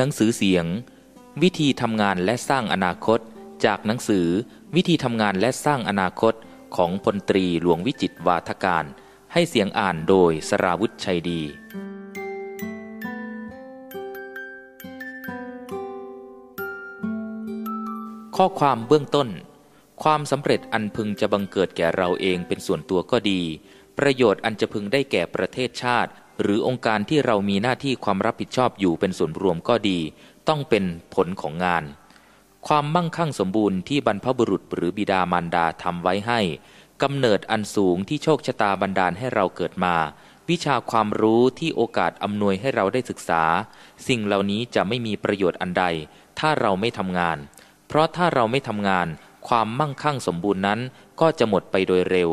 หนังสือเสียง วิธีทำงานและสร้างอนาคตจากหนังสือ วิธีทำงานและสร้างอนาคตของพลตรีหลวงวิจิตวาทการให้เสียงอ่านโดยสราวุธชัยดี ข้อความเบื้องต้น ความสำเร็จอันพึงจะบังเกิดแก่เราเองเป็นส่วนตัวก็ดี ประโยชน์อันจะพึงได้แก่ประเทศชาติหรือองค์การที่เรามีหน้าที่ความรับผิดชอบอยู่เป็นส่วนรวมก็ดี ต้องเป็นผลของงาน ความมั่งคั่งสมบูรณ์ที่บรรพบุรุษหรือบิดามารดาทำไว้ให้กำเนิดอันสูงที่โชคชะตาบันดาลให้เราเกิดมา วิชาความรู้ที่โอกาสอำนวยให้เราได้ศึกษา สิ่งเหล่านี้จะไม่มีประโยชน์อันใด ถ้าเราไม่ทำงาน เพราะถ้าเราไม่ทำงาน ความมั่งคั่งสมบูรณ์นั้น ก็จะหมดไปโดยเร็ว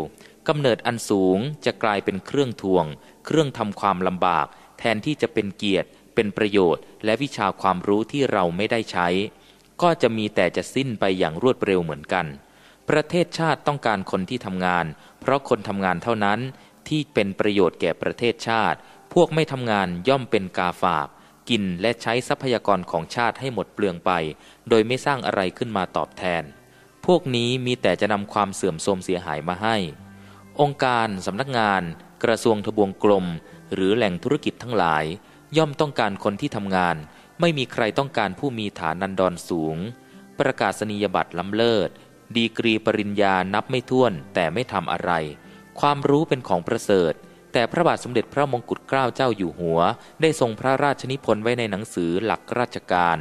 กำเนิดอันสูงจะกลายเป็นเครื่องทวงเครื่องทำความลำบากแทนที่จะเป็นเกียรติ เป็นประโยชน์ และวิชาความรู้ที่เราไม่ได้ใช้ ก็จะมีแต่จะสิ้นไปอย่างรวดเร็วเหมือนกัน ประเทศชาติต้องการคนที่ทำงาน เพราะคนทำงานเท่านั้นที่เป็นประโยชน์แก่ประเทศชาติ พวกไม่ทำงานย่อมเป็นกาฝาก กินและใช้ทรัพยากรของชาติให้หมดเปลืองไป โดยไม่สร้างอะไรขึ้นมาตอบแทน พวกนี้มีแต่จะนำความเสื่อมโทรมเสียหายมาให้ องค์การสำนักงานกระทรวงทบวงกลม หรือแหล่งธุรกิจทั้งหลาย ย่อมต้องการคนที่ทำงาน ไม่มีใครต้องการผู้มีฐานันดรสูง ประกาศนียบัตรล้ำเลิศ ดีกรีปริญญานับไม่ถ้วนแต่ไม่ทำอะไร ความรู้เป็นของประเสริฐ แต่พระบาทสมเด็จพระมงกุฎเกล้าเจ้าอยู่หัว ได้ทรงพระราชนิพนธ์ไว้ในหนังสือหลักราชการ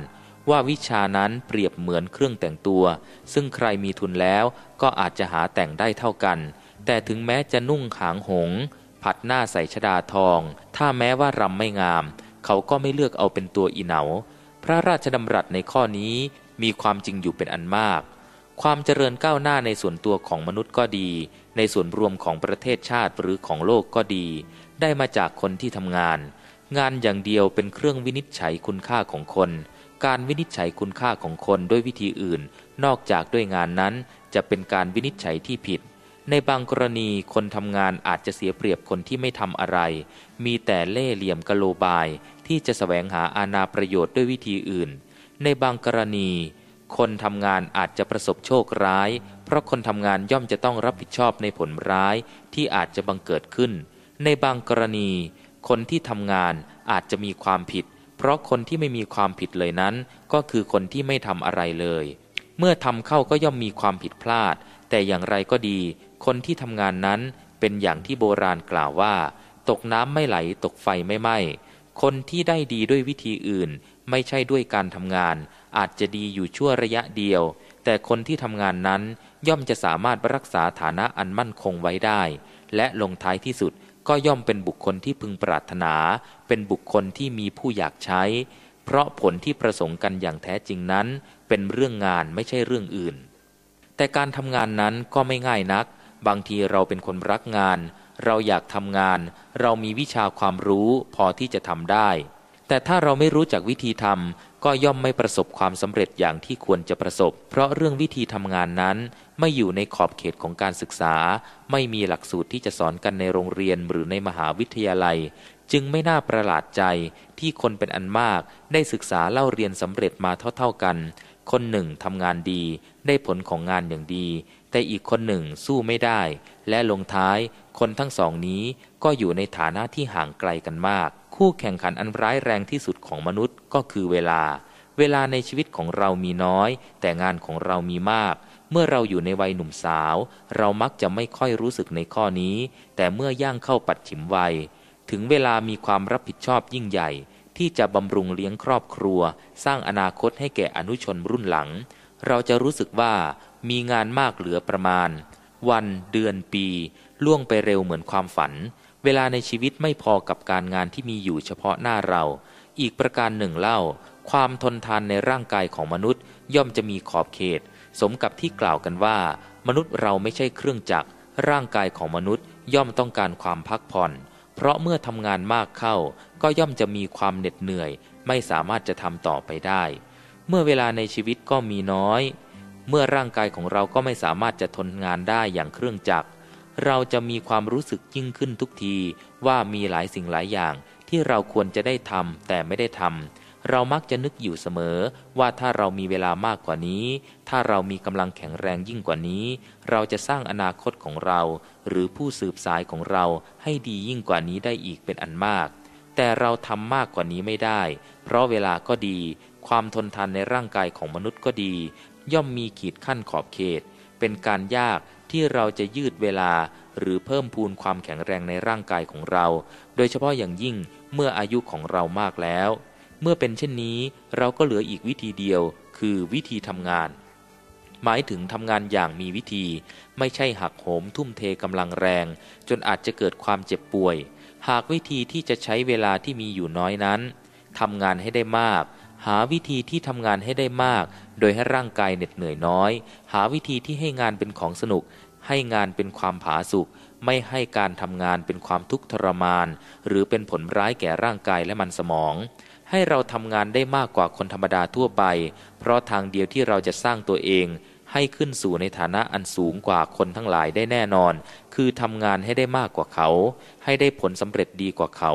ว่าวิชานั้นเปรียบเหมือนเครื่องแต่งตัว ซึ่งใครมีทุนแล้ว ก็อาจจะหาแต่งได้เท่ากัน แต่ถึงแม้จะนุ่งขางหงผัดหน้าใส่ชดาทอง ถ้าแม้ว่ารำไม่งาม เขาก็ไม่เลือกเอาเป็นตัวอีเหนา พระราชดำรัสในข้อนี้มีความจริงอยู่เป็นอันมาก ความเจริญก้าวหน้าในส่วนตัวของมนุษย์ก็ดี ในส่วนรวมของประเทศชาติหรือของโลกก็ดี ได้มาจากคนที่ทำงาน งานอย่างเดียวเป็นเครื่องวินิจฉัยคุณค่าของคน การวินิจฉัยคุณค่าของคนด้วยวิธีอื่น นอกจากด้วยงานนั้นจะเป็นการวินิจฉัยที่ผิดในบางกรณีคนทำงานอาจจะเสียเปรียบคนที่ไม่ทำอะไร มีแต่เล่เหลี่ยมกะโลบายที่จะสแสวงหาอาณาประโยชน์ด้วยวิธีอื่น ในบางกรณีคนทำงานอาจจะประสบโชคร้ายเพราะคนทำงานย่อมจะต้องรับผิดชอบในผลร้ายที่อาจจะบังเกิดขึ้น ในบางกรณีคนที่ทำงานอาจจะมีความผิดเพราะคนที่ไม่มีความผิดเลยนั้นก็คือคนที่ไม่ทำอะไรเลย เมื่อทำเข้าก็ย่อมมีความผิดพลาด แต่อย่างไรก็ดีคนที่ทำงานนั้นเป็นอย่างที่โบราณกล่าวว่า ตกน้ำไม่ไหลตกไฟไม่ไหม้คนที่ได้ดีด้วยวิธีอื่น ไม่ใช่ด้วยการทำงาน อาจจะดีอยู่ชั่วระยะเดียว แต่คนที่ทำงานนั้นย่อมจะสามารถรักษาฐานะอันมั่นคงไว้ได้ และลงท้ายที่สุดก็ย่อมเป็นบุคคลที่พึงปรารถนา เป็นบุคคลที่มีผู้อยากใช้ เพราะผลที่ประสงค์กันอย่างแท้จริงนั้น เป็นเรื่องงานไม่ใช่เรื่องอื่น แต่การทำงานนั้นก็ไม่ง่ายนักบางทีเราเป็นคนรักงาน เราอยากทำงาน เรามีวิชาความรู้พอที่จะทำได้ แต่ถ้าเราไม่รู้จักวิธีทำ ก็ย่อมไม่ประสบความสำเร็จอย่างที่ควรจะประสบ เพราะเรื่องวิธีทำงานนั้นไม่อยู่ในขอบเขตของการศึกษา ไม่มีหลักสูตรที่จะสอนกันในโรงเรียนหรือในมหาวิทยาลัย จึงไม่น่าประหลาดใจที่คนเป็นอันมากได้ศึกษาเล่าเรียนสำเร็จมาเท่าๆกัน คนหนึ่งทำงานดี ได้ผลของงานอย่างดีแต่อีกคนหนึ่งสู้ไม่ได้ และลงท้ายคนทั้งสองนี้ ก็อยู่ในฐานะที่ห่างไกลกันมาก คู่แข่งขันอันร้ายแรงที่สุดของมนุษย์ก็คือเวลา เวลาในชีวิตของเรามีน้อย แต่งานของเรามีมาก เมื่อเราอยู่ในวัยหนุ่มสาว เรามักจะไม่ค่อยรู้สึกในข้อนี้ แต่เมื่อย่างเข้าปัดฉิมวัย ถึงเวลามีความรับผิดชอบยิ่งใหญ่ ที่จะบำรุงเลี้ยงครอบครัว สร้างอนาคตให้แก่อนุชนรุ่นหลัง เราจะรู้สึกว่ามีงานมากเหลือประมาณ วัน เดือนปี ล่วงไปเร็วเหมือนความฝัน เวลาในชีวิตไม่พอกับการงานที่มีอยู่เฉพาะหน้าเรา อีกประการหนึ่งเล่า ความทนทานในร่างกายของมนุษย์ย่อมจะมีขอบเขต สมกับที่กล่าวกันว่า มนุษย์เราไม่ใช่เครื่องจักร ร่างกายของมนุษย์ ย่อมต้องการความพักผ่อน เพราะเมื่อทำงานมากเข้าก็ย่อมจะมีความเหน็ดเหนื่อย ไม่สามารถจะทำต่อไปได้ เมื่อเวลาในชีวิตก็มีน้อยเมื่อร่างกายของเราก็ไม่สามารถจะทนงานได้อย่างเครื่องจักร เราจะมีความรู้สึกยิ่งขึ้นทุกทีว่ามีหลายสิ่งหลายอย่างที่เราควรจะได้ทำแต่ไม่ได้ทำ เรามักจะนึกอยู่เสมอ ว่าถ้าเรามีเวลามากกว่านี้ ถ้าเรามีกำลังแข็งแรงยิ่งกว่านี้ เราจะสร้างอนาคตของเรา หรือผู้สืบสายของเราให้ดียิ่งกว่านี้ได้อีกเป็นอันมาก แต่เราทำมากกว่านี้ไม่ได้ เพราะเวลาก็ดี ความทนทานในร่างกายของมนุษย์ก็ดีย่อมมีขีดขั้นขอบเขต เป็นการยากที่เราจะยืดเวลา หรือเพิ่มพูนความแข็งแรงในร่างกายของเรา โดยเฉพาะอย่างยิ่งเมื่ออายุของเรามากแล้ว เมื่อเป็นเช่นนี้ เราก็เหลืออีกวิธีเดียว คือวิธีทำงาน หมายถึงทำงานอย่างมีวิธี ไม่ใช่หักโหม ทุ่มเทกำลังแรง จนอาจจะเกิดความเจ็บป่วย หากวิธีที่จะใช้เวลาที่มีอยู่น้อยนั้นทำงานให้ได้มาก หาวิธีที่ทำงานให้ได้มากโดยให้ร่างกายเหน็ดเหนื่อยน้อย หาวิธีที่ให้งานเป็นของสนุก ให้งานเป็นความผาสุก ไม่ให้การทำงานเป็นความทุกข์ทรมาน หรือเป็นผลร้ายแก่ร่างกายและมันสมอง ให้เราทำงานได้มากกว่าคนธรรมดาทั่วไป เพราะทางเดียวที่เราจะสร้างตัวเอง ให้ขึ้นสู่ในฐานะอันสูงกว่าคนทั้งหลายได้แน่นอน คือทำงานให้ได้มากกว่าเขา ให้ได้ผลสำเร็จดีกว่าเขา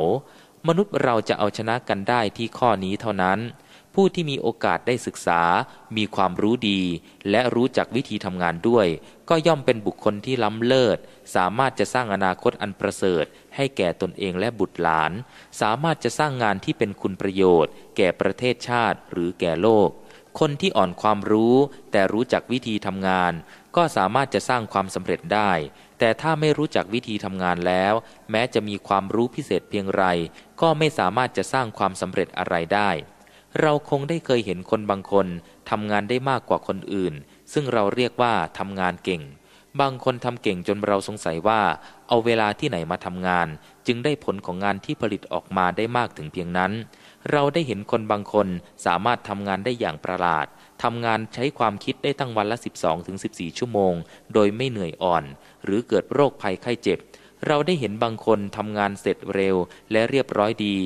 มนุษย์เราจะเอาชนะกันได้ที่ข้อนี้เท่านั้นผู้ที่มีโอกาสได้ศึกษา มีความรู้ดี และรู้จักวิธีทำงานด้วย ก็ย่อมเป็นบุคคลที่ล้ำเลิศ สามารถจะสร้างอนาคตอันประเสริฐ ให้แก่ตนเองและบุตรหลาน สามารถจะสร้างงานที่เป็นคุณประโยชน์ แก่ประเทศชาติหรือแก่โลก คนที่อ่อนความรู้ แต่รู้จักวิธีทำงาน ก็สามารถจะสร้างความสำเร็จได้ แต่ถ้าไม่รู้จักวิธีทำงานแล้ว แม้จะมีความรู้พิเศษเพียงไร ก็ไม่สามารถจะสร้างความสำเร็จอะไรได้เราคงได้เคยเห็นคนบางคนทำงานได้มากกว่าคนอื่น ซึ่งเราเรียกว่าทำงานเก่ง บางคนทำเก่งจนเราสงสัยว่า เอาเวลาที่ไหนมาทำงาน จึงได้ผลของงานที่ผลิตออกมาได้มากถึงเพียงนั้น เราได้เห็นคนบางคนสามารถทำงานได้อย่างประหลาดทำงานใช้ความคิดได้ตั้งวันละ 12-14 ชั่วโมง โดยไม่เหนื่อยอ่อน หรือเกิดโรคภัยไข้เจ็บ เราได้เห็นบางคนทำงานเสร็จเร็ว และเรียบร้อยดี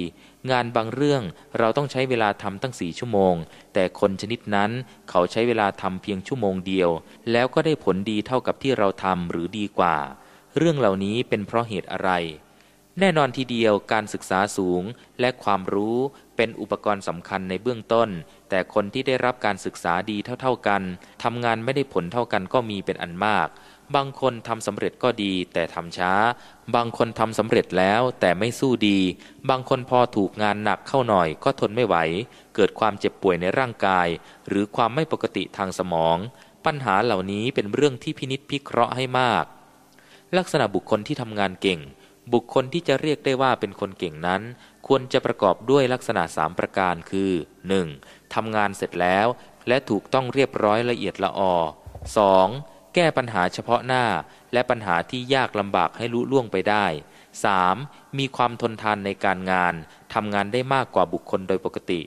งานบางเรื่องเราต้องใช้เวลาทำตั้งสี่ชั่วโมง แต่คนชนิดนั้นเขาใช้เวลาทำเพียงชั่วโมงเดียว แล้วก็ได้ผลดีเท่ากับที่เราทำหรือดีกว่า เรื่องเหล่านี้เป็นเพราะเหตุอะไร แน่นอนทีเดียวการศึกษาสูงและความรู้เป็นอุปกรณ์สำคัญในเบื้องต้น แต่คนที่ได้รับการศึกษาดีเท่าๆกัน ทำงานไม่ได้ผลเท่ากันก็มีเป็นอันมากบางคนทำสำเร็จก็ดี แต่ทำช้า บางคนทำสำเร็จแล้วแต่ไม่สู้ดี บางคนพอถูกงานหนักเข้าหน่อย ก็ทนไม่ไหว เกิดความเจ็บป่วยในร่างกาย หรือความไม่ปกติทางสมอง ปัญหาเหล่านี้เป็นเรื่องที่พินิษพิเคราะห์ให้มาก ลักษณะบุคคลที่ทำงานเก่ง บุคคลที่จะเรียกได้ว่าเป็นคนเก่งนั้น ควรจะประกอบด้วยลักษณะสามประการคือ 1. ทำงานเสร็จแล้ว และถูกต้องเรียบร้อยละเอียดละออ 2. แก้ปัญหาเฉพาะหน้าและปัญหาที่ยากลำบากให้รุล่วงไปได้ 3. มีความทนทานในการงาน ทำงานได้มากกว่าบุคคลโดยปกติ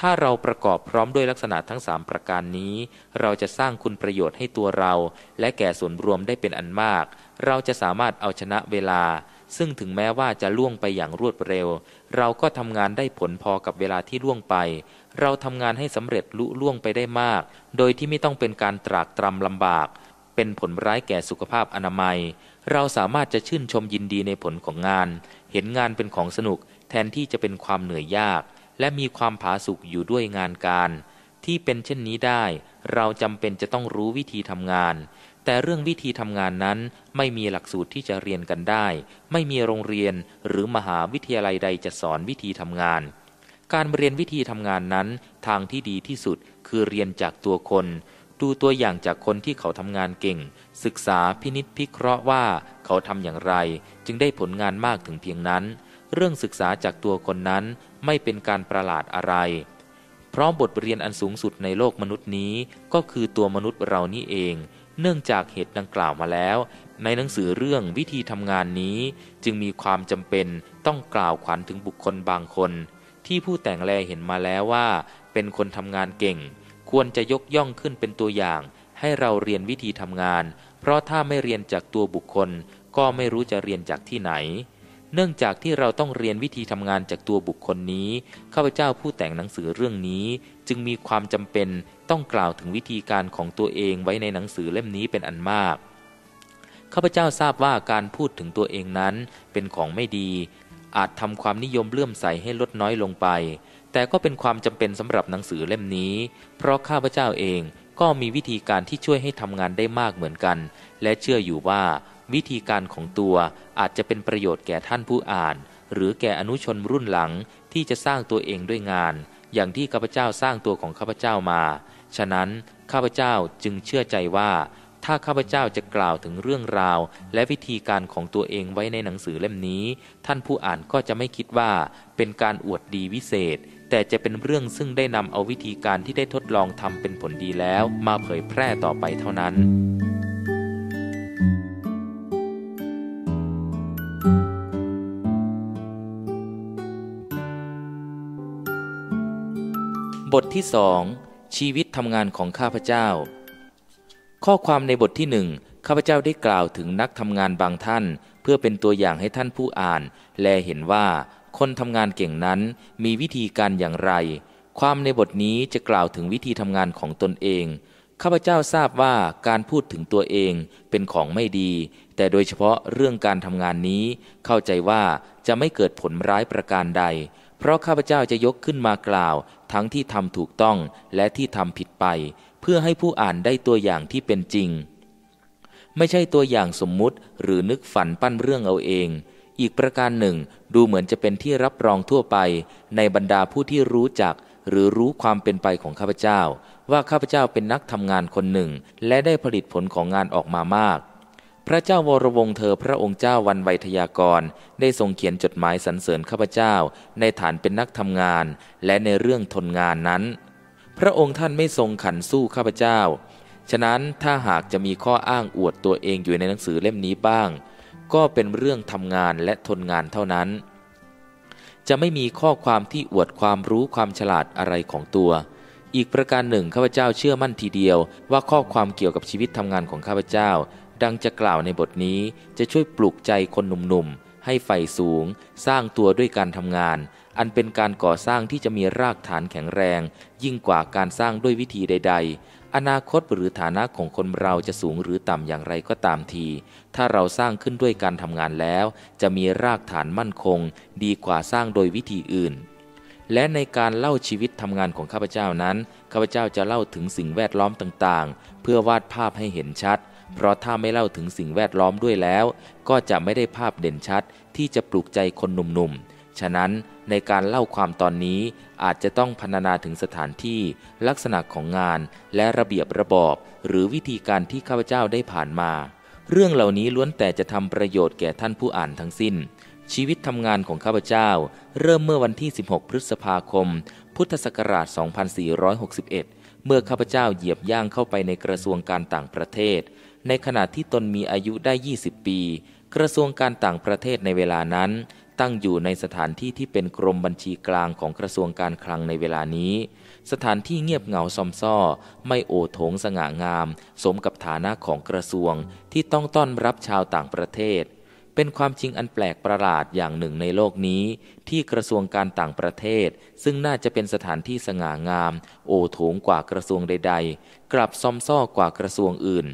ถ้าเราประกอบพร้อมด้วยลักษณะทั้ง 3 ประการนี้ เราจะสร้างคุณประโยชน์ให้ตัวเรา และแก่ส่วนรวมได้เป็นอันมาก เราจะสามารถเอาชนะเวลา ซึ่งถึงแม้ว่าจะล่วงไปอย่างรวดเร็ว เราก็ทำงานได้ผลพอกับเวลาที่ล่วงไป เราทำงานให้สำเร็จลุล่วงไปได้มาก โดยที่ไม่ต้องเป็นการตรากตรำลำบากเป็นผลร้ายแก่สุขภาพอนามัย เราสามารถจะชื่นชมยินดีในผลของงาน เห็นงานเป็นของสนุก แทนที่จะเป็นความเหนื่อยยาก และมีความผาสุกอยู่ด้วยงานการ ที่เป็นเช่นนี้ได้ เราจำเป็นจะต้องรู้วิธีทำงาน แต่เรื่องวิธีทำงานนั้นไม่มีหลักสูตรที่จะเรียนกันได้ ไม่มีโรงเรียนหรือมหาวิทยาลัยใดจะสอนวิธีทำงาน การเรียนวิธีทำงานนั้น ทางที่ดีที่สุดคือเรียนจากตัวคนดูตัวอย่างจากคนที่เขาทำงานเก่ง ศึกษาพินิษพิเคราะห์ว่าเขาทำอย่างไรจึงได้ผลงานมากถึงเพียงนั้น เรื่องศึกษาจากตัวคนนั้นไม่เป็นการประหลาดอะไร เพราะบทเรียนอันสูงสุดในโลกมนุษย์นี้ก็คือตัวมนุษย์เรานี่เอง เนื่องจากเหตุดังกล่าวมาแล้ว ในหนังสือเรื่องวิธีทำงานนี้ จึงมีความจำเป็นต้องกล่าวขวัญถึงบุคคลบางคน ที่ผู้แต่งแลเห็นมาแล้วว่า เป็นคนทำงานเก่งควรจะยกย่องขึ้นเป็นตัวอย่าง ให้เราเรียนวิธีทำงาน เพราะถ้าไม่เรียนจากตัวบุคคล ก็ไม่รู้จะเรียนจากที่ไหน เนื่องจากที่เราต้องเรียนวิธีทำงานจากตัวบุคคลนี้ข้าพเจ้าผู้แต่งหนังสือเรื่องนี้ จึงมีความจำเป็นต้องกล่าวถึงวิธีการของตัวเองไว้ในหนังสือเล่มนี้เป็นอันมาก ข้าพเจ้าทราบว่าการพูดถึงตัวเองนั้นเป็นของไม่ดี อาจทำความนิยมเลื่อมใสให้ลดน้อยลงไปแต่ก็เป็นความจำเป็นสำหรับหนังสือเล่มนี้ เพราะข้าพเจ้าเองก็มีวิธีการที่ช่วยให้ทำงานได้มากเหมือนกัน และเชื่ออยู่ว่าวิธีการของตัวอาจจะเป็นประโยชน์แก่ท่านผู้อ่าน หรือแก่อนุชนรุ่นหลังที่จะสร้างตัวเองด้วยงาน อย่างที่ข้าพเจ้าสร้างตัวของข้าพเจ้ามา ฉะนั้นข้าพเจ้าจึงเชื่อใจว่า ถ้าข้าพเจ้าจะกล่าวถึงเรื่องราว และวิธีการของตัวเองไว้ในหนังสือเล่มนี้ ท่านผู้อ่านก็จะไม่คิดว่าเป็นการอวดดีวิเศษแต่จะเป็นเรื่องซึ่งได้นำเอาวิธีการที่ได้ทดลองทำเป็นผลดีแล้ว มาเผยแพร่ต่อไปเท่านั้น บทที่สองชีวิตทำงานของข้าพเจ้า ข้อความในบทที่หนึ่งข้าพเจ้าได้กล่าวถึงนักทำงานบางท่าน เพื่อเป็นตัวอย่างให้ท่านผู้อ่านแลเห็นว่าคนทำงานเก่งนั้นมีวิธีการอย่างไร ความในบทนี้จะกล่าวถึงวิธีทำงานของตนเอง ข้าพเจ้าทราบว่าการพูดถึงตัวเองเป็นของไม่ดี แต่โดยเฉพาะเรื่องการทำงานนี้ เข้าใจว่าจะไม่เกิดผลร้ายประการใด เพราะข้าพเจ้าจะยกขึ้นมากล่าว ทั้งที่ทำถูกต้องและที่ทำผิดไป เพื่อให้ผู้อ่านได้ตัวอย่างที่เป็นจริง ไม่ใช่ตัวอย่างสมมุติหรือนึกฝันปั้นเรื่องเอาเองอีกประการหนึ่งดูเหมือนจะเป็นที่รับรองทั่วไปในบรรดาผู้ที่รู้จักหรือรู้ความเป็นไปของข้าพเจ้า ว่าข้าพเจ้าเป็นนักทำงานคนหนึ่ง และได้ผลิตผลของงานออกมามาก พระเจ้าวรวงเธอพระองค์เจ้าวันไวทยากรได้ทรงเขียนจดหมายสรรเสริญข้าพเจ้า ในฐานเป็นนักทำงานและในเรื่องทนงานนั้น พระองค์ท่านไม่ทรงขันสู้ข้าพเจ้า ฉะนั้นถ้าหากจะมีข้ออ้างอวดตัวเองอยู่ในหนังสือเล่มนี้บ้างก็เป็นเรื่องทำงานและทนงานเท่านั้น จะไม่มีข้อความที่อวดความรู้ความฉลาดอะไรของตัว อีกประการหนึ่งข้าพเจ้าเชื่อมั่นทีเดียวว่าข้อความเกี่ยวกับชีวิตทำงานของข้าพเจ้า ดังจะกล่าวในบทนี้จะช่วยปลุกใจคนหนุ่มๆ ให้ใฝ่สูงสร้างตัวด้วยการทำงาน อันเป็นการก่อสร้างที่จะมีรากฐานแข็งแรง ยิ่งกว่าการสร้างด้วยวิธีใด ๆอนาคตหรือฐานะของคนเราจะสูงหรือต่ำอย่างไรก็ตามที ถ้าเราสร้างขึ้นด้วยการทำงานแล้ว จะมีรากฐานมั่นคงดีกว่าสร้างโดยวิธีอื่น และในการเล่าชีวิตทำงานของข้าพเจ้านั้น ข้าพเจ้าจะเล่าถึงสิ่งแวดล้อมต่างๆ เพื่อวาดภาพให้เห็นชัด เพราะถ้าไม่เล่าถึงสิ่งแวดล้อมด้วยแล้ว ก็จะไม่ได้ภาพเด่นชัดที่จะปลุกใจคนหนุ่มๆฉะนั้นในการเล่าความตอนนี้อาจจะต้องพรรณนาถึงสถานที่ ลักษณะของงาน และระเบียบระบอบ หรือวิธีการที่ข้าพเจ้าได้ผ่านมา เรื่องเหล่านี้ล้วนแต่จะทำประโยชน์แก่ท่านผู้อ่านทั้งสิ้น ชีวิตทำงานของข้าพเจ้า เริ่มเมื่อวันที่ 16 พฤษภาคม พุทธศักราช 2461 เมื่อข้าพเจ้าเหยียบย่างเข้าไปในกระทรวงการต่างประเทศ ในขณะที่ตนมีอายุได้ 20 ปี กระทรวงการต่างประเทศในเวลานั้นตั้งอยู่ในสถานที่ที่เป็นกรมบัญชีกลางของกระทรวงการคลังในเวลานี้ สถานที่เงียบเหงาซอมซ่อ ไม่โอทถงสง่างาม สมกับฐานะของกระทรวงที่ต้องต้อนรับชาวต่างประเทศ เป็นความจริงอันแปลกประหลาดอย่างหนึ่งในโลกนี้ ที่กระทรวงการต่างประเทศ ซึ่งน่าจะเป็นสถานที่สง่างาม โอทถงกว่ากระทรวงใด ๆ กลับซอมซ่อกว่ากระทรวงอื่น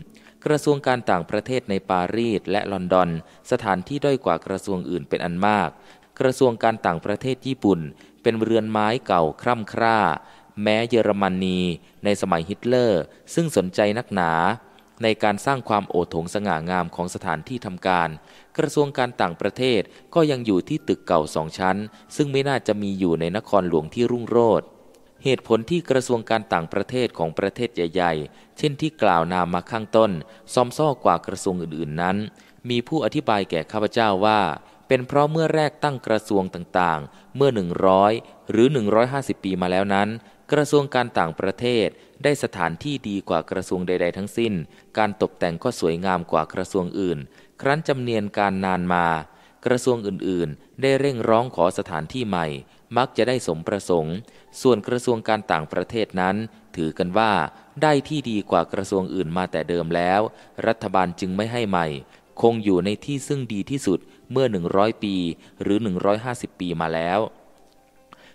กระทรวงการต่างประเทศในปารีสและลอนดอนสถานที่ด้อยกว่ากระทรวงอื่นเป็นอันมาก กระทรวงการต่างประเทศญี่ปุ่น เป็นเรือนไม้เก่าคร่ำคร่า แม้เยอรมนีในสมัยฮิตเลอร์ ซึ่งสนใจนักหนา ในการสร้างความโอถงสง่างามของสถานที่ทำการ กระทรวงการต่างประเทศก็ยังอยู่ที่ตึกเก่าสองชั้น ซึ่งไม่น่าจะมีอยู่ในนครหลวงที่รุ่งโรจน์เหตุผลที่กระทรวงการต่างประเทศของประเทศใหญ่ ๆ เช่นที่กล่าวนามมาข้างต้นซอมซ้อกว่ากระทรวงอื่น ๆนั้น มีผู้อธิบายแก่ข้าพเจ้าว่า เป็นเพราะเมื่อแรกตั้งกระทรวงต่างๆ เมื่อ100หรือ150 ปีมาแล้วนั้น กระทรวงการต่างประเทศได้สถานที่ดีกว่ากระทรวงใดๆ ทั้งสิ้น การตกแต่งก็สวยงามกว่ากระทรวงอื่น ครั้นจำเนียนการนานมา กระทรวงอื่นๆ ได้เร่งร้องขอสถานที่ใหม่มักจะได้สมประสงค์ ส่วนกระทรวงการต่างประเทศนั้น ถือกันว่าได้ที่ดีกว่ากระทรวงอื่นมาแต่เดิมแล้ว รัฐบาลจึงไม่ให้ใหม่ คงอยู่ในที่ซึ่งดีที่สุดเมื่อ 100 ปี หรือ 150 ปีมาแล้ว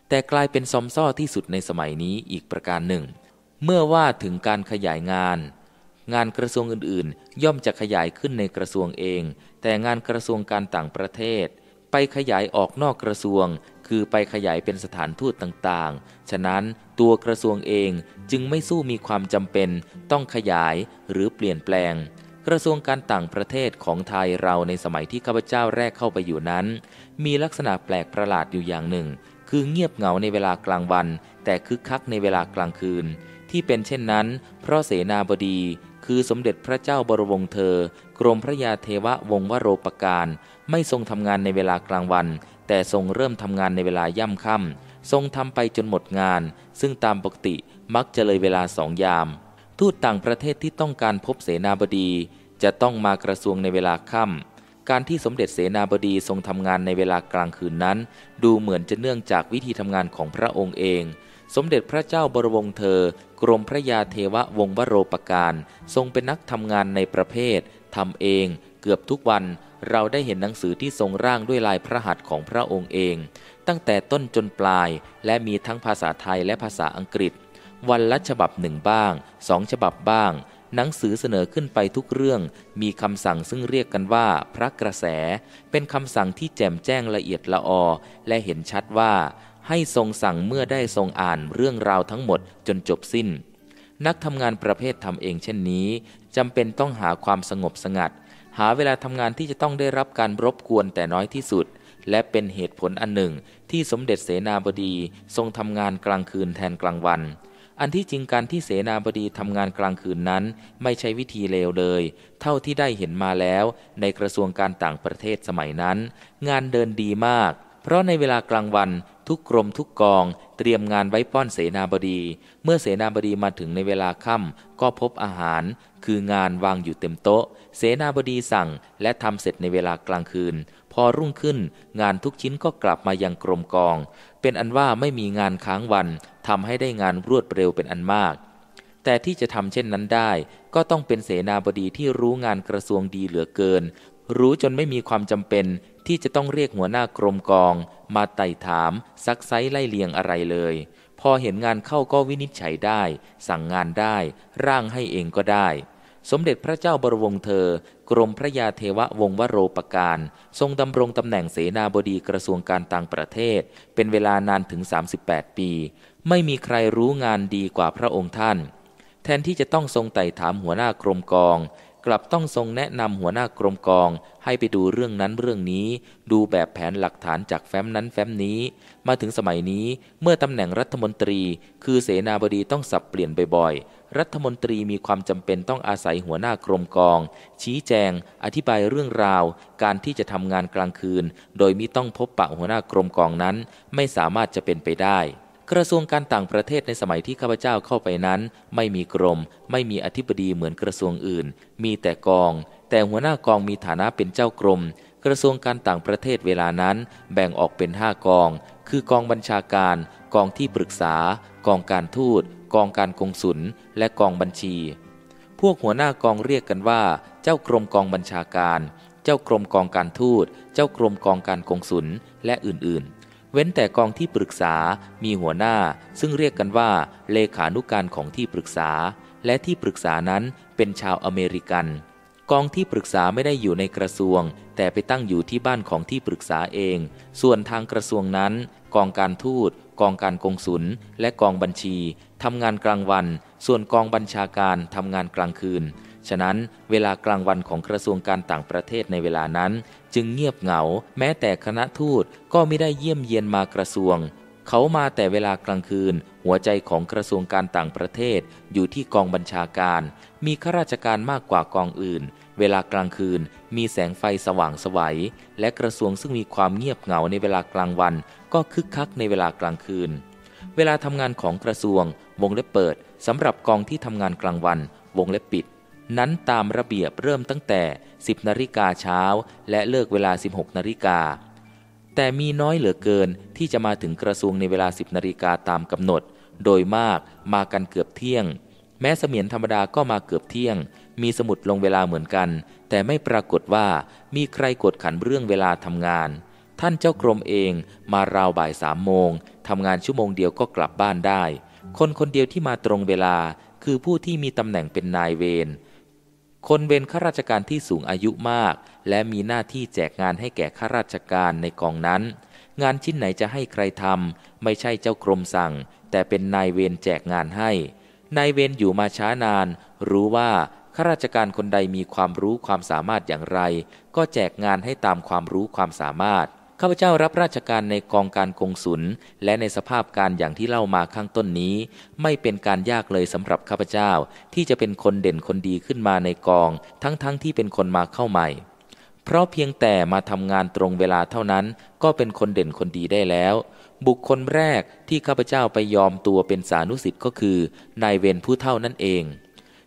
แต่กลายเป็น ซอมซ่อที่สุดในสมัยนี้อีกประการหนึ่ง เมื่อว่าถึงการขยายงาน งานกระทรวงอื่น ๆ ย่อมจะขยายขึ้นในกระทรวงเอง แต่งานกระทรวงการต่างประเทศ ไปขยายออกนอกกระทรวงคือไปขยายเป็นสถานทูตต่างๆ ฉะนั้นตัวกระทรวงเองจึงไม่สู้มีความจำเป็น ต้องขยายหรือเปลี่ยนแปลง กระทรวงการต่างประเทศของไทยเราในสมัยที่ข้าพเจ้าแรกเข้าไปอยู่นั้น มีลักษณะแปลกประหลาดอยู่อย่างหนึ่ง คือเงียบเหงาในเวลากลางวัน แต่คึกคักในเวลากลางคืน ที่เป็นเช่นนั้น เพราะเสนาบดีคือสมเด็จพระเจ้าบรวงเธอกรมพระยาเทวะวงวโรปการไม่ทรงทำงานในเวลากลางวันแต่ทรงเริ่มทำงานในเวลาย่ำค่ำทรงทำไปจนหมดงานซึ่งตามปกติมักจะเลยเวลาสองยาม ทูตต่างประเทศที่ต้องการพบเสนาบดี จะต้องมากระทรวงในเวลาค่ำการที่สมเด็จเสนาบดีทรงทำงานในเวลากลางคืนนั้น ดูเหมือนจะเนื่องจากวิธีทำงานของพระองค์เอง สมเด็จพระเจ้าบรวงเธอ กรมพระยาเทวะวงวโรปการ ทรงเป็นนักทำงานในประเภททำเอง เกือบทุกวันเราได้เห็นหนังสือที่ทรงร่างด้วยลายพระหัตถ์ของพระองค์เอง ตั้งแต่ต้นจนปลายและมีทั้งภาษาไทยและภาษาอังกฤษ วันละฉบับหนึ่งบ้างสองฉบับบ้าง หนังสือเสนอขึ้นไปทุกเรื่อง มี คำสั่งซึ่งเรียกกันว่า พระกระแส เป็นคำสั่งที่แจ่มแจ้งละเอียดละออและเห็นชัดว่า ให้ทรงสั่งเมื่อได้ทรงอ่านเรื่องราวทั้งหมดจนจบสิ้น นักทำงานประเภททำเองเช่นนี้จำเป็นต้องหาความสงบสงัดหาเวลาทำงานที่จะต้องได้รับการรบกวนแต่น้อยที่สุด และเป็นเหตุผลอันหนึ่ง ที่สมเด็จเสนาบดีทรงทำงานกลางคืนแทนกลางวัน อันที่จริงการที่เสนาบดีทำงานกลางคืนนั้น ไม่ใช่วิธีเลวเลย เท่าที่ได้เห็นมาแล้ว ในกระทรวงการต่างประเทศสมัยนั้น งานเดินดีมาก เพราะในเวลากลางวันทุกกรมทุกกอง เตรียมงานไว้ป้อนเสนาบดี เมื่อเสนาบดีมาถึงในเวลาค่ำก็พบอาหาร คืองานวางอยู่เต็มโต๊ะเสนาบดีสั่งและทำเสร็จในเวลากลางคืน พอรุ่งขึ้นงานทุกชิ้นก็กลับมายังกรมกอง เป็นอันว่าไม่มีงานค้างวันทำให้ได้งานรวดเร็วเป็นอันมาก แต่ที่จะทำเช่นนั้นได้ ก็ต้องเป็นเสนาบดีที่รู้งานกระทรวงดีเหลือเกิน รู้จนไม่มีความจำเป็น ที่จะต้องเรียกหัวหน้ากรมกอง มาไต่ถาม ซักไซไล่เลียงอะไรเลย พอเห็นงานเข้าก็วินิจฉัยได้ สั่งงานได้ ร่างให้เองก็ได้สมเด็จพระเจ้าบรวงเธอ กรมพระยาเทวะวงวโรปการ ทรงดำรงตำแหน่งเสนาบดีกระทรวงการต่างประเทศ เป็นเวลานานถึง 38 ปี ไม่มีใครรู้งานดีกว่าพระองค์ท่าน แทนที่จะต้องทรงไต่ถามหัวหน้ากรมกอง กลับต้องทรงแนะนำหัวหน้ากรมกองให้ไปดูเรื่องนั้นเรื่องนี้ ดูแบบแผนหลักฐานจากแฟ้มนั้นแฟ้มนี้ มาถึงสมัยนี้เมื่อตำแหน่งรัฐมนตรี คือเสนาบดีต้องสับเปลี่ยนบ่อยรัฐมนตรีมีความจำเป็นต้องอาศัยหัวหน้ากรมกอง ชี้แจงอธิบายเรื่องราว การที่จะทำงานกลางคืน โดยมิต้องพบปะหัวหน้ากรมกองนั้นไม่สามารถจะเป็นไปได้ กระทรวงการต่างประเทศในสมัยที่ข้าพเจ้าเข้าไปนั้น ไม่มีกรมไม่มีอธิบดีเหมือนกระทรวงอื่น มีแต่กอง แต่หัวหน้ากองมีฐานะเป็นเจ้ากรมกระทรวงการต่างประเทศเวลานั้น แบ่งออกเป็นห้ากอง คือกองบัญชาการ กองที่ปรึกษา กองการทูตกองการกงสุลและกองบัญชี พวกหัวหน้ากองเรียกกันว่า เจ้ากรมกองบัญชาการ เจ้ากรมกองการทูต เจ้ากรมกองการกงสุลและอื่นๆ เว้นแต่กองที่ปรึกษา มีหัวหน้าซึ่งเรียกกันว่าเลขานุการของที่ปรึกษา และที่ปรึกษานั้นเป็นชาวอเมริกัน กองที่ปรึกษาไม่ได้อยู่ในกระทรวง แต่ไปตั้งอยู่ที่บ้านของที่ปรึกษาเอง ส่วนทางกระทรวงนั้น กองการทูต กองการกงสุลและกองบัญชีทำงานกลางวันส่วนกองบัญชาการทำงานกลางคืน ฉะนั้น เวลากลางวันของกระทรวงการต่างประเทศในเวลานั้น จึงเงียบเหงา แม้แต่คณะทูตก็ไม่ได้เยี่ยมเยียนมากระทรวง เขามาแต่เวลากลางคืน หัวใจของกระทรวงการต่างประเทศ อยู่ที่กองบัญชาการ มีข้าราชการมากกว่ากองอื่น เวลากลางคืนมีแสงไฟสว่างสวัยและกระทรวงซึ่งมีความเงียบเหงาในเวลากลางวัน ก็คึกคักในเวลากลางคืนเวลาทำงานของกระทรวง วงเล็บเปิดสำหรับกองที่ทำงานกลางวันวงเล็บปิด นั้นตามระเบียบเริ่มตั้งแต่ 10นาฬิกาเช้า และเลิกเวลา 16นาฬิกา แต่มีน้อยเหลือเกินที่จะมาถึงกระทรวงในเวลา 10นาฬิกาตามกำหนด โดยมากมากันเกือบเที่ยง แม้เสมียนธรรมดาก็มาเกือบเที่ยง มีสมุดลงเวลาเหมือนกัน แต่ไม่ปรากฏว่ามีใครกดขันเรื่องเวลาทำงาน ท่านเจ้ากรมเองมาราวบ่ายสามโมงทำงานชั่วโมงเดียวก็กลับบ้านได้ คนคนเดียวที่มาตรงเวลาคือผู้ที่มีตำแหน่งเป็นนายเวรคนเวรข้าราชการที่สูงอายุมาก และมีหน้าที่แจกงานให้แก่ข้าราชการในกองนั้น งานชิ้นไหนจะให้ใครทำไม่ใช่เจ้ากรมสั่ง แต่เป็นนายเวรแจกงานให้ นายเวรอยู่มาช้านาน รู้ว่าข้าราชการคนใดมีความรู้ความสามารถอย่างไร ก็แจกงานให้ตามความรู้ความสามารถข้าพเจ้ารับราชการในกองการกงสุลและในสภาพการอย่างที่เล่ามาข้างต้นนี้ ไม่เป็นการยากเลยสำหรับข้าพเจ้า ที่จะเป็นคนเด่นคนดีขึ้นมาในกองทั้งๆทที่เป็นคนมาเข้าใหม่ เพราะเพียงแต่มาทำงานตรงเวลาเท่านั้น ก็เป็นคนเด่นคนดีได้แล้ว บุคคลแรกที่ข้าพเจ้าไปยอมตัวเป็นสานุสิทธ์ก็คือ นายเวรผู้เท่านั่นเอง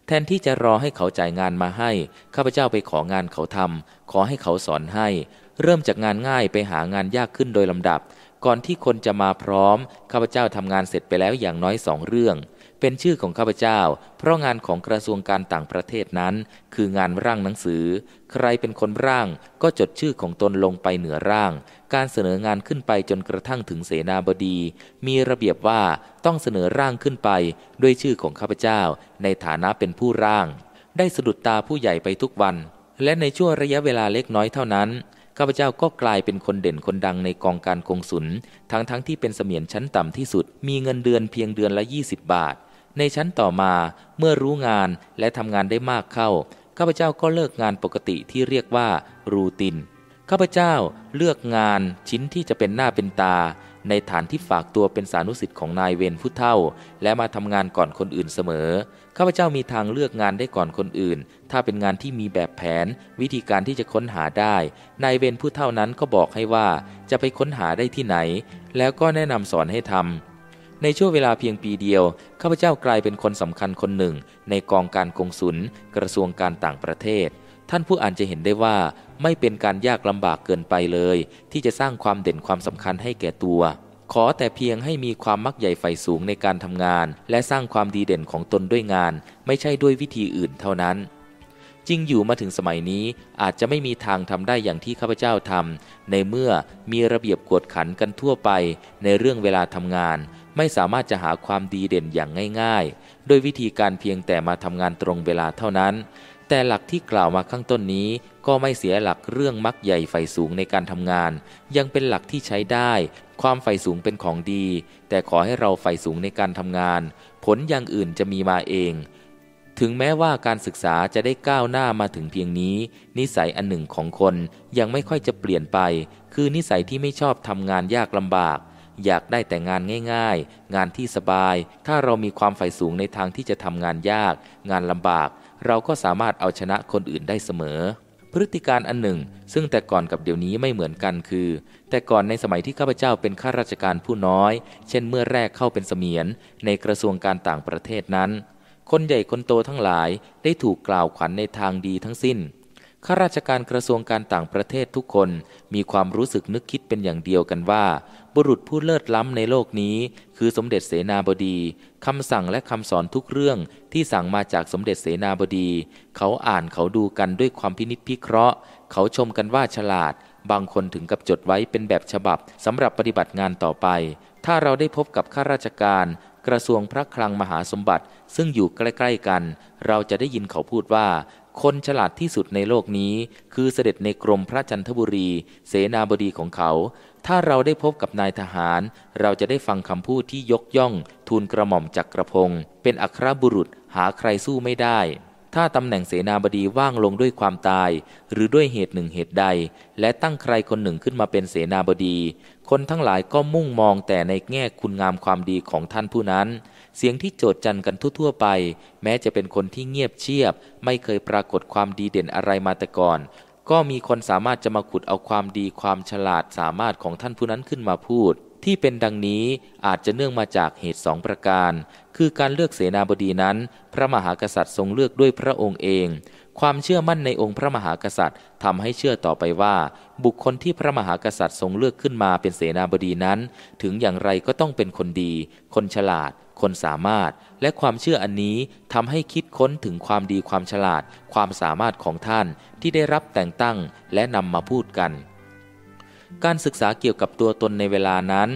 แทนที่จะรอให้เขาจ่ายงานมาให้ข้าพเจ้าไปของานเขาทำขอให้เขาสอนให้เริ่มจากงานง่ายไปหางานยากขึ้นโดยลำดับ ก่อนที่คนจะมาพร้อมข้าพเจ้าทำงานเสร็จไปแล้วอย่างน้อยสองเรื่อง เป็นชื่อของข้าพเจ้า เพราะงานของกระทรวงการต่างประเทศนั้น คืองานร่างหนังสือ ใครเป็นคนร่างก็จดชื่อของตนลงไปเหนือร่าง การเสนองานขึ้นไปจนกระทั่งถึงเสนาบดี มีระเบียบว่าต้องเสนอร่างขึ้นไป ด้วยชื่อของข้าพเจ้าในฐานะเป็นผู้ร่าง ได้สะดุดตาผู้ใหญ่ไปทุกวัน และในช่วงระยะเวลาเล็กน้อยเท่านั้นข้าพเจ้าก็กลายเป็นคนเด่นคนดังในกองการคงสุน ทั้งทั้งที่เป็นเสมียนชั้นต่ำที่สุด มีเงินเดือนเพียงเดือนละ 20 บาท ในชั้นต่อมาเมื่อรู้งานและทำงานได้มากเข้า ข้าพเจ้าก็เลิกงานปกติที่เรียกว่ารูติน ข้าพเจ้าเลือกงานชิ้นที่จะเป็นหน้าเป็นตา ในฐานที่ฝากตัวเป็นสานุสิทธิ์ของนายเวนผู้เท่า และมาทำงานก่อนคนอื่นเสมอข้าพเจ้ามีทางเลือกงานได้ก่อนคนอื่น ถ้าเป็นงานที่มีแบบแผน วิธีการที่จะค้นหาได้ นายเวนผู้เท่านั้นก็บอกให้ว่าจะไปค้นหาได้ที่ไหน แล้วก็แนะนำสอนให้ทำในช่วงเวลาเพียงปีเดียวข้าพเจ้ากลายเป็นคนสำคัญคนหนึ่ง ในกองการกงสุลกระทรวงการต่างประเทศ ท่านผู้อ่านจะเห็นได้ว่า ไม่เป็นการยากลำบากเกินไปเลย ที่จะสร้างความเด่นความสำคัญให้แก่ตัวขอแต่เพียงให้มีความมักใหญ่ไฟสูงในการทำงาน และสร้างความดีเด่นของตนด้วยงานไม่ใช่ด้วยวิธีอื่นเท่านั้น จริงอยู่มาถึงสมัยนี้อาจจะไม่มีทางทำได้อย่างที่ข้าพเจ้าทำในเมื่อมีระเบียบกวดขันกันทั่วไปในเรื่องเวลาทำงาน ไม่สามารถจะหาความดีเด่นอย่างง่ายๆด้วยวิธีการเพียงแต่มาทำงานตรงเวลาเท่านั้นแต่หลักที่กล่าวมาข้างต้นนี้ก็ไม่เสียหลักเรื่องมักใหญ่ไฟสูงในการทำงาน ยังเป็นหลักที่ใช้ได้ ความไฟสูงเป็นของดี แต่ขอให้เราไฟสูงในการทำงาน ผลอย่างอื่นจะมีมาเอง ถึงแม้ว่าการศึกษาจะได้ก้าวหน้ามาถึงเพียงนี้ นิสัยอันหนึ่งของคนยังไม่ค่อยจะเปลี่ยนไป คือนิสัยที่ไม่ชอบทำงานยากลำบาก อยากได้แต่งานง่าย ๆ งานที่สบาย ถ้าเรามีความใฝ่สูงในทางที่จะทำงานยาก งานลำบากเราก็สามารถเอาชนะคนอื่นได้เสมอ พฤติการอันหนึ่ง ซึ่งแต่ก่อนกับเดี๋ยวนี้ไม่เหมือนกันคือ แต่ก่อนในสมัยที่ข้าพเจ้าเป็นข้าราชการผู้น้อย เช่นเมื่อแรกเข้าเป็นเสมียนในกระทรวงการต่างประเทศนั้น คนใหญ่คนโตทั้งหลายได้ถูกกล่าวขวัญในทางดีทั้งสิ้นข้าราชการกระทรวงการต่างประเทศทุกคนมีความรู้สึกนึกคิดเป็นอย่างเดียวกันว่า บุรุษผู้เลิศล้ำในโลกนี้ คือสมเด็จเสนาบดีคำสั่งและคำสอนทุกเรื่องที่สั่งมาจากสมเด็จเสนาบดี เขาอ่านเขาดูกันด้วยความพินิจพิเคราะห์ เขาชมกันว่าฉลาด บางคนถึงกับจดไว้เป็นแบบฉบับสำหรับปฏิบัติงานต่อไป ถ้าเราได้พบกับข้าราชการ กระทรวงพระคลังมหาสมบัติ ซึ่งอยู่ใกล้ๆกัน เราจะได้ยินเขาพูดว่าคนฉลาดที่สุดในโลกนี้คือเสด็จในกรมพระจันทบุรี เสนาบดีของเขา ถ้าเราได้พบกับนายทหาร เราจะได้ฟังคำพูดที่ยกย่อง ทูลกระหม่อมจักกระพงเป็นอัครบุรุษหาใครสู้ไม่ได้ ถ้าตำแหน่งเสนาบดีว่างลงด้วยความตายหรือด้วยเหตุหนึ่งเหตุใด และตั้งใครคนหนึ่งขึ้นมาเป็นเสนาบดี คนทั้งหลายก็มุ่งมองแต่ในแง่คุณงามความดีของท่านผู้นั้นเสียงที่โจดจันกันทั่วๆไป แม้จะเป็นคนที่เงียบเชียบ ไม่เคยปรากฏความดีเด่นอะไรมาแต่ก่อน ก็มีคนสามารถจะมาขุดเอาความดีความฉลาดสามารถของท่านผู้นั้นขึ้นมาพูดที่เป็นดังนี้อาจจะเนื่องมาจากเหตุสองประการ คือการเลือกเสนาบดีนั้น พระมหากษัตริย์ทรงเลือกด้วยพระองค์เอง ความเชื่อมั่นในองค์พระมหากษัตริย์ทำให้เชื่อต่อไปว่า บุคคลที่พระมหากษัตริย์ทรงเลือกขึ้นมาเป็นเสนาบดีนั้น ถึงอย่างไรก็ต้องเป็นคนดี คนฉลาด คนสามารถ และความเชื่ออันนี้ทำให้คิดค้นถึงความดีความฉลาดความสามารถของท่านที่ได้รับแต่งตั้งและนำมาพูดกันการศึกษาเกี่ยวกับตัวตนในเวลานั้น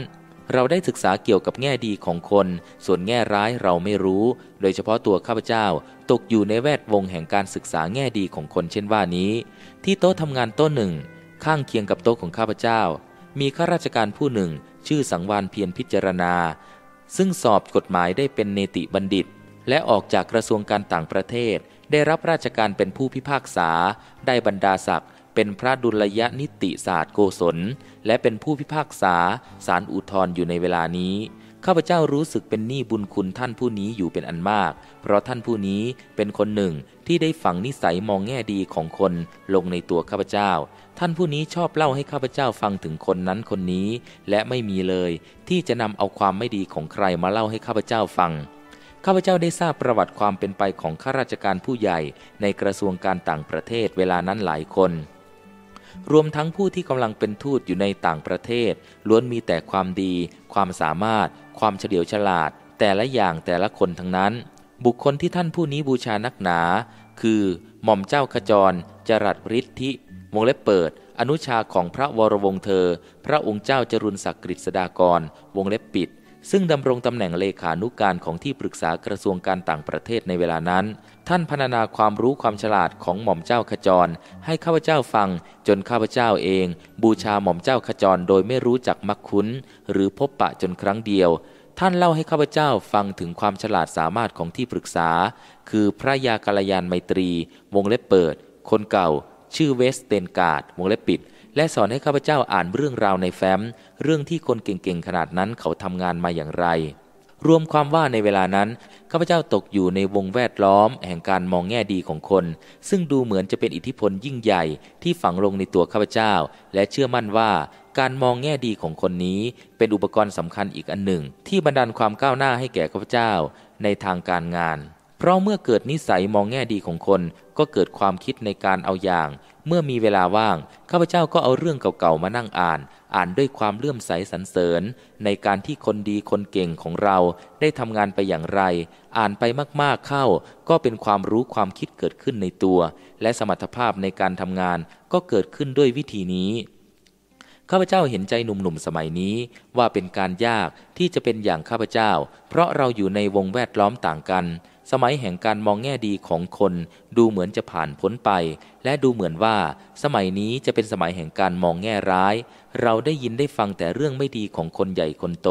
เราได้ศึกษาเกี่ยวกับแง่ดีของคน ส่วนแง่ร้ายเราไม่รู้ โดยเฉพาะตัวข้าพเจ้าตกอยู่ในแวดวงแห่งการศึกษาแง่ดีของคนเช่นว่านี้ ที่โต๊ะทำงานโต๊ะหนึ่งข้างเคียงกับโต๊ะของข้าพเจ้า มีข้าราชการผู้หนึ่งชื่อสังวานเพียรพิจารณา ซึ่งสอบกฎหมายได้เป็นเนติบัณฑิต และออกจากกระทรวงการต่างประเทศ ได้รับราชการเป็นผู้พิพากษาได้บรรดาศักดิ์เป็นพระดุลยนิติศาสตร์โกศล และเป็นผู้พิพากษาสารอุทธร์อยู่ในเวลานี้ ข้าพเจ้ารู้สึกเป็นหนี้บุญคุณท่านผู้นี้อยู่เป็นอันมาก เพราะท่านผู้นี้เป็นคนหนึ่งที่ได้ฝังนิสัยมองแง่ดีของคนลงในตัวข้าพเจ้า ท่านผู้นี้ชอบเล่าให้ข้าพเจ้าฟังถึงคนนั้นคนนี้ และไม่มีเลยที่จะนำเอาความไม่ดีของใครมาเล่าให้ข้าพเจ้าฟังข้าพเจ้าได้ทราบประวัติความเป็นไปของข้าราชการผู้ใหญ่ในกระทรวงการต่างประเทศเวลานั้นหลายคนรวมทั้งผู้ที่กำลังเป็นทูตอยู่ในต่างประเทศ ล้วนมีแต่ความดี ความสามารถความเฉลียวฉลาด แต่ละอย่างแต่ละคนทั้งนั้น บุคคลที่ท่านผู้นี้บูชานักหนา คือ หม่อมเจ้าขจร จรัสฤทธิวงเล็บเปิด อนุชาของพระวรวงศ์เธอ พระองค์เจ้าจรุนศักดิ์กฤษดากร วงเล็บปิด ซึ่งดำรงตำแหน่งเลขานุการของที่ปรึกษากระทรวงการต่างประเทศในเวลานั้นท่านพรนนาความรู้ความฉลาดของหม่อมเจ้าขจร ให้ข้าพเจ้าฟัง จนข้าพเจ้าเอง บูชาหม่อมเจ้าขจรโดยไม่รู้จักมักคุ้น หรือพบปะจนครั้งเดียว ท่านเล่าให้ข้าพเจ้าฟังถึงความฉลาด สามารถของที่ปรึกษา คือพระยากัลยานไมตรีวงเล็บเปิดคนเก่า ชื่อเวสเตนการ์ดวงเล็บปิดและสอนให้ข้าพเจ้าอ่านเรื่องราวในแฟ้ม เรื่องที่คนเก่งๆขนาดนั้นเขาทำงานมาอย่างไรรวมความว่าในเวลานั้นข้าพเจ้าตกอยู่ในวงแวดล้อมแห่งการมองแง่ดีของคน ซึ่งดูเหมือนจะเป็นอิทธิพลยิ่งใหญ่ที่ฝังลงในตัวข้าพเจ้า และเชื่อมั่นว่าการมองแง่ดีของคนนี้เป็นอุปกรณ์สำคัญอีกอันหนึ่ง ที่บันดาลความก้าวหน้าให้แก่ข้าพเจ้าในทางการงาน เพราะเมื่อเกิดนิสัยมองแง่ดีของคนก็เกิดความคิดในการเอาอย่างเมื่อมีเวลาว่างข้าพเจ้าก็เอาเรื่องเก่าๆมานั่งอ่าน อ่านด้วยความเลื่อมใสสรรเสริญ ในการที่คนดีคนเก่งของเราได้ทำงานไปอย่างไร อ่านไปมากๆเข้า ก็เป็นความรู้ความคิดเกิดขึ้นในตัว และสมรรถภาพในการทำงานก็เกิดขึ้นด้วยวิธีนี้ ข้าพเจ้าเห็นใจหนุ่มๆสมัยนี้ว่าเป็นการยากที่จะเป็นอย่างข้าพเจ้า เพราะเราอยู่ในวงแวดล้อมต่างกันสมัยแห่งการมองแง่ดีของคน ดูเหมือนจะผ่านพ้นไป และดูเหมือนว่า สมัยนี้จะเป็นสมัยแห่งการมองแง่ร้าย เราได้ยินได้ฟังแต่เรื่องไม่ดีของคนใหญ่คนโต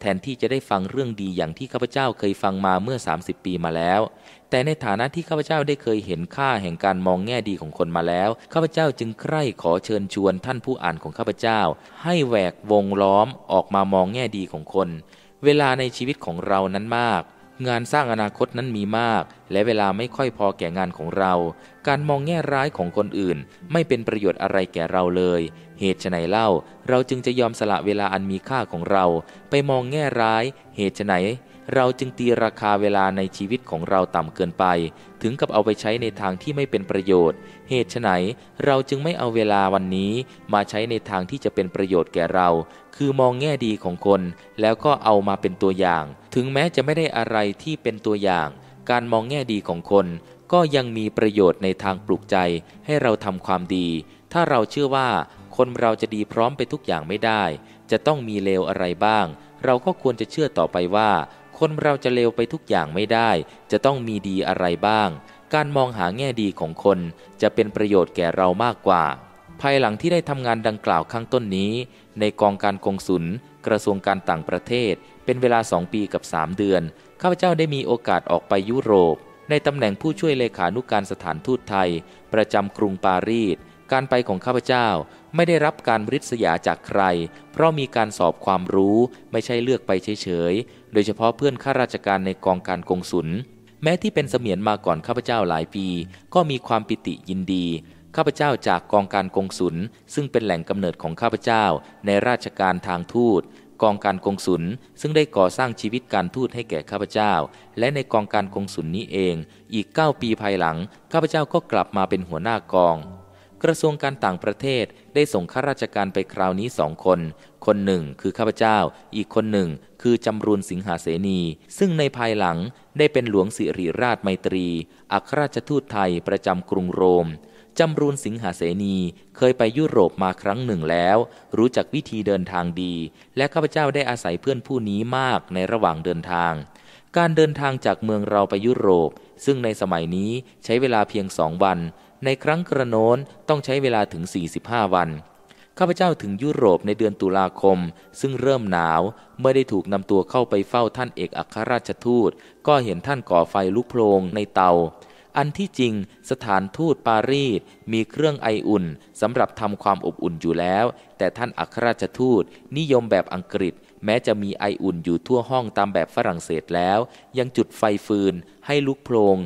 แทนที่จะได้ฟังเรื่องดีอย่างที่ข้าพเจ้าเคยฟังมาเมื่อ 30 ปีมาแล้ว แต่ในฐานะที่ข้าพเจ้าได้เคยเห็นค่าแห่งการมองแง่ดีของคนมาแล้ว ข้าพเจ้าจึงใคร่ขอเชิญชวนท่านผู้อ่านของข้าพเจ้า ให้แหวกวงล้อมออกมามองแง่ดีของคน เวลาในชีวิตของเรานั้นมากงานสร้างอนาคตนั้นมีมากและเวลาไม่ค่อยพอแก่งานของเรา การมองแง่ร้ายของคนอื่นไม่เป็นประโยชน์อะไรแก่เราเลย เหตุไฉนเล่าเราจึงจะยอมสละเวลาอันมีค่าของเราไปมองแง่ร้ายเหตุไฉนเราจึงตีราคาเวลาในชีวิตของเราต่ำเกินไป ถึงกับเอาไปใช้ในทางที่ไม่เป็นประโยชน์ เหตุไฉนเราจึงไม่เอาเวลาวันนี้ มาใช้ในทางที่จะเป็นประโยชน์แก่เรา คือมองแง่ดีของคน แล้วก็เอามาเป็นตัวอย่าง ถึงแม้จะไม่ได้อะไรที่เป็นตัวอย่าง การมองแง่ดีของคน ก็ยังมีประโยชน์ในทางปลุกใจให้เราทำความดี ถ้าเราเชื่อว่า คนเราจะดีพร้อมไปทุกอย่างไม่ได้ จะต้องมีเลวอะไรบ้าง เราก็ควรจะเชื่อต่อไปว่าคนเราจะเลวไปทุกอย่างไม่ได้ จะต้องมีดีอะไรบ้าง การมองหาแง่ดีของคน จะเป็นประโยชน์แก่เรามากกว่า ภายหลังที่ได้ทำงานดังกล่าวข้างต้นนี้ ในกองการกงสุลกระทรวงการต่างประเทศ เป็นเวลาสองปีกับ 3 เดือน ข้าพเจ้าได้มีโอกาสออกไปยุโรป ในตำแหน่งผู้ช่วยเลขานุกการสถานทูตไทย ประจำกรุงปารีส การไปของข้าพเจ้าไม่ได้รับการริษยาจากใคร เพราะมีการสอบความรู้ ไม่ใช่เลือกไปเฉยโดยเฉพาะเพื่อนข้าราชการในกองการกงสุล แม้ที่เป็นเสมียนมาก่อนข้าพเจ้าหลายปี ก็มีความปิติยินดี ข้าพเจ้าจากกองการกงสุลซึ่งเป็นแหล่งกำเนิดของข้าพเจ้าในราชการทางทูต กองการกงสุล ซึ่งได้ก่อสร้างชีวิตการทูตให้แก่ข้าพเจ้า และในกองการกงสุลนี้เอง อีก9ปีภายหลังข้าพเจ้าก็กลับมาเป็นหัวหน้ากอง กระทรวงการต่างประเทศได้ส่งข้าราชการไปคราวนี้สองคน คนหนึ่ง คือข้าพเจ้า อีกคนหนึ่งคือจำรูนสิงหาเสนี ซึ่งในภายหลังได้เป็นหลวงสิริราชไมตรีอัครราชทูตไทยประจำกรุงโรมจำรูนสิงหาเสนี เคยไปยุโรปมาครั้งหนึ่งแล้ว รู้จักวิธีเดินทางดี และข้าพเจ้าได้อาศัยเพื่อนผู้นี้มากในระหว่างเดินทาง การเดินทางจากเมืองเราไปยุโรป ซึ่งในสมัยนี้ใช้เวลาเพียงสองวัน ในครั้งกระโน้นต้องใช้เวลาถึง45วันข้าพเจ้าถึงยุโรปในเดือนตุลาคม ซึ่งเริ่มหนาว เมื่อได้ถูกนำตัวเข้าไปเฝ้าท่านเอกอัครราชทูต ก็เห็นท่านก่อไฟลุกโพลงในเตา อันที่จริงสถานทูตปารีสมีเครื่องไออุ่นสำหรับทำความอบอุ่นอยู่แล้ว แต่ท่านอัครราชทูต นิยมแบบอังกฤษ แม้จะมีไออุ่นอยู่ทั่วห้องตามแบบฝรั่งเศสแล้ว ยังจุดไฟฟืน ให้ลุกโพลง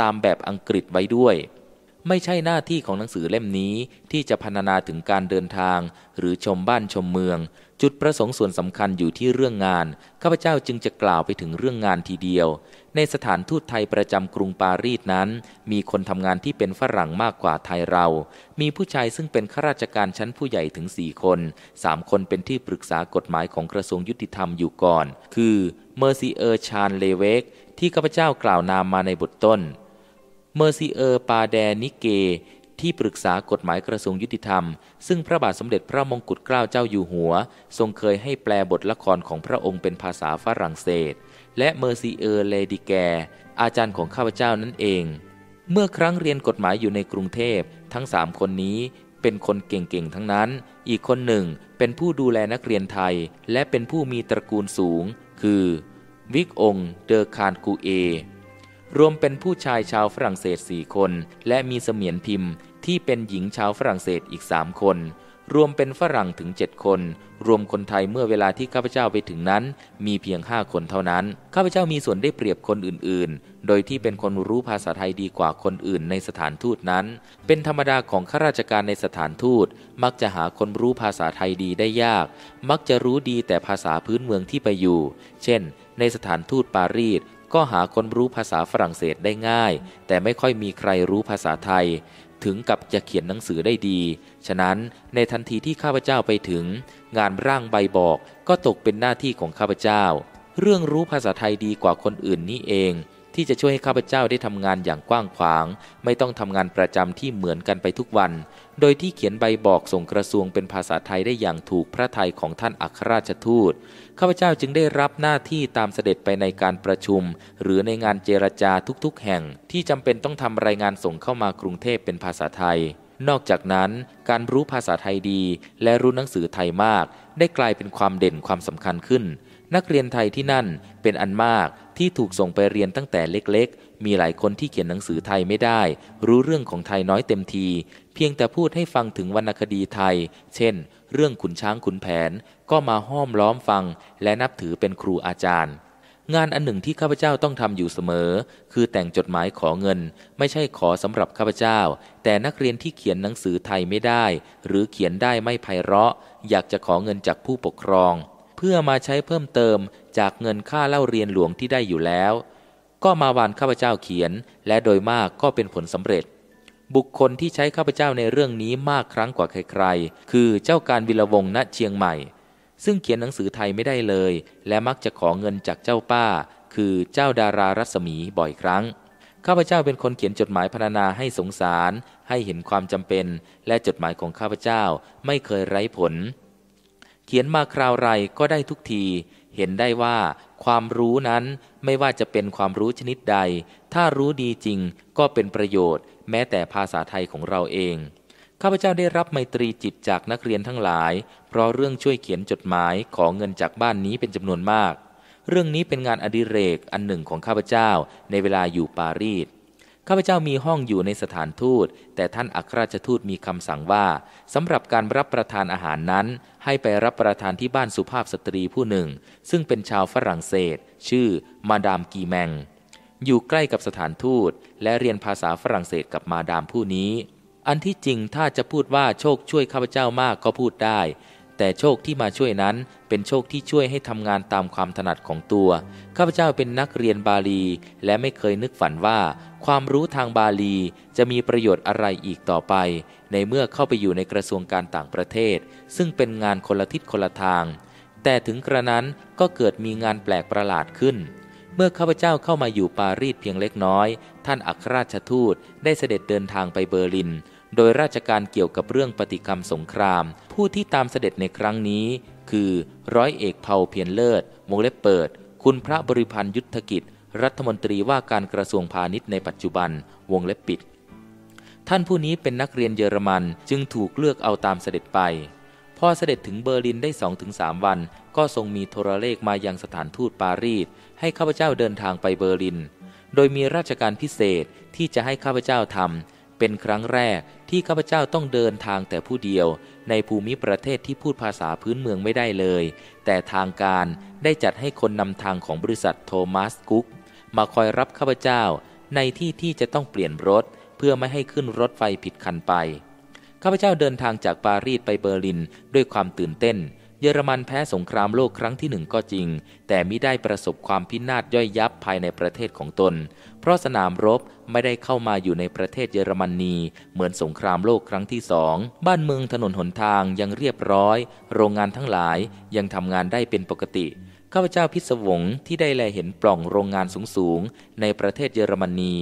ตามแบบอังกฤษไว้ด้วยไม่ใช่หน้าที่ของหนังสือเล่มนี้ที่จะพรรณนาถึงการเดินทาง หรือชมบ้านชมเมือง จุดประสงค์ส่วนสำคัญอยู่ที่เรื่องงานข้าพเจ้าจึงจะกล่าวไปถึงเรื่องงานทีเดียว ในสถานทูตไทยประจำกรุงปารีสนั้น มีคนทำงานที่เป็นฝรั่งมากกว่าไทยเรา มีผู้ชายซึ่งเป็นข้าราชการชั้นผู้ใหญ่ถึงสี่คนสามคนเป็นที่ปรึกษากฎหมายของกระทรวงยุติธรรมอยู่ก่อน คือเมอร์ซีเออร์ชานเลเวก ที่ข้าพเจ้ากล่าวนามมาในบทต้นเมอร์ซีเออร์ปาแดนิเก ที่ปรึกษากฎหมายกระทรวงยุติธรรม ซึ่งพระบาทสมเด็จพระมงกุฎเกล้าเจ้าอยู่หัว ทรงเคยให้แปลบทละครของพระองค์เป็นภาษาฝรั่งเศส และเมอร์ซีเออร์เลดิแก อาจารย์ของข้าพเจ้านั่นเอง เมื่อครั้งเรียนกฎหมายอยู่ในกรุงเทพ ทั้งสามคนนี้เป็นคนเก่งๆทั้งนั้น อีกคนหนึ่งเป็นผู้ดูแลนักเรียนไทย และเป็นผู้มีตระกูลสูง คือ วิกองเดอคารกูเอรวมเป็นผู้ชายชาวฝรั่งเศสสี่คน และมีเสมียนพิมพ์ ที่เป็นหญิงชาวฝรั่งเศสอีกสามคน รวมเป็นฝรั่งถึงเจ็ดคน รวมคนไทยเมื่อเวลาที่ข้าพเจ้าไปถึงนั้นมีเพียงห้าคนเท่านั้นข้าพเจ้ามีส่วนได้เปรียบคนอื่นๆ โดยที่เป็นคนรู้ภาษาไทยดีกว่าคนอื่นในสถานทูตนั้น เป็นธรรมดาของข้าราชการในสถานทูต มักจะหาคนรู้ภาษาไทยดีได้ยาก มักจะรู้ดีแต่ภาษาพื้นเมืองที่ไปอยู่ เช่น ในสถานทูตปารีสก็หาคนรู้ภาษาฝรั่งเศสได้ง่าย แต่ไม่ค่อยมีใครรู้ภาษาไทย ถึงกับจะเขียนหนังสือได้ดี ฉะนั้นในทันทีที่ข้าพเจ้าไปถึง งานร่างใบบอกก็ตกเป็นหน้าที่ของข้าพเจ้า เรื่องรู้ภาษาไทยดีกว่าคนอื่นนี่เองที่จะช่วยให้ข้าพเจ้าได้ทำงานอย่างกว้างขวาง ไม่ต้องทำงานประจำที่เหมือนกันไปทุกวัน โดยที่เขียนใบบอกส่งกระทรวงเป็นภาษาไทยได้อย่างถูกพระทัยของท่านอัครราชทูตข้าพเจ้าจึงได้รับหน้าที่ตามเสด็จไปในการประชุม หรือในงานเจรจาทุกๆแห่งที่จำเป็นต้องทำรายงานส่งเข้ามากรุงเทพเป็นภาษาไทย นอกจากนั้น การรู้ภาษาไทยดี และรู้หนังสือไทยมาก ได้กลายเป็นความเด่นความสำคัญขึ้น นักเรียนไทยที่นั่นเป็นอันมากที่ถูกส่งไปเรียนตั้งแต่เล็กๆ มีหลายคนที่เขียนหนังสือไทยไม่ได้ รู้เรื่องของไทยน้อยเต็มที เพียงแต่พูดให้ฟังถึงวรรณคดีไทย เช่น เรื่องขุนช้างขุนแผน ก็มาห้อมล้อมฟัง และนับถือเป็นครูอาจารย์ งานอันหนึ่งที่ข้าพเจ้าต้องทำอยู่เสมอ คือแต่งจดหมายขอเงิน ไม่ใช่ขอสำหรับข้าพเจ้า แต่นักเรียนที่เขียนหนังสือไทยไม่ได้ หรือเขียนได้ไม่ไพเราะ อยากจะขอเงินจากผู้ปกครองเพื่อมาใช้เพิ่มเติมจากเงินค่าเล่าเรียนหลวงที่ได้อยู่แล้ว ก็มาวานข้าพเจ้าเขียนและโดยมากก็เป็นผลสำเร็จ บุคคลที่ใช้ข้าพเจ้าในเรื่องนี้มากครั้งกว่าใครๆ คือเจ้าการวิลวงณเชียงใหม่ ซึ่งเขียนหนังสือไทยไม่ได้เลย และมักจะขอเงินจากเจ้าป้า คือเจ้าดารารัศมีบ่อยครั้ง ข้าพเจ้าเป็นคนเขียนจดหมายพรรณนาให้สงสารให้เห็นความจำเป็น และจดหมายของข้าพเจ้าไม่เคยไร้ผลเขียนมาคราวไรก็ได้ทุกที เห็นได้ว่าความรู้นั้นไม่ว่าจะเป็นความรู้ชนิดใด ถ้ารู้ดีจริงก็เป็นประโยชน์ แม้แต่ภาษาไทยของเราเอง ข้าพเจ้าได้รับไมตรีจิตจากนักเรียนทั้งหลาย เพราะเรื่องช่วยเขียนจดหมายของเงินจากบ้านนี้เป็นจำนวนมาก เรื่องนี้เป็นงานอดิเรกอันหนึ่งของข้าพเจ้าในเวลาอยู่ปารีสข้าพเจ้ามีห้องอยู่ในสถานทูต แต่ท่านอัครราชทูตมีคำสั่งว่า สำหรับการรับประทานอาหารนั้น ให้ไปรับประทานที่บ้านสุภาพสตรีผู้หนึ่ง ซึ่งเป็นชาวฝรั่งเศส ชื่อ มาดามกีแมงอยู่ใกล้กับสถานทูตและเรียนภาษาฝรั่งเศสกับมาดามผู้นี้ อันที่จริงถ้าจะพูดว่าโชคช่วยข้าพเจ้ามากก็พูดได้ แต่โชคที่มาช่วยนั้นเป็นโชคที่ช่วยให้ทำงานตามความถนัดของตัว ข้าพเจ้าเป็นนักเรียนบาลีและไม่เคยนึกฝันว่าความรู้ทางบาลีจะมีประโยชน์อะไรอีกต่อไป ในเมื่อเข้าไปอยู่ในกระทรวงการต่างประเทศ ซึ่งเป็นงานคนละทิศคนละทาง แต่ถึงกระนั้นก็เกิดมีงานแปลกประหลาดขึ้น เมื่อข้าพเจ้าเข้ามาอยู่ปารีสเพียงเล็กน้อย ท่านอัครราชทูต ได้เสด็จเดินทางไปเบอร์ลิน โดยราชการเกี่ยวกับเรื่องปฏิกรรมสงคราม ผู้ที่ตามเสด็จในครั้งนี้ คือ ร้อยเอกเผาเพียนเลิศวงเล็บเปิด คุณพระบริพันธ์ยุทธกิจรัฐมนตรีว่าการกระทรวงพาณิชย์ในปัจจุบันวงเล็บปิด ท่านผู้นี้เป็นนักเรียนเยอรมันจึงถูกเลือกเอาตามเสด็จไป พอเสด็จถึงเบอร์ลินได้2สวัน ก็ทรงมีโทรเลขมายังสถานทูตปารีสให้ข้าพเจ้าเดินทางไปเบอร์ลิน โดยมีราชการพิเศษที่จะให้ข้าพเจ้าทำเป็นครั้งแรกที่ข้าพเจ้าต้องเดินทางแต่ผู้เดียว ในภูมิประเทศที่พูดภาษาพื้นเมืองไม่ได้เลย แต่ทางการได้จัดให้คนนำทางของบริษัทโทมัสกุ๊กมาคอยรับข้าพเจ้า ในที่ที่จะต้องเปลี่ยนรถ เพื่อไม่ให้ขึ้นรถไฟผิดคันไป ข้าพเจ้าเดินทางจากปารีสไปเบอร์ลิน ด้วยความตื่นเต้น เยอรมันแพ้สงครามโลกครั้งที่หนึ่งก็จริง แต่มิได้ประสบความพินาศย่อยยับภายในประเทศของตน เพราะสนามรบไม่ได้เข้ามาอยู่ในประเทศเยอรมนีเหมือนสงครามโลกครั้งที่สองบ้านเมืองถนนหนทางยังเรียบร้อย โรงงานทั้งหลายยังทำงานได้เป็นปกติข้าพเจ้าพิศวงที่ได้แลเห็นปล่องโรงงานสูง ๆ ในประเทศเยอรมนี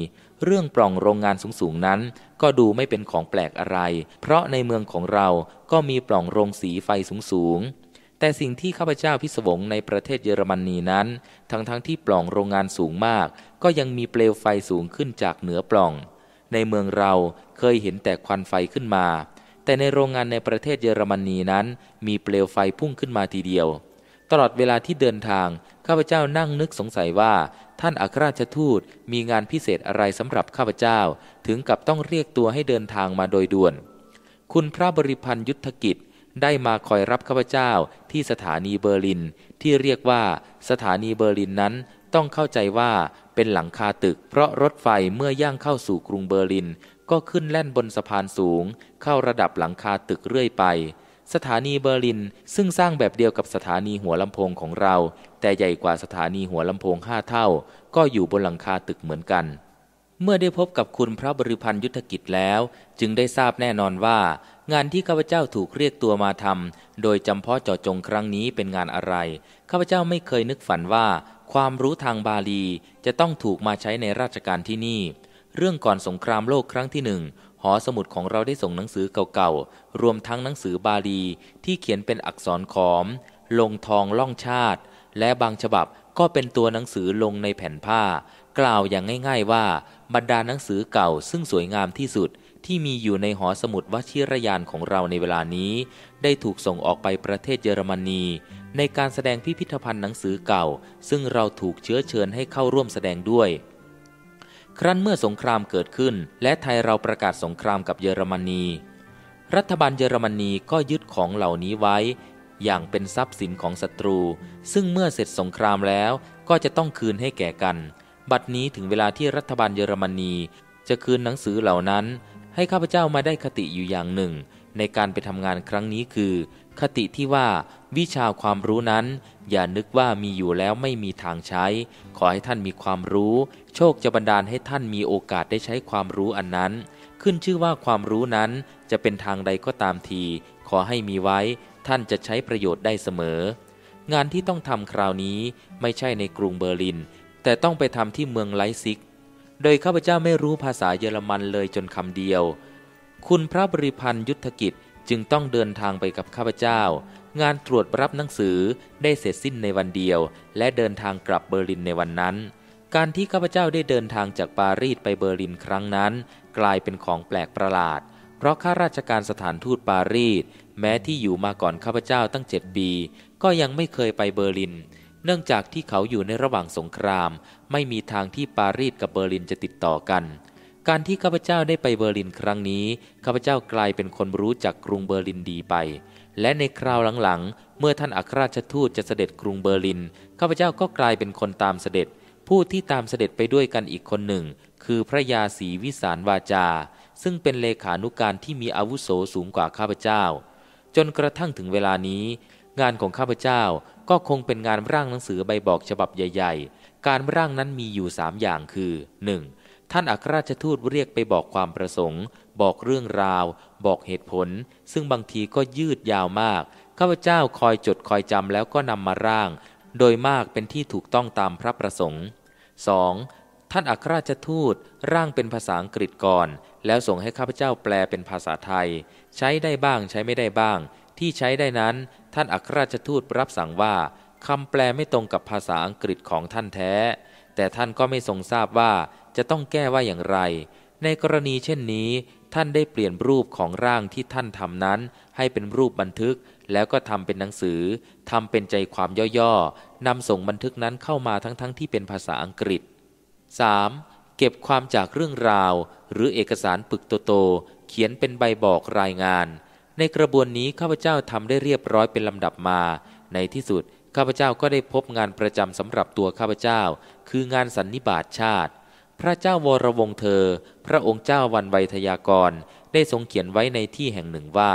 เรื่องปล่องโรงงานสูง ๆ นั้น ก็ดูไม่เป็นของแปลกอะไร เพราะในเมืองของเราก็มีปล่องโรงสีไฟสูง ๆ แต่สิ่งที่ข้าพเจ้าพิศวงในประเทศเยอรมนี นั้น ทั้งๆทที่ปล่องโรงงานสูงมาก ก็ยังมีเปลวไฟสูงขึ้นจากเหนือปล่อง ในเมืองเราเคยเห็นแต่ควันไฟขึ้นมา แต่ในโรงงานในประเทศเยอรมนีนั้นมีเปลวไฟพุ่งขึ้นมาทีเดียวตลอดเวลาที่เดินทาง ข้าพเจ้านั่งนึกสงสัยว่า ท่านอัครราชทูตมีงานพิเศษอะไรสำหรับข้าพเจ้า ถึงกับต้องเรียกตัวให้เดินทางมาโดยด่วน คุณพระบริพันธ์ยุทธกิจได้มาคอยรับข้าพเจ้าที่สถานีเบอร์ลิน ที่เรียกว่าสถานีเบอร์ลินนั้นต้องเข้าใจว่าเป็นหลังคาตึกเพราะรถไฟเมื่อย่างเข้าสู่กรุงเบอร์ลิน ก็ขึ้นแล่นบนสะพานสูง เข้าระดับหลังคาตึกเรื่อยไปสถานีเบอร์ลินซึ่งสร้างแบบเดียวกับสถานีหัวลำโพงของเรา แต่ใหญ่กว่าสถานีหัวลำโพงห้าเท่าก็อยู่บนหลังคาตึกเหมือนกัน เมื่อได้พบกับคุณพระบริพันธ์ยุทธกิจแล้ว จึงได้ทราบแน่นอนว่า งานที่ข้าพเจ้าถูกเรียกตัวมาทำโดยจำเพาะเจาะจงครั้งนี้เป็นงานอะไร ข้าพเจ้าไม่เคยนึกฝันว่า ความรู้ทางบาลีจะต้องถูกมาใช้ในราชการที่นี่ เรื่องก่อนสงครามโลกครั้งที่หนึ่งหอสมุดของเราได้ส่งหนังสือเก่าๆ รวมทั้งหนังสือบาลีที่เขียนเป็นอักษรขอม ลงทองล่องชาติ และบางฉบับก็เป็นตัวหนังสือลงในแผ่นผ้า กล่าวอย่างง่ายๆ ว่า บรรดาหนังสือเก่าซึ่งสวยงามที่สุดที่มีอยู่ในหอสมุดวชิรยานของเราในเวลานี้ ได้ถูกส่งออกไปประเทศเยอรมนีในการแสดงพิพิธภัณฑ์หนังสือเก่า ซึ่งเราถูกเชื้อเชิญให้เข้าร่วมแสดงด้วยครั้นเมื่อสงครามเกิดขึ้น และไทยเราประกาศสงครามกับเยอรมนี รัฐบาลเยอรมนีก็ยึดของเหล่านี้ไว้ อย่างเป็นทรัพย์สินของศัตรู ซึ่งเมื่อเสร็จสงครามแล้วก็จะต้องคืนให้แก่กัน บัดนี้ถึงเวลาที่รัฐบาลเยอรมนีจะคืนหนังสือเหล่านั้น ให้ข้าพเจ้ามาได้คติอยู่อย่างหนึ่ง ในการไปทำงานครั้งนี้คือคติที่ว่าวิชาความรู้นั้น อย่านึกว่ามีอยู่แล้วไม่มีทางใช้ ขอให้ท่านมีความรู้ โชคจะบันดาลให้ท่านมีโอกาสได้ใช้ความรู้อันนั้น ขึ้นชื่อว่าความรู้นั้นจะเป็นทางใดก็ตามที ขอให้มีไว้ ท่านจะใช้ประโยชน์ได้เสมอ งานที่ต้องทำคราวนี้ไม่ใช่ในกรุงเบอร์ลิน แต่ต้องไปทำที่เมืองไลซิก โดยข้าพเจ้าไม่รู้ภาษาเยอรมันเลยจนคำเดียว คุณพระบริพันธ์ยุทธกิจจึงต้องเดินทางไปกับข้าพเจ้างานตรวจรับหนังสือ ได้เสร็จสิ้นในวันเดียว และเดินทางกลับเบอร์ลินในวันนั้น การที่ข้าพเจ้าได้เดินทางจากปารีสไปเบอร์ลินครั้งนั้น กลายเป็นของแปลกประหลาด เพราะข้าราชการสถานทูตปารีสแม้ที่อยู่มาก่อนข้าพเจ้าตั้งเจ็ดปีก็ยังไม่เคยไปเบอร์ลิน เนื่องจากที่เขาอยู่ในระหว่างสงคราม ไม่มีทางที่ปารีสกับเบอร์ลินจะติดต่อกัน การที่ข้าพเจ้าได้ไปเบอร์ลินครั้งนี้ข้าพเจ้ากลายเป็นคนรู้จักกรุงเบอร์ลินดีไปและในคราวหลังๆ เมื่อท่านอัครราชทูตจะเสด็จกรุงเบอร์ลิน ข้าพเจ้าก็กลายเป็นคนตามเสด็จ ผู้ที่ตามเสด็จไปด้วยกันอีกคนหนึ่ง คือพระยาศรีวิสารวาจา ซึ่งเป็นเลขานุการที่มีอาวุโสสูงกว่าข้าพเจ้า จนกระทั่งถึงเวลานี้ งานของข้าพเจ้าก็คงเป็นงานร่างหนังสือใบบอกฉบับใหญ่ ๆ การร่างนั้นมีอยู่สามอย่างคือ 1. ท่านอัครราชทูตเรียกไปบอกความประสงค์ บอกเรื่องราว บอกเหตุผล ซึ่งบางทีก็ยืดยาวมากข้าพเจ้าคอยจดคอยจำแล้วก็นำมาร่าง โดยมากเป็นที่ถูกต้องตามพระประสงค์ 2. ท่านอัครราชทูตร่างเป็นภาษาอังกฤษก่อน แล้วส่งให้ข้าพเจ้าแปลเป็นภาษาไทย ใช้ได้บ้างใช้ไม่ได้บ้างที่ใช้ได้นั้นท่านอัครราชทูตรับสั่งว่าคำแปลไม่ตรงกับภาษาอังกฤษของท่านแท้ แต่ท่านก็ไม่ทรงทราบว่าจะต้องแก้ว่าอย่างไร ในกรณีเช่นนี้ ท่านได้เปลี่ยนรูปของร่างที่ท่านทำนั้น ให้เป็นรูปบันทึก แล้วก็ทำเป็นหนังสือทำเป็นใจความย่อๆนำส่งบันทึกนั้นเข้ามาทั้งๆทที่เป็นภาษาอังกฤษ 3. เก็บความจากเรื่องราว หรือเอกสารปึกโตๆเขียนเป็นใบบอกรายงาน ในกระบวนนี้ข้าพเจ้าทำได้เรียบร้อยเป็นลำดับมา ในที่สุด ข้าพเจ้าก็ได้พบงานประจำสำหรับตัวข้าพเจ้า คืองานสันนิบาตชาติพระเจ้าวรวงเธอ พระองค์เจ้าวันไวยทยากร ได้ทรงเขียนไว้ในที่แห่งหนึ่งว่า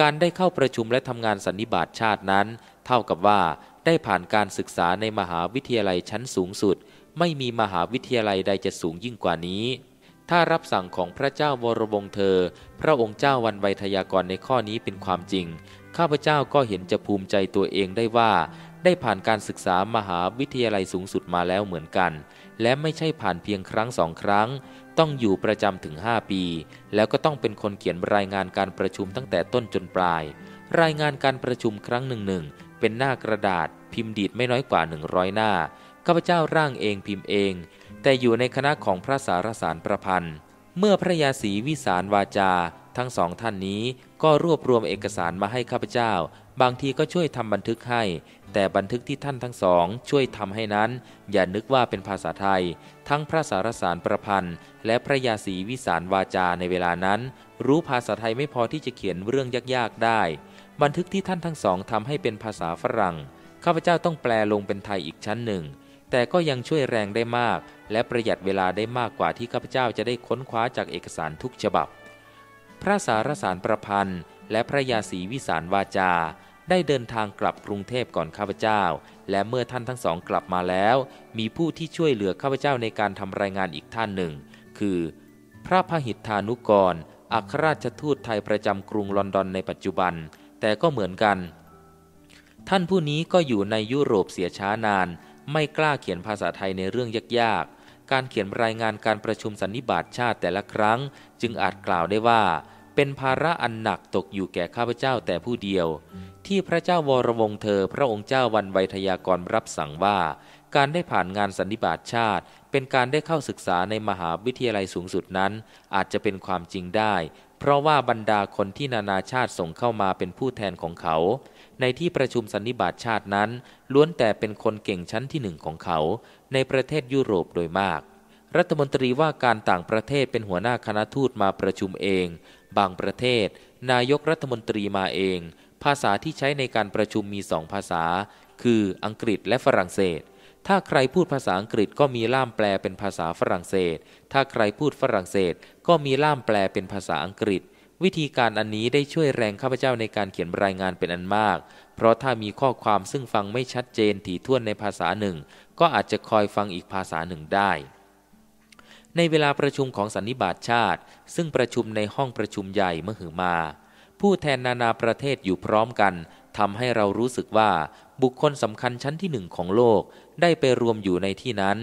การได้เข้าประชุมและทำงานสันนิบาตชาตินั้น เท่ากับว่า ได้ผ่านการศึกษาในมหาวิทยาลัยชั้นสูงสุด ไม่มีมหาวิทยาลัยใดจะสูงยิ่งกว่านี้ ถ้ารับสั่งของพระเจ้าวรวงเธอ พระองค์เจ้าวันไวยทยากรในข้อนี้เป็นความจริง ข้าพเจ้าก็เห็นจะภูมิใจตัวเองได้ว่า ได้ผ่านการศึกษามหาวิทยาลัยสูงสุดมาแล้วเหมือนกันและไม่ใช่ผ่านเพียงครั้งสองครั้ง ต้องอยู่ประจำถึง 5 ปี แล้วก็ต้องเป็นคนเขียนรายงานการประชุมตั้งแต่ต้นจนปลาย รายงานการประชุมครั้งหนึ่งหนึ่ง เป็นหน้ากระดาษพิมพ์ดีดไม่น้อยกว่า 100 หน้า ข้าพเจ้าร่างเองพิมพ์เอง แต่อยู่ในคณะของพระสารสารประพันธ์ เมื่อพระยาศรีวิสารวาจา ทั้งสองท่านนี้ก็รวบรวมเอกสารมาให้ข้าพเจ้า บางทีก็ช่วยทำบันทึกให้แต่บันทึกที่ท่านทั้งสอง ช่วยทำให้นั้น อย่านึกว่าเป็นภาษาไทย ทั้งพระสารสารประพันธ์ และพระยาศรีวิสารวาจาในเวลานั้น รู้ภาษาไทยไม่พอที่จะเขียนเรื่องยาก ๆได้ บันทึกที่ท่านทั้งสองทำให้เป็นภาษาฝรั่งข้าพเจ้าต้องแปลลงเป็นไทยอีกชั้นหนึ่ง แต่ก็ยังช่วยแรงได้มาก และประหยัดเวลาได้มากกว่าที่ข้าพเจ้าจะได้ค้นคว้าจากเอกสารทุกฉบับ พระสารสารประพันธ์ และพระยาศรีวิสารวาจาได้เดินทางกลับกรุงเทพก่อนข้าพเจ้า และเมื่อท่านทั้งสองกลับมาแล้ว มีผู้ที่ช่วยเหลือข้าพเจ้าในการทำรายงานอีกท่านหนึ่ง คือ พระพหิทธานุกร อัครราชทูตไทยประจำกรุงลอนดอนในปัจจุบัน แต่ก็เหมือนกัน ท่านผู้นี้ก็อยู่ในยุโรปเสียช้านาน ไม่กล้าเขียนภาษาไทยในเรื่องยากๆ การเขียนรายงานการประชุมสันนิบาตชาติแต่ละครั้ง จึงอาจกล่าวได้ว่า เป็นภาระอันหนักตกอยู่แก่ข้าพเจ้าแต่ผู้เดียวที่พระเจ้าวรวงเธอพระองค์เจ้าวันไวยทยากรรับสั่งว่า การได้ผ่านงานสันนิบาตชาติ เป็นการได้เข้าศึกษาในมหาวิทยาลัยสูงสุดนั้น อาจจะเป็นความจริงได้ เพราะว่าบรรดาคนที่นานาชาติส่งเข้ามาเป็นผู้แทนของเขา ในที่ประชุมสันนิบาตชาตินั้น ล้วนแต่เป็นคนเก่งชั้นที่หนึ่งของเขา ในประเทศยุโรปโดยมาก รัฐมนตรีว่าการต่างประเทศเป็นหัวหน้าคณะทูตมาประชุมเอง บางประเทศ นายกรัฐมนตรีมาเองภาษาที่ใช้ในการประชุมมีสองภาษา คืออังกฤษและฝรั่งเศส ถ้าใครพูดภาษาอังกฤษก็มีล่ามแปลเป็นภาษาฝรั่งเศส ถ้าใครพูดฝรั่งเศส ก็มีล่ามแปลเป็นภาษาอังกฤษ วิธีการอันนี้ได้ช่วยแรงข้าพเจ้าในการเขียนรายงานเป็นอันมาก เพราะถ้ามีข้อความซึ่งฟังไม่ชัดเจนถี่ถ้วนในภาษาหนึ่ง ก็อาจจะคอยฟังอีกภาษาหนึ่งได้ ในเวลาประชุมของสันนิบาตชาติ ซึ่งประชุมในห้องประชุมใหญ่มหือมาผู้แทนนานาประเทศอยู่พร้อมกันทำให้เรารู้สึกว่า บุคคลสำคัญชั้นที่หนึ่งของโลกได้ไปรวมอยู่ในที่นั้น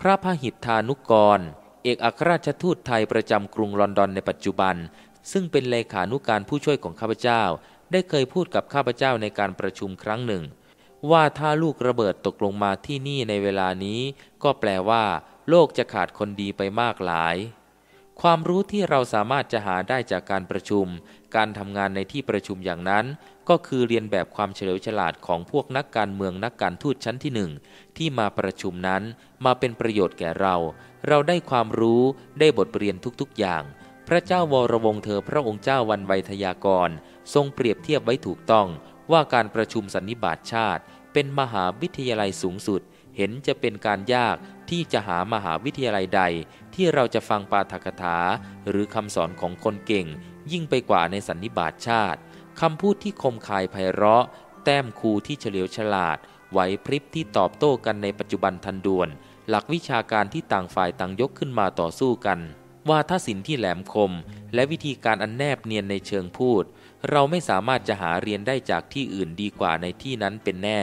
พระพหิทธานุกร เอกอัครราชทูตไทยประจำกรุงลอนดอนในปัจจุบัน ซึ่งเป็นเลขานุการผู้ช่วยของข้าพเจ้าได้เคยพูดกับข้าพเจ้าในการประชุมครั้งหนึ่ง ว่าถ้าลูกระเบิดตกลงมาที่นี่ในเวลานี้ ก็แปลว่า โลกจะขาดคนดีไปมากหลายความรู้ที่เราสามารถจะหาได้จากการประชุม การทำงานในที่ประชุมอย่างนั้น ก็คือเรียนแบบความเฉลียวฉลาดของพวกนักการเมืองนักการทูตชั้นที่หนึ่งที่มาประชุมนั้น มาเป็นประโยชน์แก่เรา เราได้ความรู้ได้บทเรียนทุกๆอย่าง พระเจ้าวรวงเธอพระองค์เจ้าวันไวทยากรทรงเปรียบเทียบไว้ถูกต้อง ว่าการประชุมสันนิบาตชาติ เป็นมหาวิทยาลัยสูงสุด เห็นจะเป็นการยากที่จะหามหาวิทยาลัยใดที่เราจะฟังปาฐกถา หรือคำสอนของคนเก่ง ยิ่งไปกว่าในสันนิบาตชาติคำพูดที่คมคายไพเราะ แต้มคูที่เฉลียวฉลาดไหวพริบที่ตอบโต้กันในปัจจุบันทันด่วน หลักวิชาการที่ต่างฝ่ายต่างยกขึ้นมาต่อสู้กัน วาทศิลป์ที่แหลมคม และวิธีการอันแนบเนียนในเชิงพูด เราไม่สามารถจะหาเรียนได้จากที่อื่นดีกว่าในที่นั้นเป็นแน่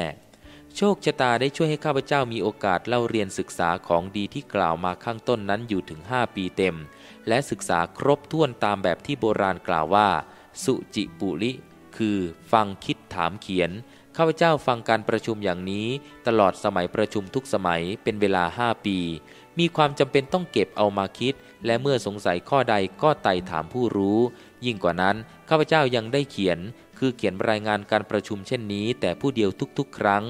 โชคชะตาได้ช่วยให้ข้าพเจ้ามีโอกาสเล่าเรียนศึกษาของดีที่กล่าวมาข้างต้นนั้นอยู่ถึง 5 ปีเต็ม และศึกษาครบถ้วนตามแบบที่โบราณกล่าวว่า สุจิปุริคือฟังคิดถามเขียน ข้าพเจ้าฟังการประชุมอย่างนี้ ตลอดสมัยประชุมทุกสมัยเป็นเวลา 5 ปี มีความจำเป็นต้องเก็บเอามาคิด และเมื่อสงสัยข้อใดก็ไต่ถามผู้รู้ ยิ่งกว่านั้น ข้าพเจ้ายังได้เขียน คือเขียนรายงานการประชุมเช่นนี้ แต่ผู้เดียวทุกๆ ครั้ง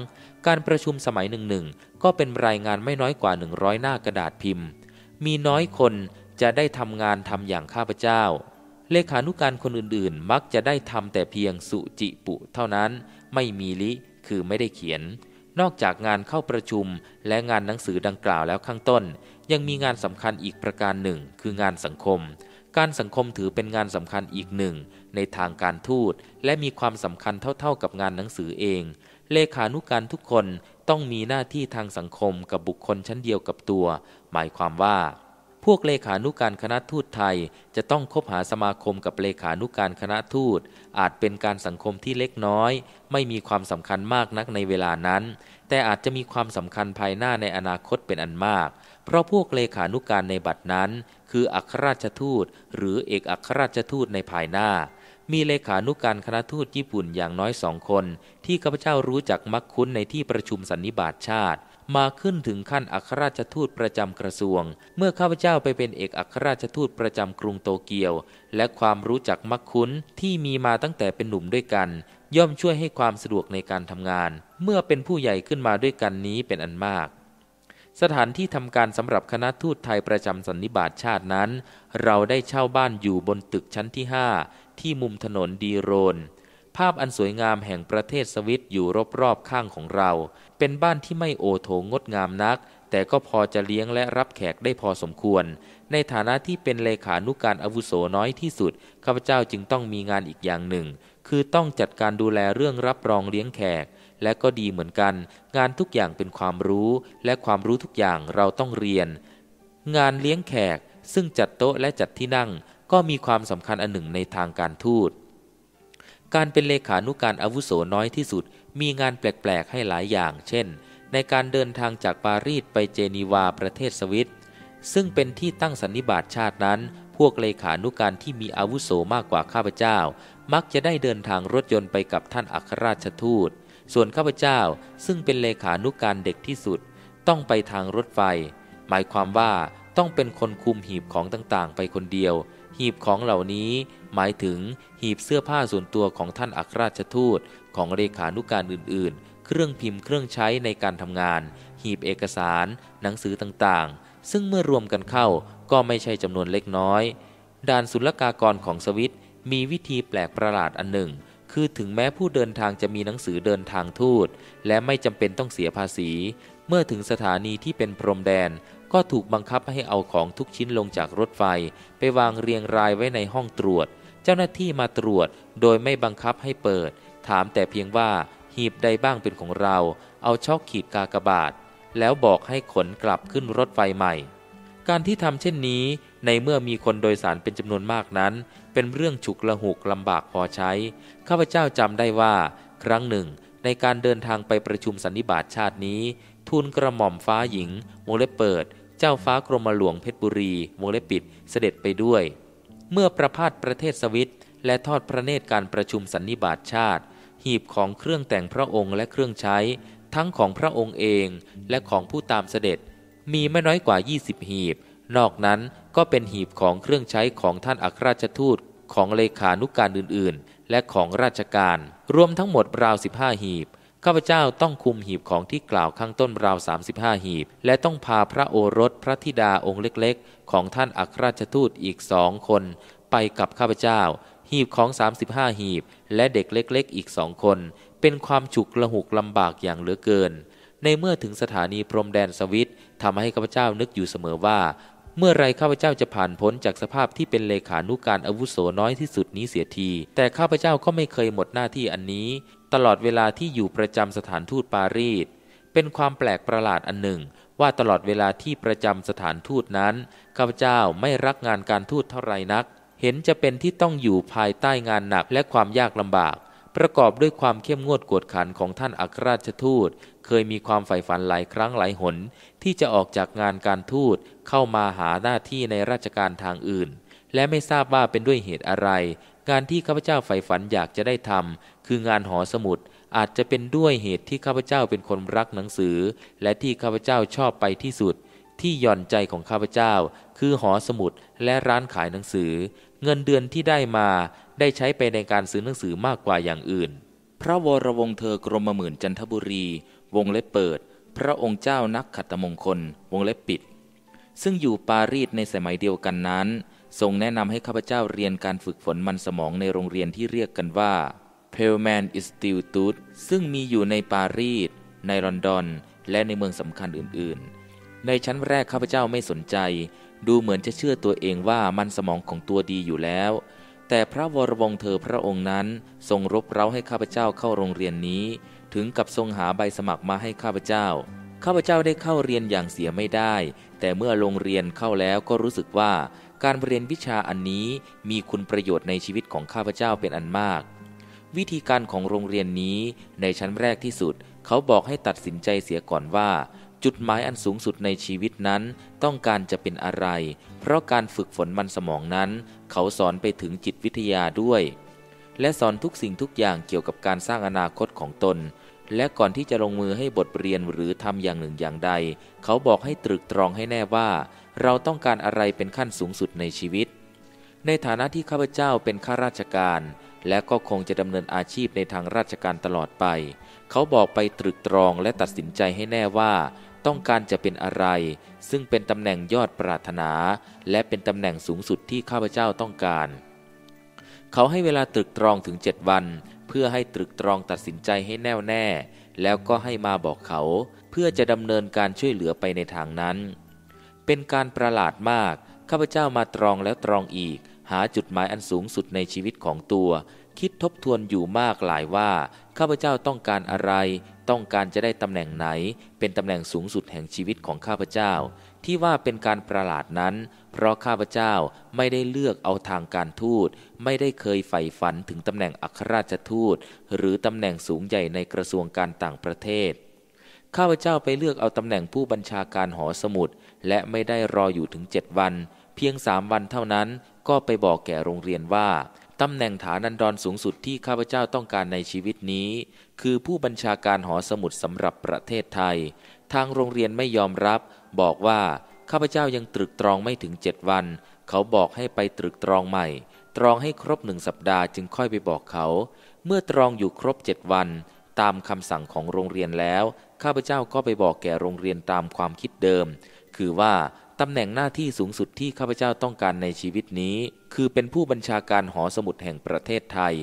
การประชุมสมัยหนึ่งหนึ่งก็เป็นรายงานไม่น้อยกว่า 100 หน้ากระดาษพิมพ์ มีน้อยคนจะได้ทำงานทำอย่างข้าพเจ้าเลขานุการคนอื่นๆ มักจะได้ทำแต่เพียงสุจิปุ เท่านั้นไม่มีลิคือไม่ได้เขียน นอกจากงานเข้าประชุมและงานหนังสือดังกล่าวแล้วข้างต้น ยังมีงานสำคัญอีกประการหนึ่ง คืองานสังคม การสังคมถือเป็นงานสำคัญอีกหนึ่ง ในทางการทูต และมีความสำคัญเท่าๆกับงานหนังสือเองเลขานุการทุกคนต้องมีหน้าที่ทางสังคมกับบุคคลชั้นเดียวกับตัว หมายความว่า พวกเลขานุการคณะทูตไทยจะต้องคบหาสมาคมกับเลขานุการคณะทูต อาจเป็นการสังคมที่เล็กน้อย ไม่มีความสำคัญมากนักในเวลานั้น แต่อาจจะมีความสำคัญภายหน้าในอนาคตเป็นอันมาก เพราะพวกเลขานุการในบัดนั้น คืออัครราชทูต หรือเอกอัครราชทูตในภายหน้ามีเลขานุกการคณะทูตญี่ปุ่นอย่างน้อยสองคน ที่ข้าพเจ้ารู้จักมักคุ้นในที่ประชุมสันนิบาตชาติ มาขึ้นถึงขั้นอัครราชทูตประจำกระทรวง เมื่อข้าพเจ้าไปเป็นเอกอัครราชทูตประจำกรุงโตเกียว และความรู้จักมักคุ้นที่มีมาตั้งแต่เป็นหนุ่มด้วยกัน ย่อมช่วยให้ความสะดวกในการทำงาน เมื่อเป็นผู้ใหญ่ขึ้นมาด้วยกันนี้เป็นอันมาก สถานที่ทำการสำหรับคณะทูตไทยประจำสันนิบาตชาตินั้น เราได้เช่าบ้านอยู่บนตึกชั้นที่ห้าที่มุมถนนดีโรน ภาพอันสวยงามแห่งประเทศสวิตอยู่รอบๆข้างของเรา เป็นบ้านที่ไม่โอโถงงดงามนัก แต่ก็พอจะเลี้ยงและรับแขกได้พอสมควร ในฐานะที่เป็นเลขานุการอาวุโสน้อยที่สุดข้าพเจ้าจึงต้องมีงานอีกอย่างหนึ่ง คือต้องจัดการดูแลเรื่องรับรองเลี้ยงแขก และก็ดีเหมือนกัน งานทุกอย่างเป็นความรู้และความรู้ทุกอย่างเราต้องเรียน งานเลี้ยงแขกซึ่งจัดโต๊ะและจัดที่นั่งก็มีความสำคัญอันหนึ่งในทางการทูต การเป็นเลขานุการอาวุโสน้อยที่สุดมีงานแปลกๆให้หลายอย่าง เช่น ในการเดินทางจากปารีสไปเจนีวาประเทศสวิต ซึ่งเป็นที่ตั้งสันนิบาตชาตินั้น พวกเลขานุการที่มีอาวุโสมากกว่าข้าพเจ้า มักจะได้เดินทางรถยนต์ไปกับท่านอัครราชทูต ส่วนข้าพเจ้าซึ่งเป็นเลขานุการเด็กที่สุด ต้องไปทางรถไฟ หมายความว่าต้องเป็นคนคุมหีบของต่าง ๆ ไปคนเดียวหีบของเหล่านี้ หมายถึงหีบเสื้อผ้าส่วนตัวของท่านอัครราชทูต ของเลขานุการอื่นๆ เครื่องพิมพ์เครื่องใช้ในการทำงาน หีบเอกสาร หนังสือต่างๆ ซึ่งเมื่อรวมกันเข้าก็ไม่ใช่จำนวนเล็กน้อย ด่านศุลกากรของสวิตมีวิธีแปลกประหลาดอันหนึ่ง คือถึงแม้ผู้เดินทางจะมีหนังสือเดินทางทูต และไม่จำเป็นต้องเสียภาษี เมื่อถึงสถานีที่เป็นพรมแดนก็ถูกบังคับให้เอาของทุกชิ้นลงจากรถไฟไปวางเรียงรายไว้ในห้องตรวจ เจ้าหน้าที่มาตรวจ โดยไม่บังคับให้เปิด ถามแต่เพียงว่าหีบใดบ้างเป็นของเรา เอาช็อกขีดกากบาท แล้วบอกให้ขนกลับขึ้นรถไฟใหม่ การที่ทำเช่นนี้ ในเมื่อมีคนโดยสารเป็นจำนวนมากนั้น เป็นเรื่องฉุกละหุกลำบากพอใช้ข้าพเจ้าจำได้ว่า ครั้งหนึ่ง ในการเดินทางไปประชุมสันนิบาตชาตินี้ทูลกระหม่อมฟ้าหญิงวงเล็บเปิดเจ้าฟ้ากรมหลวงเพชรบุรีวงเล็บปิดเสด็จไปด้วย เมื่อประพาสประเทศสวิต และทอดพระเนตรการประชุมสันนิบาตชาติ หีบของเครื่องแต่งพระองค์และเครื่องใช้ทั้งของพระองค์เองและของผู้ตามเสด็จ มีไม่น้อยกว่า 20 หีบ นอกนั้นก็เป็นหีบของเครื่องใช้ของท่านอัครราชทูต ของเลขานุกการอื่น ๆ และของราชการ รวมทั้งหมดราว15หีบข้าพเจ้าต้องคุมหีบของที่กล่าวข้างต้นราว 35 หีบ และต้องพาพระโอรสพระธิดาองค์เล็กๆ ของท่าน อัครราชทูตอีกสองคน ไปกับข้าพเจ้า หีบของ 35 หีบและเด็กเล็กๆอีกสองคน เป็นความฉุกละหุกลำบากอย่างเหลือเกิน ในเมื่อถึงสถานีพรมแดนสวิตทำให้ข้าพเจ้านึกอยู่เสมอว่า เมื่อไรข้าพเจ้าจะผ่านพ้นจากสภาพที่เป็นเลขานุการอาวุโสน้อยที่สุดนี้เสียที แต่ข้าพเจ้าก็ไม่เคยหมดหน้าที่อันนี้ตลอดเวลาที่อยู่ประจำสถานทูตปารีสเป็นความแปลกประหลาดอันหนึ่ง ว่าตลอดเวลาที่ประจำสถานทูตนั้นข้าพเจ้าไม่รักงานการทูตเท่าไรนัก เห็นจะเป็นที่ต้องอยู่ภายใต้งานหนักและความยากลำบาก ประกอบด้วยความเข้มงวดกวดขันของท่านอัครราชทูต เคยมีความใฝ่ฝันหลายครั้งหลายหน ที่จะออกจากงานการทูตเข้ามาหาหน้าที่ในราชการทางอื่น และไม่ทราบว่าเป็นด้วยเหตุอะไรงานที่ข้าพเจ้าใฝ่ฝันอยากจะได้ทำคืองานหอสมุดอาจจะเป็นด้วยเหตุที่ข้าพเจ้าเป็นคนรักหนังสือ และที่ข้าพเจ้าชอบไปที่สุด ที่หย่อนใจของข้าพเจ้า คือหอสมุดและร้านขายหนังสือ เงินเดือนที่ได้มา ได้ใช้ไปในการซื้อหนังสือมากกว่าอย่างอื่น พระวรวงเธอกรมหมื่นจันทบุรี วงเล็บเปิด พระองค์เจ้านักขัตมงคล วงเล็บปิด ซึ่งอยู่ปารีสในสมัยเดียวกันนั้นทรงแนะนำให้ข้าพเจ้าเรียนการฝึกฝนมันสมองในโรงเรียนที่เรียกกันว่า p e l m a n Institute ซึ่งมีอยู่ในปารีสในลอนดอน และในเมืองสำคัญอื่นๆ ในชั้นแรกข้าพเจ้าไม่สนใจ ดูเหมือนจะเชื่อตัวเองว่ามันสมองของตัวดีอยู่แล้ว แต่พระวรวงเธอพระองค์นั้นทรงรบเร้าให้ข้าพเจ้าเข้าโรงเรียนนี้ ถึงกับทรงหาใบสมัครมาให้ข้าพเจ้าข้าพเจ้าได้เข้าเรียนอย่างเสียไม่ได้ แต่เมื่อโรงเรียนเข้าแล้วก็รู้สึกว่าการเรียนวิชาอันนี้มีคุณประโยชน์ในชีวิตของข้าพเจ้าเป็นอันมาก วิธีการของโรงเรียนนี้ในชั้นแรกที่สุด เขาบอกให้ตัดสินใจเสียก่อนว่า จุดหมายอันสูงสุดในชีวิตนั้นต้องการจะเป็นอะไร เพราะการฝึกฝนมันสมองนั้น เขาสอนไปถึงจิตวิทยาด้วย และสอนทุกสิ่งทุกอย่างเกี่ยวกับการสร้างอนาคตของตนและก่อนที่จะลงมือให้บทเรียนหรือทำอย่างหนึ่งอย่างใด เขาบอกให้ตรึกตรองให้แน่ว่า เราต้องการอะไรเป็นขั้นสูงสุดในชีวิต ในฐานะที่ข้าพเจ้าเป็นข้าราชการ และก็คงจะดำเนินอาชีพในทางราชการตลอดไป เขาบอกไปตรึกตรองและตัดสินใจให้แน่ว่า ต้องการจะเป็นอะไร ซึ่งเป็นตำแหน่งยอดปรารถนา และเป็นตำแหน่งสูงสุดที่ข้าพเจ้าต้องการ เขาให้เวลาตรึกตรองถึง7วันเพื่อให้ตรึกตรองตัดสินใจให้แน่วแน่ แล้วก็ให้มาบอกเขา เพื่อจะดำเนินการช่วยเหลือไปในทางนั้น เป็นการประหลาดมาก ข้าพเจ้ามาตรองแล้วตรองอีก หาจุดหมายอันสูงสุดในชีวิตของตัว คิดทบทวนอยู่มากหลายว่า ข้าพเจ้าต้องการอะไร ต้องการจะได้ตำแหน่งไหน เป็นตำแหน่งสูงสุดแห่งชีวิตของข้าพเจ้าที่ว่าเป็นการประหลาดนั้น เพราะข้าพเจ้าไม่ได้เลือกเอาทางการทูต ไม่ได้เคยใฝ่ฝันถึงตำแหน่งอัครราชทูต หรือตำแหน่งสูงใหญ่ในกระทรวงการต่างประเทศ ข้าพเจ้าไปเลือกเอาตำแหน่งผู้บัญชาการหอสมุดและไม่ได้รออยู่ถึงเจ็ดวัน เพียงสามวันเท่านั้นก็ไปบอกแก่โรงเรียนว่าตำแหน่งฐานันดรสูงสุดที่ข้าพเจ้าต้องการในชีวิตนี้ คือผู้บัญชาการหอสมุดสำหรับประเทศไทย ทางโรงเรียนไม่ยอมรับบอกว่าข้าพเจ้ายังตรึกตรองไม่ถึงเจ็ดวัน เขาบอกให้ไปตรึกตรองใหม่ ตรองให้ครบหนึ่งสัปดาห์จึงค่อยไปบอกเขา เมื่อตรองอยู่ครบเจ็ดวัน ตามคำสั่งของโรงเรียนแล้ว ข้าพเจ้าก็ไปบอกแก่โรงเรียนตามความคิดเดิม คือว่าตำแหน่งหน้าที่สูงสุดที่ข้าพเจ้าต้องการในชีวิตนี้ คือเป็นผู้บัญชาการหอสมุดแห่งประเทศไทย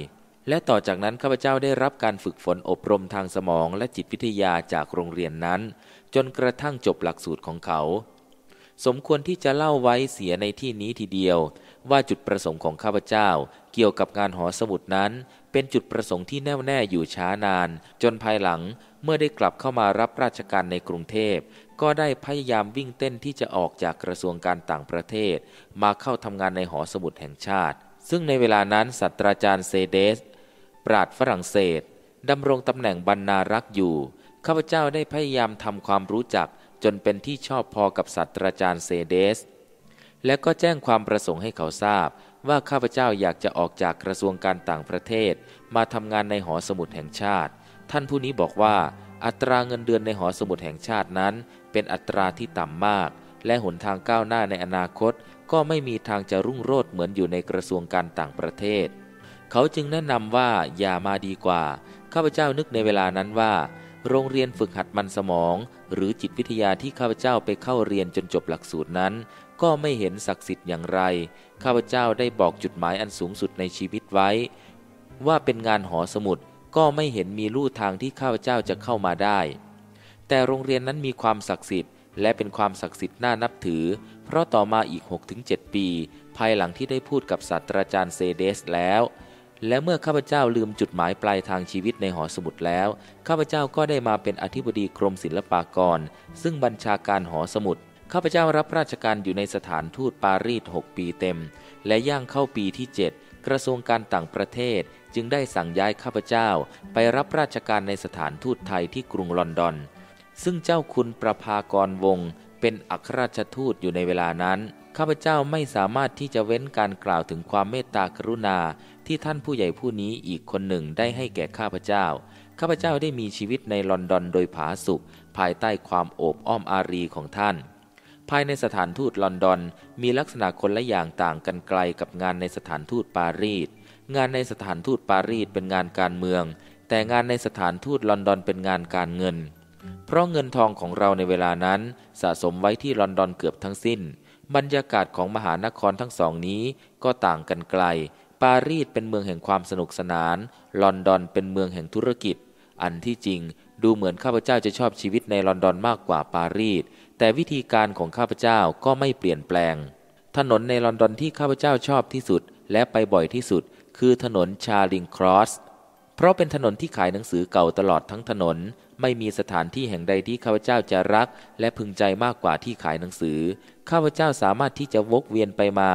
และต่อจากนั้นข้าพเจ้าได้รับการฝึกฝนอบรมทางสมองและจิตวิทยาจากโรงเรียนนั้นจนกระทั่งจบหลักสูตรของเขา สมควรที่จะเล่าไว้เสียในที่นี้ทีเดียว ว่าจุดประสงค์ของข้าพเจ้าเกี่ยวกับงานหอสมุดนั้น เป็นจุดประสงค์ที่แน่วแน่อยู่ช้านาน จนภายหลังเมื่อได้กลับเข้ามารับราชการในกรุงเทพ ก็ได้พยายามวิ่งเต้นที่จะออกจากกระทรวงการต่างประเทศ มาเข้าทำงานในหอสมุดแห่งชาติ ซึ่งในเวลานั้นศาสตราจารย์เซเดส ปราดฝรั่งเศสดำรงตำแหน่งบรรณารักษ์อยู่ข้าพเจ้าได้พยายามทำความรู้จักจนเป็นที่ชอบพอกับศาสตราจารย์เซเดส และก็แจ้งความประสงค์ให้เขาทราบ ว่าข้าพเจ้าอยากจะออกจากกระทรวงการต่างประเทศ มาทำงานในหอสมุดแห่งชาติ ท่านผู้นี้บอกว่าอัตราเงินเดือนในหอสมุดแห่งชาตินั้น เป็นอัตราที่ต่ำมาก และหนทางก้าวหน้าในอนาคต ก็ไม่มีทางจะรุ่งโรจน์เหมือนอยู่ในกระทรวงการต่างประเทศ เขาจึงแนะนำว่า อย่ามาดีกว่า ข้าพเจ้านึกในเวลานั้นว่าโรงเรียนฝึกหัดมันสมอง หรือจิตวิทยาที่ข้าพเจ้าไปเข้าเรียนจนจบหลักสูตรนั้น ก็ไม่เห็นศักดิ์สิทธิ์อย่างไรข้าพเจ้าได้บอกจุดหมายอันสูงสุดในชีวิตไว้ ว่าเป็นงานหอสมุดก็ไม่เห็นมีลู่ทางที่ข้าพเจ้าจะเข้ามาได้ แต่โรงเรียนนั้นมีความศักดิ์สิทธิ์และเป็นความศักดิ์สิทธิ์น่านับถือเพราะต่อมาอีก6-7ปี ภายหลังที่ได้พูดกับศาสตราจารย์เซเดสแล้วและเมื่อข้าพเจ้าลืมจุดหมายปลายทางชีวิตในหอสมุดแล้วข้าพเจ้าก็ได้มาเป็นอธิบดีกรมศิลปากร ซึ่งบัญชาการหอสมุดข้าพเจ้ารับราชการอยู่ในสถานทูตปารีส6ปีเต็ม และย่างเข้าปีที่ 7 กระทรวงการต่างประเทศ จึงได้สั่งย้ายข้าพเจ้าไปรับราชการในสถานทูตไทยที่กรุงลอนดอน ซึ่งเจ้าคุณประภากรวง เป็นอัครราชทูตอยู่ในเวลานั้นข้าพเจ้าไม่สามารถที่จะเว้นการกล่าวถึงความเมตตากรุณาที่ท่านผู้ใหญ่ผู้นี้อีกคนหนึ่งได้ให้แก่ข้าพเจ้า ข้าพเจ้าได้มีชีวิตในลอนดอนโดยผาสุข ภายใต้ความโอบอ้อมอารีของท่าน ภายในสถานทูตลอนดอน มีลักษณะคนละอย่างต่างกันไกลกับงานในสถานทูตปารีส งานในสถานทูตปารีสเป็นงานการเมือง แต่งานในสถานทูตลอนดอนเป็นงานการเงิน เพราะเงินทองของเราในเวลานั้น สะสมไว้ที่ลอนดอนเกือบทั้งสิ้น บรรยากาศของมหานครทั้งสองนี้ก็ต่างกันไกลปารีสเป็นเมืองแห่งความสนุกสนาน ลอนดอนเป็นเมืองแห่งธุรกิจ อันที่จริงดูเหมือนข้าพเจ้าจะชอบชีวิตในลอนดอนมากกว่าปารีส แต่วิธีการของข้าพเจ้าก็ไม่เปลี่ยนแปลง ถนนในลอนดอนที่ข้าพเจ้าชอบที่สุดและไปบ่อยที่สุด คือถนนชาลิงครอส เพราะเป็นถนนที่ขายหนังสือเก่าตลอดทั้งถนนไม่มีสถานที่แห่งใดที่ข้าพเจ้าจะรัก และพึงใจมากกว่าที่ขายหนังสือ ข้าพเจ้าสามารถที่จะวกเวียนไปมา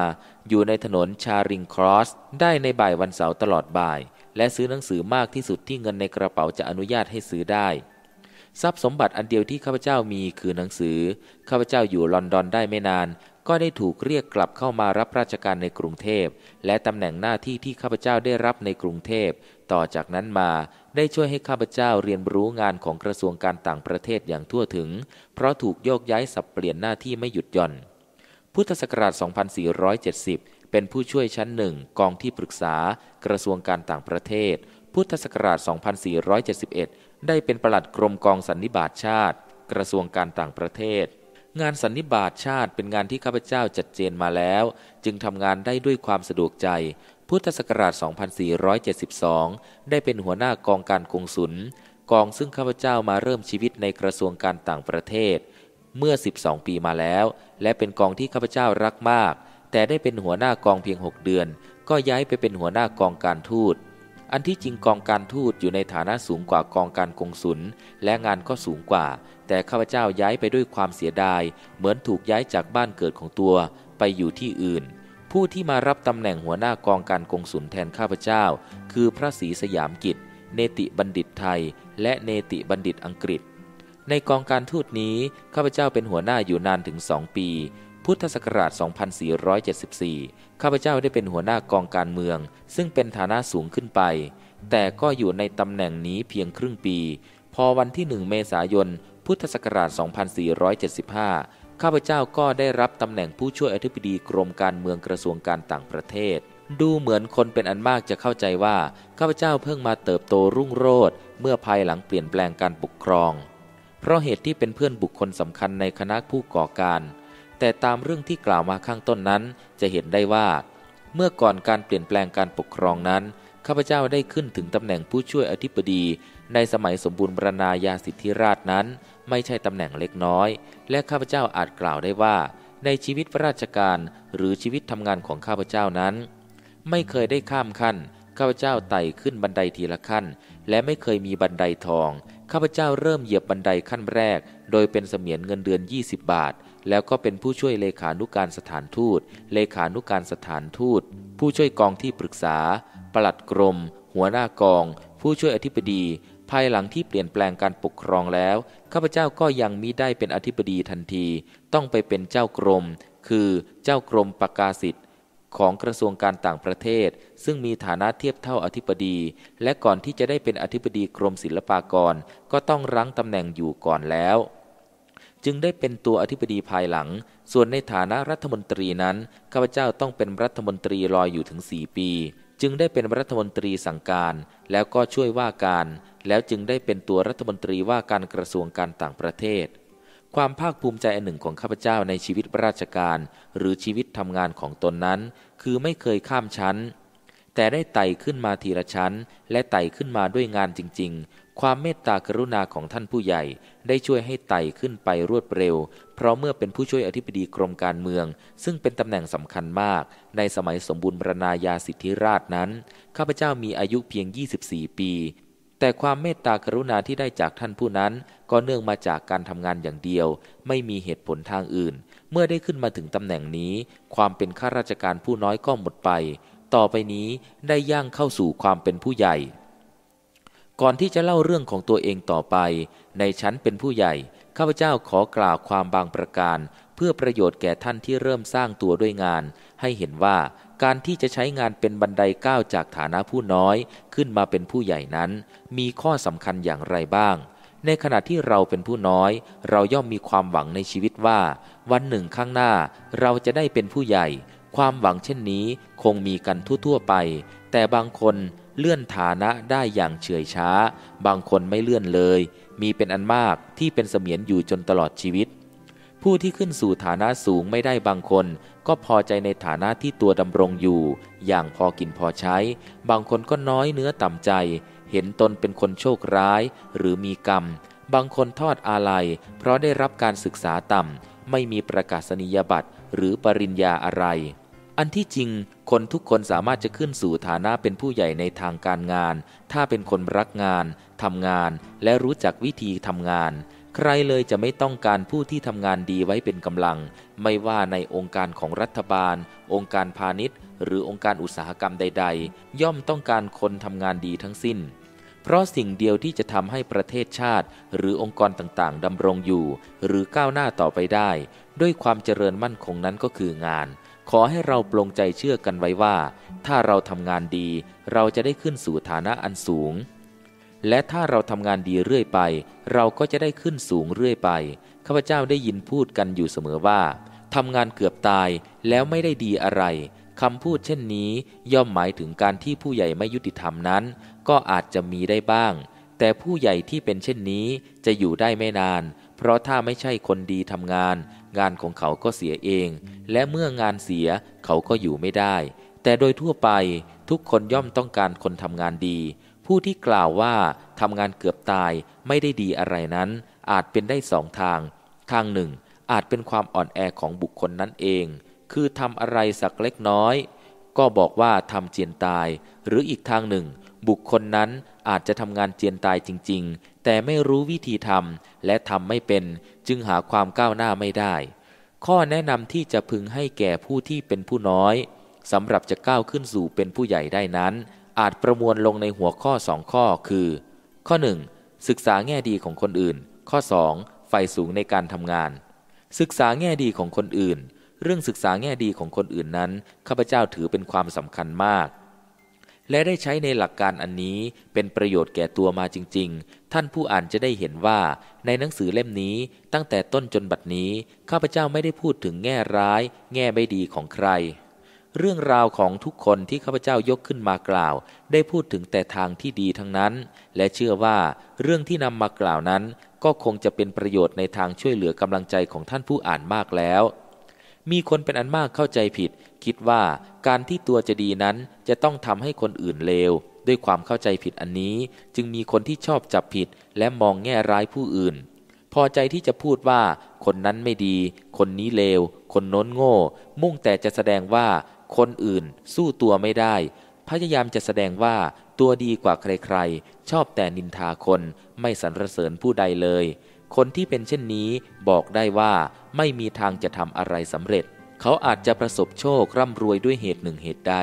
อยู่ในถนนชาริงครอสได้ในบ่ายวันเสาร์ตลอดบ่าย และซื้อหนังสือมากที่สุดที่เงินในกระเป๋า จะอนุญาตให้ซื้อได้ ทรัพย์สมบัติอันเดียวที่ข้าพเจ้ามีคือหนังสือ ข้าพเจ้าอยู่ลอนดอนได้ไม่นาน ก็ได้ถูกเรียกกลับเข้ามารับราชการในกรุงเทพและตำแหน่งหน้าที่ที่ข้าพเจ้าได้รับในกรุงเทพต่อจากนั้นมาได้ช่วยให้ข้าพเจ้าเรียนรู้งานของกระทรวงการต่างประเทศอย่างทั่วถึง เพราะถูกโยกย้ายสับเปลี่ยนหน้าที่ไม่หยุดหย่อนพุทธศักราช 2470 เป็นผู้ช่วยชั้นหนึ่งกองที่ปรึกษา กระทรวงการต่างประเทศพุทธศักราช 2471 ได้เป็นประหลัดกรมกองสันนิบาตชาติ กระทรวงการต่างประเทศ งานสันนิบาตชาติเป็นงานที่ข้าพเจ้าจัดเจนมาแล้ว จึงทำงานได้ด้วยความสะดวกใจพุทธศักราช 2472 ได้เป็นหัวหน้ากองการกงสุล กองซึ่งข้าพเจ้ามาเริ่มชีวิตในกระทรวงการต่างประเทศ เมื่อ 12 ปีมาแล้ว และเป็นกองที่ข้าพเจ้ารักมาก แต่ได้เป็นหัวหน้ากองเพียง 6 เดือน ก็ย้ายไปเป็นหัวหน้ากองการทูตอันที่จริงกองการทูตอยู่ในฐานะสูงกว่ากองการกงสุลและงานก็สูงกว่า แต่ข้าพเจ้าย้ายไปด้วยความเสียดายเหมือนถูกย้ายจากบ้านเกิดของตัวไปอยู่ที่อื่นผู้ที่มารับตำแหน่งหัวหน้ากองการกงสุลแทนข้าพเจ้า คือพระศรีสยามกิจเนติบัณฑิตไทย และเนติบัณฑิตอังกฤษ ในกองการทูตนี้ ข้าพเจ้าเป็นหัวหน้าอยู่นานถึงสองปีพุทธศักราช 2474 ข้าพเจ้าได้เป็นหัวหน้ากองการเมือง ซึ่งเป็นฐานะสูงขึ้นไป แต่ก็อยู่ในตำแหน่งนี้เพียงครึ่งปี พอวันที่ 1 เมษายนพุทธศักราช 2475ข้าพเจ้าก็ได้รับตำแหน่งผู้ช่วยอธิบดีกรมการเมืองกระทรวงการต่างประเทศ ดูเหมือนคนเป็นอันมากจะเข้าใจว่า ข้าพเจ้าเพิ่งมาเติบโตรุ่งโรจน์เมื่อภายหลังเปลี่ยนแปลงการปกครอง เพราะเหตุที่เป็นเพื่อนบุคคลสำคัญในคณะผู้ก่อการ แต่ตามเรื่องที่กล่าวมาข้างต้นนั้น จะเห็นได้ว่า เมื่อก่อนการเปลี่ยนแปลงการปกครองนั้น ข้าพเจ้าได้ขึ้นถึงตำแหน่งผู้ช่วยอธิบดี ในสมัยสมบูรณ์บรรณาญาสิทธิราชนั้นไม่ใช่ตำแหน่งเล็กน้อย และข้าพเจ้าอาจกล่าวได้ว่า ในชีวิตราชการหรือชีวิตทำงานของข้าพเจ้านั้น ไม่เคยได้ข้ามขั้น ข้าพเจ้าไต่ขึ้นบันไดทีละขั้น และไม่เคยมีบันไดทอง ข้าพเจ้าเริ่มเหยียบบันไดขั้นแรก โดยเป็นเสมียนเงินเดือน20 บาท แล้วก็เป็นผู้ช่วยเลขานุการสถานทูต เลขานุการสถานทูต ผู้ช่วยกองที่ปรึกษา ปลัดกรม หัวหน้ากอง ผู้ช่วยอธิบดี ภายหลังที่เปลี่ยนแปลงการปกครองแล้วข้าพเจ้าก็ยังมิได้เป็นอธิบดีทันที ต้องไปเป็นเจ้ากรม คือเจ้ากรมประกาสิทธิ์ของกระทรวงการต่างประเทศ ซึ่งมีฐานะเทียบเท่าอธิบดี และก่อนที่จะได้เป็นอธิบดีกรมศิลปากร ก็ต้องรั้งตำแหน่งอยู่ก่อนแล้ว จึงได้เป็นตัวอธิบดีภายหลัง ส่วนในฐานะรัฐมนตรีนั้น ข้าพเจ้าต้องเป็นรัฐมนตรีรอยอยู่ถึงสี่ปี จึงได้เป็นรัฐมนตรีสั่งการ แล้วก็ช่วยว่าการแล้วจึงได้เป็นตัวรัฐมนตรีว่าการกระทรวงการต่างประเทศ ความภาคภูมิใจอันหนึ่งของข้าพเจ้าในชีวิตราชการ หรือชีวิตทำงานของตนนั้น คือไม่เคยข้ามชั้น แต่ได้ไต่ขึ้นมาทีละชั้น และไต่ขึ้นมาด้วยงานจริงๆ ความเมตตากรุณาของท่านผู้ใหญ่ ได้ช่วยให้ไต่ขึ้นไปรวดเร็ว เพราะเมื่อเป็นผู้ช่วยอธิบดีกรมการเมือง ซึ่งเป็นตำแหน่งสำคัญมาก ในสมัยสมบูรณาญาสิทธิราชนั้นข้าพเจ้ามีอายุเพียง 24 ปีแต่ความเมตตากรุณาที่ได้จากท่านผู้นั้น ก็เนื่องมาจากการทำงานอย่างเดียว ไม่มีเหตุผลทางอื่น เมื่อได้ขึ้นมาถึงตำแหน่งนี้ ความเป็นข้าราชการผู้น้อยก็หมดไป ต่อไปนี้ได้ย่างเข้าสู่ความเป็นผู้ใหญ่ ก่อนที่จะเล่าเรื่องของตัวเองต่อไป ในชั้นเป็นผู้ใหญ่ข้าพเจ้าขอกล่าวความบางประการเพื่อประโยชน์แก่ท่านที่เริ่มสร้างตัวด้วยงาน ให้เห็นว่าการที่จะใช้งานเป็นบันไดก้าวจากฐานะผู้น้อยขึ้นมาเป็นผู้ใหญ่นั้น มีข้อสำคัญอย่างไรบ้าง ในขณะที่เราเป็นผู้น้อยเราย่อมมีความหวังในชีวิตว่า วันหนึ่งข้างหน้าเราจะได้เป็นผู้ใหญ่ ความหวังเช่นนี้คงมีกันทั่ว ๆไป แต่บางคนเลื่อนฐานะได้อย่างเฉยช้า บางคนไม่เลื่อนเลย มีเป็นอันมากที่เป็นเสมียนอยู่จนตลอดชีวิตผู้ที่ขึ้นสู่ฐานะสูงไม่ได้บางคนก็พอใจในฐานะที่ตัวดำรงอยู่ อย่างพอกินพอใช้ บางคนก็น้อยเนื้อต่ำใจเห็นตนเป็นคนโชคร้ายหรือมีกรรม บางคนทอดอาลัยเพราะได้รับการศึกษาต่ำไม่มีประกาศนียบัตรหรือปริญญาอะไร อันที่จริง คนทุกคนสามารถจะขึ้นสู่ฐานะเป็นผู้ใหญ่ในทางการงาน ถ้าเป็นคนรักงานทำงานและรู้จักวิธีทำงานใครเลยจะไม่ต้องการผู้ที่ทำงานดีไว้เป็นกำลัง ไม่ว่าในองค์การของรัฐบาล องค์การพาณิชย์ หรือองค์การอุตสาหกรรมใด ๆ ย่อมต้องการคนทำงานดีทั้งสิ้น เพราะสิ่งเดียวที่จะทำให้ประเทศชาติ หรือองค์กรต่างๆดำรงอยู่ หรือก้าวหน้าต่อไปได้ ด้วยความเจริญมั่นคงนั้นก็คืองาน ขอให้เราปลงใจเชื่อกันไว้ว่า ถ้าเราทำงานดี เราจะได้ขึ้นสู่ฐานะอันสูงและถ้าเราทำงานดีเรื่อยไป เราก็จะได้ขึ้นสูงเรื่อยไปข้าพเจ้าได้ยินพูดกันอยู่เสมอว่าทำงานเกือบตายแล้วไม่ได้ดีอะไรคำพูดเช่นนี้ ย่อมหมายถึงการที่ผู้ใหญ่ไม่ยุติธรรมนั้น ก็อาจจะมีได้บ้าง แต่ผู้ใหญ่ที่เป็นเช่นนี้จะอยู่ได้ไม่นาน เพราะถ้าไม่ใช่คนดีทำงาน งานของเขาก็เสียเอง และเมื่องานเสียเขาก็อยู่ไม่ได้ แต่โดยทั่วไปทุกคนย่อมต้องการคนทำงานดีผู้ที่กล่าวว่าทำงานเกือบตายไม่ได้ดีอะไรนั้น อาจเป็นได้สองทางทางหนึ่ง อาจเป็นความอ่อนแอของบุคคลนั้นเอง คือทำอะไรสักเล็กน้อย ก็บอกว่าทำเจียนตาย หรืออีกทางหนึ่ง บุคคลนั้นอาจจะทำงานเจียนตายจริงๆ แต่ไม่รู้วิธีทำและทำไม่เป็น จึงหาความก้าวหน้าไม่ได้ ข้อแนะนำที่จะพึงให้แก่ผู้ที่เป็นผู้น้อยสำหรับจะก้าวขึ้นสู่เป็นผู้ใหญ่ได้นั้นอาจประมวลลงในหัวข้อสองข้อคือ ข้อ 1. ศึกษาแง่ดีของคนอื่น ข้อ 2. ไฟสูงในการทำงาน ศึกษาแง่ดีของคนอื่นเรื่องศึกษาแง่ดีของคนอื่นนั้นข้าพเจ้าถือเป็นความสำคัญมาก และได้ใช้ในหลักการอันนี้เป็นประโยชน์แก่ตัวมาจริง ๆ ท่านผู้อ่านจะได้เห็นว่า ในหนังสือเล่มนี้ ตั้งแต่ต้นจนบัดนี้ข้าพเจ้าไม่ได้พูดถึงแง่ร้าย แง่ไม่ดีของใครเรื่องราวของทุกคนที่ข้าพเจ้ายกขึ้นมากล่าว ได้พูดถึงแต่ทางที่ดีทั้งนั้น และเชื่อว่า เรื่องที่นำมากล่าวนั้น ก็คงจะเป็นประโยชน์ในทางช่วยเหลือกำลังใจของท่านผู้อ่านมากแล้ว มีคนเป็นอันมากเข้าใจผิด คิดว่าการที่ตัวจะดีนั้นจะต้องทำให้คนอื่นเลว ด้วยความเข้าใจผิดอันนี้ จึงมีคนที่ชอบจับผิด และมองแง่ร้ายผู้อื่น พอใจที่จะพูดว่า คนนั้นไม่ดี คนนี้เลว คนโน้นโง่ มุ่งแต่จะแสดงว่าคนอื่นสู้ตัวไม่ได้ พยายามจะแสดงว่าตัวดีกว่าใครๆ ชอบแต่นินทาคน ไม่สรรเสริญผู้ใดเลย คนที่เป็นเช่นนี้บอกได้ว่าไม่มีทางจะทำอะไรสำเร็จ เขาอาจจะประสบโชคร่ำรวยด้วยเหตุหนึ่งเหตุใด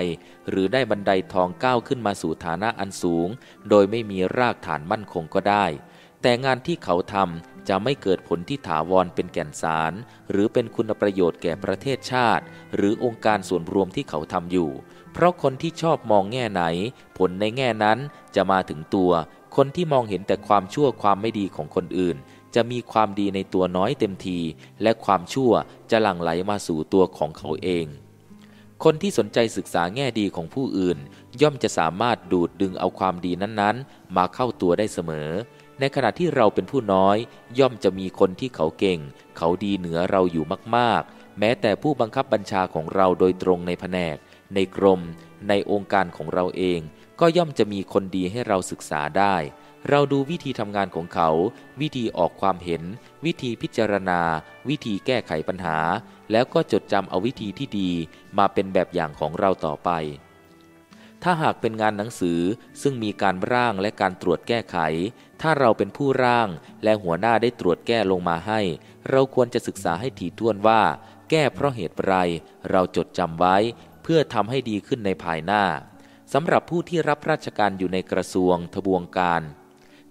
หรือได้บันไดทองก้าวขึ้นมาสู่ฐานะอันสูง โดยไม่มีรากฐานมั่นคงก็ได้แต่งานที่เขาทำจะไม่เกิดผลที่ถาวรเป็นแก่นสาร หรือเป็นคุณประโยชน์แก่ประเทศชาติ หรือองค์การส่วนรวมที่เขาทำอยู่ เพราะคนที่ชอบมองแง่ไหน ผลในแง่นั้นจะมาถึงตัว คนที่มองเห็นแต่ความชั่วความไม่ดีของคนอื่น จะมีความดีในตัวน้อยเต็มที และความชั่วจะหลั่งไหลมาสู่ตัวของเขาเอง คนที่สนใจศึกษาแง่ดีของผู้อื่น ย่อมจะสามารถดูดดึงเอาความดีนั้นๆ มาเข้าตัวได้เสมอในขณะที่เราเป็นผู้น้อย ย่อมจะมีคนที่เขาเก่ง เขาดีเหนือเราอยู่มาก ๆ แม้แต่ผู้บังคับบัญชาของเราโดยตรงในแผนก ในกรม ในองค์การของเราเอง ก็ย่อมจะมีคนดีให้เราศึกษาได้ เราดูวิธีทำงานของเขา วิธีออกความเห็น วิธีพิจารณา วิธีแก้ไขปัญหา แล้วก็จดจำเอาวิธีที่ดีมาเป็นแบบอย่างของเราต่อไปถ้าหากเป็นงานหนังสือซึ่งมีการร่างและการตรวจแก้ไข ถ้าเราเป็นผู้ร่าง และหัวหน้าได้ตรวจแก้ลงมาให้ เราควรจะศึกษาให้ถี่ถ้วนว่า แก้เพราะเหตุไร เราจดจำไว้ เพื่อทำให้ดีขึ้นในภายหน้าสำหรับผู้ที่รับราชการอยู่ในกระทรวง ทบวงการ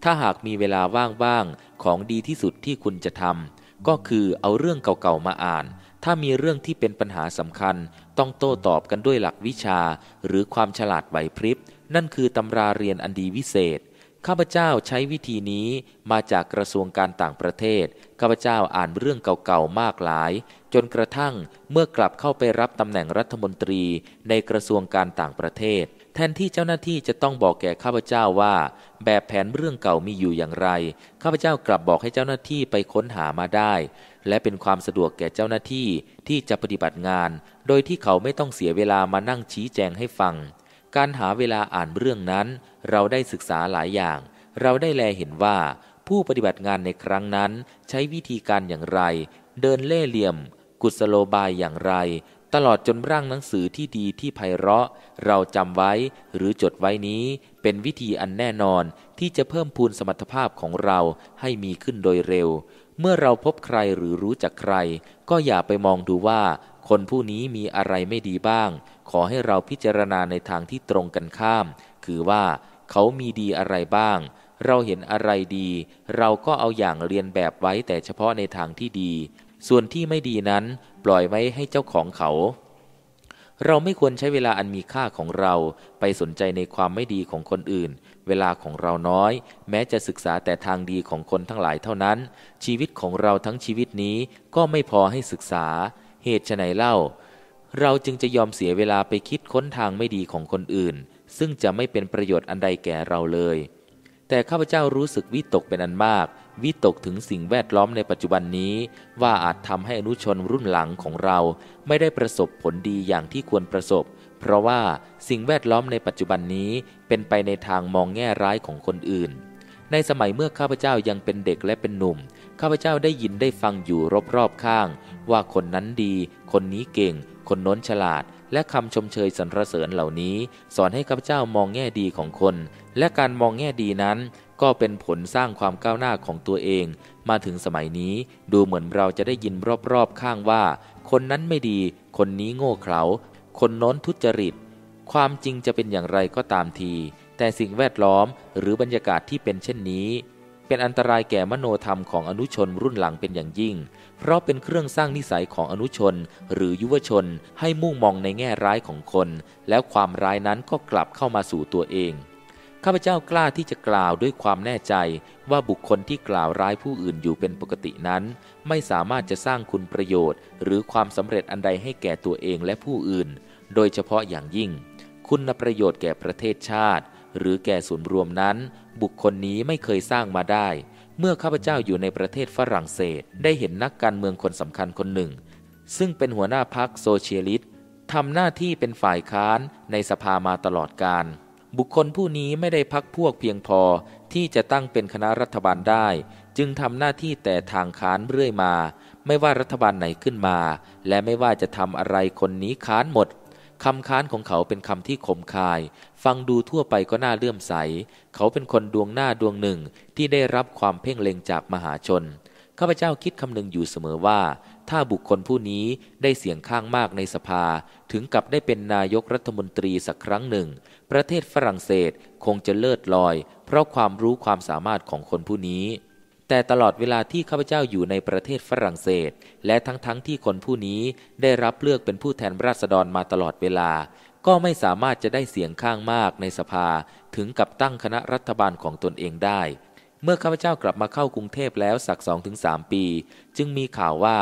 ถ้าหากมีเวลาว่างๆของดีที่สุดที่คุณจะทำก็คือเอาเรื่องเก่าๆ มาอ่าน ถ้ามีเรื่องที่เป็นปัญหาสำคัญต้องโต้ตอบกันด้วยหลักวิชาหรือความฉลาดไหวพริบนั่นคือตำราเรียนอันดีวิเศษ ข้าพเจ้าใช้วิธีนี้มาจากกระทรวงการต่างประเทศข้าพเจ้าอ่านเรื่องเก่าๆมากหลาย จนกระทั่งเมื่อกลับเข้าไปรับตำแหน่งรัฐมนตรีในกระทรวงการต่างประเทศ แทนที่เจ้าหน้าที่จะต้องบอกแก่ข้าพเจ้าว่า แบบแผนเรื่องเก่ามีอยู่อย่างไรข้าพเจ้ากลับบอกให้เจ้าหน้าที่ไปค้นหามาได้ และเป็นความสะดวกแก่เจ้าหน้าที่ที่จะปฏิบัติงานโดยที่เขาไม่ต้องเสียเวลามานั่งชี้แจงให้ฟัง การหาเวลาอ่านเรื่องนั้น เราได้ศึกษาหลายอย่าง เราได้แลเห็นว่า ผู้ปฏิบัติงานในครั้งนั้น ใช้วิธีการอย่างไร เดินเล่เหลี่ยม กุศโลบายอย่างไร ตลอดจนร่างหนังสือที่ดีที่ไพเราะ เราจำไว้ หรือจดไว้นี้ เป็นวิธีอันแน่นอนที่จะเพิ่มพูนสมรรถภาพของเราให้มีขึ้นโดยเร็ว เมื่อเราพบใครหรือรู้จักใคร ก็อย่าไปมองดูว่าคนผู้นี้มีอะไรไม่ดีบ้าง ขอให้เราพิจารณาในทางที่ตรงกันข้าม คือว่าเขามีดีอะไรบ้าง เราเห็นอะไรดี เราก็เอาอย่างเรียนแบบไว้แต่เฉพาะในทางที่ดี ส่วนที่ไม่ดีนั้นปล่อยไว้ให้เจ้าของเขา เราไม่ควรใช้เวลาอันมีค่าของเรา ไปสนใจในความไม่ดีของคนอื่น เวลาของเราน้อย แม้จะศึกษาแต่ทางดีของคนทั้งหลายเท่านั้น ชีวิตของเราทั้งชีวิตนี้ก็ไม่พอให้ศึกษาเหตุไฉนเล่า เราจึงจะยอมเสียเวลาไปคิดค้นทางไม่ดีของคนอื่น ซึ่งจะไม่เป็นประโยชน์อันใดแก่เราเลย แต่ข้าพเจ้ารู้สึกวิตกเป็นอันมาก วิตกถึงสิ่งแวดล้อมในปัจจุบันนี้ ว่าอาจทำให้อนุชนรุ่นหลังของเราไม่ได้ประสบผลดีอย่างที่ควรประสบ เพราะว่าสิ่งแวดล้อมในปัจจุบันนี้ เป็นไปในทางมองแง่ร้ายของคนอื่น ในสมัยเมื่อข้าพเจ้ายังเป็นเด็กและเป็นหนุ่มข้าพเจ้าได้ยินได้ฟังอยู่รอบๆข้าง ว่าคนนั้นดี คนนี้เก่ง คนน้นฉลาด และคำชมเชยสรรเสริญเหล่านี้ สอนให้ข้าพเจ้ามองแง่ดีของคน และการมองแง่ดีนั้น ก็เป็นผลสร้างความก้าวหน้าของตัวเอง มาถึงสมัยนี้ ดูเหมือนเราจะได้ยินรอบๆข้างว่า คนนั้นไม่ดี คนนี้โง่เขลา คนน้นทุจริต ความจริงจะเป็นอย่างไรก็ตามที แต่สิ่งแวดล้อมหรือบรรยากาศที่เป็นเช่นนี้เป็นอันตรายแก่มโนธรรมของอนุชนรุ่นหลังเป็นอย่างยิ่ง เพราะเป็นเครื่องสร้างนิสัยของอนุชนหรือยุวชน ให้มุ่งมองในแง่ร้ายของคน แล้วความร้ายนั้นก็กลับเข้ามาสู่ตัวเอง ข้าพเจ้ากล้าที่จะกล่าวด้วยความแน่ใจว่าบุคคลที่กล่าวร้ายผู้อื่นอยู่เป็นปกตินั้น ไม่สามารถจะสร้างคุณประโยชน์ หรือความสำเร็จอันใดให้แก่ตัวเองและผู้อื่น โดยเฉพาะอย่างยิ่ง คุณประโยชน์แก่ประเทศชาติหรือแก่ส่วนรวมนั้น บุคคลนี้ไม่เคยสร้างมาได้ เมื่อข้าพเจ้าอยู่ในประเทศฝรั่งเศส ได้เห็นนักการเมืองคนสำคัญคนหนึ่ง ซึ่งเป็นหัวหน้าพรรคโซเชียลิสต์ทำหน้าที่เป็นฝ่ายค้านในสภามาตลอดการบุคคลผู้นี้ไม่ได้พักพวกเพียงพอที่จะตั้งเป็นคณะรัฐบาลได้ จึงทำหน้าที่แต่ทางค้านเรื่อยมา ไม่ว่ารัฐบาลไหนขึ้นมา และไม่ว่าจะทำอะไรคนนี้ค้านหมดคำค้านของเขาเป็นคำที่ขมคายฟังดูทั่วไปก็น่าเลื่อมใส เขาเป็นคนดวงหน้าดวงหนึ่งที่ได้รับความเพ่งเล็งจากมหาชน ข้าพเจ้าคิดคำนึงอยู่เสมอว่า ถ้าบุคคลผู้นี้ได้เสียงข้างมากในสภา ถึงกับได้เป็นนายกรัฐมนตรีสักครั้งหนึ่ง ประเทศฝรั่งเศสคงจะเลิศลอย เพราะความรู้ความสามารถของคนผู้นี้ แต่ตลอดเวลาที่ข้าพเจ้าอยู่ในประเทศฝรั่งเศส และทั้งๆทที่คนผู้นี้ได้รับเลือกเป็นผู้แทนราษฎรมาตลอดเวลาก็ไม่สามารถจะได้เสียงข้างมากในสภาถึงกับตั้งคณะรัฐบาลของตนเองได้ เมื่อข้าพเจ้ากลับมาเข้ากรุงเทพแล้วสักสองถึงสปี จึงมีข่าวว่า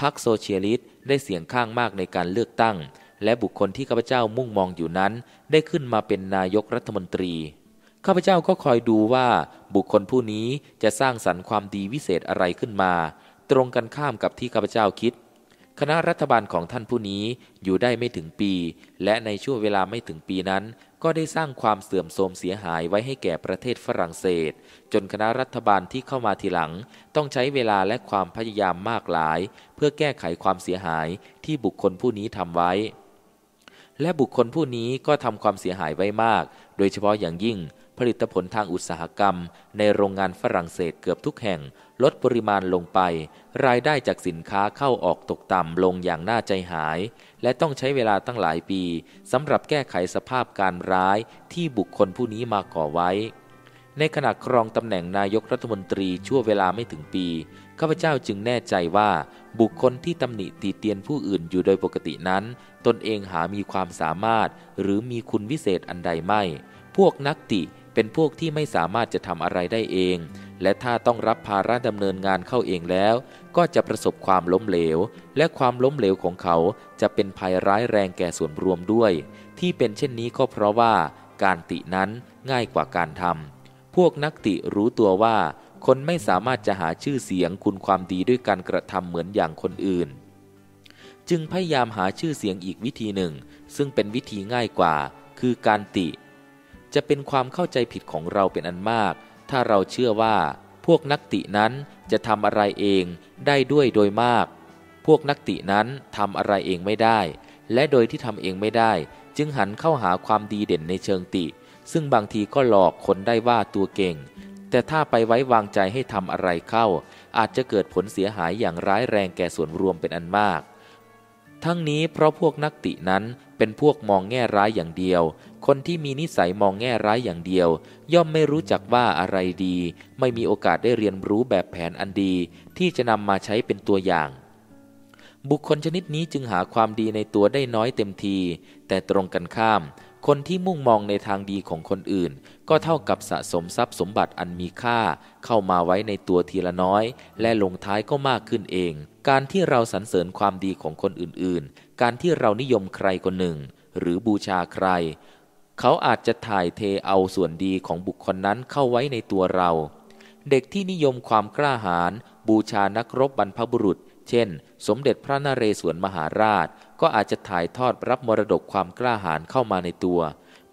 พรรคโซเชียลิสต์ได้เสียงข้างมากในการเลือกตั้ง และบุคคลที่ข้าพเจ้ามุ่งมองอยู่นั้น ได้ขึ้นมาเป็นนายกรัฐมนตรี ข้าพเจ้าก็คอยดูว่าบุคคลผู้นี้จะสร้างสรรค์ความดีวิเศษอะไรขึ้นมา ตรงกันข้ามกับที่ข้าพเจ้าคิดคณะรัฐบาลของท่านผู้นี้อยู่ได้ไม่ถึงปี และในช่วงเวลาไม่ถึงปีนั้น ก็ได้สร้างความเสื่อมโทรมเสียหายไว้ให้แก่ประเทศฝรั่งเศส จนคณะรัฐบาลที่เข้ามาทีหลัง ต้องใช้เวลาและความพยายามมากหลาย เพื่อแก้ไขความเสียหายที่บุคคลผู้นี้ทำไว้ และบุคคลผู้นี้ก็ทำความเสียหายไว้มาก โดยเฉพาะอย่างยิ่ง ผลิตผลทางอุตสาหกรรม ในโรงงานฝรั่งเศสเกือบทุกแห่งลดปริมาณลงไปรายได้จากสินค้าเข้าออกตกต่ำลงอย่างน่าใจหาย และต้องใช้เวลาตั้งหลายปี สำหรับแก้ไขสภาพการร้ายที่บุคคลผู้นี้มาก่อไว้ ในขณะครองตำแหน่งนายกรัฐมนตรีชั่วเวลาไม่ถึงปี ข้าพเจ้าจึงแน่ใจว่าบุคคลที่ตำหนิตีเตียนผู้อื่นอยู่โดยปกตินั้น ตนเองหามีความสามารถหรือมีคุณวิเศษอันใดไม่ พวกนักติเป็นพวกที่ไม่สามารถจะทำอะไรได้เอง และถ้าต้องรับภาระดำเนินงานเข้าเองแล้ว ก็จะประสบความล้มเหลว และความล้มเหลวของเขาจะเป็นภัยร้ายแรงแก่ส่วนรวมด้วย ที่เป็นเช่นนี้ก็เพราะว่า การตินั้นง่ายกว่าการทำ พวกนักติรู้ตัวว่า คนไม่สามารถจะหาชื่อเสียงคุณความดีด้วยการกระทำเหมือนอย่างคนอื่น จึงพยายามหาชื่อเสียงอีกวิธีหนึ่ง ซึ่งเป็นวิธีง่ายกว่า คือการติจะเป็นความเข้าใจผิดของเราเป็นอันมาก ถ้าเราเชื่อว่า พวกนักตินั้นจะทำอะไรเองได้ด้วยโดยมาก พวกนักตินั้นทำอะไรเองไม่ได้ และโดยที่ทำเองไม่ได้ จึงหันเข้าหาความดีเด่นในเชิงติ ซึ่งบางทีก็หลอกคนได้ว่าตัวเก่ง แต่ถ้าไปไว้วางใจให้ทำอะไรเข้า อาจจะเกิดผลเสียหายอย่างร้ายแรงแก่ส่วนรวมเป็นอันมาก ทั้งนี้เพราะพวกนักตินั้นเป็นพวกมองแง่ร้ายอย่างเดียวคนที่มีนิสัยมองแง่ร้ายอย่างเดียว ย่อมไม่รู้จักว่าอะไรดี ไม่มีโอกาสได้เรียนรู้แบบแผนอันดี ที่จะนำมาใช้เป็นตัวอย่าง บุคคลชนิดนี้จึงหาความดีในตัวได้น้อยเต็มที แต่ตรงกันข้าม คนที่มุ่งมองในทางดีของคนอื่น ก็เท่ากับสะสมทรัพย์สมบัติอันมีค่า เข้ามาไว้ในตัวทีละน้อย และลงท้ายก็มากขึ้นเอง การที่เราสรรเสริญความดีของคนอื่นๆ การที่เรานิยมใครคนหนึ่ง หรือบูชาใครเขาอาจจะถ่ายเทเอาส่วนดีของบุคคลนั้นเข้าไว้ในตัวเรา เด็กที่นิยมความกล้าหาญบูชานักรบบรรพบุรุษ เช่น สมเด็จพระนเรศวรมหาราช ก็อาจจะถ่ายทอดรับมรดกความกล้าหาญเข้ามาในตัว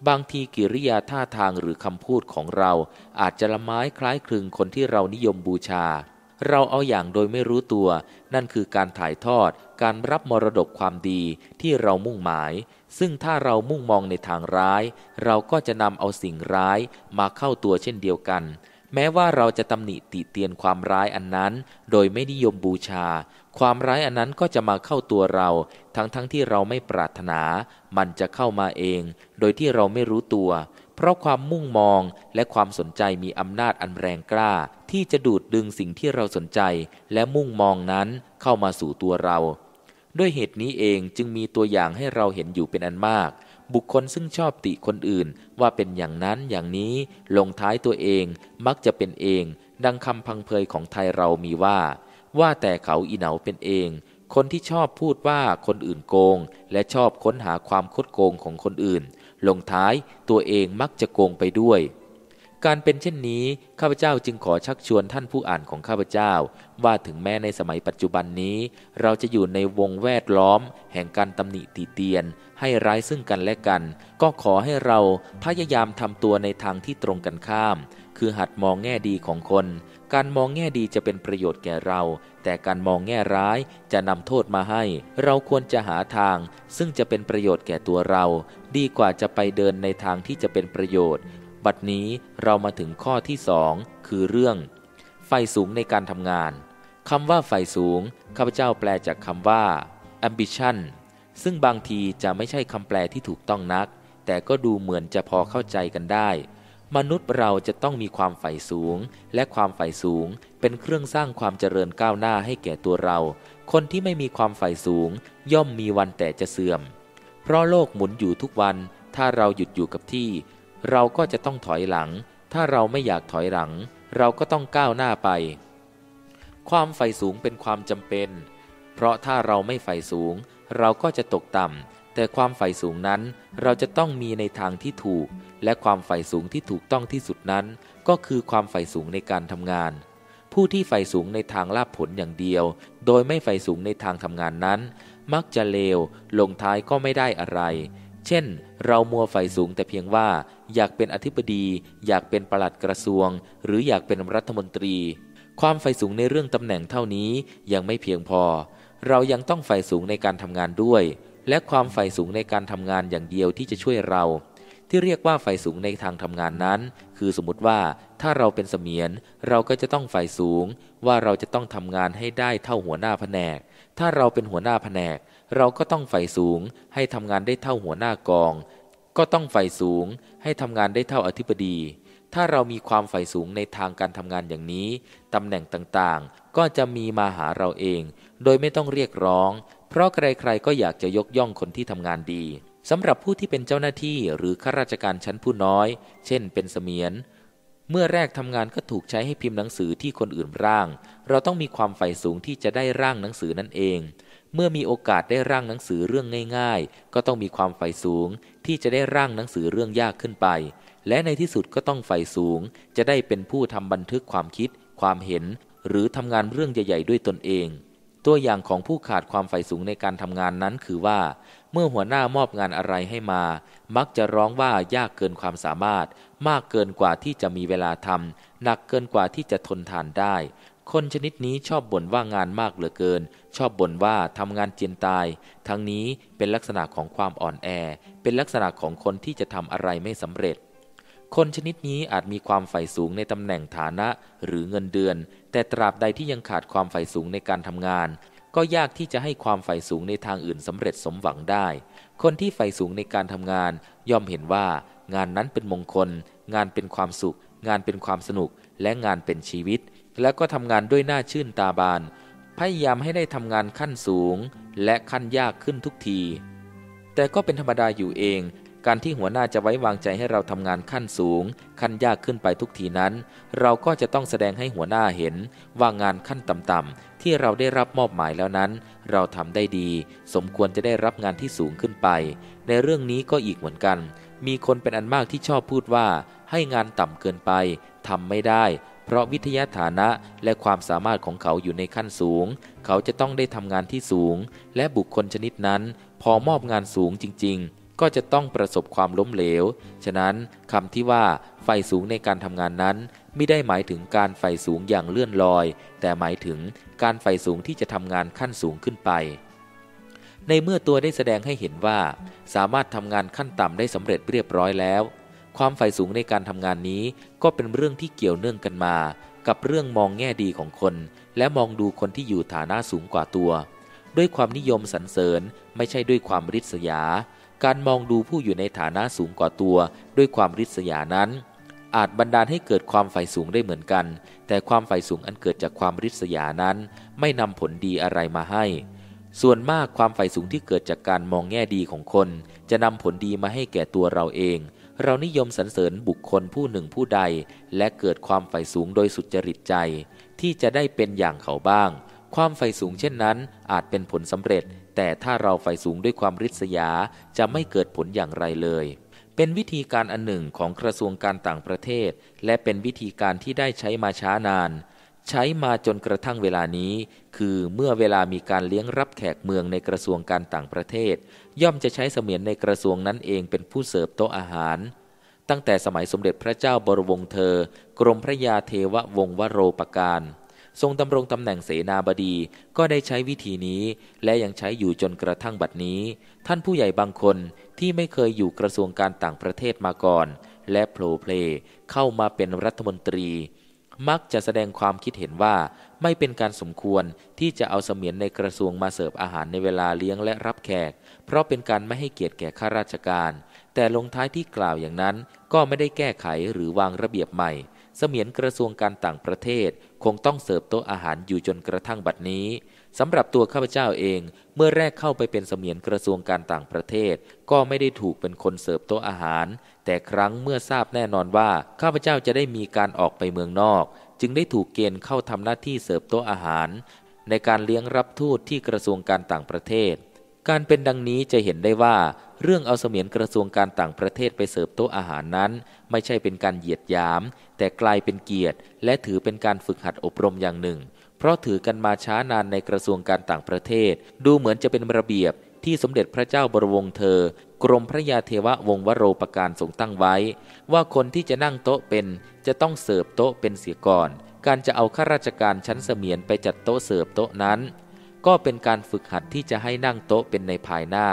บางทีกิริยาท่าทางหรือคำพูดของเรา อาจจะละไม้คล้ายคลึงคนที่เรานิยมบูชา เราเอาอย่างโดยไม่รู้ตัว นั่นคือการถ่ายทอดการรับมรดกความดีที่เรามุ่งหมายซึ่งถ้าเรามุ่งมองในทางร้าย เราก็จะนำเอาสิ่งร้ายมาเข้าตัวเช่นเดียวกัน แม้ว่าเราจะตำหนิติเตียนความร้ายอันนั้น โดยไม่นิยมบูชา ความร้ายอันนั้นก็จะมาเข้าตัวเรา ทั้งๆทที่เราไม่ปรารถนา มันจะเข้ามาเอง โดยที่เราไม่รู้ตัว เพราะความมุ่งมองและความสนใจมีอำนาจอันแรงกล้า ที่จะดูดดึงสิ่งที่เราสนใจ และมุ่งมองนั้นเข้ามาสู่ตัวเราด้วยเหตุนี้เองจึงมีตัวอย่างให้เราเห็นอยู่เป็นอันมาก บุคคลซึ่งชอบติคนอื่นว่าเป็นอย่างนั้นอย่างนี้ ลงท้ายตัวเองมักจะเป็นเองดังคำพังเพยของไทยเรามีว่า ว่าแต่เขาอีเหนาเป็นเอง คนที่ชอบพูดว่าคนอื่นโกงและชอบค้นหาความคดโกงของคนอื่น ลงท้ายตัวเองมักจะโกงไปด้วยการเป็นเช่นนี้ ข้าพเจ้าจึงขอชักชวนท่านผู้อ่านของข้าพเจ้า ว่าถึงแม้ในสมัยปัจจุบันนี้ เราจะอยู่ในวงแวดล้อมแห่งการตำหนิติเตียน ให้ร้ายซึ่งกันและกัน ก็ขอให้เราพยายามทำตัวในทางที่ตรงกันข้าม คือหัดมองแง่ดีของคน การมองแง่ดีจะเป็นประโยชน์แก่เรา แต่การมองแง่ร้ายจะนำโทษมาให้ เราควรจะหาทางซึ่งจะเป็นประโยชน์แก่ตัวเรา ดีกว่าจะไปเดินในทางที่จะเป็นประโยชน์บัดนี้เรามาถึงข้อที่สองคือเรื่อง ไฟสูงในการทำงานคำว่าไฟสูงข้าพเจ้าแปลจากคำว่า ambition ซึ่งบางทีจะไม่ใช่คำแปลที่ถูกต้องนัก แต่ก็ดูเหมือนจะพอเข้าใจกันได้ มนุษย์เราจะต้องมีความใฝ่สูง และความใฝ่สูงเป็นเครื่องสร้างความเจริญก้าวหน้าให้แก่ตัวเรา คนที่ไม่มีความใฝ่สูง ย่อมมีวันแต่จะเสื่อม เพราะโลกหมุนอยู่ทุกวัน ถ้าเราหยุดอยู่กับที่เราก็จะต้องถอยหลัง ถ้าเราไม่อยากถอยหลัง เราก็ต้องก้าวหน้าไป ความไฟสูงเป็นความจำเป็น เพราะถ้าเราไม่ไฟสูง เราก็จะตกต่ำ แต่ความไฟสูงนั้นเราจะต้องมีในทางที่ถูก และความไฟสูงที่ถูกต้องที่สุดนั้น ก็คือความไฟสูงในการทำงาน ผู้ที่ไฟสูงในทางลาบผลอย่างเดียว โดยไม่ไฟสูงในทางทำงานนั้น มักจะเลว ลงท้ายก็ไม่ได้อะไร เช่น เรามัวไฟสูงแต่เพียงว่าอยากเป็นอธิบดี อยากเป็นประหลัดกระทรวง หรืออยากเป็นรัฐมนตรี ความใฝ่สูงในเรื่องตำแหน่งเท่านี้ยังไม่เพียงพอ เรายังต้องใฝ่สูงในการทำงานด้วย และความใฝ่สูงในการทำงานอย่างเดียวที่จะช่วยเรา ที่เรียกว่าใฝ่สูงในทางทำงานนั้น คือสมมติว่า ถ้าเราเป็นเสมียน เราก็จะต้องใฝ่สูง ว่าเราจะต้องทำงานให้ได้เท่าหัวหน้าแผนก ถ้าเราเป็นหัวหน้าแผนก เราก็ต้องใฝ่สูงให้ทำงานได้เท่าหัวหน้ากองก็ต้องใฝ่สูงให้ทำงานได้เท่าอธิบดี ถ้าเรามีความใฝ่สูงในทางการทำงานอย่างนี้ ตำแหน่งต่างๆ ก็จะมีมาหาเราเอง โดยไม่ต้องเรียกร้อง เพราะใครๆ ก็อยากจะยกย่องคนที่ทำงานดี สำหรับผู้ที่เป็นเจ้าหน้าที่หรือข้าราชการชั้นผู้น้อย เช่น เป็นเสมียน เมื่อแรกทำงานก็ถูกใช้ให้ พิมพ์หนังสือที่คนอื่นร่าง เราต้องมีความใฝ่สูงที่จะได้ร่างหนังสือนั่นเอง เมื่อมีโอกาสได้ร่างหนังสือเรื่องง่าย ๆ ก็ต้องมีความใฝ่สูงที่จะได้ร่างหนังสือเรื่องยากขึ้นไป และในที่สุดก็ต้องไฝ่สูง จะได้เป็นผู้ทำบันทึกความคิด ความเห็น หรือทำงานเรื่องใหญ่ๆ ด้วยตนเอง ตัวอย่างของผู้ขาดความไฝ่สูงในการทำงานนั้นคือว่า เมื่อหัวหน้ามอบงานอะไรให้มา มักจะร้องว่ายากเกินความสามารถ มากเกินกว่าที่จะมีเวลาทำหนักเกินกว่าที่จะทนทานได้คนชนิดนี้ชอบบ่นว่างานมากเหลือเกิน ชอบบ่นว่าทำงานเจียนตาย ทั้งนี้เป็นลักษณะของความอ่อนแอ เป็นลักษณะของคนที่จะทำอะไรไม่สำเร็จ คนชนิดนี้อาจมีความใฝ่สูงในตำแหน่งฐานะหรือเงินเดือน แต่ตราบใดที่ยังขาดความใฝ่สูงในการทำงาน ก็ยากที่จะให้ความใฝ่สูงในทางอื่นสำเร็จสมหวังได้ คนที่ใฝ่สูงในการทำงาน ย่อมเห็นว่างานนั้นเป็นมงคล งานเป็นความสุข งานเป็นความสนุก และงานเป็นชีวิตแล้วก็ทำงานด้วยหน้าชื่นตาบาน พยายามให้ได้ทำงานขั้นสูง และขั้นยากขึ้นทุกที แต่ก็เป็นธรรมดาอยู่เอง การที่หัวหน้าจะไว้วางใจให้เราทำงานขั้นสูงขั้นยากขึ้นไปทุกทีนั้น เราก็จะต้องแสดงให้หัวหน้าเห็นว่างานขั้นต่ำๆที่เราได้รับมอบหมายแล้วนั้น เราทำได้ดี สมควรจะได้รับงานที่สูงขึ้นไป ในเรื่องนี้ก็อีกเหมือนกัน มีคนเป็นอันมากที่ชอบพูดว่า ให้งานต่ำเกินไปทำไม่ได้เพราะวิทยาฐานะและความสามารถของเขาอยู่ในขั้นสูง เขาจะต้องได้ทำงานที่สูง และบุคคลชนิดนั้นพอมอบงานสูงจริง ๆ ก็จะต้องประสบความล้มเหลว ฉะนั้นคำที่ว่าไฟสูงในการทำงานนั้น ไม่ได้หมายถึงการไฟสูงอย่างเลื่อนลอย แต่หมายถึงการไฟสูงที่จะทำงานขั้นสูงขึ้นไป ในเมื่อตัวได้แสดงให้เห็นว่า สามารถทำงานขั้นต่ำได้สำเร็จเรียบร้อยแล้วความใฝ่สูงในการทำงานนี้ ก็เป็นเรื่องที่เกี่ยวเนื่องกันมา กับเรื่องมองแง่ดีของคน และมองดูคนที่อยู่ฐานะสูงกว่าตัว ด้วยความนิยมสรรเสริญไม่ใช่ด้วยความริษยา การมองดูผู้อยู่ในฐานะสูงกว่าตัว ด้วยความริษยานั้น อาจบันดาลให้เกิดความใฝ่สูงได้เหมือนกัน แต่ความใฝ่สูงอันเกิดจากความริษยานั้น ไม่นำผลดีอะไรมาให้ ส่วนมากความใฝ่สูงที่เกิดจากการมองแง่ดีของคน จะนำผลดีมาให้แก่ตัวเราเองเรานิยมสรรเสริญบุคคลผู้หนึ่งผู้ใดและเกิดความใฝ่สูงโดยสุจริตใจ ที่จะได้เป็นอย่างเขาบ้าง ความใฝ่สูงเช่นนั้นอาจเป็นผลสำเร็จ แต่ถ้าเราใฝ่สูงด้วยความริษยาจะไม่เกิดผลอย่างไรเลย เป็นวิธีการอันหนึ่งของกระทรวงการต่างประเทศ และเป็นวิธีการที่ได้ใช้มาช้านาน ใช้มาจนกระทั่งเวลานี้ คือเมื่อเวลามีการเลี้ยงรับแขกเมืองในกระทรวงการต่างประเทศย่อมจะใช้เสมียนในกระทรวงนั้นเองเป็นผู้เสิร์ฟโต๊ะอาหาร ตั้งแต่สมัยสมเด็จพระเจ้าบรวงเธอ กรมพระยาเทววงวโรปการ ทรงดำรงตำแหน่งเสนาบดี ก็ได้ใช้วิธีนี้ และยังใช้อยู่จนกระทั่งบัดนี้ ท่านผู้ใหญ่บางคนที่ไม่เคยอยู่กระทรวงการต่างประเทศมาก่อน และโผล่เพลเข้ามาเป็นรัฐมนตรี มักจะแสดงความคิดเห็นว่า ไม่เป็นการสมควรที่จะเอาเสมียนในกระทรวงมาเสิร์ฟอาหารในเวลาเลี้ยงและรับแขกเพราะเป็นการไม่ให้เกียรติแก่ข้าราชการ แต่ลงท้ายที่กล่าวอย่างนั้นก็ไม่ได้แก้ไขหรือวางระเบียบใหม่ เสมียนกระทรวงการต่างประเทศ คงต้องเสิร์ฟโต๊ะอาหารอยู่จนกระทั่งบัดนี้ สำหรับตัวข้าพเจ้าเอง เมื่อแรกเข้าไปเป็นเสมียนกระทรวงการต่างประเทศ ก็ไม่ได้ถูกเป็นคนเสิร์ฟโต๊ะอาหาร แต่ครั้งเมื่อทราบแน่นอนว่าข้าพเจ้าจะได้มีการออกไปเมืองนอก จึงได้ถูกเกณฑ์เข้าทำหน้าที่เสิร์ฟโต๊ะอาหาร ในการเลี้ยงรับทูตที่กระทรวงการต่างประเทศการเป็นดังนี้จะเห็นได้ว่าเรื่องเอาเสมียนกระทรวงการต่างประเทศไปเสิร์ฟโต๊ะอาหารนั้น ไม่ใช่เป็นการเหยียดยาม แต่กลายเป็นเกียรติ และถือเป็นการฝึกหัดอบรมอย่างหนึ่ง เพราะถือกันมาช้านานในกระทรวงการต่างประเทศ ดูเหมือนจะเป็นระเบียบที่สมเด็จพระเจ้าบรวงเธอ กรมพระยาเทวะวงวโรปการทรงตั้งไว้ ว่าคนที่จะนั่งโต๊ะเป็น จะต้องเสิร์ฟโต๊ะเป็นเสียก่อน การจะเอาข้าราชการชั้นเสมียนไปจัดโต๊ะเสิร์ฟโต๊ะนั้นก็เป็นการฝึกหัดที่จะให้นั่งโต๊ะเป็นในภายหน้า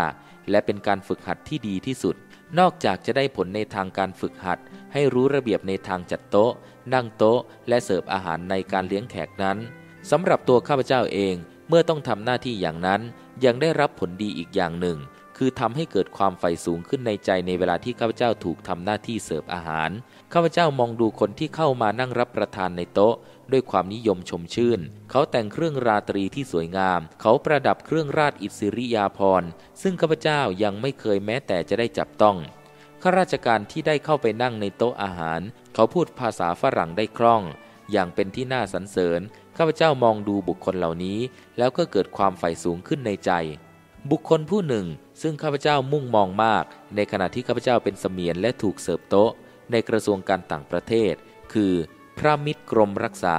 และเป็นการฝึกหัดที่ดีที่สุด นอกจากจะได้ผลในทางการฝึกหัด ให้รู้ระเบียบในทางจัดโต๊ะ นั่งโต๊ะและเสิร์ฟอาหารในการเลี้ยงแขกนั้นสำหรับตัวข้าพเจ้าเอง เมื่อต้องทำหน้าที่อย่างนั้น ยังได้รับผลดีอีกอย่างหนึ่ง คือทำให้เกิดความใฝ่สูงขึ้นในใจในเวลาที่ข้าพเจ้าถูกทำหน้าที่เสิร์ฟอาหาร ข้าพเจ้ามองดูคนที่เข้ามานั่งรับประทานในโต๊ะด้วยความนิยมชมชื่น เขาแต่งเครื่องราตรีที่สวยงาม เขาประดับเครื่องราชอิสริยาภรณ์ ซึ่งข้าพเจ้ายังไม่เคยแม้แต่จะได้จับต้อง ข้าราชการที่ได้เข้าไปนั่งในโต๊ะอาหาร เขาพูดภาษาฝรั่งได้คล่อง อย่างเป็นที่น่าสรรเสริญ ข้าพเจ้ามองดูบุคคลเหล่านี้ แล้วก็เกิดความใฝ่สูงขึ้นในใจ บุคคลผู้หนึ่ง ซึ่งข้าพเจ้ามุ่งมองมาก ในขณะที่ข้าพเจ้าเป็นเสมียนและถูกเสิร์ฟโต๊ะในกระทรวงการต่างประเทศ คือพระมิตรกรมรักษา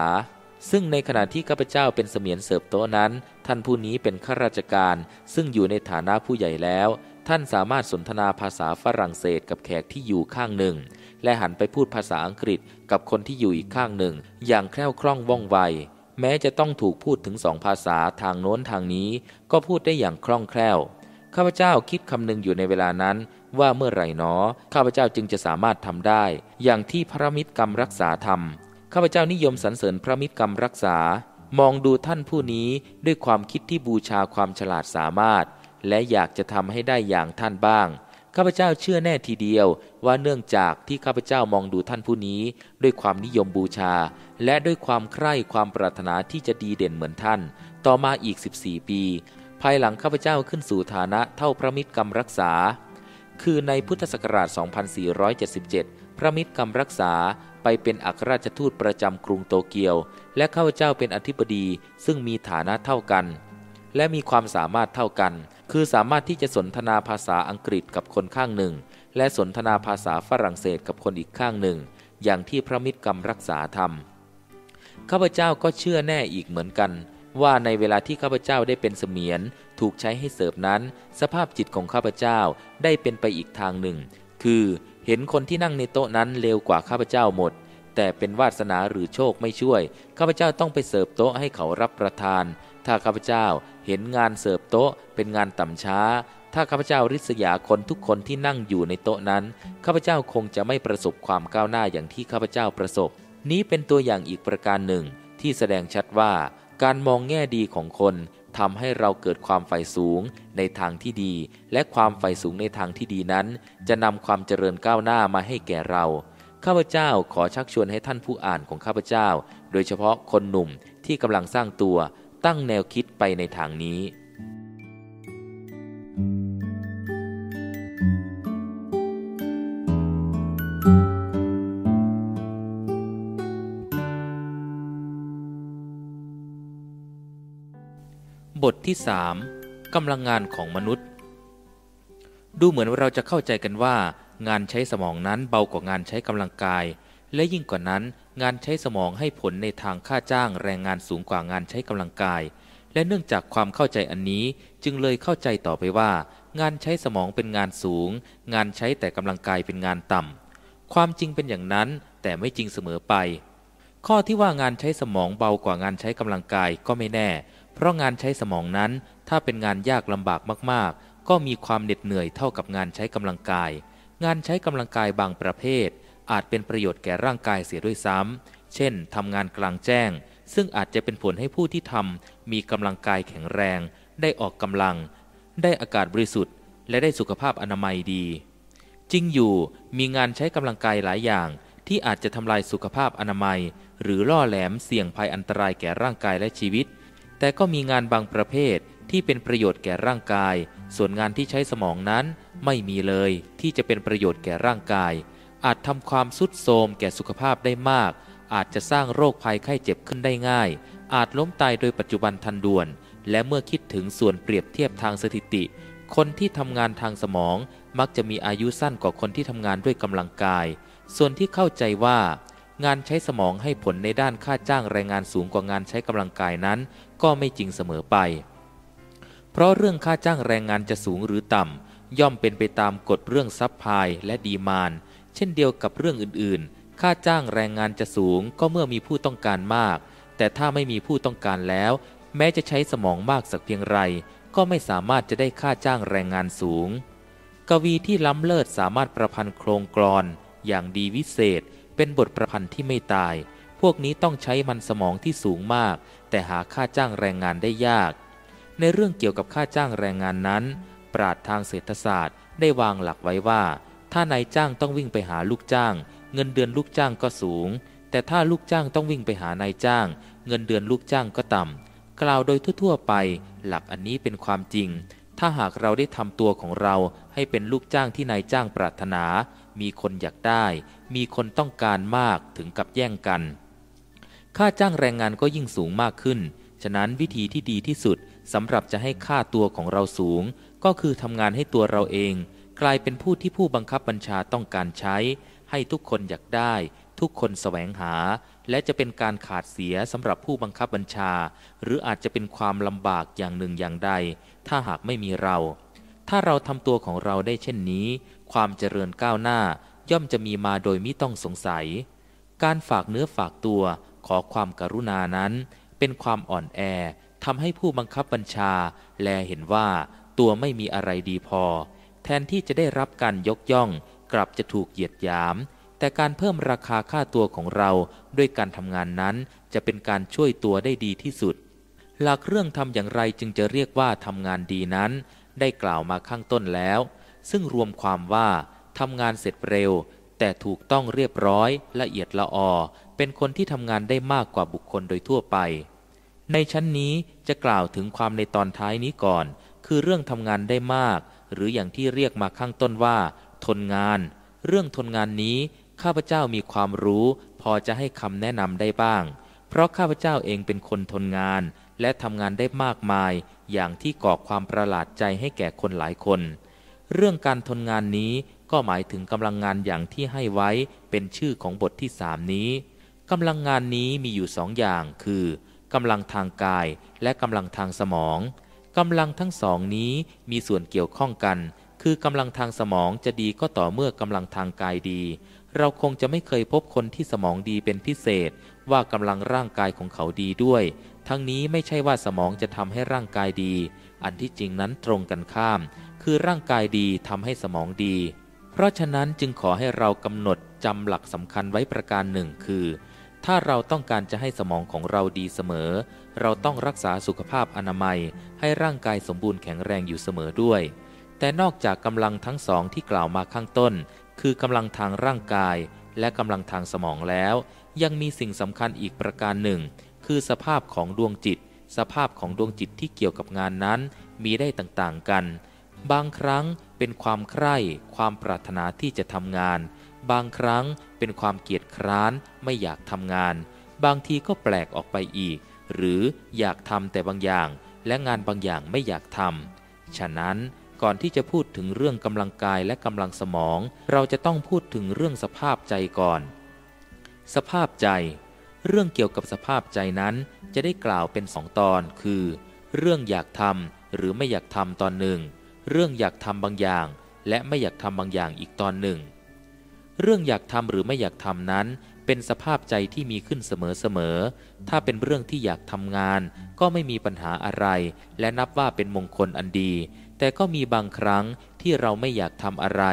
ซึ่งในขณะที่ข้าพเจ้าเป็นเสมียนเสิบโต๊ะนั้น ท่านผู้นี้เป็นข้าราชการ ซึ่งอยู่ในฐานะผู้ใหญ่แล้ว ท่านสามารถสนทนาภาษาฝรั่งเศสกับแขกที่อยู่ข้างหนึ่ง และหันไปพูดภาษาอังกฤษกับคนที่อยู่อีกข้างหนึ่ง อย่างแคล่วคล่องว่องไว แม้จะต้องถูกพูดถึงสองภาษาทางโน้นทางนี้ ก็พูดได้อย่างคล่องแคล่วข้าพเจ้าคิดคำนึงอยู่ในเวลานั้น ว่าเมื่อไหร่นอข้าพเจ้าจึงจะสามารถทำได้ อย่างที่พระมิตรกรรมรักษาทำข้าพเจ้านิยมสรรเสริญพระมิตรกรรมรักษา มองดูท่านผู้นี้ด้วยความคิดที่บูชาความฉลาดสามารถ และอยากจะทำให้ได้อย่างท่านบ้าง ข้าพเจ้าเชื่อแน่ทีเดียวว่าเนื่องจากที่ข้าพเจ้ามองดูท่านผู้นี้ด้วยความนิยมบูชา และด้วยความใคร่ความปรารถนาที่จะดีเด่นเหมือนท่าน ต่อมาอีก 14 ปี ภายหลังข้าพเจ้าขึ้นสู่ฐานะเท่าพระมิตรกรรมรักษา คือในพุทธศักราช 2477พระมิตรกำรักษาไปเป็นอัครราชทูตประจำกรุงโตเกียว และข้าพเจ้าเป็นอธิบดี ซึ่งมีฐานะเท่ากัน และมีความสามารถเท่ากัน คือสามารถที่จะสนทนาภาษาอังกฤษกับคนข้างหนึ่ง และสนทนาภาษาฝรั่งเศสกับคนอีกข้างหนึ่ง อย่างที่พระมิตรกำรักษาทำข้าพเจ้าก็เชื่อแน่อีกเหมือนกัน ว่าในเวลาที่ข้าพเจ้าได้เป็นเสมียน ถูกใช้ให้เสิร์ฟนั้น สภาพจิตของข้าพเจ้าได้เป็นไปอีกทางหนึ่ง คือเห็นคนที่นั่งในโต๊ะนั้นเร็วกว่าข้าพเจ้าหมด แต่เป็นวาสนาหรือโชคไม่ช่วย ข้าพเจ้าต้องไปเสิร์ฟโต๊ะให้เขารับประทาน ถ้าข้าพเจ้าเห็นงานเสิร์ฟโต๊ะเป็นงานต่ำช้า ถ้าข้าพเจ้าริษยาคนทุกคนที่นั่งอยู่ในโต๊ะนั้น ข้าพเจ้าคงจะไม่ประสบความก้าวหน้าอย่างที่ข้าพเจ้าประสบนี้เป็นตัวอย่างอีกประการหนึ่ง ที่แสดงชัดว่า การมองแง่ดีของคนทำให้เราเกิดความใฝ่สูงในทางที่ดี และความใฝ่สูงในทางที่ดีนั้น จะนำความเจริญก้าวหน้ามาให้แก่เรา ข้าพเจ้าขอชักชวนให้ท่านผู้อ่านของข้าพเจ้า โดยเฉพาะคนหนุ่มที่กำลังสร้างตัวตั้งแนวคิดไปในทางนี้บทที่สามกำลังงานของมนุษย์ ดูเหมือนเราจะเข้าใจกันว่า งานใช้สมองนั้นเบากว่างานใช้กำลังกาย และยิ่งกว่านั้น งานใช้สมองให้ผลในทางค่าจ้างแรงงานสูงกว่างานใช้กำลังกาย และเนื่องจากความเข้าใจอันนี้จึงเลยเข้าใจต่อไปว่า งานใช้สมองเป็นงานสูง งานใช้แต่กำลังกายเป็นงานต่ำ ความจริงเป็นอย่างนั้น แต่ไม่จริงเสมอไป ข้อที่ว่างานใช้สมองเบากว่างานใช้กำลังกายก็ไม่แน่เพราะงานใช้สมองนั้นถ้าเป็นงานยากลำบากมากๆ ก็มีความเหน็ดเหนื่อยเท่ากับงานใช้กำลังกาย งานใช้กำลังกายบางประเภท อาจเป็นประโยชน์แก่ร่างกายเสียด้วยซ้ำเช่นทำงานกลางแจ้ง ซึ่งอาจจะเป็นผลให้ผู้ที่ทำมีกำลังกายแข็งแรง ได้ออกกำลัง ได้อากาศบริสุทธิ์และได้สุขภาพอนามัยดี จริงอยู่ มีงานใช้กำลังกายหลายอย่าง ที่อาจจะทำลายสุขภาพอนามัย หรือล่อแหลมเสี่ยงภัยอันตรายแก่ร่างกายและชีวิตแต่ก็มีงานบางประเภทที่เป็นประโยชน์แก่ร่างกาย ส่วนงานที่ใช้สมองนั้นไม่มีเลยที่จะเป็นประโยชน์แก่ร่างกาย อาจทำความสุดโทมแก่สุขภาพได้มาก อาจจะสร้างโรคภัยไข้เจ็บขึ้นได้ง่าย อาจล้มตายโดยปัจจุบันทันด่วน และเมื่อคิดถึงส่วนเปรียบเทียบทางสถิติ คนที่ทำงานทางสมองมักจะมีอายุสั้นกว่าคนที่ทำงานด้วยกำลังกาย ส่วนที่เข้าใจว่า งานใช้สมองให้ผลในด้านค่าจ้างแรงงานสูงกว่างานใช้กำลังกายนั้นก็ไม่จริงเสมอไป เพราะเรื่องค่าจ้างแรงงานจะสูงหรือต่ำย่อมเป็นไปตามกฎเรื่องซับพายและดีมานเช่นเดียวกับเรื่องอื่นๆ ค่าจ้างแรงงานจะสูง ก็เมื่อมีผู้ต้องการมาก แต่ถ้าไม่มีผู้ต้องการแล้ว แม้จะใช้สมองมากสักเพียงไร ก็ไม่สามารถจะได้ค่าจ้างแรงงานสูง กวีที่ล้ำเลิศสามารถประพันธ์โครงกรอนอย่างดีวิเศษ เป็นบทประพันธ์ที่ไม่ตาย พวกนี้ต้องใช้มันสมองที่สูงมากแต่หาค่าจ้างแรงงานได้ยาก ในเรื่องเกี่ยวกับค่าจ้างแรงงานนั้น ปราดทางเศรษฐศาสตร์ ได้วางหลักไว้ว่า ถ้านายจ้างต้องวิ่งไปหาลูกจ้าง เงินเดือนลูกจ้างก็สูง แต่ถ้าลูกจ้างต้องวิ่งไปหานายจ้าง เงินเดือนลูกจ้างก็ต่ำ กล่าวโดยทั่ว ๆไป หลักอันนี้เป็นความจริง ถ้าหากเราได้ทำตัวของเราให้เป็นลูกจ้างที่นายจ้างปรารถนา มีคนอยากได้ มีคนต้องการมากถึงกับแย่งกันค่าจ้างแรงงานก็ยิ่งสูงมากขึ้น ฉะนั้นวิธีที่ดีที่สุดสำหรับจะให้ค่าตัวของเราสูง ก็คือทำงานให้ตัวเราเอง กลายเป็นผู้ที่ผู้บังคับบัญชาต้องการใช้ ให้ทุกคนอยากได้ ทุกคนแสวงหา และจะเป็นการขาดเสียสำหรับผู้บังคับบัญชา หรืออาจจะเป็นความลำบากอย่างหนึ่งอย่างใด ถ้าหากไม่มีเรา ถ้าเราทำตัวของเราได้เช่นนี้ ความเจริญก้าวหน้า ย่อมจะมีมาโดยไม่ต้องสงสัย การฝากเนื้อฝากตัวขอความกรุณานั้น เป็นความอ่อนแอทำให้ผู้บังคับบัญชา แลเห็นว่าตัวไม่มีอะไรดีพอ แทนที่จะได้รับการยกย่อง กลับจะถูกเหยียดหยาม แต่การเพิ่มราคาค่าตัวของเราด้วยการทำงานนั้น จะเป็นการช่วยตัวได้ดีที่สุดหลักเรื่องทำอย่างไรจึงจะเรียกว่าทำงานดีนั้น ได้กล่าวมาข้างต้นแล้ว ซึ่งรวมความว่าทำงานเสร็จเร็วแต่ถูกต้องเรียบร้อยละเอียดละออเป็นคนที่ทำงานได้มากกว่าบุคคลโดยทั่วไป ในชั้นนี้จะกล่าวถึงความในตอนท้ายนี้ก่อน คือเรื่องทำงานได้มาก หรืออย่างที่เรียกมาข้างต้นว่า ทนงาน เรื่องทนงานนี้ข้าพเจ้ามีความรู้ พอจะให้คำแนะนำได้บ้าง เพราะข้าพเจ้าเองเป็นคนทนงาน และทำงานได้มากมาย อย่างที่ก่อความประหลาดใจให้แก่คนหลายคน เรื่องการทนงานนี้ก็หมายถึงกำลังงานอย่างที่ให้ไว้เป็นชื่อของบทที่สามนี้กำลังงานนี้มีอยู่สองอย่าง คือกำลังทางกายและกำลังทางสมอง กำลังทั้งสองนี้มีส่วนเกี่ยวข้องกัน คือกำลังทางสมองจะดีก็ต่อเมื่อกำลังทางกายดี เราคงจะไม่เคยพบคนที่สมองดีเป็นพิเศษ ว่ากำลังร่างกายของเขาดีด้วย ทั้งนี้ไม่ใช่ว่าสมองจะทำให้ร่างกายดี อันที่จริงนั้นตรงกันข้าม คือร่างกายดีทำให้สมองดี เพราะฉะนั้นจึงขอให้เรากำหนดจำหลักสำคัญไว้ประการหนึ่ง คือถ้าเราต้องการจะให้สมองของเราดีเสมอ เราต้องรักษาสุขภาพอนามัยให้ร่างกายสมบูรณ์แข็งแรงอยู่เสมอด้วย แต่นอกจากกำลังทั้งสองที่กล่าวมาข้างต้น คือกำลังทางร่างกาย และกำลังทางสมองแล้ว ยังมีสิ่งสำคัญอีกประการหนึ่ง คือสภาพของดวงจิต สภาพของดวงจิตที่เกี่ยวกับงานนั้น มีได้ต่าง ๆ กัน บางครั้งเป็นความใคร่ ความปรารถนาที่จะทำงานบางครั้งเป็นความเกียจคร้านไม่อยากทำงาน บางทีก็แปลกออกไปอีก หรืออยากทำแต่บางอย่าง และงานบางอย่างไม่อยากทำฉะนั้นก่อนที่จะพูดถึงเรื่องกำลังกายและกำลังสมอง เราจะต้องพูดถึงเรื่องสภาพใจก่อน สภาพใจ เรื่องเกี่ยวกับสภาพใจนั้นจะได้กล่าวเป็นสองตอนคือเรื่องอยากทำหรือไม่อยากทำตอนหนึ่ง เรื่องอยากทำบางอย่าง และไม่อยากทำบางอย่างอีกตอนหนึ่งเรื่องอยากทำหรือไม่อยากทำนั้น เป็นสภาพใจที่มีขึ้นเสมอๆถ้าเป็นเรื่องที่อยากทำงาน ก็ไม่มีปัญหาอะไร และนับว่าเป็นมงคลอันดี แต่ก็มีบางครั้งที่เราไม่อยากทำอะไร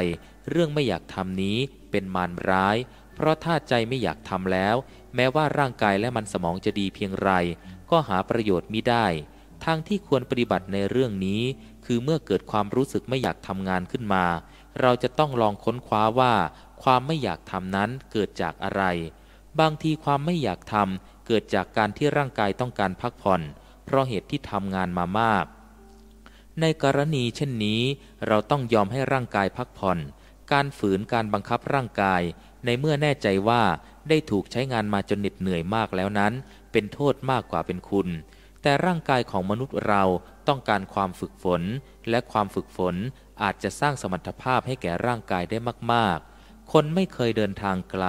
เรื่องไม่อยากทำนี้ เป็นมารร้าย เพราะถ้าใจไม่อยากทำแล้ว แม้ว่าร่างกายและมันสมองจะดีเพียงไร ก็หาประโยชน์มิได้ ทางที่ควรปฏิบัติในเรื่องนี้ คือเมื่อเกิดความรู้สึกไม่อยากทำงานขึ้นมา เราจะต้องลองค้นคว้าว่าความไม่อยากทำนั้นเกิดจากอะไร บางทีความไม่อยากทำเกิดจากการที่ร่างกายต้องการพักผ่อน เพราะเหตุที่ทำงานมามาก ในกรณีเช่นนี้ เราต้องยอมให้ร่างกายพักผ่อน การฝืนการบังคับร่างกาย ในเมื่อแน่ใจว่าได้ถูกใช้งานมาจนเหน็ดเหนื่อยมากแล้วนั้น เป็นโทษมากกว่าเป็นคุณ แต่ร่างกายของมนุษย์เราต้องการความฝึกฝน และความฝึกฝนอาจจะสร้างสมรรถภาพให้แก่ร่างกายได้มากๆคนไม่เคยเดินทางไกล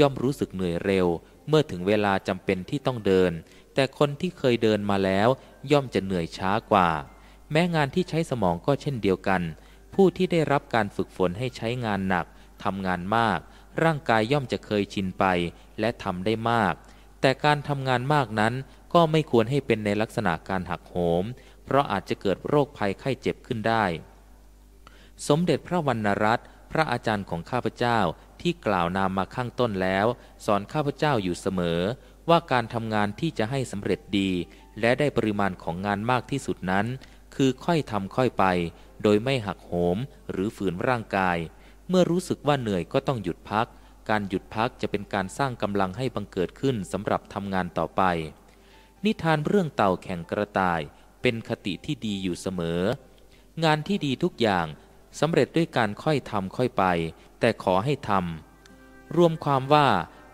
ย่อมรู้สึกเหนื่อยเร็ว เมื่อถึงเวลาจำเป็นที่ต้องเดิน แต่คนที่เคยเดินมาแล้วย่อมจะเหนื่อยช้ากว่า แม้งานที่ใช้สมองก็เช่นเดียวกัน ผู้ที่ได้รับการฝึกฝนให้ใช้งานหนักทำงานมาก ร่างกายย่อมจะเคยชินไป และทำได้มาก แต่การทำงานมากนั้น ก็ไม่ควรให้เป็นในลักษณะการหักโหม เพราะอาจจะเกิดโรคภัยไข้เจ็บขึ้นได้ สมเด็จพระวรรณรัตน์พระอาจารย์ของข้าพเจ้าที่กล่าวนามมาข้างต้นแล้ว สอนข้าพเจ้าอยู่เสมอ ว่าการทำงานที่จะให้สำเร็จดี และได้ปริมาณของงานมากที่สุดนั้น คือค่อยทำค่อยไป โดยไม่หักโหมหรือฝืนร่างกาย เมื่อรู้สึกว่าเหนื่อยก็ต้องหยุดพัก การหยุดพักจะเป็นการสร้างกำลังให้บังเกิดขึ้นสำหรับทำงานต่อไป นิทานเรื่องเต่าแข่งกระต่าย เป็นคติที่ดีอยู่เสมอ งานที่ดีทุกอย่างสำเร็จด้วยการค่อยทำค่อยไป แต่ขอให้ทำรวมความว่า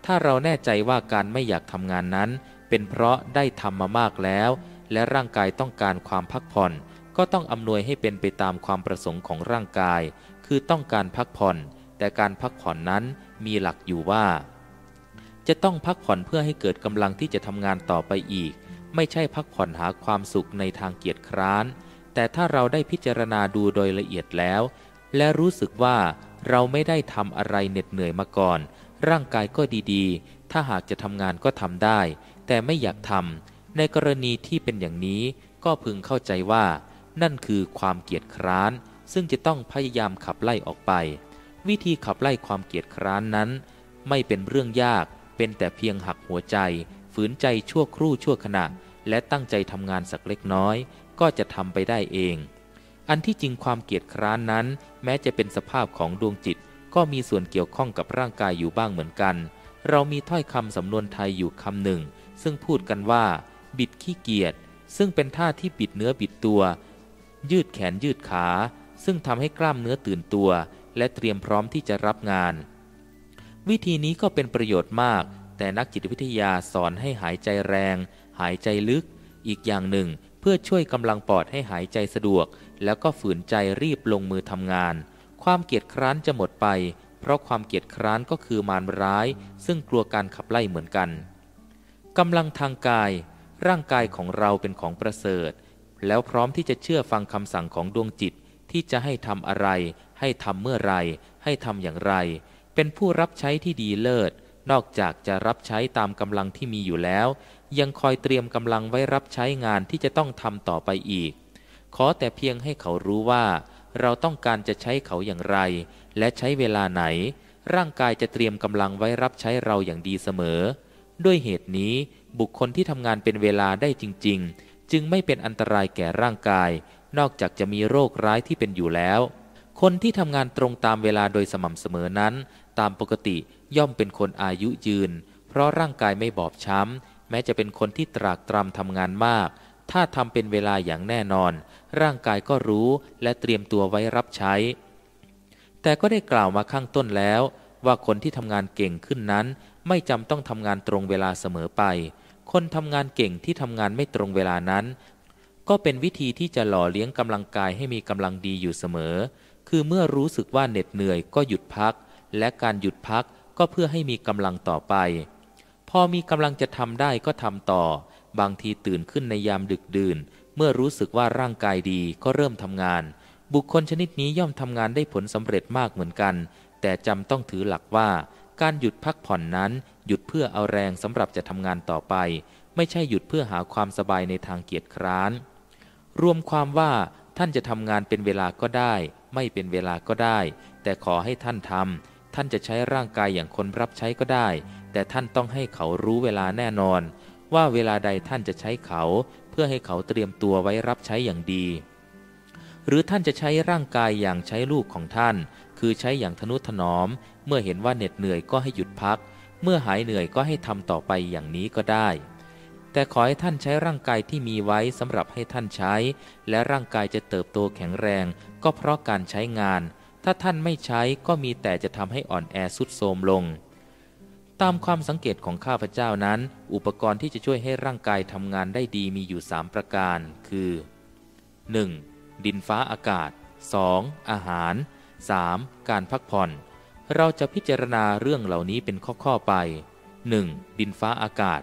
ถ้าเราแน่ใจว่าการไม่อยากทำงานนั้น เป็นเพราะได้ทำมามากแล้ว และร่างกายต้องการความพักผ่อน ก็ต้องอำนวยให้เป็นไปตามความประสงค์ของร่างกาย คือต้องการพักผ่อน แต่การพักผ่อนนั้นมีหลักอยู่ว่า จะต้องพักผ่อนเพื่อให้เกิดกำลังที่จะทำงานต่อไปอีก ไม่ใช่พักผ่อนหาความสุขในทางเกียรติคร้านแต่ถ้าเราได้พิจารณาดูโดยละเอียดแล้ว และรู้สึกว่าเราไม่ได้ทำอะไรเหน็ดเหนื่อยมาก่อน ร่างกายก็ดีๆ ถ้าหากจะทำงานก็ทำได้ แต่ไม่อยากทำ ในกรณีที่เป็นอย่างนี้ ก็พึงเข้าใจว่า นั่นคือความเกียจคร้าน ซึ่งจะต้องพยายามขับไล่ออกไป วิธีขับไล่ความเกียจคร้านนั้น ไม่เป็นเรื่องยาก เป็นแต่เพียงหักหัวใจ ฝืนใจชั่วครู่ชั่วขณะ และตั้งใจทำงานสักเล็กน้อยก็จะทำไปได้เอง อันที่จริงความเกียจคร้านนั้น แม้จะเป็นสภาพของดวงจิต ก็มีส่วนเกี่ยวข้องกับร่างกายอยู่บ้างเหมือนกัน เรามีถ้อยคำสำนวนไทยอยู่คำหนึ่ง ซึ่งพูดกันว่า บิดขี้เกียจซึ่งเป็นท่าที่บิดเนื้อบิดตัว ยืดแขนยืดขา ซึ่งทำให้กล้ามเนื้อตื่นตัว และเตรียมพร้อมที่จะรับงาน วิธีนี้ก็เป็นประโยชน์มาก แต่นักจิตวิทยาสอนให้หายใจแรง หายใจลึก อีกอย่างหนึ่งเพื่อช่วยกำลังปอดให้หายใจสะดวก แล้วก็ฝืนใจรีบลงมือทำงาน ความเกียดคร้านจะหมดไป เพราะความเกียดคร้านก็คือมารร้าย ซึ่งกลัวการขับไล่เหมือนกันกำลังทางกาย ร่างกายของเราเป็นของประเสริฐ แล้วพร้อมที่จะเชื่อฟังคำสั่งของดวงจิต ที่จะให้ทำอะไร ให้ทำเมื่อไรให้ทำอย่างไร เป็นผู้รับใช้ที่ดีเลิศนอกจากจะรับใช้ตามกำลังที่มีอยู่แล้วยังคอยเตรียมกำลังไว้รับใช้งานที่จะต้องทำต่อไปอีก ขอแต่เพียงให้เขารู้ว่า เราต้องการจะใช้เขาอย่างไร และใช้เวลาไหน ร่างกายจะเตรียมกำลังไว้รับใช้เราอย่างดีเสมอ ด้วยเหตุนี้บุคคลที่ทำงานเป็นเวลาได้จริงๆ จึงไม่เป็นอันตรายแก่ร่างกาย นอกจากจะมีโรคร้ายที่เป็นอยู่แล้ว คนที่ทำงานตรงตามเวลาโดยสม่ำเสมอนั้น ตามปกติย่อมเป็นคนอายุยืน เพราะร่างกายไม่บอบช้ำม้จะเป็นคนที่ตรากตรำทำงานมาก ถ้าทำเป็นเวลาอย่างแน่นอน ร่างกายก็รู้และเตรียมตัวไว้รับใช้ แต่ก็ได้กล่าวมาข้างต้นแล้ว ว่าคนที่ทำงานเก่งขึ้นนั้น ไม่จำต้องทำงานตรงเวลาเสมอไป คนทำงานเก่งที่ทำงานไม่ตรงเวลานั้น ก็เป็นวิธีที่จะหล่อเลี้ยงกำลังกายให้มีกำลังดีอยู่เสมอ คือเมื่อรู้สึกว่าเหน็ดเหนื่อยก็หยุดพัก และการหยุดพักก็เพื่อให้มีกำลังต่อไปพอมีกำลังจะทำได้ก็ทำต่อ บางทีตื่นขึ้นในยามดึกดื่น เมื่อรู้สึกว่าร่างกายดีก็เริ่มทำงาน บุคคลชนิดนี้ย่อมทำงานได้ผลสำเร็จมากเหมือนกัน แต่จำต้องถือหลักว่า การหยุดพักผ่อนนั้น หยุดเพื่อเอาแรงสำหรับจะทำงานต่อไป ไม่ใช่หยุดเพื่อหาความสบายในทางเกียรติคร้าน รวมความว่าท่านจะทำงานเป็นเวลาก็ได้ ไม่เป็นเวลาก็ได้ แต่ขอให้ท่านทำท่านจะใช้ร่างกายอย่างคนรับใช้ก็ได้แต่ท่านต้องให้เขารู้เวลาแน่นอน ว่าเวลาใดท่านจะใช้เขา เพื่อให้เขาเตรียมตัวไว้รับใช้อย่างดี หรือท่านจะใช้ร่างกายอย่างใช้ลูกของท่าน คือใช้อย่างทนุถนอม เมื่อเห็นว่าเหน็ดเหนื่อยก็ให้หยุดพัก เมื่อหายเหนื่อยก็ให้ทำต่อไปอย่างนี้ก็ได้ แต่ขอให้ท่านใช้ร่างกายที่มีไว้สำหรับให้ท่านใช้ และร่างกายจะเติบโตแข็งแรง ก็เพราะการใช้งาน ถ้าท่านไม่ใช้ก็มีแต่จะทำให้อ่อนแอสุดโทมลงตามความสังเกตของข้าพเจ้านั้น อุปกรณ์ที่จะช่วยให้ร่างกายทำงานได้ดีมีอยู่ 3 ประการ คือ 1. ดินฟ้าอากาศ 2. อาหาร 3. การพักผ่อน เราจะพิจารณาเรื่องเหล่านี้เป็นข้อๆไป 1. ดินฟ้าอากาศ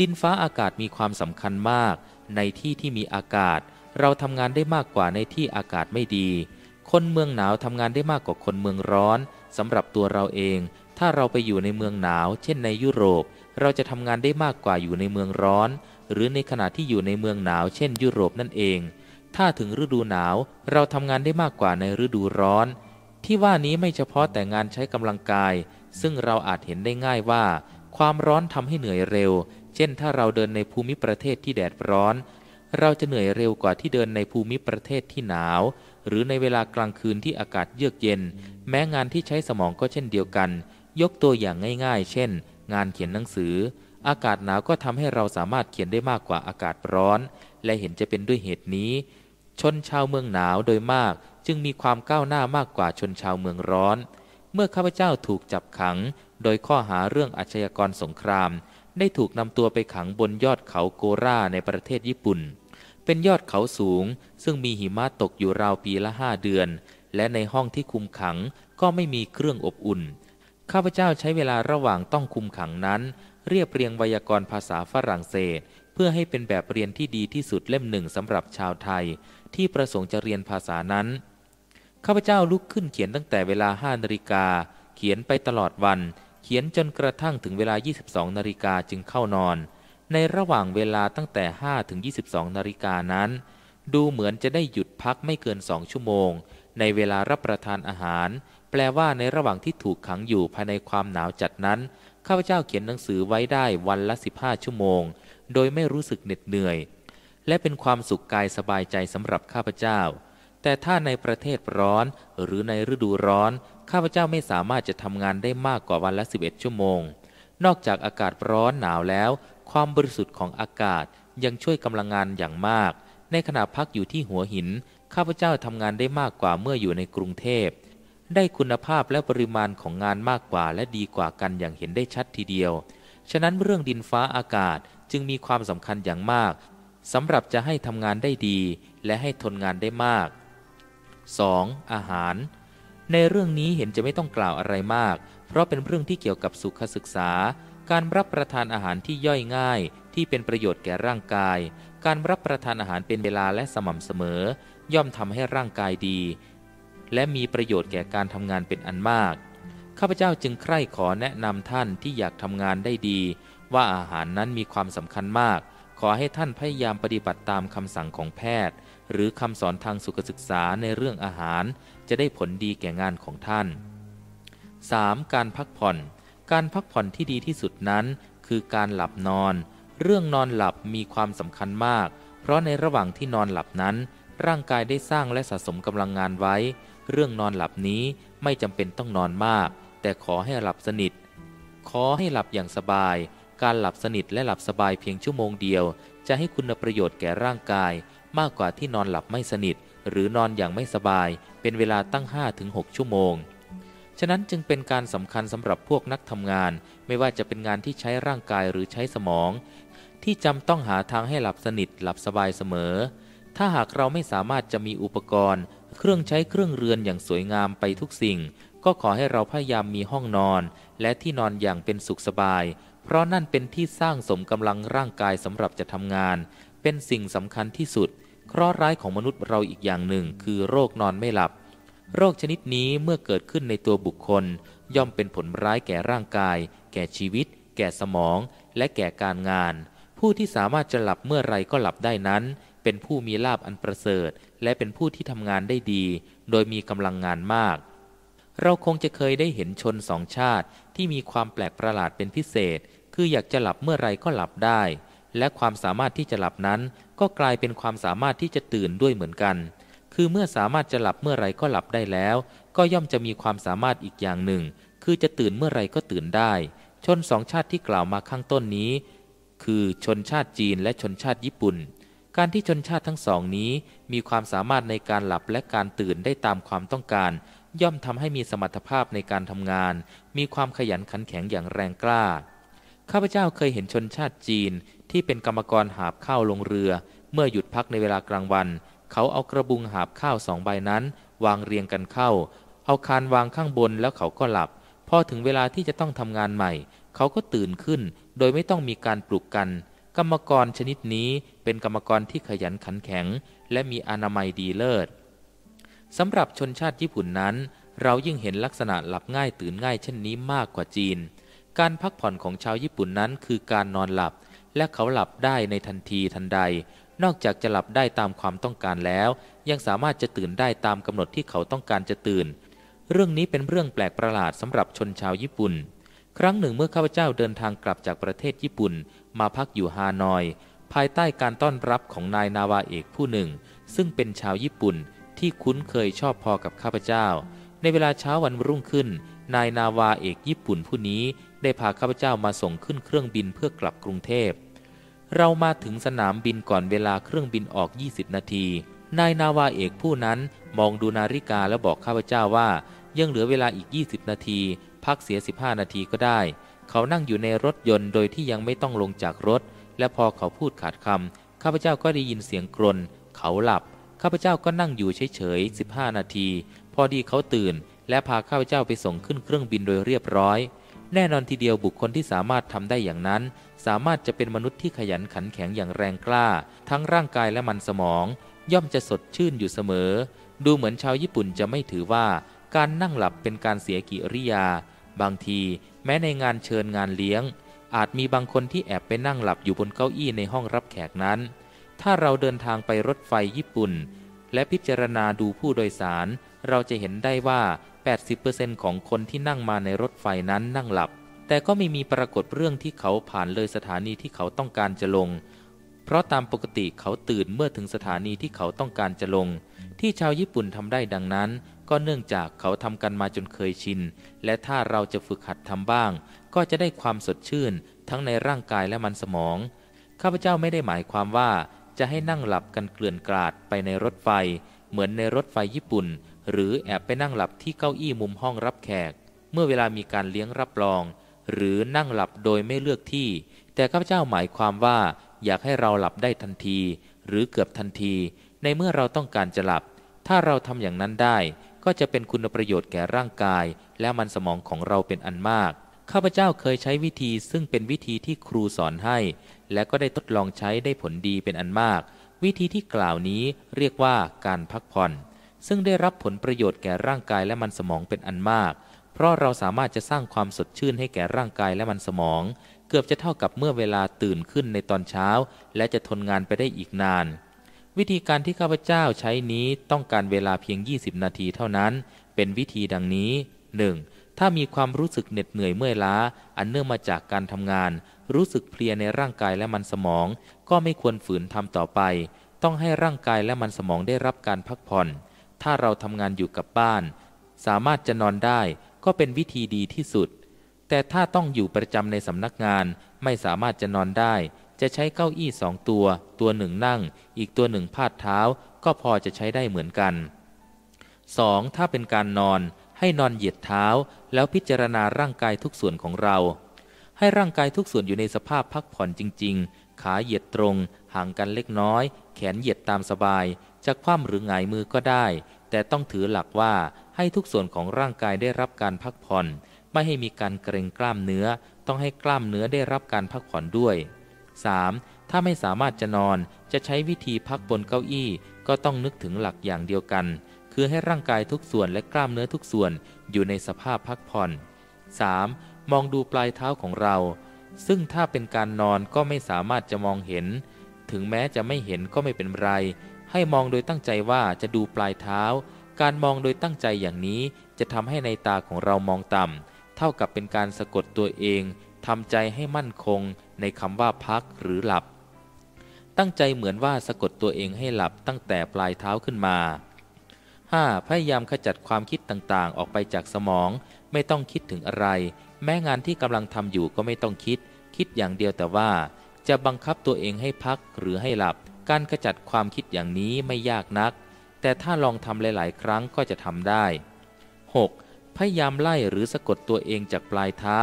ดินฟ้าอากาศมีความสำคัญมาก ในที่ที่มีอากาศ เราทำงานได้มากกว่าในที่อากาศไม่ดี คนเมืองหนาวทำงานได้มากกว่าคนเมืองร้อนสำหรับตัวเราเองถ้าเราไปอยู่ในเมืองหนาว เช่นในยุโรป เราจะทำงานได้มากกว่าอยู่ในเมืองร้อน หรือในขณะที่อยู่ในเมืองหนาว เช่นยุโรปนั่นเอง ถ้าถึงฤดูหนาวเราทำงานได้มากกว่าในฤดูร้อน ที่ว่านี้ไม่เฉพาะแต่งานใช้กำลังกาย ซึ่งเราอาจเห็นได้ง่ายว่า ความร้อนทำให้เหนื่อยเร็ว เช่น ถ้าเราเดินในภูมิประเทศที่แดดร้อน เราจะเหนื่อยเร็วกว่าที่เดินในภูมิประเทศที่หนาว หรือในเวลากลางคืนที่อากาศเยือกเย็น แม้งานที่ใช้สมองก็เช่นเดียวกันยกตัวอย่างง่ายๆ เช่น งานเขียนหนังสือ อากาศหนาวก็ทำให้เราสามารถเขียนได้มากกว่าอากาศร้อน และเห็นจะเป็นด้วยเหตุนี้ ชนชาวเมืองหนาวโดยมากจึงมีความก้าวหน้ามากกว่าชนชาวเมืองร้อน เมื่อข้าพเจ้าถูกจับขัง โดยข้อหาเรื่องอาชญากรสงคราม ได้ถูกนำตัวไปขังบนยอดเขาโกราในประเทศญี่ปุ่น เป็นยอดเขาสูงซึ่งมีหิมะตกอยู่ราวปีละห้าเดือน และในห้องที่คุมขังก็ไม่มีเครื่องอบอุ่นข้าพเจ้าใช้เวลาระหว่างต้องคุมขังนั้น เรียบเรียงไวยากรณ์ภาษาฝรั่งเศส เพื่อให้เป็นแบบเรียนที่ดีที่สุดเล่มหนึ่งสำหรับชาวไทย ที่ประสงค์จะเรียนภาษานั้นข้าพเจ้าลุกขึ้นเขียนตั้งแต่เวลาห้านาฬิกาเขียนไปตลอดวัน เขียนจนกระทั่งถึงเวลา 22นาฬิกาจึงเข้านอน ในระหว่างเวลาตั้งแต่5ถึง22นาฬิกานั้น ดูเหมือนจะได้หยุดพักไม่เกินสองชั่วโมง ในเวลารับประทานอาหารแปลว่าในระหว่างที่ถูกขังอยู่ภายในความหนาวจัดนั้น ข้าพเจ้าเขียนหนังสือไว้ได้วันละ15 ชั่วโมง โดยไม่รู้สึกเหน็ดเหนื่อย และเป็นความสุขกายสบายใจสำหรับข้าพเจ้า แต่ถ้าในประเทศร้อนหรือในฤดูร้อน ข้าพเจ้าไม่สามารถจะทำงานได้มากกว่าวันละ 11 ชั่วโมง นอกจากอากาศร้อนหนาวแล้ว ความบริสุทธิ์ของอากาศ ยังช่วยกำลังงานอย่างมาก ในขณะพักอยู่ที่หัวหิน ข้าพเจ้าทำงานได้มากกว่าเมื่ออยู่ในกรุงเทพได้คุณภาพและปริมาณของงานมากกว่าและดีกว่ากันอย่างเห็นได้ชัดทีเดียว ฉะนั้นเรื่องดินฟ้าอากาศจึงมีความสำคัญอย่างมากสำหรับจะให้ทำงานได้ดี และให้ทนงานได้มาก 2. อาหาร ในเรื่องนี้เห็นจะไม่ต้องกล่าวอะไรมาก เพราะเป็นเรื่องที่เกี่ยวกับสุขศึกษา การรับประทานอาหารที่ย่อยง่าย ที่เป็นประโยชน์แก่ร่างกาย การรับประทานอาหารเป็นเวลาและสม่ำเสมอ ย่อมทำให้ร่างกายดีและมีประโยชน์แก่การทำงานเป็นอันมาก ข้าพเจ้าจึงใคร่ขอแนะนำท่านที่อยากทำงานได้ดี ว่าอาหารนั้นมีความสำคัญมาก ขอให้ท่านพยายามปฏิบัติตามคำสั่งของแพทย์ หรือคำสอนทางสุขศึกษาในเรื่องอาหาร จะได้ผลดีแก่งานของท่าน 3. การพักผ่อน การพักผ่อนที่ดีที่สุดนั้น คือการหลับนอน เรื่องนอนหลับมีความสำคัญมาก เพราะในระหว่างที่นอนหลับนั้น ร่างกายได้สร้างและสะสมกำลังงานไว้เรื่องนอนหลับนี้ไม่จำเป็นต้องนอนมาก แต่ขอให้หลับสนิท ขอให้หลับอย่างสบาย การหลับสนิทและหลับสบายเพียงชั่วโมงเดียว จะให้คุณประโยชน์แก่ร่างกาย มากกว่าที่นอนหลับไม่สนิท หรือนอนอย่างไม่สบาย เป็นเวลาตั้ง5-6ชั่วโมง ฉะนั้นจึงเป็นการสำคัญสำหรับพวกนักทำงาน ไม่ว่าจะเป็นงานที่ใช้ร่างกายหรือใช้สมอง ที่จำต้องหาทางให้หลับสนิทหลับสบายเสมอ ถ้าหากเราไม่สามารถจะมีอุปกรณ์เครื่องใช้เครื่องเรือนอย่างสวยงามไปทุกสิ่ง ก็ขอให้เราพยายามมีห้องนอน และที่นอนอย่างเป็นสุขสบาย เพราะนั่นเป็นที่สร้างสมกำลังร่างกายสำหรับจะทำงาน เป็นสิ่งสำคัญที่สุดเคราะห์ร้ายของมนุษย์เราอีกอย่างหนึ่งคือโรคนอนไม่หลับ โรคชนิดนี้เมื่อเกิดขึ้นในตัวบุคคล ย่อมเป็นผลร้ายแก่ร่างกาย แก่ชีวิต แก่สมอง และแก่การงาน ผู้ที่สามารถจะหลับเมื่อไรก็หลับได้นั้นเป็นผู้มีลาบอันประเสริฐ และเป็นผู้ที่ทำงานได้ดี โดยมีกำลังงานมาก เราคงจะเคยได้เห็นชนสองชาติที่มีความแปลกประหลาดเป็นพิเศษ คืออยากจะหลับเมื่อไรก็หลับได้ และความสามารถที่จะหลับนั้น ก็กลายเป็นความสามารถที่จะตื่นด้วยเหมือนกัน คือเมื่อสามารถจะหลับเมื่อไรก็หลับได้แล้ว ก็ย่อมจะมีความสามารถอีกอย่างหนึ่ง คือจะตื่นเมื่อไรก็ตื่นได้ ชนสองชาติที่กล่าวมาข้างต้นนี้ คือชนชาติจีนและชนชาติญี่ปุ่นการที่ชนชาติทั้งสองนี้ มีความสามารถในการหลับและการตื่นได้ตามความต้องการย่อมทำให้มีสมรรถภาพในการทำงาน มีความขยันขันแข็งอย่างแรงกล้า ข้าพเจ้าเคยเห็นชนชาติจีนที่เป็นกรรมกรหาบข้าวลงเรือ เมื่อหยุดพักในเวลากลางวัน เขาเอากระบุงหาบข้าวสองใบนั้น วางเรียงกันเข้า เอาคานวางข้างบนแล้วเขาก็หลับ พอถึงเวลาที่จะต้องทำงานใหม่ เขาก็ตื่นขึ้น โดยไม่ต้องมีการปลุกกันกรรมกรชนิดนี้เป็นกรรมกรที่ขยันขันแข็งและมีอนามัยดีเลิศ สำหรับชนชาติญี่ปุ่นนั้นเรายิ่งเห็นลักษณะหลับง่ายตื่นง่ายเช่นนี้มากกว่าจีน การพักผ่อนของชาวญี่ปุ่นนั้นคือการนอนหลับและเขาหลับได้ในทันทีทันใด นอกจากจะหลับได้ตามความต้องการแล้วยังสามารถจะตื่นได้ตามกำหนดที่เขาต้องการจะตื่น เรื่องนี้เป็นเรื่องแปลกประหลาดสำหรับชนชาวญี่ปุ่น ครั้งหนึ่งเมื่อข้าพเจ้าเดินทางกลับจากประเทศญี่ปุ่นมาพักอยู่ฮานอย ภายใต้การต้อนรับของนายนาวาเอกผู้หนึ่ง ซึ่งเป็นชาวญี่ปุ่นที่คุ้นเคยชอบพอกับข้าพเจ้า ในเวลาเช้าวันรุ่งขึ้น นายนาวาเอกญี่ปุ่นผู้นี้ได้พาข้าพเจ้ามาส่งขึ้นเครื่องบินเพื่อกลับกรุงเทพเรามาถึงสนามบินก่อนเวลาเครื่องบินออก 20 นาที นายนาวาเอกผู้นั้นมองดูนาฬิกาแล้วบอกข้าพเจ้าว่า ยังเหลือเวลาอีก 20 นาที พักเสีย 15 นาทีก็ได้เขานั่งอยู่ในรถยนต์โดยที่ยังไม่ต้องลงจากรถ และพอเขาพูดขาดคำข้าพเจ้าก็ได้ยินเสียงกรนเขาหลับ ข้าพเจ้าก็นั่งอยู่เฉยๆ15 นาที พอดีเขาตื่นและพาข้าพเจ้าไปส่งขึ้นเครื่องบินโดยเรียบร้อย แน่นอนทีเดียวบุคคลที่สามารถทำได้อย่างนั้น สามารถจะเป็นมนุษย์ที่ขยันขันแข็งอย่างแรงกล้า ทั้งร่างกายและมันสมอง ย่อมจะสดชื่นอยู่เสมอ ดูเหมือนชาวญี่ปุ่นจะไม่ถือว่าการนั่งหลับเป็นการเสียกิริยา บางทีแม้ในงานเชิญงานเลี้ยง อาจมีบางคนที่แอบไปนั่งหลับอยู่บนเก้าอี้ในห้องรับแขกนั้น ถ้าเราเดินทางไปรถไฟญี่ปุ่นและพิจารณาดูผู้โดยสาร เราจะเห็นได้ว่า 80%ของคนที่นั่งมาในรถไฟนั้นนั่งหลับแต่ก็ไม่มีปรากฏเรื่องที่เขาผ่านเลยสถานีที่เขาต้องการจะลง เพราะตามปกติเขาตื่นเมื่อถึงสถานีที่เขาต้องการจะลง ที่ชาวญี่ปุ่นทำได้ดังนั้นก็เนื่องจากเขาทำกันมาจนเคยชิน และถ้าเราจะฝึกหัดทำบ้าง ก็จะได้ความสดชื่นทั้งในร่างกายและมันสมองข้าพเจ้าไม่ได้หมายความว่า จะให้นั่งหลับกันเกลื่อนกลาดไปในรถไฟ เหมือนในรถไฟญี่ปุ่น หรือแอบไปนั่งหลับที่เก้าอี้มุมห้องรับแขก เมื่อเวลามีการเลี้ยงรับรอง หรือนั่งหลับโดยไม่เลือกที่ แต่ข้าพเจ้าหมายความว่า อยากให้เราหลับได้ทันที หรือเกือบทันที ในเมื่อเราต้องการจะหลับ ถ้าเราทำอย่างนั้นได้ก็จะเป็นคุณประโยชน์แก่ร่างกายและมันสมองของเราเป็นอันมากข้าพเจ้าเคยใช้วิธีซึ่งเป็นวิธีที่ครูสอนให้ และก็ได้ทดลองใช้ได้ผลดีเป็นอันมาก วิธีที่กล่าวนี้เรียกว่าการพักผ่อนซึ่งได้รับผลประโยชน์แก่ร่างกายและมันสมองเป็นอันมาก เพราะเราสามารถจะสร้างความสดชื่นให้แก่ร่างกายและมันสมอง เกือบจะเท่ากับเมื่อเวลาตื่นขึ้นในตอนเช้า และจะทนงานไปได้อีกนานวิธีการที่ข้าพเจ้าใช้นี้ต้องการเวลาเพียง 20 นาทีเท่านั้น เป็นวิธีดังนี้ 1. ถ้ามีความรู้สึกเหน็ดเหนื่อยเมื่อยล้า อันเนื่องมาจากการทำงาน รู้สึกเพลียในร่างกายและมันสมอง ก็ไม่ควรฝืนทำต่อไป ต้องให้ร่างกายและมันสมองได้รับการพักผ่อน ถ้าเราทำงานอยู่กับบ้าน สามารถจะนอนได้ ก็เป็นวิธีดีที่สุด แต่ถ้าต้องอยู่ประจำในสำนักงานไม่สามารถจะนอนได้จะใช้เก้าอี้สองตัว ตัวหนึ่งนั่ง อีกตัวหนึ่งพาดเท้า ก็พอจะใช้ได้เหมือนกัน 2. ถ้าเป็นการนอน ให้นอนเหยียดเท้าแล้วพิจารณาร่างกายทุกส่วนของเรา ให้ร่างกายทุกส่วนอยู่ในสภาพพักผ่อนจริง ๆ ขาเหยียดตรง ห่างกันเล็กน้อย แขนเหยียดตามสบายจะคว่ำหรือหงายมือก็ได้ แต่ต้องถือหลักว่าให้ทุกส่วนของร่างกายได้รับการพักผ่อน ไม่ให้มีการเกร็งกล้ามเนื้อ ต้องให้กล้ามเนื้อได้รับการพักผ่อนด้วย 3. ถ้าไม่สามารถจะนอน จะใช้วิธีพักบนเก้าอี้ ก็ต้องนึกถึงหลักอย่างเดียวกัน คือให้ร่างกายทุกส่วนและกล้ามเนื้อทุกส่วนอยู่ในสภาพพักผ่อน 3. มองดูปลายเท้าของเรา ซึ่งถ้าเป็นการนอนก็ไม่สามารถจะมองเห็น ถึงแม้จะไม่เห็นก็ไม่เป็นไร ให้มองโดยตั้งใจว่าจะดูปลายเท้า การมองโดยตั้งใจอย่างนี้จะทำให้ในตาของเรามองต่ำเท่ากับเป็นการสะกดตัวเองทำใจให้มั่นคงในคำว่าพักหรือหลับ ตั้งใจเหมือนว่าสะกดตัวเองให้หลับตั้งแต่ปลายเท้าขึ้นมา 5. พยายามขจัดความคิดต่าง ๆ ออกไปจากสมอง ไม่ต้องคิดถึงอะไร แม้งานที่กำลังทำอยู่ก็ไม่ต้องคิด คิดอย่างเดียวแต่ว่า จะบังคับตัวเองให้พักหรือให้หลับ การขจัดความคิดอย่างนี้ไม่ยากนัก แต่ถ้าลองทำหลายๆ ครั้งก็จะทำได้ 6. พยายามไล่หรือสะกดตัวเองจากปลายเท้า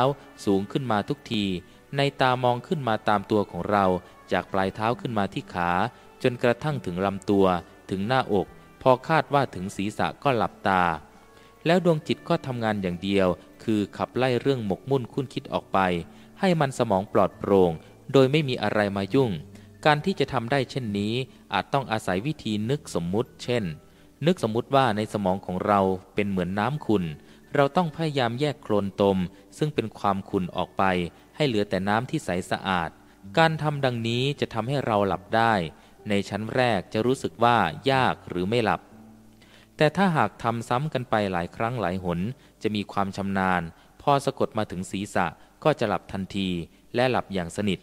สูงขึ้นมาทุกทีในตามองขึ้นมาตามตัวของเรา จากปลายเท้าขึ้นมาที่ขา จนกระทั่งถึงลำตัวถึงหน้าอก พอคาดว่าถึงศีรษะก็หลับตา แล้วดวงจิตก็ทำงานอย่างเดียว คือขับไล่เรื่องหมกมุ่นคุ้นคิดออกไป ให้มันสมองปลอดโปร่ง โดยไม่มีอะไรมายุ่ง การที่จะทำได้เช่นนี้ อาจต้องอาศัยวิธีนึกสมมุติเช่น นึกสมมุติว่าในสมองของเราเป็นเหมือนน้ำขุนเราต้องพยายามแยกโคลนตม ซึ่งเป็นความขุนออกไปให้เหลือแต่น้ำที่ใสสะอาด การทำดังนี้จะทำให้เราหลับได้ ในชั้นแรกจะรู้สึกว่ายากหรือไม่หลับ แต่ถ้าหากทำซ้ำกันไปหลายครั้งหลายหนจะมีความชำนาญ พอสะกดมาถึงศีรษะก็จะหลับทันที และหลับอย่างสนิท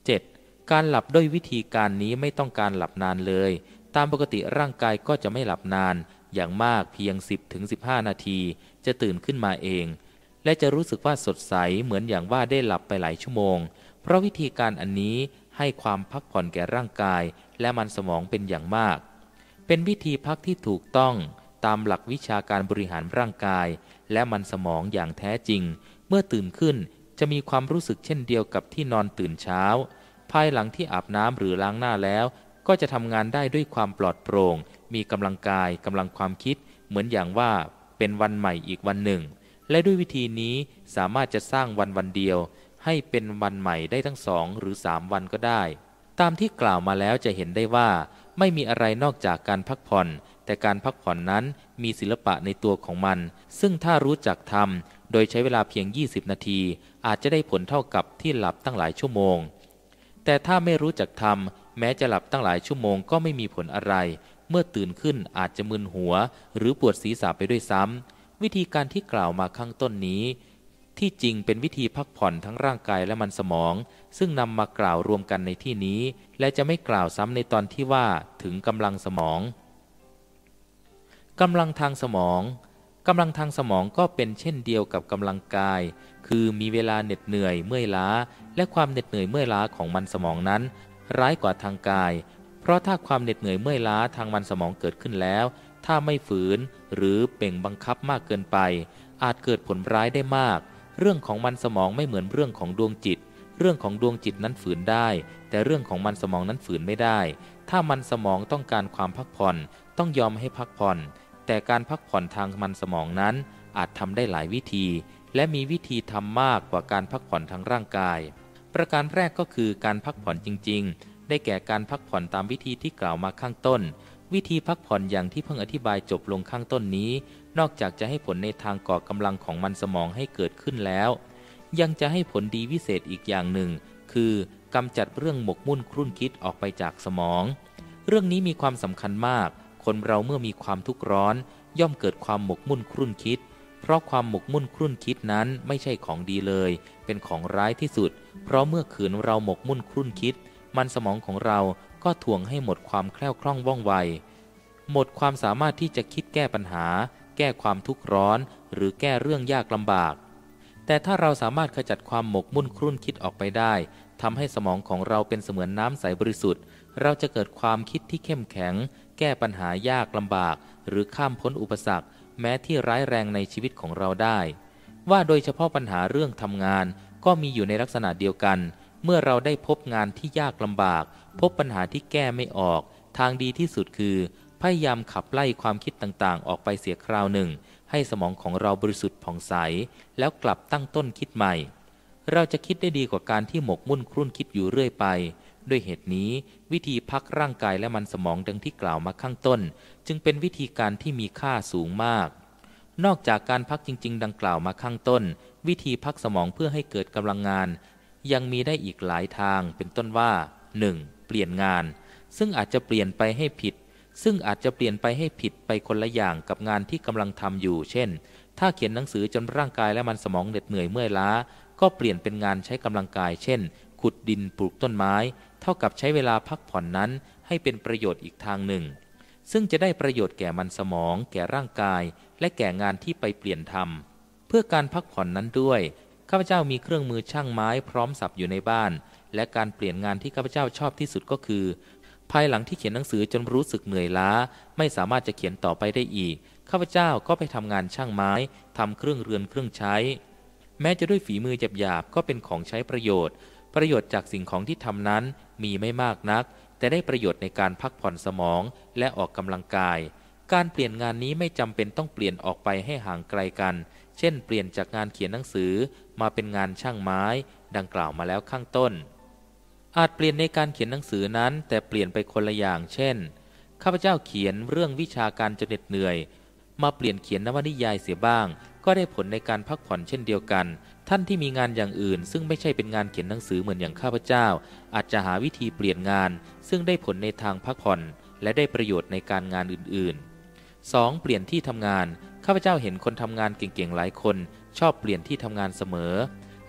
7. การหลับด้วยวิธีการนี้ไม่ต้องการหลับนานเลย ตามปกติร่างกายก็จะไม่หลับนาน อย่างมากเพียง 10-15 นาที จะตื่นขึ้นมาเองและจะรู้สึกว่าสดใสเหมือนอย่างว่าได้หลับไปหลายชั่วโมง เพราะวิธีการอันนี้ให้ความพักผ่อนแก่ร่างกายและมันสมองเป็นอย่างมาก เป็นวิธีพักที่ถูกต้องตามหลักวิชาการบริหารร่างกายและมันสมองอย่างแท้จริง เมื่อตื่นขึ้นจะมีความรู้สึกเช่นเดียวกับที่นอนตื่นเช้า ภายหลังที่อาบน้ำหรือล้างหน้าแล้ว ก็จะทำงานได้ด้วยความปลอดโปร่ง มีกำลังกายกำลังความคิด เหมือนอย่างว่าเป็นวันใหม่อีกวันหนึ่งและด้วยวิธีนี้สามารถจะสร้างวันวันเดียว ให้เป็นวันใหม่ได้ทั้งสองหรือสามวันก็ได้ ตามที่กล่าวมาแล้วจะเห็นได้ว่า ไม่มีอะไรนอกจากการพักผ่อน แต่การพักผ่อนนั้นมีศิลปะในตัวของมัน ซึ่งถ้ารู้จักทำโดยใช้เวลาเพียง 20 นาที อาจจะได้ผลเท่ากับที่หลับตั้งหลายชั่วโมง แต่ถ้าไม่รู้จักทำแม้จะหลับตั้งหลายชั่วโมงก็ไม่มีผลอะไร เมื่อตื่นขึ้นอาจจะมึนหัว หรือปวดศีรษะไปด้วยซ้ำวิธีการที่กล่าวมาข้างต้นนี้ ที่จริงเป็นวิธีพักผ่อนทั้งร่างกายและมันสมอง ซึ่งนำมากล่าวรวมกันในที่นี้ และจะไม่กล่าวซ้ำในตอนที่ว่าถึงกำลังสมองกำลังทางสมองกำลังทางสมองก็เป็นเช่นเดียวกับกำลังกาย คือมีเวลาเหน็ดเหนื่อยเมื่อยล้าและความเหน็ดเหนื่อยเมื่อยล้าของมันสมองนั้น ร้ายกว่าทางกาย เพราะถ้าความเหน็ดเหนื่อยเมื่อยล้าทางมันสมองเกิดขึ้นแล้วถ้าไม่ฝืนหรือเป่งบังคับมากเกินไป อาจเกิดผลร้ายได้มาก เรื่องของมันสมองไม่เหมือนเรื่องของดวงจิต เรื่องของดวงจิตนั้นฝืนได้ แต่เรื่องของมันสมองนั้นฝืนไม่ได้ ถ้ามันสมองต้องการความพักผ่อนต้องยอมให้พักผ่อน แต่การพักผ่อนทางมันสมองนั้น อาจทำได้หลายวิธี และมีวิธีทำมากกว่าการพักผ่อนทางร่างกาย ประการแรกก็คือการพักผ่อนจริงๆ ได้แก่การพักผ่อนตามวิธีที่กล่าวมาข้างต้นวิธีพักผ่อนอย่างที่เพิ่งอธิบายจบลงข้างต้นนี้ นอกจากจะให้ผลในทางก่อกำลังของมันสมองให้เกิดขึ้นแล้ว ยังจะให้ผลดีวิเศษอีกอย่างหนึ่ง คือกำจัดเรื่องหมกมุ่นครุ่นคิดออกไปจากสมอง เรื่องนี้มีความสำคัญมาก คนเราเมื่อมีความทุกข์ร้อน ย่อมเกิดความหมกมุ่นครุ่นคิด เพราะความหมกมุ่นครุ่นคิดนั้นไม่ใช่ของดีเลย เป็นของร้ายที่สุด เพราะเมื่อขืนเราหมกมุ่นครุ่นคิด มันสมองของเราก็ถ่วงให้หมดความแคล่วคล่องว่องไว หมดความสามารถที่จะคิดแก้ปัญหา แก้ความทุกข์ร้อน หรือแก้เรื่องยากลำบาก แต่ถ้าเราสามารถขจัดความหมกมุ่นครุ่นคิดออกไปได้ทำให้สมองของเราเป็นเสมือนน้ำใสบริสุทธิ์ เราจะเกิดความคิดที่เข้มแข็ง แก้ปัญหายากลำบาก หรือข้ามพ้นอุปสรรค แม้ที่ร้ายแรงในชีวิตของเราได้ ว่าโดยเฉพาะปัญหาเรื่องทำงาน ก็มีอยู่ในลักษณะเดียวกัน เมื่อเราได้พบงานที่ยากลำบากพบปัญหาที่แก้ไม่ออก ทางดีที่สุดคือพยายามขับไล่ความคิดต่างๆ ออกไปเสียคราวหนึ่ง ให้สมองของเราบริสุทธิ์ผ่องใส แล้วกลับตั้งต้นคิดใหม่ เราจะคิดได้ดีกว่าการที่หมกมุ่นครุ่นคิดอยู่เรื่อยไป ด้วยเหตุนี้ วิธีพักร่างกายและมันสมองดังที่กล่าวมาข้างต้น จึงเป็นวิธีการที่มีค่าสูงมาก นอกจากการพักจริงๆ ดังกล่าวมาข้างต้น วิธีพักสมองเพื่อให้เกิดกำลังงาน ยังมีได้อีกหลายทางเป็นต้นว่า 1. เปลี่ยนงานซึ่งอาจจะเปลี่ยนไปให้ผิด ซึ่งอาจจะเปลี่ยนไปให้ผิดไปคนละอย่างกับงานที่กำลังทำอยู่ เช่น ถ้าเขียนหนังสือจนร่างกายและมันสมองเหน็ดเหนื่อยเมื่อยล้า ก็เปลี่ยนเป็นงานใช้กำลังกาย เช่นขุดดินปลูกต้นไม้เท่ากับใช้เวลาพักผ่อนนั้นให้เป็นประโยชน์อีกทางหนึ่ง ซึ่งจะได้ประโยชน์แก่มันสมอง แก่ร่างกายและแก่งานที่ไปเปลี่ยนทำเพื่อการพักผ่อนนั้นด้วยข้าพเจ้ามีเครื่องมือช่างไม้พร้อมสับอยู่ในบ้านและการเปลี่ยนงานที่ข้าพเจ้าชอบที่สุดก็คือ ภายหลังที่เขียนหนังสือจนรู้สึกเหนื่อยล้า ไม่สามารถจะเขียนต่อไปได้อีกข้าพเจ้าก็ไปทำงานช่างไม้ทำเครื่องเรือนเครื่องใช้ แม้จะด้วยฝีมือหยาบๆก็เป็นของใช้ประโยชน์ ประโยชน์จากสิ่งของที่ทำนั้นมีไม่มากนัก แต่ได้ประโยชน์ในการพักผ่อนสมองและออกกำลังกาย การเปลี่ยนงานนี้ไม่จำเป็นต้องเปลี่ยนออกไปให้ห่างไกลกัน เช่น เปลี่ยนจากงานเขียนหนังสือ มาเป็นงานช่างไม้ ดังกล่าวมาแล้วข้างต้นอาจเปลี่ยนในการเขียนหนังสือนั้น แต่เปลี่ยนไปคนละอย่าง เช่น ข้าพเจ้าเขียนเรื่องวิชาการจนเหน็ดเหนื่อย มาเปลี่ยนเขียนนวนิยายเสียบ้าง ก็ได้ผลในการพักผ่อนเช่นเดียวกัน ท่านที่มีงานอย่างอื่น ซึ่งไม่ใช่เป็นงานเขียนหนังสือเหมือนอย่างข้าพเจ้า อาจจะหาวิธีเปลี่ยนงาน ซึ่งได้ผลในทางพักผ่อน และได้ประโยชน์ในการงานอื่นๆ 2. เปลี่ยนที่ทำงาน ข้าพเจ้าเห็นคนทำงานเก่งๆหลายคน ชอบเปลี่ยนที่ทำงานเสมอ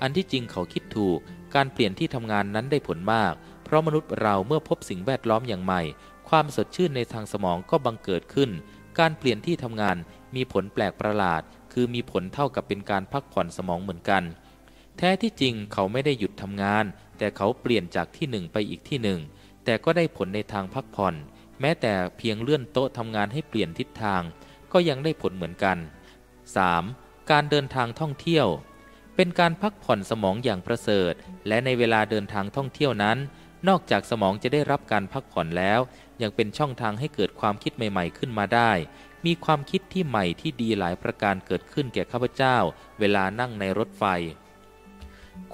อันที่จริงเขาคิดถูกการเปลี่ยนที่ทำงานนั้นได้ผลมาก เพราะมนุษย์เราเมื่อพบสิ่งแวดล้อมอย่างใหม่ ความสดชื่นในทางสมองก็บังเกิดขึ้น การเปลี่ยนที่ทำงานมีผลแปลกประหลาด คือมีผลเท่ากับเป็นการพักผ่อนสมองเหมือนกัน แท้ที่จริงเขาไม่ได้หยุดทำงาน แต่เขาเปลี่ยนจากที่หนึ่งไปอีกที่หนึ่ง แต่ก็ได้ผลในทางพักผ่อน แม้แต่เพียงเลื่อนโต๊ะทำงานให้เปลี่ยนทิศทาง ก็ยังได้ผลเหมือนกัน 3. การเดินทางท่องเที่ยวเป็นการพักผ่อนสมองอย่างประเสริฐ และในเวลาเดินทางท่องเที่ยวนั้น นอกจากสมองจะได้รับการพักผ่อนแล้ว ยังเป็นช่องทางให้เกิดความคิดใหม่ ๆ ขึ้นมาได้ มีความคิดที่ใหม่ที่ดีหลายประการเกิดขึ้นแก่ข้าพเจ้า เวลานั่งในรถไฟ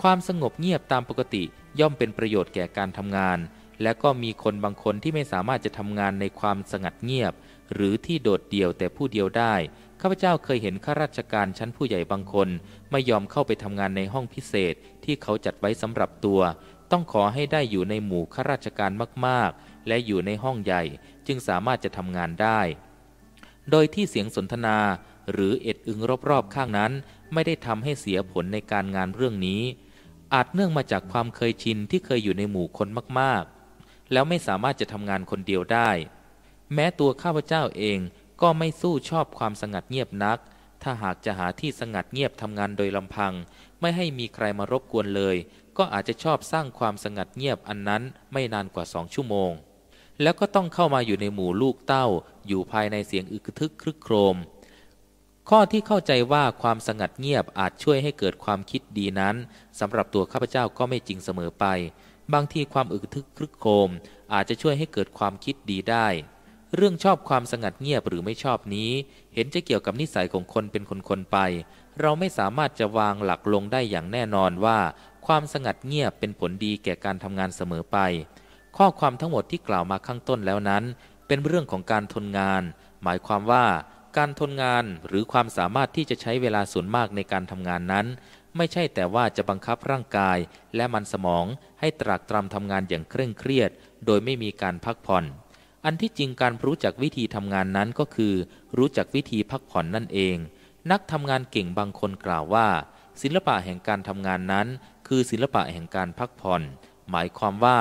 ความสงบเงียบตามปกติย่อมเป็นประโยชน์แก่การทำงาน และก็มีคนบางคนที่ไม่สามารถจะทำงานในความสงัดเงียบ หรือที่โดดเดี่ยวแต่ผู้เดียวได้ข้าพเจ้าเคยเห็นข้าราชการชั้นผู้ใหญ่บางคน ไม่ยอมเข้าไปทำงานในห้องพิเศษที่เขาจัดไว้สำหรับตัว ต้องขอให้ได้อยู่ในหมู่ข้าราชการมาก ๆ และอยู่ในห้องใหญ่จึงสามารถจะทำงานได้ โดยที่เสียงสนทนาหรือเอ็ดอึงรอบ ๆ ข้างนั้น ไม่ได้ทำให้เสียผลในการงานเรื่องนี้ อาจเนื่องมาจากความเคยชิน ที่เคยอยู่ในหมู่คนมาก ๆ แล้วไม่สามารถจะทำงานคนเดียวได้ แม้ตัวข้าพเจ้าเองก็ไม่สู้ชอบความสงัดเงียบนัก ถ้าหากจะหาที่สงัดเงียบทำงานโดยลำพัง ไม่ให้มีใครมารบกวนเลย ก็อาจจะชอบสร้างความสงัดเงียบอันนั้น ไม่นานกว่าสองชั่วโมง แล้วก็ต้องเข้ามาอยู่ในหมู่ลูกเต้า อยู่ภายในเสียงอึกทึกครึกโครม ข้อที่เข้าใจว่าความสงัดเงียบอาจช่วยให้เกิดความคิดดีนั้นสำหรับตัวข้าพเจ้าก็ไม่จริงเสมอไป บางทีความอึกทึกครึกโครมอาจจะช่วยให้เกิดความคิดดีได้เรื่องชอบความสงัดเงียบหรือไม่ชอบนี้ เห็นจะเกี่ยวกับนิสัยของคนเป็นคนๆไป เราไม่สามารถจะวางหลักลงได้อย่างแน่นอนว่า ความสงัดเงียบเป็นผลดีแก่การทำงานเสมอไป ข้อความทั้งหมดที่กล่าวมาข้างต้นแล้วนั้น เป็นเรื่องของการทนงาน หมายความว่าการทนงานหรือความสามารถที่จะใช้เวลาส่วนมากในการทำงานนั้น ไม่ใช่แต่ว่าจะบังคับร่างกายและมันสมองให้ตรากตรำทำงานอย่างเคร่งเครียด โดยไม่มีการพักผ่อนอันที่จริงการรู้จักวิธีทำงานนั้นก็คือ รู้จักวิธีพักผ่อนนั่นเอง นักทำงานเก่งบางคนกล่าวว่า ศิลปะแห่งการทำงานนั้น คือศิลปะแห่งการพักผ่อน หมายความว่า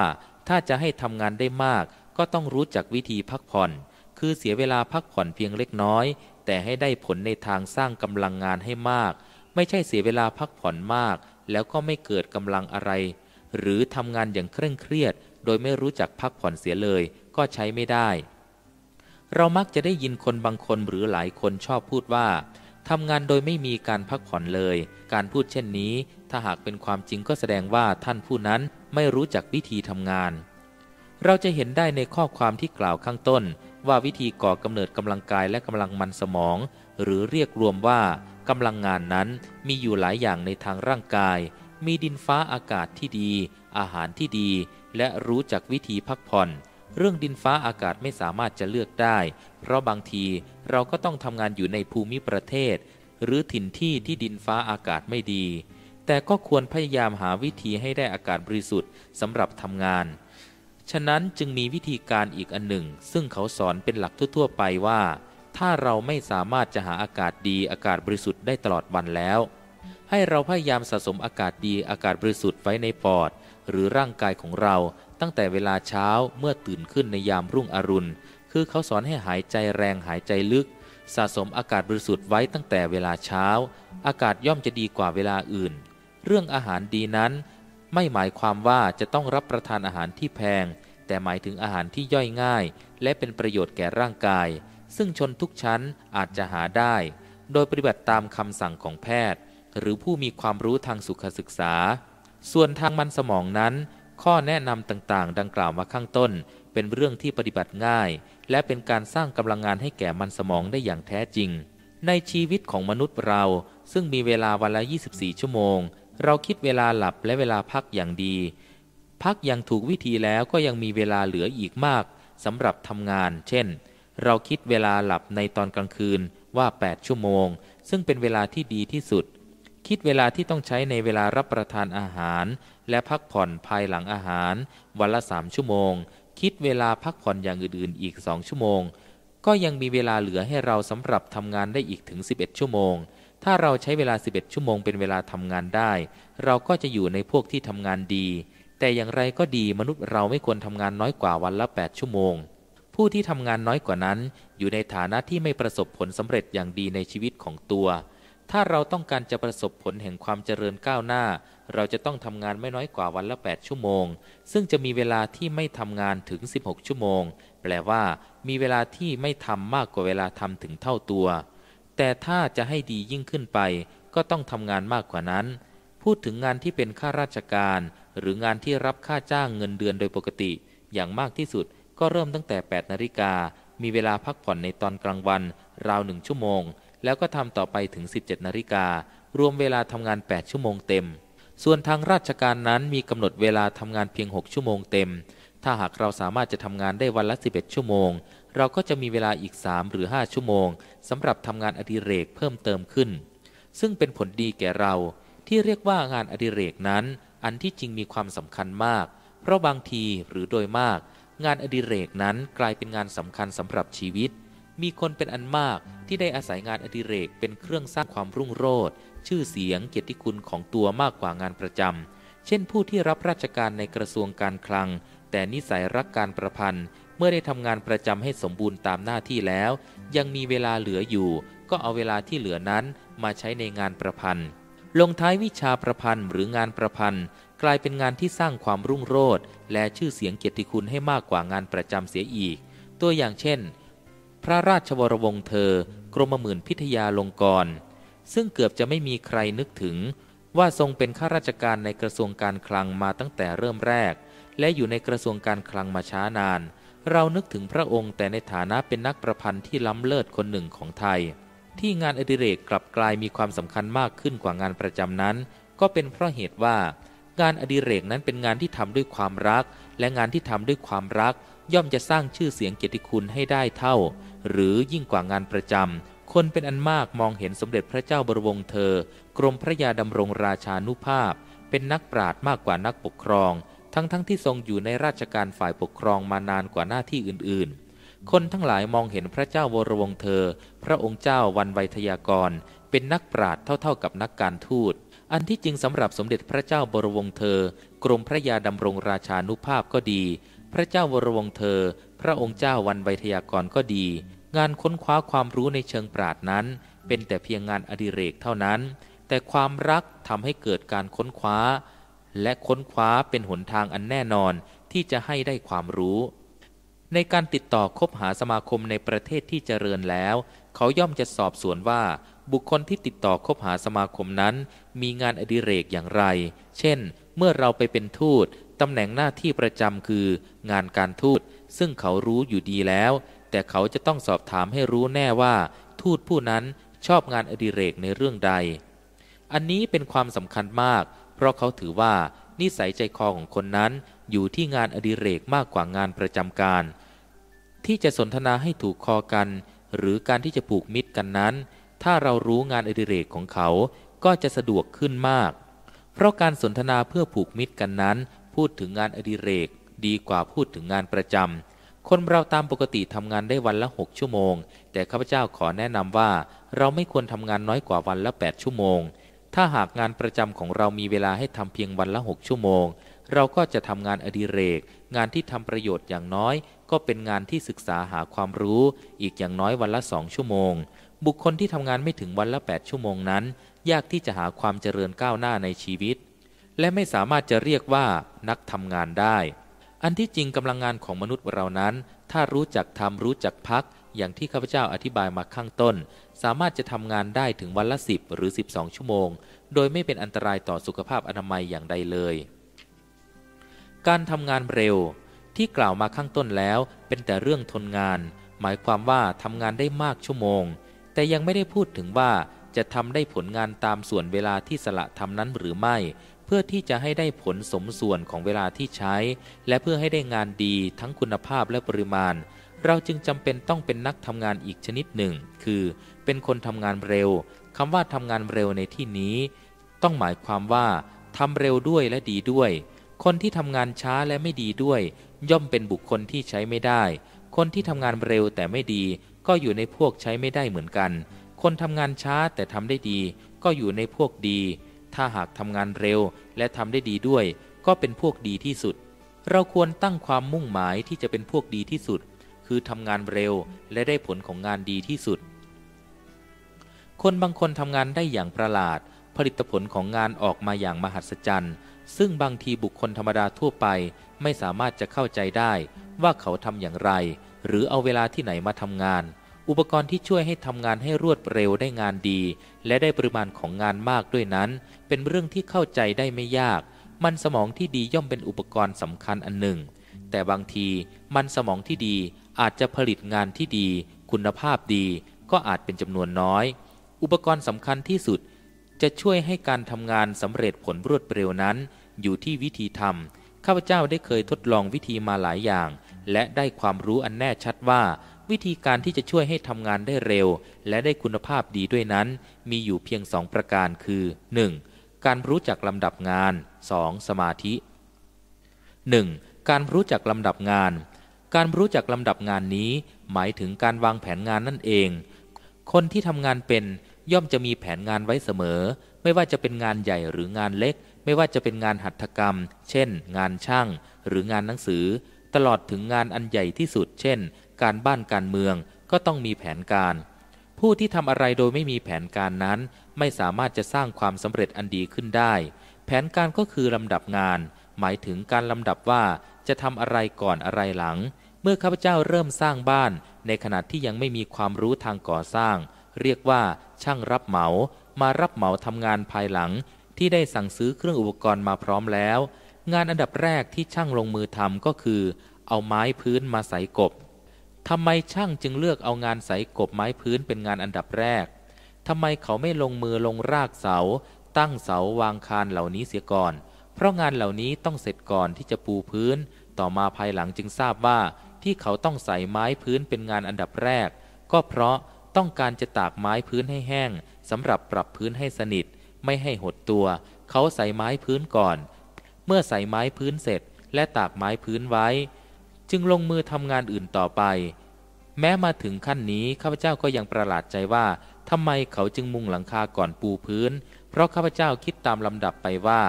ถ้าจะให้ทำงานได้มาก ก็ต้องรู้จักวิธีพักผ่อน คือเสียเวลาพักผ่อนเพียงเล็กน้อย แต่ให้ได้ผลในทางสร้างกำลังงานให้มาก ไม่ใช่เสียเวลาพักผ่อนมาก แล้วก็ไม่เกิดกำลังอะไร หรือทำงานอย่างเคร่งเครียด โดยไม่รู้จักพักผ่อนเสียเลยก็ใช้ไม่ได้ เรามักจะได้ยินคนบางคนหรือหลายคนชอบพูดว่าทำงานโดยไม่มีการพักผ่อนเลย การพูดเช่นนี้ ถ้าหากเป็นความจริงก็แสดงว่าท่านผู้นั้นไม่รู้จักวิธีทำงาน เราจะเห็นได้ในข้อความที่กล่าวข้างต้น ว่าวิธีก่อกำเนิดกำลังกายและกำลังมันสมอง หรือเรียกรวมว่ากำลังงานนั้นมีอยู่หลายอย่างในทางร่างกาย มีดินฟ้าอากาศที่ดี อาหารที่ดี และรู้จักวิธีพักผ่อนเรื่องดินฟ้าอากาศไม่สามารถจะเลือกได้ เพราะบางทีเราก็ต้องทำงานอยู่ในภูมิประเทศ หรือถิ่นที่ที่ดินฟ้าอากาศไม่ดี แต่ก็ควรพยายามหาวิธีให้ได้อากาศบริสุทธิ์สำหรับทำงาน ฉะนั้นจึงมีวิธีการอีกอันหนึ่งซึ่งเขาสอนเป็นหลัก ทั่ว ๆไปว่า ถ้าเราไม่สามารถจะหาอากาศดีอากาศบริสุทธิ์ได้ตลอดวันแล้ว ให้เราพยายามสะสมอากาศดีอากาศบริสุทธิ์ไว้ในปอด หรือร่างกายของเราตั้งแต่เวลาเช้าเมื่อตื่นขึ้นในยามรุ่งอรุณ คือเขาสอนให้หายใจแรงหายใจลึก สะสมอากาศบริสุทธิ์ไว้ตั้งแต่เวลาเช้า อากาศย่อมจะดีกว่าเวลาอื่น เรื่องอาหารดีนั้น ไม่หมายความว่าจะต้องรับประทานอาหารที่แพง แต่หมายถึงอาหารที่ย่อยง่าย และเป็นประโยชน์แก่ร่างกาย ซึ่งชนทุกชั้นอาจจะหาได้ โดยปฏิบัติตามคำสั่งของแพทย์ หรือผู้มีความรู้ทางสุขศึกษา ส่วนทางมันสมองนั้นข้อแนะนำต่างๆ ดังกล่าวมาข้างต้น เป็นเรื่องที่ปฏิบัติง่าย และเป็นการสร้างกำลังงานให้แก่มันสมองได้อย่างแท้จริง ในชีวิตของมนุษย์เราซึ่งมีเวลาวันละ 24 ชั่วโมง เราคิดเวลาหลับและเวลาพักอย่างดี พักอย่างถูกวิธีแล้วก็ยังมีเวลาเหลืออีกมากสำหรับทำงาน เช่น เราคิดเวลาหลับในตอนกลางคืนว่า 8 ชั่วโมงซึ่งเป็นเวลาที่ดีที่สุดคิดเวลาที่ต้องใช้ในเวลารับประทานอาหาร และพักผ่อนภายหลังอาหาร วันละสามชั่วโมง คิดเวลาพักผ่อนอย่างอื่นๆ อีกสองชั่วโมง ก็ยังมีเวลาเหลือให้เราสำหรับทำงานได้อีกถึง 11 ชั่วโมง ถ้าเราใช้เวลา 11 ชั่วโมงเป็นเวลาทำงานได้ เราก็จะอยู่ในพวกที่ทำงานดี แต่อย่างไรก็ดีมนุษย์เราไม่ควรทำงานน้อยกว่าวันละ8 ชั่วโมง ผู้ที่ทำงานน้อยกว่านั้นอยู่ในฐานะที่ไม่ประสบผลสำเร็จอย่างดีในชีวิตของตัวถ้าเราต้องการจะประสบผลแห่งความเจริญก้าวหน้า เราจะต้องทำงานไม่น้อยกว่าวันละ8ชั่วโมงซึ่งจะมีเวลาที่ไม่ทำงานถึง 16 ชั่วโมงแปลว่ามีเวลาที่ไม่ทำมากกว่าเวลาทำถึงเท่าตัว แต่ถ้าจะให้ดียิ่งขึ้นไปก็ต้องทำงานมากกว่านั้น พูดถึงงานที่เป็นข้าราชการ หรืองานที่รับค่าจ้างเงินเดือนโดยปกติ อย่างมากที่สุด ก็เริ่มตั้งแต่8นาฬิกามีเวลาพักผ่อนในตอนกลางวัน ราวหนึ่งชั่วโมงแล้วก็ทำต่อไปถึง 17นาฬิการวมเวลาทำงาน 8 ชั่วโมงเต็ม ส่วนทางราชการนั้นมีกำหนดเวลาทำงานเพียง 6 ชั่วโมงเต็ม ถ้าหากเราสามารถจะทำงานได้วันละ 11 ชั่วโมง เราก็จะมีเวลาอีก 3 หรือ 5 ชั่วโมงสำหรับทำงานอดิเรกเพิ่มเติมขึ้น ซึ่งเป็นผลดีแก่เรา ที่เรียกว่างานอดิเรกนั้น อันที่จริงมีความสำคัญมาก เพราะบางทีหรือโดยมาก งานอดิเรกนั้นกลายเป็นงานสำคัญสำหรับชีวิตมีคนเป็นอันมากที่ได้อาศัยงานอดิเรกเป็นเครื่องสร้าง ความรุ่งโรจน์ชื่อเสียงเกียรติคุณของตัวมากกว่างานประจำเช่นผู้ที่รับราชการในกระทรวงการคลัง แต่นิสัยรักการประพันธ์ เมื่อได้ทำงานประจำให้สมบูรณ์ตามหน้าที่แล้ว ยังมีเวลาเหลืออยู่ ก็เอาเวลาที่เหลือนั้นมาใช้ในงานประพันธ์ ลงท้ายวิชาประพันธ์หรืองานประพันธ์ กลายเป็นงานที่สร้างความรุ่งโรจน์และชื่อเสียงเกียรติคุณให้มากกว่างานประจำเสียอีก ตัวอย่างเช่นพระราชวรวงศ์เธอ กรมหมื่นพิทยาลงกรซึ่งเกือบจะไม่มีใครนึกถึง ว่าทรงเป็นข้าราชการในกระทรวงการคลังมาตั้งแต่เริ่มแรก และอยู่ในกระทรวงการคลังมาช้านาน เรานึกถึงพระองค์แต่ในฐานะเป็นนักประพันธ์ที่ล้ำเลิศคนหนึ่งของไทย ที่งานอดิเรกกลับกลายมีความสำคัญมากขึ้นกว่างานประจำนั้น ก็เป็นเพราะเหตุว่า งานอดิเรกนั้นเป็นงานที่ทำด้วยความรัก และงานที่ทำด้วยความรัก ย่อมจะสร้างชื่อเสียงเกียรติคุณให้ได้เท่าหรือยิ่งกว่างานประจำคนเป็นอันมากมองเห็นสมเด็จพระเจ้าบรวงเธอ กรมพระยาดำรงราชานุภาพ เป็นนักปราดมากกว่านักปกครอง ทั้งทั้งที่ทรงอยู่ในราชการฝ่ายปกครองมานานกว่าหน้าที่อื่นๆ คนทั้งหลายมองเห็นพระเจ้าวรวงเธอ พระองค์เจ้าวันไวทยากร เป็นนักปราดเท่าๆกับนักการทูต อันที่จริงสำหรับสมเด็จพระเจ้าบรวงเธอ กรมพระยาดำรงราชานุภาพก็ดี พระเจ้าวรวงเธอ พระองค์เจ้าวันไวยทยากรก็ดีงานค้นคว้าความรู้ในเชิงปราดนั้น เป็นแต่เพียงงานอดิเรกเท่านั้น แต่ความรักทำให้เกิดการค้นคว้า และค้นคว้าเป็นหนทางอันแน่นอนที่จะให้ได้ความรู้ ในการติดต่อคบหาสมาคมในประเทศที่เจริญแล้ว เขาย่อมจะสอบสวนว่าบุคคลที่ติดต่อคบหาสมาคมนั้น มีงานอดิเรกอย่างไร เช่น เมื่อเราไปเป็นทูตตำแหน่งหน้าที่ประจำคือ งานการทูตซึ่งเขารู้อยู่ดีแล้วแต่เขาจะต้องสอบถามให้รู้แน่ว่า ทูตผู้นั้นชอบงานอดิเรกในเรื่องใด อันนี้เป็นความสำคัญมาก เพราะเขาถือว่านิสัยใจคอของคนนั้นอยู่ที่งานอดิเรกมากกว่างานประจำการ ที่จะสนทนาให้ถูกคอกัน หรือการที่จะผูกมิตรกันนั้น ถ้าเรารู้งานอดิเรกของเขาก็จะสะดวกขึ้นมาก เพราะการสนทนาเพื่อผูกมิตรกันนั้น พูดถึงงานอดิเรกดีกว่าพูดถึงงานประจำคนเราตามปกติทำงานได้วันละหกชั่วโมง แต่ข้าพเจ้าขอแนะนำว่า เราไม่ควรทำงานน้อยกว่าวันละ8ชั่วโมงถ้าหากงานประจำของเรามีเวลาให้ทำเพียงวันละ 6 ชั่วโมง เราก็จะทำงานอดิเรก งานที่ทำประโยชน์อย่างน้อย ก็เป็นงานที่ศึกษาหาความรู้ อีกอย่างน้อยวันละสองชั่วโมง บุคคลที่ทำงานไม่ถึงวันละ8ชั่วโมงนั้นยากที่จะหาความเจริญก้าวหน้าในชีวิต และไม่สามารถจะเรียกว่า นักทำงานได้อันที่จริงกำลังงานของมนุษย์เรานั้น ถ้ารู้จักทำรู้จักพัก อย่างที่ข้าพเจ้าอธิบายมาข้างต้น สามารถจะทำงานได้ถึงวันละ10หรือ12 ชั่วโมง โดยไม่เป็นอันตรายต่อสุขภาพอนามัยอย่างใดเลย การทำงานเร็วที่กล่าวมาข้างต้นแล้วเป็นแต่เรื่องทนงาน หมายความว่าทำงานได้มากชั่วโมง แต่ยังไม่ได้พูดถึงว่าจะทำได้ผลงานตามส่วนเวลาที่สละทำนั้นหรือไม่เพื่อที่จะให้ได้ผลสมส่วนของเวลาที่ใช้ และเพื่อให้ได้งานดีทั้งคุณภาพและปริมาณ เราจึงจำเป็นต้องเป็นนักทำงานอีกชนิดหนึ่ง คือ เป็นคนทำงานเร็วคำว่าทำงานเร็วในที่นี้ ต้องหมายความว่าทำเร็วด้วยและดีด้วย คนที่ทำงานช้าและไม่ดีด้วย ย่อมเป็นบุคคลที่ใช้ไม่ได้ คนที่ทำงานเร็วแต่ไม่ดีก็อยู่ในพวกใช้ไม่ได้เหมือนกัน คนทำงานช้าแต่ทำได้ดี ก็อยู่ในพวกดีถ้าหากทำงานเร็วและทำได้ดีด้วยก็เป็นพวกดีที่สุด เราควรตั้งความมุ่งหมายที่จะเป็นพวกดีที่สุด คือทำงานเร็วและได้ผลของงานดีที่สุด คนบางคนทำงานได้อย่างประหลาด ผลิตผลของงานออกมาอย่างมหัศจรรย์ซึ่งบางทีบุคคลธรรมดาทั่วไปไม่สามารถจะเข้าใจได้ว่าเขาทำอย่างไร หรือเอาเวลาที่ไหนมาทำงานอุปกรณ์ที่ช่วยให้ทำงานให้รวดเร็วได้งานดี และได้ปริมาณของงานมากด้วยนั้น เป็นเรื่องที่เข้าใจได้ไม่ยาก มันสมองที่ดีย่อมเป็นอุปกรณ์สำคัญอันหนึ่ง แต่บางทีมันสมองที่ดีอาจจะผลิตงานที่ดี คุณภาพดี ก็อาจเป็นจำนวนน้อย อุปกรณ์สำคัญที่สุด จะช่วยให้การทำงานสำเร็จผลรวดเร็วนั้น อยู่ที่วิธีทำข้าพเจ้าได้เคยทดลองวิธีมาหลายอย่าง และได้ความรู้อันแน่ชัดว่าวิธีการที่จะช่วยให้ทำงานได้เร็ว และได้คุณภาพดีด้วยนั้น มีอยู่เพียงสองประการคือ 1. การรู้จักลำดับงาน 2. สมาธิ 1. การรู้จักลำดับงาน การรู้จักลำดับงานนี้ หมายถึงการวางแผนงานนั่นเอง คนที่ทำงานเป็นย่อมจะมีแผนงานไว้เสมอ ไม่ว่าจะเป็นงานใหญ่หรืองานเล็ก ไม่ว่าจะเป็นงานหัตถกรรม เช่น งานช่าง หรืองานหนังสือ ตลอดถึงงานอันใหญ่ที่สุด เช่นการบ้านการเมืองก็ต้องมีแผนการ ผู้ที่ทำอะไรโดยไม่มีแผนการนั้น ไม่สามารถจะสร้างความสำเร็จอันดีขึ้นได้ แผนการก็คือลำดับงาน หมายถึงการลำดับว่าจะทำอะไรก่อนอะไรหลัง เมื่อข้าพเจ้าเริ่มสร้างบ้าน ในขณะที่ยังไม่มีความรู้ทางก่อสร้าง เรียกว่าช่างรับเหมา มารับเหมาทำงานภายหลัง ที่ได้สั่งซื้อเครื่องอุปกรณ์มาพร้อมแล้ว งานอันดับแรกที่ช่างลงมือทำก็คือเอาไม้พื้นมาใส่กบทำไมช่างจึงเลือกเอางานใสกบไม้พื้นเป็นงานอันดับแรก ทำไมเขาไม่ลงมือลงรากเสา ตั้งเสาวางคานเหล่านี้เสียก่อน เพราะงานเหล่านี้ต้องเสร็จก่อนที่จะปูพื้น ต่อมาภายหลังจึงทราบว่า ที่เขาต้องใส่ไม้พื้นเป็นงานอันดับแรก ก็เพราะต้องการจะตากไม้พื้นให้แห้งสำหรับปรับพื้นให้สนิท ไม่ให้หดตัว เขาใส่ไม้พื้นก่อน เมื่อใส่ไม้พื้นเสร็จและตากไม้พื้นไว้จึงลงมือทำงานอื่นต่อไป แม้มาถึงขั้นนี้ข้าพเจ้าก็ยังประหลาดใจว่าทำไมเขาจึงมุงหลังคาก่อนปูพื้น เพราะข้าพเจ้าคิดตามลำดับไปว่า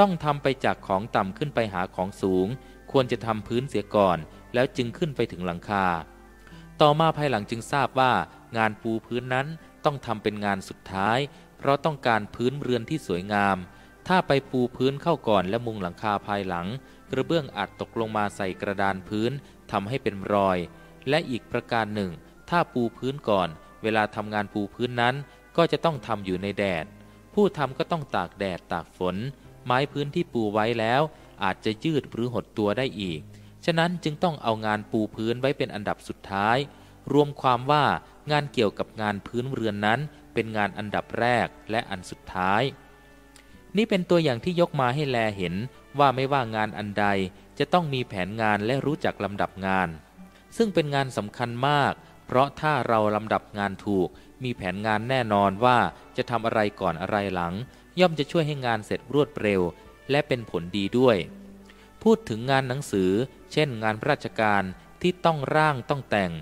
ต้องทำไปจากของต่ำขึ้นไปหาของสูงควรจะทำพื้นเสียก่อน แล้วจึงขึ้นไปถึงหลังคา ต่อมาภายหลังจึงทราบว่า งานปูพื้นนั้นต้องทำเป็นงานสุดท้าย เพราะต้องการพื้นเรือนที่สวยงาม ถ้าไปปูพื้นเข้าก่อน และมุงหลังคาภายหลังกระเบื้องอาจตกลงมาใส่กระดานพื้นทำให้เป็นรอย และอีกประการหนึ่ง ถ้าปูพื้นก่อน เวลาทำงานปูพื้นนั้น ก็จะต้องทำอยู่ในแดด ผู้ทำก็ต้องตากแดดตากฝน ไม้พื้นที่ปูไว้แล้ว อาจจะยืดหรือหดตัวได้อีก ฉะนั้นจึงต้องเอางานปูพื้นไว้เป็นอันดับสุดท้าย รวมความว่างานเกี่ยวกับงานพื้นเรือนนั้น เป็นงานอันดับแรกและอันสุดท้าย นี่เป็นตัวอย่างที่ยกมาให้แลเห็นว่าไม่ว่างานอันใดจะต้องมีแผนงานและรู้จักลำดับงาน ซึ่งเป็นงานสำคัญมาก เพราะถ้าเราลำดับงานถูก มีแผนงานแน่นอนว่าจะทำอะไรก่อนอะไรหลัง ย่อมจะช่วยให้งานเสร็จรวดเร็ว และเป็นผลดีด้วย พูดถึงงานหนังสือ เช่น งานราชการที่ต้องร่างต้องแต่ง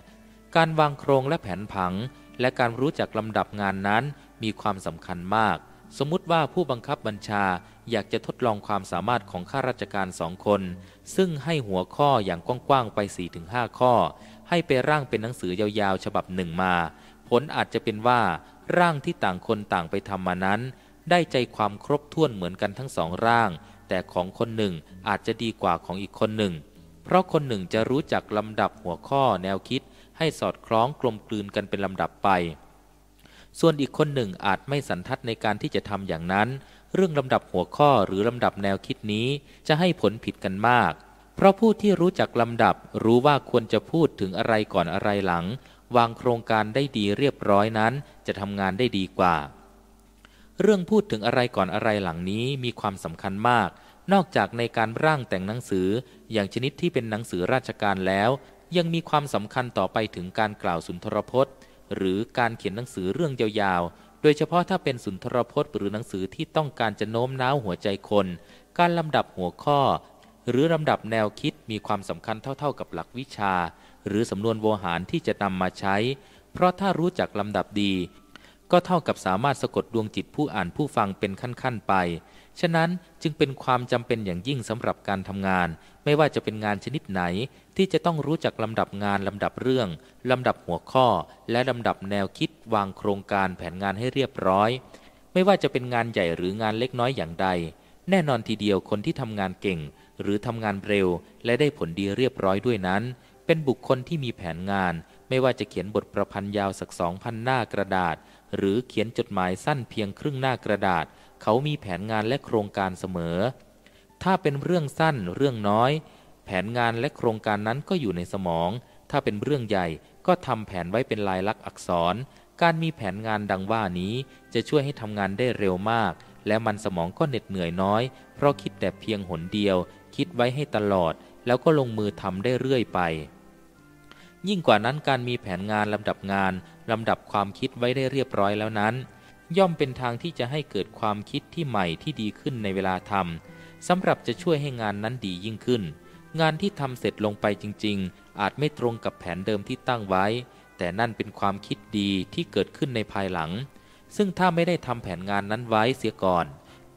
การวางโครงและแผนผัง และการรู้จักลำดับงานนั้นมีความสำคัญมาก สมมติว่าผู้บังคับบัญชาอยากจะทดลองความสามารถของข้าราชการสองคน ซึ่งให้หัวข้ออย่างกว้างๆไป4หข้อ ให้ไปร่างเป็นหนังสือยาวๆ ฉบับหนึ่งมา ผลอาจจะเป็นว่าร่างที่ต่างคนต่างไปทำมานั้น ได้ใจความครบถ้วนเหมือนกันทั้งสองร่าง แต่ของคนหนึ่งอาจจะดีกว่าของอีกคนหนึ่ง เพราะคนหนึ่งจะรู้จักลำดับหัวข้อแนวคิด ให้สอดคล้องกลมกลืนกันเป็นลำดับไป ส่วนอีกคนหนึ่งอาจไม่สันทัดในการที่จะทำอย่างนั้นเรื่องลำดับหัวข้อหรือ ลำดับแนวคิดนี้จะให้ผลผิดกันมาก เพราะผู้ที่รู้จักลำดับรู้ว่าควรจะพูดถึงอะไรก่อนอะไรหลัง วางโครงการได้ดีเรียบร้อยนั้น จะทำงานได้ดีกว่า เรื่องพูดถึงอะไรก่อนอะไรหลังนี้มีความสำคัญมาก นอกจากในการร่างแต่งหนังสืออย่างชนิดที่เป็นหนังสือราชการแล้ว ยังมีความสำคัญต่อไปถึงการกล่าวสุนทรพจน์ หรือการเขียนหนังสือเรื่องยาวดยเฉพาะถ้าเป็นสุนทรพจน์ หรือหนังสือที่ต้องการจะโน้มน้าวหัวใจคน การลำดับหัวข้อ หรือลำดับแนวคิดมีความสำคัญเท่าๆกับหลักวิชา หรือสำนวนโวหารที่จะนำมาใช้ เพราะถ้ารู้จักลำดับดี ก็เท่ากับสามารถสะกดดวงจิตผู้อ่านผู้ฟังเป็นขั้นๆไป ฉะนั้นจึงเป็นความจำเป็นอย่างยิ่งสำหรับการทำงานไม่ว่าจะเป็นงานชนิดไหน ที่จะต้องรู้จักลำดับงานลำดับเรื่อง ลำดับหัวข้อ และลำดับแนวคิดวางโครงการแผนงานให้เรียบร้อย ไม่ว่าจะเป็นงานใหญ่หรืองานเล็กน้อยอย่างใด แน่นอนทีเดียวคนที่ทำงานเก่ง หรือทำงานเร็ว และได้ผลดีเรียบร้อยด้วยนั้น เป็นบุคคลที่มีแผนงาน ไม่ว่าจะเขียนบทประพันธ์ยาวสักสองพันหน้ากระดาษ หรือเขียนจดหมายสั้นเพียงครึ่งหน้ากระดาษ เขามีแผนงานและโครงการเสมอถ้าเป็นเรื่องสั้นเรื่องน้อยแผนงานและโครงการนั้นก็อยู่ในสมอง ถ้าเป็นเรื่องใหญ่ก็ทำแผนไว้เป็นลายลักษณ์อักษร การมีแผนงานดังว่านี้จะช่วยให้ทำงานได้เร็วมาก และมันสมองก็เหน็ดเหนื่อยน้อย เพราะคิดแต่เพียงหนเดียว คิดไว้ให้ตลอด แล้วก็ลงมือทำได้เรื่อยไป ยิ่งกว่านั้นการมีแผนงานลำดับงานลำดับความคิดไว้ได้เรียบร้อยแล้วนั้น ย่อมเป็นทางที่จะให้เกิดความคิดที่ใหม่ที่ดีขึ้นในเวลาทำสำหรับจะช่วยให้งานนั้นดียิ่งขึ้น งานที่ทำ เสร็จลงไปจริงๆ อาจไม่ตรงกับแผนเดิมที่ตั้งไว้ แต่นั่นเป็นความคิดดีที่เกิดขึ้นในภายหลัง ซึ่งถ้าไม่ได้ทำแผนงานนั้นไว้เสียก่อน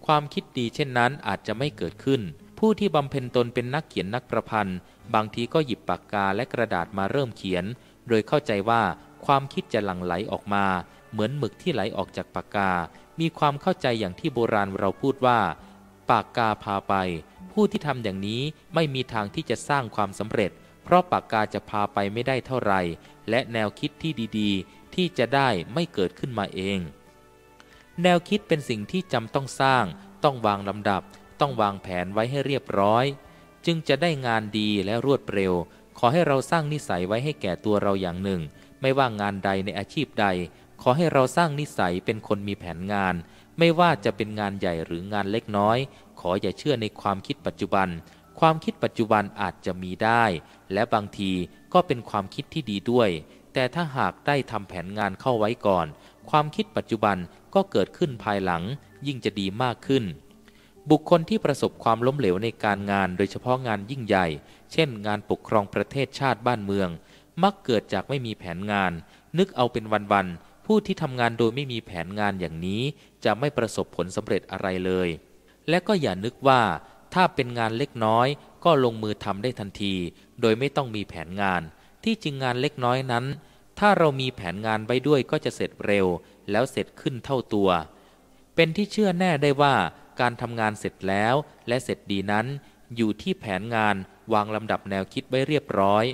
ความคิดดีเช่นนั้นอาจจะไม่เกิดขึ้น ผู้ที่บำเพ็ญตนเป็นนักเขียนนักประพันธ์ บางทีก็หยิบปากกาและกระดาษมาเริ่มเขียน โดยเข้าใจว่าความคิดจะหลั่งไหลออกมา เหมือนหมึกที่ไหลออกจากปากกา มีความเข้าใจอย่างที่โบราณเราพูดว่าปากกาพาไป ผู้ที่ทำอย่างนี้ไม่มีทางที่จะสร้างความสำเร็จ เพราะปากกาจะพาไปไม่ได้เท่าไรและแนวคิดที่ดีๆ ที่จะได้ไม่เกิดขึ้นมาเอง แนวคิดเป็นสิ่งที่จำต้องสร้าง ต้องวางลำดับ ต้องวางแผนไว้ให้เรียบร้อย จึงจะได้งานดีและรวดเร็ว ขอให้เราสร้างนิสัยไว้ให้แก่ตัวเราอย่างหนึ่ง ไม่ว่างานใดในอาชีพใด ขอให้เราสร้างนิสัยเป็นคนมีแผนงานไม่ว่าจะเป็นงานใหญ่หรืองานเล็กน้อย ขออย่าเชื่อในความคิดปัจจุบัน ความคิดปัจจุบันอาจจะมีได้ และบางทีก็เป็นความคิดที่ดีด้วย แต่ถ้าหากได้ทำแผนงานเข้าไว้ก่อน ความคิดปัจจุบันก็เกิดขึ้นภายหลัง ยิ่งจะดีมากขึ้น บุคคลที่ประสบความล้มเหลวในการงาน โดยเฉพาะงานยิ่งใหญ่ เช่น งานปกครองประเทศชาติบ้านเมือง มักเกิดจากไม่มีแผนงาน นึกเอาเป็นวันผู้ที่ทำงานโดยไม่มีแผนงานอย่างนี้จะไม่ประสบผลสำเร็จอะไรเลย และก็อย่านึกว่าถ้าเป็นงานเล็กน้อย ก็ลงมือทำได้ทันที โดยไม่ต้องมีแผนงาน ที่จริงงานเล็กน้อยนั้น ถ้าเรามีแผนงานไว้ด้วยก็จะเสร็จเร็ว แล้วเสร็จขึ้นเท่าตัว เป็นที่เชื่อแน่ได้ว่าการทำงานเสร็จแล้ว และเสร็จดีนั้น อยู่ที่แผนงานวางลำดับแนวคิดไว้เรียบร้อย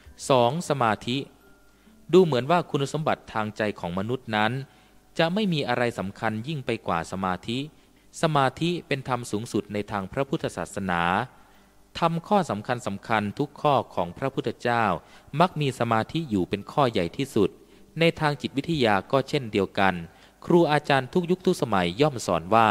2. สมาธิดูเหมือนว่าคุณสมบัติทางใจของมนุษย์นั้น จะไม่มีอะไรสำคัญยิ่งไปกว่าสมาธิ สมาธิเป็นธรรมสูงสุดในทางพระพุทธศาสนา ทำข้อสำคัญสำคัญทุกข้อของพระพุทธเจ้ามักมีสมาธิอยู่เป็นข้อใหญ่ที่สุด ในทางจิตวิทยาก็เช่นเดียวกัน ครูอาจารย์ทุกยุคทุกสมัยย่อมสอนว่า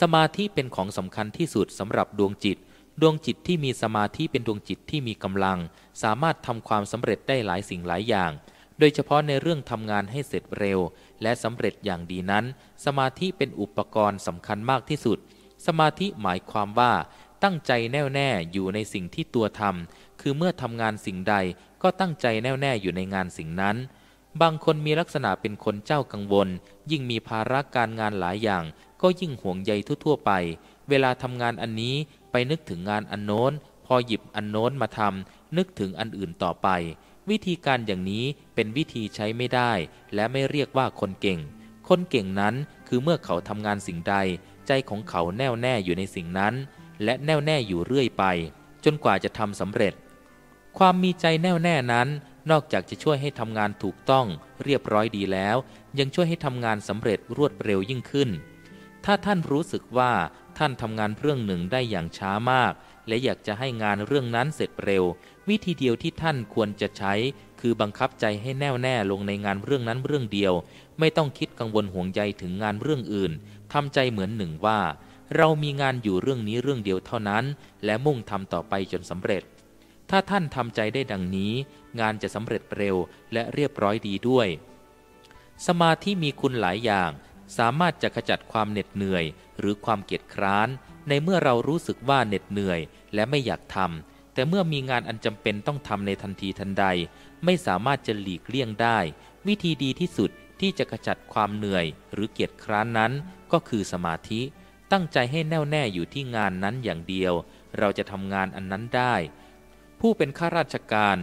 สมาธิเป็นของสำคัญที่สุดสำหรับดวงจิตดวงจิตที่มีสมาธิเป็นดวงจิตที่มีกำลัง สามารถทำความสำเร็จได้หลายสิ่งหลายอย่าง โดยเฉพาะในเรื่องทำงานให้เสร็จเร็ว และสำเร็จอย่างดีนั้น สมาธิเป็นอุปกรณ์สำคัญมากที่สุด สมาธิหมายความว่าตั้งใจแน่วแน่อยู่ในสิ่งที่ตัวทำคือเมื่อทำงานสิ่งใดก็ตั้งใจแน่วแน่อยู่ในงานสิ่งนั้น บางคนมีลักษณะเป็นคนเจ้ากังวล ยิ่งมีภาระการงานหลายอย่างก็ยิ่งห่วงใยทั่วไป เวลาทำงานอันนี้ไปนึกถึงงานอันโน้นพอหยิบอันโน้นมาทำนึกถึงอันอื่นต่อไป วิธีการอย่างนี้เป็นวิธีใช้ไม่ได้ และไม่เรียกว่าคนเก่ง คนเก่งนั้นคือเมื่อเขาทำงานสิ่งใด ใจของเขาแน่วแน่อยู่ในสิ่งนั้น และแน่วแน่อยู่เรื่อยไป จนกว่าจะทำสำเร็จ ความมีใจแน่วแน่นั้น นอกจากจะช่วยให้ทำงานถูกต้อง เรียบร้อยดีแล้ว ยังช่วยให้ทำงานสำเร็จรวดเร็วยิ่งขึ้น ถ้าท่านรู้สึกว่าท่านทำงานเรื่องหนึ่งได้อย่างช้ามาก และอยากจะให้งานเรื่องนั้นเสร็จเร็ว วิธีเดียวที่ท่านควรจะใช้คือบังคับใจให้แน่วแน่ลงในงานเรื่องนั้นเรื่องเดียว ไม่ต้องคิดกังวลห่วงใยถึงงานเรื่องอื่นทำใจเหมือนหนึ่งว่า เรามีงานอยู่เรื่องนี้เรื่องเดียวเท่านั้น และมุ่งทำต่อไปจนสำเร็จ ถ้าท่านทำใจได้ดังนี้ งานจะสำเร็จเร็ว และเรียบร้อยดีด้วย สมาธิมีคุณหลายอย่าง สามารถจะขจัดความเหน็ดเหนื่อยหรือความเกียจคร้าน ในเมื่อเรารู้สึกว่าเหน็ดเหนื่อย และไม่อยากทำแต่เมื่อมีงานอันจำเป็นต้องทำในทันทีทันใด ไม่สามารถจะหลีกเลี่ยงได้ วิธีดีที่สุดที่จะกระจัดความเหนื่อย หรือเกียจคร้านนั้นก็คือสมาธิ ตั้งใจให้แน่วแน่อยู่ที่งานนั้นอย่างเดียว เราจะทำงานอันนั้นได้ ผู้เป็นข้าราชการ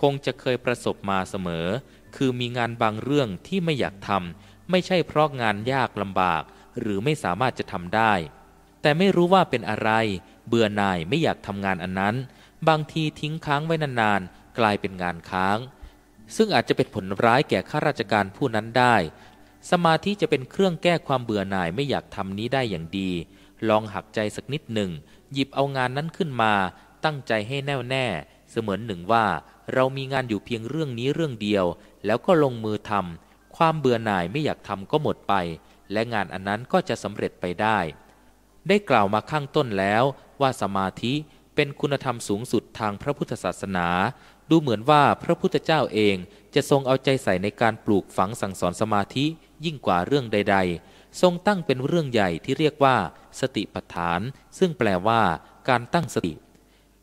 คงจะเคยประสบมาเสมอ คือมีงานบางเรื่องที่ไม่อยากทำไม่ใช่เพราะงานยากลำบากหรือไม่สามารถจะทำได้ แต่ไม่รู้ว่าเป็นอะไร เบื่อหน่ายไม่อยากทำงานอันนั้น บางทีทิ้งค้างไว้นานๆกลายเป็นงานค้าง ซึ่งอาจจะเป็นผลร้ายแก่ข้าราชการผู้นั้นได้ สมาธิจะเป็นเครื่องแก้ความเบื่อหน่ายไม่อยากทำนี้ได้อย่างดี ลองหักใจสักนิดหนึ่งหยิบเอางานนั้นขึ้นมา ตั้งใจให้แน่วแน่ เสมือนหนึ่งว่า เรามีงานอยู่เพียงเรื่องนี้เรื่องเดียว แล้วก็ลงมือทำความเบื่อหน่ายไม่อยากทำก็หมดไปและงานอันนั้นก็จะสำเร็จไปได้ ได้กล่าวมาข้างต้นแล้ว ว่าสมาธิ เป็นคุณธรรมสูงสุดทางพระพุทธศาสนา ดูเหมือนว่าพระพุทธเจ้าเองจะทรงเอาใจใส่ในการปลูกฝังสั่งสอนสมาธิยิ่งกว่าเรื่องใด ๆ ทรงตั้งเป็นเรื่องใหญ่ที่เรียกว่า สติปัฏฐาน ซึ่งแปลว่า การตั้งสติ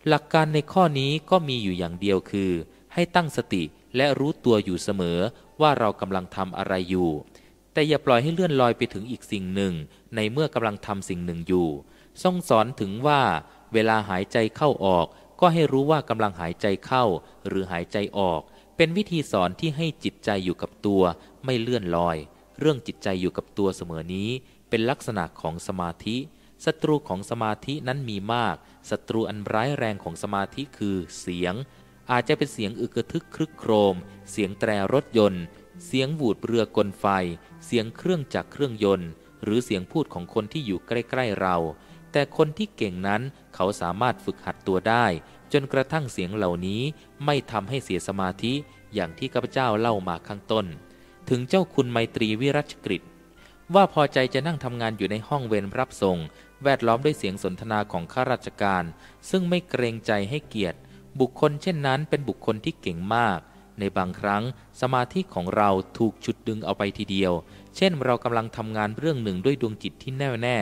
หลักการในข้อนี้ก็มีอยู่อย่างเดียวคือ ให้ตั้งสติและรู้ตัวอยู่เสมอ ว่าเรากำลังทำอะไรอยู่แต่อย่าปล่อยให้เลื่อนลอยไปถึงอีกสิ่งหนึ่ง ในเมื่อกำลังทำสิ่งหนึ่งอยู่ทรงสอนถึงว่า เวลาหายใจเข้าออก ก็ให้รู้ว่ากำลังหายใจเข้า หรือหายใจออก เป็นวิธีสอนที่ให้จิตใจอยู่กับตัว ไม่เลื่อนลอย เรื่องจิตใจอยู่กับตัวเสมอนี้ เป็นลักษณะของสมาธิ ศัตรูของสมาธินั้นมีมาก ศัตรูอันร้ายแรงของสมาธิคือเสียง อาจจะเป็นเสียงอึกทึกครึกโครม เสียงแตรรถยนต์ เสียงบูดเรือกลไฟเสียงเครื่องจักรเครื่องยนต์ หรือเสียงพูดของคนที่อยู่ใกล้ ๆเรา แต่คนที่เก่งนั้นเขาสามารถฝึกหัดตัวได้ จนกระทั่งเสียงเหล่านี้ไม่ทำให้เสียสมาธิอย่างที่ข้าพเจ้าเล่ามาข้างต้น ถึงเจ้าคุณไมตรีวิรัชกฤิว่าพอใจจะนั่งทำงานอยู่ในห้องเวรรับส่งแวดล้อมด้วยเสียงสนทนาของข้าราชการ ซึ่งไม่เกรงใจให้เกียรติ บุคคลเช่นนั้น เป็นบุคคลที่เก่งมากในบางครั้งสมาธิของเราถูกจุดดึงเอาไปทีเดียว เช่นเรากำลังทำงานเรื่องหนึ่งด้วยดวงจิตที่แน่วแน่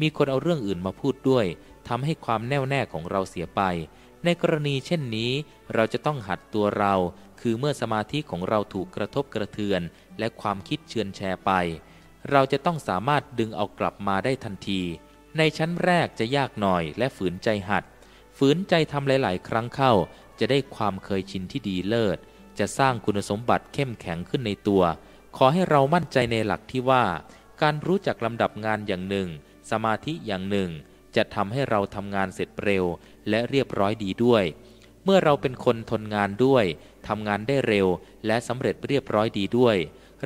มีคนเอาเรื่องอื่นมาพูดด้วยทำให้ความแน่วแน่ของเราเสียไป ในกรณีเช่นนี้เราจะต้องหัดตัวเรา คือเมื่อสมาธิของเราถูกกระทบกระเทือน และความคิดเชือนแชร์ไป เราจะต้องสามารถดึงเอากลับมาได้ทันที ในชั้นแรกจะยากหน่อยและฝืนใจหัด ฝืนใจทำหลายๆครั้งเข้า จะได้ความเคยชินที่ดีเลิศจะสร้างคุณสมบัติเข้มแข็งขึ้นในตัว ขอให้เรามั่นใจในหลักที่ว่า การรู้จักลำดับงานอย่างหนึ่ง สมาธิอย่างหนึ่ง จะทำให้เราทำงานเสร็จเร็วและเรียบร้อยดีด้วย เมื่อเราเป็นคนทนงานด้วย ทำงานได้เร็วและสำเร็จเรียบร้อยดีด้วย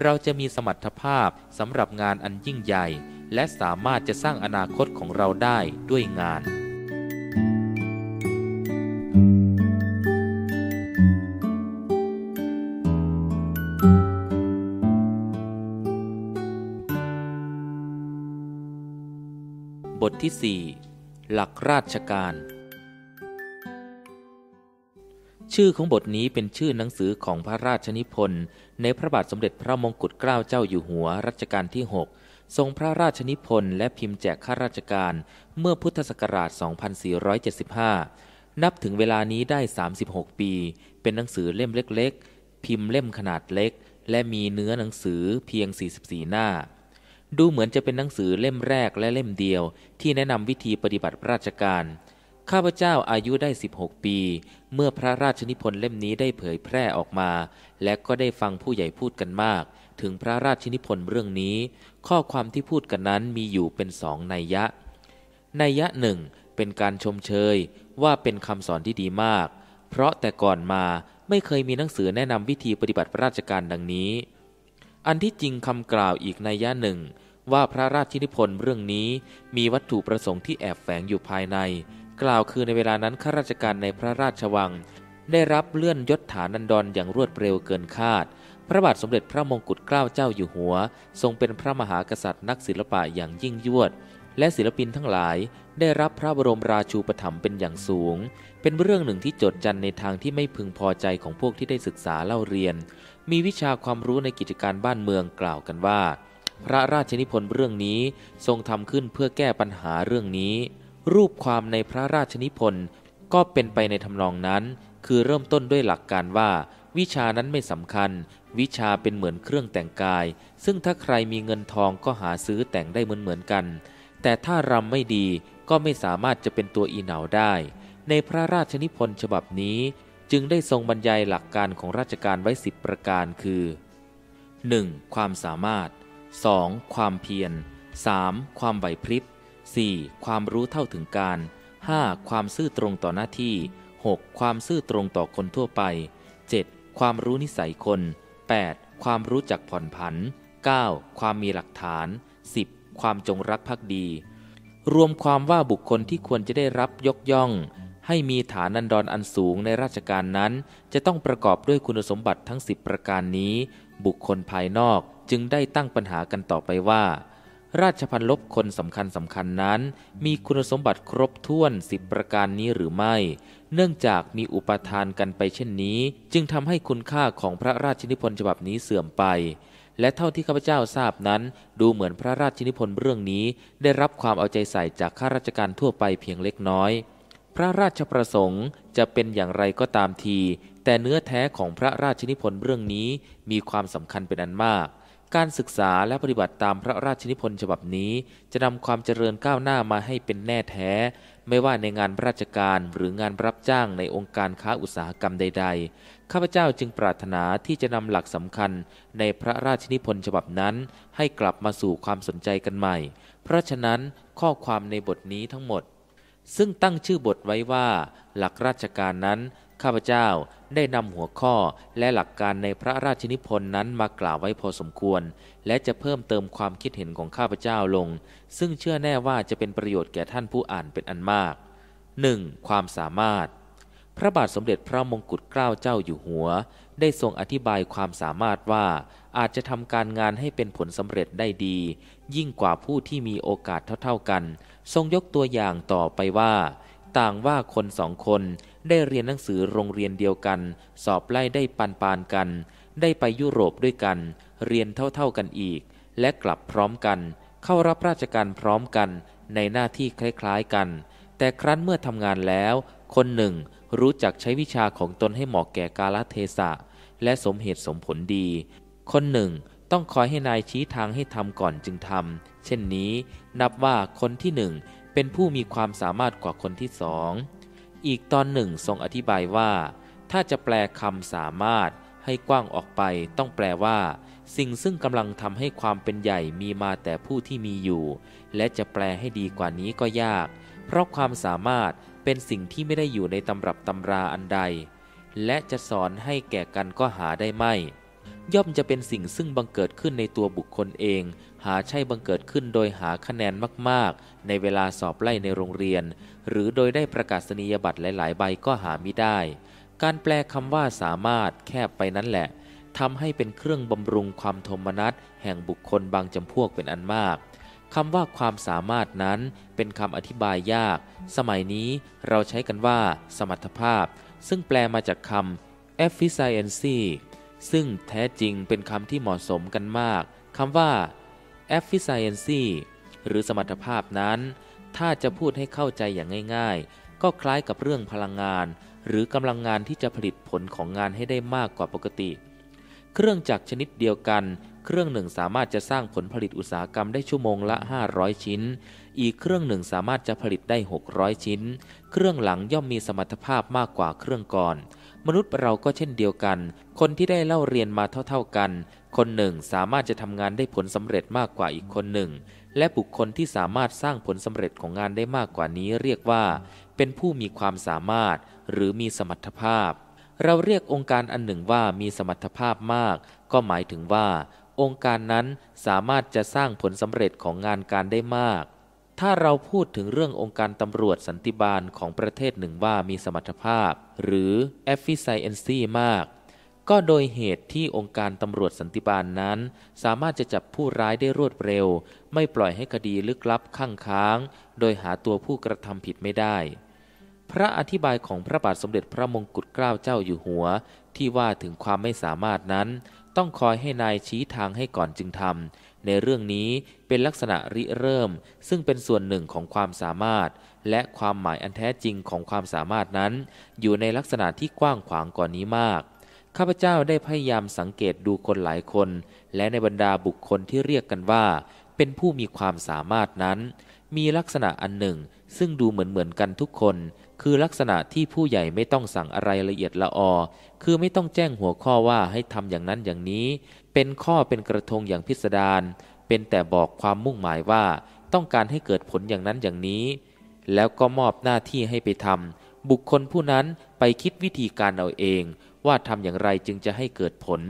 เราจะมีสมรรถภาพสำหรับงานอันยิ่งใหญ่ และสามารถจะสร้างอนาคตของเราได้ด้วยงาน thank you บทที่สี่หลักราชการ ชื่อของบทนี้เป็นชื่อหนังสือของพระราชนิพนธ์ในพระบาทสมเด็จพระมงกุฎเกล้าเจ้าอยู่หัวรัชกาลที่ 6 ทรงพระราชนิพนธ์และพิมพ์แจกข้าราชการเมื่อพุทธศักราช 2475 นับถึงเวลานี้ได้ 36 ปี เป็นหนังสือเล่มเล็กๆ พิมพ์เล่มขนาดเล็ก และมีเนื้อหนังสือเพียง 44 หน้าดูเหมือนจะเป็นหนังสือเล่มแรกและเล่มเดียว ที่แนะนำวิธีปฏิบัติราชการ ข้าพเจ้าอายุได้ 16 ปี เมื่อพระราชนิพนธ์เล่มนี้ได้เผยแพร่ออกมา และก็ได้ฟังผู้ใหญ่พูดกันมาก ถึงพระราชนิพนธ์เรื่องนี้ ข้อความที่พูดกันนั้นมีอยู่เป็นสองนัยยะนัยยะหนึ่งเป็นการชมเชยว่าเป็นคำสอนที่ดีมาก เพราะแต่ก่อนมาไม่เคยมีหนังสือแนะนำวิธีปฏิบัติราชการดังนี้ อันที่จริงคำกล่าวอีกนัยยะหนึ่งว่าพระราชนิพนธ์เรื่องนี้มีวัตถุประสงค์ที่แอบแฝงอยู่ภายใน กล่าวคือในเวลานั้นข้าราชการในพระราชวังได้รับเลื่อนยศฐานันดรอย่างรวดเร็วเกินคาดพระบาทสมเด็จพระมงกุฎเกล้าเจ้าอยู่หัว ทรงเป็นพระมหากษัตริย์นักศิลปะอย่างยิ่งยวด และศิลปินทั้งหลาย ได้รับพระบรมราชูปถัมภ์เป็นอย่างสูง เป็นเรื่องหนึ่งที่จดจันในทางที่ไม่พึงพอใจของพวกที่ได้ศึกษาเล่าเรียน มีวิชาความรู้ในกิจการบ้านเมืองกล่าวกันว่าพระราชนิพนธ์เรื่องนี้ทรงทำขึ้นเพื่อแก้ปัญหาเรื่องนี้ รูปความในพระราชนิพนธ์ก็เป็นไปในทำนองนั้น คือเริ่มต้นด้วยหลักการว่า วิชานั้นไม่สำคัญ วิชาเป็นเหมือนเครื่องแต่งกาย ซึ่งถ้าใครมีเงินทองก็หาซื้อแต่งได้เหมือนเหมือนกัน แต่ถ้ารำไม่ดีก็ไม่สามารถจะเป็นตัวอีเหนาได้ ในพระราชนิพนธ์ฉบับนี้ จึงได้ทรงบรรยายหลักการของราชการไว้สิบประการ คือ 1. ความสามารถ 2. ความเพียร 3. ความไหวพริบ 4. ความรู้เท่าถึงการ 5. ความซื่อตรงต่อหน้าที่ 6. ความซื่อตรงต่อคนทั่วไป 7. ความรู้นิสัยคน 8. ความรู้จักผ่อนผัน 9. ความมีหลักฐาน 10. ความจงรักภักดี รวมความว่าบุคคลที่ควรจะได้รับยกย่องให้มีฐานันดรออันสูงในราชการนั้น จะต้องประกอบด้วยคุณสมบัติทั้ง 10 ประการนี้ บุคคลภายนอกจึงได้ตั้งปัญหากันต่อไปว่า ราชพันลบคนสำคัญสำคัญนั้น มีคุณสมบัติครบถ้วนสิบประการนี้หรือไม่ เนื่องจากมีอุปทานกันไปเช่นนี้ จึงทำให้คุณค่าของพระราชนิพนธ์ฉบับนี้เสื่อมไป และเท่าที่ข้าพเจ้าทราบนั้น ดูเหมือนพระราชนิพนธ์เรื่องนี้ได้รับความเอาใจใส่จากข้าราชการทั่วไปเพียงเล็กน้อย พระราชประสงค์จะเป็นอย่างไรก็ตามที แต่เนื้อแท้ของพระราชนิพนธ์เรื่องนี้มีความสำคัญเป็นอันมากการศึกษาและปฏิบัติตามพระราชนิพนธ์ฉบับนี้ จะนำความเจริญก้าวหน้ามาให้เป็นแน่แท้ ไม่ว่าในงานราชการหรืองานรับจ้างในองค์การค้าอุตสาหกรรมใด ๆข้าพเจ้าจึงปรารถนาที่จะนำหลักสำคัญในพระราชนิพนธ์ฉบับนั้น ให้กลับมาสู่ความสนใจกันใหม่ เพราะฉะนั้นข้อความในบทนี้ทั้งหมด ซึ่งตั้งชื่อบทไว้ว่า หลักราชการนั้น ข้าพเจ้าได้นำหัวข้อและหลักการในพระราชนิพนธ์นั้นมากล่าวไว้พอสมควร และจะเพิ่มเติมความคิดเห็นของข้าพเจ้าลง ซึ่งเชื่อแน่ว่าจะเป็นประโยชน์แก่ท่านผู้อ่านเป็นอันมาก 1. ความสามารถ พระบาทสมเด็จพระมงกุฎเกล้าเจ้าอยู่หัวได้ทรงอธิบายความสามารถว่า อาจจะทำการงานให้เป็นผลสำเร็จได้ดี ยิ่งกว่าผู้ที่มีโอกาสเท่าๆกัน ทรงยกตัวอย่างต่อไปว่า ต่างว่าคนสองคนได้เรียนหนังสือโรงเรียนเดียวกันสอบไล่ได้ปานปานกัน ได้ไปยุโรปด้วยกัน เรียนเท่าๆกันอีก และกลับพร้อมกัน เข้ารับราชการพร้อมกันในหน้าที่คล้ายๆกัน แต่ครั้นเมื่อทำงานแล้ว คนหนึ่ง รู้จักใช้วิชาของตนให้เหมาะแก่กาลเทศะและสมเหตุสมผลดี คนหนึ่ง ต้องคอยให้นายชี้ทางให้ทำก่อนจึงทำเช่นนี้ นับว่าคนที่หนึ่งเป็นผู้มีความสามารถกว่าคนที่สองอีกตอนหนึ่งทรงอธิบายว่า ถ้าจะแปลคำสามารถให้กว้างออกไป ต้องแปลว่า สิ่งซึ่งกำลังทำให้ความเป็นใหญ่มีมาแต่ผู้ที่มีอยู่ และจะแปลให้ดีกว่านี้ก็ยาก เพราะความสามารถเป็นสิ่งที่ไม่ได้อยู่ในตำรับตำราอันใด และจะสอนให้แก่กันก็หาได้ไม่ย่อมจะเป็นสิ่งซึ่งบังเกิดขึ้นในตัวบุคคลเองหาใช่บังเกิดขึ้นโดยหาคะแนนมาก ๆ ในเวลาสอบไล่ในโรงเรียน หรือโดยได้ประกาศนียบัตรหลายๆใบก็หาไม่ได้ การแปลคำว่าสามารถแคบไปนั้นแหละทำให้เป็นเครื่องบำรุงความโทมนัสแห่งบุคคลบางจำพวกเป็นอันมากคำว่าความสามารถนั้น เป็นคำอธิบายยาก สมัยนี้เราใช้กันว่า สมรรถภาพ ซึ่งแปลมาจากคำ efficiency ซึ่งแท้จริงเป็นคำที่เหมาะสมกันมากคำว่า e f f i c i e n c y หรือสมรรถภาพนั้น ถ้าจะพูดให้เข้าใจอย่างง่ายๆ ก็คล้ายกับเรื่องพลังงาน หรือกำลังงานที่จะผลิตผลของงานให้ได้มากกว่าปกติ เครื่องจักรชนิดเดียวกัน เครื่องหนึ่งสามารถจะสร้างผลผลิตอุตสาหกรรมได้ชั่วโมงละ500ชิ้น อีกเครื่องหนึ่งสามารถจะผลิตได้600ชิ้น เครื่องหลังย่อมมีสมรรถภาพมากกว่าเครื่องก่อน มนุษย์เราก็เช่นเดียวกัน คนที่ได้เล่าเรียนมาเท่า ๆกันคนหนึ่งสามารถจะทำงานได้ผลสำเร็จมากกว่าอีกคนหนึ่ง และบุคคลที่สามารถสร้างผลสำเร็จของงานได้มากกว่านี้เรียกว่า เป็นผู้มีความสามารถหรือมีสมรรถภาพ เราเรียกองค์การอันหนึ่งว่ามีสมรรถภาพมากก็หมายถึงว่า องค์การนั้นสามารถจะสร้างผลสำเร็จของงานการได้มาก ถ้าเราพูดถึงเรื่ององค์การตำรวจสันติบาลของประเทศหนึ่งว่ามีสมรรถภาพหรือ efficiency มากก็โดยเหตุที่องค์การตำรวจสันติบาลนนั้น สามารถจะจับผู้ร้ายได้รวดเร็ว ไม่ปล่อยให้คดีลึกลับข้างค้าง โดยหาตัวผู้กระทำผิดไม่ได้ พระอธิบายของพระบาทสมเด็จพระมงกุฎเกล้าเจ้าอยู่หัว ที่ว่าถึงความไม่สามารถนั้น ต้องคอยให้นายชี้ทางให้ก่อนจึงทำในเรื่องนี้เป็นลักษณะริเริ่ม ซึ่งเป็นส่วนหนึ่งของความสามารถ และความหมายอันแท้จริงของความสามารถนั้น อยู่ในลักษณะที่กว้างขวางกว่านนี้มากข้าพเจ้าได้พยายามสังเกตดูคนหลายคน และในบรรดาบุคคลที่เรียกกันว่าเป็นผู้มีความสามารถนั้น มีลักษณะอันหนึ่ง ซึ่งดูเหมือนเหมือนกันทุกคน คือลักษณะที่ผู้ใหญ่ไม่ต้องสั่งอะไรละเอียดละออคือไม่ต้องแจ้งหัวข้อว่าให้ทำอย่างนั้นอย่างนี้ เป็นข้อเป็นกระทงอย่างพิสดารเป็นแต่บอกความมุ่งหมายว่าต้องการให้เกิดผลอย่างนั้นอย่างนี้ แล้วก็มอบหน้าที่ให้ไปทำบุคคลผู้นั้นไปคิดวิธีการเอาเองว่าทำอย่างไรจึงจะให้เกิดผล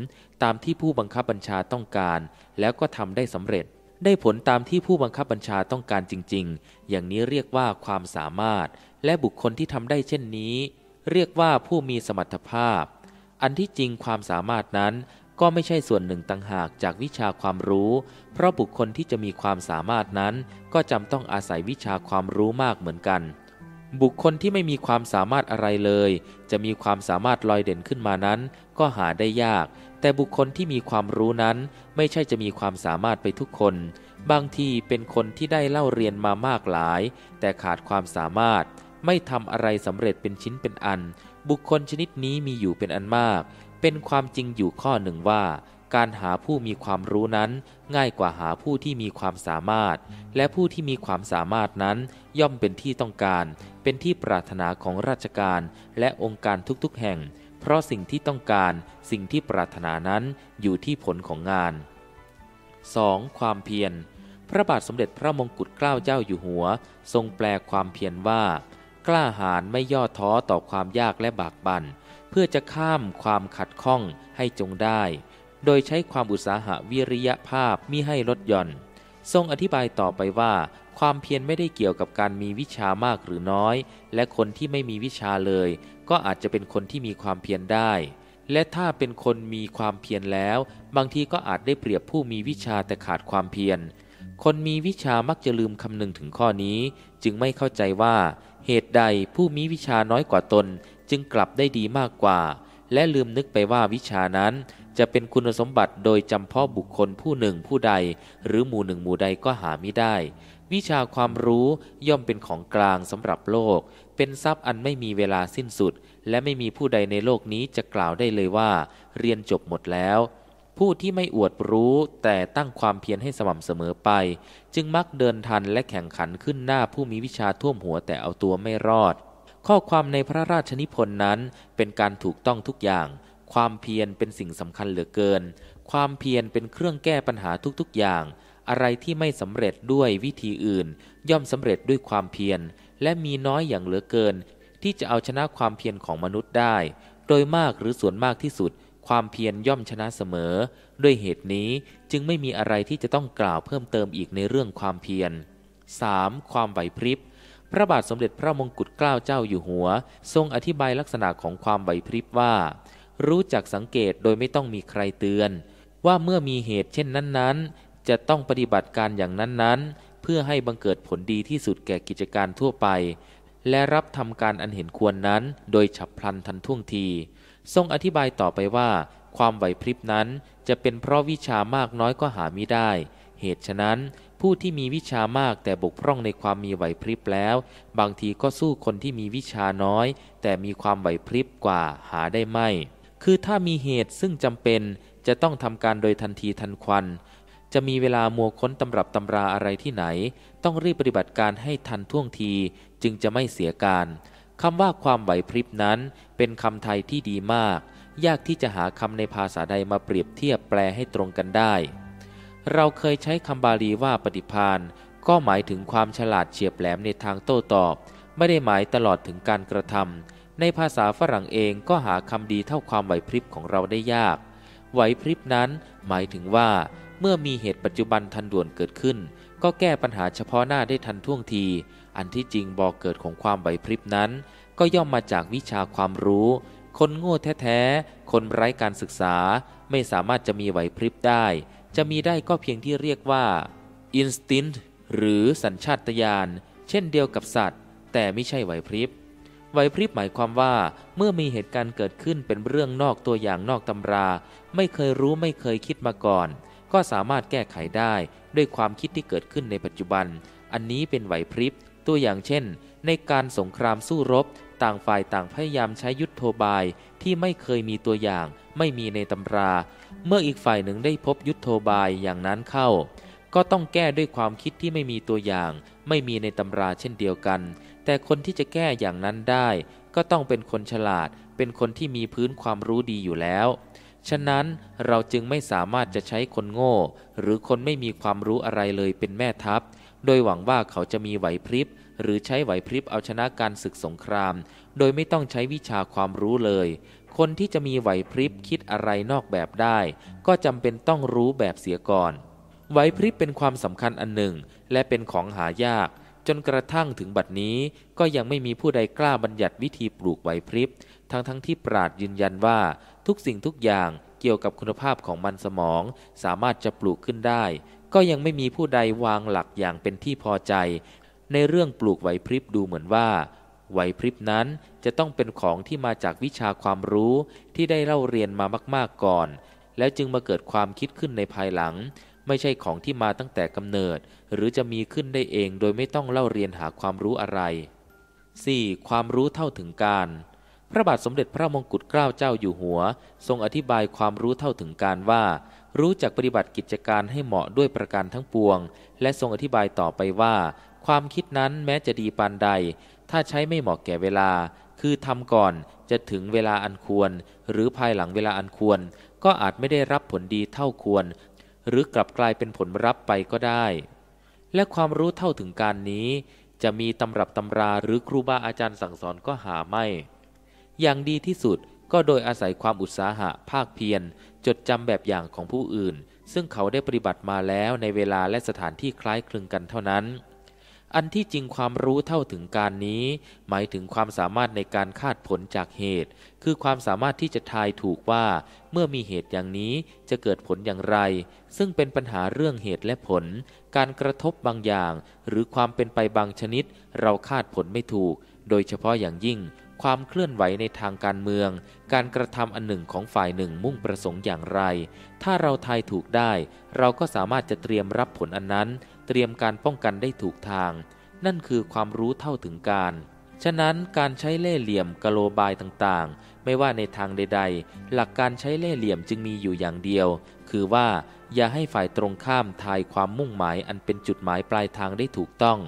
ตามที่ผู้บังคับบัญชาต้องการ แล้วก็ทำได้สำเร็จ ได้ผลตามที่ผู้บังคับบัญชาต้องการจริงๆ อย่างนี้เรียกว่าความสามารถ และบุคคลที่ทำได้เช่นนี้ เรียกว่าผู้มีสมรรถภาพ อันที่จริงความสามารถนั้น ก็ไม่ใช่ส่วนหนึ่งต่างหากจากวิชาความรู้ เพราะบุคคลที่จะมีความสามารถนั้น ก็จำต้องอาศัยวิชาความรู้มากเหมือนกันบุคคลที่ไม่มีความสามารถอะไรเลย จะมีความสามารถลอยเด่นขึ้นมานั้น ก็หาได้ยาก แต่บุคคลที่มีความรู้นั้น ไม่ใช่จะมีความสามารถไปทุกคน บางทีเป็นคนที่ได้เล่าเรียนมามากหลาย แต่ขาดความสามารถ ไม่ทำอะไรสำเร็จเป็นชิ้นเป็นอัน บุคคลชนิดนี้มีอยู่เป็นอันมาก เป็นความจริงอยู่ข้อหนึ่งว่าการหาผู้มีความรู้นั้น ง่ายกว่าหาผู้ที่มีความสามารถ และผู้ที่มีความสามารถนั้น ย่อมเป็นที่ต้องการ เป็นที่ปรารถนาของราชการ และองค์การทุกๆแห่ง เพราะสิ่งที่ต้องการ สิ่งที่ปรารถนานั้นอยู่ที่ผลของงาน 2. ความเพียร พระบาทสมเด็จพระมงกุฎเกล้าเจ้าอยู่หัว ทรงแปลความเพียรว่า กล้าหาญไม่ย่อท้อต่อความยากและบากบัน่น เพื่อจะข้ามความขัดข้องให้จงได้โดยใช้ความอุตสาหะวิริยะภาพมิให้ลดหย่อนทรงอธิบายต่อไปว่า ความเพียรไม่ได้เกี่ยวกับการมีวิชามากหรือน้อย และคนที่ไม่มีวิชาเลย ก็อาจจะเป็นคนที่มีความเพียรได้ และถ้าเป็นคนมีความเพียรแล้ว บางทีก็อาจได้เปรียบผู้มีวิชา แต่ขาดความเพียร คนมีวิชามักจะลืมคำนึงถึงข้อนี้ จึงไม่เข้าใจว่า เหตุใดผู้มีวิชาน้อยกว่าตน จึงกลับได้ดีมากกว่า และลืมนึกไปว่าวิชานั้นจะเป็นคุณสมบัติโดยจำเพาะบุคคลผู้หนึ่งผู้ใดหรือหมู่หนึ่งหมู่ใดก็หาไม่ได้ วิชาความรู้ย่อมเป็นของกลางสำหรับโลก เป็นทรัพย์อันไม่มีเวลาสิ้นสุด และไม่มีผู้ใดในโลกนี้จะกล่าวได้เลยว่า เรียนจบหมดแล้ว ผู้ที่ไม่อวดรู้แต่ตั้งความเพียรให้สม่ำเสมอไป จึงมักเดินทันและแข่งขันขึ้นหน้าผู้มีวิชาท่วมหัวแต่เอาตัวไม่รอด ข้อความในพระราชนิพนธ์นั้นเป็นการถูกต้องทุกอย่างความเพียรเป็นสิ่งสำคัญเหลือเกิน ความเพียรเป็นเครื่องแก้ปัญหาทุกๆอย่าง อะไรที่ไม่สำเร็จด้วยวิธีอื่น ย่อมสำเร็จด้วยความเพียร และมีน้อยอย่างเหลือเกิน ที่จะเอาชนะความเพียรของมนุษย์ได้ โดยมากหรือส่วนมากที่สุด ความเพียรย่อมชนะเสมอ ด้วยเหตุนี้จึงไม่มีอะไรที่จะต้องกล่าวเพิ่มเติมอีกในเรื่องความเพียร 3. ความไหวพริบ พระบาทสมเด็จพระมงกุฎเกล้าเจ้าอยู่หัว ทรงอธิบายลักษณะของความไหวพริบว่ารู้จักสังเกตโดยไม่ต้องมีใครเตือน ว่าเมื่อมีเหตุเช่นนั้น ๆ จะต้องปฏิบัติการอย่างนั้นๆ เพื่อให้บังเกิดผลดีที่สุดแก่กิจการทั่วไป และรับทำการอันเห็นควรนั้นโดยฉับพลันทันท่วงที ทรงอธิบายต่อไปว่า ความไหวพริบนั้นจะเป็นเพราะวิชามากน้อยก็หาไม่ได้ เหตุฉะนั้น ผู้ที่มีวิชามากแต่บกพร่องในความมีไหวพริบแล้ว บางทีก็สู้คนที่มีวิชาน้อย แต่มีความไหวพริบกว่าหาได้ไม่คือถ้ามีเหตุซึ่งจำเป็นจะต้องทำการโดยทันทีทันควัน จะมีเวลามัวค้นตำรับตำราอะไรที่ไหน ต้องรีบปฏิบัติการให้ทันท่วงทีจึงจะไม่เสียการคำว่าความไหวพริบนั้น เป็นคำไทยที่ดีมาก ยากที่จะหาคำในภาษาใดมาเปรียบเทียบแปลให้ตรงกันได้ เราเคยใช้คำบาลีว่าปฏิพานก็หมายถึงความฉลาดเฉียบแหลมในทางโต้ตอบ ไม่ได้หมายตลอดถึงการกระทำในภาษาฝรั่งเองก็หาคำดีเท่าความไหวพริบของเราได้ยาก ไหวพริบนั้นหมายถึงว่า เมื่อมีเหตุปัจจุบันทันด่วนเกิดขึ้น ก็แก้ปัญหาเฉพาะหน้าได้ทันท่วงที อันที่จริงบอกเกิดของความไหวพริบนั้น ก็ย่อมมาจากวิชาความรู้ คนโง่แท้ๆ คนไร้การศึกษาไม่สามารถจะมีไหวพริบได้ จะมีได้ก็เพียงที่เรียกว่า instinct หรือสัญชาตญาณเช่นเดียวกับสัตว์ แต่ไม่ใช่ไหวพริบไหวพริบหมายความว่า เมื่อมีเหตุการณ์เกิดขึ้นเป็นเรื่องนอกตัวอย่างนอกตำรา ไม่เคยรู้ไม่เคยคิดมาก่อน ก็สามารถแก้ไขได้ด้วยความคิดที่เกิดขึ้นในปัจจุบัน อันนี้เป็นไหวพริบตัวอย่างเช่น ในการสงครามสู้รบ ต่างฝ่ายต่างพยายามใช้ยุทธโธบายที่ไม่เคยมีตัวอย่างไม่มีในตำรา เมื่ออีกฝ่ายหนึ่งได้พบยุทธโธบายอย่างนั้นเข้า ก็ต้องแก้ด้วยความคิดที่ไม่มีตัวอย่าง ไม่มีในตำราเช่นเดียวกันแต่คนที่จะแก้อย่างนั้นได้ ก็ต้องเป็นคนฉลาด เป็นคนที่มีพื้นความรู้ดีอยู่แล้ว ฉะนั้นเราจึงไม่สามารถจะใช้คนโง่ หรือคนไม่มีความรู้อะไรเลยเป็นแม่ทัพ โดยหวังว่าเขาจะมีไหวพริบหรือใช้ไหวพริบเอาชนะการศึกสงคราม โดยไม่ต้องใช้วิชาความรู้เลย คนที่จะมีไหวพริบคิดอะไรนอกแบบได้ ก็จำเป็นต้องรู้แบบเสียก่อน ไหวพริบเป็นความสำคัญอันหนึ่ง และเป็นของหายากจนกระทั่งถึงบัดนี้ก็ยังไม่มีผู้ใดกล้าบัญญัติวิธีปลูกไหวพริบ ทั้งทั้งที่ปราดยืนยันว่า ทุกสิ่งทุกอย่างเกี่ยวกับคุณภาพของมันสมอง สามารถจะปลูกขึ้นได้ ก็ยังไม่มีผู้ใดวางหลักอย่างเป็นที่พอใจ ในเรื่องปลูกไหวพริบดูเหมือนว่าไหวพริบนั้นจะต้องเป็นของที่มาจากวิชาความรู้ที่ได้เล่าเรียนมามากๆก่อน แล้วจึงมาเกิดความคิดขึ้นในภายหลัง ไม่ใช่ของที่มาตั้งแต่กำเนิดหรือจะมีขึ้นได้เองโดยไม่ต้องเล่าเรียนหาความรู้อะไร 4. ความรู้เท่าถึงการ พระบาทสมเด็จพระมงกุฎเกล้าเจ้าอยู่หัว ทรงอธิบายความรู้เท่าถึงการว่า รู้จักปฏิบัติกิจการให้เหมาะด้วยประการทั้งปวง และทรงอธิบายต่อไปว่า ความคิดนั้นแม้จะดีปานใด ถ้าใช้ไม่เหมาะแก่เวลา คือทำก่อนจะถึงเวลาอันควร หรือภายหลังเวลาอันควร ก็อาจไม่ได้รับผลดีเท่าควร หรือกลับกลายเป็นผลรับไปก็ได้และความรู้เท่าถึงการนี้ จะมีตำรับตำราหรือครูบาอาจารย์สั่งสอนก็หาไม่ อย่างดีที่สุดก็โดยอาศัยความอุตสาหะ ภาคเพียรจดจำแบบอย่างของผู้อื่น ซึ่งเขาได้ปฏิบัติมาแล้วในเวลาและสถานที่คล้ายคลึงกันเท่านั้น อันที่จริงความรู้เท่าถึงการนี้ หมายถึงความสามารถในการคาดผลจากเหตุ คือความสามารถที่จะทายถูกว่า เมื่อมีเหตุอย่างนี้จะเกิดผลอย่างไร ซึ่งเป็นปัญหาเรื่องเหตุและผลการกระทบบางอย่าง หรือความเป็นไปบางชนิด เราคาดผลไม่ถูก โดยเฉพาะอย่างยิ่ง ความเคลื่อนไหวในทางการเมือง การกระทำอันหนึ่งของฝ่ายหนึ่งมุ่งประสงค์อย่างไร ถ้าเราทายถูกได้ เราก็สามารถจะเตรียมรับผลอันนั้น เตรียมการป้องกันได้ถูกทาง นั่นคือความรู้เท่าถึงการ ฉะนั้นการใช้เล่เหลี่ยมกโลบายต่างๆ ไม่ว่าในทางใด ๆ หลักการใช้เล่เหลี่ยมจึงมีอยู่อย่างเดียวคือว่าอย่าให้ฝ่ายตรงข้ามทายความมุ่งหมายอันเป็นจุดหมายปลายทางได้ถูกต้อง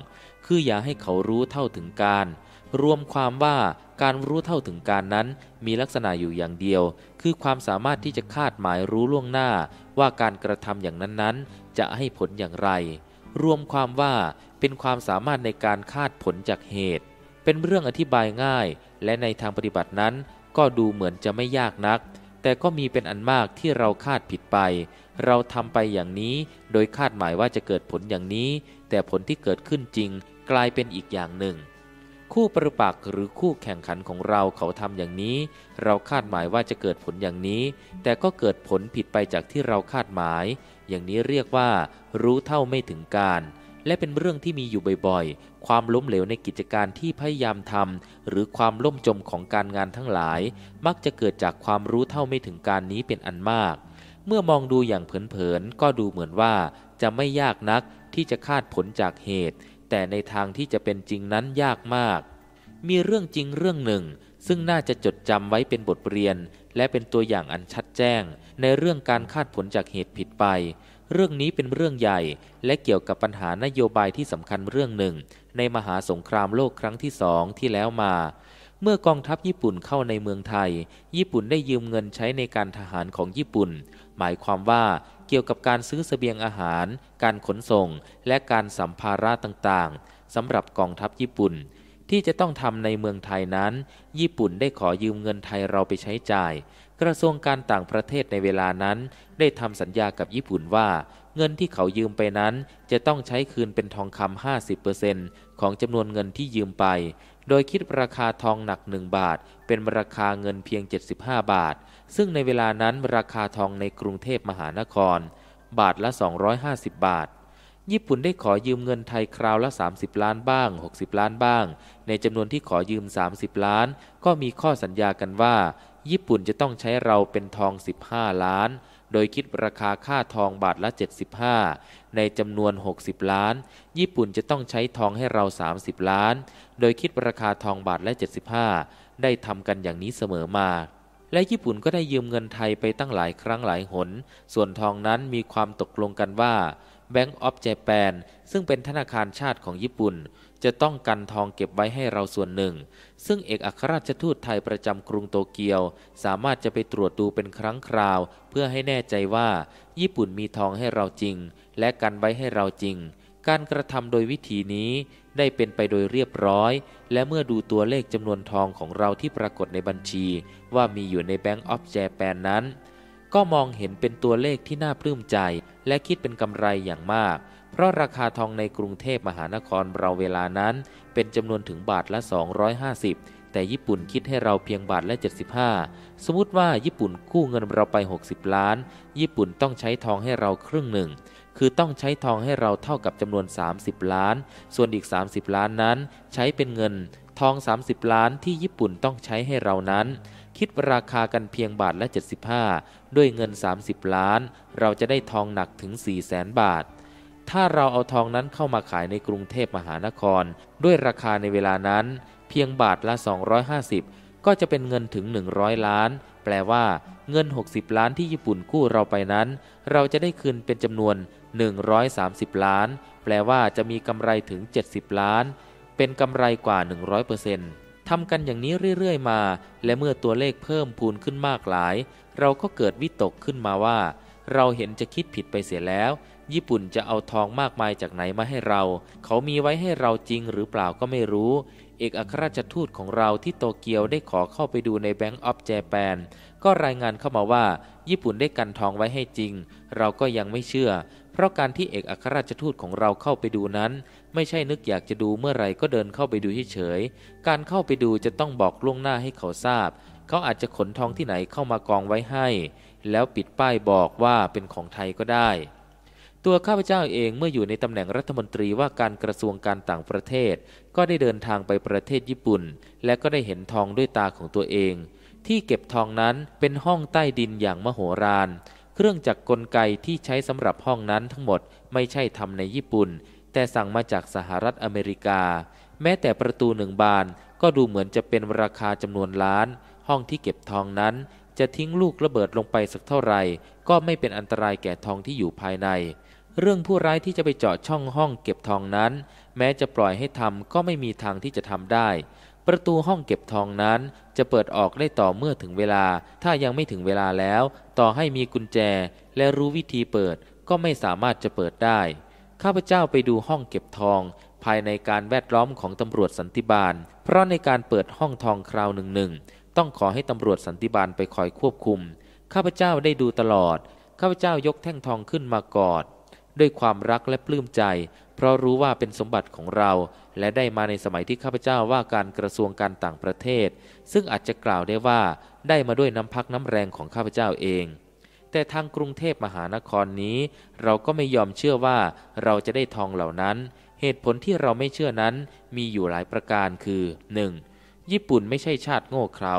คืออย่าให้เขารู้เท่าถึงการ รวมความว่าการรู้เท่าถึงการนั้นมีลักษณะอยู่อย่างเดียว คือความสามารถที่จะคาดหมายรู้ล่วงหน้าว่าการกระทำอย่างนั้นๆ จะให้ผลอย่างไร รวมความว่าเป็นความสามารถในการคาดผลจากเหตุ เป็นเรื่องอธิบายง่าย และในทางปฏิบัตินั้น ก็ดูเหมือนจะไม่ยากนักแต่ก็มีเป็นอันมากที่เราคาดผิดไป เราทำไปอย่างนี้ โดยคาดหมายว่าจะเกิดผลอย่างนี้ แต่ผลที่เกิดขึ้นจริง กลายเป็นอีกอย่างหนึ่ง คู่ปรปักหรือคู่แข่งขันของเราเขาทำอย่างนี้เราคาดหมายว่าจะเกิดผลอย่างนี้ แต่ก็เกิดผลผิดไปจากที่เราคาดหมาย อย่างนี้เรียกว่า รู้เท่าไม่ถึงการและเป็นเรื่องที่มีอยู่บ่อยๆ ความล้มเหลวในกิจการที่พยายามทำหรือความล่มจมของการงานทั้งหลาย มักจะเกิดจากความรู้เท่าไม่ถึงการนี้เป็นอันมาก เมื่อมองดูอย่างเผินๆก็ดูเหมือนว่า จะไม่ยากนักที่จะคาดผลจากเหตุ แต่ในทางที่จะเป็นจริงนั้นยากมาก มีเรื่องจริงเรื่องหนึ่ง ซึ่งน่าจะจดจำไว้เป็นบทเรียน และเป็นตัวอย่างอันชัดแจ้ง ในเรื่องการคาดผลจากเหตุผิดไปเรื่องนี้เป็นเรื่องใหญ่และเกี่ยวกับปัญหานโยบายที่สำคัญเรื่องหนึ่ง ในมหาสงครามโลกครั้งที่สองที่แล้วมา เมื่อกองทัพญี่ปุ่นเข้าในเมืองไทย ญี่ปุ่นได้ยืมเงินใช้ในการทหารของญี่ปุ่น หมายความว่าเกี่ยวกับการซื้อสเสบียงอาหาร การขนส่ง และการสัมภาระต่างๆสำหรับกองทัพญี่ปุ่น ที่จะต้องทำในเมืองไทยนั้น ญี่ปุ่นได้ขอยืมเงินไทยเราไปใช้จ่ายกระทรวงการต่างประเทศในเวลานั้น ได้ทำสัญญากับญี่ปุ่นว่า เงินที่เขายืมไปนั้น จะต้องใช้คืนเป็นทองคำ50%ของจำนวนเงินที่ยืมไป โดยคิดราคาทองหนักหนึ่งบาท เป็นราคาเงินเพียง 75 บาท ซึ่งในเวลานั้นราคาทองในกรุงเทพมหานคร บาทละ 250 บาท ญี่ปุ่นได้ขอยืมเงินไทยคราวละ30ล้านบ้าง60ล้านบ้างในจำนวนที่ขอยืม30ล้านก็มีข้อสัญญากันว่าญี่ปุ่นจะต้องใช้เราเป็นทอง 15 ล้าน โดยคิดราคาค่าทองบาทละ 75 ในจำนวน 60 ล้าน ญี่ปุ่นจะต้องใช้ทองให้เรา 30 ล้าน โดยคิดราคาทองบาทละ 75 ได้ทำกันอย่างนี้เสมอมา และญี่ปุ่นก็ได้ยืมเงินไทยไปตั้งหลายครั้งหลายหน ส่วนทองนั้นมีความตกลงกันว่า Bank of Japan ซึ่งเป็นธนาคารชาติของญี่ปุ่นจะต้องกันทองเก็บไว้ให้เราส่วนหนึ่ง ซึ่งเอกอัครราชทูตไทยประจำกรุงโตเกียวสามารถจะไปตรวจดูเป็นครั้งคราว เพื่อให้แน่ใจว่า ญี่ปุ่นมีทองให้เราจริงและกันไว้ให้เราจริง การกระทำโดยวิธีนี้ ได้เป็นไปโดยเรียบร้อย และเมื่อดูตัวเลขจำนวนทองของเราที่ปรากฏในบัญชี ว่ามีอยู่ในแบงก์ออฟแจแปนนั้น ก็มองเห็นเป็นตัวเลขที่น่าปลื้มใจ และคิดเป็นกำไรอย่างมากเพราะราคาทองในกรุงเทพมหานครเราเวลานั้น เป็นจำนวนถึงบาทละ 250 แต่ญี่ปุ่นคิดให้เราเพียงบาทละ 75 สมมติว่าญี่ปุ่นกู้เงินเราไป 60 ล้าน ญี่ปุ่นต้องใช้ทองให้เราครึ่งหนึ่งคือต้องใช้ทองให้เราเท่ากับจำนวน 30 ล้าน ส่วนอีก 30 ล้านนั้น ใช้เป็นเงินทอง 30ล้าน ที่ญี่ปุ่นต้องใช้ให้เรานั้น คิดราคากันเพียงบาทละ 75 ด้วยเงิน 30ล้าน เราจะได้ทองหนักถึง 4 0 0แสนบาทถ้าเราเอาทองนั้นเข้ามาขายในกรุงเทพมหานคร ด้วยราคาในเวลานั้น เพียงบาทละ 250 ก็จะเป็นเงินถึง 100 ล้าน แปลว่าเงิน 60 ล้านที่ญี่ปุ่นกู้เราไปนั้น เราจะได้คืนเป็นจำนวน130 ล้าน แปลว่าจะมีกำไรถึง 70 ล้าน เป็นกำไรกว่า 100%ทำกันอย่างนี้เรื่อยๆมา และเมื่อตัวเลขเพิ่มพูนขึ้นมากหลาย เราก็เกิดวิตกขึ้นมาว่า เราเห็นจะคิดผิดไปเสียแล้วญี่ปุ่นจะเอาทองมากมายจากไหนมาให้เรา เขามีไว้ให้เราจริงหรือเปล่าก็ไม่รู้ เอกอัครราชทูตของเราที่โตเกียวได้ขอเข้าไปดูในแบงก์ออฟเจแปน ก็รายงานเข้ามาว่า ญี่ปุ่นได้กันทองไว้ให้จริง เราก็ยังไม่เชื่อ เพราะการที่เอกอัครราชทูตของเราเข้าไปดูนั้น ไม่ใช่นึกอยากจะดูเมื่อไรก็เดินเข้าไปดูเฉยๆการเข้าไปดูจะต้องบอกล่วงหน้าให้เขาทราบ เขาอาจจะขนทองที่ไหนเข้ามากองไว้ให้ แล้วปิดป้ายบอกว่าเป็นของไทยก็ได้ตัวข้าพเจ้าเองเมื่ออยู่ในตำแหน่งรัฐมนตรีว่าการกระทรวงการต่างประเทศ ก็ได้เดินทางไปประเทศญี่ปุ่น และก็ได้เห็นทองด้วยตาของตัวเอง ที่เก็บทองนั้นเป็นห้องใต้ดินอย่างมโหฬารเครื่องจักรกลไกที่ใช้สำหรับห้องนั้นทั้งหมดไม่ใช่ทำในญี่ปุ่น แต่สั่งมาจากสหรัฐอเมริกา แม้แต่ประตูหนึ่งบานก็ดูเหมือนจะเป็นราคาจำนวนล้าน ห้องที่เก็บทองนั้น จะทิ้งลูกระเบิดลงไปสักเท่าไหร่ก็ไม่เป็นอันตรายแก่ทองที่อยู่ภายในเรื่องผู้ร้ายที่จะไปเจาะช่องห้องเก็บทองนั้น แม้จะปล่อยให้ทำก็ไม่มีทางที่จะทำได้ ประตูห้องเก็บทองนั้นจะเปิดออกได้ต่อเมื่อถึงเวลา ถ้ายังไม่ถึงเวลาแล้ว ต่อให้มีกุญแจและรู้วิธีเปิดก็ไม่สามารถจะเปิดได้ ข้าพเจ้าไปดูห้องเก็บทอง ภายในการแวดล้อมของตำรวจสันติบาล เพราะในการเปิดห้องทองคราวหนึ่งหนึ่งต้องขอให้ตำรวจสันติบาลไปคอยควบคุม ข้าพเจ้าได้ดูตลอด ข้าพเจ้ายกแท่งทองขึ้นมากอดด้วยความรักและปลื้มใจ เพราะรู้ว่าเป็นสมบัติของเรา และได้มาในสมัยที่ข้าพเจ้าว่าการกระทรวงการต่างประเทศ ซึ่งอาจจะกล่าวได้ว่าได้มาด้วยน้ำพักน้ำแรงของข้าพเจ้าเอง แต่ทางกรุงเทพมหานครนี้ เราก็ไม่ยอมเชื่อว่าเราจะได้ทองเหล่านั้น เหตุผลที่เราไม่เชื่อนั้นมีอยู่หลายประการ คือ 1. ญี่ปุ่นไม่ใช่ชาติโง่เขลา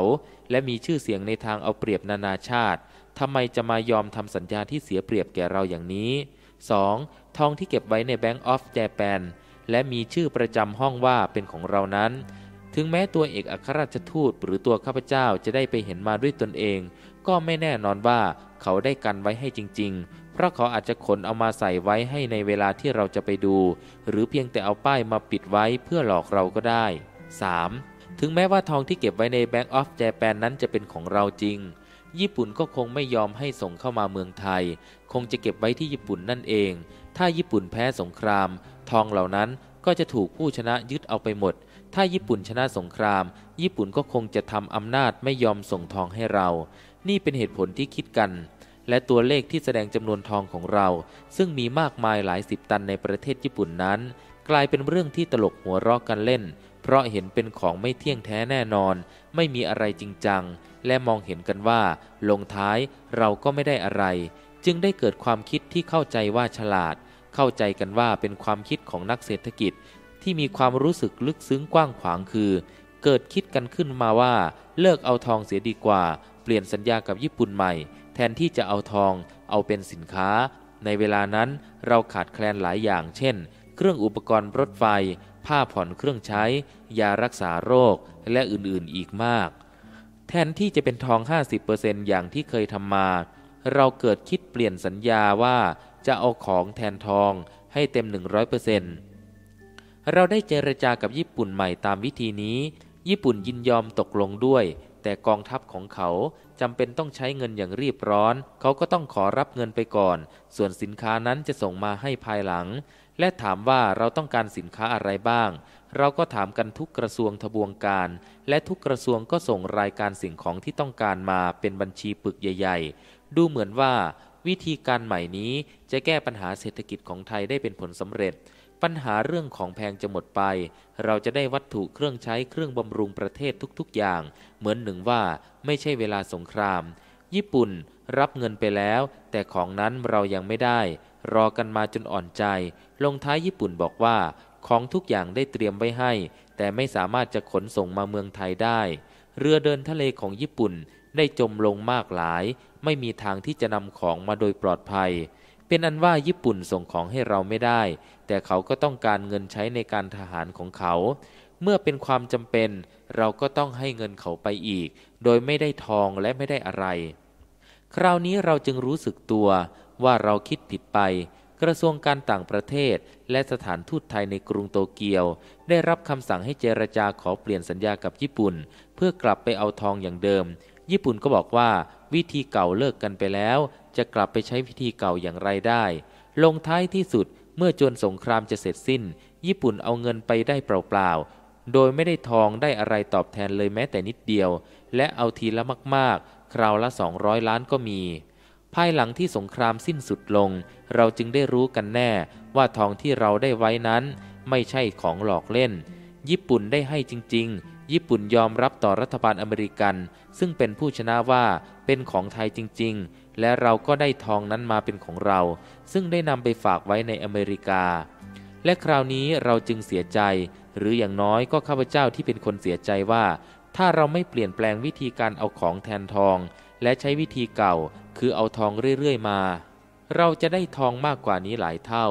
และมีชื่อเสียงในทางเอาเปรียบนานาชาติทำไมจะมายอมทำสัญญาที่เสียเปรียบแก่เราอย่างนี้ 2. ทองที่เก็บไว้ใน Bank of Japan และมีชื่อประจำห้องว่าเป็นของเรานั้น ถึงแม้ตัวเอกอัครราชทูต หรือตัวข้าพเจ้าจะได้ไปเห็นมาด้วยตนเอง ก็ไม่แน่นอนว่าเขาได้กันไว้ให้จริงๆ เพราะเขาอาจจะขนเอามาใส่ไว้ให้ในเวลาที่เราจะไปดู หรือเพียงแต่เอาป้ายมาปิดไว้เพื่อหลอกเราก็ได้ 3. ถึงแม้ว่าทองที่เก็บไว้ใน Bank of Japan นั้นจะเป็นของเราจริงญี่ปุ่นก็คงไม่ยอมให้ส่งเข้ามาเมืองไทยคงจะเก็บไว้ที่ญี่ปุ่นนั่นเอง ถ้าญี่ปุ่นแพ้สงคราม ทองเหล่านั้นก็จะถูกผู้ชนะยึดเอาไปหมด ถ้าญี่ปุ่นชนะสงคราม ญี่ปุ่นก็คงจะทำอำนาจไม่ยอมส่งทองให้เรา นี่เป็นเหตุผลที่คิดกัน และตัวเลขที่แสดงจำนวนทองของเรา ซึ่งมีมากมายหลายสิบตันในประเทศญี่ปุ่นนั้น กลายเป็นเรื่องที่ตลกหัวเราะกันเล่น เพราะเห็นเป็นของไม่เที่ยงแท้แน่นอน ไม่มีอะไรจริงจัง และมองเห็นกันว่า ลงท้ายเราก็ไม่ได้อะไรจึงได้เกิดความคิดที่เข้าใจว่าฉลาด เข้าใจกันว่าเป็นความคิดของนักเศรษฐกิจที่มีความรู้สึกลึกซึ้งกว้างขวางคือ เกิดคิดกันขึ้นมาว่าเลิกเอาทองเสียดีกว่าเปลี่ยนสัญญากับญี่ปุ่นใหม่ แทนที่จะเอาทองเอาเป็นสินค้า ในเวลานั้นเราขาดแคลนหลายอย่าง เช่น เครื่องอุปกรณ์รถไฟ ผ้าผ่อนเครื่องใช้ยารักษาโรคและอื่นๆอีกมาก แทนที่จะเป็นทอง50%อย่างที่เคยทำมาเราเกิดคิดเปลี่ยนสัญญาว่าจะเอาของแทนทองให้เต็ม100%เราได้เจรจากับญี่ปุ่นใหม่ตามวิธีนี้ ญี่ปุ่นยินยอมตกลงด้วย แต่กองทัพของเขาจำเป็นต้องใช้เงินอย่างรีบร้อน เขาก็ต้องขอรับเงินไปก่อน ส่วนสินค้านั้นจะส่งมาให้ภายหลัง และถามว่าเราต้องการสินค้าอะไรบ้าง เราก็ถามกันทุกกระทรวงทบวงการ และทุกกระทรวงก็ส่งรายการสิ่งของที่ต้องการมาเป็นบัญชีปึกใหญ่ ๆดูเหมือนว่า วิธีการใหม่นี้จะแก้ปัญหาเศรษฐกิจของไทยได้เป็นผลสำเร็จ ปัญหาเรื่องของแพงจะหมดไป เราจะได้วัตถุเครื่องใช้เครื่องบำรุงประเทศทุกๆอย่าง เหมือนหนึ่งว่าไม่ใช่เวลาสงคราม ญี่ปุ่นรับเงินไปแล้ว แต่ของนั้นเรายังไม่ได้ รอกันมาจนอ่อนใจ ลงท้ายญี่ปุ่นบอกว่า ของทุกอย่างได้เตรียมไว้ให้ แต่ไม่สามารถจะขนส่งมาเมืองไทยได้ เรือเดินทะเลของญี่ปุ่นได้จมลงมากหลายไม่มีทางที่จะนำของมาโดยปลอดภัย เป็นอันว่าญี่ปุ่นส่งของให้เราไม่ได้ แต่เขาก็ต้องการเงินใช้ในการทหารของเขา เมื่อเป็นความจำเป็น เราก็ต้องให้เงินเขาไปอีก โดยไม่ได้ทองและไม่ได้อะไร คราวนี้เราจึงรู้สึกตัวว่าเราคิดผิดไป กระทรวงการต่างประเทศและสถานทูตไทยในกรุงโตเกียว ได้รับคำสั่งให้เจรจาขอเปลี่ยนสัญญากับญี่ปุ่น เพื่อกลับไปเอาทองอย่างเดิม ญี่ปุ่นก็บอกว่าวิธีเก่าเลิกกันไปแล้ว จะกลับไปใช้วิธีเก่าอย่างไรได้ ลงท้ายที่สุดเมื่อจนสงครามจะเสร็จสิ้น ญี่ปุ่นเอาเงินไปได้เปล่าๆโดยไม่ได้ทองได้อะไรตอบแทนเลยแม้แต่นิดเดียว และเอาทีละมากๆ คราวละ200ล้านก็มีภายหลังที่สงครามสิ้นสุดลง เราจึงได้รู้กันแน่ว่าทองที่เราได้ไว้นั้น ไม่ใช่ของหลอกเล่น ญี่ปุ่นได้ให้จริง ๆญี่ปุ่นยอมรับต่อรัฐบาลอเมริกัน ซึ่งเป็นผู้ชนะว่าเป็นของไทยจริง ๆ และเราก็ได้ทองนั้นมาเป็นของเรา ซึ่งได้นำไปฝากไว้ในอเมริกา และคราวนี้เราจึงเสียใจ หรืออย่างน้อยก็ข้าพเจ้าที่เป็นคนเสียใจว่า ถ้าเราไม่เปลี่ยนแปลงวิธีการเอาของแทนทอง และใช้วิธีเก่า คือเอาทองเรื่อยๆมา เราจะได้ทองมากกว่านี้หลายเท่า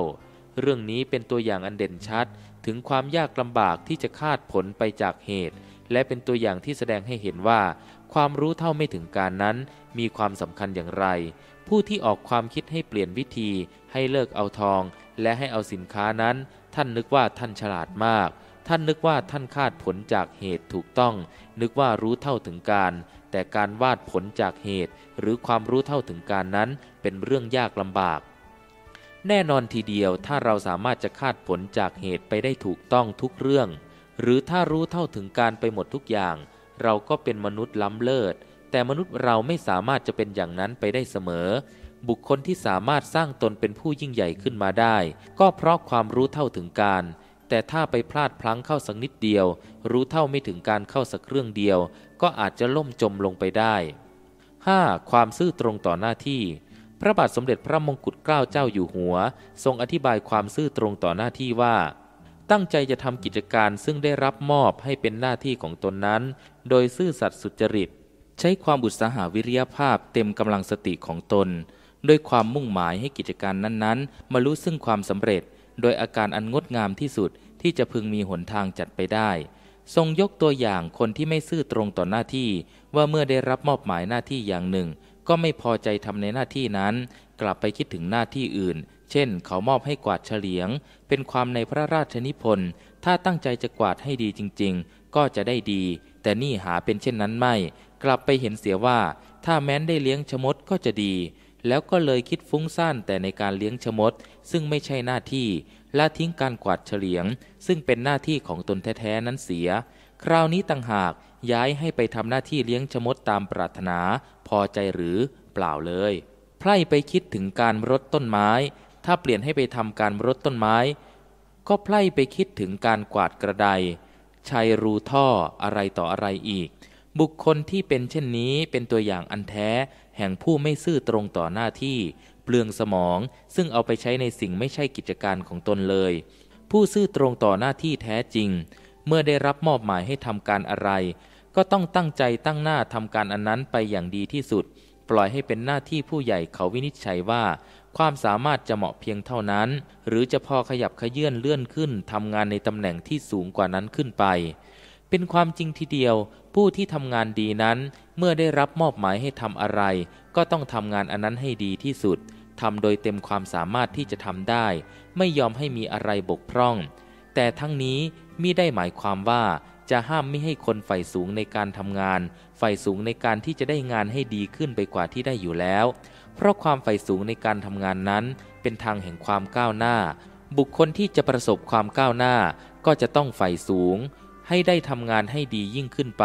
เรื่องนี้เป็นตัวอย่างอันเด่นชัดถึงความยากลำบากที่จะคาดผลไปจากเหตุ และเป็นตัวอย่างที่แสดงให้เห็นว่า ความรู้เท่าไม่ถึงการนั้น มีความสำคัญอย่างไร ผู้ที่ออกความคิดให้เปลี่ยนวิธี ให้เลิกเอาทอง และให้เอาสินค้านั้น ท่านนึกว่าท่านฉลาดมาก ท่านนึกว่าท่านคาดผลจากเหตุถูกต้อง นึกว่ารู้เท่าถึงการ แต่การวาดผลจากเหตุ หรือความรู้เท่าถึงการนั้น เป็นเรื่องยากลำบากแน่นอนทีเดียวถ้าเราสามารถจะคาดผลจากเหตุไปได้ถูกต้องทุกเรื่อง หรือถ้ารู้เท่าถึงการไปหมดทุกอย่าง เราก็เป็นมนุษย์ล้ำเลิศแต่มนุษย์เราไม่สามารถจะเป็นอย่างนั้นไปได้เสมอ บุคคลที่สามารถสร้างตนเป็นผู้ยิ่งใหญ่ขึ้นมาได้ ก็เพราะความรู้เท่าถึงการ แต่ถ้าไปพลาดพลั้งเข้าสักนิดเดียว รู้เท่าไม่ถึงการเข้าสักเรื่องเดียว ก็อาจจะล่มจมลงไปได้ 5. ความซื่อตรงต่อหน้าที่พระบาทสมเด็จพระมงกุฎเกล้าเจ้าอยู่หัว ทรงอธิบายความซื่อตรงต่อหน้าที่ว่า ตั้งใจจะทำกิจการซึ่งได้รับมอบให้เป็นหน้าที่ของตนนั้น โดยซื่อสัตย์สุจริต ใช้ความอุตสาหาวิริยภาพเต็มกำลังสติของตนด้วยความมุ่งหมายให้กิจการนั้น ๆ มารู้ซึ่งความสำเร็จ โดยอาการอันงดงามที่สุดที่จะพึงมีหนทางจัดไปได้ ทรงยกตัวอย่างคนที่ไม่ซื่อตรงต่อหน้าที่ ว่าเมื่อได้รับมอบหมายหน้าที่อย่างหนึ่งก็ไม่พอใจทำในหน้าที่นั้น กลับไปคิดถึงหน้าที่อื่น เช่น เขามอบให้กวาดเฉลียง เป็นความในพระราชนิพนธ์ ถ้าตั้งใจจะกวาดให้ดีจริง ๆ ก็จะได้ดี แต่นี่หาเป็นเช่นนั้นไม่ กลับไปเห็นเสียว่า ถ้าแม้นได้เลี้ยงชมดก็จะดี แล้วก็เลยคิดฟุ้งซ่านแต่ในการเลี้ยงชมด ซึ่งไม่ใช่หน้าที่และทิ้งการกวาดเฉลียง ซึ่งเป็นหน้าที่ของตนแท้ๆนั้นเสีย คราวนี้ต่างหากย้ายให้ไปทำหน้าที่เลี้ยงชมดตามปรารถนา พอใจหรือเปล่าเลยไพร่ไปคิดถึงการรดต้นไม้ ถ้าเปลี่ยนให้ไปทำการรดต้นไม้ ก็ไพร่ไปคิดถึงการกวาดกระไดชัยรูท่ออะไรต่ออะไรอีก บุคคลที่เป็นเช่นนี้เป็นตัวอย่างอันแท้ แห่งผู้ไม่ซื่อตรงต่อหน้าที่ เปลืองสมอง ซึ่งเอาไปใช้ในสิ่งไม่ใช่กิจการของตนเลย ผู้ซื่อตรงต่อหน้าที่แท้จริง เมื่อได้รับมอบหมายให้ทำการอะไรก็ต้องตั้งใจตั้งหน้าทำการอันนั้นไปอย่างดีที่สุด ปล่อยให้เป็นหน้าที่ผู้ใหญ่เขาวินิจฉัยว่า ความสามารถจะเหมาะเพียงเท่านั้น หรือจะพอขยับขยื่นเลื่อนขึ้นทำงานในตำแหน่งที่สูงกว่านั้นขึ้นไป เป็นความจริงทีเดียว ผู้ที่ทำงานดีนั้น เมื่อได้รับมอบหมายให้ทำอะไร ก็ต้องทำงานอันนั้นให้ดีที่สุดทำโดยเต็มความสามารถที่จะทำได้ ไม่ยอมให้มีอะไรบกพร่อง แต่ทั้งนี้มิได้หมายความว่าจะห้ามไม่ให้คนใฝ่สูงในการทำงานใฝ่สูงในการที่จะได้งานให้ดีขึ้นไปกว่าที่ได้อยู่แล้ว เพราะความใฝ่สูงในการทำงานนั้น เป็นทางแห่งความก้าวหน้า บุคคลที่จะประสบความก้าวหน้าก็จะต้องใฝ่สูง ให้ได้ทำงานให้ดียิ่งขึ้นไป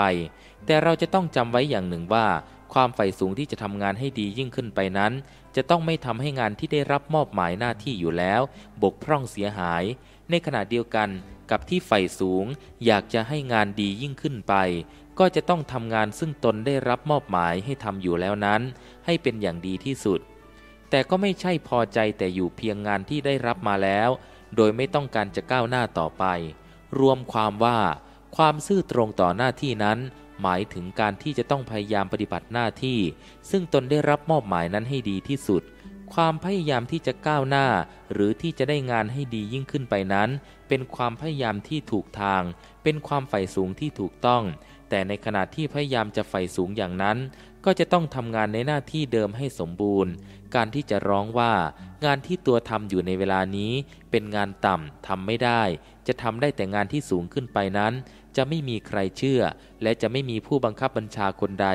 แต่เราจะต้องจำไว้อย่างหนึ่งว่า ความใฝ่สูงที่จะทำงานให้ดียิ่งขึ้นไปนั้น จะต้องไม่ทำให้งานที่ได้รับมอบหมายหน้าที่อยู่แล้ว บกพร่องเสียหาย ในขณะเดียวกันกับที่ใฝ่สูง อยากจะให้งานดียิ่งขึ้นไป ก็จะต้องทำงานซึ่งตนได้รับมอบหมายให้ทำอยู่แล้วนั้น ให้เป็นอย่างดีที่สุด แต่ก็ไม่ใช่พอใจแต่อยู่เพียงงานที่ได้รับมาแล้ว โดยไม่ต้องการจะก้าวหน้าต่อไป รวมความว่าความซื่อตรงต่อหน้าที่นั้น หมายถึงการที่จะต้องพยายามปฏิบัติหน้าที่ ซึ่งตนได้รับมอบหมายนั้นให้ดีที่สุดความพยายามที่จะก้าวหน้า หรือที่จะได้งานให้ดียิ่งขึ้นไปนั้น เป็นความพยายามที่ถูกทาง เป็นความใฝ่สูงที่ถูกต้อง แต่ในขณะที่พยายามจะใฝ่สูงอย่างนั้น ก็จะต้องทำงานในหน้าที่เดิมให้สมบูรณ์ การที่จะร้องว่า งานที่ตัวทำอยู่ในเวลานี้ เป็นงานต่ำทำไม่ได้ จะทำได้แต่งานที่สูงขึ้นไปนั้น จะไม่มีใครเชื่อ และจะไม่มีผู้บังคับบัญชาคนใด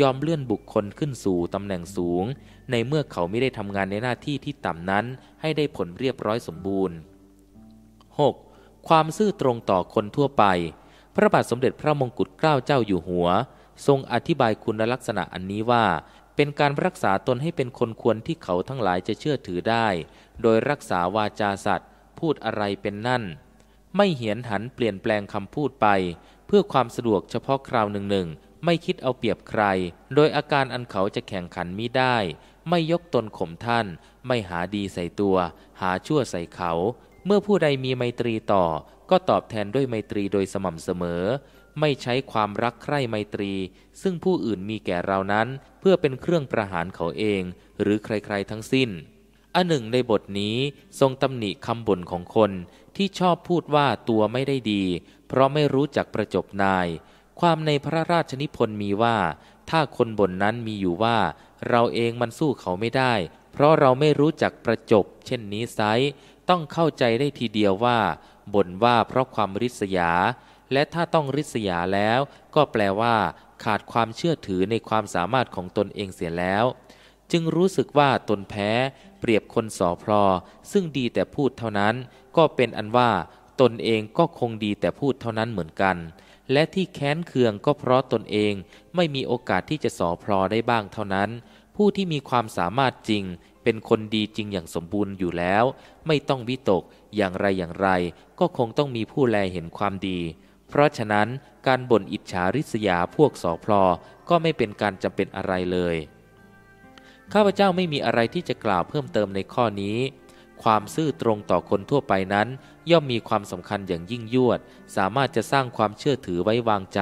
ยอมเลื่อนบุคคลขึ้นสู่ตำแหน่งสูงในเมื่อเขาไม่ได้ทำงานในหน้าที่ที่ต่ำนั้นให้ได้ผลเรียบร้อยสมบูรณ์ 6. ความซื่อตรงต่อคนทั่วไป พระบาทสมเด็จพระมงกุฎเกล้าเจ้าอยู่หัว ทรงอธิบายคุณลักษณะอันนี้ว่า เป็นการรักษาตนให้เป็นคนควรที่เขาทั้งหลายจะเชื่อถือได้ โดยรักษาวาจาสัตว์ พูดอะไรเป็นนั่น ไม่เหียนหันเปลี่ยนแปลงคำพูดไป เพื่อความสะดวกเฉพาะคราวหนึ่งหนึ่ง ไม่คิดเอาเปรียบใคร โดยอาการอันเขาจะแข่งขันมิได้ไม่ยกตนข่มท่าน ไม่หาดีใส่ตัว หาชั่วใส่เขา เมื่อผู้ใดมีไมตรีต่อก็ตอบแทนด้วยไมตรีโดยสม่ำเสมอ ไม่ใช้ความรักใคร่ไมตรี ซึ่งผู้อื่นมีแก่เรานั้นเพื่อเป็นเครื่องประหารเขาเอง หรือใครๆ ทั้งสิ้นอันหนึ่งในบทนี้ทรงตำหนิคำบ่นของคนที่ชอบพูดว่าตัวไม่ได้ดีเพราะไม่รู้จักประจบนาย ความในพระราชนิพนธ์มีว่าถ้าคนบ่นนั้นมีอยู่ว่าเราเองมันสู้เขาไม่ได้เพราะเราไม่รู้จักประจบเช่นนี้ไซต้องเข้าใจได้ทีเดียวว่าบ่นว่าเพราะความริษยา และถ้าต้องริษยาแล้วก็แปลว่า ขาดความเชื่อถือในความสามารถของตนเองเสียแล้ว จึงรู้สึกว่าตนแพ้ เปรียบคนสอพลอซึ่งดีแต่พูดเท่านั้น ก็เป็นอันว่า ตนเองก็คงดีแต่พูดเท่านั้นเหมือนกันและที่แค้นเคืองก็เพราะตนเองไม่มีโอกาสที่จะสอพลอได้บ้างเท่านั้น ผู้ที่มีความสามารถจริงเป็นคนดีจริงอย่างสมบูรณ์อยู่แล้ว ไม่ต้องวิตกอย่างไรอย่างไร ก็คงต้องมีผู้แลเห็นความดี เพราะฉะนั้นการบ่นอิจฉาริษยาพวกสอพลอก็ไม่เป็นการจำเป็นอะไรเลย ข้าพเจ้าไม่มีอะไรที่จะกล่าวเพิ่มเติมในข้อนี้ความซื่อตรงต่อคนทั่วไปนั้น ย่อมมีความสำคัญอย่างยิ่งยวด สามารถจะสร้างความเชื่อถือไว้วางใจ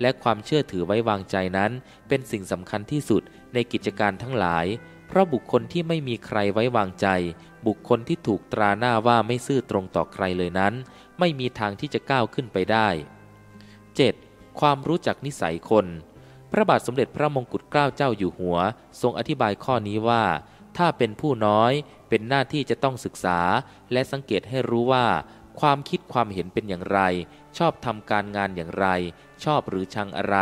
และความเชื่อถือไว้วางใจนั้น เป็นสิ่งสำคัญที่สุดในกิจการทั้งหลาย เพราะบุคคลที่ไม่มีใครไว้วางใจ บุคคลที่ถูกตราหน้าว่าไม่ซื่อตรงต่อใครเลยนั้น ไม่มีทางที่จะก้าวขึ้นไปได้ 7. ความรู้จักนิสัยคนพระบาทสมเด็จพระมงกุฎเกล้าเจ้าอยู่หัว ทรงอธิบายข้อนี้ว่าถ้าเป็นผู้น้อยเป็นหน้าที่จะต้องศึกษาและสังเกตให้รู้ว่าความคิดความเห็นเป็นอย่างไร ชอบทำการงานอย่างไร ชอบหรือชังอะไร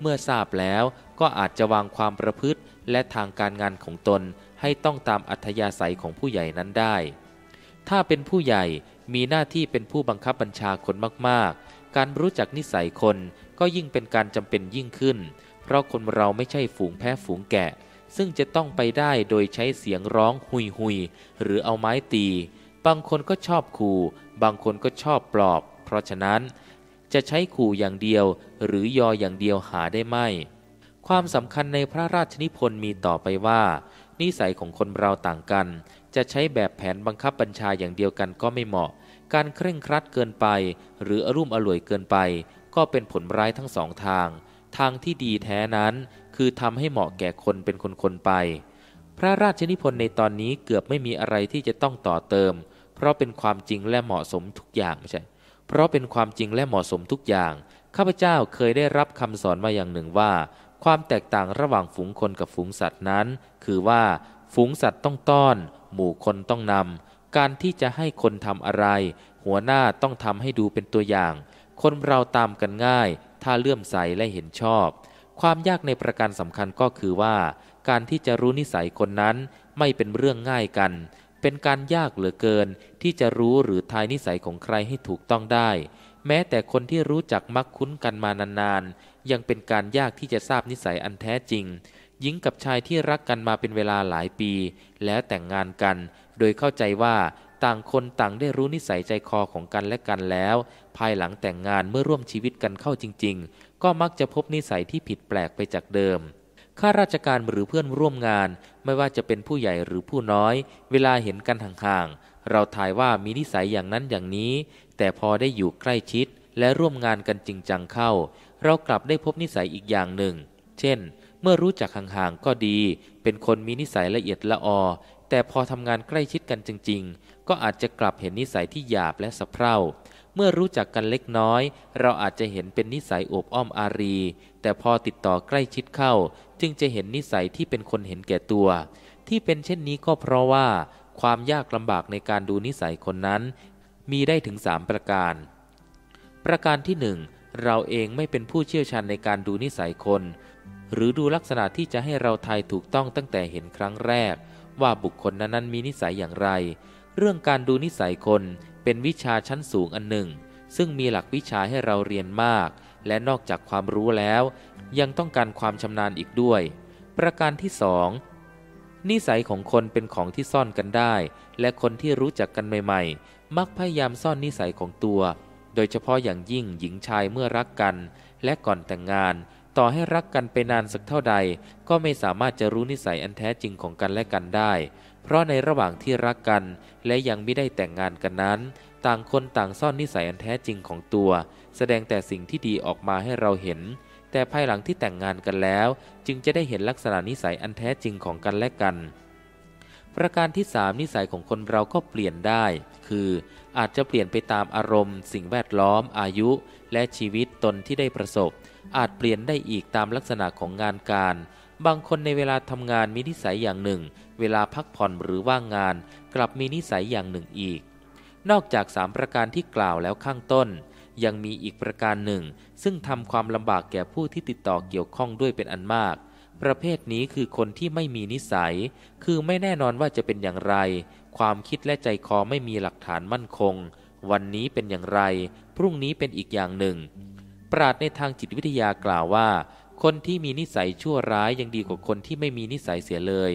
เมื่อทราบแล้วก็อาจจะวางความประพฤติและทางการงานของตนให้ต้องตามอัธยาศัยของผู้ใหญ่นั้นได้ ถ้าเป็นผู้ใหญ่มีหน้าที่เป็นผู้บังคับบัญชาคนมากๆ การรู้จักนิสัยคนก็ยิ่งเป็นการจำเป็นยิ่งขึ้น เพราะคนเราไม่ใช่ฝูงแพะฝูงแกะซึ่งจะต้องไปได้โดยใช้เสียงร้องหุยหุยหรือเอาไม้ตี บางคนก็ชอบขู่ บางคนก็ชอบปลอบ เพราะฉะนั้นจะใช้ขู่อย่างเดียว หรือยออย่างเดียวหาได้ไม่ ความสำคัญในพระราชนิพนธ์มีต่อไปว่า นิสัยของคนเราต่างกัน จะใช้แบบแผนบังคับบัญชาอย่างเดียวกันก็ไม่เหมาะ การเคร่งครัดเกินไป หรืออรุ่มอร่วยเกินไป ก็เป็นผลร้ายทั้งสองทาง ทางที่ดีแท้นั้นคือทำให้เหมาะแก่คนเป็นคน ๆ ไป พระราชนิพนธ์ในตอนนี้เกือบไม่มีอะไรที่จะต้องต่อเติม เพราะเป็นความจริงและเหมาะสมทุกอย่างไม่ใช่ เพราะเป็นความจริงและเหมาะสมทุกอย่างข้าพเจ้าเคยได้รับคำสอนมาอย่างหนึ่งว่า ความแตกต่างระหว่างฝูงคนกับฝูงสัตว์นั้น คือว่าฝูงสัตว์ต้องต้อนหมู่คนต้องนำการที่จะให้คนทำอะไรหัวหน้าต้องทำให้ดูเป็นตัวอย่าง คนเราตามกันง่าย ถ้าเลื่อมใสและเห็นชอบความยากในประการสำคัญก็คือว่า การที่จะรู้นิสัยคนนั้น ไม่เป็นเรื่องง่ายกัน เป็นการยากเหลือเกิน ที่จะรู้หรือทายนิสัยของใครให้ถูกต้องได้ แม้แต่คนที่รู้จักมักคุ้นกันมา นานๆ ยังเป็นการยากที่จะทราบนิสัยอันแท้จริงหญิงกับชายที่รักกันมาเป็นเวลาหลายปี แล้วแต่งงานกัน โดยเข้าใจว่าต่างคนต่างได้รู้นิสัยใจคอของกันและกันแล้ว ภายหลังแต่งงานเมื่อร่วมชีวิตกันเข้าจริง ๆก็มักจะพบนิสัยที่ผิดแปลกไปจากเดิม ข้าราชการหรือเพื่อนร่วมงานไม่ว่าจะเป็นผู้ใหญ่หรือผู้น้อย เวลาเห็นกันห่างๆเราทายว่ามีนิสัยอย่างนั้นอย่างนี้ แต่พอได้อยู่ใกล้ชิดและร่วมงานกันจริงจังเข้า เรากลับได้พบนิสัยอีกอย่างหนึ่ง เช่น เมื่อรู้จักห่างๆ ก็ดี เป็นคนมีนิสัยละเอียดละออแต่พอทำงานใกล้ชิดกันจริงๆ ก็อาจจะกลับเห็นนิสัยที่หยาบและสะเพร่าเมื่อรู้จักกันเล็กน้อย เราอาจจะเห็นเป็นนิสัยโอบอ้อมอารี แต่พอติดต่อใกล้ชิดเข้า จึงจะเห็นนิสัยที่เป็นคนเห็นแก่ตัว ที่เป็นเช่นนี้ก็เพราะว่าความยากลำบากในการดูนิสัยคนนั้น มีได้ถึงสามประการ ประการที่หนึ่งเราเองไม่เป็นผู้เชี่ยวชาญในการดูนิสัยคน หรือดูลักษณะที่จะให้เราทายถูกต้องตั้งแต่เห็นครั้งแรก ว่าบุคคลนั้นนั้นมีนิสัยอย่างไร เรื่องการดูนิสัยคนเป็นวิชาชั้นสูงอันหนึ่ง ซึ่งมีหลักวิชาให้เราเรียนมาก และนอกจากความรู้แล้วยังต้องการความชำนาญอีกด้วย ประการที่สองนิสัยของคนเป็นของที่ซ่อนกันได้ และคนที่รู้จักกันใหม่ๆ มักพยายามซ่อนนิสัยของตัว โดยเฉพาะอย่างยิ่งหญิงชายเมื่อรักกัน และก่อนแต่งงาน ต่อให้รักกันไปนานสักเท่าใด ก็ไม่สามารถจะรู้นิสัยอันแท้จริงของกันและกันได้เพราะในระหว่างที่รักกันและยังไม่ได้แต่งงานกันนั้น ต่างคนต่างซ่อนนิสัยอันแท้จริงของตัว แสดงแต่สิ่งที่ดีออกมาให้เราเห็น แต่ภายหลังที่แต่งงานกันแล้ว จึงจะได้เห็นลักษณะนิสัยอันแท้จริงของกันและกัน ประการที่3นิสัยของคนเราก็เปลี่ยนได้ คือ อาจจะเปลี่ยนไปตามอารมณ์ สิ่งแวดล้อม อายุ และชีวิตตนที่ได้ประสบ อาจเปลี่ยนได้อีกตามลักษณะของงานการ บางคนในเวลาทำงานมีนิสัยอย่างหนึ่งเวลาพักผ่อนหรือว่างงาน กลับมีนิสัยอย่างหนึ่งอีก นอกจากสามประการที่กล่าวแล้วข้างต้น ยังมีอีกประการหนึ่ง ซึ่งทำความลำบากแก่ผู้ที่ติดต่อเกี่ยวข้องด้วยเป็นอันมาก ประเภทนี้คือคนที่ไม่มีนิสัย คือไม่แน่นอนว่าจะเป็นอย่างไร ความคิดและใจคอไม่มีหลักฐานมั่นคง วันนี้เป็นอย่างไร พรุ่งนี้เป็นอีกอย่างหนึ่ง ปราดในทางจิตวิทยากล่าวว่า คนที่มีนิสัยชั่วร้ายยังดีกว่าคนที่ไม่มีนิสัยเสียเลย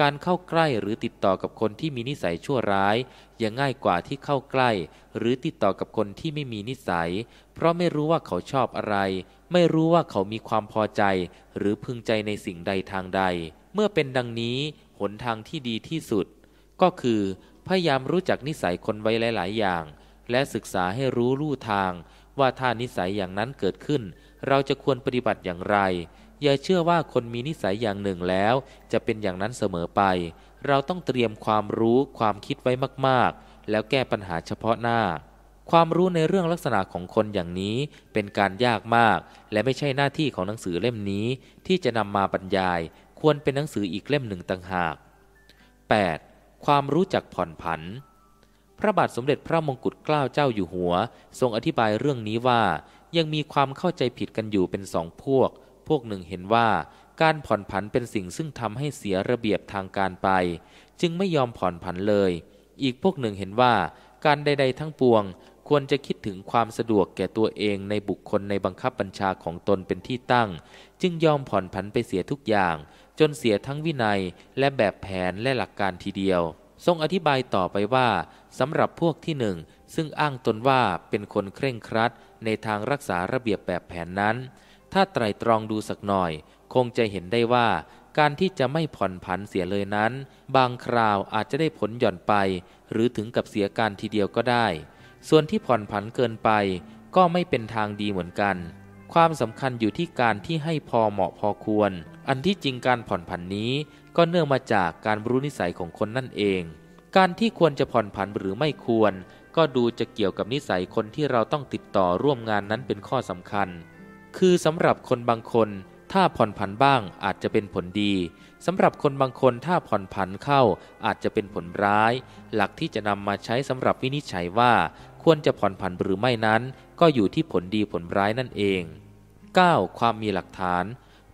การเข้าใกล้หรือติดต่อกับคนที่มีนิสัยชั่วร้าย ยังง่ายกว่าที่เข้าใกล้ หรือติดต่อกับคนที่ไม่มีนิสัย เพราะไม่รู้ว่าเขาชอบอะไร ไม่รู้ว่าเขามีความพอใจหรือพึงใจในสิ่งใดทางใด เมื่อเป็นดังนี้ หนทางที่ดีที่สุด ก็คือพยายามรู้จักนิสัยคนไว้หลาย ๆ อย่าง และศึกษาให้รู้ลู่ทาง ว่าถ้านิสัยอย่างนั้นเกิดขึ้น เราจะควรปฏิบัติอย่างไรอย่าเชื่อว่าคนมีนิสัยอย่างหนึ่งแล้ว จะเป็นอย่างนั้นเสมอไป เราต้องเตรียมความรู้ความคิดไว้มากๆ แล้วแก้ปัญหาเฉพาะหน้า ความรู้ในเรื่องลักษณะของคนอย่างนี้เป็นการยากมาก และไม่ใช่หน้าที่ของหนังสือเล่มนี้ ที่จะนำมาบรรยาย ควรเป็นหนังสืออีกเล่มหนึ่งต่างหาก 8. ความรู้จักผ่อนผัน พระบาทสมเด็จพระมงกุฎเกล้าเจ้าอยู่หัว ทรงอธิบายเรื่องนี้ว่า ยังมีความเข้าใจผิดกันอยู่เป็นสองพวกพวกหนึ่งเห็นว่าการผ่อนผันเป็นสิ่งซึ่งทำให้เสียระเบียบทางการไป จึงไม่ยอมผ่อนผันเลย อีกพวกหนึ่งเห็นว่าการใดๆทั้งปวงควรจะคิดถึงความสะดวกแก่ตัวเองในบุคคลในบังคับบัญชาของตนเป็นที่ตั้ง จึงยอมผ่อนผันไปเสียทุกอย่าง จนเสียทั้งวินัยและแบบแผนและหลักการทีเดียว ทรงอธิบายต่อไปว่าสำหรับพวกที่หนึ่งซึ่งอ้างตนว่าเป็นคนเคร่งครัด ในทางรักษาระเบียบแบบแผนนั้นถ้าไตรตรองดูสักหน่อยคงจะเห็นได้ว่า การที่จะไม่ผ่อนผันเสียเลยนั้น บางคราวอาจจะได้ผลหย่อนไป หรือถึงกับเสียการทีเดียวก็ได้ ส่วนที่ผ่อนผันเกินไปก็ไม่เป็นทางดีเหมือนกัน ความสำคัญอยู่ที่การที่ให้พอเหมาะพอควร อันที่จริงการผ่อนผันนี้ก็เนื่องมาจากการรู้นิสัยของคนนั่นเอง การที่ควรจะผ่อนผันหรือไม่ควร ก็ดูจะเกี่ยวกับนิสัยคนที่เราต้องติดต่อร่วมงานนั้นเป็นข้อสำคัญคือสำหรับคนบางคน ถ้าผ่อนผันบ้างอาจจะเป็นผลดีสำหรับคนบางคนถ้าผ่อนผันเข้าอาจจะเป็นผลร้าย หลักที่จะนำมาใช้สำหรับวินิจฉัยว่า ควรจะผ่อนผันหรือไม่นั้น ก็อยู่ที่ผลดีผลร้ายนั่นเอง 9. ความมีหลักฐาน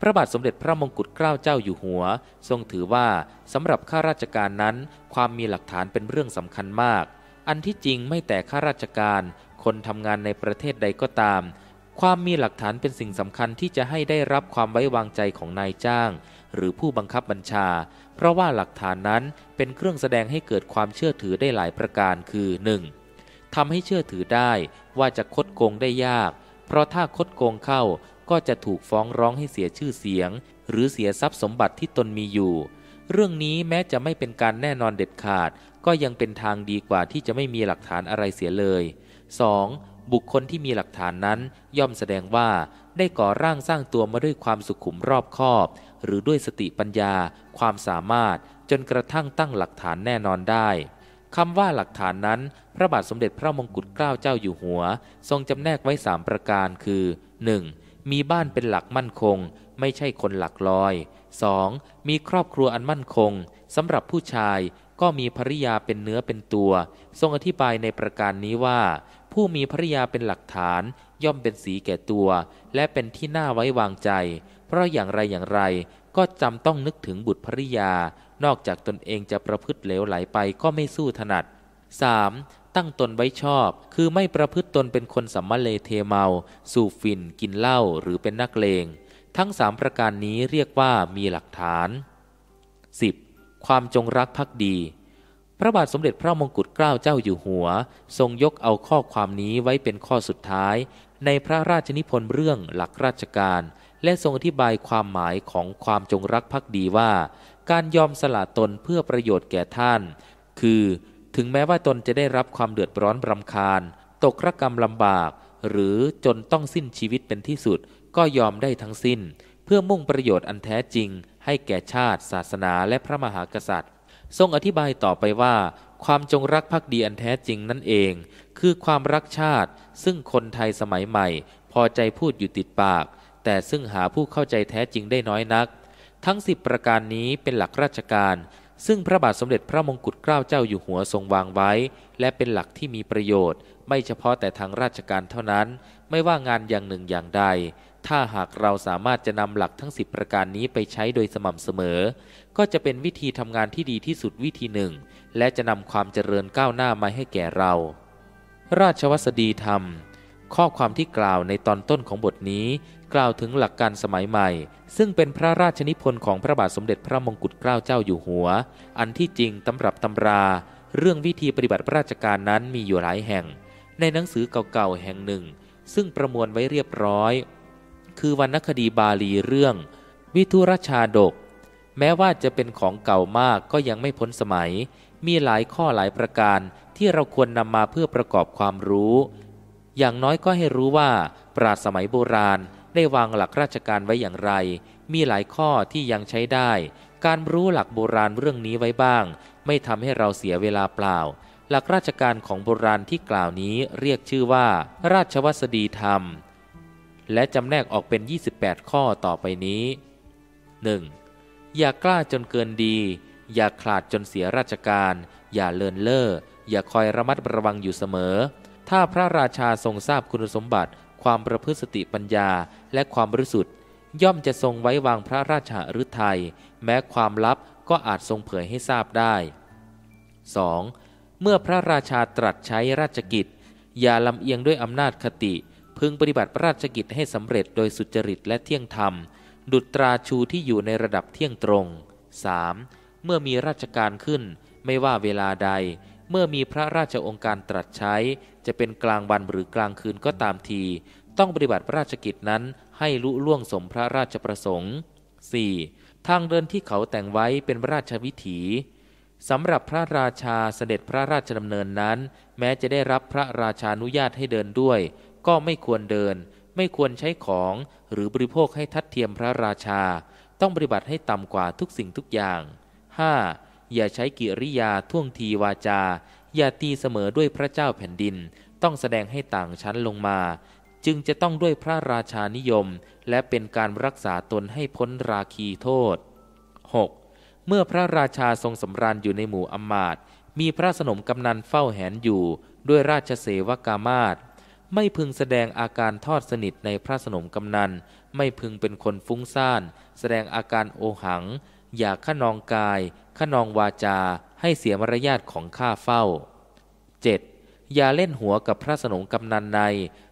พระบาทสมเด็จพระมงกุฎเกล้าเจ้าอยู่หัว ทรงถือว่าสำหรับข้าราชการนั้นความมีหลักฐานเป็นเรื่องสำคัญมาก อันที่จริงไม่แต่ข้าราชการ คนทำงานในประเทศใดก็ตามความมีหลักฐานเป็นสิ่งสำคัญที่จะให้ได้รับความไว้วางใจของนายจ้าง หรือผู้บังคับบัญชาเพราะว่าหลักฐานนั้นเป็นเครื่องแสดงให้เกิดความเชื่อถือได้หลายประการ คือ 1. ทำให้เชื่อถือได้ว่าจะคดโกงได้ยาก เพราะถ้าคดโกงเข้าก็จะถูกฟ้องร้องให้เสียชื่อเสียง หรือเสียทรัพย์สมบัติที่ตนมีอยู่ เรื่องนี้แม้จะไม่เป็นการแน่นอนเด็ดขาดก็ยังเป็นทางดีกว่าที่จะไม่มีหลักฐานอะไรเสียเลย 2. บุคคลที่มีหลักฐานนั้นย่อมแสดงว่าได้ก่อร่างสร้างตัว มาด้วยความสุขุมรอบคอบ หรือด้วยสติปัญญาความสามารถจนกระทั่งตั้งหลักฐานแน่นอนได้คำว่าหลักฐานนั้นพระบาทสมเด็จพระมงกุฎเกล้าเจ้าอยู่หัว ทรงจำแนกไว้สามประการคือ 1. มีบ้านเป็นหลักมั่นคง ไม่ใช่คนหลักลอย 2. มีครอบครัวอันมั่นคงสำหรับผู้ชายก็มีภริยาเป็นเนื้อเป็นตัว ทรงอธิบายในประการนี้ว่าผู้มีภริยาเป็นหลักฐาน ย่อมเป็นสีแก่ตัว และเป็นที่น่าไว้วางใจ เพราะอย่างไรอย่างไรก็จำต้องนึกถึงบุตรภริยา นอกจากตนเองจะประพฤติเหลวไหลไปก็ไม่สู้ถนัด 3. ตั้งตนไว้ชอบ คือไม่ประพฤติตนเป็นคนสัมมาเลเทเมา สูบฟิน กินเหล้าหรือเป็นนักเลง ทั้งสามประการนี้เรียกว่ามีหลักฐาน 10. ความจงรักภักดีพระบาทสมเด็จพระมงกุฎเกล้าเจ้าอยู่หัว ทรงยกเอาข้อความนี้ไว้เป็นข้อสุดท้าย ในพระราชนิพนธ์เรื่องหลักราชการ และทรงอธิบายความหมายของความจงรักภักดีว่า การยอมสละตนเพื่อประโยชน์แก่ท่าน คือถึงแม้ว่าตนจะได้รับความเดือดร้อนรำคาญตกรกรรมลำบาก หรือจนต้องสิ้นชีวิตเป็นที่สุด ก็ยอมได้ทั้งสิ้น เพื่อมุ่งประโยชน์อันแท้จริง ให้แก่ชาติ ศาสนาและพระมหากษัตริย์ทรงอธิบายต่อไปว่า ความจงรักภักดีอันแท้จริงนั่นเอง คือความรักชาติ ซึ่งคนไทยสมัยใหม่พอใจพูดอยู่ติดปาก แต่ซึ่งหาผู้เข้าใจแท้จริงได้น้อยนัก ทั้งสิบประการนี้เป็นหลักราชการ ซึ่งพระบาทสมเด็จพระมงกุฎเกล้าเจ้าอยู่หัวทรงวางไว้ และเป็นหลักที่มีประโยชน์ ไม่เฉพาะแต่ทางราชการเท่านั้นไม่ว่างานอย่างหนึ่งอย่างใดถ้าหากเราสามารถจะนำหลักทั้ง 10ประการนี้ไปใช้โดยสม่ำเสมอ ก็จะเป็นวิธีทำงานที่ดีที่สุดวิธีหนึ่ง และจะนำความเจริญก้าวหน้ามาให้แก่เรา ราชวัสดีธรรมข้อความที่กล่าวในตอนต้นของบทนี้ กล่าวถึงหลักการสมัยใหม่ ซึ่งเป็นพระราชนิพนธ์ของพระบาทสมเด็จพระมงกุฎเกล้าเจ้าอยู่หัว อันที่จริงตำรับตำรา เรื่องวิธีปฏิบัติราชการนั้นมีอยู่หลายแห่ง ในหนังสือเก่าๆแห่งหนึ่ง ซึ่งประมวลไว้เรียบร้อยคือวรรณคดีบาลีเรื่อง วิทุรชาดก แม้ว่าจะเป็นของเก่ามากก็ยังไม่พ้นสมัย มีหลายข้อหลายประการที่เราควรนำมาเพื่อประกอบความรู้ อย่างน้อยก็ให้รู้ว่า ปราสมัยโบราณได้วางหลักราชการไว้อย่างไร มีหลายข้อที่ยังใช้ได้ การรู้หลักโบราณเรื่องนี้ไว้บ้าง ไม่ทำให้เราเสียเวลาเปล่า หลักราชการของโบราณที่กล่าวนี้เรียกชื่อว่า ราชวัสดีธรรมและจำแนกออกเป็น 28 ข้อต่อไปนี้ 1. อย่ากล้าจนเกินดี อย่าขลาดจนเสียราชการ อย่าเลินเล่อ อย่าคอยระมัดระวังอยู่เสมอ ถ้าพระราชาทรงทราบคุณสมบัติ ความประพฤติสติปัญญา และความบริสุทธิ์ ย่อมจะทรงไว้วางพระราชาฤทยัย แม้ความลับก็อาจทรงเผยให้ทราบได้ 2. เมื่อพระราชาตรัสใช้ราชกิจ อย่าลำเอียงด้วยอำนาจคติพึงปฏิบัติราชกิจให้สำเร็จโดยสุจริตและเที่ยงธรรม ดุจตราชูที่อยู่ในระดับเที่ยงตรง 3. เมื่อมีราชการขึ้น ไม่ว่าเวลาใด เมื่อมีพระราชองค์การตรัสใช้ จะเป็นกลางวันหรือกลางคืนก็ตามที ต้องปฏิบัติราชกิจนั้นให้ลุล่วงสมพระราชประสงค์ 4. ทางเดินที่เขาแต่งไว้เป็นราชวิถีสำหรับพระราชาเสด็จพระราชดำเนินนั้นแม้จะได้รับพระราชานุญาตให้เดินด้วยก็ไม่ควรเดินไม่ควรใช้ของหรือบริโภคให้ทัดเทียมพระราชา ต้องปฏิบัติให้ต่ำกว่าทุกสิ่งทุกอย่าง 5. อย่าใช้กิริยาท่วงทีวาจา อย่าตีเสมอด้วยพระเจ้าแผ่นดินต้องแสดงให้ต่างชั้นลงมา จึงจะต้องด้วยพระราชานิยม และเป็นการรักษาตนให้พ้นราคีโทษ 6. เมื่อพระราชาทรงสำราญอยู่ในหมู่อมาตมีพระสนมกำนันเฝ้าแหนอยู่ด้วยราชเสวกามาตไม่พึงแสดงอาการทอดสนิทในพระสนมกำนัน ไม่พึงเป็นคนฟุ้งซ่าน แสดงอาการโอหัง อย่าขนองกาย ขนองวาจา ให้เสียมารยาทของข้าเฝ้า 7. อย่าเล่นหัวกับพระสนมกำนันใน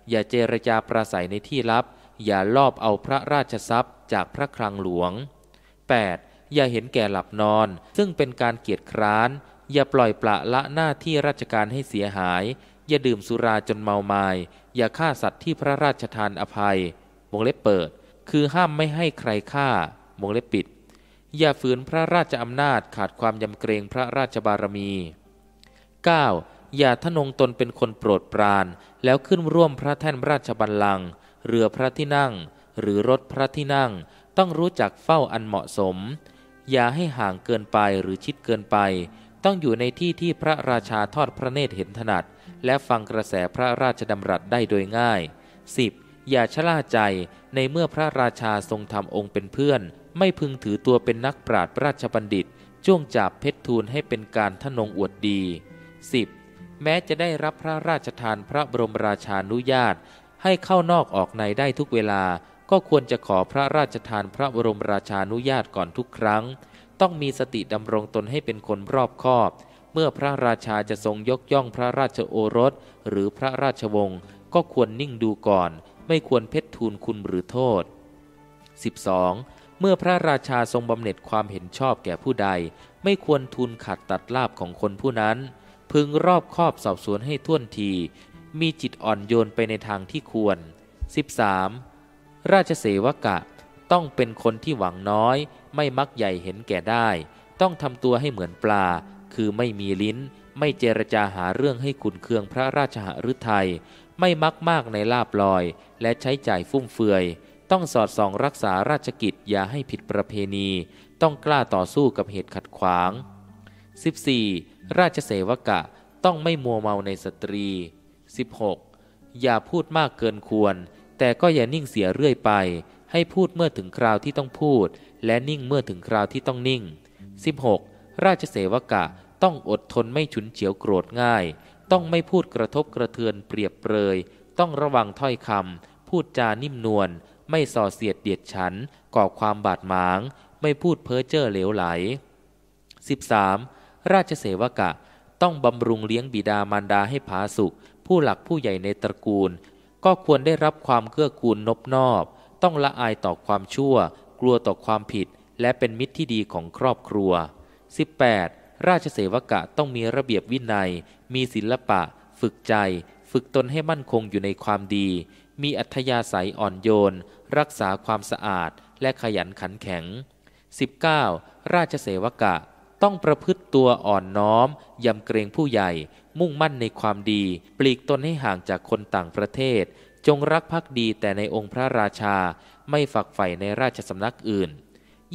อย่าเจรจาปราศัยในที่ลับ อย่าลอบเอาพระราชทรัพย์จากพระคลังหลวง 8. อย่าเห็นแก่หลับนอน ซึ่งเป็นการเกียดคร้าน อย่าปล่อยปละละหน้าที่ราชการให้เสียหายอย่าดื่ม สุราจนเมาไมาย อย่าฆ่าสัตว์ที่พระราชทานอภัยวงเล็บเปิด คือห้ามไม่ให้ใครฆ่าวงเล็บปิด อย่าฝืนพระราชอำนาจขาดความยำเกรงพระราชบารมี 9. อย่าทะนงตนเป็นคนโปรดปราน แล้วขึ้นร่วมพระแท่นราชบัลลังก์ เรือพระที่นั่ง หรือรถพระที่นั่ง ต้องรู้จักเฝ้าอันเหมาะสม อย่าให้ห่างเกินไปหรือชิดเกินไป ต้องอยู่ในที่ที่พระราชาทอดพระเนตรเห็นถนัดและฟังกระแสพระราชดำรัสได้โดยง่าย 10. อย่าชะล่าใจในเมื่อพระราชาทรงทำองค์เป็นเพื่อน ไม่พึงถือตัวเป็นนักปราดราชบัณฑิตจ้วงจับเพชรทูลให้เป็นการทนงอวดดี 10. แม้จะได้รับพระราชทานพระบรมราชานุญาต ให้เข้านอกออกในได้ทุกเวลา ก็ควรจะขอพระราชทานพระบรมราชานุญาตก่อนทุกครั้ง ต้องมีสติดำรงตนให้เป็นคนรอบคอบเมื่อพระราชาจะทรงยกย่องพระราชโอรสหรือพระราชวงศ์ก็ควรนิ่งดูก่อน ไม่ควรเพชรทูลคุณหรือโทษ 12. เมื่อพระราชาทรงบำเหน็จความเห็นชอบแก่ผู้ใด ไม่ควรทูลขัดตัดลาบของคนผู้นั้น พึงรอบคอบสอบสวนให้ท่วนที มีจิตอ่อนโยนไปในทางที่ควร 13. ราชเสวกะต้องเป็นคนที่หวังน้อย ไม่มักใหญ่เห็นแก่ได้ ต้องทำตัวให้เหมือนปลาคือไม่มีลิ้นไม่เจรจาหาเรื่องให้ขุนเคืองพระราชหฤทยัยไม่มักมากในลาบลอย และใช้จ่ายฟุ่มเฟือยต้องสอดส่องรักษาราชกิจอย่าให้ผิดประเพณี ต้องกล้าต่อสู้กับเหตุขัดขวาง 14. ราชเสวกะ ต้องไม่มัวเมาในสตรี 16. อย่าพูดมากเกินควร แต่ก็อย่านิ่งเสียเรื่อยไป ให้พูดเมื่อถึงคราวที่ต้องพูด และนิ่งเมื่อถึงคราวที่ต้องนิ่ง 16. ราชเสวกะต้องอดทนไม่ฉุนเฉียวโกรธง่าย ต้องไม่พูดกระทบกระเทือนเปรียบเปรย ต้องระวังถ้อยคำพูดจานิ่มนวล ไม่ส่อเสียดเดียดฉัน ก่อความบาดหมาง ไม่พูดเพ้อเจ้อเหลวไหล 13. ราชเสวกะ ต้องบำรุงเลี้ยงบิดามารดาให้ผาสุข ผู้หลักผู้ใหญ่ในตระกูล ก็ควรได้รับความเกื้อกูลนบนอบ ต้องละอายต่อความชั่ว กลัวต่อความผิด และเป็นมิตรที่ดีของครอบครัว 18. ราชเสวกะต้องมีระเบียบวินัย มีศิลปะ ฝึกใจ ฝึกตนให้มั่นคงอยู่ในความดี มีอัธยาศัยอ่อนโยน รักษาความสะอาด และขยันขันแข็ง 19. ราชเสวกะ ต้องประพฤติตัวอ่อนน้อม ยำเกรงผู้ใหญ่ มุ่งมั่นในความดี ปลีกตนให้ห่างจากคนต่างประเทศ จงรักภักดีแต่ในองค์พระราชา ไม่ฝักใฝ่ในราชสำนักอื่น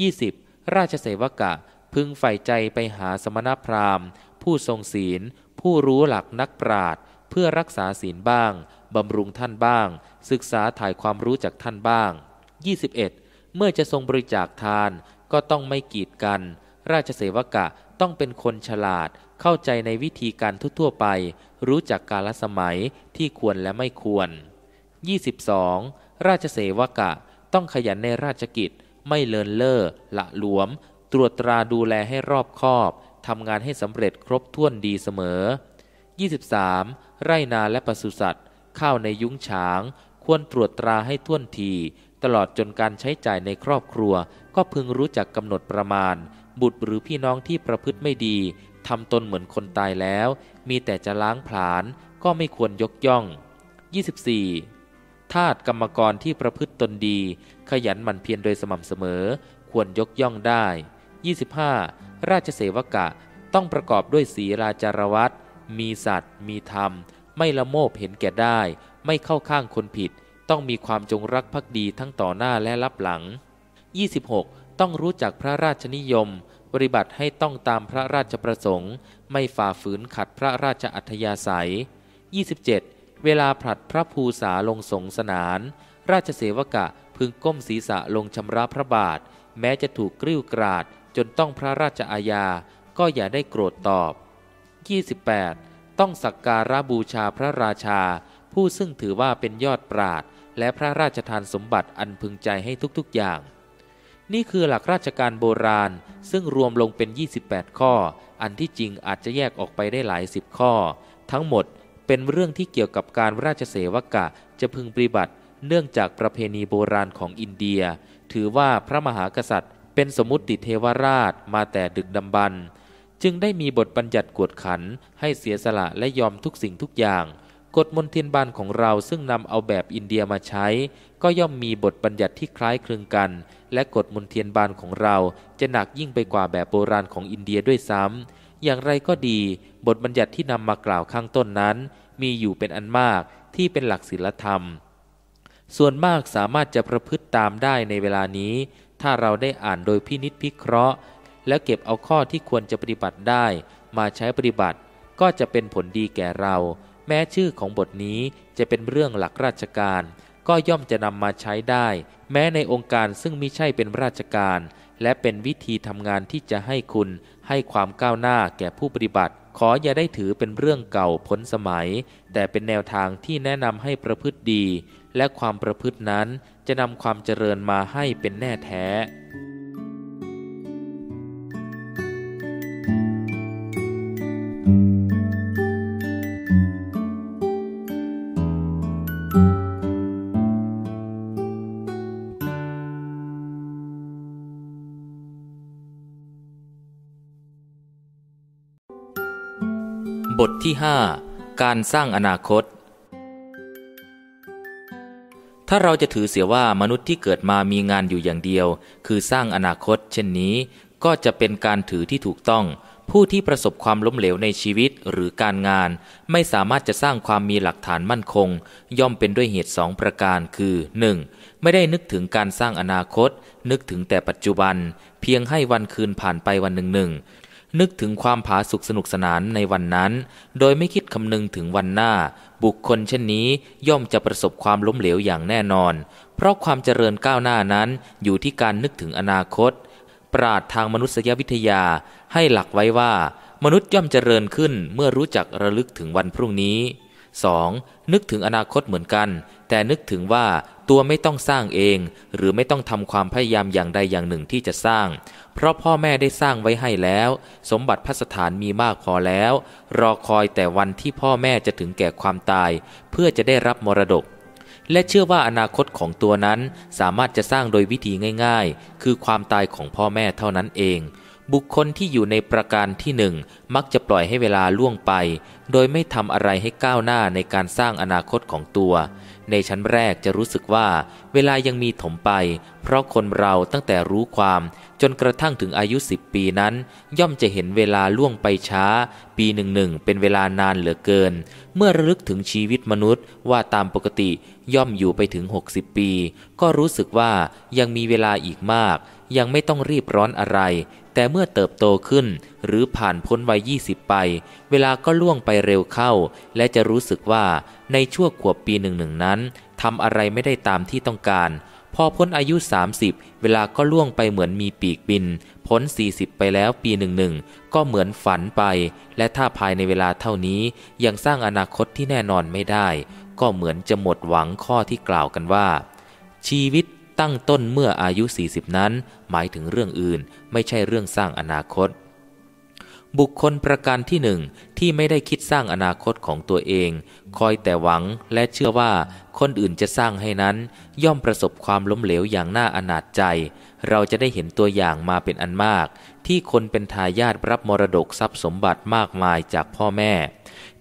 20. ราชเสวกะพึงใฝ่ใจไปหาสมณพราหมณ์ผู้ทรงศีล ผู้รู้หลักนักปราชญ์เพื่อรักษาศีลบ้าง บำรุงท่านบ้าง ศึกษาถ่ายความรู้จากท่านบ้าง 21. เมื่อจะทรงบริจาคทานก็ต้องไม่กีดกัน ราชเสวกะ ต้องเป็นคนฉลาดเข้าใจในวิธีการทั่วๆไป รู้จักกาลสมัยที่ควรและไม่ควร 22. ราชเสวกะ ต้องขยันในราชกิจ ไม่เลินเล่อละหลวมตรวจตราดูแลให้รอบคอบ ทำงานให้สำเร็จครบถ้วนดีเสมอ 23. ไร่นาและปศุสัตว์ ข้าวในยุ้งฉาง ควรตรวจตราให้ท่วนที ตลอดจนการใช้จ่ายในครอบครัว ก็พึงรู้จักกำหนดประมาณ บุตรหรือพี่น้องที่ประพฤติไม่ดี ทำตนเหมือนคนตายแล้ว มีแต่จะล้างผลาญ ก็ไม่ควรยกย่อง 24. ทาตกรรมกรที่ประพฤติตนดี ขยันหมั่นเพียรโดยสม่ำเสมอ ควรยกย่องได้ 25. ราชเสวกะ ต้องประกอบด้วยศีลาจารวัต มีสัตว์ มีธรรม ไม่ละโมบเห็นแก่ได้ ไม่เข้าข้างคนผิด ต้องมีความจงรักภักดีทั้งต่อหน้าและรับหลัง 26. ต้องรู้จักพระราชนิยมปฏิบัติให้ต้องตามพระราชประสงค์ ไม่ฝ่าฝืนขัดพระราชอัธยาศัย 27. เวลาผลัดพระภูษาลงสงสนาน ราชเสวกะพึงก้มศีรษะลงชำระพระบาท แม้จะถูกกริ้วกราดจนต้องพระราชอาญา ก็อย่าได้โกรธตอบ 28. ต้องสักการะบูชาพระราชา ผู้ซึ่งถือว่าเป็นยอดปราดและพระราชทานสมบัติอันพึงใจให้ทุกๆอย่าง นี่คือหลักราชการโบราณซึ่งรวมลงเป็น 28 ข้อ อันที่จริงอาจจะแยกออกไปได้หลายสิบข้อ ทั้งหมดเป็นเรื่องที่เกี่ยวกับการราชเสวกะ จะพึงปฏิบัติ เนื่องจากประเพณีโบราณของอินเดีย ถือว่าพระมหากษัตริย์เป็นสมมุติเทวราชมาแต่ดึกดำบรรจึงได้มีบทบัญญัติกวดขันให้เสียสละและยอมทุกสิ่งทุกอย่าง กฎมนเทียนบานของเราซึ่งนำเอาแบบอินเดียมาใช้ ก็ย่อมมีบทบัญญัติที่คล้ายคลึงกัน และกฎมนเทียนบานของเราจะหนักยิ่งไปกว่าแบบโบราณของอินเดียด้วยซ้ำอย่างไรก็ดี บทบัญญัติที่นำมากล่าวข้างต้นนั้น มีอยู่เป็นอันมากที่เป็นหลักศีลธรรม ส่วนมากสามารถจะประพฤติตามได้ในเวลานี้ถ้าเราได้อ่านโดยพินิษพิเคราะห์ แล้วเก็บเอาข้อที่ควรจะปฏิบัติได้ มาใช้ปฏิบัติก็จะเป็นผลดีแก่เรา แม้ชื่อของบทนี้จะเป็นเรื่องหลักราชการ ก็ย่อมจะนำมาใช้ได้ แม้ในองค์การซึ่งมิใช่เป็นราชการ และเป็นวิธีทำงานที่จะให้คุณให้ความก้าวหน้าแก่ผู้ปฏิบัติ ขออย่าได้ถือเป็นเรื่องเก่าพ้นสมัย แต่เป็นแนวทางที่แนะนำให้ประพฤติดี และความประพฤตินั้นจะนำความเจริญมาให้เป็นแน่แท้ บทที่ 5 การสร้างอนาคตถ้าเราจะถือเสียว่ามนุษย์ที่เกิดมามีงานอยู่อย่างเดียว คือสร้างอนาคต เช่นนี้ ก็จะเป็นการถือที่ถูกต้อง ผู้ที่ประสบความล้มเหลวในชีวิตหรือการงาน ไม่สามารถจะสร้างความมีหลักฐานมั่นคง ย่อมเป็นด้วยเหตุสองประการคือ 1. ไม่ได้นึกถึงการสร้างอนาคต นึกถึงแต่ปัจจุบัน เพียงให้วันคืนผ่านไปวันหนึ่งหนึ่งนึกถึงความผาสุกสนุกสนานในวันนั้น โดยไม่คิดคำนึงถึงวันหน้า บุคคลเช่นนี้ย่อมจะประสบความล้มเหลวอย่างแน่นอน เพราะความเจริญก้าวหน้านั้น อยู่ที่การนึกถึงอนาคต ปราดทางมนุษยวิทยาให้หลักไว้ว่า มนุษย์ย่อมเจริญขึ้นเมื่อรู้จักระลึกถึงวันพรุ่งนี้ 2. นึกถึงอนาคตเหมือนกัน แต่นึกถึงว่า ตัวไม่ต้องสร้างเอง หรือไม่ต้องทำความพยายามอย่างใดอย่างหนึ่งที่จะสร้างพราะพ่อแม่ได้สร้างไว้ให้แล้ว สมบัติพัสถานมีมากพอแล้ว รอคอยแต่วันที่พ่อแม่จะถึงแก่ความตายเพื่อจะได้รับมรดก และเชื่อว่าอนาคตของตัวนั้นสามารถจะสร้างโดยวิธีง่าย ๆ คือความตายของพ่อแม่เท่านั้นเอง บุคคลที่อยู่ในประการที่หนึ่งมักจะปล่อยให้เวลาล่วงไป โดยไม่ทำอะไรให้ก้าวหน้าในการสร้างอนาคตของตัวในชั้นแรกจะรู้สึกว่าเวลายังมีถมไปเพราะคนเราตั้งแต่รู้ความ จนกระทั่งถึงอายุสิบปีนั้นย่อมจะเห็นเวลาล่วงไปช้าปีหนึ่งหนึ่งเป็นเวลานานเหลือเกิน เมื่อระลึกถึงชีวิตมนุษย์ว่าตามปกติย่อมอยู่ไปถึง 60 ปีก็รู้สึกว่ายังมีเวลาอีกมากยังไม่ต้องรีบร้อนอะไร แต่เมื่อเติบโตขึ้น หรือผ่านพ้นวัยยี่สิบไป เวลาก็ล่วงไปเร็วเข้า และจะรู้สึกว่าในช่วงขวบปีหนึ่งหนึ่งนั้นทำอะไรไม่ได้ตามที่ต้องการ พอพ้นอายุ 30 เวลาก็ล่วงไปเหมือนมีปีกบิน พ้น 40 ไปแล้วปีหนึ่งหนึ่งก็เหมือนฝันไป และถ้าภายในเวลาเท่านี้ ยังสร้างอนาคตที่แน่นอนไม่ได้ ก็เหมือนจะหมดหวังข้อที่กล่าวกันว่า ชีวิตตั้งต้นเมื่ออายุ 40 นั้น หมายถึงเรื่องอื่นไม่ใช่เรื่องสร้างอนาคต บุคคลประการที่หนึ่งที่ไม่ได้คิดสร้างอนาคตของตัวเอง คอยแต่หวังและเชื่อว่าคนอื่นจะสร้างให้นั้นย่อมประสบความล้มเหลวอย่างน่าอนาจใจ เราจะได้เห็นตัวอย่างมาเป็นอันมาก ที่คนเป็นทายาทรับมรดกทรัพย์สมบัติมากมายจากพ่อแม่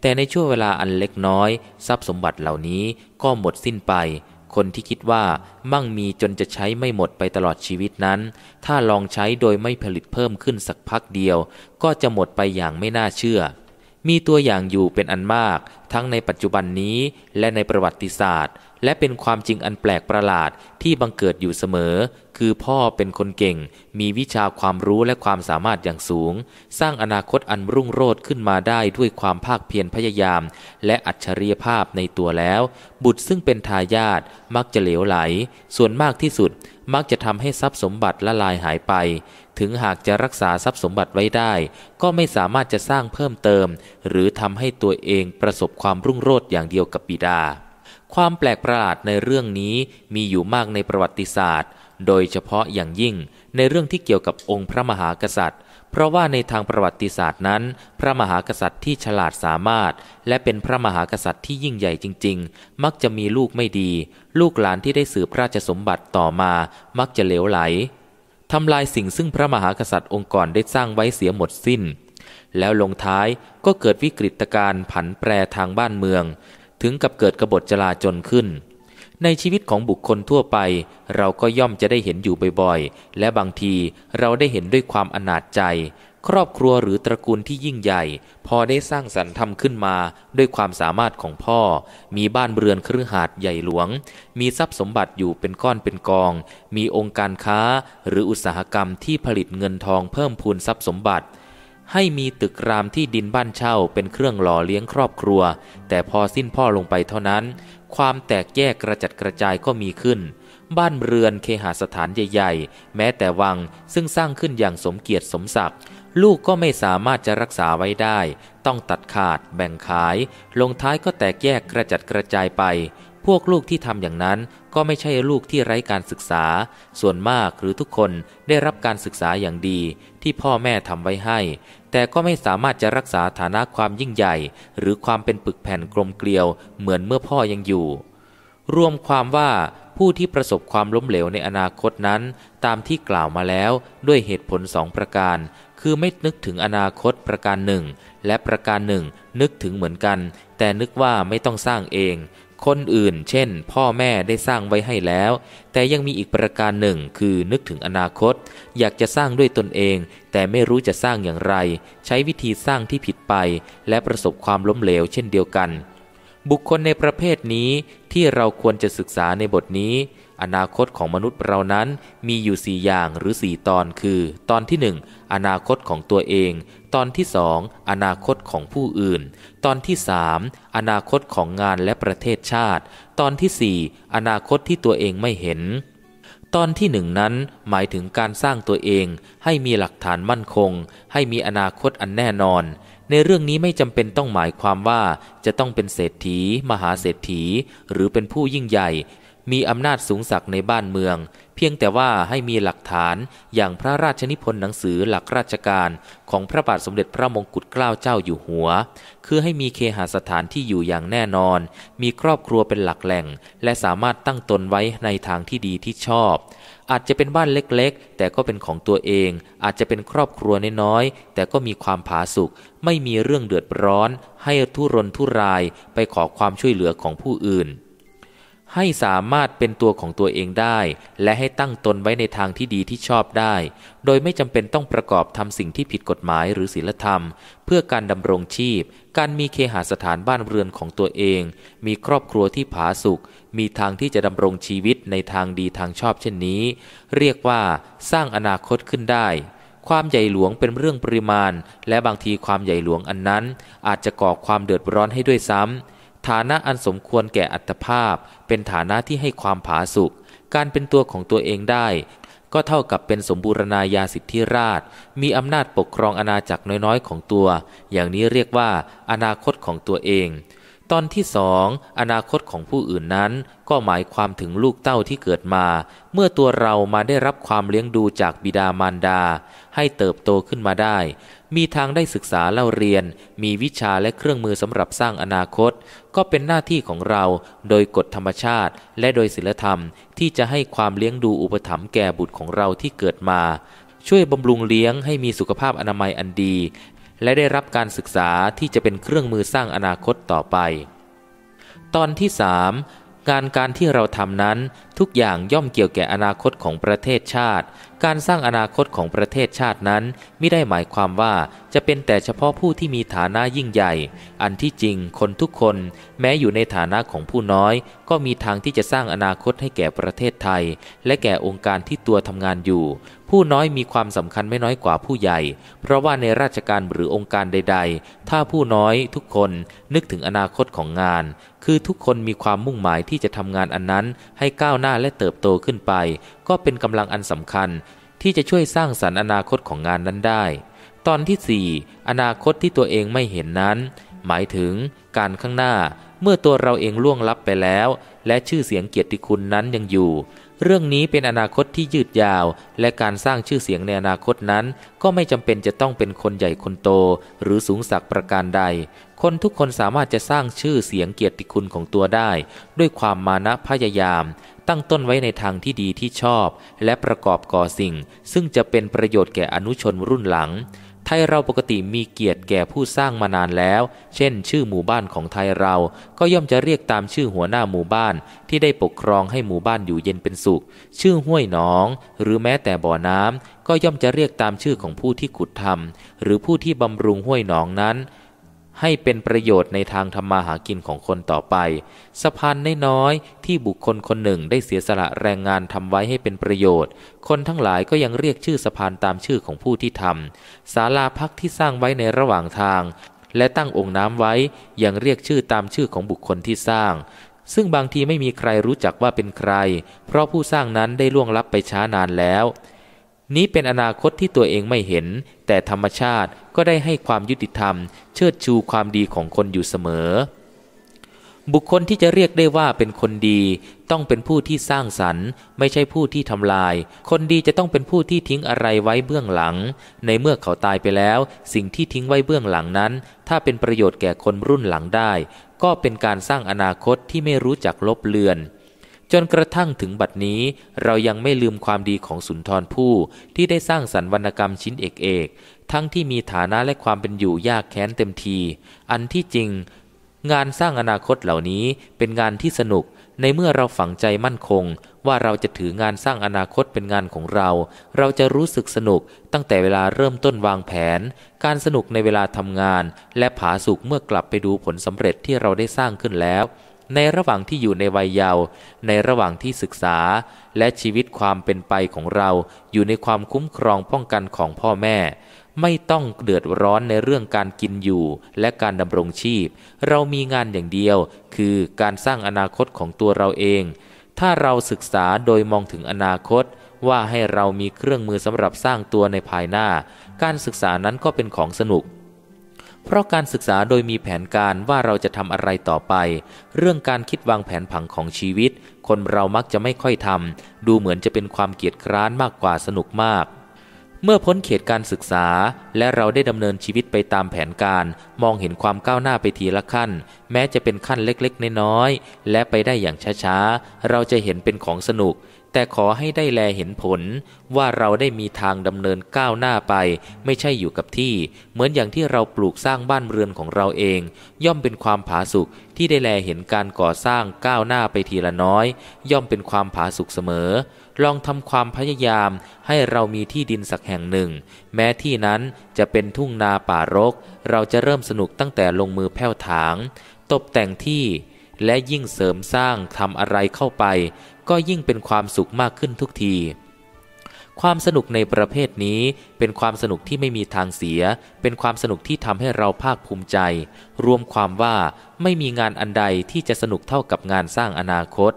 แต่ในช่วงเวลาอันเล็กน้อยทรัพย์สมบัติเหล่านี้ก็หมดสิ้นไปคนที่คิดว่ามั่งมีจนจะใช้ไม่หมดไปตลอดชีวิตนั้น ถ้าลองใช้โดยไม่ผลิตเพิ่มขึ้นสักพักเดียว ก็จะหมดไปอย่างไม่น่าเชื่อ มีตัวอย่างอยู่เป็นอันมาก ทั้งในปัจจุบันนี้และในประวัติศาสตร์และเป็นความจริงอันแปลกประหลาด ที่บังเกิดอยู่เสมอ คือพ่อเป็นคนเก่ง มีวิชาความรู้และความสามารถอย่างสูง สร้างอนาคตอันรุ่งโรจน์ขึ้นมาได้ด้วยความภาคเพียรพยายาม และอัจฉริยภาพในตัวแล้ว บุตรซึ่งเป็นทายาทมักจะเหลวไหล ส่วนมากที่สุดมักจะทำให้ทรัพย์สมบัติละลายหายไป ถึงหากจะรักษาทรัพย์สมบัติไว้ได้ ก็ไม่สามารถจะสร้างเพิ่มเติม หรือทำให้ตัวเองประสบความรุ่งโรจน์อย่างเดียวกับปิดาความแปลกประหลาดในเรื่องนี้ มีอยู่มากในประวัติศาสตร์ โดยเฉพาะอย่างยิ่ง ในเรื่องที่เกี่ยวกับองค์พระมหากษัตริย์ เพราะว่าในทางประวัติศาสตร์นั้น พระมหากษัตริย์ที่ฉลาดสามารถ และเป็นพระมหากษัตริย์ที่ยิ่งใหญ่จริง ๆ มักจะมีลูกไม่ดี ลูกหลานที่ได้สืบราชสมบัติต่อมา มักจะเหลวไหลทำลายสิ่งซึ่งพระมหากษัตริย์องค์ก่อนได้สร้างไว้เสียหมดสิ้น แล้วลงท้ายก็เกิดวิกฤตการณ์ผันแปรทางบ้านเมืองถึงกับเกิดกบฏจลาจลขึ้น ในชีวิตของบุคคลทั่วไปเราก็ย่อมจะได้เห็นอยู่บ่อย ๆ และบางทีเราได้เห็นด้วยความอนาจใจ ครอบครัวหรือตระกูลที่ยิ่งใหญ่พอได้สร้างสรรค์ทำขึ้นมาด้วยความสามารถของพ่อ มีบ้านเรือนครือหาดใหญ่หลวง มีทรัพย์สมบัติอยู่เป็นก้อนเป็นกอง มีองค์การค้าหรืออุตสาหกรรมที่ผลิตเงินทองเพิ่มพูนทรัพย์สมบัติให้มีตึกรามที่ดินบ้านเช่าเป็นเครื่องหล่อเลี้ยงครอบครัว แต่พอสิ้นพ่อลงไปเท่านั้น ความแตกแยกกระจัดกระจายก็มีขึ้น บ้านเรือนเคหสถานใหญ่ๆ แม้แต่วังซึ่งสร้างขึ้นอย่างสมเกียรติสมศักดิ์ลูกก็ไม่สามารถจะรักษาไว้ได้ ต้องตัดขาดแบ่งขาย ลงท้ายก็แตกแยกกระจัดกระจายไป พวกลูกที่ทำอย่างนั้นก็ไม่ใช่ลูกที่ไร้การศึกษา ส่วนมากหรือทุกคนได้รับการศึกษาอย่างดีที่พ่อแม่ทำไว้ให้แต่ก็ไม่สามารถจะรักษาฐานะความยิ่งใหญ่ หรือความเป็นปึกแผ่นกลมเกลียวเหมือนเมื่อพ่อยังอยู่ รวมความว่าผู้ที่ประสบความล้มเหลวในอนาคตนั้น ตามที่กล่าวมาแล้วด้วยเหตุผลสองประการ คือไม่นึกถึงอนาคต ประการหนึ่งและประการหนึ่งนึกถึงเหมือนกันแต่นึกว่าไม่ต้องสร้างเองคนอื่นเช่นพ่อแม่ได้สร้างไว้ให้แล้ว แต่ยังมีอีกประการหนึ่งคือนึกถึงอนาคต อยากจะสร้างด้วยตนเอง แต่ไม่รู้จะสร้างอย่างไร ใช้วิธีสร้างที่ผิดไป และประสบความล้มเหลวเช่นเดียวกัน บุคคลในประเภทนี้ที่เราควรจะศึกษาในบทนี้อนาคตของมนุษย์เรานั้นมีอยู่สี่อย่างหรือสี่ตอนคือ ตอนที่หนึ่งอนาคตของตัวเอง ตอนที่สองอนาคตของผู้อื่น ตอนที่สามอนาคตของงานและประเทศชาติ ตอนที่สี่อนาคตที่ตัวเองไม่เห็น ตอนที่หนึ่งนั้น หมายถึงการสร้างตัวเอง ให้มีหลักฐานมั่นคง ให้มีอนาคตอันแน่นอน ในเรื่องนี้ไม่จำเป็นต้องหมายความว่าจะต้องเป็นเศรษฐี มหาเศรษฐี หรือเป็นผู้ยิ่งใหญ่มีอำนาจสูงสักในบ้านเมือง เพียงแต่ว่าให้มีหลักฐานอย่างพระราชนิพนธ์หนังสือหลักราชการ ของพระบาทสมเด็จพระมงกุฎเกล้าเจ้าอยู่หัว คือให้มีเคหสถานที่อยู่อย่างแน่นอน มีครอบครัวเป็นหลักแหล่งและสามารถตั้งตนไว้ในทางที่ดีที่ชอบ อาจจะเป็นบ้านเล็กๆ แต่ก็เป็นของตัวเองอาจจะเป็นครอบครัวน้อยๆแต่ก็มีความผาสุกไม่มีเรื่องเดือดร้อน ให้ทุรนทุรายไปขอความช่วยเหลือของผู้อื่นให้สามารถเป็นตัวของตัวเองได้ และให้ตั้งตนไว้ในทางที่ดีที่ชอบได้ โดยไม่จำเป็นต้องประกอบทำสิ่งที่ผิดกฎหมาย หรือศีลธรรม เพื่อการดำรงชีพ การมีเคหสถานบ้านเรือนของตัวเอง มีครอบครัวที่ผาสุกมีทางที่จะดำรงชีวิตในทางดีทางชอบเช่นนี้ เรียกว่าสร้างอนาคตขึ้นได้ ความใหญ่หลวงเป็นเรื่องปริมาณ และบางทีความใหญ่หลวงอันนั้น อาจจะก่อความเดือดร้อนให้ด้วยซ้ำฐานะอันสมควรแก่อัตภาพ เป็นฐานะที่ให้ความผาสุกการเป็นตัวของตัวเองได้ ก็เท่ากับเป็นสมบูรณาญาสิทธิราช มีอำนาจปกครองอาณาจักรน้อยๆของตัว อย่างนี้เรียกว่า อนาคตของตัวเองตอนที่สองอนาคตของผู้อื่นนั้น ก็หมายความถึงลูกเต้าที่เกิดมา เมื่อตัวเรามาได้รับความเลี้ยงดูจากบิดามารดา ให้เติบโตขึ้นมาได้ มีทางได้ศึกษาเล่าเรียน มีวิชาและเครื่องมือสำหรับสร้างอนาคต ก็เป็นหน้าที่ของเรา โดยกฎธรรมชาติ และโดยศีลธรรมที่จะให้ความเลี้ยงดูอุปถัมภ์แก่บุตรของเราที่เกิดมา ช่วยบำรุงเลี้ยงให้มีสุขภาพอนามัยอันดีและได้รับการศึกษาที่จะเป็นเครื่องมือสร้างอนาคตต่อไป ตอนที่สามงานการที่เราทำนั้นทุกอย่างย่อมเกี่ยวแก่อนาคตของประเทศชาติ การสร้างอนาคตของประเทศชาตินั้น ไม่ได้หมายความว่าจะเป็นแต่เฉพาะผู้ที่มีฐานะยิ่งใหญ่ อันที่จริง คนทุกคนแม้อยู่ในฐานะของผู้น้อย ก็มีทางที่จะสร้างอนาคตให้แก่ประเทศไทย และแก่องค์การที่ตัวทำงานอยู่ ผู้น้อยมีความสำคัญไม่น้อยกว่าผู้ใหญ่ เพราะว่าในราชการหรือองค์การใด ๆ ถ้าผู้น้อยทุกคนนึกถึงอนาคตของงาน คือทุกคนมีความมุ่งหมายที่จะทำงานอันนั้นให้ก้าวหน้าาและเติบโตขึ้นไป ก็เป็นกำลังอันสำคัญ ที่จะช่วยสร้างสรรค์อนาคตของงานนั้นได้ ตอนที่ 4อนาคตที่ตัวเองไม่เห็นนั้น หมายถึง การข้างหน้าเมื่อตัวเราเองล่วงลับไปแล้ว และชื่อเสียงเกียรติคุณนั้นยังอยู่ เรื่องนี้เป็นอนาคตที่ยืดยาว และการสร้างชื่อเสียงในอนาคตนั้น ก็ไม่จำเป็นจะต้องเป็นคนใหญ่คนโต หรือสูงสักประการใด คนทุกคนสามารถจะสร้างชื่อเสียงเกียรติคุณของตัวได้ ด้วยความมานะพยายามตั้งต้นไว้ในทางที่ดีที่ชอบ และประกอบก่อสิ่ง ซึ่งจะเป็นประโยชน์แก่อนุชนรุ่นหลัง ไทยเราปกติมีเกียรติแก่ผู้สร้างมานานแล้ว เช่นชื่อหมู่บ้านของไทยเราก็ย่อมจะเรียกตามชื่อหัวหน้าหมู่บ้าน ที่ได้ปกครองให้หมู่บ้านอยู่เย็นเป็นสุข ชื่อห้วยหนอง หรือแม้แต่บ่อน้ำก็ย่อมจะเรียกตามชื่อของผู้ที่ขุดทำหรือผู้ที่บำรุงห้วยหนองนั้นให้เป็นประโยชน์ในทางทำมาหากินของคนต่อไป สะพานน้อยๆที่บุคคลคนหนึ่งได้เสียสละแรงงานทำไว้ให้เป็นประโยชน์ คนทั้งหลายก็ยังเรียกชื่อสะพานตามชื่อของผู้ที่ทำ ศาลาพักที่สร้างไว้ในระหว่างทาง และตั้งองค์น้ำไว้ ยังเรียกชื่อตามชื่อของบุคคลที่สร้าง ซึ่งบางทีไม่มีใครรู้จักว่าเป็นใคร เพราะผู้สร้างนั้นได้ล่วงลับไปช้านานแล้วนี้เป็นอนาคตที่ตัวเองไม่เห็นแต่ธรรมชาติก็ได้ให้ความยุติธรรม เชิดชูความดีของคนอยู่เสมอ บุคคลที่จะเรียกได้ว่าเป็นคนดี ต้องเป็นผู้ที่สร้างสรรค์ ไม่ใช่ผู้ที่ทำลาย คนดีจะต้องเป็นผู้ที่ทิ้งอะไรไว้เบื้องหลัง ในเมื่อเขาตายไปแล้ว สิ่งที่ทิ้งไว้เบื้องหลังนั้น ถ้าเป็นประโยชน์แก่คนรุ่นหลังได้ ก็เป็นการสร้างอนาคตที่ไม่รู้จักลบเลือนจนกระทั่งถึงบัดนี้เรายังไม่ลืมความดีของสุนทรภู่ที่ได้สร้างสรรค์วรรณกรรมชิ้นเอกเอก ทั้งที่มีฐานะและความเป็นอยู่ยากแค้นเต็มที อันที่จริงงานสร้างอนาคตเหล่านี้เป็นงานที่สนุกในเมื่อเราฝังใจมั่นคงว่าเราจะถืองานสร้างอนาคตเป็นงานของเรา เราจะรู้สึกสนุกตั้งแต่เวลาเริ่มต้นวางแผน การสนุกในเวลาทำงาน และผาสุกเมื่อกลับไปดูผลสำเร็จที่เราได้สร้างขึ้นแล้วในระหว่างที่อยู่ในวัยเยาว์ในระหว่างที่ศึกษาและชีวิตความเป็นไปของเราอยู่ในความคุ้มครองป้องกันของพ่อแม่ ไม่ต้องเดือดร้อนในเรื่องการกินอยู่และการดำรงชีพ เรามีงานอย่างเดียวคือการสร้างอนาคตของตัวเราเอง ถ้าเราศึกษาโดยมองถึงอนาคตว่าให้เรามีเครื่องมือสำหรับสร้างตัวในภายหน้า การศึกษานั้นก็เป็นของสนุกเพราะการศึกษาโดยมีแผนการว่าเราจะทำอะไรต่อไป เรื่องการคิดวางแผนผังของชีวิต คนเรามักจะไม่ค่อยทำ ดูเหมือนจะเป็นความเกียจคร้านมากกว่าสนุกมาก เมื่อพ้นเขตการศึกษาและเราได้ดำเนินชีวิตไปตามแผนการ มองเห็นความก้าวหน้าไปทีละขั้น แม้จะเป็นขั้นเล็กๆน้อยๆและไปได้อย่างช้าๆ เราจะเห็นเป็นของสนุกแต่ขอให้ได้แลเห็นผลว่าเราได้มีทางดำเนินก้าวหน้าไป ไม่ใช่อยู่กับที่ เหมือนอย่างที่เราปลูกสร้างบ้านเรือนของเราเอง ย่อมเป็นความผาสุก ที่ได้แลเห็นการก่อสร้างก้าวหน้าไปทีละน้อย ย่อมเป็นความผาสุกเสมอ ลองทำความพยายามให้เรามีที่ดินสักแห่งหนึ่ง แม้ที่นั้นจะเป็นทุ่งนาป่ารก เราจะเริ่มสนุกตั้งแต่ลงมือแผ้วถางตบแต่งที่ และยิ่งเสริมสร้างทำอะไรเข้าไปก็ยิ่งเป็นความสุขมากขึ้นทุกที ความสนุกในประเภทนี้เป็นความสนุกที่ไม่มีทางเสีย เป็นความสนุกที่ทำให้เราภาคภูมิใจ รวมความว่าไม่มีงานอันใดที่จะสนุกเท่ากับงานสร้างอนาคต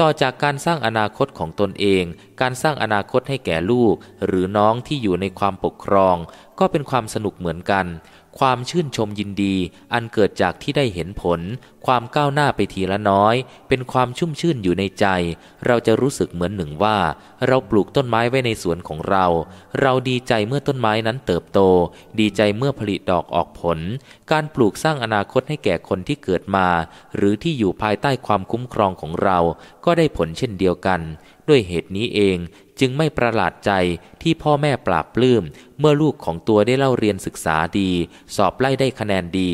ต่อจากการสร้างอนาคตของตนเอง การสร้างอนาคตให้แก่ลูก หรือน้องที่อยู่ในความปกครอง ก็เป็นความสนุกเหมือนกันความชื่นชมยินดี อันเกิดจากที่ได้เห็นผล ความก้าวหน้าไปทีละน้อย เป็นความชุ่มชื่นอยู่ในใจ เราจะรู้สึกเหมือนหนึ่งว่าเราปลูกต้นไม้ไว้ในสวนของเรา เราดีใจเมื่อต้นไม้นั้นเติบโต ดีใจเมื่อผลิตดอกออกผล การปลูกสร้างอนาคตให้แก่คนที่เกิดมา หรือที่อยู่ภายใต้ความคุ้มครองของเราก็ได้ผลเช่นเดียวกัน ด้วยเหตุนี้เองจึงไม่ประหลาดใจที่พ่อแม่ปราบปลื้มเมื่อลูกของตัวได้เล่าเรียนศึกษาดี สอบไล่ได้คะแนนดี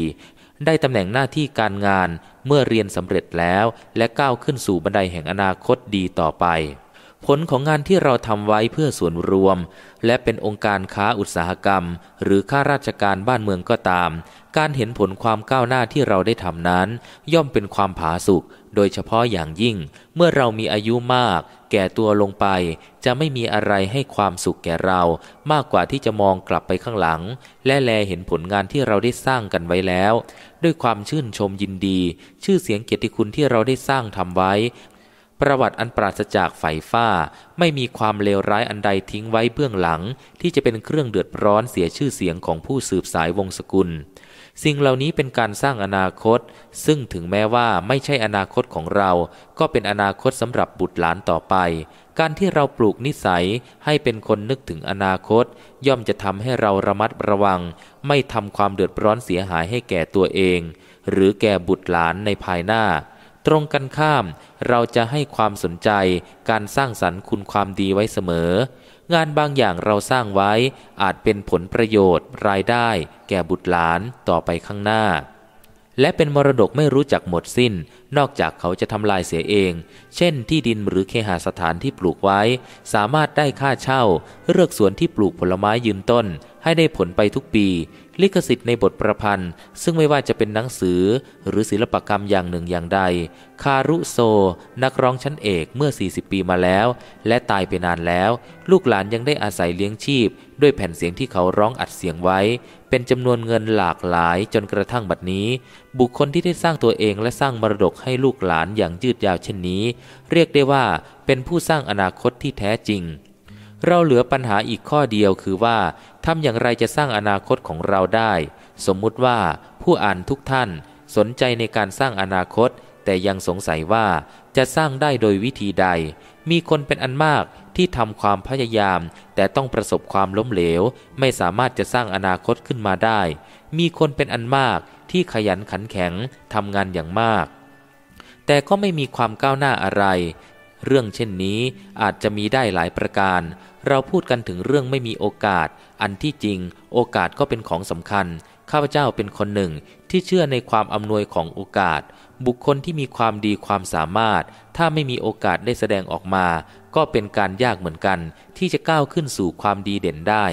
ได้ตำแหน่งหน้าที่การงานเมื่อเรียนสำเร็จแล้ว และก้าวขึ้นสู่บันไดแห่งอนาคตดีต่อไป ผลของงานที่เราทำไว้เพื่อส่วนรวม และเป็นองค์การค้าอุตสาหกรรม หรือข้าราชการบ้านเมืองก็ตาม การเห็นผลความก้าวหน้าที่เราได้ทำนั้น ย่อมเป็นความผาสุกโดยเฉพาะอย่างยิ่งเมื่อเรามีอายุมากแก่ตัวลงไปจะไม่มีอะไรให้ความสุขแก่เรามากกว่าที่จะมองกลับไปข้างหลัง และแลเห็นผลงานที่เราได้สร้างกันไว้แล้ว ด้วยความชื่นชมยินดีชื่อเสียงเกียรติคุณที่เราได้สร้างทำไว้ ประวัติอันปราศจากไฝฟ้า ไม่มีความเลวร้ายอันใดทิ้งไว้เบื้องหลัง ที่จะเป็นเครื่องเดือดร้อนเสียชื่อเสียงของผู้สืบสายวงศกุลสิ่งเหล่านี้เป็นการสร้างอนาคต ซึ่งถึงแม้ว่าไม่ใช่อนาคตของเรา ก็เป็นอนาคตสำหรับบุตรหลานต่อไป การที่เราปลูกนิสัย ให้เป็นคนนึกถึงอนาคต ย่อมจะทำให้เราระมัดระวัง ไม่ทำความเดือดร้อนเสียหายให้แก่ตัวเอง หรือแก่บุตรหลานในภายหน้า ตรงกันข้าม เราจะให้ความสนใจ การสร้างสรรค์คุณความดีไว้เสมองานบางอย่างเราสร้างไว้อาจเป็นผลประโยชน์รายได้แก่บุตรหลานต่อไปข้างหน้า และเป็นมรดกไม่รู้จักหมดสิ้น นอกจากเขาจะทำลายเสียเอง เช่นที่ดินหรือเคหสถานที่ปลูกไว้ สามารถได้ค่าเช่าเลือกสวนที่ปลูกผลไม้ยืนต้น ให้ได้ผลไปทุกปีลิขสิทธิ์ในบทประพันธ์ ซึ่งไม่ว่าจะเป็นหนังสือหรือศิลปกรรมอย่างหนึ่งอย่างใด คารุโซ นักร้องชั้นเอกเมื่อ 40 ปีมาแล้ว และตายไปนานแล้ว ลูกหลานยังได้อาศัยเลี้ยงชีพด้วยแผ่นเสียงที่เขาร้องอัดเสียงไว้ เป็นจำนวนเงินหลากหลายจนกระทั่งบัดนี้ บุคคลที่ได้สร้างตัวเองและสร้างมรดกให้ลูกหลานอย่างยืดยาวเช่นนี้ เรียกได้ว่าเป็นผู้สร้างอนาคตที่แท้จริงเราเหลือปัญหาอีกข้อเดียวคือว่าทำอย่างไรจะสร้างอนาคตของเราได้ สมมุติว่าผู้อ่านทุกท่านสนใจในการสร้างอนาคต แต่ยังสงสัยว่า จะสร้างได้โดยวิธีใด มีคนเป็นอันมากที่ทำความพยายาม แต่ต้องประสบความล้มเหลว ไม่สามารถจะสร้างอนาคตขึ้นมาได้ มีคนเป็นอันมากที่ขยันขันแข็งทำงานอย่างมาก แต่ก็ไม่มีความก้าวหน้าอะไรเรื่องเช่นนี้อาจจะมีได้หลายประการ เราพูดกันถึงเรื่องไม่มีโอกาส อันที่จริงโอกาสก็เป็นของสำคัญ ข้าพเจ้าเป็นคนหนึ่งที่เชื่อในความอำนวยของโอกาส บุคคลที่มีความดีความสามารถ ถ้าไม่มีโอกาสได้แสดงออกมา ก็เป็นการยากเหมือนกัน ที่จะก้าวขึ้นสู่ความดีเด่นได้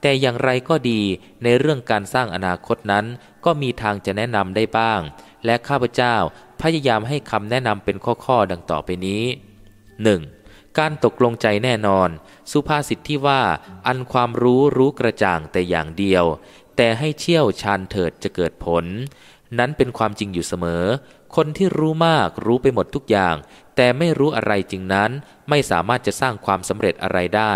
แต่อย่างไรก็ดี ในเรื่องการสร้างอนาคตนั้น ก็มีทางจะแนะนำได้บ้าง และข้าพเจ้าพยายามให้คำแนะนำเป็นข้อๆดังต่อไปนี้ 1. การตกลงใจแน่นอน สุภาษิตที่ว่า อันความรู้รู้กระจ่างแต่อย่างเดียว แต่ให้เชี่ยวชาญเถิดจะเกิดผล นั้นเป็นความจริงอยู่เสมอ คนที่รู้มากรู้ไปหมดทุกอย่าง แต่ไม่รู้อะไรจริงนั้นไม่สามารถจะสร้างความสำเร็จอะไรได้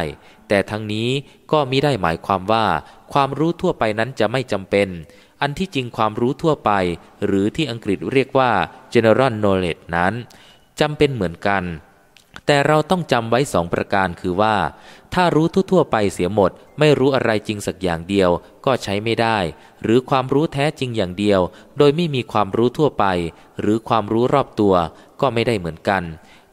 แต่ทั้งนี้ก็มิได้หมายความว่า ความรู้ทั่วไปนั้นจะไม่จำเป็น อันที่จริงความรู้ทั่วไป หรือที่อังกฤษเรียกว่า general knowledge นั้นจำเป็นเหมือนกันแต่เราต้องจำไว้สองประการคือว่า ถ้ารู้ทั่วๆไปเสียหมด ไม่รู้อะไรจริงสักอย่างเดียวก็ใช้ไม่ได้ หรือความรู้แท้จริงอย่างเดียว โดยไม่มีความรู้ทั่วไป หรือความรู้รอบตัวก็ไม่ได้เหมือนกัน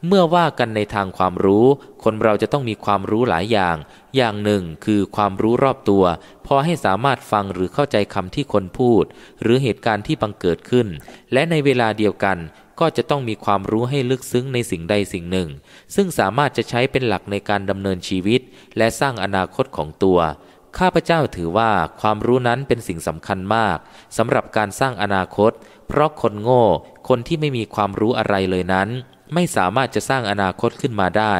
เมื่อว่ากันในทางความรู้ คนเราจะต้องมีความรู้หลายอย่าง อย่างหนึ่งคือความรู้รอบตัว พอให้สามารถฟังหรือเข้าใจคำที่คนพูด หรือเหตุการณ์ที่บังเกิดขึ้น และในเวลาเดียวกันก็จะต้องมีความรู้ให้ลึกซึ้งในสิ่งใดสิ่งหนึ่ง ซึ่งสามารถจะใช้เป็นหลักในการดำเนินชีวิต และสร้างอนาคตของตัว ข้าพเจ้าถือว่าความรู้นั้นเป็นสิ่งสำคัญมากสำหรับการสร้างอนาคต เพราะคนโง่ คนที่ไม่มีความรู้อะไรเลยนั้น ไม่สามารถจะสร้างอนาคตขึ้นมาได้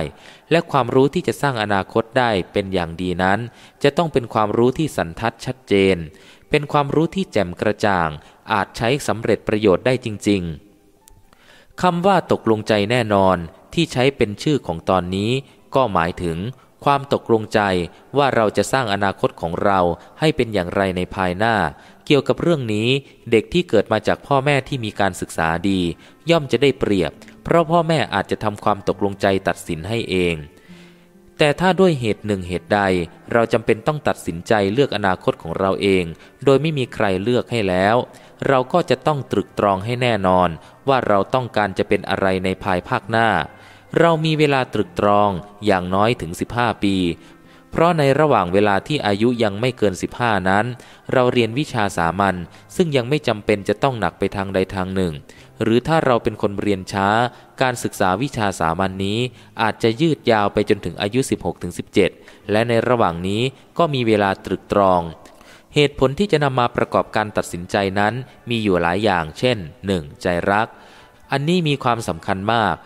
และความรู้ที่จะสร้างอนาคตได้เป็นอย่างดีนั้น จะต้องเป็นความรู้ที่สันทัดชัดเจน เป็นความรู้ที่แจ่มกระจ่าง อาจใช้สำเร็จประโยชน์ได้จริง ๆคำว่าตกลงใจแน่นอนที่ใช้เป็นชื่อของตอนนี้ ก็หมายถึงความตกลงใจว่าเราจะสร้างอนาคตของเราให้เป็นอย่างไรในภายหน้า เกี่ยวกับเรื่องนี้ เด็กที่เกิดมาจากพ่อแม่ที่มีการศึกษาดี ย่อมจะได้เปรียบ เพราะพ่อแม่อาจจะทำความตกลงใจตัดสินให้เอง แต่ถ้าด้วยเหตุหนึ่งเหตุใด เราจำเป็นต้องตัดสินใจเลือกอนาคตของเราเอง โดยไม่มีใครเลือกให้แล้ว เราก็จะต้องตรึกตรองให้แน่นอนว่าเราต้องการจะเป็นอะไรในภายภาคหน้า เรามีเวลาตรึกตรองอย่างน้อยถึง 15 ปี เพราะในระหว่างเวลาที่อายุยังไม่เกิน 15 นั้น เราเรียนวิชาสามัญซึ่งยังไม่จำเป็นจะต้องหนักไปทางใดทางหนึ่ง หรือถ้าเราเป็นคนเรียนช้า การศึกษาวิชาสามัญนนี้ อาจจะยืดยาวไปจนถึงอายุ 16-17 และในระหว่างนี้ก็มีเวลาตรึกตรองเหตุผลที่จะนำมาประกอบการตัดสินใจนั้นมีอยู่หลายอย่างเช่น 1. ใจรัก อันนี้มีความสำคัญมาก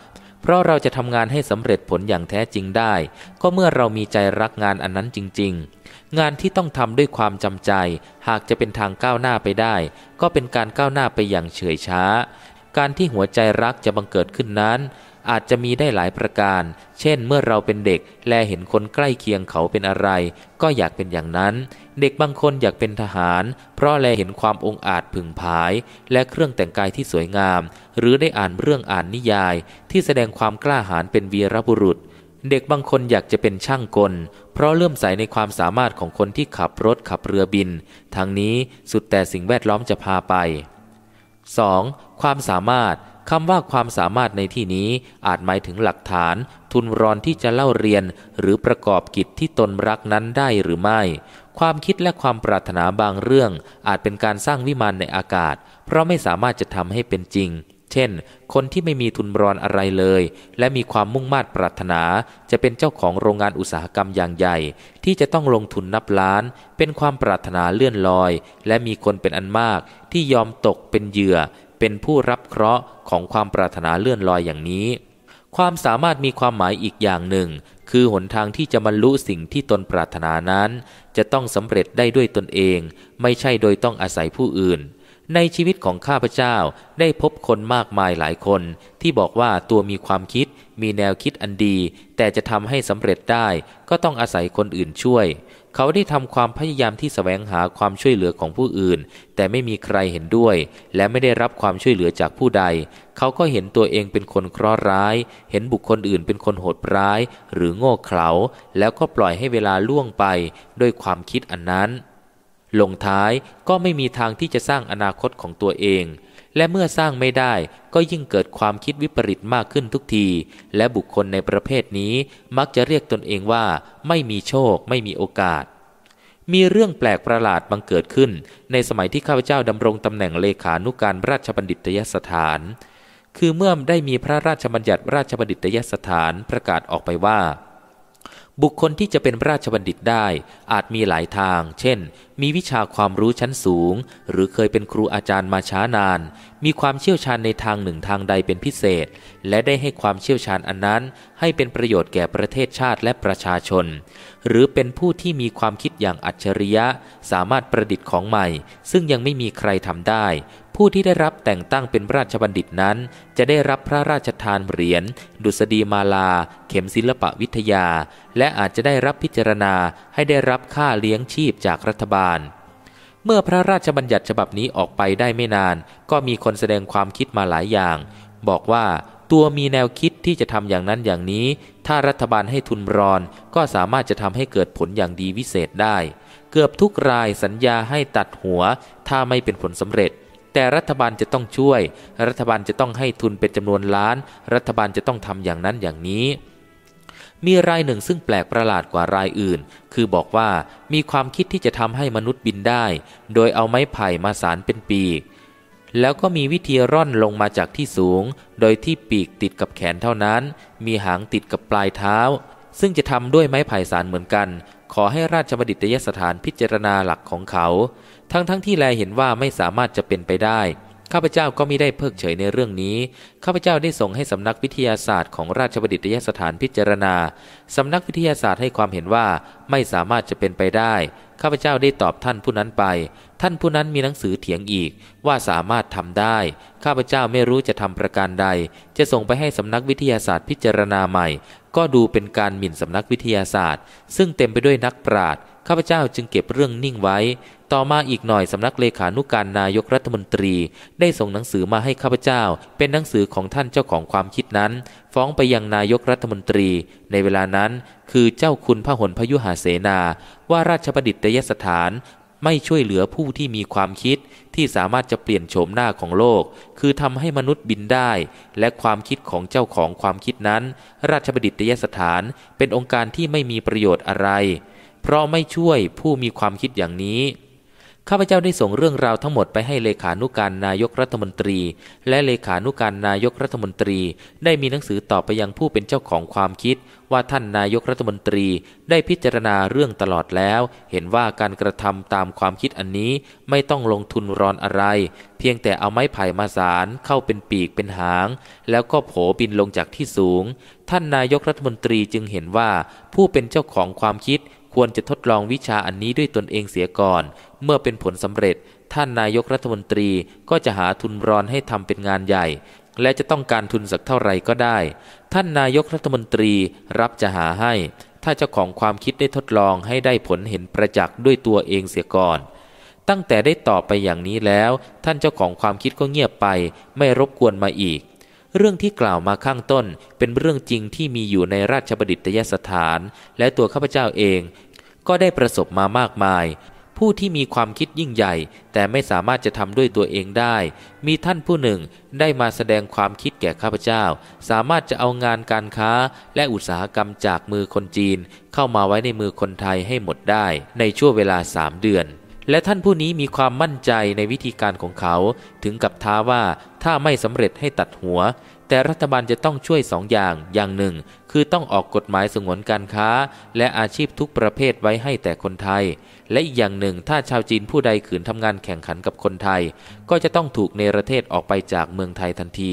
เพราะเราจะทำงานให้สำเร็จผลอย่างแท้จริงได้ ก็เมื่อเรามีใจรักงานอันนั้นจริงๆ งานที่ต้องทำด้วยความจำใจ หากจะเป็นทางก้าวหน้าไปได้ ก็เป็นการก้าวหน้าไปอย่างเฉยช้า การที่หัวใจรักจะบังเกิดขึ้นนั้นอาจจะมีได้หลายประการ เช่น เมื่อเราเป็นเด็ก แลเห็นคนใกล้เคียงเขาเป็นอะไร ก็อยากเป็นอย่างนั้น เด็กบางคนอยากเป็นทหาร เพราะแลเห็นความองอาจผึ่งผาย และเครื่องแต่งกายที่สวยงาม หรือได้อ่านเรื่องอ่านนิยาย ที่แสดงความกล้าหาญเป็นวีรบุรุษ เด็กบางคนอยากจะเป็นช่างกล เพราะเลื่อมใสในความสามารถของคนที่ขับรถขับเรือบิน ทั้งนี้สุดแต่สิ่งแวดล้อมจะพาไป 2. ความสามารถคำว่าความสามารถในที่นี้อาจหมายถึงหลักฐานทุนรอนที่จะเล่าเรียน หรือประกอบกิจที่ตนรักนั้นได้หรือไม่ ความคิดและความปรารถนาบางเรื่องอาจเป็นการสร้างวิมานในอากาศ เพราะไม่สามารถจะทำให้เป็นจริง เช่นคนที่ไม่มีทุนรอนอะไรเลย และมีความมุ่งมา่ปรารถนาจะเป็นเจ้าของโรงงานอุตสาหกรรมอย่างใหญ่ ที่จะต้องลงทุนนับล้าน เป็นความปรารถนาเลื่อนลอย และมีคนเป็นอันมากที่ยอมตกเป็นเหยื่อเป็นผู้รับเคราะห์ของความปรารถนาเลื่อนลอยอย่างนี้ ความสามารถมีความหมายอีกอย่างหนึ่ง คือหนทางที่จะบรรลุสิ่งที่ตนปรารถนานั้น จะต้องสำเร็จได้ด้วยตนเอง ไม่ใช่โดยต้องอาศัยผู้อื่น ในชีวิตของข้าพเจ้าได้พบคนมากมายหลายคน ที่บอกว่าตัวมีความคิด มีแนวคิดอันดี แต่จะทำให้สำเร็จได้ก็ต้องอาศัยคนอื่นช่วยเขาได้ทำความพยายามที่สแสวงหาความช่วยเหลือของผู้อื่น แต่ไม่มีใครเห็นด้วย และไม่ได้รับความช่วยเหลือจากผู้ใด เขาก็เห็นตัวเองเป็นคนเคราะห์ร้าย เห็นบุคคลอื่นเป็นคนโหดร้าย หรือโง่เขลา แล้วก็ปล่อยให้เวลาล่วงไป ด้วยความคิดอันนั้น ลงท้ายก็ไม่มีทางที่จะสร้างอนาคตของตัวเองและเมื่อสร้างไม่ได้ก็ยิ่งเกิดความคิดวิปริตมากขึ้นทุกที และบุคคลในประเภทนี้มักจะเรียกตนเองว่าไม่มีโชค ไม่มีโอกาส มีเรื่องแปลกประหลาดบังเกิดขึ้นในสมัยที่ข้าพเจ้าดำรงตำแหน่งเลขานุการราชบัณฑิตยสถาน คือเมื่อได้มีพระราชบัญญัติราชบัณฑิตยสถานประกาศออกไปว่าบุคคลที่จะเป็นราชบัณฑิตได้อาจมีหลายทาง เช่น มีวิชาความรู้ชั้นสูง หรือเคยเป็นครูอาจารย์มาช้านาน มีความเชี่ยวชาญในทางหนึ่งทางใดเป็นพิเศษ และได้ให้ความเชี่ยวชาญอันนั้น ให้เป็นประโยชน์แก่ประเทศชาติและประชาชน หรือเป็นผู้ที่มีความคิดอย่างอัจฉริยะ สามารถประดิษฐ์ของใหม่ ซึ่งยังไม่มีใครทำได้ผู้ที่ได้รับแต่งตั้งเป็นราชบัณฑิตนั้น จะได้รับพระราชทานเหรียญดุษฎีมาลา เข็มศิลปวิทยา และอาจจะได้รับพิจารณาให้ได้รับค่าเลี้ยงชีพจากรัฐบาล เมื่อพระราชบัญญัติฉบับนี้ออกไปได้ไม่นานก็มีคนแสดงความคิดมาหลายอย่าง บอกว่าตัวมีแนวคิดที่จะทำอย่างนั้นอย่างนี้ ถ้ารัฐบาลให้ทุนรอน ก็สามารถจะทำให้เกิดผลอย่างดีวิเศษได้ เกือบทุกรายสัญญาให้ตัดหัวถ้าไม่เป็นผลสำเร็จแต่รัฐบาลจะต้องช่วย รัฐบาลจะต้องให้ทุนเป็นจำนวนล้านรัฐบาลจะต้องทำอย่างนั้นอย่างนี้ มีรายหนึ่งซึ่งแปลกประหลาดกว่ารายอื่น คือบอกว่ามีความคิดที่จะทำให้มนุษย์บินได้ โดยเอาไม้ไผ่มาสารเป็นปีก แล้วก็มีวิธีร่อนลงมาจากที่สูงโดยที่ปีกติดกับแขนเท่านั้น มีหางติดกับปลายเท้า ซึ่งจะทำด้วยไม้ไผ่สารเหมือนกัน ขอให้ราชบัณฑิตยสถานพิจารณาหลักของเขาทั้งๆทที่แลเห็นว่าไม่สามารถจะเป็นไปได้ ข้าพเจ้าก็ไม่ได้เพิกเฉยในเรื่องนี้ ข้าพเจ้าได้ส่งให้สำนักวิทยาศาสตร์ ของราชบัณฑิตยสถานพิจารณาสำนักวิทยาศาสตร์ให้ความเห็นว่า ไม่สามารถจะเป็นไปได้ ข้าพเจ้าได้ตอบท่านผู้นั้นไป ท่านผู้นั้นมีหนังสือเถียงอีก ว่าสามารถทำได้ ข้าพเจ้าไม่รู้จะทำประการใด จะส่งไปให้สำนักวิทยาศาสตร์พิจารณาใหม่ ก็ดูเป็นการหมิ่นสำนักวิทยาศาสตร์ ซึ่งเต็มไปด้วยนักปราชญ์ข้าพเจ้าจึงเก็บเรื่องนิ่งไว้ ต่อมาอีกหน่อยสำนักเลขานุการนายกรัฐมนตรี ได้ส่งหนังสือมาให้ข้าพเจ้า เป็นหนังสือของท่านเจ้าของความคิดนั้น ฟ้องไปยังนายกรัฐมนตรี ในเวลานั้น คือเจ้าคุณพระหนพยุหาเสนา ว่าราชบัณฑิตยสถาน ไม่ช่วยเหลือผู้ที่มีความคิดที่สามารถจะเปลี่ยนโฉมหน้าของโลก คือทำให้มนุษย์บินได้ และความคิดของเจ้าของความคิดนั้น ราชบัณฑิตยสถานเป็นองค์การที่ไม่มีประโยชน์อะไรเพราะไม่ช่วยผู้มีความคิดอย่างนี้ ข้าพเจ้าได้ส่งเรื่องราวทั้งหมดไปให้เลขานุการนายกรัฐมนตรี และเลขานุการนายกรัฐมนตรี ได้มีหนังสือตอบไปยังผู้เป็นเจ้าของความคิด ว่าท่านนายกรัฐมนตรีได้พิจารณาเรื่องตลอดแล้ว เห็นว่าการกระทำตามความคิดอันนี้ไม่ต้องลงทุนรอนอะไร เพียงแต่เอาไม้ไผ่มาสารเข้าเป็นปีกเป็นหาง แล้วก็โผบินลงจากที่สูง ท่านนายกรัฐมนตรีจึงเห็นว่าผู้เป็นเจ้าของความคิดควรจะทดลองวิชาอันนี้ด้วยตนเองเสียก่อน เมื่อเป็นผลสำเร็จท่านนายกรัฐมนตรีก็จะหาทุนรอนให้ทำเป็นงานใหญ่ และจะต้องการทุนสักเท่าไรก็ได้ ท่านนายกรัฐมนตรีรับจะหาให้ ถ้าเจ้าของความคิดได้ทดลองให้ได้ผลเห็นประจักษ์ด้วยตัวเองเสียก่อนตั้งแต่ได้ตอบไปอย่างนี้แล้ว ท่านเจ้าของความคิดก็เงียบไปไม่รบกวนมาอีก เรื่องที่กล่าวมาข้างต้น เป็นเรื่องจริงที่มีอยู่ในราชบัณฑิตยสถาน และตัวข้าพเจ้าเองก็ได้ประสบมามากมาย ผู้ที่มีความคิดยิ่งใหญ่ แต่ไม่สามารถจะทำด้วยตัวเองได้ มีท่านผู้หนึ่งได้มาแสดงความคิดแก่ข้าพเจ้า สามารถจะเอางานการค้า และอุตสาหกรรมจากมือคนจีน เข้ามาไว้ในมือคนไทยให้หมดได้ ในช่วงเวลาสามเดือน และท่านผู้นี้มีความมั่นใจในวิธีการของเขา ถึงกับท้าว่าถ้าไม่สำเร็จให้ตัดหัวแต่รัฐบาลจะต้องช่วยสองอย่าง อย่างหนึ่ง คือต้องออกกฎหมายสงวนการค้า และอาชีพทุกประเภทไว้ให้แต่คนไทย และอีกอย่างหนึ่ง ถ้าชาวจีนผู้ใดขืนทำงานแข่งขันกับคนไทย ก็จะต้องถูกเนรเทศออกไปจากเมืองไทยทันที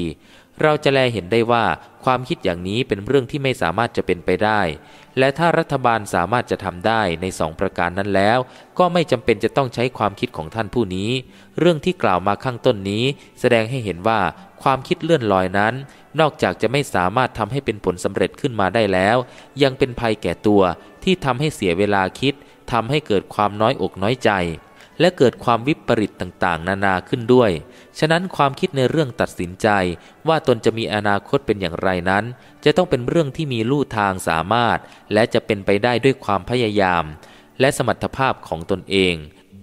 เราจะแลเห็นได้ว่าความคิดอย่างนี้เป็นเรื่องที่ไม่สามารถจะเป็นไปได้ และถ้ารัฐบาลสามารถจะทำได้ในสองประการนั้นแล้ว ก็ไม่จำเป็นจะต้องใช้ความคิดของท่านผู้นี้ เรื่องที่กล่าวมาข้างต้นนี้ แสดงให้เห็นว่าความคิดเลื่อนลอยนั้นนอกจากจะไม่สามารถทำให้เป็นผลสำเร็จขึ้นมาได้แล้ว ยังเป็นภัยแก่ตัวที่ทำให้เสียเวลาคิด ทำให้เกิดความน้อยอกน้อยใจ และเกิดความวิปริตต่างๆ นานาขึ้นด้วย ฉะนั้นความคิดในเรื่องตัดสินใจว่าตนจะมีอนาคตเป็นอย่างไรนั้น จะต้องเป็นเรื่องที่มีลู่ทางสามารถและจะเป็นไปได้ด้วยความพยายามและสมรรถภาพของตนเอง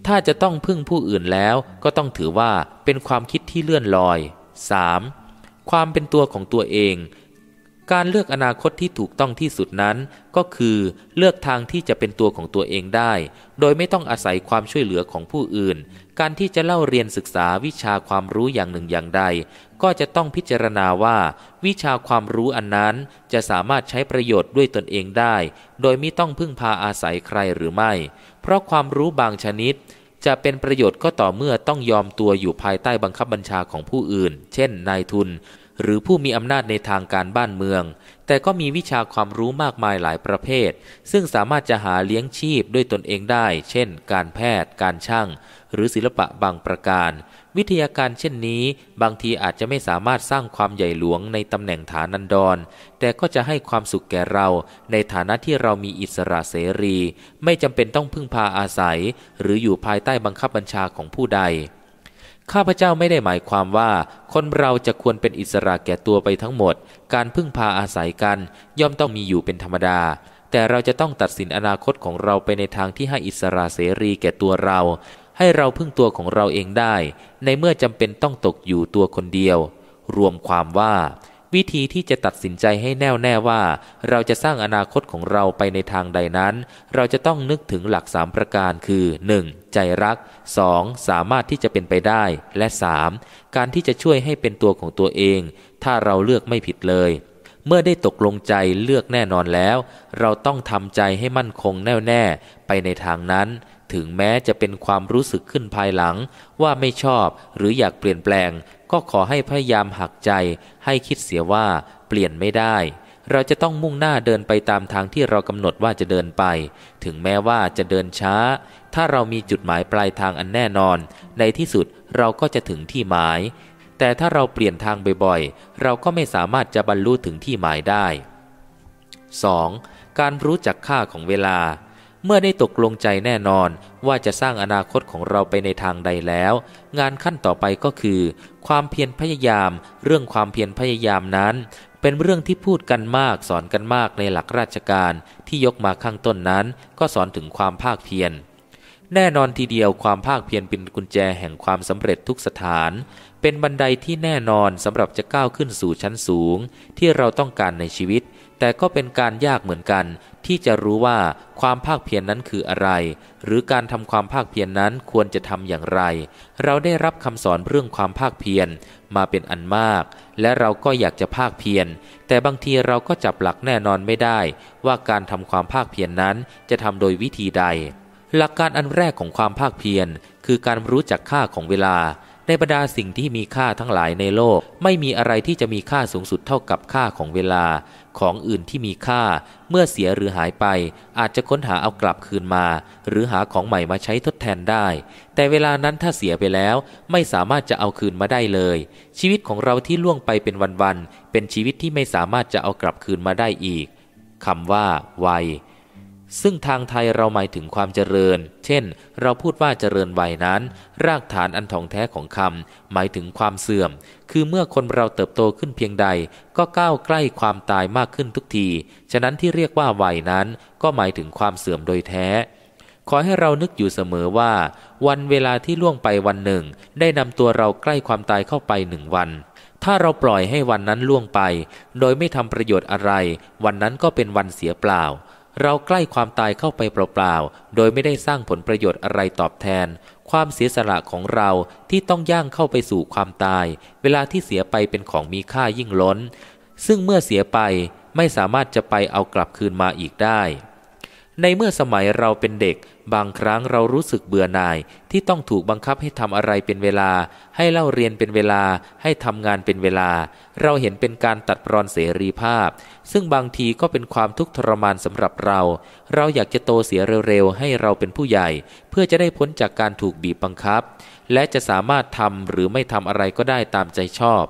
ถ้าจะต้องพึ่งผู้อื่นแล้วก็ต้องถือว่าเป็นความคิดที่เลื่อนลอย 3. ความเป็นตัวของตัวเอง การเลือกอนาคตที่ถูกต้องที่สุดนั้น ก็คือเลือกทางที่จะเป็นตัวของตัวเองได้ โดยไม่ต้องอาศัยความช่วยเหลือของผู้อื่น การที่จะเล่าเรียนศึกษาวิชาความรู้อย่างหนึ่งอย่างใด ก็จะต้องพิจารณาว่า วิชาความรู้อันนั้นจะสามารถใช้ประโยชน์ด้วยตนเองได้ โดยไม่ต้องพึ่งพาอาศัยใครหรือไม่ เพราะความรู้บางชนิดจะเป็นประโยชน์ก็ต่อเมื่อต้องยอมตัวอยู่ภายใต้บังคับบัญชาของผู้อื่น เช่น นายทุน หรือผู้มีอำนาจในทางการบ้านเมือง แต่ก็มีวิชาความรู้มากมายหลายประเภท ซึ่งสามารถจะหาเลี้ยงชีพด้วยตนเองได้ เช่น การแพทย์ การช่าง หรือศิลปะบางประการวิทยาการเช่นนี้ บางทีอาจจะไม่สามารถสร้างความใหญ่หลวงในตำแหน่งฐานันดรแต่ก็จะให้ความสุขแก่เราในฐานะที่เรามีอิสระเสรี ไม่จำเป็นต้องพึ่งพาอาศัย หรืออยู่ภายใต้บังคับบัญชาของผู้ใด ข้าพเจ้าไม่ได้หมายความว่า คนเราจะควรเป็นอิสระแก่ตัวไปทั้งหมด การพึ่งพาอาศัยกัน ย่อมต้องมีอยู่เป็นธรรมดา แต่เราจะต้องตัดสินอนาคตของเราไปในทางที่ให้อิสระเสรีแก่ตัวเราให้เราพึ่งตัวของเราเองได้ ในเมื่อจำเป็นต้องตกอยู่ตัวคนเดียว รวมความว่า วิธีที่จะตัดสินใจให้แน่วแน่ว่า เราจะสร้างอนาคตของเราไปในทางใดนั้น เราจะต้องนึกถึงหลักสามประการคือ 1. ใจรัก 2. สามารถที่จะเป็นไปได้ และ 3. การที่จะช่วยให้เป็นตัวของตัวเอง ถ้าเราเลือกไม่ผิดเลย เมื่อได้ตกลงใจเลือกแน่นอนแล้ว เราต้องทำใจให้มั่นคงแน่วแน่ไปในทางนั้นถึงแม้จะเป็นความรู้สึกขึ้นภายหลัง ว่าไม่ชอบหรืออยากเปลี่ยนแปลง ก็ขอให้พยายามหักใจ ให้คิดเสียว่า เปลี่ยนไม่ได้ เราจะต้องมุ่งหน้าเดินไปตามทางที่เรากำหนดว่าจะเดินไป ถึงแม้ว่าจะเดินช้า ถ้าเรามีจุดหมายปลายทางอันแน่นอน ในที่สุดเราก็จะถึงที่หมาย แต่ถ้าเราเปลี่ยนทางบ่อยๆ เราก็ไม่สามารถจะบรรลุถึงที่หมายได้ 2. การรู้จักค่าของเวลาเมื่อได้ตกลงใจแน่นอนว่าจะสร้างอนาคตของเราไปในทางใดแล้วงานขั้นต่อไปก็คือ ความเพียรพยายาม เรื่องความเพียรพยายามนั้น เป็นเรื่องที่พูดกันมากสอนกันมากในหลักราชการ ที่ยกมาข้างต้นนั้น ก็สอนถึงความภาคเพียรแน่นอนทีเดียวความภาคเพียรเป็นกุญแจแห่งความสำเร็จทุกสถาน เป็นบันไดที่แน่นอนสำหรับจะก้าวขึ้นสู่ชั้นสูง ที่เราต้องการในชีวิตแต่ก็เป็นการยากเหมือนกัน ที่จะรู้ว่าความภาคเพียรนนั้นคืออะไร หรือการทำความภาคเพียรนนั้นควรจะทำอย่างไร เราได้รับคำสอนเรื่องความภาคเพียรมาเป็นอันมาก และเราก็อยากจะภาคเพียรแต่บางทีเราก็จับหลักแน่นอนไม่ได้ว่าการทำความภาคเพียรนนั้นจะทำโดยวิธีใด หลักการอันแรกของความภาคเพียรคือการรู้จักค่าของเวลาในบรรดาสิ่งที่มีค่าทั้งหลายในโลก ไม่มีอะไรที่จะมีค่าสูงสุดเท่ากับค่าของเวลา ของอื่นที่มีค่า เมื่อเสียหรือหายไป อาจจะค้นหาเอากลับคืนมา หรือหาของใหม่มาใช้ทดแทนได้ แต่เวลานั้นถ้าเสียไปแล้วไม่สามารถจะเอาคืนมาได้เลย ชีวิตของเราที่ล่วงไปเป็นวันๆเป็นชีวิตที่ไม่สามารถจะเอากลับคืนมาได้อีกคำว่าวัยซึ่งทางไทยเราหมายถึงความเจริญ เช่น เราพูดว่าเจริญวัยนั้น รากฐานอันทองแท้ของคำหมายถึงความเสื่อม คือเมื่อคนเราเติบโตขึ้นเพียงใด ก็ก้าวใกล้ความตายมากขึ้นทุกที ฉะนั้นที่เรียกว่าวัยนั้น ก็หมายถึงความเสื่อมโดยแท้ ขอให้เรานึกอยู่เสมอว่า วันเวลาที่ล่วงไปวันหนึ่ง ได้นำตัวเราใกล้ความตายเข้าไปหนึ่งวัน ถ้าเราปล่อยให้วันนั้นล่วงไป โดยไม่ทำประโยชน์อะไร วันนั้นก็เป็นวันเสียเปล่าเราใกล้ความตายเข้าไปเปล่าๆ โดยไม่ได้สร้างผลประโยชน์อะไรตอบแทน ความเสียสละของเราที่ต้องย่างเข้าไปสู่ความตาย เวลาที่เสียไปเป็นของมีค่ายิ่งล้น ซึ่งเมื่อเสียไปไม่สามารถจะไปเอากลับคืนมาอีกได้ในเมื่อสมัยเราเป็นเด็ก บางครั้งเรารู้สึกเบื่อหน่าย ที่ต้องถูกบังคับให้ทำอะไรเป็นเวลา ให้เล่าเรียนเป็นเวลาให้ทำงานเป็นเวลา เราเห็นเป็นการตัดรอนเสรีภาพ ซึ่งบางทีก็เป็นความทุกข์ทรมานสำหรับเรา เราอยากจะโตเสียเร็วๆ ให้เราเป็นผู้ใหญ่ เพื่อจะได้พ้นจากการถูกบีบบังคับ และจะสามารถทำหรือไม่ทำอะไรก็ได้ตามใจชอบ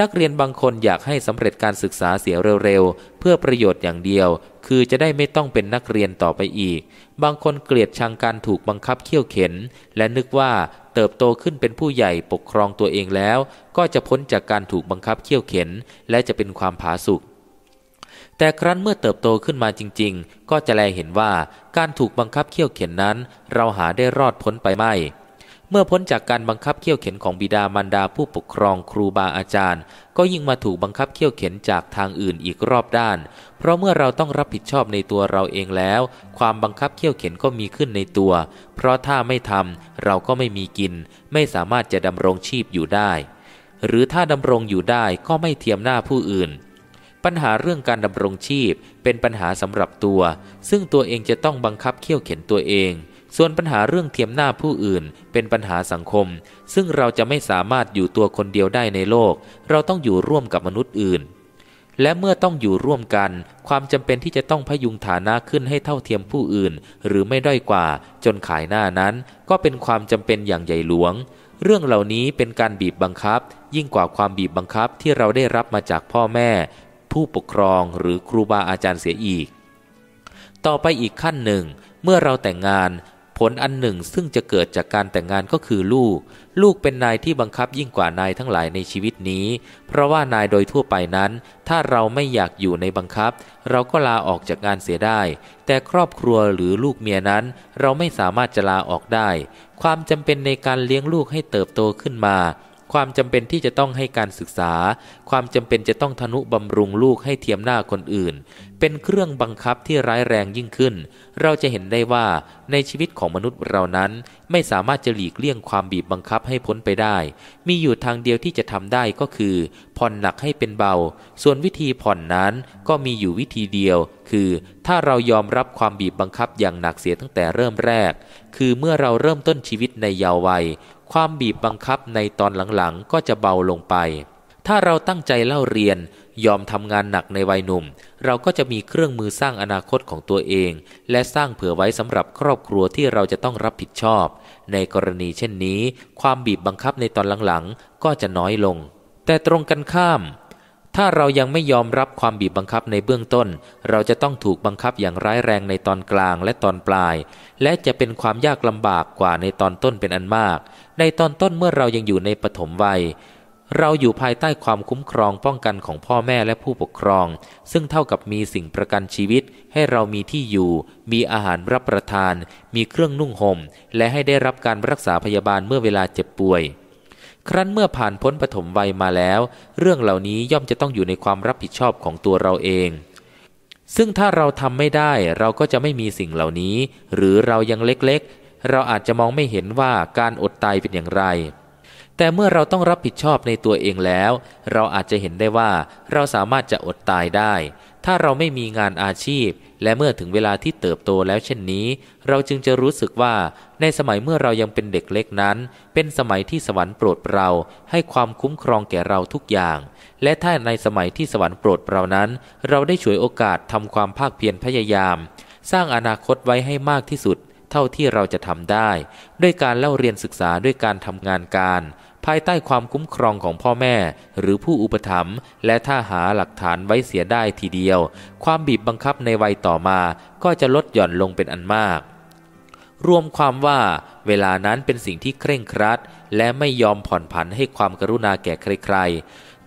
นักเรียนบางคนอยากให้สำเร็จการศึกษาเสียเร็วๆ เพื่อประโยชน์อย่างเดียว คือจะได้ไม่ต้องเป็นนักเรียนต่อไปอีก บางคนเกลียดชังการถูกบังคับเขี่ยวเข็น และนึกว่าเติบโตขึ้นเป็นผู้ใหญ่ปกครองตัวเองแล้วก็จะพ้นจากการถูกบังคับเขี่ยวเข็นและจะเป็นความผาสุกแต่ครั้นเมื่อเติบโตขึ้นมาจริงๆ ก็จะแลเห็นว่าการถูกบังคับเขี่ยวเข็นนั้น เราหาได้รอดพ้นไปไม่เมื่อพ้นจากการบังคับเขี่ยวเข็นของบิดามารดาผู้ปกครองครูบาอาจารย์ ก็ยิ่งมาถูกบังคับเขี่ยวเข็นจากทางอื่นอีกรอบด้าน เพราะเมื่อเราต้องรับผิดชอบในตัวเราเองแล้ว ความบังคับเขี่ยวเข็นก็มีขึ้นในตัว เพราะถ้าไม่ทำเราก็ไม่มีกิน ไม่สามารถจะดำรงชีพอยู่ได้ หรือถ้าดำรงอยู่ได้ก็ไม่เทียมหน้าผู้อื่น ปัญหาเรื่องการดำรงชีพเป็นปัญหาสำหรับตัว ซึ่งตัวเองจะต้องบังคับเขี่ยวเข็นตัวเองส่วนปัญหาเรื่องเทียมหน้าผู้อื่น เป็นปัญหาสังคม ซึ่งเราจะไม่สามารถอยู่ตัวคนเดียวได้ในโลก เราต้องอยู่ร่วมกับมนุษย์อื่น และเมื่อต้องอยู่ร่วมกัน ความจำเป็นที่จะต้องพยุงฐานะขึ้นให้เท่าเทียมผู้อื่น หรือไม่ด้อยกว่า จนขายหน้านั้น ก็เป็นความจำเป็นอย่างใหญ่หลวง เรื่องเหล่านี้เป็นการบีบบังคับ ยิ่งกว่าความบีบบังคับที่เราได้รับมาจากพ่อแม่ ผู้ปกครองหรือครูบาอาจารย์เสียอีก ต่อไปอีกขั้นหนึ่ง เมื่อเราแต่งงานผลอันหนึ่งซึ่งจะเกิดจากการแต่งงานก็คือลูก ลูกเป็นนายที่บังคับยิ่งกว่านายทั้งหลายในชีวิตนี้ เพราะว่านายโดยทั่วไปนั้น ถ้าเราไม่อยากอยู่ในบังคับ เราก็ลาออกจากงานเสียได้ แต่ครอบครัวหรือลูกเมียนั้น เราไม่สามารถจะลาออกได้ ความจำเป็นในการเลี้ยงลูกให้เติบโตขึ้นมาความจำเป็นที่จะต้องให้การศึกษา ความจำเป็นจะต้องทนุบำรุงลูกให้เทียมหน้าคนอื่น เป็นเครื่องบังคับที่ร้ายแรงยิ่งขึ้น เราจะเห็นได้ว่าในชีวิตของมนุษย์เรานั้นไม่สามารถจะหลีกเลี่ยงความบีบบังคับให้พ้นไปได้ มีอยู่ทางเดียวที่จะทำได้ก็คือผ่อนหนักให้เป็นเบา ส่วนวิธีผ่อนนั้นก็มีอยู่วิธีเดียว คือ ถ้าเรายอมรับความบีบบังคับอย่างหนักเสียตั้งแต่เริ่มแรก คือเมื่อเราเริ่มต้นชีวิตในเยาว์วัยความบีบบังคับในตอนหลังๆ ก็จะเบาลงไป ถ้าเราตั้งใจเล่าเรียน ยอมทำงานหนักในวัยหนุ่ม เราก็จะมีเครื่องมือสร้างอนาคตของตัวเอง และสร้างเผื่อไว้สำหรับครอบครัวที่เราจะต้องรับผิดชอบ ในกรณีเช่นนี้ ความบีบบังคับในตอนหลังๆ ก็จะน้อยลง แต่ตรงกันข้าม ถ้าเรายังไม่ยอมรับความบีบบังคับในเบื้องต้น เราจะต้องถูกบังคับอย่างร้ายแรงในตอนกลางและตอนปลาย และจะเป็นความยากลำบากกว่าในตอนต้นเป็นอันมากในตอนต้นเมื่อเรายังอยู่ในปฐมวัย เราอยู่ภายใต้ความคุ้มครองป้องกันของพ่อแม่และผู้ปกครอง ซึ่งเท่ากับมีสิ่งประกันชีวิตให้เรามีที่อยู่ มีอาหารรับประทาน มีเครื่องนุ่งหม่มและให้ได้รับการรักษาพยาบาลเมื่อเวลาเจ็บป่วย ครั้นเมื่อผ่านพ้นปฐมวัยมาแล้ว เรื่องเหล่านี้ย่อมจะต้องอยู่ในความรับผิดชอบของตัวเราเอง ซึ่งถ้าเราทำไม่ได้เราก็จะไม่มีสิ่งเหล่านี้ หรือเรายังเล็กเราอาจจะมองไม่เห็นว่าการอดตายเป็นอย่างไร แต่เมื่อเราต้องรับผิดชอบในตัวเองแล้ว เราอาจจะเห็นได้ว่าเราสามารถจะอดตายได้ ถ้าเราไม่มีงานอาชีพ และเมื่อถึงเวลาที่เติบโตแล้วเช่นนี้ เราจึงจะรู้สึกว่า ในสมัยเมื่อเรายังเป็นเด็กเล็กนั้น เป็นสมัยที่สวรรค์โปรดเรา ให้ความคุ้มครองแก่เราทุกอย่าง และถ้าในสมัยที่สวรรค์โปรดเรานั้น เราได้ฉวยโอกาสทำความภาคเพียรพยายาม สร้างอนาคตไว้ให้มากที่สุดเท่าที่เราจะทำได้ ด้วยการเล่าเรียนศึกษาด้วยการทำงานการ ภายใต้ความคุ้มครองของพ่อแม่ หรือผู้อุปถัมภ์และถ้าหาหลักฐานไว้เสียได้ทีเดียว ความบีบบังคับในวัยต่อมา ก็จะลดหย่อนลงเป็นอันมาก รวมความว่า เวลานั้นเป็นสิ่งที่เคร่งครัด และไม่ยอมผ่อนผันให้ความกรุณาแก่ใคร ๆ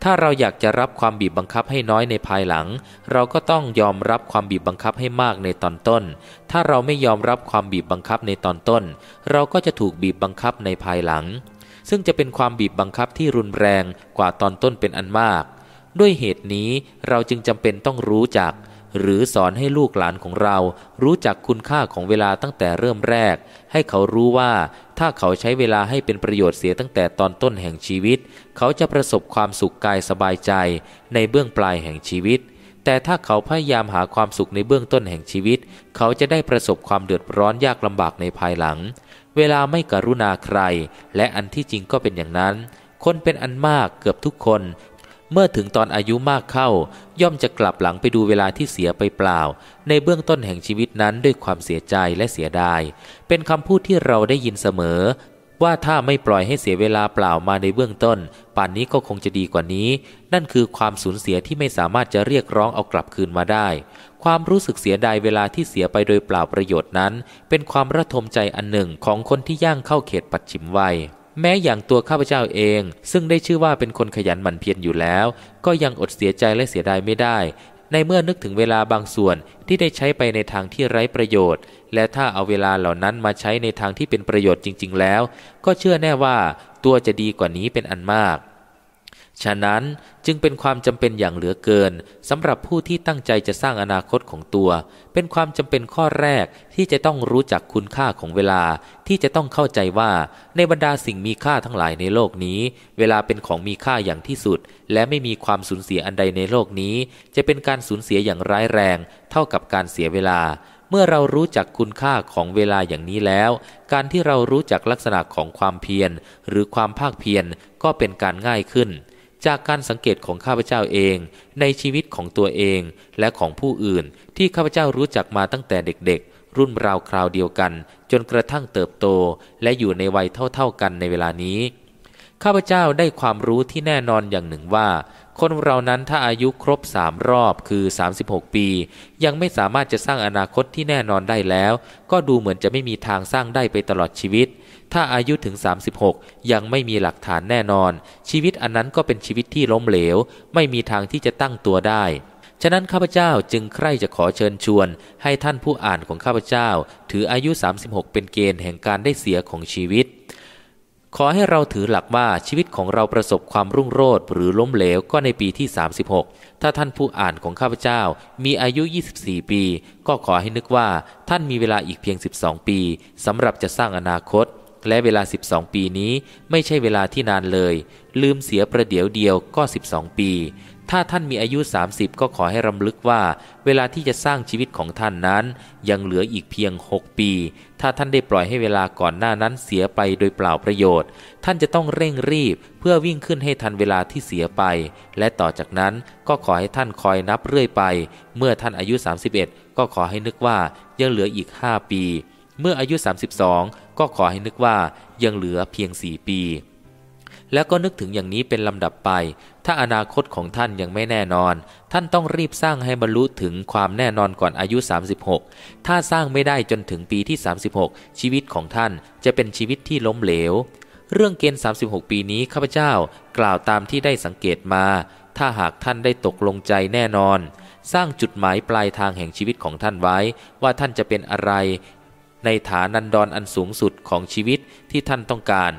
ถ้าเราอยากจะรับความบีบบังคับให้น้อยในภายหลัง เราก็ต้องยอมรับความบีบบังคับให้มากในตอนต้น ถ้าเราไม่ยอมรับความบีบบังคับในตอนต้น เราก็จะถูกบีบบังคับในภายหลัง ซึ่งจะเป็นความบีบบังคับที่รุนแรงกว่าตอนต้นเป็นอันมาก ด้วยเหตุนี้เราจึงจำเป็นต้องรู้จักหรือสอนให้ลูกหลานของเรารู้จักคุณค่าของเวลาตั้งแต่เริ่มแรก ให้เขารู้ว่าถ้าเขาใช้เวลาให้เป็นประโยชน์เสียตั้งแต่ตอนต้นแห่งชีวิต เขาจะประสบความสุขกายสบายใจ ในเบื้องปลายแห่งชีวิต แต่ถ้าเขาพยายามหาความสุขในเบื้องต้นแห่งชีวิต เขาจะได้ประสบความเดือดร้อนยากลำบากในภายหลัง เวลาไม่กรุณาใคร และอันที่จริงก็เป็นอย่างนั้น คนเป็นอันมากเกือบทุกคนเมื่อถึงตอนอายุมากเข้า ย่อมจะกลับหลังไปดูเวลาที่เสียไปเปล่า ในเบื้องต้นแห่งชีวิตนั้นด้วยความเสียใจและเสียดาย เป็นคำพูดที่เราได้ยินเสมอ ว่าถ้าไม่ปล่อยให้เสียเวลาเปล่ามาในเบื้องต้น ป่านนี้ก็คงจะดีกว่านี้ นั่นคือความสูญเสียที่ไม่สามารถจะเรียกร้องเอากลับคืนมาได้ ความรู้สึกเสียดายเวลาที่เสียไปโดยเปล่าประโยชน์นั้น เป็นความระทมใจอันหนึ่งของคนที่ย่างเข้าเขตปัจฉิมวัยแม้อย่างตัวข้าพเจ้าเองซึ่งได้ชื่อว่าเป็นคนขยันหมั่นเพียรอยู่แล้ว ก็ยังอดเสียใจและเสียดายไม่ได้ ในเมื่อนึกถึงเวลาบางส่วนที่ได้ใช้ไปในทางที่ไร้ประโยชน์ และถ้าเอาเวลาเหล่านั้นมาใช้ในทางที่เป็นประโยชน์จริงๆ แล้ว ก็เชื่อแน่ว่าตัวจะดีกว่านี้เป็นอันมากฉะนั้นจึงเป็นความจำเป็นอย่างเหลือเกินสำหรับผู้ที่ตั้งใจจะสร้างอนาคตของตัว เป็นความจำเป็นข้อแรกที่จะต้องรู้จักคุณค่าของเวลา ที่จะต้องเข้าใจว่า ในบรรดาสิ่งมีค่าทั้งหลายในโลกนี้ เวลาเป็นของมีค่าอย่างที่สุด และไม่มีความสูญเสียอันใดในโลกนี้ จะเป็นการสูญเสียอย่างร้ายแรง เท่ากับการเสียเวลา เมื่อเรารู้จักคุณค่าของเวลาอย่างนี้แล้ว การที่เรารู้จักลักษณะของความเพียรหรือความภาคเพียรก็เป็นการง่ายขึ้นจากการสังเกตของข้าพเจ้าเองในชีวิตของตัวเองและของผู้อื่นที่ข้าพเจ้ารู้จักมาตั้งแต่เด็กๆ รุ่นราวคราวเดียวกัน จนกระทั่งเติบโตและอยู่ในวัยเท่าๆกันในเวลานี้ ข้าพเจ้าได้ความรู้ที่แน่นอนอย่างหนึ่งว่า คนเรานั้นถ้าอายุครบสามรอบคือ36 ปี ยังไม่สามารถจะสร้างอนาคตที่แน่นอนได้แล้ว ก็ดูเหมือนจะไม่มีทางสร้างได้ไปตลอดชีวิตถ้าอายุถึง 36 ยังไม่มีหลักฐานแน่นอน ชีวิตอันนั้นก็เป็นชีวิตที่ล้มเหลวไม่มีทางที่จะตั้งตัวได้ ฉะนั้นข้าพเจ้าจึงใคร่จะขอเชิญชวน ให้ท่านผู้อ่านของข้าพเจ้า ถืออายุ 36 เป็นเกณฑ์แห่งการได้เสียของชีวิต ขอให้เราถือหลักว่าชีวิตของเราประสบความรุ่งโรจน์หรือล้มเหลวก็ในปีที่ 36 ถ้าท่านผู้อ่านของข้าพเจ้า มีอายุ 24 ปี ก็ขอให้นึกว่าท่านมีเวลาอีกเพียง 12 ปีสำหรับจะสร้างอนาคตและเวลา 12 ปีนี้ไม่ใช่เวลาที่นานเลย ลืมเสียประเดี๋ยวเดียวก็ 12 ปี ถ้าท่านมีอายุ 30 ก็ขอให้รำลึกว่า เวลาที่จะสร้างชีวิตของท่านนั้น ยังเหลืออีกเพียง 6 ปี ถ้าท่านได้ปล่อยให้เวลาก่อนหน้านั้นเสียไปโดยเปล่าประโยชน์ ท่านจะต้องเร่งรีบ เพื่อวิ่งขึ้นให้ทันเวลาที่เสียไป และต่อจากนั้นก็ขอให้ท่านคอยนับเรื่อยไป เมื่อท่านอายุ 31 ก็ขอให้นึกว่ายังเหลืออีก 5 ปีเมื่ออายุ 32 ก็ขอให้นึกว่ายังเหลือเพียง 4 ปี แล้วก็นึกถึงอย่างนี้เป็นลำดับไป ถ้าอนาคตของท่านยังไม่แน่นอน ท่านต้องรีบสร้างให้บรรลุถึงความแน่นอนก่อนอายุ 36 ถ้าสร้างไม่ได้จนถึงปีที่ 36 ชีวิตของท่านจะเป็นชีวิตที่ล้มเหลว เรื่องเกณฑ์ 36 ปีนี้ข้าพเจ้ากล่าวตามที่ได้สังเกตมา ถ้าหากท่านได้ตกลงใจแน่นอน สร้างจุดหมายปลายทางแห่งชีวิตของท่านไว้ ว่าท่านจะเป็นอะไรในฐานันดรออันสูงสุดของชีวิตที่ท่านต้องการ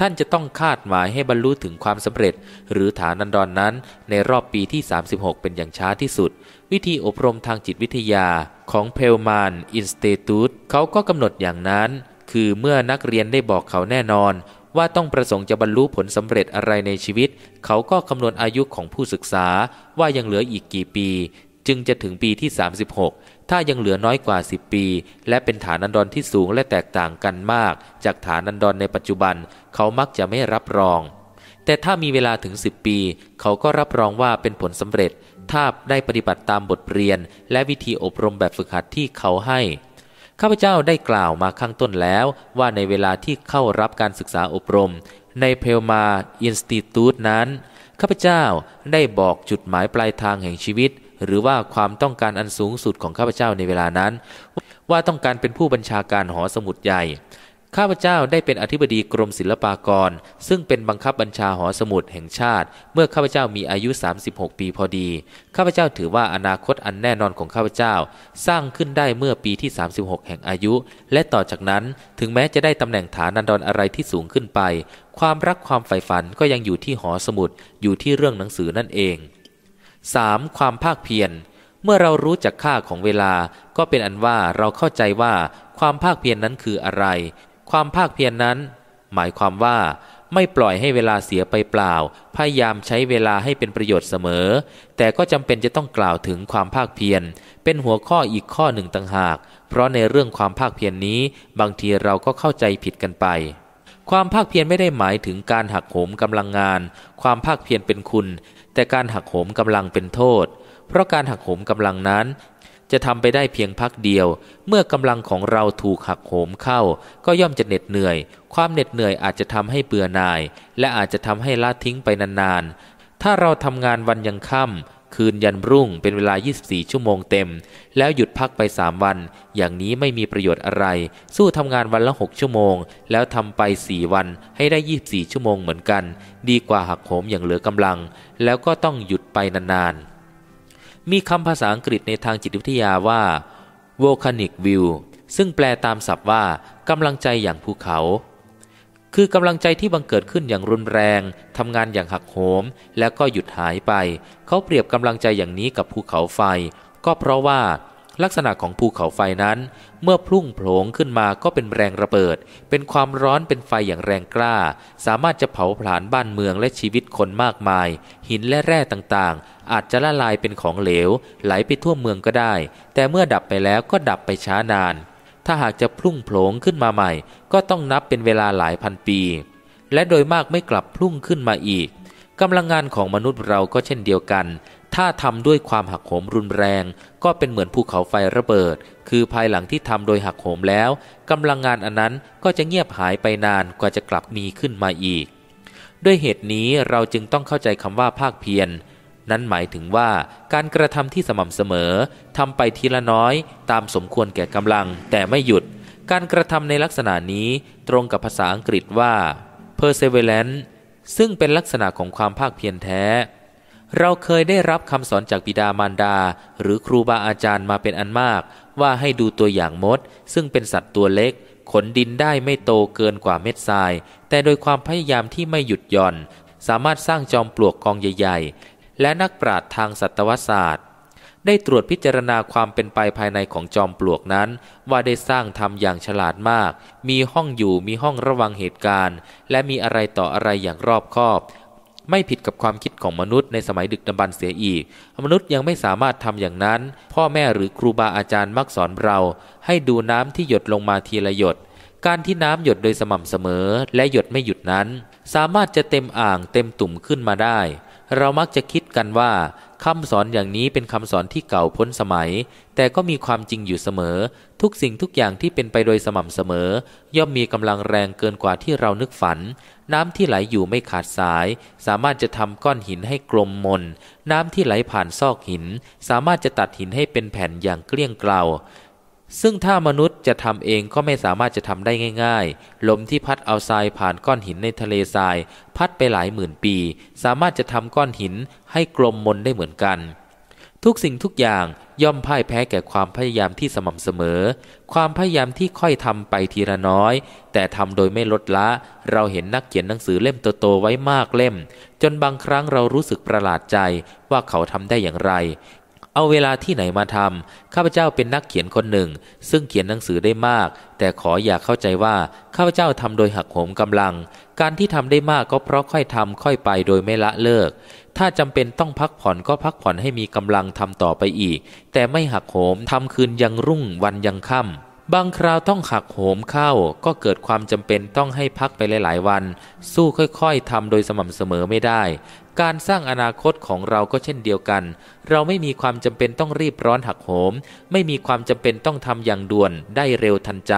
ท่านจะต้องคาดหมายให้บรรลุถึงความสำเร็จ หรือฐานันดรนนั้น ในรอบปีที่ 36 เป็นอย่างช้าที่สุด วิธีอบรมทางจิตวิทยาของเพลมานอินสเตตูตเขาก็กำหนดอย่างนั้น คือเมื่อนักเรียนได้บอกเขาแน่นอน ว่าต้องประสงค์จะบรรลุผลสำเร็จอะไรในชีวิต เขาก็คำนวณอายุของผู้ศึกษาว่ายังเหลืออีกกี่ปีจึงจะถึงปีที่ 36 ถ้ายังเหลือน้อยกว่า 10 ปี และเป็นฐานันดรที่สูงและแตกต่างกันมาก จากฐานันดรในปัจจุบัน เขามักจะไม่รับรอง แต่ถ้ามีเวลาถึง 10 ปี เขาก็รับรองว่าเป็นผลสำเร็จ ถ้าได้ปฏิบัติตามบทเรียน และวิธีอบรมแบบฝึกหัดที่เขาให้ ข้าพเจ้าได้กล่าวมาข้างต้นแล้วว่าในเวลาที่เข้ารับการศึกษาอบรม ในเพลมาอินสติทูตนั้น ข้าพเจ้าได้บอกจุดหมายปลายทางแห่งชีวิตหรือว่าความต้องการอันสูงสุดของข้าพเจ้าในเวลานั้น ว่าต้องการเป็นผู้บัญชาการหอสมุดใหญ่ ข้าพเจ้าได้เป็นอธิบดีกรมศิลปากร ซึ่งเป็นบังคับบัญชาหอสมุดแห่งชาติ เมื่อข้าพเจ้ามีอายุ 36 ปีพอดี ข้าพเจ้าถือว่าอนาคตอันแน่นอนของข้าพเจ้าสร้างขึ้นได้เมื่อปีที่ 36 แห่งอายุ และต่อจากนั้นถึงแม้จะได้ตำแหน่งฐานันดรอะไรที่สูงขึ้นไป ความรักความใฝ่ฝันก็ยังอยู่ที่หอสมุด อยู่ที่เรื่องหนังสือนั่นเอง 3. ความภาคเพียรเมื่อเรารู้จักค่าของเวลาก็เป็นอันว่าเราเข้าใจว่าความภาคเพียรนนั้นคืออะไร ความภาคเพียรนนั้น หมายความว่า ไม่ปล่อยให้เวลาเสียไปเปล่า พยายามใช้เวลาให้เป็นประโยชน์เสมอ แต่ก็จำเป็นจะต้องกล่าวถึงความภาคเพียรเป็นหัวข้ออีกข้อหนึ่งต่างหาก เพราะในเรื่องความภาคเพียรนนี้ บางทีเราก็เข้าใจผิดกันไป ความภาคเพียรไม่ได้หมายถึงการหักโหมกำลังงาน ความภาคเพียรเป็นคุณแต่การหักโหมกำลังเป็นโทษ เพราะการหักโหมกำลังนั้น จะทำไปได้เพียงพักเดียว เมื่อกำลังของเราถูกหักโหมเข้า ก็ย่อมจะเหน็ดเหนื่อย ความเหน็ดเหนื่อยอาจจะทำให้เบื่อหน่าย และอาจจะทำให้ละทิ้งไปนานๆ ถ้าเราทำงานวันยังค่ำคืนยันรุ่งเป็นเวลา 24 ชั่วโมงเต็ม แล้วหยุดพักไป 3 วัน อย่างนี้ไม่มีประโยชน์อะไร สู้ทำงานวันละ 6 ชั่วโมง แล้วทำไป 4 วันให้ได้ 24 ชั่วโมงเหมือนกัน ดีกว่าหักโหมอย่างเหลือกำลัง แล้วก็ต้องหยุดไปนานๆ มีคำภาษาอังกฤษในทางจิตวิทยาว่า volcanic view ซึ่งแปลตามศัพท์ว่ากำลังใจอย่างภูเขาคือกำลังใจที่บังเกิดขึ้นอย่างรุนแรง ทำงานอย่างหักโหม แล้วก็หยุดหายไป เขาเปรียบกำลังใจอย่างนี้กับภูเขาไฟ ก็เพราะว่า ลักษณะของภูเขาไฟนั้น เมื่อพุ่งโผงขึ้นมาก็เป็นแรงระเบิด เป็นความร้อนเป็นไฟอย่างแรงกล้า สามารถจะเผาผลาญบ้านเมืองและชีวิตคนมากมาย หินและแร่ต่างๆ อาจจะละลายเป็นของเหลวไหลไปทั่วเมืองก็ได้ แต่เมื่อดับไปแล้วก็ดับไปช้านานถ้าหากจะพุ่งโผลงขึ้นมาใหม่ก็ต้องนับเป็นเวลาหลายพันปี และโดยมากไม่กลับพุ่งขึ้นมาอีกกำลังงานของมนุษย์เราก็เช่นเดียวกัน ถ้าทำด้วยความหักโหมรุนแรง ก็เป็นเหมือนภูเขาไฟระเบิด คือภายหลังที่ทำโดยหักโหมแล้วกำลังงานอันนั้นก็จะเงียบหายไปนานกว่าจะกลับมีขึ้นมาอีก ด้วยเหตุนี้เราจึงต้องเข้าใจคำว่าภาคเพียรนั้นหมายถึงว่าการกระทำที่สม่ำเสมอ ทำไปทีละน้อย ตามสมควรแก่กำลังแต่ไม่หยุด การกระทำในลักษณะนี้ตรงกับภาษาอังกฤษว่า perseverance ซึ่งเป็นลักษณะของความภาคเพียรแท้ เราเคยได้รับคำสอนจากบิดามารดา หรือครูบาอาจารย์มาเป็นอันมาก ว่าให้ดูตัวอย่างมด ซึ่งเป็นสัตว์ตัวเล็กขนดินได้ไม่โตเกินกว่าเม็ดทรายแต่โดยความพยายามที่ไม่หยุดหย่อนสามารถสร้างจอมปลวกกองใหญ่ ๆและนักปราชญ์ทางสัตวศาสตร์ได้ตรวจพิจารณาความเป็นไปภายในของจอมปลวกนั้น ว่าได้สร้างทำอย่างฉลาดมาก มีห้องอยู่มีห้องระวังเหตุการณ์ และมีอะไรต่ออะไรอย่างรอบคอบ ไม่ผิดกับความคิดของมนุษย์ ในสมัยดึกดำบรรเสียอีกมนุษย์ยังไม่สามารถทำอย่างนั้น พ่อแม่หรือครูบาอาจารย์มักสอนเรา ให้ดูน้ำที่หยดลงมาทีละหยดการที่น้ำหยดโดยสม่ำเสมอ และหยดไม่หยุดนั้น สามารถจะเต็มอ่างเต็มตุ่มขึ้นมาได้เรามักจะคิดกันว่าคำสอนอย่างนี้เป็นคำสอนที่เก่าพ้นสมัย แต่ก็มีความจริงอยู่เสมอ ทุกสิ่งทุกอย่างที่เป็นไปโดยสม่ำเสมอ ย่อมมีกำลังแรงเกินกว่าที่เรานึกฝัน น้ำที่ไหลอยู่ไม่ขาดสาย สามารถจะทำก้อนหินให้กลมมน น้ำที่ไหลผ่านซอกหิน สามารถจะตัดหินให้เป็นแผ่นอย่างเกลี้ยงเกลาซึ่งถ้ามนุษย์จะทำเองก็ไม่สามารถจะทำได้ง่าย ๆ ลมที่พัดเอาทรายผ่านก้อนหินในทะเลทรายพัดไปหลายหมื่นปี สามารถจะทำก้อนหินให้กลมมนได้เหมือนกัน ทุกสิ่งทุกอย่างย่อมพ่ายแพ้แก่ความพยายามที่สม่ำเสมอ ความพยายามที่ค่อยทำไปทีละน้อย แต่ทำโดยไม่ลดละ เราเห็นนักเขียนหนังสือเล่มโตๆไว้มากเล่ม จนบางครั้งเรารู้สึกประหลาดใจว่าเขาทำได้อย่างไรเอาเวลาที่ไหนมาทำข้าพเจ้าเป็นนักเขียนคนหนึ่ง ซึ่งเขียนหนังสือได้มาก แต่ขออยากเข้าใจว่า ข้าพเจ้าทำโดยหักโหมกำลัง การที่ทำได้มากก็เพราะค่อยทำค่อยไปโดยไม่ละเลิก ถ้าจำเป็นต้องพักผ่อนก็พักผ่อนให้มีกำลังทำต่อไปอีก แต่ไม่หักโหมทำคืนยังรุ่งวันยังค่ำบางคราวต้องหักโหมเข้าก็เกิดความจำเป็นต้องให้พักไปหลายๆ วัน สู้ค่อยๆทำโดยสม่ำเสมอไม่ได้การสร้างอนาคตของเราก็เช่นเดียวกัน เราไม่มีความจำเป็นต้องรีบร้อนหักโหม ไม่มีความจำเป็นต้องทำอย่างด่วนได้เร็วทันใจ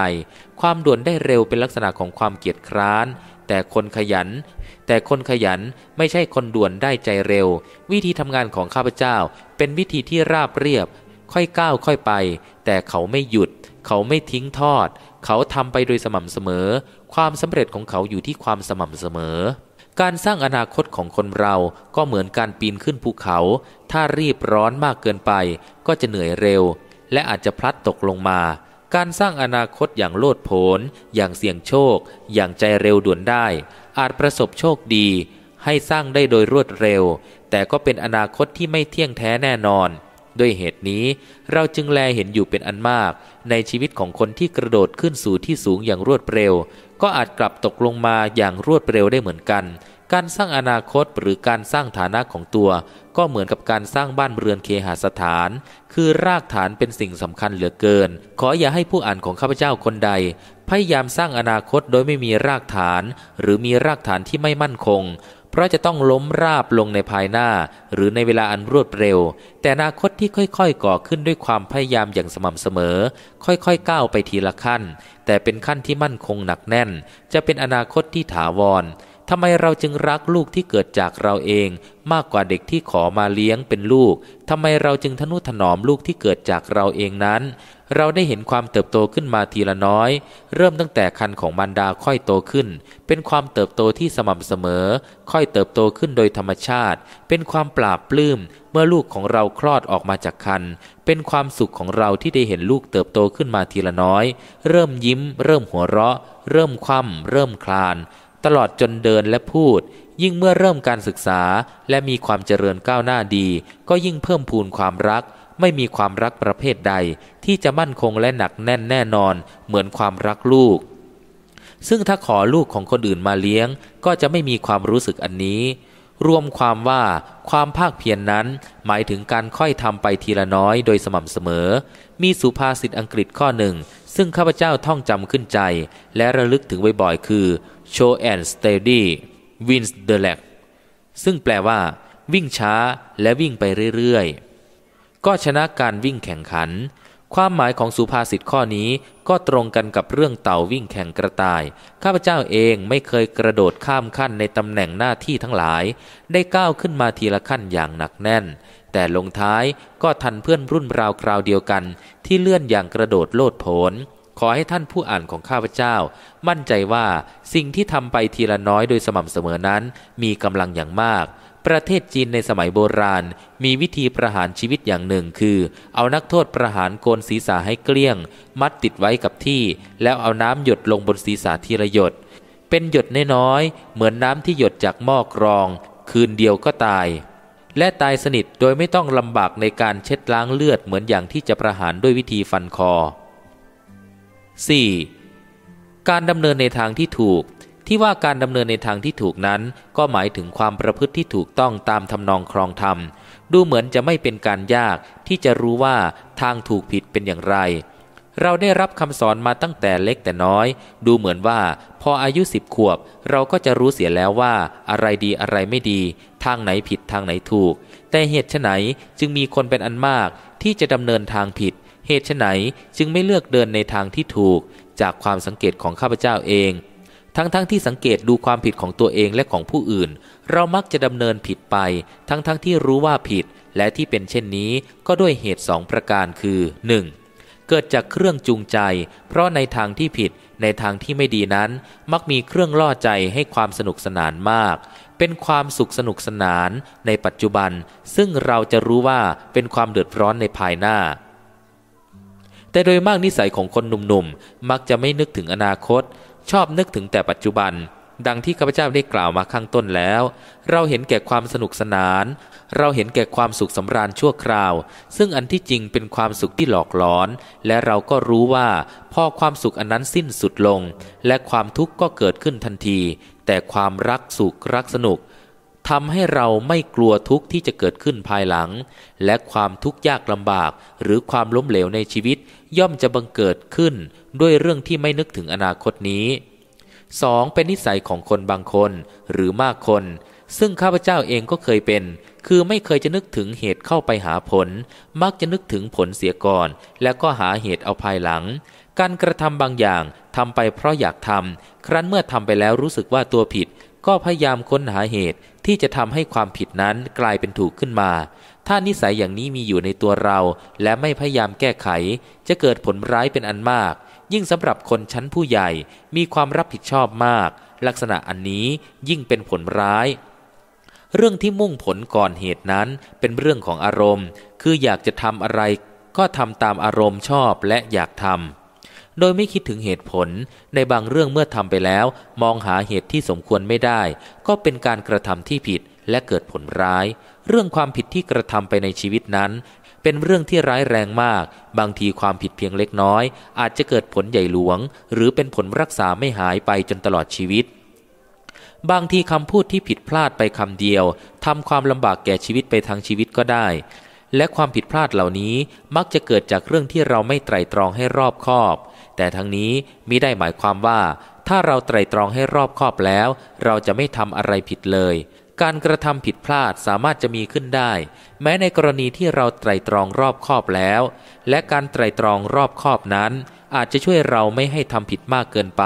ความด่วนได้เร็วเป็นลักษณะของความเกียจคร้าน แต่คนขยัน แต่คนขยันไม่ใช่คนด่วนได้ใจเร็ว วิธีทำงานของข้าพเจ้า เป็นวิธีที่ราบเรียบ ค่อยก้าวค่อยไป แต่เขาไม่หยุด เขาไม่ทิ้งทอด เขาทำไปโดยสม่ำเสมอ ความสำเร็จของเขาอยู่ที่ความสม่ำเสมอการสร้างอนาคตของคนเราก็เหมือนการปีนขึ้นภูเขา ถ้ารีบร้อนมากเกินไปก็จะเหนื่อยเร็ว และอาจจะพลัดตกลงมา การสร้างอนาคตอย่างโลดโผนอย่างเสี่ยงโชคอย่างใจเร็วด่วนได้ อาจประสบโชคดีให้สร้างได้โดยรวดเร็ว แต่ก็เป็นอนาคตที่ไม่เที่ยงแท้แน่นอน ด้วยเหตุนี้เราจึงแลเห็นอยู่เป็นอันมาก ในชีวิตของคนที่กระโดดขึ้นสู่ที่สูงอย่างรวดเร็วก็อาจกลับตกลงมาอย่างรวดเร็วได้เหมือนกัน การสร้างอนาคตหรือการสร้างฐานะของตัวก็เหมือนกับการสร้างบ้านเรือนเคหสถาน คือรากฐานเป็นสิ่งสำคัญเหลือเกินขออย่าให้ผู้อ่านของข้าพเจ้าคนใด พยายามสร้างอนาคตโดยไม่มีรากฐานหรือมีรากฐานที่ไม่มั่นคงเพราะจะต้องล้มราบลงในภายหน้า หรือในเวลาอันรวดเร็ว แต่อนาคตที่ค่อยๆก่อขึ้นด้วยความพยายามอย่างสม่ำเสมอ ค่อยๆก้าวไปทีละขั้น แต่เป็นขั้นที่มั่นคงหนักแน่น จะเป็นอนาคตที่ถาวรทำไมเราจึงรักลูกที่เกิดจากเราเอง มากกว่าเด็กที่ขอมาเลี้ยงเป็นลูกทำไมเราจึงทนุถนอมลูกที่เกิดจากเราเองนั้นเราได้เห็นความเติบโตขึ้นมาทีละน้อย เริ่มตั้งแต่คันของมันดาค่อยโตขึ้น เป็นความเติบโตที่สม่ำเสมอ ค่อยเติบโตขึ้นโดยธรรมชาติ เป็นความปราบปลื้มเมื่อลูกของเราคลอดออกมาจากคันเป็นความสุขของเราที่ได้เห็นลูกเติบโตขึ้นมาทีละน้อย เริ่มยิ้มเริ่มหัวเราะ เริ่มคว่ำเริ่มคลาน ตลอดจนเดินและพูด ยิ่งเมื่อเริ่มการศึกษาและมีความเจริญก้าวหน้าดี ก็ยิ่งเพิ่มพูนความรักไม่มีความรักประเภทใด ที่จะมั่นคงและหนักแน่นแน่นอน เหมือนความรักลูก ซึ่งถ้าขอลูกของคนอื่นมาเลี้ยง ก็จะไม่มีความรู้สึกอันนี้ รวมความว่า ความภาคเพียรนนั้น หมายถึงการค่อยทำไปทีละน้อยโดยสม่ำเสมอ มีสุภาษิตอังกฤษข้อหนึ่ง ซึ่งข้าพเจ้าท่องจำขึ้นใจ และระลึกถึงบ่อยๆคือ show and steady wins the leg ซึ่งแปลว่า วิ่งช้า และวิ่งไปเรื่อยๆก็ชนะการวิ่งแข่งขัน ความหมายของสุภาษิตข้อนี้ ก็ตรงกันกับเรื่องเต่าวิ่งแข่งกระต่าย ข้าพเจ้าเองไม่เคยกระโดดข้ามขั้นในตำแหน่งหน้าที่ทั้งหลาย ได้ก้าวขึ้นมาทีละขั้นอย่างหนักแน่น แต่ลงท้ายก็ทันเพื่อนรุ่นราวคราวเดียวกันที่เลื่อนอย่างกระโดดโลดโผนขอให้ท่านผู้อ่านของข้าพเจ้ามั่นใจว่าสิ่งที่ทำไปทีละน้อย โดยสม่ำเสมอนั้น มีกำลังอย่างมากประเทศจีนในสมัยโบราณ มีวิธีประหารชีวิตอย่างหนึ่ง คือ เอานักโทษประหารโกนศีรษะให้เกลี้ยง มัดติดไว้กับที่ แล้วเอาน้ำหยดลงบนศีรษะทีละหยดเป็นหยดน้อยๆเหมือนน้ำที่หยดจากหม้อกรอง คืนเดียวก็ตาย และตายสนิทโดยไม่ต้องลำบากในการเช็ดล้างเลือดเหมือนอย่างที่จะประหารด้วยวิธีฟันคอ 4. การดำเนินในทางที่ถูกที่ว่าการดำเนินในทางที่ถูกนั้น ก็หมายถึงความประพฤติที่ถูกต้องตามทำนองครองธรรมดูเหมือนจะไม่เป็นการยากที่จะรู้ว่าทางถูกผิดเป็นอย่างไร เราได้รับคำสอนมาตั้งแต่เล็กแต่น้อย ดูเหมือนว่าพออายุสิบขวบเราก็จะรู้เสียแล้วว่าอะไรดีอะไรไม่ดี ทางไหนผิดทางไหนถูก แต่เหตุไฉนจึงมีคนเป็นอันมากที่จะดำเนินทางผิด เหตุไฉนจึงไม่เลือกเดินในทางที่ถูก จากความสังเกตของข้าพเจ้าเองทั้งๆทที่สังเกตดูความผิดของตัวเองและของผู้อื่น เรามักจะดำเนินผิดไป ทั้งๆทที่รู้ว่าผิด และที่เป็นเช่นนี้ก็ด้วยเหตุสองประการ คือ 1. เกิดจากเครื่องจูงใจ เพราะในทางที่ผิด ในทางที่ไม่ดีนั้น มักมีเครื่องล่อใจให้ความสนุกสนานมาก เป็นความสุขสนุกสนาน ในปัจจุบัน ซึ่งเราจะรู้ว่าเป็นความเดือดร้อนในภายหน้า แต่โดยมากนิสัยของคนหนุ่มๆ มักจะไม่นึกถึงอนาคตชอบนึกถึงแต่ปัจจุบัน ดังที่ข้าพเจ้าได้กล่าวมาข้างต้นแล้ว เราเห็นแก่ความสนุกสนาน เราเห็นแก่ความสุขสำราญชั่วคราว ซึ่งอันที่จริงเป็นความสุขที่หลอกหลอน และเราก็รู้ว่า พอความสุขอันนั้นสิ้นสุดลง และความทุกข์ก็เกิดขึ้นทันที แต่ความรักสุข รักสนุกทำให้เราไม่กลัวทุกข์ที่จะเกิดขึ้นภายหลัง และความทุกข์ยากลำบาก หรือความล้มเหลวในชีวิตย่อมจะบังเกิดขึ้นด้วยเรื่องที่ไม่นึกถึงอนาคตนี้ 2. เป็นนิสัยของคนบางคนหรือมากคน ซึ่งข้าพเจ้าเองก็เคยเป็น คือไม่เคยจะนึกถึงเหตุเข้าไปหาผล มักจะนึกถึงผลเสียก่อน แล้วก็หาเหตุเอาภายหลัง การกระทำบางอย่างทำไปเพราะอยากทำครั้นเมื่อทำไปแล้วรู้สึกว่าตัวผิด ก็พยายามค้นหาเหตุที่จะทำให้ความผิดนั้นกลายเป็นถูกขึ้นมาถ้านิสัยอย่างนี้มีอยู่ในตัวเรา และไม่พยายามแก้ไข จะเกิดผลร้ายเป็นอันมาก ยิ่งสำหรับคนชั้นผู้ใหญ่มีความรับผิดชอบมาก ลักษณะอันนี้ยิ่งเป็นผลร้าย เรื่องที่มุ่งผลก่อนเหตุนั้นเป็นเรื่องของอารมณ์ คืออยากจะทำอะไร ก็ทำตามอารมณ์ชอบและอยากทำโดยไม่คิดถึงเหตุผลในบางเรื่องเมื่อทำไปแล้ว มองหาเหตุที่สมควรไม่ได้ ก็เป็นการกระทำที่ผิดและเกิดผลร้าย เรื่องความผิดที่กระทำไปในชีวิตนั้น เป็นเรื่องที่ร้ายแรงมาก บางทีความผิดเพียงเล็กน้อย อาจจะเกิดผลใหญ่หลวง หรือเป็นผลรักษาไม่หายไปจนตลอดชีวิต บางทีคำพูดที่ผิดพลาดไปคำเดียวทำความลำบากแก่ชีวิตไปทั้งชีวิตก็ได้ และความผิดพลาดเหล่านี้มักจะเกิดจากเรื่องที่เราไม่ไตรตรองให้รอบคอบ แต่ทั้งนี้มิได้หมายความว่า ถ้าเราไตรตรองให้รอบคอบแล้ว เราจะไม่ทำอะไรผิดเลยการกระทำผิดพลาดสามารถจะมีขึ้นได้ แม้ในกรณีที่เราไตรตรองรอบคอบแล้ว และการไตรตรองรอบคอบนั้น อาจจะช่วยเราไม่ให้ทำผิดมากเกินไป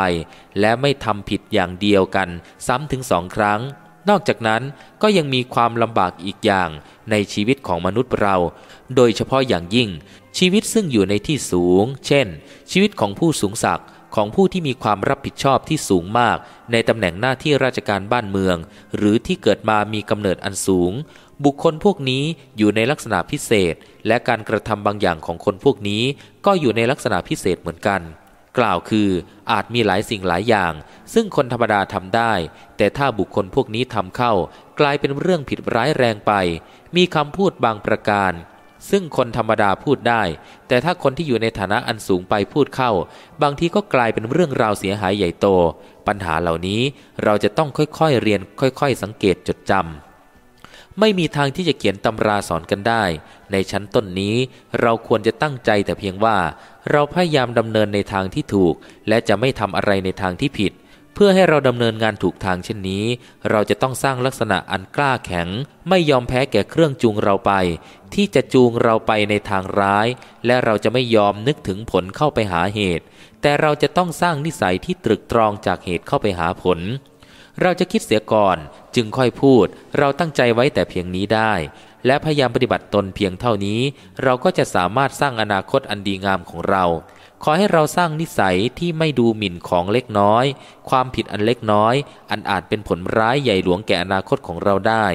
และไม่ทำผิดอย่างเดียวกัน ซ้ำถึงสองครั้ง นอกจากนั้นก็ยังมีความลำบากอีกอย่าง ในชีวิตของมนุษย์เรา โดยเฉพาะอย่างยิ่ง ชีวิตซึ่งอยู่ในที่สูง เช่น ชีวิตของผู้สูงศักดิ์ของผู้ที่มีความรับผิดชอบที่สูงมากในตำแหน่งหน้าที่ราชการบ้านเมือง หรือที่เกิดมามีกำเนิดอันสูง บุคคลพวกนี้อยู่ในลักษณะพิเศษ และการกระทำบางอย่างของคนพวกนี้ก็อยู่ในลักษณะพิเศษเหมือนกัน กล่าวคืออาจมีหลายสิ่งหลายอย่าง ซึ่งคนธรรมดาทำได้ แต่ถ้าบุคคลพวกนี้ทำเข้า กลายเป็นเรื่องผิดร้ายแรงไป มีคำพูดบางประการซึ่งคนธรรมดาพูดได้ แต่ถ้าคนที่อยู่ในฐานะอันสูงไปพูดเข้า บางทีก็กลายเป็นเรื่องราวเสียหายใหญ่โต ปัญหาเหล่านี้เราจะต้องค่อยๆเรียนค่อยๆสังเกตจดจำไม่มีทางที่จะเขียนตำราสอนกันได้ ในชั้นต้นนี้เราควรจะตั้งใจแต่เพียงว่าเราพยายามดำเนินในทางที่ถูก และจะไม่ทำอะไรในทางที่ผิดเพื่อให้เราดำเนินงานถูกทางเช่นนี้ เราจะต้องสร้างลักษณะอันกล้าแข็ง ไม่ยอมแพ้แก่เครื่องจูงเราไปที่จะจูงเราไปในทางร้าย และเราจะไม่ยอมนึกถึงผลเข้าไปหาเหตุ แต่เราจะต้องสร้างนิสัยที่ตรึกตรองจากเหตุเข้าไปหาผล เราจะคิดเสียก่อนจึงค่อยพูดเราตั้งใจไว้แต่เพียงนี้ได้ และพยายามปฏิบัติตนเพียงเท่านี้ เราก็จะสามารถสร้างอนาคตอันดีงามของเราขอให้เราสร้างนิสัยที่ไม่ดูหมิ่นของเล็กน้อย ความผิดอันเล็กน้อย อันอาจเป็นผลร้ายใหญ่หลวงแก่อนาคตของเราได้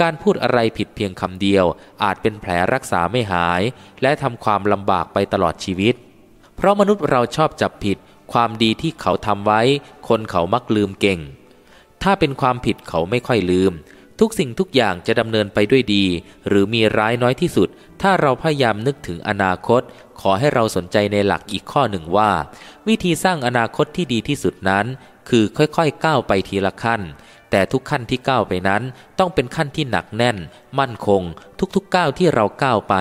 การพูดอะไรผิดเพียงคำเดียว อาจเป็นแผลรักษาไม่หาย และทำความลำบากไปตลอดชีวิต เพราะมนุษย์เราชอบจับผิด ความดีที่เขาทำไว้ คนเขามักลืมเก่ง ถ้าเป็นความผิดเขาไม่ค่อยลืม ทุกสิ่งทุกอย่างจะดำเนินไปด้วยดี หรือมีร้ายน้อยที่สุด ถ้าเราพยายามนึกถึงอนาคตขอให้เราสนใจในหลักอีกข้อหนึ่งว่า วิธีสร้างอนาคตที่ดีที่สุดนั้น คือค่อยๆก้าวไปทีละขั้น แต่ทุกขั้นที่ก้าวไปนั้น ต้องเป็นขั้นที่หนักแน่น มั่นคง ทุกๆก้าวที่เราก้าวไป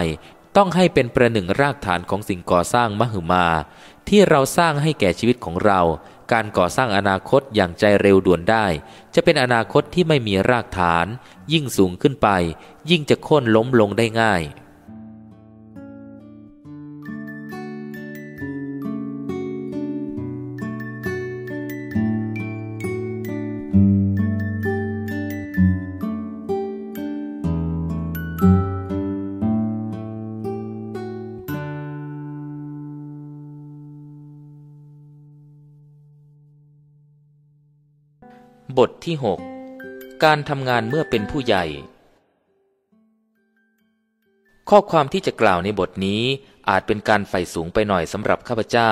ต้องให้เป็นประหนึ่งรากฐานของสิ่งก่อสร้างมหึมา ที่เราสร้างให้แก่ชีวิตของเรา การก่อสร้างอนาคตอย่างใจเร็วด่วนได้ จะเป็นอนาคตที่ไม่มีรากฐาน ยิ่งสูงขึ้นไป ยิ่งจะโค่นล้มลงได้ง่ายบทที่6การทำงานเมื่อเป็นผู้ใหญ่ ข้อความที่จะกล่าวในบทนี้อาจเป็นการใฝ่สูงไปหน่อยสำหรับข้าพเจ้า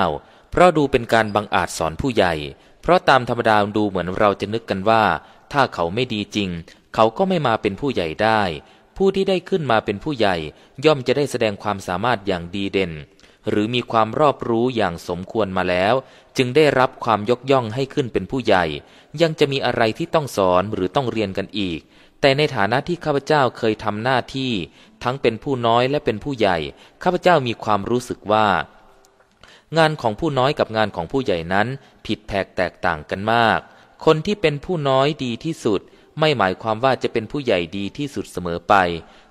เพราะดูเป็นการบังอาจสอนผู้ใหญ่ เพราะตามธรรมดาดูเหมือนเราจะนึกกันว่า ถ้าเขาไม่ดีจริง เขาก็ไม่มาเป็นผู้ใหญ่ได้ ผู้ที่ได้ขึ้นมาเป็นผู้ใหญ่ย่อมจะได้แสดงความสามารถอย่างดีเด่นหรือมีความรอบรู้อย่างสมควรมาแล้ว จึงได้รับความยกย่องให้ขึ้นเป็นผู้ใหญ่ ยังจะมีอะไรที่ต้องสอนหรือต้องเรียนกันอีก แต่ในฐานะที่ข้าพเจ้าเคยทำหน้าที่ ทั้งเป็นผู้น้อยและเป็นผู้ใหญ่ข้าพเจ้ามีความรู้สึกว่า งานของผู้น้อยกับงานของผู้ใหญ่นั้น ผิดแผกแตกต่างกันมาก คนที่เป็นผู้น้อยดีที่สุด ไม่หมายความว่าจะเป็นผู้ใหญ่ดีที่สุดเสมอไป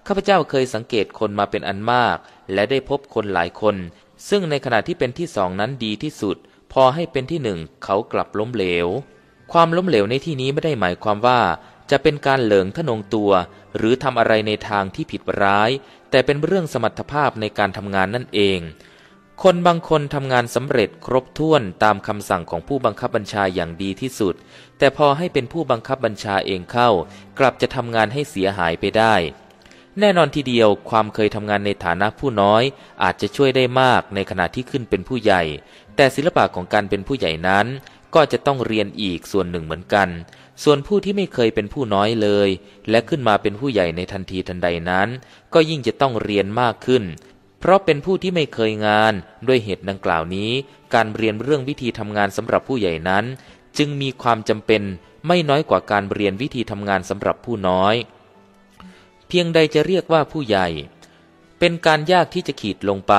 ข้าพเจ้าเคยสังเกตคนมาเป็นอันมาก และได้พบคนหลายคนซึ่งในขณะที่เป็นที่สองนั้นดีที่สุดพอให้เป็นที่หนึ่ง เขากลับล้มเหลว ความล้มเหลวในที่นี้ไม่ได้หมายความว่า จะเป็นการเหลิงทะนงตัว หรือทำอะไรในทางที่ผิดร้าย แต่เป็นเรื่องสมรรถภาพในการทำงานนั่นเอง คนบางคนทำงานสำเร็จครบถ้วนตามคำสั่งของผู้บังคับบัญชาอย่างดีที่สุด แต่พอให้เป็นผู้บังคับบัญชาเองเข้า กลับจะทำงานให้เสียหายไปได้แน่นอนทีเดียวความเคยทำงานในฐานะผู้น้อย อาจจะช่วยได้มากในขณะที่ขึ้นเป็นผู้ใหญ่ แต่ศิลปะของการเป็นผู้ใหญ่นั้น ก็จะต้องเรียนอีกส่วนหนึ่งเหมือนกัน ส่วนผู้ที่ไม่เคยเป็นผู้น้อยเลย และขึ้นมาเป็นผู้ใหญ่ในทันทีทันใดนั้น ก็ยิ่งจะต้องเรียนมากขึ้น เพราะเป็นผู้ที่ไม่เคยงาน ด้วยเหตุดังกล่าวนี้ การเรียนเรื่องวิธีทำงานสำหรับผู้ใหญ่นั้น จึงมีความจำเป็นไม่น้อยกว่าการเรียนวิธีทำงานสำหรับผู้น้อยเพียงใดจะเรียกว่าผู้ใหญ่ เป็นการยากที่จะขีดลงไป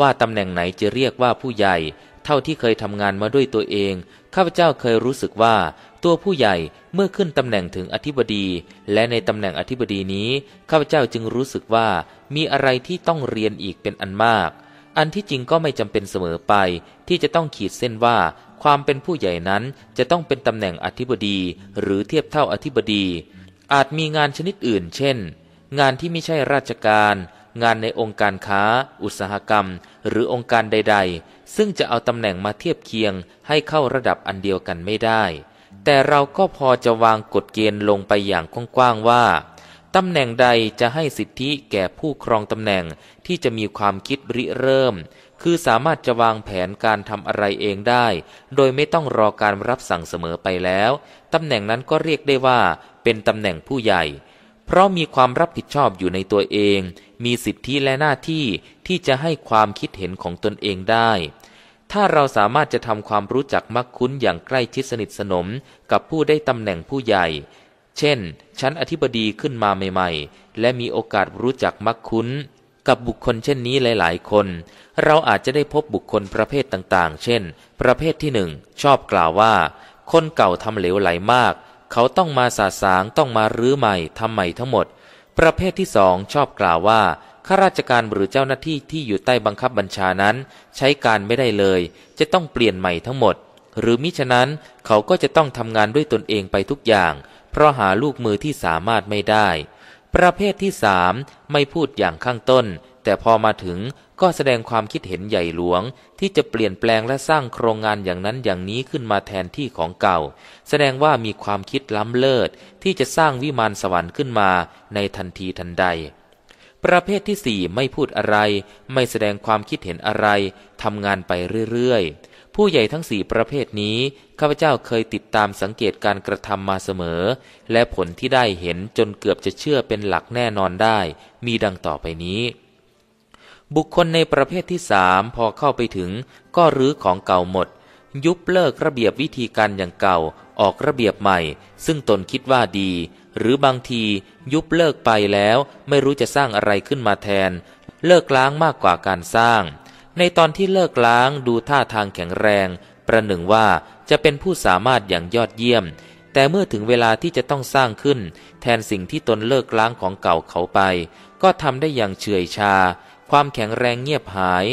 ว่าตำแหน่งไหนจะเรียกว่าผู้ใหญ่ เท่าที่เคยทำงานมาด้วยตัวเอง ข้าพเจ้าเคยรู้สึกว่า ตัวผู้ใหญ่เมื่อขึ้นตำแหน่งถึงอธิบดี และในตำแหน่งอธิบดีนี้ ข้าพเจ้าจึงรู้สึกว่ามีอะไรที่ต้องเรียนอีกเป็นอันมาก อันที่จริงก็ไม่จำเป็นเสมอไป ที่จะต้องขีดเส้นว่า ความเป็นผู้ใหญ่นั้นจะต้องเป็นตำแหน่งอธิบดี หรือเทียบเท่าอธิบดี อาจมีงานชนิดอื่นเช่นงานที่ไม่ใช่ราชการ งานในองค์การค้า อุตสาหกรรม หรือองค์การใดๆ ซึ่งจะเอาตำแหน่งมาเทียบเคียงให้เข้าระดับอันเดียวกันไม่ได้ แต่เราก็พอจะวางกฎเกณฑ์ลงไปอย่างกว้างๆว่าตำแหน่งใดจะให้สิทธิแก่ผู้ครองตำแหน่งที่จะมีความคิดริเริ่ม คือสามารถจะวางแผนการทำอะไรเองได้ โดยไม่ต้องรอการรับสั่งเสมอไปแล้วตำแหน่งนั้นก็เรียกได้ว่าเป็นตำแหน่งผู้ใหญ่เพราะมีความรับผิดชอบอยู่ในตัวเอง มีสิทธิและหน้าที่ที่จะให้ความคิดเห็นของตนเองได้ ถ้าเราสามารถจะทำความรู้จักมักคุ้นอย่างใกล้ชิดสนิทสนมกับผู้ได้ตำแหน่งผู้ใหญ่ เช่น ชั้นอธิบดีขึ้นมาใหม่ๆ และมีโอกาสรู้จักมักคุ้น กับบุคคลเช่นนี้หลาย ๆ คน เราอาจจะได้พบบุคคลประเภทต่าง ๆ เช่น ประเภทที่หนึ่งชอบกล่าวว่า คนเก่าทำเหลวไหลมากเขาต้องมาสาสางต้องมารื้อใหม่ทำใหม่ทั้งหมด ประเภทที่สองชอบกล่าวว่าข้าราชการหรือเจ้าหน้าที่ที่อยู่ใต้บังคับบัญชานั้น ใช้การไม่ได้เลย จะต้องเปลี่ยนใหม่ทั้งหมด หรือมิฉะนั้นเขาก็จะต้องทำงานด้วยตนเองไปทุกอย่าง เพราะหาลูกมือที่สามารถไม่ได้ ประเภทที่สามไม่พูดอย่างข้างต้น แต่พอมาถึงก็แสดงความคิดเห็นใหญ่หลวงที่จะเปลี่ยนแปลงและสร้างโครงงานอย่างนั้นอย่างนี้ขึ้นมาแทนที่ของเก่า แสดงว่ามีความคิดล้ำเลิศ ที่จะสร้างวิมานสวรรค์ขึ้นมาในทันทีทันใด ประเภทที่สี่ไม่พูดอะไร ไม่แสดงความคิดเห็นอะไรทำงานไปเรื่อย ๆ ผู้ใหญ่ทั้งสี่ประเภทนี้ข้าพเจ้าเคยติดตามสังเกตการกระทำมาเสมอ และผลที่ได้เห็นจนเกือบจะเชื่อเป็นหลักแน่นอนได้ มีดังต่อไปนี้บุคคลในประเภทที่สามพอเข้าไปถึง ก็รื้อของเก่าหมด ยุบเลิกระเบียบวิธีการอย่างเก่า ออกระเบียบใหม่ ซึ่งตนคิดว่าดี หรือบางทียุบเลิกไปแล้ว ไม่รู้จะสร้างอะไรขึ้นมาแทน เลิกล้างมากกว่าการสร้าง ในตอนที่เลิกล้างดูท่าทางแข็งแรง ประหนึ่งว่าจะเป็นผู้สามารถอย่างยอดเยี่ยม แต่เมื่อถึงเวลาที่จะต้องสร้างขึ้น แทนสิ่งที่ตนเลิกล้างของเก่าเขาไป ก็ทำได้อย่างเฉยชาความแข็งแรงเงียบหาย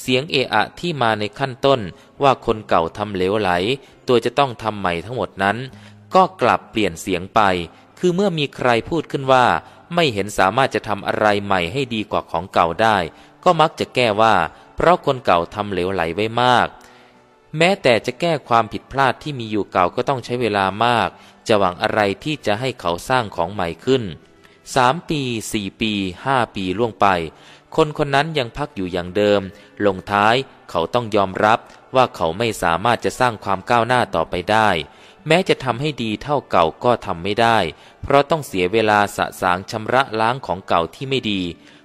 เสียงเอะอะที่มาในขั้นต้นว่าคนเก่าทำเหลวไหล ตัวจะต้องทำใหม่ทั้งหมดนั้น ก็กลับเปลี่ยนเสียงไป คือเมื่อมีใครพูดขึ้นว่า ไม่เห็นสามารถจะทำอะไรใหม่ให้ดีกว่าของเก่าได้ ก็มักจะแก้ว่า เพราะคนเก่าทำเหลวไหลไว้มาก แม้แต่จะแก้ความผิดพลาดที่มีอยู่เก่าก็ต้องใช้เวลามาก จะหวังอะไรที่จะให้เขาสร้างของใหม่ขึ้นสามปีสี่ปีห้าปีล่วงไปคนคนนั้นยังพักอยู่อย่างเดิม ลงท้ายเขาต้องยอมรับว่าเขาไม่สามารถจะสร้างความก้าวหน้าต่อไปได้ แม้จะทำให้ดีเท่าเก่าก็ทำไม่ได้ เพราะต้องเสียเวลาสะสางชำระล้างของเก่าที่ไม่ดี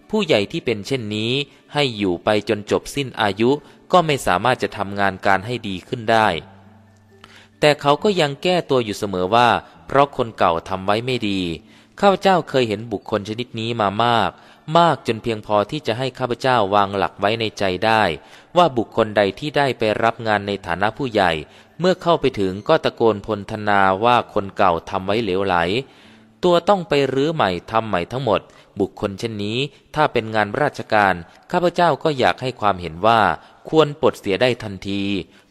ผู้ใหญ่ที่เป็นเช่นนี้ ให้อยู่ไปจนจบสิ้นอายุ ก็ไม่สามารถจะทำงานการให้ดีขึ้นได้ แต่เขาก็ยังแก้ตัวอยู่เสมอว่า เพราะคนเก่าทำไว้ไม่ดี ข้าพเจ้าเคยเห็นบุคคลชนิดนี้มามากมากจนเพียงพอที่จะให้ข้าพเจ้าวางหลักไว้ในใจได้ ว่าบุคคลใดที่ได้ไปรับงานในฐานะผู้ใหญ่ เมื่อเข้าไปถึงก็ตะโกนพลธนาว่าคนเก่าทำไว้เหลวไหล ตัวต้องไปรื้อใหม่ทำใหม่ทั้งหมด บุคคลเช่นนี้ ถ้าเป็นงานราชการข้าพเจ้าก็อยากให้ความเห็นว่าควรปลดเสียได้ทันที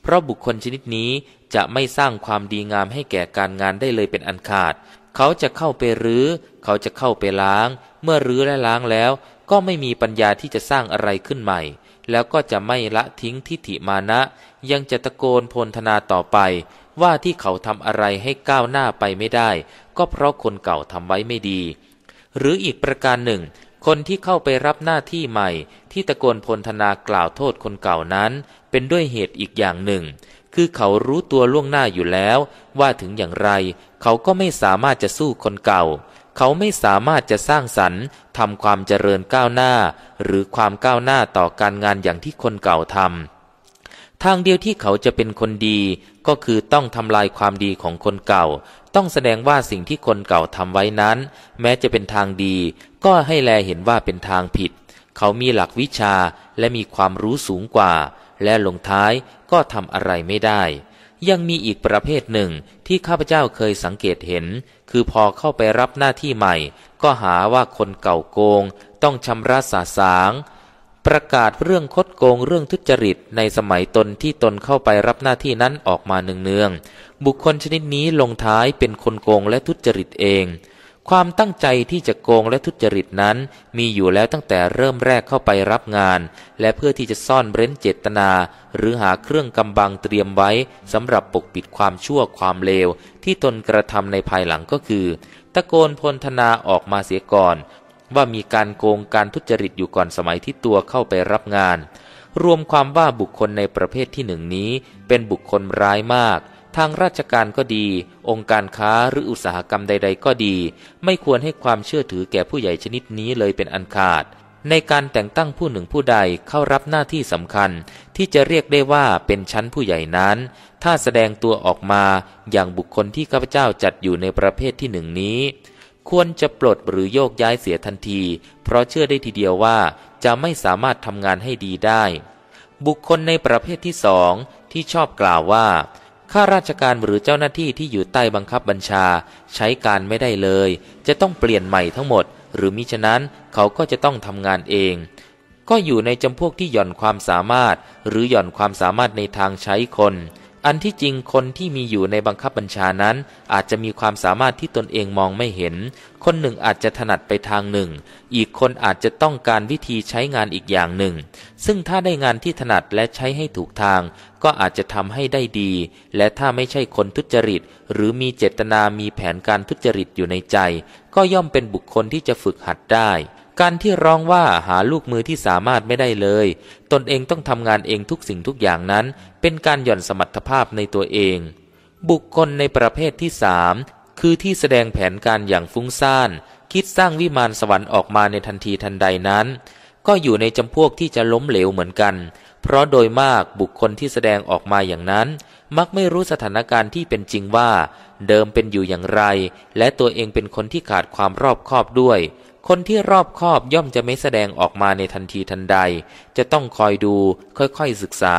เพราะบุคคลชนิดนี้จะไม่สร้างความดีงามให้แก่การงานได้เลยเป็นอันขาดเขาจะเข้าไปรื้อเขาจะเข้าไปล้าง เมื่อรื้อและล้างแล้วก็ไม่มีปัญญาที่จะสร้างอะไรขึ้นใหม่ แล้วก็จะไม่ละทิ้งทิฏฐิมานะ ยังจะตะโกนพลธนาต่อไป ว่าที่เขาทำอะไรให้ก้าวหน้าไปไม่ได้ ก็เพราะคนเก่าทำไว้ไม่ดี หรืออีกประการหนึ่ง คนที่เข้าไปรับหน้าที่ใหม่ ที่ตะโกนพลธนากล่าวโทษคนเก่านั้น เป็นด้วยเหตุอีกอย่างหนึ่ง คือเขารู้ตัวล่วงหน้าอยู่แล้ว ว่าถึงอย่างไรเขาก็ไม่สามารถจะสู้คนเก่า เขาไม่สามารถจะสร้างสรรค์ทำความเจริญก้าวหน้า หรือความก้าวหน้าต่อการงานอย่างที่คนเก่าทำ ทางเดียวที่เขาจะเป็นคนดี ก็คือต้องทำลายความดีของคนเก่า ต้องแสดงว่าสิ่งที่คนเก่าทำไว้นั้น แม้จะเป็นทางดี ก็ให้แลเห็นว่าเป็นทางผิด เขามีหลักวิชาและมีความรู้สูงกว่า และลงท้ายก็ทำอะไรไม่ได้ยังมีอีกประเภทหนึ่งที่ข้าพเจ้าเคยสังเกตเห็น คือพอเข้าไปรับหน้าที่ใหม่ ก็หาว่าคนเก่าโกงต้องชำระสาสาง ประกาศเรื่องคดโกงเรื่องทุจริตในสมัยตนที่ตนเข้าไปรับหน้าที่นั้นออกมาเนืองๆบุคคลชนิดนี้ลงท้ายเป็นคนโกงและทุจริตเองความตั้งใจที่จะโกงและทุจริตนั้น มีอยู่แล้วตั้งแต่เริ่มแรกเข้าไปรับงาน และเพื่อที่จะซ่อนเร้นเจตนา หรือหาเครื่องกำบังเตรียมไว้สำหรับปกปิดความชั่วความเลวที่ตนกระทำ ในภายหลังก็คือ ตะโกนพลธนาออกมาเสียก่อน ว่ามีการโกงการทุจริตอยู่ก่อนสมัยที่ตัวเข้าไปรับงาน รวมความว่าบุคคลในประเภทที่หนึ่งนี้ เป็นบุคคลร้ายมากทางราชการก็ดี องค์การค้าหรืออุตสาหกรรมใด ๆ ก็ดี ไม่ควรให้ความเชื่อถือแก่ผู้ใหญ่ชนิดนี้เลยเป็นอันขาด ในการแต่งตั้งผู้หนึ่งผู้ใดเข้ารับหน้าที่สำคัญ ที่จะเรียกได้ว่าเป็นชั้นผู้ใหญ่นั้น ถ้าแสดงตัวออกมาอย่างบุคคลที่ข้าพเจ้าจัดอยู่ในประเภทที่หนึ่งนี้ ควรจะปลดหรือโยกย้ายเสียทันที เพราะเชื่อได้ทีเดียวว่า จะไม่สามารถทำงานให้ดีได้ บุคคลในประเภทที่สองที่ชอบกล่าวว่าข้าราชการหรือเจ้าหน้าที่ที่อยู่ใต้บังคับบัญชา ใช้การไม่ได้เลย จะต้องเปลี่ยนใหม่ทั้งหมด หรือมิฉะนั้นเขาก็จะต้องทำงานเอง ก็อยู่ในจำพวกที่หย่อนความสามารถ หรือหย่อนความสามารถในทางใช้คน อันที่จริงคนที่มีอยู่ในบังคับบัญชานั้น อาจจะมีความสามารถที่ตนเองมองไม่เห็น คนหนึ่งอาจจะถนัดไปทางหนึ่ง อีกคนอาจจะต้องการวิธีใช้งานอีกอย่างหนึ่ง ซึ่งถ้าได้งานที่ถนัดและใช้ให้ถูกทางก็อาจจะทำให้ได้ดี และถ้าไม่ใช่คนทุจริต หรือมีเจตนามีแผนการทุจริตอยู่ในใจ ก็ย่อมเป็นบุคคลที่จะฝึกหัดได้ การที่ร้องว่าหาลูกมือที่สามารถไม่ได้เลย ตนเองต้องทำงานเองทุกสิ่งทุกอย่างนั้น เป็นการหย่อนสมรรถภาพในตัวเอง บุคคลในประเภทที่สามคือที่แสดงแผนการอย่างฟุ้งซ่านคิดสร้างวิมานสวรรค์ออกมาในทันทีทันใดนั้น ก็อยู่ในจำพวกที่จะล้มเหลวเหมือนกันเพราะโดยมากบุคคลที่แสดงออกมาอย่างนั้น มักไม่รู้สถานการณ์ที่เป็นจริงว่า เดิมเป็นอยู่อย่างไร และตัวเองเป็นคนที่ขาดความรอบคอบด้วย คนที่รอบคอบย่อมจะไม่แสดงออกมาในทันทีทันใด จะต้องคอยดูค่อยๆศึกษา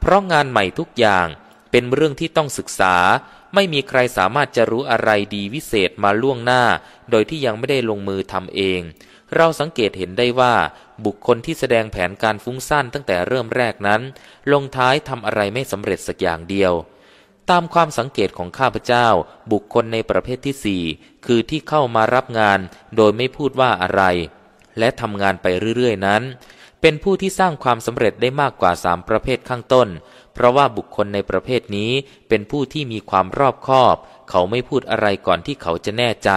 เพราะงานใหม่ทุกอย่าง เป็นเรื่องที่ต้องศึกษา ไม่มีใครสามารถจะรู้อะไรดีวิเศษมาล่วงหน้า โดยที่ยังไม่ได้ลงมือทำเองเราสังเกตเห็นได้ว่าบุคคลที่แสดงแผนการฟุ้งซ่านตั้งแต่เริ่มแรกนั้น ลงท้ายทำอะไรไม่สำเร็จสักอย่างเดียว ตามความสังเกตของข้าพเจ้า บุคคลในประเภทที่สี่คือที่เข้ามารับงาน โดยไม่พูดว่าอะไร และทำงานไปเรื่อยๆ นั้น เป็นผู้ที่สร้างความสำเร็จได้มากกว่าสามประเภทข้างต้นเพราะว่าบุคคลในประเภทนี้เป็นผู้ที่มีความรอบคอบ เขาไม่พูดอะไรก่อนที่เขาจะแน่ใจ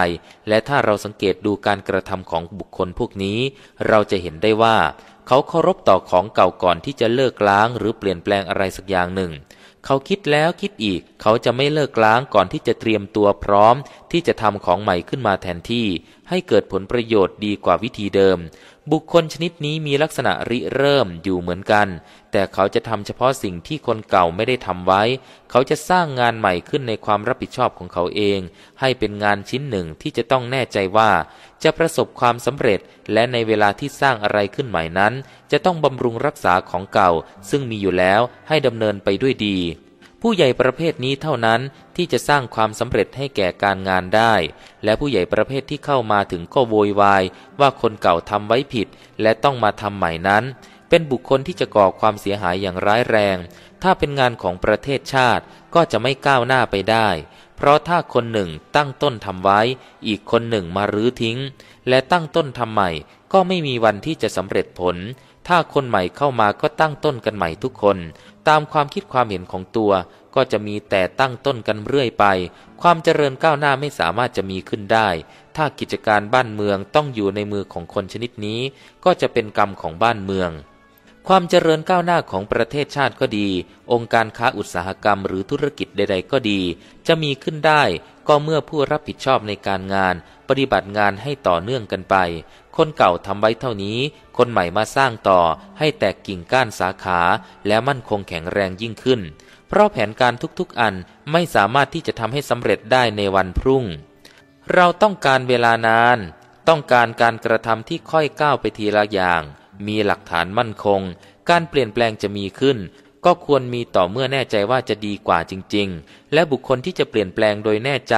และถ้าเราสังเกตดูการกระทำของบุคคลพวกนี้ เราจะเห็นได้ว่า เขาเคารพต่อของเก่าก่อนที่จะเลิกล้างหรือเปลี่ยนแปลงอะไรสักอย่างหนึ่ง เขาคิดแล้วคิดอีก เขาจะไม่เลิกล้างก่อนที่จะเตรียมตัวพร้อมที่จะทำของใหม่ขึ้นมาแทนที่ ให้เกิดผลประโยชน์ดีกว่าวิธีเดิมบุคคลชนิดนี้มีลักษณะริเริ่มอยู่เหมือนกัน แต่เขาจะทำเฉพาะสิ่งที่คนเก่าไม่ได้ทำไว้ เขาจะสร้างงานใหม่ขึ้นในความรับผิดชอบของเขาเอง ให้เป็นงานชิ้นหนึ่งที่จะต้องแน่ใจว่า จะประสบความสำเร็จ และในเวลาที่สร้างอะไรขึ้นใหม่นั้น จะต้องบำรุงรักษาของเก่า ซึ่งมีอยู่แล้วให้ดำเนินไปด้วยดีผู้ใหญ่ประเภทนี้เท่านั้นที่จะสร้างความสำเร็จให้แก่การงานได้ และผู้ใหญ่ประเภทที่เข้ามาถึงก็โวยวายว่าคนเก่าทำไว้ผิด และต้องมาทำใหม่นั้น เป็นบุคคลที่จะก่อความเสียหายอย่างร้ายแรง ถ้าเป็นงานของประเทศชาติก็จะไม่ก้าวหน้าไปได้ เพราะถ้าคนหนึ่งตั้งต้นทำไว้ อีกคนหนึ่งมารื้อทิ้ง และตั้งต้นทำใหม่ ก็ไม่มีวันที่จะสำเร็จผลถ้าคนใหม่เข้ามาก็ตั้งต้นกันใหม่ทุกคน ตามความคิดความเห็นของตัวก็จะมีแต่ตั้งต้นกันเรื่อยไป ความเจริญก้าวหน้าไม่สามารถจะมีขึ้นได้ ถ้ากิจการบ้านเมืองต้องอยู่ในมือของคนชนิดนี้ก็จะเป็นกรรมของบ้านเมือง ความเจริญก้าวหน้าของประเทศชาติก็ดี องค์การค้าอุตสาหกรรมหรือธุรกิจใด ๆก็ดี จะมีขึ้นได้ ก็เมื่อผู้รับผิดชอบในการงาน ปฏิบัติงานให้ต่อเนื่องกันไปคนเก่าทำไว้เท่านี้ คนใหม่มาสร้างต่อให้แตกกิ่งก้านสาขาและมั่นคงแข็งแรงยิ่งขึ้น เพราะแผนการทุกๆอันไม่สามารถที่จะทำให้สำเร็จได้ในวันพรุ่ง เราต้องการเวลานาน ต้องการการกระทำที่ค่อยก้าว ไปทีละอย่าง มีหลักฐานมั่นคง การเปลี่ยนแปลงจะมีขึ้นก็ควรมีต่อเมื่อแน่ใจว่าจะดีกว่าจริงๆ และบุคคลที่จะเปลี่ยนแปลงโดยแน่ใจ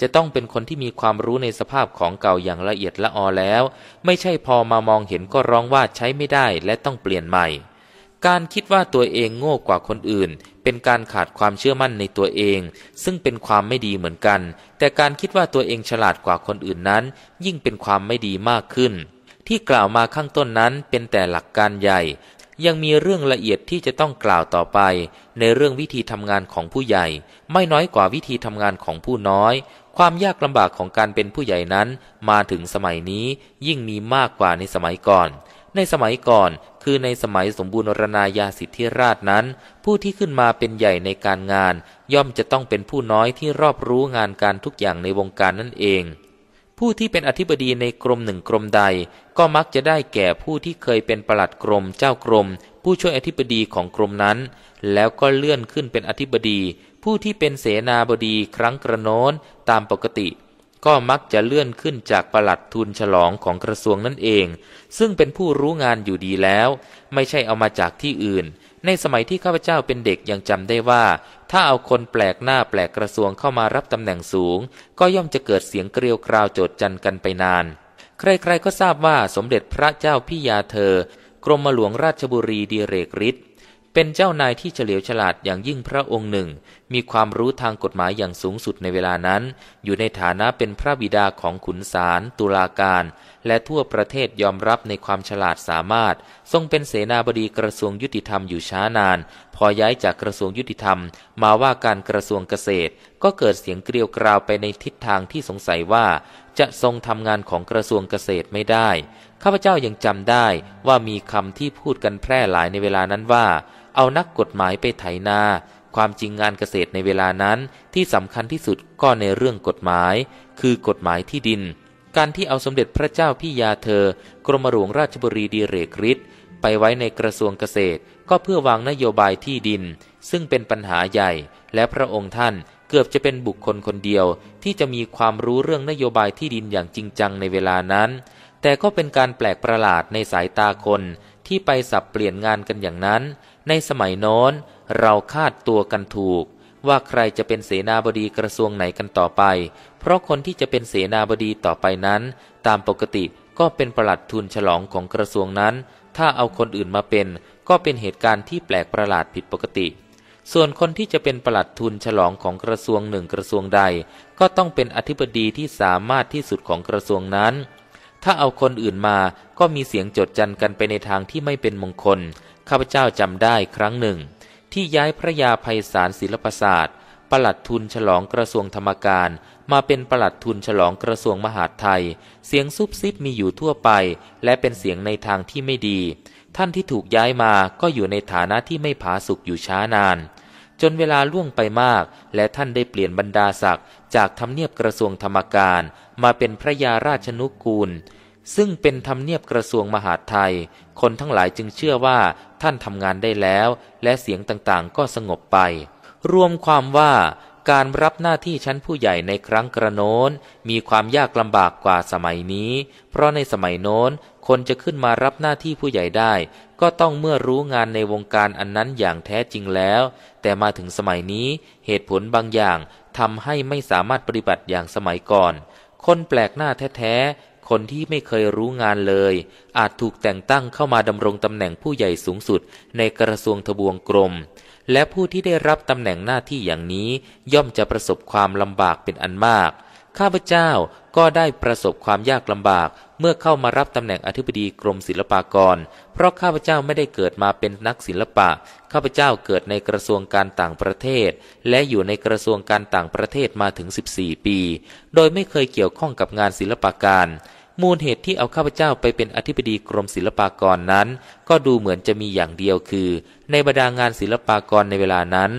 จะต้องเป็นคนที่มีความรู้ในสภาพของเก่าอย่างละเอียดละออแล้ว ไม่ใช่พอมามองเห็นก็ร้องว่าใช้ไม่ได้และต้องเปลี่ยนใหม่ การคิดว่าตัวเองโง่กว่าคนอื่น เป็นการขาดความเชื่อมั่นในตัวเอง ซึ่งเป็นความไม่ดีเหมือนกัน แต่การคิดว่าตัวเองฉลาดกว่าคนอื่นนั้น ยิ่งเป็นความไม่ดีมากขึ้น ที่กล่าวมาข้างต้นนั้นเป็นแต่หลักการใหญ่ยังมีเรื่องละเอียดที่จะต้องกล่าวต่อไป ในเรื่องวิธีทำงานของผู้ใหญ่ ไม่น้อยกว่าวิธีทำงานของผู้น้อย ความยากลำบากของการเป็นผู้ใหญ่นั้น มาถึงสมัยนี้ยิ่งมีมากกว่าในสมัยก่อน ในสมัยก่อน คือในสมัยสมบูรณราญาสิทธิราชนั้น ผู้ที่ขึ้นมาเป็นใหญ่ในการงาน ย่อมจะต้องเป็นผู้น้อยที่รอบรู้งานการทุกอย่างในวงการนั่นเอง ผู้ที่เป็นอธิบดีในกรมหนึ่งกรมใดก็มักจะได้แก่ผู้ที่เคยเป็นประหลัดกรมเจ้ากรม ผู้ช่วยอธิบดีของกรมนั้น แล้วก็เลื่อนขึ้นเป็นอธิบดี ผู้ที่เป็นเสนาบดีครั้งกระโน้นตามปกติ ก็มักจะเลื่อนขึ้นจากประหลัดทุนฉลองของกระทรวงนั่นเอง ซึ่งเป็นผู้รู้งานอยู่ดีแล้ว ไม่ใช่เอามาจากที่อื่น ในสมัยที่ข้าพเจ้าเป็นเด็กยังจำได้ว่า ถ้าเอาคนแปลกหน้าแปลกกระทรวงเข้ามารับตำแหน่งสูง ก็ย่อมจะเกิดเสียงเกลียวกราวโจดจันกันไปนานใครๆก็ทราบว่าสมเด็จพระเจ้าพิยาเธอกรมหลวงราชบุรีดีเรกฤทธิ์เป็นเจ้านายที่เฉลียวฉลาดอย่างยิ่งพระองค์หนึ่ง มีความรู้ทางกฎหมายอย่างสูงสุดในเวลานั้น อยู่ในฐานะเป็นพระบิดาของขุนศาลตุลาการ และทั่วประเทศยอมรับในความฉลาดสามารถ ทรงเป็นเสนาบดีกระทรวงยุติธรรมอยู่ช้านาน พอย้ายจากกระทรวงยุติธรรม มาว่าการกระทรวงเกษตร ก็เกิดเสียงเกลียวกราวไปในทิศทางที่สงสัยว่าจะทรงทำงานของกระทรวงเกษตรไม่ได้ ข้าพเจ้ายังจำได้ว่ามีคำที่พูดกันแพร่หลายในเวลานั้นว่า เอานักกฎหมายไปไถนา ความจริงงานเกษตรในเวลานั้น ที่สำคัญที่สุดก็ในเรื่องกฎหมาย คือกฎหมายที่ดิน การที่เอาสมเด็จพระเจ้าพี่ยาเธอ กรมหลวงราชบุรีดีเรกฤทธิ์ไปไว้ในกระทรวงเกษตร ก็เพื่อวางนโยบายที่ดิน ซึ่งเป็นปัญหาใหญ่ และพระองค์ท่านเกือบจะเป็นบุคคลคนเดียวที่จะมีความรู้เรื่องนโยบายที่ดินอย่างจริงจังในเวลานั้น แต่ก็เป็นการแปลกประหลาดในสายตาคน ที่ไปสับเปลี่ยนงานกันอย่างนั้น ในสมัยโน้นเราคาดตัวกันถูก ว่าใครจะเป็นเสนาบดีกระทรวงไหนกันต่อไป เพราะคนที่จะเป็นเสนาบดีต่อไปนั้น ตามปกติก็เป็นประหลัดทุนฉลองของกระทรวงนั้น ถ้าเอาคนอื่นมาเป็น ก็เป็นเหตุการณ์ที่แปลกประหลาดผิดปกติส่วนคนที่จะเป็นประหลัดทุนฉลองของกระทรวงหนึ่งกระทรวงใด ก็ต้องเป็นอธิบดีที่สามารถที่สุดของกระทรวงนั้น ถ้าเอาคนอื่นมาก็มีเสียงจดจันกันไปในทางที่ไม่เป็นมงคล ข้าพเจ้าจำได้ครั้งหนึ่ง ที่ย้ายพระยาภัยสารศิลปศาสตร์ประหลัดทุนฉลองกระทรวงธรรมการ มาเป็นประหลัดทุนฉลองกระทรวงมหาดไทย เสียงซุบซิบมีอยู่ทั่วไป และเป็นเสียงในทางที่ไม่ดี ท่านที่ถูกย้ายมาก็อยู่ในฐานะที่ไม่ผาสุกอยู่ช้านานจนเวลาล่วงไปมาก และท่านได้เปลี่ยนบรรดาศักดิ์จากทำเนียบกระทรวงธรรมการ มาเป็นพระยาราชนุกูล ซึ่งเป็นทำเนียบกระทรวงมหาดไทย คนทั้งหลายจึงเชื่อว่าท่านทำงานได้แล้ว และเสียงต่าง ๆ ก็สงบไป รวมความว่าการรับหน้าที่ชั้นผู้ใหญ่ในครั้งกระโน้นมีความยากลำบากกว่าสมัยนี้ เพราะในสมัยโน้นคนจะขึ้นมารับหน้าที่ผู้ใหญ่ได้ ก็ต้องเมื่อรู้งานในวงการอันนั้นอย่างแท้จริงแล้ว แต่มาถึงสมัยนี้เหตุผลบางอย่างทำให้ไม่สามารถปฏิบัติอย่างสมัยก่อน คนแปลกหน้าแท้ๆ คนที่ไม่เคยรู้งานเลย อาจถูกแต่งตั้งเข้ามาดำรงตำแหน่งผู้ใหญ่สูงสุดในกระทรวงทบวงกรม และผู้ที่ได้รับตำแหน่งหน้าที่อย่างนี้ ย่อมจะประสบความลำบากเป็นอันมาก ข้าพเจ้าก็ได้ประสบความยากลำบากเมื่อเข้ามารับตำแหน่งอธิบดีกรมศิลปากร เพราะข้าพเจ้าไม่ได้เกิดมาเป็นนักศิลปะ ข้าพเจ้าเกิดในกระทรวงการต่างประเทศ และอยู่ในกระทรวงการต่างประเทศมาถึง 14 ปี โดยไม่เคยเกี่ยวข้องกับงานศิลปาการมูลเหตุที่เอาข้าพเจ้าไปเป็นอธิบดีกรมศิลปากรนั้น ก็ดูเหมือนจะมีอย่างเดียวคือ ในบรรดางานศิลปากรในเวลานั้น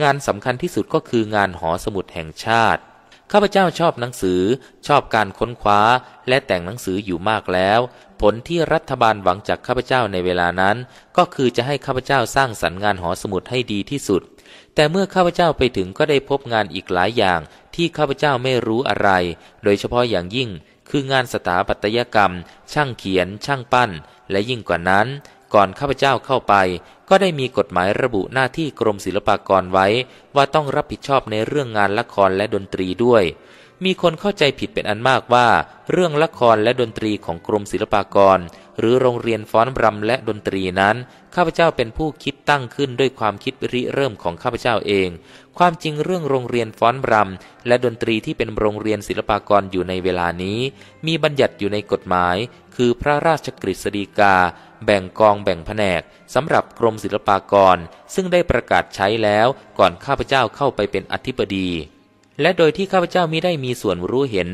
งานสำคัญที่สุดก็คืองานหอสมุดแห่งชาติข้าพเจ้าชอบหนังสือชอบการค้นคว้าและแต่งหนังสืออยู่มากแล้ว ผลที่รัฐบาลหวังจากข้าพเจ้าในเวลานั้น ก็คือจะให้ข้าพเจ้าสร้างสรรค์งานหอสมุดให้ดีที่สุด แต่เมื่อข้าพเจ้าไปถึงก็ได้พบงานอีกหลายอย่าง ที่ข้าพเจ้าไม่รู้อะไร โดยเฉพาะอย่างยิ่งคืองานสถาปัตยกรรม ช่างเขียน ช่างปั้น และยิ่งกว่านั้น ก่อนข้าพเจ้าเข้าไปก็ได้มีกฎหมายระบุหน้าที่กรมศิลปากรไว้ว่าต้องรับผิดชอบในเรื่องงานละครและดนตรีด้วย มีคนเข้าใจผิดเป็นอันมากว่าเรื่องละครและดนตรีของกรมศิลปากร หรือโรงเรียนฟ้อนรำและดนตรีนั้นข้าพเจ้าเป็นผู้คิดตั้งขึ้นด้วยความคิดริเริ่มของข้าพเจ้าเอง ความจริงเรื่องโรงเรียนฟ้อนรำและดนตรีที่เป็นโรงเรียนศิลปากรอยู่ในเวลานี้ มีบัญญัติอยู่ในกฎหมาย คือพระราชกฤษฎีกาแบ่งกองแบ่งแผนกสำหรับกรมศิลปากร ซึ่งได้ประกาศใช้แล้วก่อนข้าพเจ้าเข้าไปเป็นอธิบดี และโดยที่ข้าพเจ้ามิได้มีส่วนรู้เห็น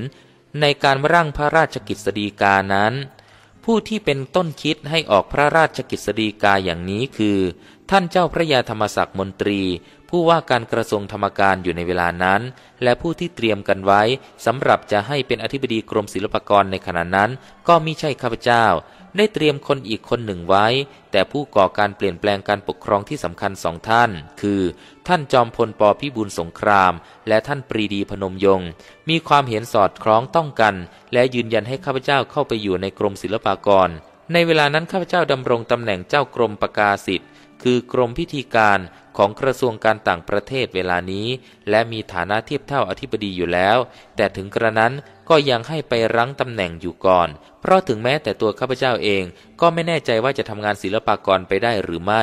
ในการร่างพระราชกิจสฎีกานั้น ผู้ที่เป็นต้นคิดให้ออกพระราชกิจสฎีกาอย่างนี้คือ ท่านเจ้าพระยาธรรมศักดิ์มนตรี ผู้ว่าการกระทรวงธรรมการอยู่ในเวลานั้น และผู้ที่เตรียมกันไว้สำหรับจะให้เป็นอธิบดีกรมศิลปากรในขณะนั้นก็มิใช่ข้าพเจ้าได้เตรียมคนอีกคนหนึ่งไว้ แต่ผู้ก่อการเปลี่ยนแปลงการปกครองที่สำคัญสองท่าน คือท่านจอมพลปพิบูลสงคราม และท่านปรีดีพนมยง มีความเห็นสอดคล้องต้องกัน และยืนยันให้ข้าพเจ้าเข้าไปอยู่ในกรมศิลปากร ในเวลานั้นข้าพเจ้าดำรงตำแหน่งเจ้ากรมประกาศิทธิ์คือกรมพิธีการของกระทรวงการต่างประเทศเวลานี้ และมีฐานะเทียบเท่าอธิบดีอยู่แล้ว แต่ถึงกระนั้นก็ยังให้ไปรั้งตำแหน่งอยู่ก่อน เพราะถึงแม้แต่ตัวข้าพเจ้าเองก็ไม่แน่ใจว่าจะทำงานศิลปากรไปได้หรือไม่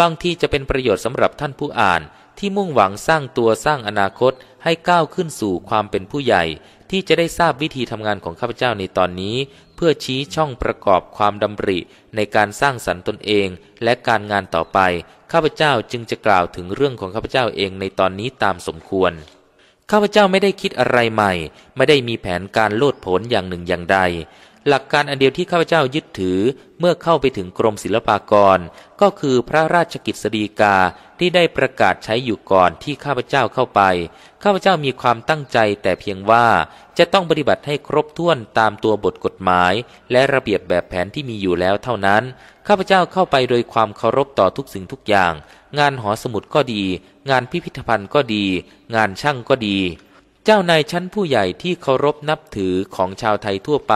บางที่จะเป็นประโยชน์สำหรับท่านผู้อ่าน ที่มุ่งหวังสร้างตัวสร้างอนาคตให้ก้าวขึ้นสู่ความเป็นผู้ใหญ่ ที่จะได้ทราบวิธีทำงานของข้าพเจ้าในตอนนี้ เพื่อชี้ช่องประกอบความดำริ ในการสร้างสรรค์ตนเองและการงานต่อไปข้าพเจ้าจึงจะกล่าวถึงเรื่องของข้าพเจ้าเองในตอนนี้ตามสมควรข้าพเจ้าไม่ได้คิดอะไรใหม่ ไม่ได้มีแผนการโลดผลอย่างหนึ่งอย่างใด หลักการอันเดียวที่ข้าพเจ้ายึดถือเมื่อเข้าไปถึงกรมศิลปากร ก็คือพระราชกิจสฎีกาที่ได้ประกาศใช้อยู่ก่อนที่ข้าพเจ้าเข้าไปข้าพเจ้ามีความตั้งใจแต่เพียงว่าจะต้องปฏิบัติให้ครบถ้วนตามตัวบทกฎหมาย และระเบียบแบบแผนที่มีอยู่แล้วเท่านั้น ข้าพเจ้าเข้าไปโดยความเคารพต่อทุกสิ่งทุกอย่างงานหอสมุดก็ดี งานพิพิธภัณฑ์ก็ดี งานช่างก็ดี เจ้านายชั้นผู้ใหญ่ที่เคารพนับถือของชาวไทยทั่วไป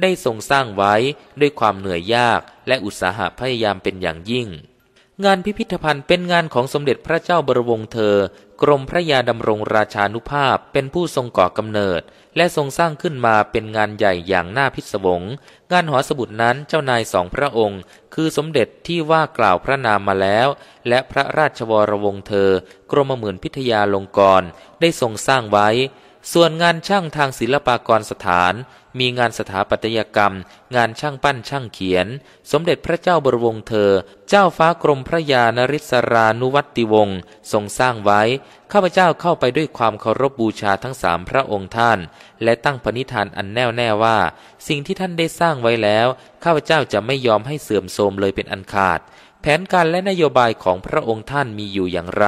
ได้ทรงสร้างไว้ด้วยความเหนื่อยยากและอุตสาหะพยายามเป็นอย่างยิ่ง งานพิพิธภัณฑ์เป็นงานของสมเด็จพระเจ้าบรวงเธอกรมพระยาดำรงราชานุภาพเป็นผู้ทรงก่อกำเนิด และทรงสร้างขึ้นมาเป็นงานใหญ่อย่างน่าพิศวงงานหอสมุดนั้นเจ้านายสองพระองค์ คือสมเด็จที่ว่ากล่าวพระนามมาแล้ว และพระราชวรวงศ์เธอ กรมหมื่นพิทยาลงกรได้ทรงสร้างไว้ ส่วนงานช่างทางศิลปากรสถานมีงานสถาปัตยกรรม งานช่างปั้นช่างเขียน สมเด็จพระเจ้าบรวงเธอ เจ้าฟ้ากรมพระยา นริศรานุวัติวงศ์ทรงสร้างไว้ข้าพเจ้าเข้าไปด้วยความเคารพบบูชาทั้งสามพระองค์ท่านและตั้งปณิธานอันแน่วแน่ว่า สิ่งที่ท่านได้สร้างไว้แล้ว ข้าพเจ้าจะไม่ยอมให้เสื่อมโทรมเลยเป็นอันขาด แผนการและนโยบายของพระองค์ท่านมีอยู่อย่างไร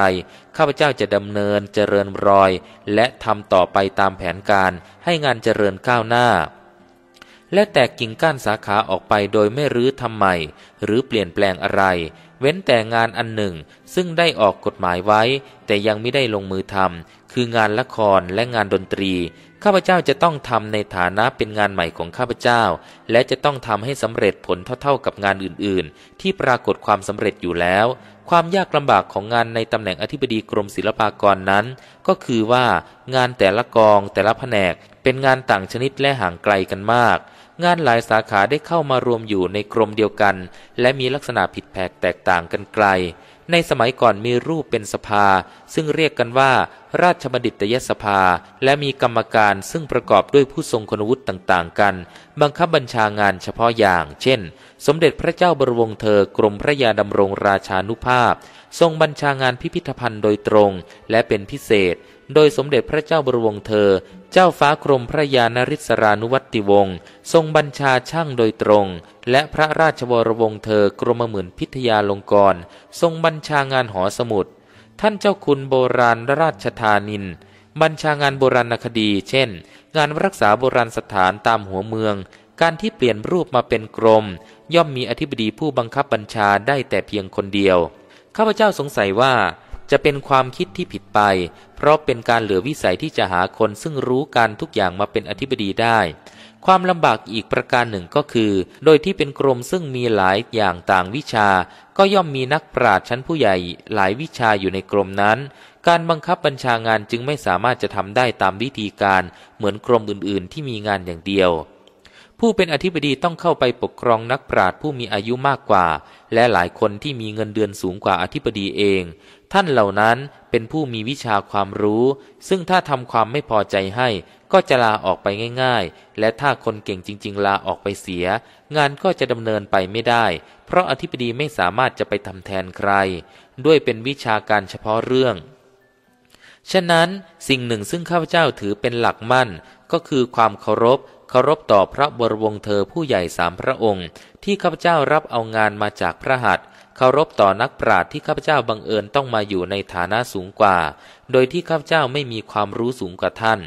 ข้าพเจ้าจะดำเนินเจริญรอย และทำต่อไปตามแผนการ ให้งานเจริญก้าวหน้าและแตกกิ่งก้านสาขาออกไปโดยไม่รื้อทำใหม่ หรือเปลี่ยนแปลงอะไร เว้นแต่งานอันหนึ่งซึ่งได้ออกกฎหมายไว้ แต่ยังไม่ได้ลงมือทำคืองานละครและงานดนตรี ข้าพเจ้าจะต้องทำในฐานะเป็นงานใหม่ของข้าพเจ้า และจะต้องทำให้สำเร็จผลเท่าๆกับงานอื่นๆ ที่ปรากฏความสำเร็จอยู่แล้ว ความยากลำบากของงานในตำแหน่งอธิบดีกรมศิลปากรนั้น ก็คือว่างานแต่ละกองแต่ละแผนก เป็นงานต่างชนิดและห่างไกลกันมากงานหลายสาขาได้เข้ามารวมอยู่ในกรมเดียวกัน และมีลักษณะผิดแผกแตกต่างกันไกล ในสมัยก่อนมีรูปเป็นสภา ซึ่งเรียกกันว่าราชบัณฑิตยสภา และมีกรรมการซึ่งประกอบด้วยผู้ทรงคุณวุฒิต่างๆ กันบังคับบัญชางานเฉพาะอย่าง เช่น สมเด็จพระเจ้าบรมวงศ์เธอกรมพระยาดำรงราชานุภาพ ทรงบัญชางานพิพิธภัณฑ์โดยตรงและเป็นพิเศษโดยสมเด็จพระเจ้าบรวงเธอ เจ้าฟ้ากรมพระยานริศรานุวัติวงศ์ ทรงบัญชาช่างโดยตรง และพระราชวรวงเธอกรมหมื่นพิทยาลงกรทรงบัญชางานหอสมุด ท่านเจ้าคุณโบราณราชธานิน บัญชางานโบราณคดี เช่น งานรักษาโบราณสถานตามหัวเมือง การที่เปลี่ยนรูปมาเป็นกรม ย่อมมีอธิบดีผู้บังคับบัญชาได้แต่เพียงคนเดียว ข้าพเจ้าสงสัยว่าจะเป็นความคิดที่ผิดไป เพราะเป็นการเหลือวิสัยที่จะหาคนซึ่งรู้การทุกอย่างมาเป็นอธิบดีได้ ความลำบากอีกประการหนึ่งก็คือ โดยที่เป็นกรมซึ่งมีหลายอย่างต่างวิชา ก็ย่อมมีนักปราชญ์ชั้นผู้ใหญ่หลายวิชาอยู่ในกรมนั้น การบังคับบัญชางานจึงไม่สามารถจะทำได้ตามวิธีการ เหมือนกรมอื่นๆ ที่มีงานอย่างเดียว ผู้เป็นอธิบดีต้องเข้าไปปกครองนักปราชญ์ผู้มีอายุมากกว่า และหลายคนที่มีเงินเดือนสูงกว่าอธิบดีเองท่านเหล่านั้นเป็นผู้มีวิชาความรู้ ซึ่งถ้าทำความไม่พอใจให้ ก็จะลาออกไปง่ายๆ และถ้าคนเก่งจริงๆ ลาออกไปเสีย งานก็จะดำเนินไปไม่ได้ เพราะอธิบดีไม่สามารถจะไปทำแทนใคร ด้วยเป็นวิชาการเฉพาะเรื่อง ฉะนั้นสิ่งหนึ่งซึ่งข้าพเจ้าถือเป็นหลักมั่น ก็คือความเคารพ เคารพต่อพระบรวงเธอผู้ใหญ่สามพระองค์ ที่ข้าพเจ้ารับเอางานมาจากพระหัตถ์เคารพต่อนักปราชญ์ที่ข้าพเจ้าบังเอิญต้องมาอยู่ในฐานะสูงกว่า โดยที่ข้าพเจ้าไม่มีความรู้สูงกว่าท่าน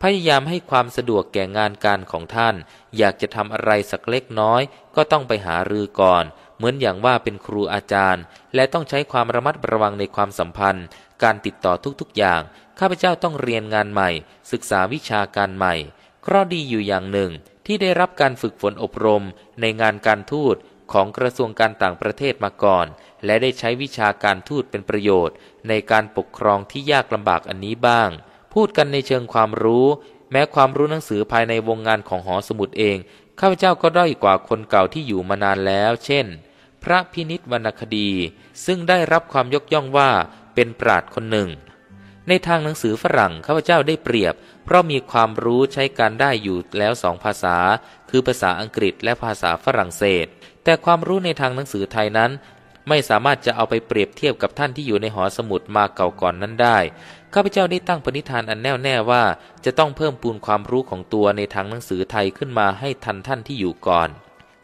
พยายามให้ความสะดวกแก่งานการของท่าน อยากจะทำอะไรสักเล็กน้อยก็ต้องไปหารือก่อน เหมือนอย่างว่าเป็นครูอาจารย์ และต้องใช้ความระมัดระวังในความสัมพันธ์ การติดต่อทุกๆอย่าง ข้าพเจ้าต้องเรียนงานใหม่ ศึกษาวิชาการใหม่้อดีอยู่อย่างหนึ่ง ที่ได้รับการฝึกฝนอบรมในงานการทูตของกระทรวงการต่างประเทศมาก่อน และได้ใช้วิชาการทูตเป็นประโยชน์ ในการปกครองที่ยากลำบากอันนี้บ้าง พูดกันในเชิงความรู้ แม้ความรู้หนังสือภายในวงงานของหอสมุดเอง ข้าพเจ้าก็ด้อยกว่าคนเก่าที่อยู่มานานแล้ว เช่นพระพินิษวรรณคดีซึ่งได้รับความยกย่องว่าเป็นปรา์คนหนึ่ง ในทางหนังสือฝรั่งข้าพเจ้าได้เปรียบ เพราะมีความรู้ใช้การได้อยู่แล้วสองภาษา คือภาษาอังกฤษและภาษาฝรั่งเศสแต่ความรู้ในทางหนังสือไทยนั้น ไม่สามารถจะเอาไปเปรียบเทียบกับท่านที่อยู่ในหอสมุดมาเก่าก่อนนั้นได้ ข้าพเจ้าได้ตั้งปณิธานอันแน่วแน่ว่า จะต้องเพิ่มปูนความรู้ของตัวในทางหนังสือไทยขึ้นมาให้ทันท่านที่อยู่ก่อน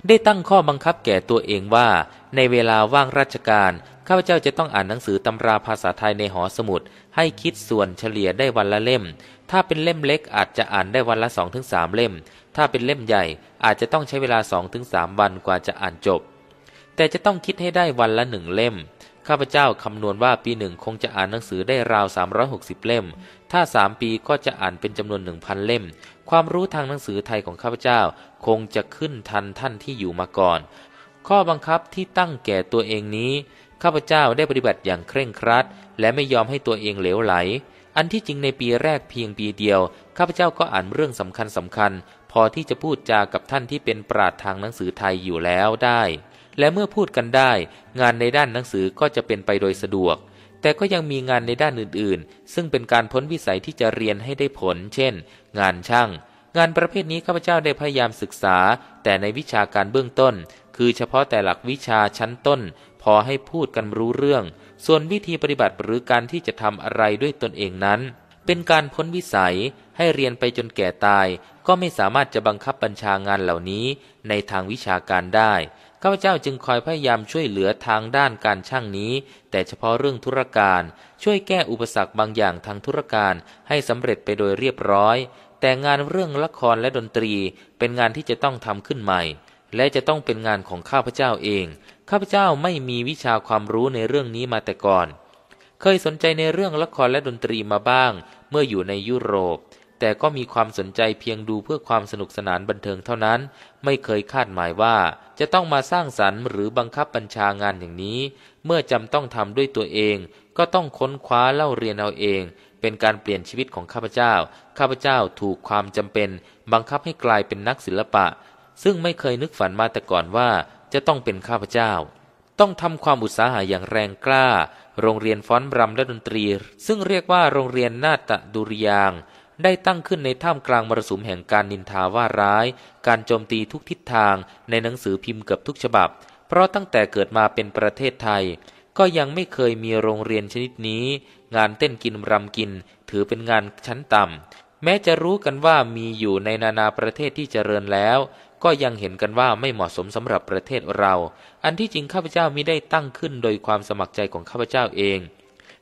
ได้ตั้งข้อบังคับแก่ตัวเองว่าในเวลาว่างราชการข้าพเจ้าจะต้องอ่านหนังสือตำราภาษาไทยในหอสมุด ให้คิดส่วนเฉลี่ยได้วันละเล่มถ้าเป็นเล่มเล็กอาจจะอ่านได้วันละ2-3เล่ม ถ้าเป็นเล่มใหญ่อาจจะต้องใช้เวลา2-3วันกว่าจะอ่านจบ แต่จะต้องคิดให้ได้วันละหนึ่งเล่ม ข้าพเจ้าคำนวณว่าปีหนึ่งคงจะอ่านหนังสือได้ราว360เล่ม ถ้า3ปีก็จะอ่านเป็นจำนวน1,000เล่ม ความรู้ทางหนังสือไทยของข้าพเจ้าคงจะขึ้นทันท่านที่อยู่มาก่อน ข้อบังคับที่ตั้งแก่ตัวเองนี้ข้าพเจ้าได้ปฏิบัติอย่างเคร่งครัดและไม่ยอมให้ตัวเองเหลวไหลอันที่จริงในปีแรกเพียงปีเดียว ข้าพเจ้าก็อ่านเรื่องสำคัญสำคัญ พอที่จะพูดจากับท่านที่เป็นปราดทางหนังสือไทยอยู่แล้วได้ และเมื่อพูดกันได้ งานในด้านหนังสือก็จะเป็นไปโดยสะดวก แต่ก็ยังมีงานในด้านอื่นๆ ซึ่งเป็นการพ้นวิสัยที่จะเรียนให้ได้ผล เช่น งานช่าง งานประเภทนี้ข้าพเจ้าได้พยายามศึกษา แต่ในวิชาการเบื้องต้น คือเฉพาะแต่หลักวิชาชั้นต้น พอให้พูดกันรู้เรื่องส่วนวิธีปฏิบัติหรือการที่จะทำอะไรด้วยตนเองนั้น เป็นการพ้นวิสัยให้เรียนไปจนแก่ตาย ก็ไม่สามารถจะบังคับบัญชางานเหล่านี้ ในทางวิชาการได้ข้าพเจ้าจึงคอยพยายามช่วยเหลือทางด้านการช่างนี้ แต่เฉพาะเรื่องธุรการ ช่วยแก้อุปสรรคบางอย่างทางธุรการให้สำเร็จไปโดยเรียบร้อย แต่งานเรื่องละครและดนตรีเป็นงานที่จะต้องทำขึ้นใหม่และจะต้องเป็นงานของข้าพเจ้าเอง ข้าพเจ้าไม่มีวิชาความรู้ในเรื่องนี้มาแต่ก่อน เคยสนใจในเรื่องละครและดนตรีมาบ้าง เมื่ออยู่ในยุโรป แต่ก็มีความสนใจเพียงดูเพื่อความสนุกสนานบันเทิงเท่านั้น ไม่เคยคาดหมายว่า จะต้องมาสร้างสรรค์หรือบังคับบัญชางานอย่างนี้ เมื่อจำต้องทำด้วยตัวเอง ก็ต้องค้นคว้าเล่าเรียนเอาเอง เป็นการเปลี่ยนชีวิตของข้าพเจ้า ข้าพเจ้าถูกความจำเป็น บังคับให้กลายเป็นนักศิลปะซึ่งไม่เคยนึกฝันมาแต่ก่อนว่า จะต้องเป็นข้าพเจ้า ต้องทำความอุตสาหะอย่างแรงกล้า โรงเรียนฟ้อนรำและดนตรี ซึ่งเรียกว่าโรงเรียนนาฏดุริยาง ได้ตั้งขึ้นในท่ามกลางมรสุมแห่งการนินทาว่าร้าย การโจมตีทุกทิศทางในหนังสือพิมพ์เกือบทุกฉบับ เพราะตั้งแต่เกิดมาเป็นประเทศไทย ก็ยังไม่เคยมีโรงเรียนชนิดนี้ งานเต้นกินรำกินถือเป็นงานชั้นต่ำแม้จะรู้กันว่ามีอยู่ในนานาประเทศที่เจริญแล้วก็ยังเห็นกันว่าไม่เหมาะสมสำหรับประเทศเรา อันที่จริงข้าพเจ้ามิได้ตั้งขึ้น โดยความสมัครใจของข้าพเจ้าเอง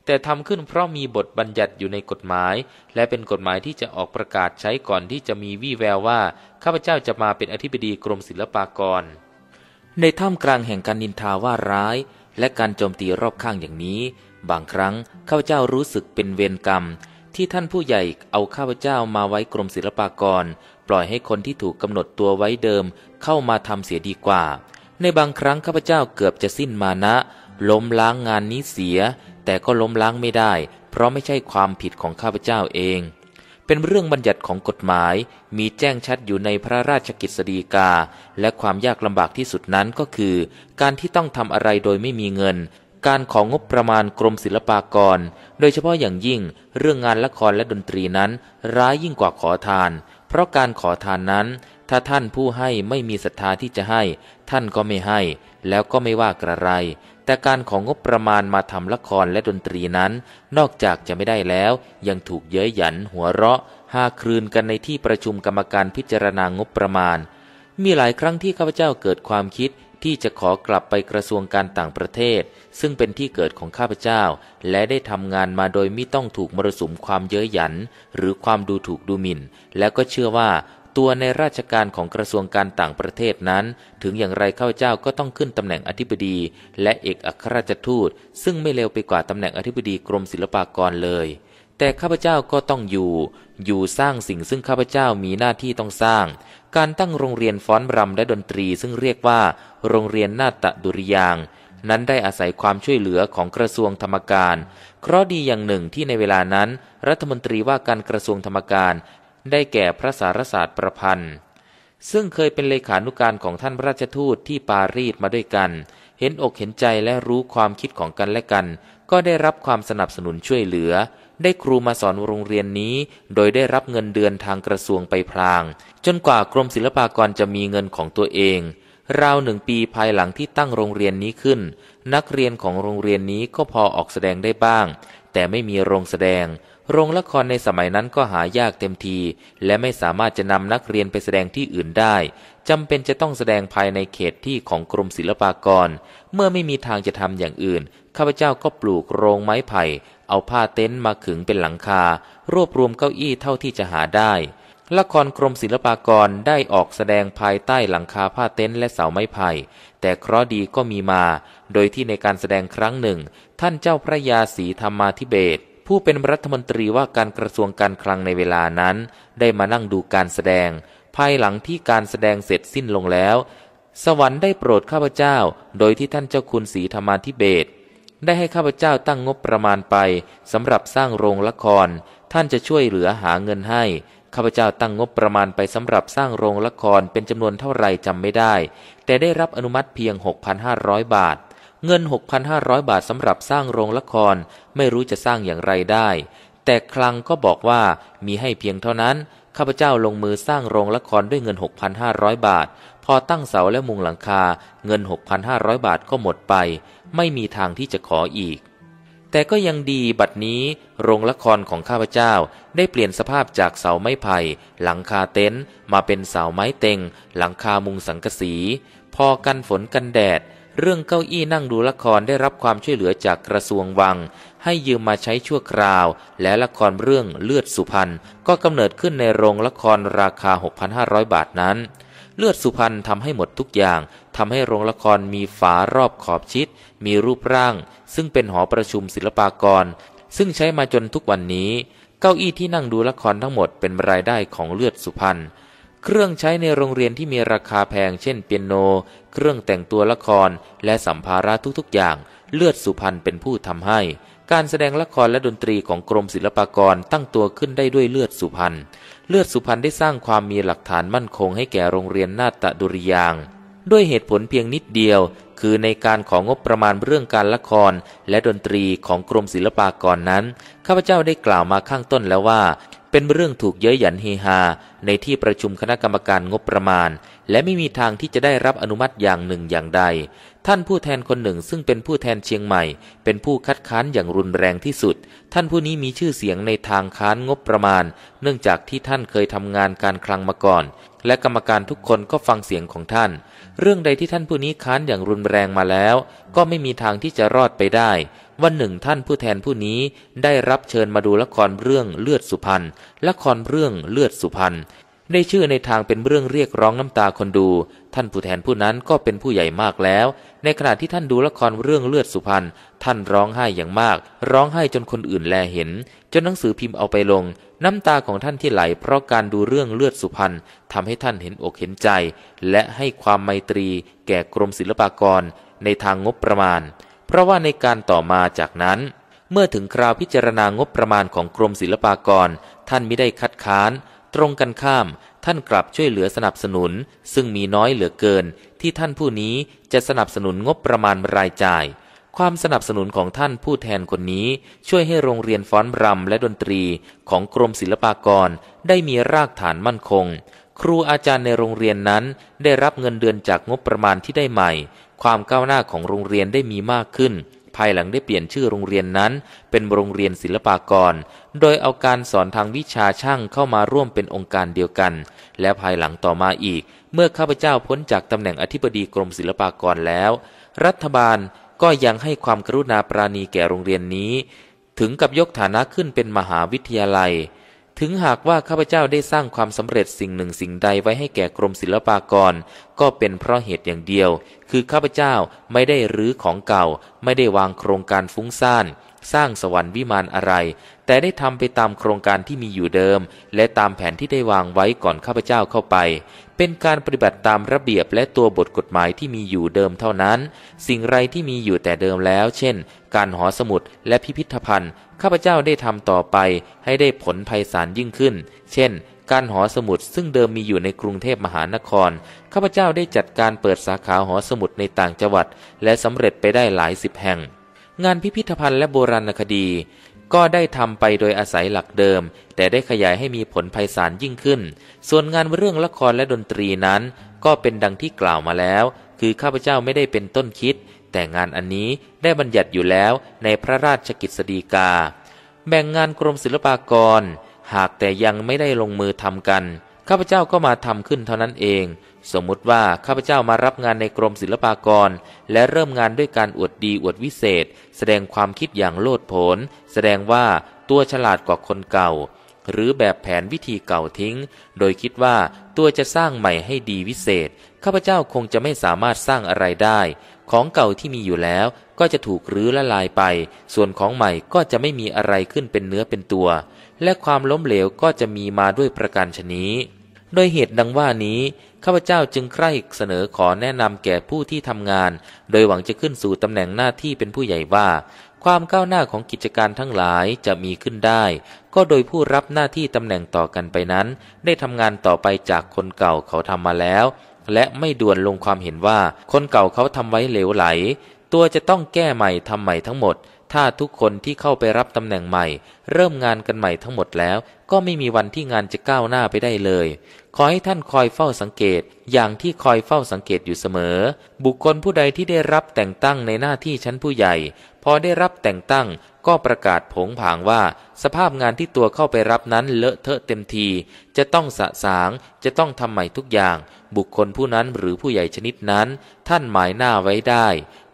แต่ทำขึ้นเพราะมีบทบัญญัติอยู่ในกฎหมาย และเป็นกฎหมายที่จะออกประกาศใช้ก่อนที่จะมีวี่แววว่าข้าพเจ้าจะมาเป็นอธิบดีกรมศิลปากร ในท่ามกลางแห่งการนินทาว่าร้าย และการโจมตีรอบข้างอย่างนี้ บางครั้งข้าพเจ้ารู้สึกเป็นเวรกรรม ที่ท่านผู้ใหญ่เอาข้าพเจ้ามาไว้กรมศิลปากรปล่อยให้คนที่ถูกกำหนดตัวไว้เดิมเข้ามาทำเสียดีกว่า ในบางครั้งข้าพเจ้าเกือบจะสิ้นมานะ ล้มล้างงานนี้เสีย แต่ก็ล้มล้างไม่ได้ เพราะไม่ใช่ความผิดของข้าพเจ้าเอง เป็นเรื่องบัญญัติของกฎหมาย มีแจ้งชัดอยู่ในพระราชกิจสฎีกา และความยากลำบากที่สุดนั้นก็คือ การที่ต้องทำอะไรโดยไม่มีเงิน การของงบประมาณกรมศิลปากร โดยเฉพาะอย่างยิ่ง เรื่องงานละครและดนตรีนั้นร้ายยิ่งกว่าขอทานเพราะการขอทานนั้น ถ้าท่านผู้ให้ไม่มีศรัทธาที่จะให้ ท่านก็ไม่ให้ แล้วก็ไม่ว่ากระไร แต่การของงบประมาณมาทำละครและดนตรีนั้น นอกจากจะไม่ได้แล้ว ยังถูกเย้ยหยันหัวเราะหาครืนกันในที่ประชุมกรรมการพิจารณางบประมาณ มีหลายครั้งที่ข้าพเจ้าเกิดความคิดที่จะขอกลับไปกระทรวงการต่างประเทศ ซึ่งเป็นที่เกิดของข้าพเจ้า และได้ทำงานมาโดยไม่ต้องถูกมรสุมความเย้ยหยัน หรือความดูถูกดูหมิ่น และก็เชื่อว่า ตัวในราชการของกระทรวงการต่างประเทศนั้น ถึงอย่างไรข้าพเจ้าก็ต้องขึ้นตำแหน่งอธิบดี และเอกอัครราชทูต ซึ่งไม่เลวไปกว่าตำแหน่งอธิบดีกรมศิลปากรเลย แต่ข้าพเจ้าก็ต้องอยู่ อยู่สร้างสิ่ง ซึ่งข้าพเจ้ามีหน้าที่ต้องสร้างการตั้งโรงเรียนฟ้อนรำและดนตรีซึ่งเรียกว่า โรงเรียนนาตดุริยาง นั้นได้อาศัยความช่วยเหลือของกระทรวงธรรมการเคราะดีอย่างหนึ่งที่ในเวลานั้น รัฐมนตรีว่าการกระทรวงธรรมการ ได้แก่พระสารศาสตร์ประพันธ์ ซึ่งเคยเป็นเลขานุการของท่านราชทูตที่ปารีสมาด้วยกัน เห็นอกเห็นใจและรู้ความคิดของกันและกัน ก็ได้รับความสนับสนุนช่วยเหลือได้ครูมาสอนโรงเรียนนี้โดยได้รับเงินเดือนทางกระทรวงไปพลาง จนกว่ากรมศิลปากรจะมีเงินของตัวเอง ราวหนึ่งปีภายหลังที่ตั้งโรงเรียนนี้ขึ้น นักเรียนของโรงเรียนนี้ก็พอออกแสดงได้บ้าง แต่ไม่มีโรงแสดง โรงละครในสมัยนั้นก็หายากเต็มที และไม่สามารถจะนำนักเรียนไปแสดงที่อื่นได้จำเป็นจะต้องแสดงภายในเขตที่ของกรมศิลปากร เมื่อไม่มีทางจะทำอย่างอื่นข้าพเจ้าก็ปลูกโรงไม้ไผ่ เอาผ้าเต็นท์มาขึงเป็นหลังคา รวบรวมเก้าอี้เท่าที่จะหาได้ ละครกรมศิลปากรได้ออกแสดงภายใต้หลังคาผ้าเต็นท์และเสาไม้ไผ่แต่เคราะดีก็มีมา โดยที่ในการแสดงครั้งหนึ่ง ท่านเจ้าพระยาศรีธรรมาธิเบศผู้เป็นรัฐมนตรีว่าการกระทรวงการคลังในเวลานั้น ได้มานั่งดูการแสดงภายหลังที่การแสดงเสร็จสิ้นลงแล้ว สวรรค์ได้โปรดข้าพเจ้า โดยที่ท่านเจ้าคุณศรีธรรมาธิเบศได้ให้ข้าพเจ้าตั้งงบประมาณไปสำหรับสร้างโรงละคร ท่านจะช่วยเหลือหาเงินให้ ข้าพเจ้าตั้งงบประมาณไปสำหรับสร้างโรงละครเป็นจำนวนเท่าไรจำไม่ได้ แต่ได้รับอนุมัติเพียง 6,500 บาท เงิน 6,500 บาทสำหรับสร้างโรงละครไม่รู้จะสร้างอย่างไรได้ แต่คลังก็บอกว่ามีให้เพียงเท่านั้นข้าพเจ้าลงมือสร้างโรงละครด้วยเงิน 6,500 บาท พอตั้งเสาและมุงหลังคาเงิน6,500 บาทก็หมดไป ไม่มีทางที่จะขออีก แต่ก็ยังดีบัดนี้ โรงละครของข้าพเจ้าได้เปลี่ยนสภาพจากเสาไม้ไผ่หลังคาเต็นท์มาเป็นเสาไม้เต็งหลังคามุงสังกสี พอกันฝนกันแดด เรื่องเก้าอี้นั่งดูละครได้รับความช่วยเหลือจากกระทรวงวังให้ยืมมาใช้ชั่วคราวและละครเรื่องเลือดสุพรรณก็กำเนิดขึ้นในโรงละครราคา 6,500บาทนั้น เลือดสุพรรณทำให้หมดทุกอย่าง ทำให้โรงละครมีฝารอบขอบชิด มีรูปร่าง ซึ่งเป็นหอประชุมศิลปากร ซึ่งใช้มาจนทุกวันนี้ เก้าอี้ที่นั่งดูละครทั้งหมดเป็นรายได้ของเลือดสุพรรณ เครื่องใช้ในโรงเรียนที่มีราคาแพงเช่น เปียโน เครื่องแต่งตัวละคร และสัมภาระทุกๆอย่าง เลือดสุพรรณเป็นผู้ทำให้การแสดงละครและดนตรีของกรมศิลปากรตั้งตัวขึ้นได้ด้วยเลือดสุพรรณ เลือดสุพรรณได้สร้างความมีหลักฐานมั่นคงให้แก่โรงเรียนนาฏดุริยางด้วยเหตุผลเพียงนิดเดียว คือในการของงบประมาณเรื่องการละครและดนตรีของกรมศิลปากรนั้นข้าพเจ้าได้กล่าวมาข้างต้นแล้วว่า เป็นเรื่องถูกเย้ยหยันเฮฮาในที่ประชุมคณะกรรมการงบประมาณ และไม่มีทางที่จะได้รับอนุมัติอย่างหนึ่งอย่างใดท่านผู้แทนคนหนึ่งซึ่งเป็นผู้แทนเชียงใหม่ เป็นผู้คัดค้านอย่างรุนแรงที่สุด ท่านผู้นี้มีชื่อเสียงในทางค้านงบประมาณเนื่องจากที่ท่านเคยทำงานการคลังมาก่อน และกรรมการทุกคนก็ฟังเสียงของท่าน เรื่องใดที่ท่านผู้นี้ค้านอย่างรุนแรงมาแล้ว ก็ไม่มีทางที่จะรอดไปได้ วันหนึ่งท่านผู้แทนผู้นี้ได้รับเชิญมาดูละครเรื่องเลือดสุพรรณละครเรื่องเลือดสุพรรณได้ชื่อในทางเป็นเรื่องเรียกร้องน้ำตาคนดู ท่านผู้แทนผู้นั้นก็เป็นผู้ใหญ่มากแล้วในขณะที่ท่านดูละครเรื่องเลือดสุพรรณท่านร้องไห้อย่างมาก ร้องไห้จนคนอื่นแลเห็นจนหนังสือพิมพ์เอาไปลง น้ำตาของท่านที่ไหล เพราะการดูเรื่องเลือดสุพรรณทำให้ท่านเห็นอกเห็นใจ และให้ความไมตรีแก่กรมศิลปากร ในทางงบประมาณ เพราะว่าในการต่อมาจากนั้น เมื่อถึงคราวพิจารณางบประมาณของกรมศิลปากร ท่านไม่ได้คัดค้าน ตรงกันข้าม ท่านกลับช่วยเหลือสนับสนุน ซึ่งมีน้อยเหลือเกินที่ท่านผู้นี้จะสนับสนุนงบประมาณรายจ่าย ความสนับสนุนของท่านผู้แทนคนนี้ ช่วยให้โรงเรียนฟ้อนรำและดนตรี ของกรมศิลปากร ได้มีรากฐานมั่นคง ครูอาจารย์ในโรงเรียนนั้น ได้รับเงินเดือนจากงบประมาณที่ได้ใหม่ ความก้าวหน้าของโรงเรียนได้มีมากขึ้น ภายหลังได้เปลี่ยนชื่อโรงเรียนนั้น เป็นโรงเรียนศิลปากร โดยเอาการสอนทางวิชาช่างเข้ามาร่วมเป็นองค์การเดียวกัน และภายหลังต่อมาอีกเมื่อข้าพเจ้าพ้นจากตำแหน่งอธิบดีกรมศิลปากรแล้ว รัฐบาลก็ยังให้ความกรุณาปราณีแก่โรงเรียนนี้ ถึงกับยกฐานะขึ้นเป็นมหาวิทยาลัย ถึงหากว่าข้าพเจ้าได้สร้างความสำเร็จสิ่งหนึ่งสิ่งใดไว้ให้แก่กรมศิลปากร ก็เป็นเพราะเหตุอย่างเดียว คือข้าพเจ้าไม่ได้รื้อของเก่าไม่ได้วางโครงการฟุ้งซ่านสร้างสวรรค์วิมานอะไรแต่ได้ทำไปตามโครงการที่มีอยู่เดิม และตามแผนที่ได้วางไว้ก่อนข้าพเจ้าเข้าไป เป็นการปฏิบัติตามระเบียบและตัวบทกฎหมายที่มีอยู่เดิมเท่านั้น สิ่งไรที่มีอยู่แต่เดิมแล้วเช่น การหอสมุดและพิพิธภัณฑ์ ข้าพเจ้าได้ทำต่อไป ให้ได้ผลภัยสารยิ่งขึ้น เช่น การหอสมุดซึ่งเดิมมีอยู่ในกรุงเทพมหานคร ข้าพเจ้าได้จัดการเปิดสาขาหอสมุดในต่างจังหวัด และสำเร็จไปได้หลายสิบแห่ง งานพิพิธภัณฑ์และโบราณคดีก็ได้ทำไปโดยอาศัยหลักเดิม แต่ได้ขยายให้มีผลภัยสารยิ่งขึ้น ส่วนงานเรื่องละครและดนตรีนั้น ก็เป็นดังที่กล่าวมาแล้ว คือข้าพเจ้าไม่ได้เป็นต้นคิด แต่งานอันนี้ได้บัญญัติอยู่แล้วในพระราชกิจสฎีกา แบ่งงานกรมศิลปากร หากแต่ยังไม่ได้ลงมือทำกัน ข้าพเจ้าก็มาทำขึ้นเท่านั้นเองสมมุติว่าข้าพเจ้ามารับงานในกรมศิลปากร และเริ่มงานด้วยการอวดดีอวดวิเศษ แสดงความคิดอย่างโลดโผนแสดงว่าตัวฉลาดกว่าคนเก่า หรือแบบแผนวิธีเก่าทิ้ง โดยคิดว่าตัวจะสร้างใหม่ให้ดีวิเศษ ข้าพเจ้าคงจะไม่สามารถสร้างอะไรได้ ของเก่าที่มีอยู่แล้ว ก็จะถูกรื้อละลายไป ส่วนของใหม่ก็จะไม่มีอะไรขึ้นเป็นเนื้อเป็นตัว และความล้มเหลวก็จะมีมาด้วยประการชนี้ โดยเหตุดังว่านี้ข้าพเจ้าจึงใคร่เสนอขอแนะนำแก่ผู้ที่ทำงาน โดยหวังจะขึ้นสู่ตำแหน่งหน้าที่เป็นผู้ใหญ่ว่า ความก้าวหน้าของกิจการทั้งหลายจะมีขึ้นได้ ก็โดยผู้รับหน้าที่ตำแหน่งต่อกันไปนั้น ได้ทำงานต่อไปจากคนเก่าเขาทำมาแล้ว และไม่ด่วนลงความเห็นว่า คนเก่าเขาทำไว้เหลวไหล ตัวจะต้องแก้ใหม่ทำใหม่ทั้งหมดถ้าทุกคนที่เข้าไปรับตำแหน่งใหม่ เริ่มงานกันใหม่ทั้งหมดแล้ว ก็ไม่มีวันที่งานจะก้าวหน้าไปได้เลย ขอให้ท่านคอยเฝ้าสังเกต อย่างที่คอยเฝ้าสังเกตอยู่เสมอ บุคคลผู้ใดที่ได้รับแต่งตั้งในหน้าที่ชั้นผู้ใหญ่ พอได้รับแต่งตั้งก็ประกาศผงผางว่าสภาพงานที่ตัวเข้าไปรับนั้นเลอะเทอะเต็มที จะต้องสะสางจะต้องทำใหม่ทุกอย่าง บุคคลผู้นั้นหรือผู้ใหญ่ชนิดนั้น ท่านหมายหน้าไว้ได้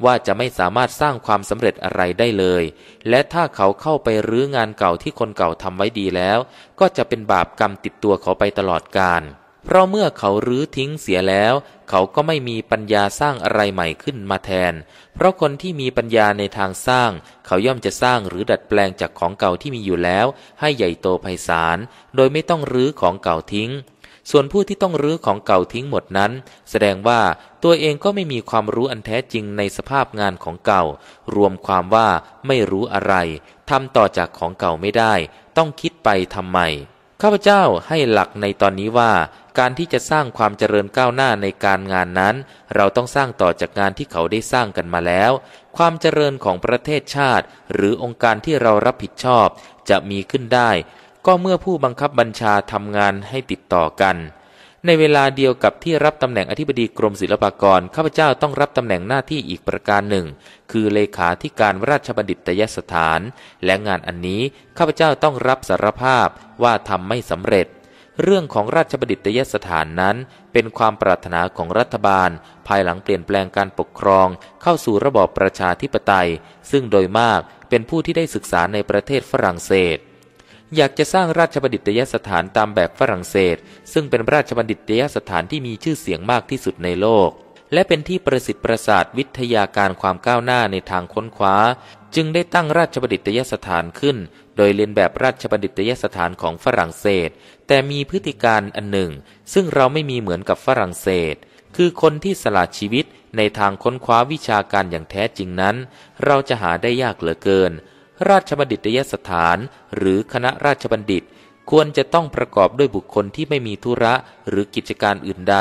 ว่าจะไม่สามารถสร้างความสำเร็จอะไรได้เลย และถ้าเขาเข้าไปรื้องานเก่าที่คนเก่าทำไว้ดีแล้ว ก็จะเป็นบาปกรรมติดตัวเขาไปตลอดกาลเพราะเมื่อเขารื้อทิ้งเสียแล้วเขาก็ไม่มีปัญญาสร้างอะไรใหม่ขึ้นมาแทน เพราะคนที่มีปัญญาในทางสร้าง เขาย่อมจะสร้างหรือดัดแปลงจากของเก่าที่มีอยู่แล้ว ให้ใหญ่โตไพศาล โดยไม่ต้องรื้อของเก่าทิ้ง ส่วนผู้ที่ต้องรื้อของเก่าทิ้งหมดนั้น แสดงว่าตัวเองก็ไม่มีความรู้อันแท้จริงในสภาพงานของเก่า รวมความว่าไม่รู้อะไรทำต่อจากของเก่าไม่ได้ ต้องคิดไปทำใหม่ข้าพเจ้าให้หลักในตอนนี้ว่า การที่จะสร้างความเจริญก้าวหน้าในการงานนั้น เราต้องสร้างต่อจากงานที่เขาได้สร้างกันมาแล้ว ความเจริญของประเทศชาติ หรือองค์การที่เรารับผิดชอบจะมีขึ้นได้ ก็เมื่อผู้บังคับบัญชาทำงานให้ติดต่อกันในเวลาเดียวกับที่รับตำแหน่งอธิบดีกรมศิลปากรข้าพเจ้าต้องรับตำแหน่งหน้าที่อีกประการหนึ่ง คือเลขาธิการราชบัณฑิตยสถาน และงานอันนี้ข้าพเจ้าต้องรับสารภาพว่าทำไม่สำเร็จ เรื่องของราชบัณฑิตยสถานนั้นเป็นความปรารถนาของรัฐบาล ภายหลังเปลี่ยนแปลงการปกครองเข้าสู่ระบอบประชาธิปไตย ซึ่งโดยมากเป็นผู้ที่ได้ศึกษาในประเทศฝรั่งเศสอยากจะสร้างราชบัณฑิตยสถานตามแบบฝรั่งเศส ซึ่งเป็นราชบัณฑิตยสถานที่มีชื่อเสียงมากที่สุดในโลก และเป็นที่ประสิทธิ์ประสาทวิทยาการความก้าวหน้าในทางค้นคว้า จึงได้ตั้งราชบัณฑิตยสถานขึ้น โดยเรียนแบบราชบัณฑิตยสถานของฝรั่งเศส แต่มีพฤติการอันหนึ่ง ซึ่งเราไม่มีเหมือนกับฝรั่งเศส คือคนที่สละชีวิตในทางค้นคว้าวิชาการอย่างแท้จริงนั้น เราจะหาได้ยากเหลือเกินราชบัณฑิตยสถาน หรือคณะราชบัณฑิต ควรจะต้องประกอบด้วยบุคคลที่ไม่มีธุระหรือกิจการอื่นใด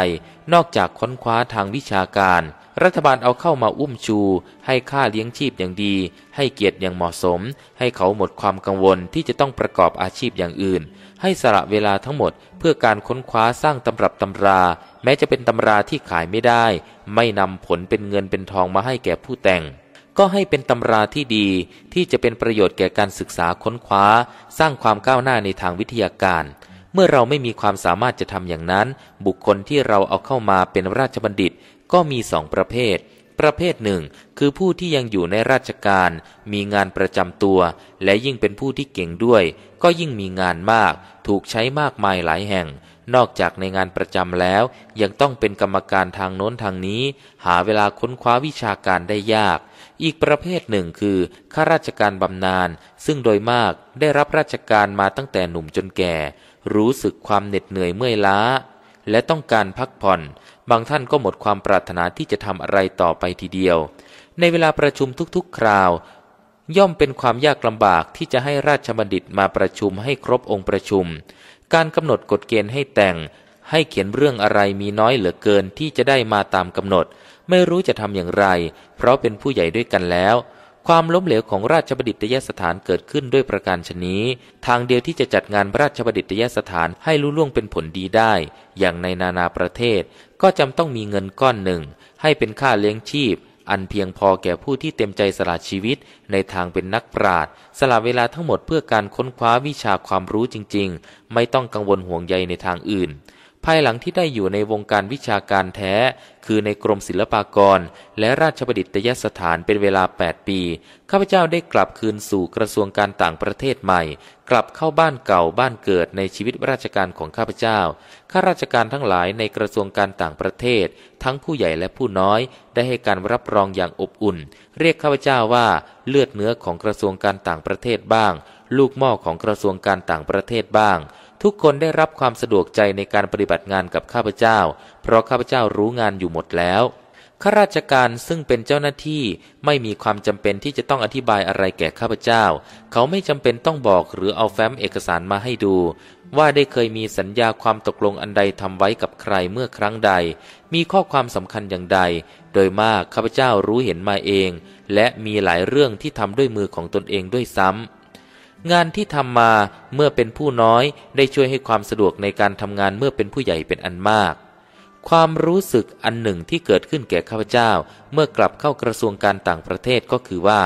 นอกจากค้นคว้าทางวิชาการ รัฐบาลเอาเข้ามาอุ้มชู ให้ค่าเลี้ยงชีพอย่างดี ให้เกียรติอย่างเหมาะสม ให้เขาหมดความกังวลที่จะต้องประกอบอาชีพอย่างอื่น ให้สละเวลาทั้งหมดเพื่อการค้นคว้าสร้างตำรับตำรา แม้จะเป็นตำราที่ขายไม่ได้ ไม่นำผลเป็นเงินเป็นทองมาให้แก่ผู้แต่งก็ให้เป็นตำราที่ดีที่จะเป็นประโยชน์แก่การศึกษาค้นคว้า สร้างความก้าวหน้าในทางวิทยาการ เมื่อเราไม่มีความสามารถจะทำอย่างนั้น บุคคลที่เราเอาเข้ามาเป็นราชบัณฑิต ก็มีสองประเภท ประเภทหนึ่งคือผู้ที่ยังอยู่ในราชการ มีงานประจำตัวและยิ่งเป็นผู้ที่เก่งด้วย ก็ยิ่งมีงานมาก ถูกใช้มากมายหลายแห่ง นอกจากในงานประจำแล้ว ยังต้องเป็นกรรมการทางโน้นทางนี้ หาเวลาค้นคว้าวิชาการได้ยากอีกประเภทหนึ่งคือข้าราชการบำนาญ ซึ่งโดยมากได้รับราชการมาตั้งแต่หนุ่มจนแก่ รู้สึกความเหน็ดเหนื่อยเมื่อยล้า และต้องการพักผ่อน บางท่านก็หมดความปรารถนาที่จะทำอะไรต่อไปทีเดียว ในเวลาประชุมทุกๆคราว ย่อมเป็นความยากลำบากที่จะให้ราชบัณฑิตมาประชุมให้ครบองค์ประชุม การกำหนดกฎเกณฑ์ให้แต่ง ให้เขียนเรื่องอะไรมีน้อยเหลือเกินที่จะได้มาตามกำหนดไม่รู้จะทำอย่างไร เพราะเป็นผู้ใหญ่ด้วยกันแล้ว ความล้มเหลวของราชบัณฑิตยสถานเกิดขึ้นด้วยประการชนี้ ทางเดียวที่จะจัดงานราชบัณฑิตยสถานให้ลุล่วงเป็นผลดีได้ อย่างในนานาประเทศ ก็จำต้องมีเงินก้อนหนึ่ง ให้เป็นค่าเลี้ยงชีพ อันเพียงพอแก่ผู้ที่เต็มใจสละชีวิต ในทางเป็นนักปราชญ์สละเวลาทั้งหมดเพื่อการค้นคว้าวิชาความรู้จริง ๆ ไม่ต้องกังวลห่วงใยในทางอื่น ภายหลังที่ได้อยู่ในวงการวิชาการแท้คือในกรมศิลปากร และราชบัณฑิตยสถานเป็นเวลา 8 ปี ข้าพเจ้าได้กลับคืนสู่กระทรวงการต่างประเทศใหม่ กลับเข้าบ้านเก่าบ้านเกิดในชีวิตราชการของข้าพเจ้าข้าราชการทั้งหลายในกระทรวงการต่างประเทศ ทั้งผู้ใหญ่และผู้น้อย ได้ให้การรับรองอย่างอบอุ่น เรียกข้าพเจ้าว่าเลือดเนื้อของกระทรวงการต่างประเทศบ้าง ลูกหม้อของกระทรวงการต่างประเทศบ้างทุกคนได้รับความสะดวกใจในการปฏิบัติงานกับข้าพเจ้า เพราะข้าพเจ้ารู้งานอยู่หมดแล้ว ข้าราชการซึ่งเป็นเจ้าหน้าที่ไม่มีความจำเป็นที่จะต้องอธิบายอะไรแก่ข้าพเจ้า เขาไม่จำเป็นต้องบอกหรือเอาแฟ้มเอกสารมาให้ดู ว่าได้เคยมีสัญญาความตกลงอันใดทำไว้กับใครเมื่อครั้งใด มีข้อความสำคัญอย่างใด โดยมากข้าพเจ้ารู้เห็นมาเอง และมีหลายเรื่องที่ทำด้วยมือของตนเองด้วยซ้ำงานที่ทำมาเมื่อเป็นผู้น้อยได้ช่วยให้ความสะดวกในการทำงานเมื่อเป็นผู้ใหญ่เป็นอันมาก ความรู้สึกอันหนึ่งที่เกิดขึ้นแก่ข้าพเจ้า เมื่อกลับเข้ากระทรวงการต่างประเทศก็คือว่า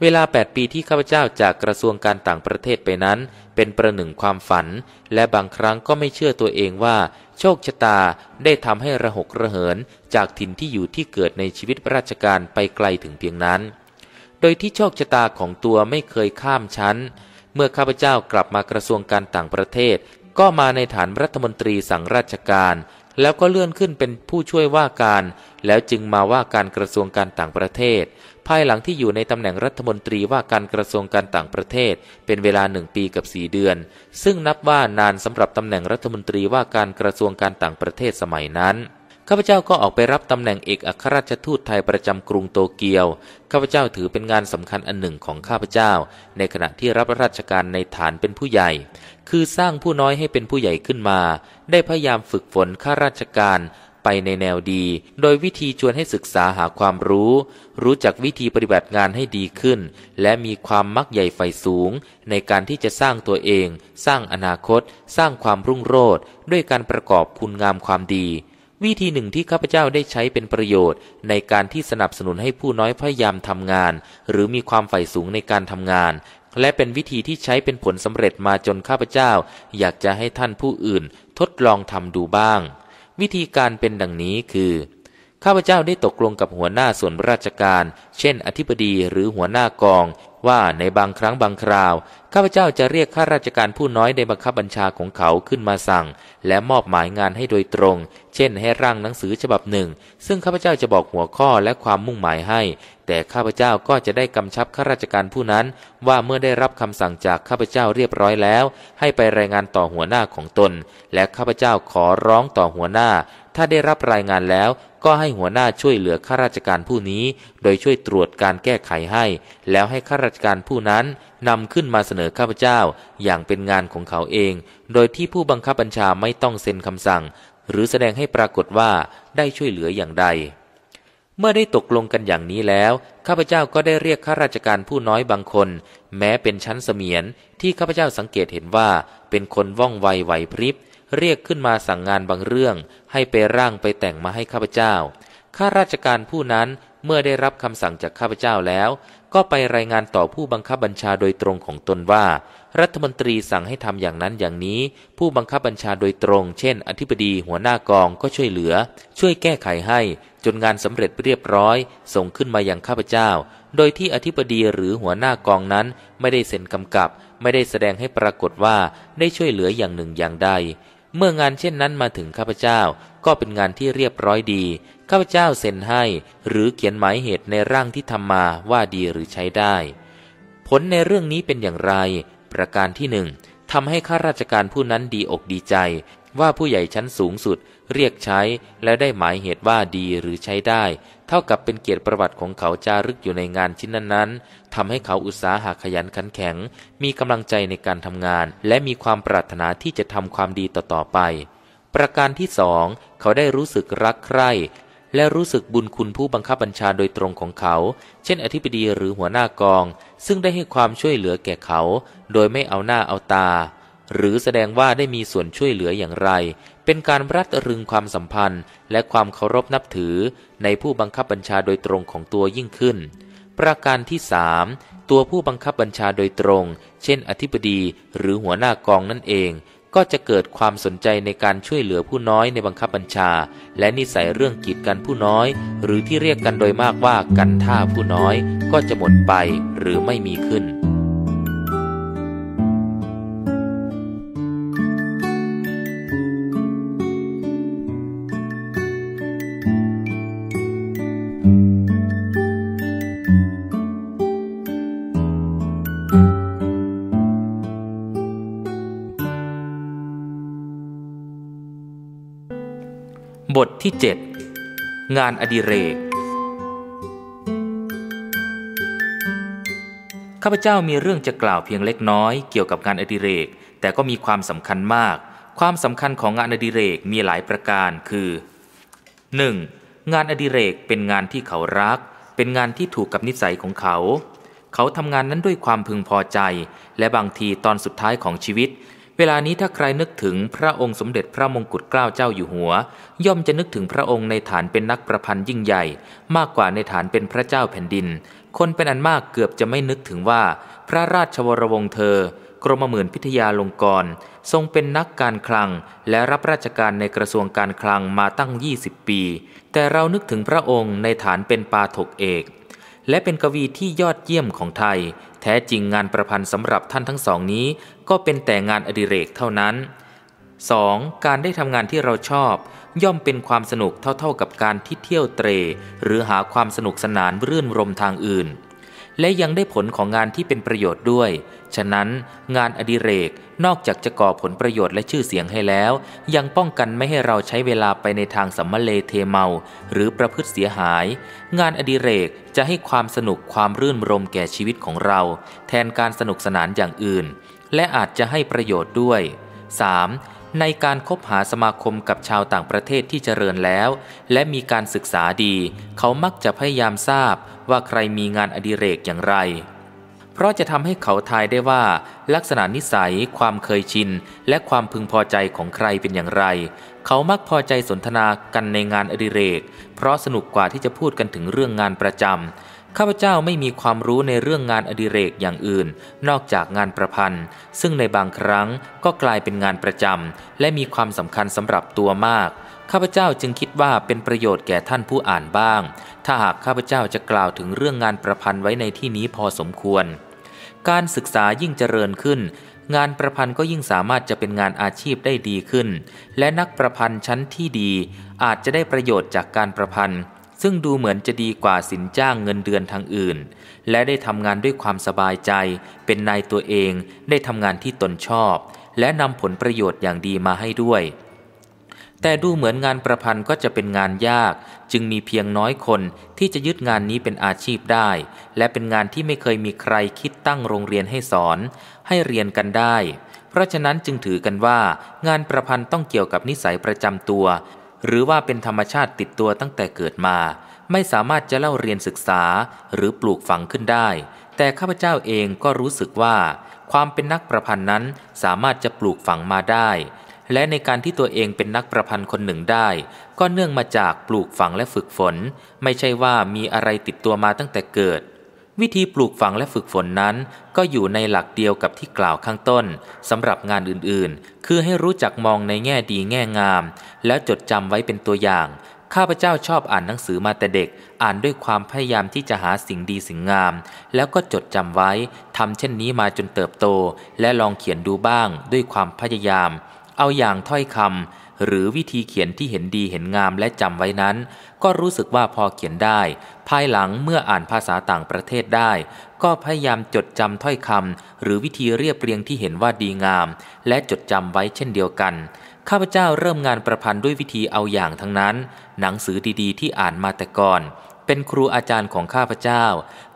เวลา8ปีที่ข้าพเจ้าจากกระทรวงการต่างประเทศไปนั้น เป็นประหนึ่งความฝัน และบางครั้งก็ไม่เชื่อตัวเองว่าโชคชะตาได้ทำให้ระหกระเหินจากถิ่นที่อยู่ที่เกิดในชีวิตราชการไปไกลถึงเพียงนั้นโดยที่โชคชะตาของตัวไม่เคยข้ามชั้น เมื่อข้าพเจ้ากลับมากระทรวงการต่างประเทศ ก็มาในฐานรัฐมนตรีสั่งราชการ แล้วก็เลื่อนขึ้นเป็นผู้ช่วยว่าการ แล้วจึงมาว่าการกระทรวงการต่างประเทศ ภายหลังที่อยู่ในตำแหน่งรัฐมนตรีว่าการกระทรวงการต่างประเทศ เป็นเวลาหนึ่งปีกับสี่เดือน ซึ่งนับว่านานสำหรับตำแหน่งรัฐมนตรีว่าการกระทรวงการต่างประเทศสมัยนั้นข้าพเจ้าก็ออกไปรับตำแหน่งเอก อัครราชทูตไทยประจำกรุงโตเกียว ข้าพเจ้าถือเป็นงานสำคัญอันหนึ่งของข้าพเจ้า ในขณะที่รับราชการในฐานเป็นผู้ใหญ่ คือสร้างผู้น้อยให้เป็นผู้ใหญ่ขึ้นมา ได้พยายามฝึกฝนข้าราชการไปในแนวดี โดยวิธีชวนให้ศึกษาหาความรู้ รู้จักวิธีปฏิบัติงานให้ดีขึ้น และมีความมักใหญ่ไฟสูง ในการที่จะสร้างตัวเอง สร้างอนาคต สร้างความรุ่งโรจน์ ด้วยการประกอบคุณงามความดีวิธีหนึ่งที่ข้าพเจ้าได้ใช้เป็นประโยชน์ ในการที่สนับสนุนให้ผู้น้อยพยายามทำงาน หรือมีความใฝ่สูงในการทำงาน และเป็นวิธีที่ใช้เป็นผลสำเร็จมาจนข้าพเจ้าอยากจะให้ท่านผู้อื่นทดลองทำดูบ้าง วิธีการเป็นดังนี้คือข้าพเจ้าได้ตกลงกับหัวหน้าส่วนราชการ เช่น อธิบดีหรือหัวหน้ากอง ว่าในบางครั้งบางคราว ข้าพเจ้าจะเรียกข้าราชการผู้น้อยในบังคับบัญชาของเขาขึ้นมาสั่ง และมอบหมายงานให้โดยตรง เช่นให้ร่างหนังสือฉบับหนึ่ง ซึ่งข้าพเจ้าจะบอกหัวข้อและความมุ่งหมายให้ แต่ข้าพเจ้าก็จะได้กำชับข้าราชการผู้นั้นว่าเมื่อได้รับคำสั่งจากข้าพเจ้าเรียบร้อยแล้ว ให้ไปรายงานต่อหัวหน้าของตน และข้าพเจ้าขอร้องต่อหัวหน้า ถ้าได้รับรายงานแล้วก็ให้หัวหน้าช่วยเหลือข้าราชการผู้นี้ โดยช่วยตรวจการแก้ไขให้ แล้วให้ข้าราชการผู้นั้นนำขึ้นมาเสนอข้าพเจ้าอย่างเป็นงานของเขาเอง โดยที่ผู้บังคับบัญชาไม่ต้องเซ็นคำสั่ง หรือแสดงให้ปรากฏว่าได้ช่วยเหลืออย่างใด เมื่อได้ตกลงกันอย่างนี้แล้วข้าพเจ้าก็ได้เรียกข้าราชการผู้น้อยบางคน แม้เป็นชั้นเสมียน ที่ข้าพเจ้าสังเกตเห็นว่า เป็นคนว่องไวไหวพริบเรียกขึ้นมาสั่งงานบางเรื่องให้ไปร่างไปแต่งมาให้ข้าพเจ้า ข้าราชการผู้นั้นเมื่อได้รับคำสั่งจากข้าพเจ้าแล้ว ก็ไปรายงานต่อผู้บังคับบัญชาโดยตรงของตนว่า รัฐมนตรีสั่งให้ทำอย่างนั้นอย่างนี้ ผู้บังคับบัญชาโดยตรง เช่น อธิบดีหัวหน้ากองก็ช่วยเหลือ ช่วยแก้ไขให้จนงานสำเร็จเรียบร้อย ส่งขึ้นมาอย่างข้าพเจ้า โดยที่อธิบดีหรือหัวหน้ากองนั้นไม่ได้เซ็นกำกับไม่ได้แสดงให้ปรากฏว่าได้ช่วยเหลืออย่างหนึ่งอย่างใดเมื่องานเช่นนั้นมาถึงข้าพเจ้าก็เป็นงานที่เรียบร้อยดีข้าพเจ้าเซ็นให้หรือเขียนหมายเหตุในร่างที่ทำมาว่าดีหรือใช้ได้ ผลในเรื่องนี้เป็นอย่างไร ประการที่หนึ่งทำให้ข้าราชการผู้นั้นดีอกดีใจ ว่าผู้ใหญ่ชั้นสูงสุดเรียกใช้และได้หมายเหตุว่าดีหรือใช้ได้ เท่ากับเป็นเกียรติประวัติของเขาจารึกอยู่ในงานชิ้นนั้นๆทำให้เขาอุตสาหะขยันขันแข็ง มีกำลังใจในการทำงาน และมีความปรารถนาที่จะทำความดีต่อๆไป ประการที่สองเขาได้รู้สึกรักใคร่และรู้สึกบุญคุณผู้บังคับบัญชาโดยตรงของเขา เช่นอธิบดีหรือหัวหน้ากอง ซึ่งได้ให้ความช่วยเหลือแก่เขา โดยไม่เอาหน้าเอาตา หรือแสดงว่าได้มีส่วนช่วยเหลืออย่างไรเป็นการรัดรึงความสัมพันธ์และความเคารพนับถือในผู้บังคับบัญชาโดยตรงของตัวยิ่งขึ้น ประการที่สตัวผู้บังคับบัญชาโดยตรง เช่น อธิบดี หรือหัวหน้ากองนั่นเอง ก็จะเกิดความสนใจในการช่วยเหลือผู้น้อยในบังคับบัญชา และนิสัยเรื่องกีดกันผู้น้อย หรือที่เรียกกันโดยมากว่ากันท่าผู้น้อย ก็จะหมดไปหรือไม่มีขึ้นบทที่ 7 งานอดิเรกข้าพเจ้ามีเรื่องจะกล่าวเพียงเล็กน้อยเกี่ยวกับงานอดิเรก แต่ก็มีความสำคัญมาก ความสำคัญของงานอดิเรกมีหลายประการคือ 1. งานอดิเรกเป็นงานที่เขารัก เป็นงานที่ถูกกับนิสัยของเขา เขาทำงานนั้นด้วยความพึงพอใจและบางทีตอนสุดท้ายของชีวิตเวลานี้ถ้าใครนึกถึงพระองค์สมเด็จพระมงกุฎเกล้าเจ้าอยู่หัว ย่อมจะนึกถึงพระองค์ในฐานเป็นนักประพันธ์ยิ่งใหญ่ มากกว่าในฐานเป็นพระเจ้าแผ่นดิน คนเป็นอันมากเกือบจะไม่นึกถึงว่าพระราชวรวงศ์เธอ กรมหมื่นพิทยาลงกร ทรงเป็นนักการคลัง และรับราชการในกระทรวงการคลังมาตั้ง20ปี แต่เรานึกถึงพระองค์ในฐานเป็นปาถกเอก และเป็นกวีที่ยอดเยี่ยมของไทยแท้จริงงานประพันธ์สำหรับท่านทั้งสองนี้ ก็เป็นแต่งานอดิเรกเท่านั้น 2. การได้ทำงานที่เราชอบ ย่อมเป็นความสนุกเท่าๆกับการที่เที่ยวเตรหรือหาความสนุกสนานรื่นรมทางอื่น และยังได้ผลของงานที่เป็นประโยชน์ด้วย ฉะนั้นงานอดิเรกนอกจากจะก่อผลประโยชน์และชื่อเสียงให้แล้ว ยังป้องกันไม่ให้เราใช้เวลาไปในทางสัมมเลเทเมา หรือประพฤติเสียหาย งานอดิเรกจะให้ความสนุกความรื่นรมแก่ชีวิตของเรา แทนการสนุกสนานอย่างอื่น และอาจจะให้ประโยชน์ด้วย 3. ในการคบหาสมาคมกับชาวต่างประเทศที่เจริญแล้ว และมีการศึกษาดี เขามักจะพยายามทราบว่าใครมีงานอดิเรกอย่างไรเพราะจะทำให้เขาทายได้ว่า ลักษณะนิสัย ความเคยชินและความพึงพอใจของใครเป็นอย่างไร เขามักพอใจสนทนากันในงานอดิเรก เพราะสนุกกว่าที่จะพูดกันถึงเรื่องงานประจำข้าพเจ้าไม่มีความรู้ในเรื่องงานอดิเรกอย่างอื่น นอกจากงานประพันธ์ ซึ่งในบางครั้งก็กลายเป็นงานประจำและมีความสำคัญสำหรับตัวมาก ข้าพเจ้าจึงคิดว่าเป็นประโยชน์แก่ท่านผู้อ่านบ้าง ถ้าหากข้าพเจ้าจะกล่าวถึงเรื่องงานประพันธ์ไว้ในที่นี้พอสมควรการศึกษายิ่งเจริญขึ้น งานประพันธ์ก็ยิ่งสามารถจะเป็นงานอาชีพได้ดีขึ้น และนักประพันธ์ชั้นที่ดี อาจจะได้ประโยชน์จากการประพันธ์ ซึ่งดูเหมือนจะดีกว่าสินจ้างเงินเดือนทางอื่น และได้ทำงานด้วยความสบายใจ เป็นนายตัวเอง ได้ทำงานที่ตนชอบ และนำผลประโยชน์อย่างดีมาให้ด้วย แต่ดูเหมือนงานประพันธ์ก็จะเป็นงานยากจึงมีเพียงน้อยคนที่จะยึดงานนี้เป็นอาชีพได้ และเป็นงานที่ไม่เคยมีใครคิดตั้งโรงเรียนให้สอน ให้เรียนกันได้ เพราะฉะนั้นจึงถือกันว่า งานประพันธ์ต้องเกี่ยวกับนิสัยประจำตัว หรือว่าเป็นธรรมชาติติดตัวตั้งแต่เกิดมา ไม่สามารถจะเล่าเรียนศึกษาหรือปลูกฝังขึ้นได้ แต่ข้าพเจ้าเองก็รู้สึกว่า ความเป็นนักประพันธ์นั้นสามารถจะปลูกฝังมาได้และในการที่ตัวเองเป็นนักประพันธ์คนหนึ่งได้ ก็เนื่องมาจากปลูกฝังและฝึกฝน ไม่ใช่ว่ามีอะไรติดตัวมาตั้งแต่เกิด วิธีปลูกฝังและฝึกฝนนั้น ก็อยู่ในหลักเดียวกับที่กล่าวข้างต้นสำหรับงานอื่นๆ คือให้รู้จักมองในแง่ดีแง่งาม แล้วจดจำไว้เป็นตัวอย่างข้าพเจ้าชอบอ่านหนังสือมาแต่เด็กอ่านด้วยความพยายามที่จะหาสิ่งดีสิ่งงาม แล้วก็จดจำไว้ทำเช่นนี้มาจนเติบโต และลองเขียนดูบ้าง ด้วยความพยายามเอาอย่างถ้อยคำหรือวิธีเขียนที่เห็นดีเห็นงามและจำไว้นั้น ก็รู้สึกว่าพอเขียนได้ ภายหลังเมื่ออ่านภาษาต่างประเทศได้ ก็พยายามจดจำถ้อยคำหรือวิธีเรียบเรียงที่เห็นว่าดีงาม และจดจำไว้เช่นเดียวกันข้าพเจ้าเริ่มงานประพันธ์ด้วยวิธีเอาอย่างทั้งนั้น หนังสือดีๆ ที่อ่านมาแต่ก่อนเป็นครูอาจารย์ของข้าพเจ้า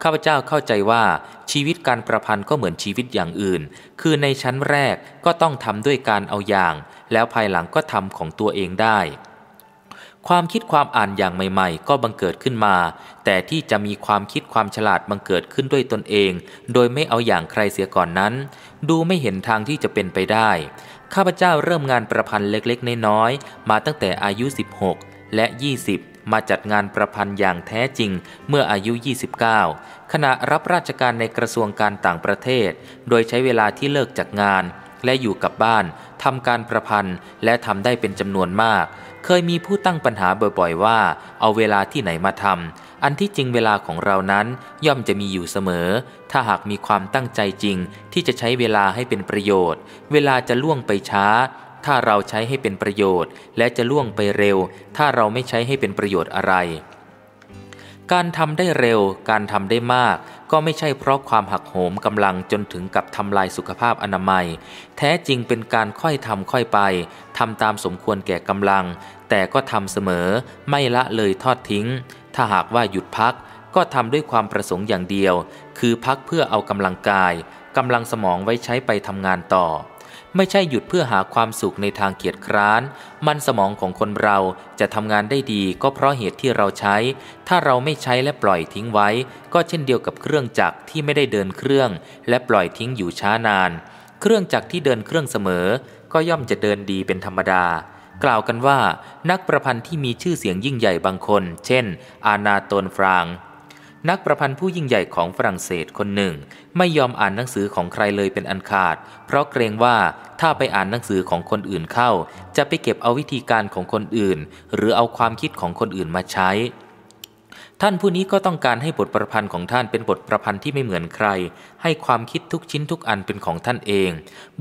ข้าพเจ้าเข้าใจว่าชีวิตการประพันธ์ก็เหมือนชีวิตอย่างอื่น คือในชั้นแรกก็ต้องทำด้วยการเอาอย่าง แล้วภายหลังก็ทำของตัวเองได้ ความคิดความอ่านอย่างใหม่ๆ ก็บังเกิดขึ้นมา แต่ที่จะมีความคิดความฉลาดบังเกิดขึ้นด้วยตนเอง โดยไม่เอาอย่างใครเสียก่อนนั้น ดูไม่เห็นทางที่จะเป็นไปได้ ข้าพเจ้าเริ่มงานประพันธ์เล็กๆน้อยๆมาตั้งแต่อายุ 16 และ 20มาจัดงานประพันธ์อย่างแท้จริงเมื่ออายุ 29 ขณะรับราชการในกระทรวงการต่างประเทศ โดยใช้เวลาที่เลิกจากงาน และอยู่กับบ้านทำการประพันธ์และทำได้เป็นจำนวนมาก เคยมีผู้ตั้งปัญหาบ่อยๆว่า เอาเวลาที่ไหนมาทำอันที่จริงเวลาของเรานั้นย่อมจะมีอยู่เสมอ ถ้าหากมีความตั้งใจจริง ที่จะใช้เวลาให้เป็นประโยชน์ เวลาจะล่วงไปช้าถ้าเราใช้ให้เป็นประโยชน์ และจะล่วงไปเร็ว ถ้าเราไม่ใช้ให้เป็นประโยชน์อะไร การทำได้เร็ว การทำได้มาก ก็ไม่ใช่เพราะความหักโหมกำลังจนถึงกับทำลายสุขภาพอนามัย แท้จริงเป็นการค่อยทำค่อยไปทำตามสมควรแก่กำลัง แต่ก็ทำเสมอ ไม่ละเลยทอดทิ้ง ถ้าหากว่าหยุดพัก ก็ทำด้วยความประสงค์อย่างเดียว คือพักเพื่อเอากำลังกายกำลังสมองไว้ใช้ไปทำงานต่อไม่ใช่หยุดเพื่อหาความสุขในทางเกียรติคร้าน มันสมองของคนเราจะทำงานได้ดีก็เพราะเหตุที่เราใช้ ถ้าเราไม่ใช้และปล่อยทิ้งไว้ ก็เช่นเดียวกับเครื่องจักรที่ไม่ได้เดินเครื่องและปล่อยทิ้งอยู่ช้านาน เครื่องจักรที่เดินเครื่องเสมอ ก็ย่อมจะเดินดีเป็นธรรมดา กล่าวกันว่านักประพันธ์ที่มีชื่อเสียงยิ่งใหญ่บางคน เช่น อาณาโตนฟรางนักประพันธ์ผู้ยิ่งใหญ่ของฝรั่งเศสคนหนึ่งไม่ยอมอ่านหนังสือของใครเลยเป็นอันขาด เพราะเกรงว่าถ้าไปอ่านหนังสือของคนอื่นเข้า จะไปเก็บเอาวิธีการของคนอื่น หรือเอาความคิดของคนอื่นมาใช้ท่านผู้นี้ก็ต้องการให้บทประพันธ์ของท่านเป็นบทประพันธ์ที่ไม่เหมือนใคร ให้ความคิดทุกชิ้นทุกอันเป็นของท่านเอง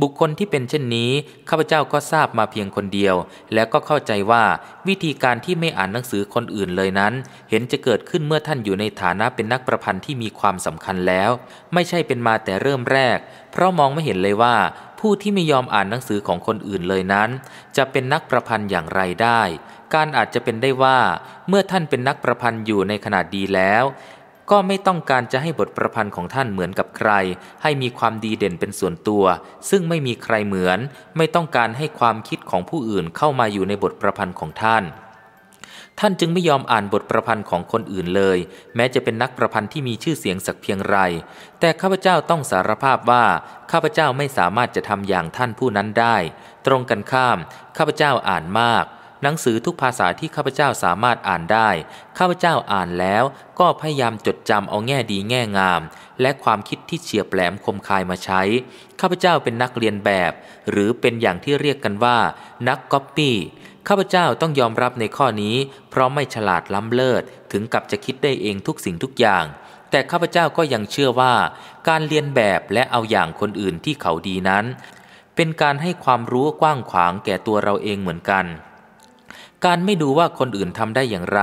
บุคคลที่เป็นเช่นนี้ ข้าพเจ้าก็ทราบมาเพียงคนเดียว แล้วก็เข้าใจว่าวิธีการที่ไม่อ่านหนังสือคนอื่นเลยนั้น เห็นจะเกิดขึ้นเมื่อท่านอยู่ในฐานะเป็นนักประพันธ์ที่มีความสำคัญแล้ว ไม่ใช่เป็นมาแต่เริ่มแรก เพราะมองไม่เห็นเลยว่า ผู้ที่ไม่ยอมอ่านหนังสือของคนอื่นเลยนั้น จะเป็นนักประพันธ์อย่างไรได้การอาจจะเป็นได้ว่า เมื่อท่านเป็นนักประพันธ์อยู่ในขนาดดีแล้ว ก็ไม่ต้องการจะให้บทประพันธ์ของท่านเหมือนกับใคร ให้มีความดีเด่นเป็นส่วนตัว ซึ่งไม่มีใครเหมือน ไม่ต้องการให้ความคิดของผู้อื่นเข้ามาอยู่ในบทประพันธ์ของท่าน ท่านจึงไม่ยอมอ่านบทประพันธ์ของคนอื่นเลย แม้จะเป็นนักประพันธ์ที่มีชื่อเสียงสักเพียงไร แต่ข้าพเจ้าต้องสารภาพว่า ข้าพเจ้าไม่สามารถจะทำอย่างท่านผู้นั้นได้ ตรงกันข้ามข้าพเจ้าอ่านมากหนังสือทุกภาษาที่ข้าพเจ้าสามารถอ่านได้ ข้าพเจ้าอ่านแล้วก็พยายามจดจำเอาแง่ดีแง่งาม และความคิดที่เฉียบแหลมคมคายมาใช้ ข้าพเจ้าเป็นนักเรียนแบบ หรือเป็นอย่างที่เรียกกันว่านักก๊อปปี้ ข้าพเจ้าต้องยอมรับในข้อนี้เพราะไม่ฉลาดล้ำเลิศ ถึงกับจะคิดได้เองทุกสิ่งทุกอย่าง แต่ข้าพเจ้าก็ยังเชื่อว่าการเรียนแบบและเอาอย่างคนอื่นที่เขาดีนั้น เป็นการให้ความรู้กว้างขวางแก่ตัวเราเองเหมือนกันการไม่ดูว่าคนอื่นทำได้อย่างไร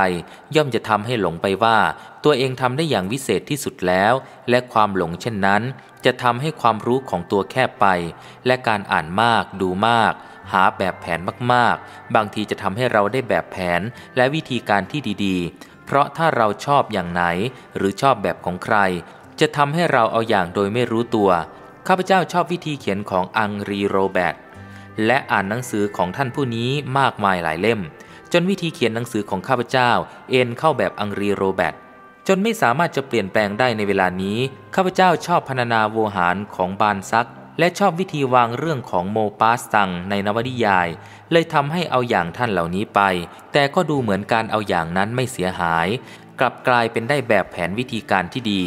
ย่อมจะทำให้หลงไปว่า ตัวเองทำได้อย่างวิเศษที่สุดแล้ว และความหลงเช่นนั้น จะทำให้ความรู้ของตัวแคบไป และการอ่านมากดูมาก หาแบบแผนมากๆ บางทีจะทำให้เราได้แบบแผนและวิธีการที่ดีๆ เพราะถ้าเราชอบอย่างไหน หรือชอบแบบของใคร จะทำให้เราเอาอย่างโดยไม่รู้ตัวข้าพเจ้าชอบวิธีเขียนของอังรีโรแบตและอ่านหนังสือของท่านผู้นี้มากมายหลายเล่มนวิธีเขียนหนังสือของข้าพเจ้าเอ็นเข้าแบบอังรีโรแบตจนไม่สามารถจะเปลี่ยนแปลงได้ในเวลานี้ข้าพเจ้าชอบพรรณนาโวหารของบานซัก และชอบวิธีวางเรื่องของโมปาสตังในนวนิยาย เลยทำให้เอาอย่างท่านเหล่านี้ไป แต่ก็ดูเหมือนการเอาอย่างนั้นไม่เสียหาย กลับกลายเป็นได้แบบแผนวิธีการที่ดี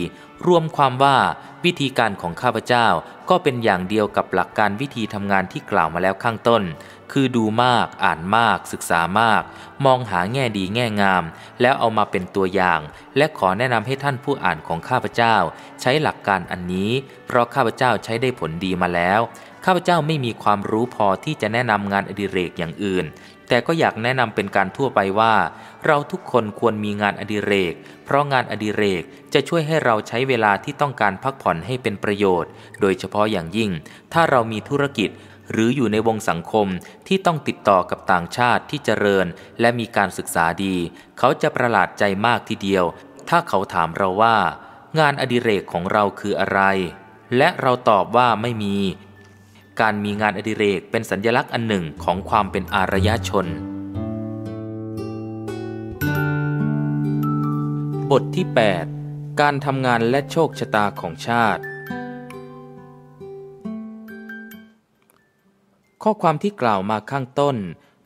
รวมความว่าวิธีการของข้าพเจ้าก็เป็นอย่างเดียวกับหลักการวิธีทำงานที่กล่าวมาแล้วข้างต้นคือดูมาก อ่านมาก ศึกษามาก มองหาแง่ดีแง่งาม แล้วเอามาเป็นตัวอย่าง และขอแนะนำให้ท่านผู้อ่านของข้าพเจ้า ใช้หลักการอันนี้ เพราะข้าพเจ้าใช้ได้ผลดีมาแล้ว ข้าพเจ้าไม่มีความรู้พอที่จะแนะนำงานอดิเรกอย่างอื่น แต่ก็อยากแนะนำเป็นการทั่วไปว่า เราทุกคนควรมีงานอดิเรก เพราะงานอดิเรกจะช่วยให้เราใช้เวลาที่ต้องการพักผ่อนให้เป็นประโยชน์ โดยเฉพาะอย่างยิ่ง ถ้าเรามีธุรกิจหรืออยู่ในวงสังคมที่ต้องติดต่อกับต่างชาติที่เจริญและมีการศึกษาดี เขาจะประหลาดใจมากทีเดียว ถ้าเขาถามเราว่า งานอดิเรกของเราคืออะไร และเราตอบว่าไม่มี การมีงานอดิเรกเป็นสัญญลักษณ์อันหนึ่งของความเป็นอารยชน บทที่ 8 การทำงานและโชคชะตาของชาติข้อความที่กล่าวมาข้างต้น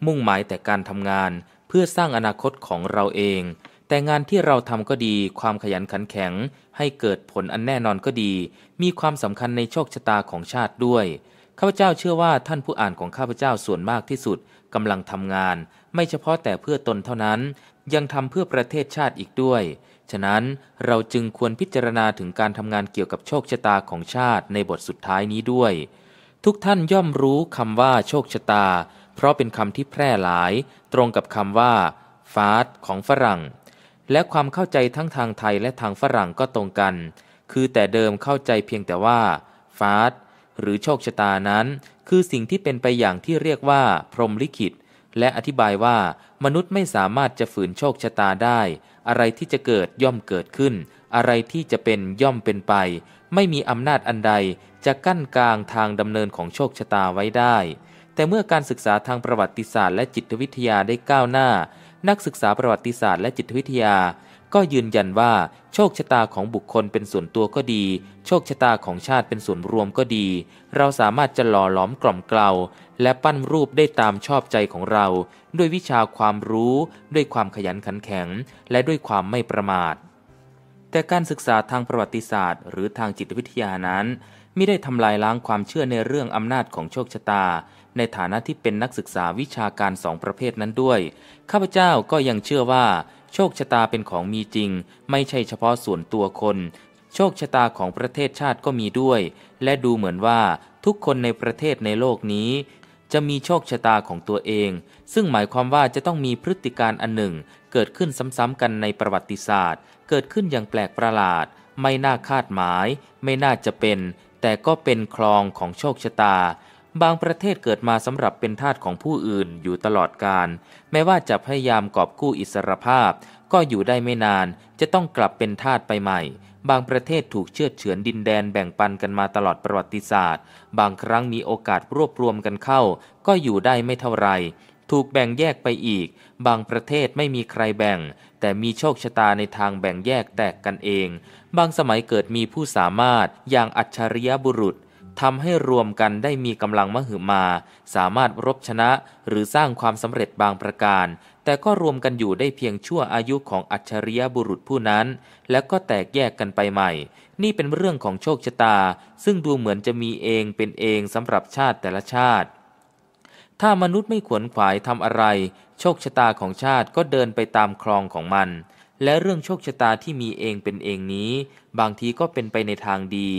มุ่งหมายแต่การทำงาน เพื่อสร้างอนาคตของเราเอง แต่งานที่เราทำก็ดี ความขยันขันแข็งให้เกิดผลอันแน่นอนก็ดี มีความสำคัญในโชคชะตาของชาติด้วยข้าพเจ้าเชื่อว่าท่านผู้อ่านของข้าพเจ้าส่วนมากที่สุดกำลังทำงาน ไม่เฉพาะแต่เพื่อตนเท่านั้นยังทำเพื่อประเทศชาติอีกด้วย ฉะนั้นเราจึงควรพิจารณาถึงการทำงานเกี่ยวกับโชคชะตาของชาติ ในบทสุดท้ายนี้ด้วยทุกท่านย่อมรู้คำว่าโชคชะตา เพราะเป็นคำที่แพร่หลาย ตรงกับคำว่า ฟาสของฝรั่ง และความเข้าใจทั้งทางไทยและทางฝรั่งก็ตรงกัน คือแต่เดิมเข้าใจเพียงแต่ว่าฟาสหรือโชคชะตานั้น คือสิ่งที่เป็นไปอย่างที่เรียกว่า พรหมลิขิตและอธิบายว่า มนุษย์ไม่สามารถจะฝืนโชคชะตาได้ อะไรที่จะเกิดย่อมเกิดขึ้น อะไรที่จะเป็นย่อมเป็นไป ไม่มีอำนาจอันใดจะกั้นกลางทางดำเนินของโชคชะตาไว้ได้ แต่เมื่อการศึกษาทางประวัติศาสตร์และจิตวิทยาได้ก้าวหน้า นักศึกษาประวัติศาสตร์ และจิตวิทยา ก็ยืนยันว่าโชคชะตาของบุคคลเป็นส่วนตัวก็ดี โชคชะตาของชาติเป็นส่วนรวมก็ดี เราสามารถจะหล่อหลอมกล่อมเกลาและปั้นรูปได้ตามชอบใจของเรา ด้วยวิชาความรู้ด้วยความขยันขันแข็งและด้วยความไม่ประมาท แต่การศึกษาทางประวัติศาสตร์ หรือทางจิตวิทยานั้นมิได้ทำลายล้างความเชื่อในเรื่องอำนาจของโชคชะตา ในฐานะที่เป็นนักศึกษาวิชาการสองประเภทนั้นด้วย ข้าพเจ้าก็ยังเชื่อว่า โชคชะตาเป็นของมีจริง ไม่ใช่เฉพาะส่วนตัวคน โชคชะตาของประเทศชาติก็มีด้วย และดูเหมือนว่าทุกคนในประเทศในโลกนี้ จะมีโชคชะตาของตัวเอง ซึ่งหมายความว่าจะต้องมีพฤติการอันหนึ่ง เกิดขึ้นซ้ำๆกันในประวัติศาสตร์ เกิดขึ้นอย่างแปลกประหลาด ไม่น่าคาดหมาย ไม่น่าจะเป็นแต่ก็เป็นคลองของโชคชะตา บางประเทศเกิดมาสำหรับเป็นทาสของผู้อื่นอยู่ตลอดการแม้ว่าจะพยายามกอบกู้อิสรภาพ ก็อยู่ได้ไม่นานจะต้องกลับเป็นทาสไปใหม่ บางประเทศถูกเชื้อเฉือนดินแดนแบ่งปันกันมาตลอดประวัติศาสตร์ บางครั้งมีโอกาสรวบรวมกันเข้า ก็อยู่ได้ไม่เท่าไหร่ถูกแบ่งแยกไปอีก บางประเทศไม่มีใครแบ่ง แต่มีโชคชะตาในทางแบ่งแยกแตกกันเองบางสมัยเกิดมีผู้สามารถอย่างอัจฉริยบุรุษทำให้รวมกันได้มีกำลังมหึมา สามารถรบชนะหรือสร้างความสำเร็จบางประการ แต่ก็รวมกันอยู่ได้เพียงชั่วอายุของอัจฉริยบุรุษผู้นั้น แล้วก็แตกแยกกันไปใหม่ นี่เป็นเรื่องของโชคชะตา ซึ่งดูเหมือนจะมีเองเป็นเองสำหรับชาติแต่ละชาติ ถ้ามนุษย์ไม่ขวนขวายทำอะไร โชคชะตาของชาติก็เดินไปตามคลองของมันและเรื่องโชคชะตาที่มีเองเป็นเองนี้ บางทีก็เป็นไปในทางดี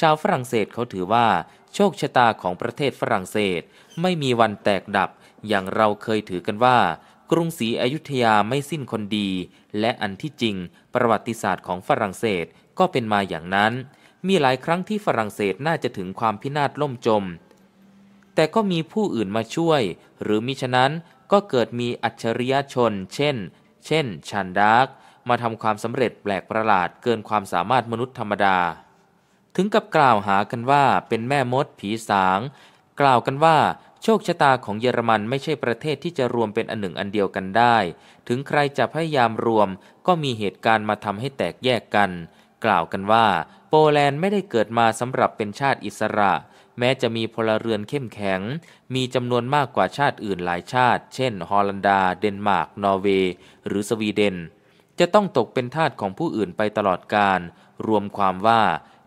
ชาวฝรั่งเศสเขาถือว่าโชคชะตาของประเทศฝรั่งเศสไม่มีวันแตกดับอย่างเราเคยถือกันว่า กรุงศรีอยุธยาไม่สิ้นคนดี และอันที่จริง ประวัติศาสตร์ของฝรั่งเศสก็เป็นมาอย่างนั้น มีหลายครั้งที่ฝรั่งเศสน่าจะถึงความพินาศล่มจม แต่ก็มีผู้อื่นมาช่วย หรือมิฉะนั้นก็เกิดมีอัจฉริยชน เช่น เช่นชันดาร์กมาทำความสำเร็จแปลกประหลาดเกินความสามารถมนุษย์ธรรมดา ถึงกับกล่าวหากันว่าเป็นแม่มดผีสาง กล่าวกันว่าโชคชะตาของเยอรมันไม่ใช่ประเทศที่จะรวมเป็นอันหนึ่งอันเดียวกันได้ ถึงใครจะพยายามรวม ก็มีเหตุการณ์มาทำให้แตกแยกกัน กล่าวกันว่าโปแลนด์ไม่ได้เกิดมาสำหรับเป็นชาติอิสระ แม้จะมีพลเรือนเข้มแข็ง มีจำนวนมากกว่าชาติอื่นหลายชาติ เช่น ฮอลันดา เดนมาร์ก นอร์เวย์ หรือสวีเดนจะต้องตกเป็นทาสของผู้อื่นไปตลอดการ รวมความว่า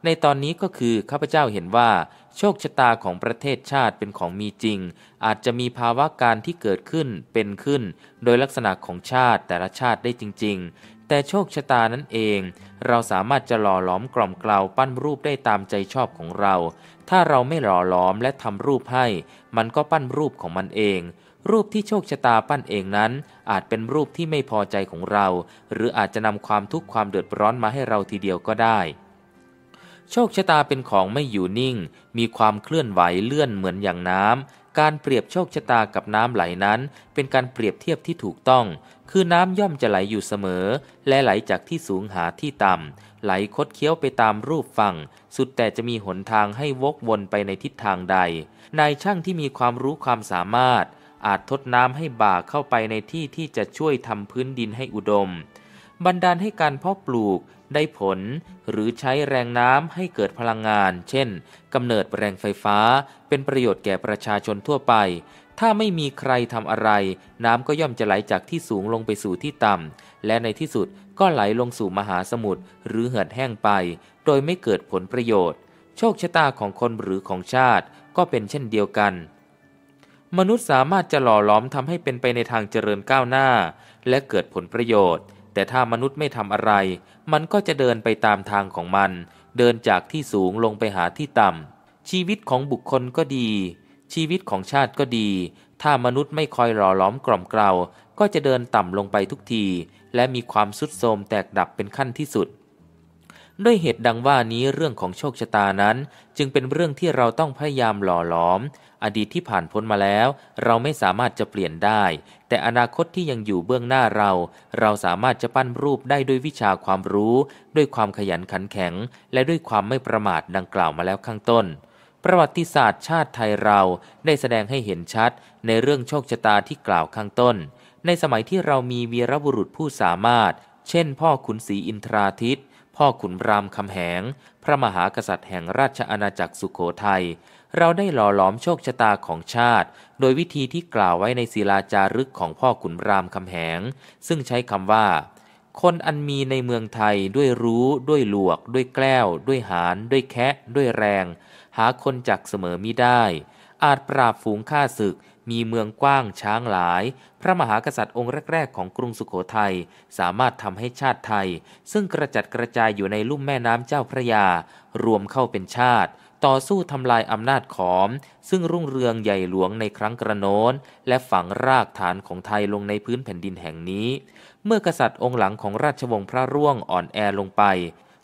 ในตอนนี้ก็คือข้าพเจ้าเห็นว่า โชคชะตาของประเทศชาติเป็นของมีจริง อาจจะมีภาวะการที่เกิดขึ้นเป็นขึ้น โดยลักษณะของชาติแต่ละชาติได้จริง ๆ แต่โชคชะตานั้นเอง เราสามารถจะหล่อหลอมกล่อมกล่าปั้นรูปได้ตามใจชอบของเรา ถ้าเราไม่หล่อหลอมและทำรูปให้ มันก็ปั้นรูปของมันเองรูปที่โชคชะตาปั้นเองนั้น อาจเป็นรูปที่ไม่พอใจของเรา หรืออาจจะนำความทุกข์ความเดือดร้อนมาให้เราทีเดียวก็ได้ โชคชะตาเป็นของไม่อยู่นิ่ง มีความเคลื่อนไหวเลื่อนเหมือนอย่างน้ำ การเปรียบโชคชะตากับน้ำไหลนั้น เป็นการเปรียบเทียบที่ถูกต้อง คือน้ำย่อมจะไหลอยู่เสมอ และไหลจากที่สูงหาที่ต่ำไหลคดเคี้ยวไปตามรูปฝั่ง สุดแต่จะมีหนทางให้วกวนไปในทิศทางใด นายช่างที่มีความรู้ความสามารถอาจทดน้ำให้บ่าเข้าไปในที่ที่จะช่วยทำพื้นดินให้อุดม บันดาลให้การเพาะปลูกได้ผล หรือใช้แรงน้ำให้เกิดพลังงาน เช่นกำเนิดแรงไฟฟ้า เป็นประโยชน์แก่ประชาชนทั่วไป ถ้าไม่มีใครทำอะไร น้ำก็ย่อมจะไหลจากที่สูงลงไปสู่ที่ต่ำ และในที่สุดก็ไหลลงสู่มหาสมุทรหรือเหือดแห้งไป โดยไม่เกิดผลประโยชน์ โชคชะตาของคนหรือของชาติก็เป็นเช่นเดียวกันมนุษย์สามารถจะหล่อล้อมทำให้เป็นไปในทางเจริญก้าวหน้า และเกิดผลประโยชน์ แต่ถ้ามนุษย์ไม่ทำอะไร มันก็จะเดินไปตามทางของมัน เดินจากที่สูงลงไปหาที่ต่ำชีวิตของบุคคลก็ดี ชีวิตของชาติก็ดี ถ้ามนุษย์ไม่คอยหล่อล้อมกล่อมเกลา ก็จะเดินต่ำลงไปทุกที และมีความสุดโทมแตกดับเป็นขั้นที่สุด ด้วยเหตุดังว่านี้เรื่องของโชคชะตานั้นจึงเป็นเรื่องที่เราต้องพยายามหล่อหลอมอดีตที่ผ่านพ้นมาแล้วเราไม่สามารถจะเปลี่ยนได้ แต่อนาคตที่ยังอยู่เบื้องหน้าเรา เราสามารถจะปั้นรูปได้ด้วยวิชาความรู้ ด้วยความขยันขันแข็ง และด้วยความไม่ประมาทดังกล่าวมาแล้วข้างต้น ประวัติศาสตร์ ชาติไทยเราได้แสดงให้เห็นชัด ในเรื่องโชคชะตาที่กล่าวข้างต้น ในสมัยที่เรามีวีรบุรุษผู้สามารถ เช่น พ่อขุนศรีอินทราทิตพ่อขุนรามคำแหง พระมหากษัตริย์แห่งราชอาณาจักรสุขโขทยัยเราได้หล่อหลอมโชคชะตาของชาติ โดยวิธีที่กล่าวไว้ในศิลาจารึกของพ่อขุนรามคำแหง ซึ่งใช้คำว่า คนอันมีในเมืองไทยด้วยรู้ ด้วยหลวก ด้วยแกล้ว ด้วยหานด้วยแคะ ด้วยแรง หาคนจักเสมอมิได้ อาจปราบฝูงฆ่าศึก มีเมืองกว้างช้างหลาย พระมหากษัตริย์องค์แรก ๆ ของกรุงสุขโขทัยสามารถทำให้ชาติไทย ซึ่งกระจัดกระจายอยู่ในลุ่มแม่น้ำเจ้าพระยา รวมเข้าเป็นชาติต่อสู้ทำลายอำนาจขอม ซึ่งรุ่งเรืองใหญ่หลวงในครั้งกระโน้นและฝังรากฐานของไทยลงในพื้นแผ่นดินแห่งนี้ เมื่อกษัตริย์องค์หลังของราชวงศ์พระร่วงอ่อนแอลงไป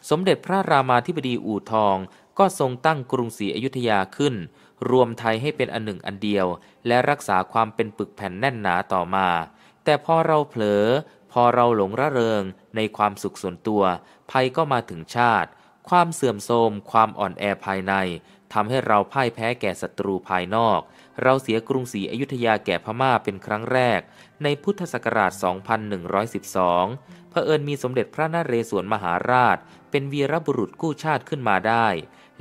สมเด็จพระรามาธิบดีอู่ทองก็ทรงตั้งกรุงศรีอยุธยาขึ้น รวมไทยให้เป็นอันหนึ่งอันเดียว และรักษาความเป็นปึกแผ่นแน่นหนาต่อมา แต่พอเราเผลอพอเราหลงระเริงในความสุขส่วนตัวภัยก็มาถึงชาติความเสื่อมโทรม ความอ่อนแอภายใน ทำให้เราพ่ายแพ้แก่ศัตรูภายนอก เราเสียกรุงศรีอยุธยาแก่พม่าเป็นครั้งแรก ในพุทธศักราช 2112 พระเอิญมีสมเด็จพระนเรศวรมหาราช เป็นวีรบุรุษกู้ชาติขึ้นมาได้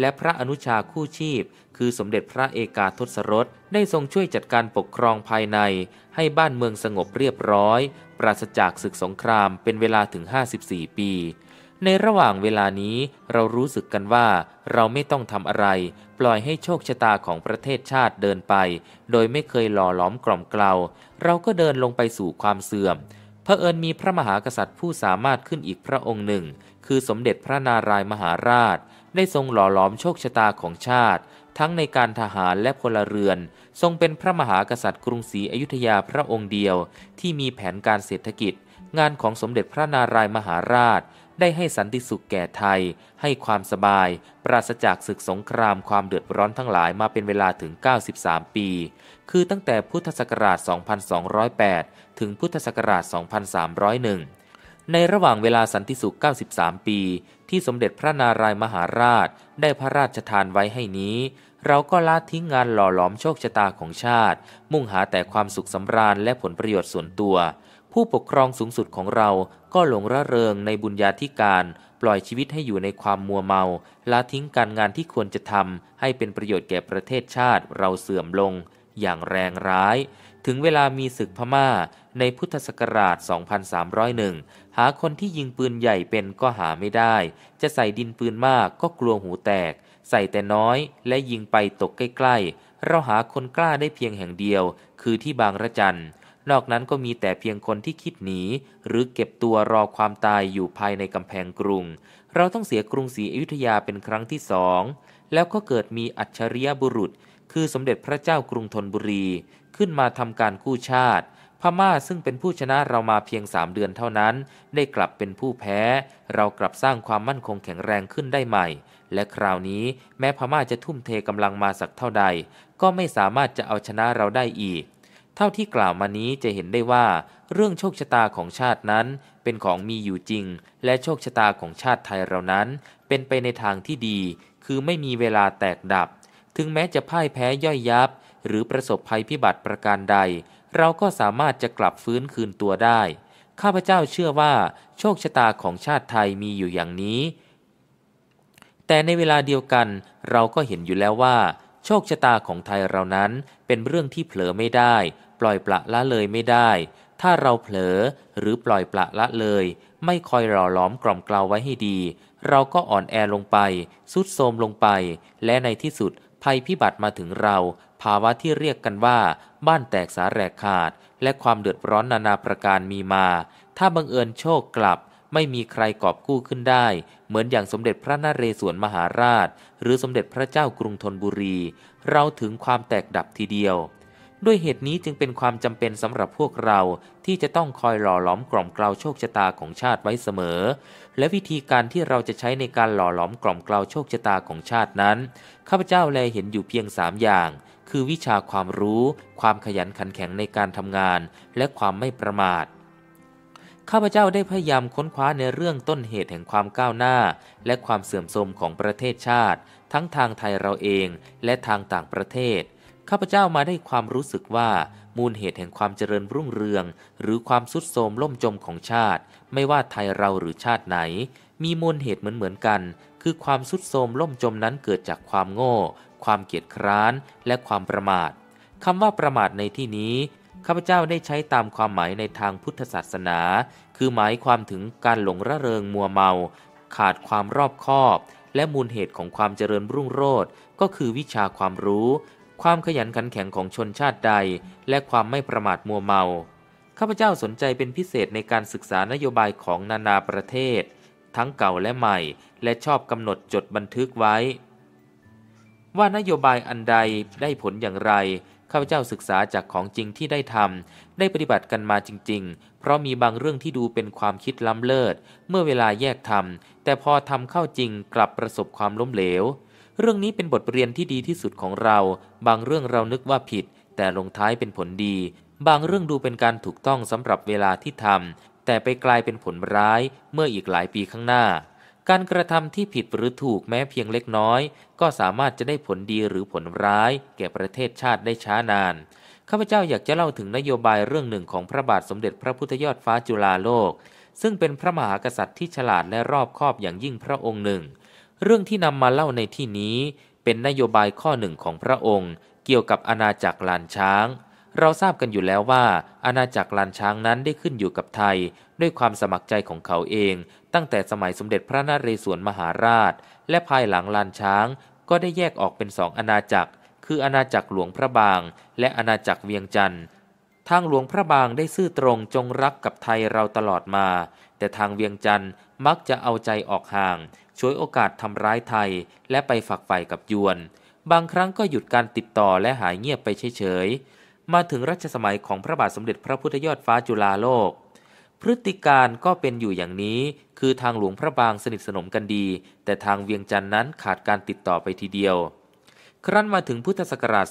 และพระอนุชาคู่ชีพ คือสมเด็จพระเอกาทศรสได้ทรงช่วยจัดการปกครองภายในให้บ้านเมืองสงบเรียบร้อย ปราศจากศึกสงครามเป็นเวลาถึง 54 ปีในระหว่างเวลานี้เรารู้สึกกันว่า เราไม่ต้องทำอะไร ปล่อยให้โชคชะตาของประเทศชาติเดินไป โดยไม่เคยหล่อล้อมกล่อมเกลาเราก็เดินลงไปสู่ความเสื่อมเผอิญมีพระมหากษัตริย์ผู้สามารถขึ้นอีกพระองค์หนึ่งคือสมเด็จพระนารายมหาราช ได้ทรงหล่อล้อมโชคชะตาของชาติ ทั้งในการทหารและพลเรือน ทรงเป็นพระมหากษัตริย์กรุงศรีอยุธยาพระองค์เดียว ที่มีแผนการเศรษฐกิจ งานของสมเด็จพระนารายมหาราชได้ให้สันติสุขแก่ไทย ให้ความสบาย ปราศจากศึกสงครามความเดือดร้อนทั้งหลายมาเป็นเวลาถึง 93 ปี คือตั้งแต่พุทธศักราช 2208 ถึงพุทธศักราช 2301 ในระหว่างเวลาสันติสุข 93 ปี ที่สมเด็จพระนารายมหาราชได้พระราชทานไว้ให้นี้ เราก็ละทิ้งงานหล่อหลอมโชคชะตาของชาติ มุ่งหาแต่ความสุขสำราญและผลประโยชน์ส่วนตัวผู้ปกครองสูงสุดของเราก็หลงระเริงในบุญญาธิการ ปล่อยชีวิตให้อยู่ในความมัวเมาละทิ้งการงานที่ควรจะทำให้เป็นประโยชน์แก่ประเทศชาติเราเสื่อมลงอย่างแรงร้าย ถึงเวลามีศึกพมา่า ในพุทธศักราช 2301 หาคนที่ยิงปืนใหญ่เป็นก็หาไม่ได้ จะใส่ดินปืนมากก็กลัวหูแตก ใส่แต่น้อย และยิงไปตกใกล้ๆ เราหาคนกล้าได้เพียงแห่งเดียว คือที่บางระจันนอกนั้นก็มีแต่เพียงคนที่คิดหนีหรือเก็บตัวรอความตายอยู่ภายในกำแพงกรุง เราต้องเสียกรุงศรีอยุธยาเป็นครั้งที่สองแล้วก็เกิดมีอัจฉริยบุรุษ คือสมเด็จพระเจ้ากรุงธนบุรี ขึ้นมาทำการคู่ชาติพม่าซึ่งเป็นผู้ชนะเรามาเพียงสามเดือนเท่านั้น ได้กลับเป็นผู้แพ้ เรากลับสร้างความมั่นคงแข็งแรงขึ้นได้ใหม่ และคราวนี้แม้พม่าจะทุ่มเทกำลังมาสักเท่าใด ก็ไม่สามารถจะเอาชนะเราได้อีกเท่าที่กล่าวมานี้จะเห็นได้ว่า เรื่องโชคชะตาของชาตินั้นเป็นของมีอยู่จริง และโชคชะตาของชาติไทยเรานั้น เป็นไปในทางที่ดี คือไม่มีเวลาแตกดับ ถึงแม้จะพ่ายแพ้ย่อยยับ หรือประสบภัยพิบัติประการใด เราก็สามารถจะกลับฟื้นคืนตัวได้ข้าพเจ้าเชื่อว่า โชคชะตาของชาติไทยมีอยู่อย่างนี้ แต่ในเวลาเดียวกัน เราก็เห็นอยู่แล้วว่า โชคชะตาของไทยเรานั้นเป็นเรื่องที่เผลอไม่ได้ปล่อยปละละเลยไม่ได้ ถ้าเราเผลอหรือปล่อยปละละเลย ไม่คอยหล่อหลอมกล่อมกลาวไว้ให้ดี เราก็อ่อนแอลงไป สุดโทมลงไป และในที่สุดภัยพิบัติมาถึงเรา ภาวะที่เรียกกันว่าบ้านแตกสาแรกขาด และความเดือดร้อนนานาประการมีมา ถ้าบังเอิญโชคกลับ ไม่มีใครกอบกู้ขึ้นได้ เหมือนอย่างสมเด็จพระนเรศวรมหาราช หรือสมเด็จพระเจ้ากรุงธนบุรี เราถึงความแตกดับทีเดียวด้วยเหตุนี้จึงเป็นความจำเป็นสำหรับพวกเราที่จะต้องคอยหล่อหลอมกล่อมเกลาโชคชะตาของชาติไว้เสมอ และวิธีการที่เราจะใช้ในการหล่อหลอมกล่อมเกลาโชคชะตาของชาตินั้น ข้าพเจ้าแลเห็นอยู่เพียงสามอย่าง คือวิชาความรู้ ความขยันขันแข็งในการทำงาน และความไม่ประมาท ข้าพเจ้าได้พยายามค้นคว้าในเรื่องต้นเหตุแห่งความก้าวหน้า และความเสื่อมโทรมของประเทศชาติ ทั้งทางไทยเราเองและทางต่างประเทศข้าพเจ้ามาได้ความรู้สึกว่า มูลเหตุแห่งความเจริญรุ่งเรือง หรือความสุดโทมล่มจมของชาติ ไม่ว่าไทยเราหรือชาติไหน มีมูลเหตุเหมือนเหมือนกัน คือความสุดโทมล่มจมนั้นเกิดจากความโง่ ความเกียจคร้านและความประมาทคำว่าประมาทในที่นี้ข้าพเจ้าได้ใช้ตามความหมายในทางพุทธศาสนา คือหมายความถึงการหลงระเริงมัวเมา ขาดความรอบคอบ และมูลเหตุของความเจริญรุ่งโรจน์ก็คือวิชาความรู้ความขยันขันแข็งของชนชาติใดและความไม่ประมาทมัวเมา ข้าพเจ้าสนใจเป็นพิเศษในการศึกษานโยบายของนานาประเทศ ทั้งเก่าและใหม่ และชอบกำหนดจดบันทึกไว้ ว่านโยบายอันใดได้ผลอย่างไรข้าพเจ้าศึกษาจากของจริงที่ได้ทำได้ปฏิบัติกันมาจริง ๆ เพราะมีบางเรื่องที่ดูเป็นความคิดล้ำเลิศ เมื่อเวลาแยกทำแต่พอทำเข้าจริงกลับประสบความล้มเหลวเรื่องนี้เป็นบทเรียนที่ดีที่สุดของเรา บางเรื่องเรานึกว่าผิด แต่ลงท้ายเป็นผลดี บางเรื่องดูเป็นการถูกต้องสำหรับเวลาที่ทำแต่ไปกลายเป็นผลร้ายเมื่ออีกหลายปีข้างหน้า การกระทำที่ผิดหรือถูกแม้เพียงเล็กน้อย ก็สามารถจะได้ผลดีหรือผลร้าย แก่ประเทศชาติได้ช้านาน ข้าพเจ้าอยากจะเล่าถึงนโยบายเรื่องหนึ่งของพระบาทสมเด็จพระพุทธยอดฟ้าจุฬาโลก ซึ่งเป็นพระมหากษัตริย์ที่ฉลาดและรอบคอบอย่างยิ่งพระองค์หนึ่งเรื่องที่นำมาเล่าในที่นี้ เป็นนโยบายข้อหนึ่งของพระองค์ เกี่ยวกับอาณาจักรลานช้าง เราทราบกันอยู่แล้วว่า อาณาจักรลานช้างนั้นได้ขึ้นอยู่กับไทย ด้วยความสมัครใจของเขาเอง ตั้งแต่สมัยสมเด็จพระนเรศวรมหาราช และภายหลังลานช้างก็ได้แยกออกเป็นสองอาณาจักร คืออาณาจักรหลวงพระบาง และอาณาจักรเวียงจันทร์ทางหลวงพระบางได้ซื่อตรงจงรักกับไทยเราตลอดมา แต่ทางเวียงจันทร์มักจะเอาใจออกห่างช่วยโอกาสทำร้ายไทยและไปฝักใฝ่กับยวน บางครั้งก็หยุดการติดต่อและหายเงียบไปเฉยๆ มาถึงรัชสมัยของพระบาทสมเด็จพระพุทธยอดฟ้าจุฬาโลก พฤติการก็เป็นอยู่อย่างนี้ คือทางหลวงพระบางสนิทสนมกันดี แต่ทางเวียงจันทร์นั้นขาดการติดต่อไปทีเดียว ครั้นมาถึงพุทธศักราช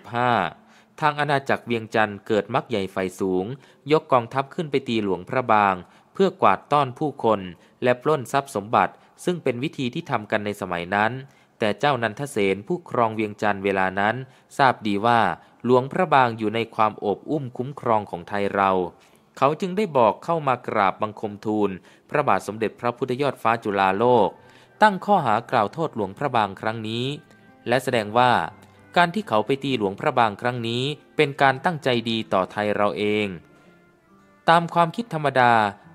2335 ทางอาณาจักรเวียงจันทร์เกิดมักใหญ่ไฟสูง ยกกองทัพขึ้นไปตีหลวงพระบาง เพื่อกวาดต้อนผู้คนและปล้นทรัพย์สมบัติซึ่งเป็นวิธีที่ทำกันในสมัยนั้น แต่เจ้านันทเสนผู้ครองเวียงจันทร์เวลานั้น ทราบดีว่าหลวงพระบางอยู่ในความโอบอุ้มคุ้มครองของไทยเรา เขาจึงได้บอกเข้ามากราบบังคมทูล พระบาทสมเด็จพระพุทธยอดฟ้าจุฬาโลก ตั้งข้อหากล่าวโทษหลวงพระบางครั้งนี้ และแสดงว่า การที่เขาไปตีหลวงพระบางครั้งนี้ เป็นการตั้งใจดีต่อไทยเราเอง ตามความคิดธรรมดา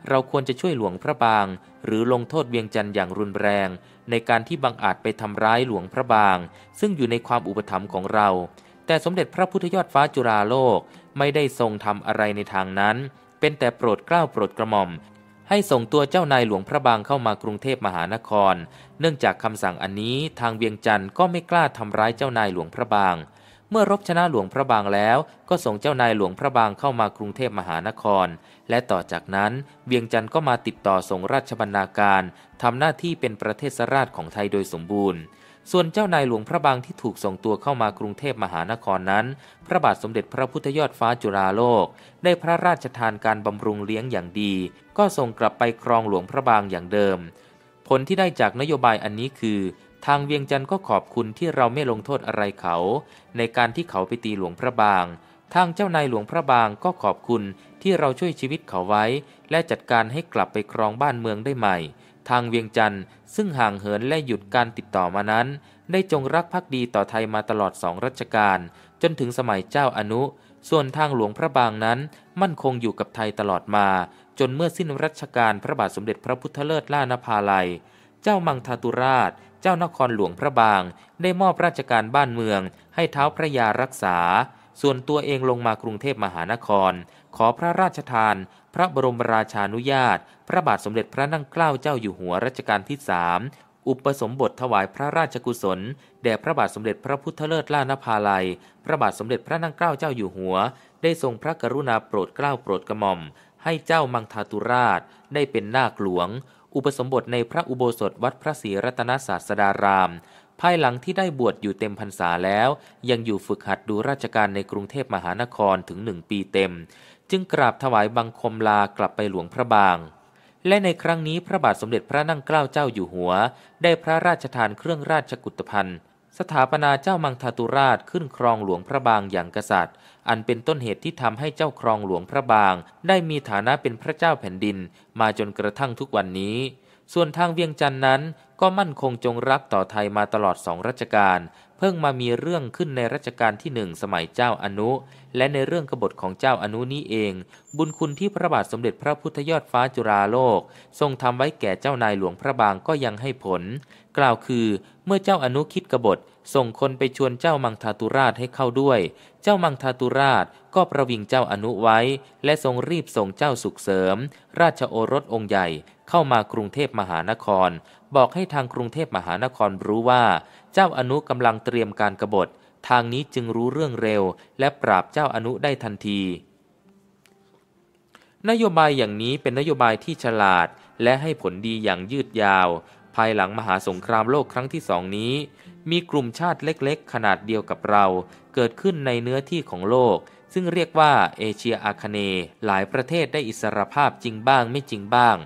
เราควรจะช่วยหลวงพระบางหรือลงโทษเวียงจันทร์อย่างรุนแรงในการที่บังอาจไปทำร้ายหลวงพระบาง ซึ่งอยู่ในความอุปถัมภ์ของเรา แต่สมเด็จพระพุทธยอดฟ้าจุฬาโลกไม่ได้ทรงทำอะไรในทางนั้น เป็นแต่โปรดเกล้าโปรดกระหม่อมให้ส่งตัวเจ้านายหลวงพระบางเข้ามากรุงเทพมหานคร เนื่องจากคำสั่งอันนี้ ทางเวียงจันทร์ก็ไม่กล้าทำร้ายเจ้านายหลวงพระบาง เมื่อรบชนะหลวงพระบางแล้วก็ส่งเจ้านายหลวงพระบางเข้ามากรุงเทพมหานครและต่อจากนั้นเวียงจันทร์ก็มาติดต่อส่งราชบรรณาการทำหน้าที่เป็นประเทศราชของไทยโดยสมบูรณ์ ส่วนเจ้านายหลวงพระบางที่ถูกส่งตัวเข้ามากรุงเทพมหานครนั้น พระบาทสมเด็จพระพุทธยอดฟ้าจุฬาโลก ได้พระราชทานการบำรุงเลี้ยงอย่างดี ก็ส่งกลับไปครองหลวงพระบางอย่างเดิม ผลที่ได้จากนโยบายอันนี้คือ ทางเวียงจันทร์ก็ขอบคุณที่เราไม่ลงโทษอะไรเขา ในการที่เขาไปตีหลวงพระบาง ทางเจ้านายหลวงพระบางก็ขอบคุณที่เราช่วยชีวิตเขาไว้ และจัดการให้กลับไปครองบ้านเมืองได้ใหม่ ทางเวียงจันทร์ซึ่งห่างเหินและหยุดการติดต่อมานั้น ได้จงรักภักดีต่อไทยมาตลอดสองรัชกาลจนถึงสมัยเจ้าอนุ ส่วนทางหลวงพระบางนั้น มั่นคงอยู่กับไทยตลอดมา จนเมื่อสิ้นรัชกาลพระบาทสมเด็จพระพุทธเลิศล่านภาลัย เจ้ามังทาตุราช เจ้านครหลวงพระบาง ได้มอบราชการบ้านเมือง ให้เท้าพระยารักษา ส่วนตัวเองลงมากรุงเทพมหานครขอพระราชทาน พระบรมราชานุญาต พระบาทสมเด็จพระนั่งเกล้าเจ้าอยู่หัวรัชกาลที่สามอุปสมบทถวายพระราชกุศลแด่พระบาทสมเด็จพระพุทธเลิศล่านภาลัย พระบาทสมเด็จพระนั่งเกล้าเจ้าอยู่หัว ได้ทรงพระกรุณาโปรด เกล้าโปรดกระหม่อม ให้เจ้ามังทาตุราช ได้เป็นนาคหลวง อุปสมบทในพระอุโบสถวัดพระศรีรัตนศาสดาราม ภายหลังที่ได้บวชอยู่เต็มพรรษาแล้ว ยังอยู่ฝึกหัดดูราชการในกรุงเทพมหานครถึงหนึ่งปีเต็มจึงกราบถวายบังคมลากลับไปหลวงพระบาง และในครั้งนี้พระบาทสมเด็จพระนั่งเกล้าเจ้าอยู่หัว ได้พระราชทานเครื่องราชกุฏภัณฑ์สถาปนาเจ้ามังทตุราชขึ้นครองหลวงพระบางอย่างกษัตริย์ อันเป็นต้นเหตุที่ทำให้เจ้าครองหลวงพระบาง ได้มีฐานะเป็นพระเจ้าแผ่นดิน มาจนกระทั่งทุกวันนี้ ส่วนทางเวียงจันทร์นั้นก็มั่นคงจงรักต่อไทยมาตลอดสองรัชกาลเพิ่งมามีเรื่องขึ้นในรัชกาลที่หนึ่งสมัยเจ้าอนุ และในเรื่องกบฏของเจ้าอนุนี้เอง บุญคุณที่พระบาทสมเด็จพระพุทธยอดฟ้าจุฬาโลก ทรงทำไว้แก่เจ้านายหลวงพระบางก็ยังให้ผล กล่าวคือเมื่อเจ้าอนุคิดกบฏ ส่งคนไปชวนเจ้ามังทาตุราชให้เข้าด้วย เจ้ามังทาตุราชก็ประวิงเจ้าอนุไว้ และทรงรีบส่งเจ้าสุขเสริม ราชโอรสองค์ใหญ่เข้ามากรุงเทพมหานคร บอกให้ทางกรุงเทพมหานครรู้ว่าเจ้าอนุกำลังเตรียมการกรบฏ ทางนี้จึงรู้เรื่องเร็ว และปราบเจ้าอนุได้ทันที นโยบายอย่างนี้เป็นนโยบายที่ฉลาดและให้ผลดีอย่างยืดยาว ภายหลังมหาสงครามโลกครั้งที่สองนี้ มีกลุ่มชาติเล็กๆ ขนาดเดียวกับเรา เกิดขึ้นในเนื้อที่ของโลก ซึ่งเรียกว่าเอเชียอาคเนย์หลายประเทศได้อิสรภาพจริงบ้างไม่จริงบ้าง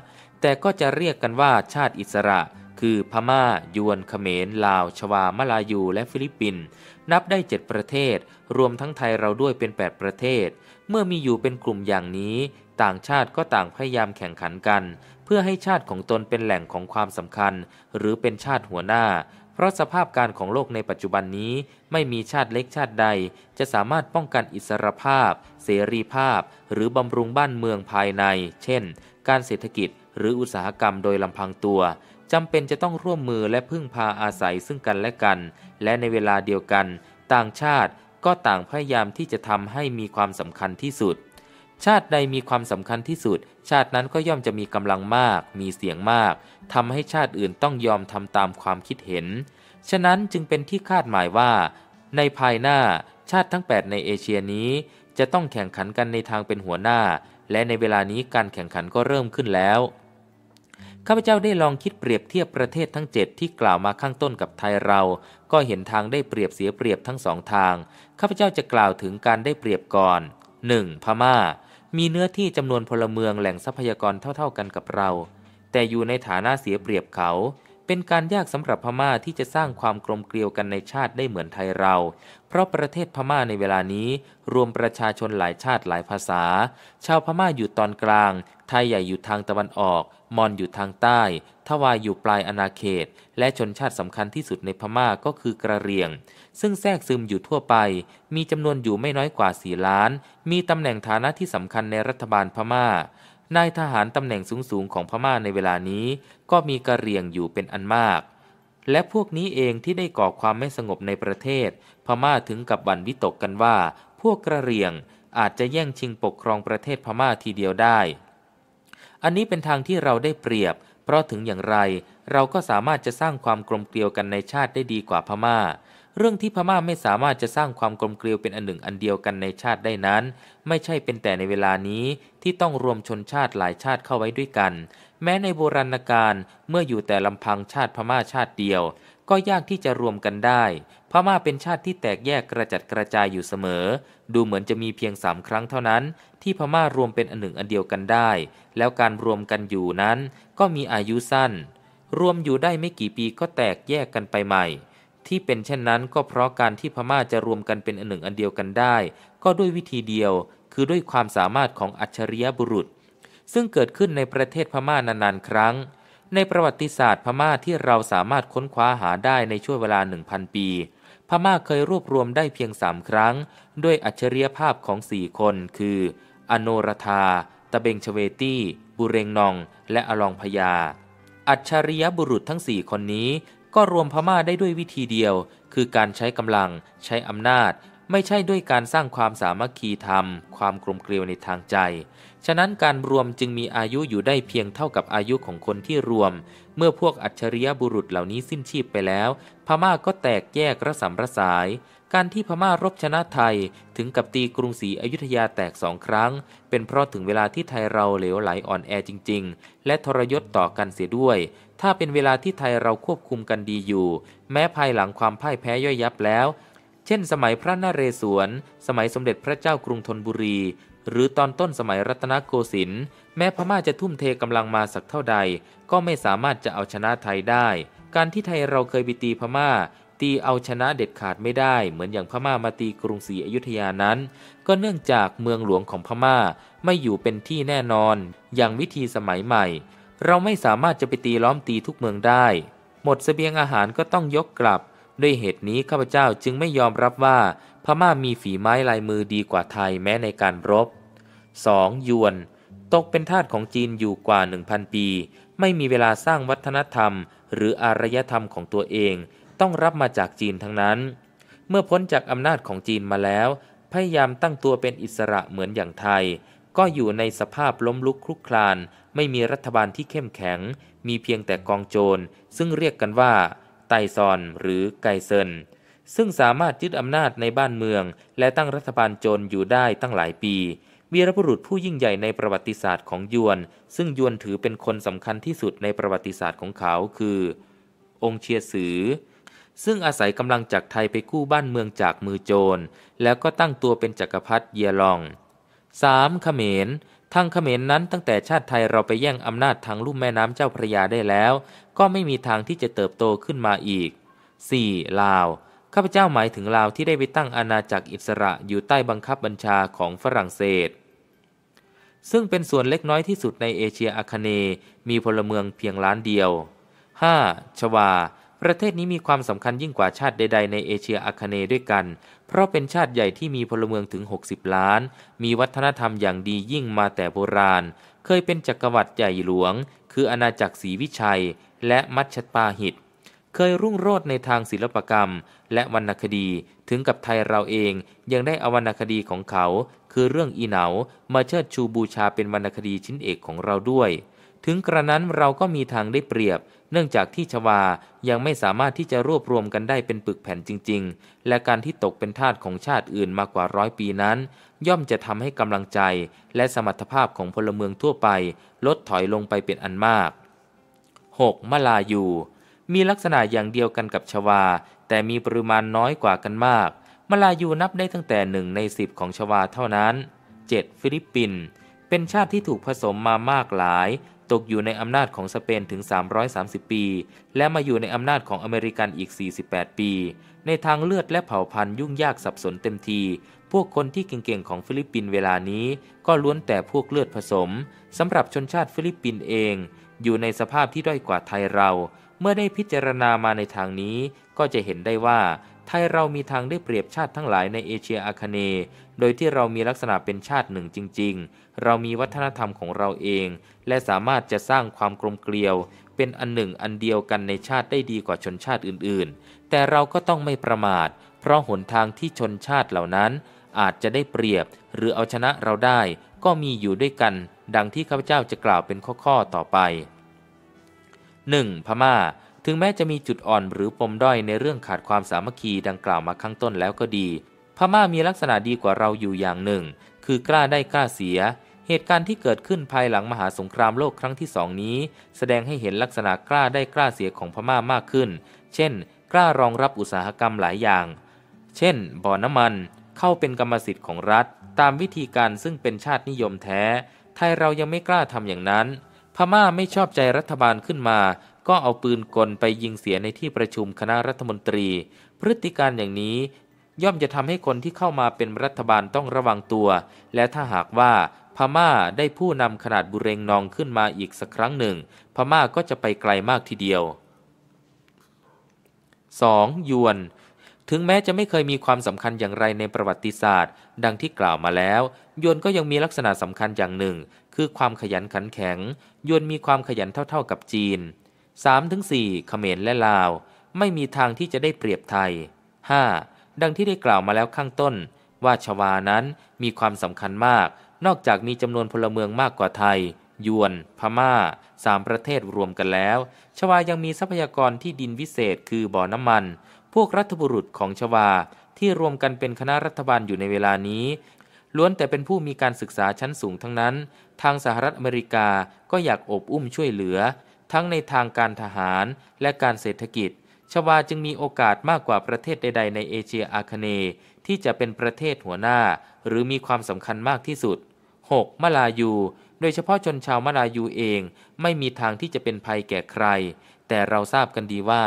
แต่ก็จะเรียกกันว่าชาติอิสระเคือ พมา่ายวนเขมรลาว ชวา มลายู และฟิลิปปินส์นับได้ 7 ประเทศ รวมทั้งไทยเราด้วยเป็น 8 ประเทศ เมื่อมีอยู่เป็นกลุ่มอย่างนี้ ต่างชาติก็ต่างพยายามแข่งขันกัน เพื่อให้ชาติของตนเป็นแหล่งของความสำคัญ หรือเป็นชาติหัวหน้า เพราะสภาพการของโลกในปัจจุบันนี้ไม่มีชาติเล็กชาติใด จะสามารถป้องกันอิสรภาพ เสรีภาพ หรือบำรุงบ้านเมืองภายใน เช่น การเศรษฐกิจ หรืออุตสาหกรรมโดยลำพังตัวจำเป็นจะต้องร่วมมือและพึ่งพาอาศัยซึ่งกันและกัน และในเวลาเดียวกัน ต่างชาติก็ต่างพยายามที่จะทำให้มีความสำคัญที่สุด ชาติใดมีความสำคัญที่สุด ชาตินั้นก็ย่อมจะมีกำลังมาก มีเสียงมากทำให้ชาติอื่นต้องยอมทำตามความคิดเห็นฉะนั้นจึงเป็นที่คาดหมายว่า ในภายหน้า ชาติทั้ง 8 ในเอเชียนี้จะต้องแข่งขันกันในทางเป็นหัวหน้า และในเวลานี้การแข่งขันก็เริ่มขึ้นแล้วข้าพเจ้าได้ลองคิดเปรียบเทียบประเทศทั้งเจ็ดที่กล่าวมาข้างต้นกับไทยเรา ก็เห็นทางได้เปรียบเสียเปรียบทั้งสองทาง ข้าพเจ้าจะกล่าวถึงการได้เปรียบก่อน 1. พมา่า มีเนื้อที่จำนวนพลเมืองแหล่งทรัพยากรเท่าๆกันกับเรา แต่อยู่ในฐานะเสียเปรียบเขา เป็นการยากสำหรับพม่าที่จะสร้างความกลมเกลียวกันในชาติได้เหมือนไทยเรา เพราะประเทศพม่าในเวลานี้รวมประชาชนหลายชาติหลายภาษา ชาวพม่าอยู่ตอนกลางทยใหญ่อยู่ทางตะวันออก มอญอยู่ทางใต้ ทวายอยู่ปลายอาณาเขต และชนชาติสำคัญที่สุดในพม่าก็คือกระเรียง ซึ่งแทรกซึมอยู่ทั่วไป มีจำนวนอยู่ไม่น้อยกว่าสี่ล้าน มีตำแหน่งฐานะที่สำคัญในรัฐบาลพม่า นายทหารตำแหน่งสูงๆ ของพม่าในเวลานี้ ก็มีกระเรียงอยู่เป็นอันมาก และพวกนี้เองที่ได้ก่อความไม่สงบในประเทศ พม่าถึงกับบันวิตกกันว่า พวกกระเรียงอาจจะแย่งชิงปกครองประเทศพม่าทีเดียวได้อันนี้เป็นทางที่เราได้เปรียบ เพราะถึงอย่างไรเราก็สามารถจะสร้างความกลมเกลียวกันในชาติได้ดีกว่าพมา่า เรื่องที่พม่าไม่สามารถจะสร้างความกลมเกลียวเป็นอันหนึ่งอันเดียวกันในชาติได้นั้น ไม่ใช่เป็นแต่ในเวลานี้ที่ต้องรวมชนชาติหลายชาติเข้าไว้ด้วยกัน แม้ในโบราณกาลเมื่ออยู่แต่ลำพังชาติพม่าชาติเดียวก็ยากที่จะรวมกันได้ พม่าเป็นชาติที่แตกแยกกระจัดกระจายอยู่เสมอ ดูเหมือนจะมีเพียงสามครั้งเท่านั้นที่พม่ารวมเป็นอันหนึ่งอันเดียวกันได้ แล้วการรวมกันอยู่นั้น ก็มีอายุสั้น รวมอยู่ได้ไม่กี่ปีก็แตกแยกกันไปใหม่ ที่เป็นเช่นนั้น ก็เพราะการที่พม่าจะรวมกันเป็นอันหนึ่งอันเดียวกันได้ ก็ด้วยวิธีเดียวคือด้วยความสามารถของอัจฉริยะบุรุษ ซึ่งเกิดขึ้นในประเทศพม่านานๆครั้งในประวัติศาสตร์พม่าที่เราสามารถค้นคว้าหาได้ในช่วงเวลา 1,000 ปี พม่าเคยรวบรวมได้เพียงสามครั้ง ด้วยอัจฉริยภาพของสี่คนคือ อโนรธา ตะเบงชเวตี้ บุเรงนอง และอลองพยา อัจฉริยบุรุษทั้งสี่คนนี้ก็รวมพม่าได้ด้วยวิธีเดียว คือการใช้กำลังใช้อำนาจ ไม่ใช่ด้วยการสร้างความสามัคคีธรรม ความกลมเกลียวในทางใจฉะนั้นการรวมจึงมีอายุอยู่ได้เพียงเท่ากับอายุของคนที่รวม เมื่อพวกอัจฉริยะบุรุษเหล่านี้สิ้นชีพไปแล้ว พม่าก็แตกแยกระสำระสาย การที่พม่ารบชนะไทยถึงกับตีกรุงศรีอยุธยาแตกสองครั้ง เป็นเพราะถึงเวลาที่ไทยเราเหลวไหลอ่อนแอจริงๆ และทรยศต่อกันเสียด้วย ถ้าเป็นเวลาที่ไทยเราควบคุมกันดีอยู่ แม้ภายหลังความพ่ายแพ้ย่อยยับแล้ว เช่น สมัยพระนเรศวร สมัยสมเด็จพระเจ้ากรุงธนบุรีหรือตอนต้นสมัยรัตนโกสินทร์แม้พม่าจะทุ่มเทกำลังมาสักเท่าใด ก็ไม่สามารถจะเอาชนะไทยได้ การที่ไทยเราเคยไปตีพม่าตีเอาชนะเด็ดขาดไม่ได้ เหมือนอย่างพม่ามาตีกรุงศรีอยุธยานั้น ก็เนื่องจากเมืองหลวงของพม่าไม่อยู่เป็นที่แน่นอน อย่างวิธีสมัยใหม่ เราไม่สามารถจะไปตีล้อมตีทุกเมืองได้ หมดสเสบียงอาหารก็ต้องยกกลับ ด้วยเหตุนี้ข้าพเจ้าจึงไม่ยอมรับว่าพม่ามีฝีไม้ลายมือดีกว่าไทยแม้ในการรบ 2. ยวน ตกเป็นทาสของจีนอยู่กว่า 1,000 ปี ไม่มีเวลาสร้างวัฒนธรรม หรืออารยธรรมของตัวเอง ต้องรับมาจากจีนทั้งนั้น เมื่อพ้นจากอำนาจของจีนมาแล้ว พยายามตั้งตัวเป็นอิสระเหมือนอย่างไทย ก็อยู่ในสภาพล้มลุกคลุกคลาน ไม่มีรัฐบาลที่เข้มแข็ง มีเพียงแต่กองโจร ซึ่งเรียกกันว่า ไตซอนหรือไกเซนซึ่งสามารถยึดอำนาจในบ้านเมือง และตั้งรัฐบาลโจรอยู่ได้ตั้งหลายปี วีรบุรุษผู้ยิ่งใหญ่ในประวัติศาสตร์ของยวน ซึ่งยวนถือเป็นคนสำคัญที่สุดในประวัติศาสตร์ของเขาคือ องค์เชียสือ ซึ่งอาศัยกำลังจากไทยไปกู้บ้านเมืองจากมือโจร แล้วก็ตั้งตัวเป็นจกักรพรรดิเยลอง 3. เขมรทางเขมรนนั้นตั้งแต่ชาติไทยเราไปแย่งอำนาจทางลุ่มแม่น้ำเจ้าพระยาได้แล้ว ก็ไม่มีทางที่จะเติบโตขึ้นมาอีก 4. ลาวข้าพเจ้าหมายถึงลาวที่ได้ไปตั้งอาณาจักรอิสระอยู่ใต้บังคับบัญชาของฝรั่งเศส ซึ่งเป็นส่วนเล็กน้อยที่สุดในเอเชียอาคเนย์มีพลเมืองเพียงล้านเดียว 5. ชวาประเทศนี้มีความสำคัญยิ่งกว่าชาติใดๆ ในเอเชียอาคเนย์ด้วยกัน เพราะเป็นชาติใหญ่ที่มีพลเมืองถึง 60 ล้าน มีวัฒนธรรมอย่างดียิ่งมาแต่โบราณ เคยเป็นจักรวรรดิใหญ่หลวง คืออาณาจักรศรีวิชัย และมัชชปาหิตเคยรุ่งโรจน์ในทางศิลปกรรมและวรรณคดีถึงกับไทยเราเองยังได้อวรรณคดีของเขา คือเรื่องอีเหนามาเชิดชูบูชาเป็นวรรณคดีชิ้นเอกของเราด้วย ถึงกระนั้นเราก็มีทางได้เปรียบ เนื่องจากที่ชวายังไม่สามารถที่จะรวบรวมกันได้เป็นปึกแผ่นจริง ๆ และการที่ตกเป็นทาสของชาติอื่นมากกว่าร้อยปีนั้น ย่อมจะทำให้กำลังใจ และสมรรถภาพของพลเมืองทั่วไปลดถอยลงไปเป็นอันมาก 6. มลายูมีลักษณะอย่างเดียวกันกับชวา แต่มีปริมาณน้อยกว่ากันมาก มลายูนับได้ตั้งแต่หนึ่งในสิบของชวาเท่านั้น 7. ฟิลิปปินส์เป็นชาติที่ถูกผสมมามากหลาย ตกอยู่ในอำนาจของสเปนถึง 330 ปี และมาอยู่ในอำนาจของอเมริกันอีก 48 ปี ในทางเลือดและเผ่าพันธุ์ยุ่งยากสับสนเต็มที พวกคนที่เก่งๆของฟิลิปปินส์เวลานี้ ก็ล้วนแต่พวกเลือดผสมสำหรับชนชาติฟิลิปปินส์เอง อยู่ในสภาพที่ด้อยกว่าไทยเราเมื่อได้พิจารณามาในทางนี้ก็จะเห็นได้ว่า ไทยเรามีทางได้เปรียบชาติทั้งหลายในเอเชียอาคเนย์ โดยที่เรามีลักษณะเป็นชาติหนึ่งจริง ๆ เรามีวัฒนธรรมของเราเอง และสามารถจะสร้างความกลมเกลียว เป็นอันหนึ่งอันเดียวกันในชาติได้ดีกว่าชนชาติอื่นๆ แต่เราก็ต้องไม่ประมาท เพราะหนทางที่ชนชาติเหล่านั้น อาจจะได้เปรียบ หรือเอาชนะเราได้ ก็มีอยู่ด้วยกัน ดังที่ข้าพเจ้าจะกล่าวเป็นข้อๆต่อไป 1. พมา่าถึงแม้จะมีจุดอ่อนหรือปมด้อยในเรื่องขาดความสามัคคีดังกล่าวมาข้างต้นแล้วก็ดี พม่ามีลักษณะดีกว่าเราอยู่อย่างหนึ่ง คือกล้าได้กล้าเสีย เหตุการณ์ที่เกิดขึ้นภายหลังมหาสงครามโลกครั้งที่สองนี้ แสดงให้เห็นลักษณะกล้าได้กล้าเสียของพม่ามากขึ้น เช่น กล้ารองรับอุตสาหกรรมหลายอย่าง เช่น บ่อน้ำมันเข้าเป็นกรรมสิทธิ์ของรัฐ ตามวิธีการซึ่งเป็นชาตินิยมแท้ ไทยเรายังไม่กล้าทำอย่างนั้นพม่าไม่ชอบใจรัฐบาลขึ้นมา ก็เอาปืนกลไปยิงเสียในที่ประชุมคณะรัฐมนตรี พฤติการอย่างนี้ ย่อมจะทำให้คนที่เข้ามาเป็นรัฐบาลต้องระวังตัว และถ้าหากว่า พม่าได้ผู้นำขนาดบุเรงนองขึ้นมาอีกสักครั้งหนึ่ง พม่าก็จะไปไกลมากทีเดียว 2. ยวน ถึงแม้จะไม่เคยมีความสำคัญอย่างไรในประวัติศาสตร์ ดังที่กล่าวมาแล้วยวนก็ยังมีลักษณะสำคัญอย่างหนึ่งคือความขยันขันแข็ง ยวนมีความขยันเท่าๆกับจีน 3-4เขมรและลาว ไม่มีทางที่จะได้เปรียบไทย 5. ดังที่ได้กล่าวมาแล้วข้างต้น ว่าชวานั้นมีความสำคัญมาก นอกจากมีจำนวนพลเมืองมากกว่าไทย ยวน พมา่าสามประเทศรวมกันแล้ว ชวายังมีทรัพยากรที่ดินวิเศษคือบ่อน้ำมัน พวกรัฐบุรุษของชวาที่รวมกันเป็นคณะรัฐบาลอยู่ในเวลานี้ ล้วนแต่เป็นผู้มีการศึกษาชั้นสูงทั้งนั้นทางสหรัฐอเมริกาก็อยากอบอุ้มช่วยเหลือ ทั้งในทางการทหารและการเศรษฐกิจ ชวาจึงมีโอกาสมากกว่าประเทศใดๆ ในเอเชียอาคเนย์ที่จะเป็นประเทศหัวหน้า หรือมีความสำคัญมากที่สุด 6. มาลายู โดยเฉพาะชนชาวมาลายูเองไม่มีทางที่จะเป็นภัยแก่ใคร แต่เราทราบกันดีว่า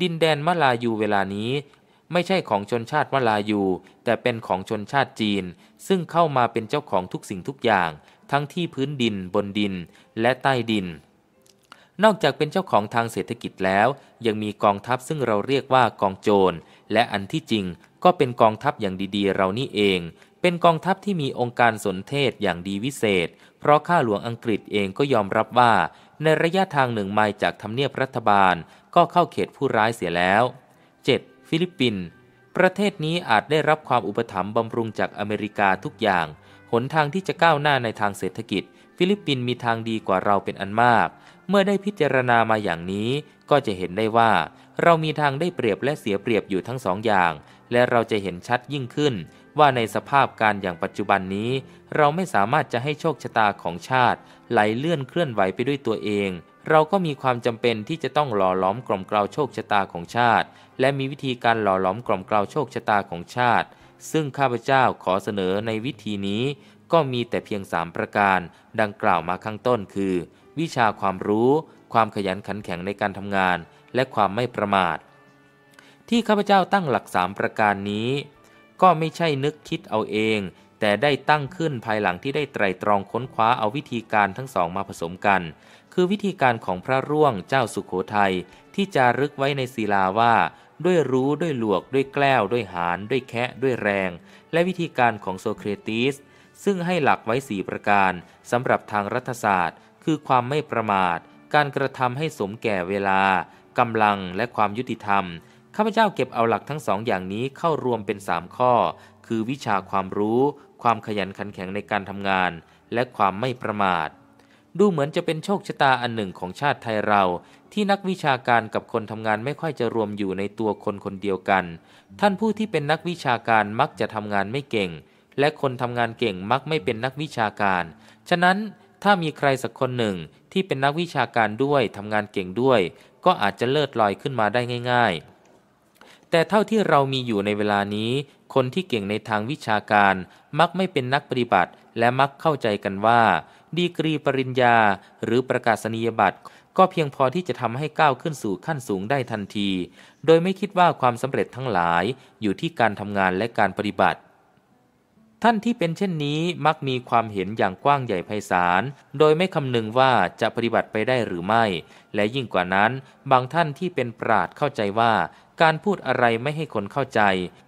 ดินแดนมาลายูเวลานี้ ไม่ใช่ของชนชาติมาลายู แต่เป็นของชนชาติจีน ซึ่งเข้ามาเป็นเจ้าของทุกสิ่งทุกอย่างทั้งที่พื้นดินบนดิน และใต้ดิน นอกจากเป็นเจ้าของทางเศรษฐกิจแล้ว ยังมีกองทัพซึ่งเราเรียกว่ากองโจร และอันที่จริง ก็เป็นกองทัพอย่างดีๆ เรานี่เอง เป็นกองทัพที่มีองค์การสนเทศอย่างดีวิเศษ เพราะข้าหลวงอังกฤษเองก็ยอมรับว่า ในระยะทางหนึ่งไมล์จากทำเนียบรัฐบาลก็เข้าเขตผู้ร้ายเสียแล้ว 7. ฟิลิปปินส์ประเทศนี้อาจได้รับความอุปถัมภ์บำรุงจากอเมริกาทุกอย่างหนทางที่จะก้าวหน้าในทางเศรษฐกิจฟิลิปปินส์มีทางดีกว่าเราเป็นอันมาก เมื่อได้พิจารณามาอย่างนี้ ก็จะเห็นได้ว่า เรามีทางได้เปรียบและเสียเปรียบอยู่ทั้งสองอย่าง และเราจะเห็นชัดยิ่งขึ้น ว่าในสภาพการอย่างปัจจุบันนี้ เราไม่สามารถจะให้โชคชะตาของชาติ ไหลเลื่อนเคลื่อนไหวไปด้วยตัวเอง เราก็มีความจำเป็นที่จะต้องหล่อล้อมกล่อมกล่าวโชคชะตาของชาติ และมีวิธีการหล่อล้อมกล่อมกล่าวโชคชะตาของชาติซึ่งข้าพเจ้าขอเสนอในวิธีนี้ ก็มีแต่เพียงสามประการดังกล่าวมาข้างต้น คือ วิชาความรู้ ความขยันขันแข็งในการทำงาน และความไม่ประมาท ที่ข้าพเจ้าตั้งหลักสามประการนี้ ก็ไม่ใช่นึกคิดเอาเอง แต่ได้ตั้งขึ้นภายหลังที่ได้ไตรตรองค้นคว้าเอาวิธีการทั้งสองมาผสมกัน คือวิธีการของพระร่วงเจ้าสุขโขทัย ที่จารึกไว้ในศิลาว่าด้วยรู้ด้วยหลวกด้วยแกล้ว ด้วยหานด้วยแคะด้วยแรง และวิธีการของโซเครติสซึ่งให้หลักไว้4ประการสำหรับทางรัฐศาสตร์ คือความไม่ประมาท การกระทำให้สมแก่เวลากำลังและความยุติธรรมข้าพเจ้าเก็บเอาหลักทั้งสองอย่างนี้เข้ารวมเป็น3ข้อ คือวิชาความรู้ ความขยันขันแข็งในการทำงาน และความไม่ประมาท ดูเหมือนจะเป็นโชคชะตาอันหนึ่งของชาติไทยเราที่นักวิชาการกับคนทำงานไม่ค่อยจะรวมอยู่ในตัวคนคนเดียวกัน ท่านผู้ที่เป็นนักวิชาการมักจะทำงานไม่เก่ง และคนทำงานเก่งมักไม่เป็นนักวิชาการ ฉะนั้นถ้ามีใครสักคนหนึ่งที่เป็นนักวิชาการด้วยทำงานเก่งด้วย ก็อาจจะเลิศลอยขึ้นมาได้ง่ายๆ แต่เท่าที่เรามีอยู่ในเวลานี้ คนที่เก่งในทางวิชาการ มักไม่เป็นนักปฏิบัติ และมักเข้าใจกันว่า ดีกรีปริญญา หรือประกาศนียบัตรก็เพียงพอที่จะทำให้ก้าวขึ้นสู่ขั้นสูงได้ทันที โดยไม่คิดว่าความสำเร็จทั้งหลายอยู่ที่การทำงานและการปฏิบัติ ท่านที่เป็นเช่นนี้มักมีความเห็นอย่างกว้างใหญ่ไพศาล โดยไม่คำนึงว่าจะปฏิบัติไปได้หรือไม่ และยิ่งกว่านั้น บางท่านที่เป็นปราดเข้าใจว่า การพูดอะไรไม่ให้คนเข้าใจ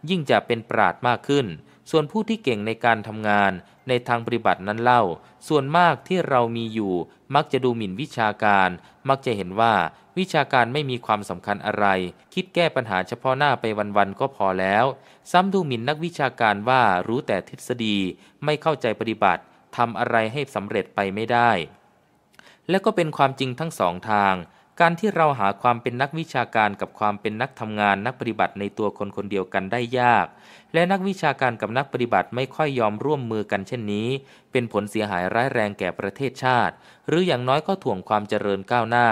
ยิ่งจะเป็นปราดมากขึ้น ส่วนผู้ที่เก่งในการทำงานในทางปฏิบัตินั้นเล่า ส่วนมากที่เรามีอยู่ มักจะดูหมิ่นวิชาการ มักจะเห็นว่าวิชาการไม่มีความสำคัญอะไร คิดแก้ปัญหาเฉพาะหน้าไปวันๆก็พอแล้ว ซ้ำดูหมิ่นนักวิชาการว่ารู้แต่ทฤษฎี ไม่เข้าใจปฏิบัติ ทำอะไรให้สำเร็จไปไม่ได้ และก็เป็นความจริงทั้งสองทางการที่เราหาความเป็นนักวิชาการกับความเป็นนักทำงานนักปฏิบัติในตัวคนคนเดียวกันได้ยาก และนักวิชาการกับนักปฏิบัติ ไม่ค่อยยอมร่วมมือกันเช่นนี้ เป็นผลเสียหายร้ายแรงแก่ประเทศชาติ หรืออย่างน้อยก็ถ่วงความเจริญก้าวหน้า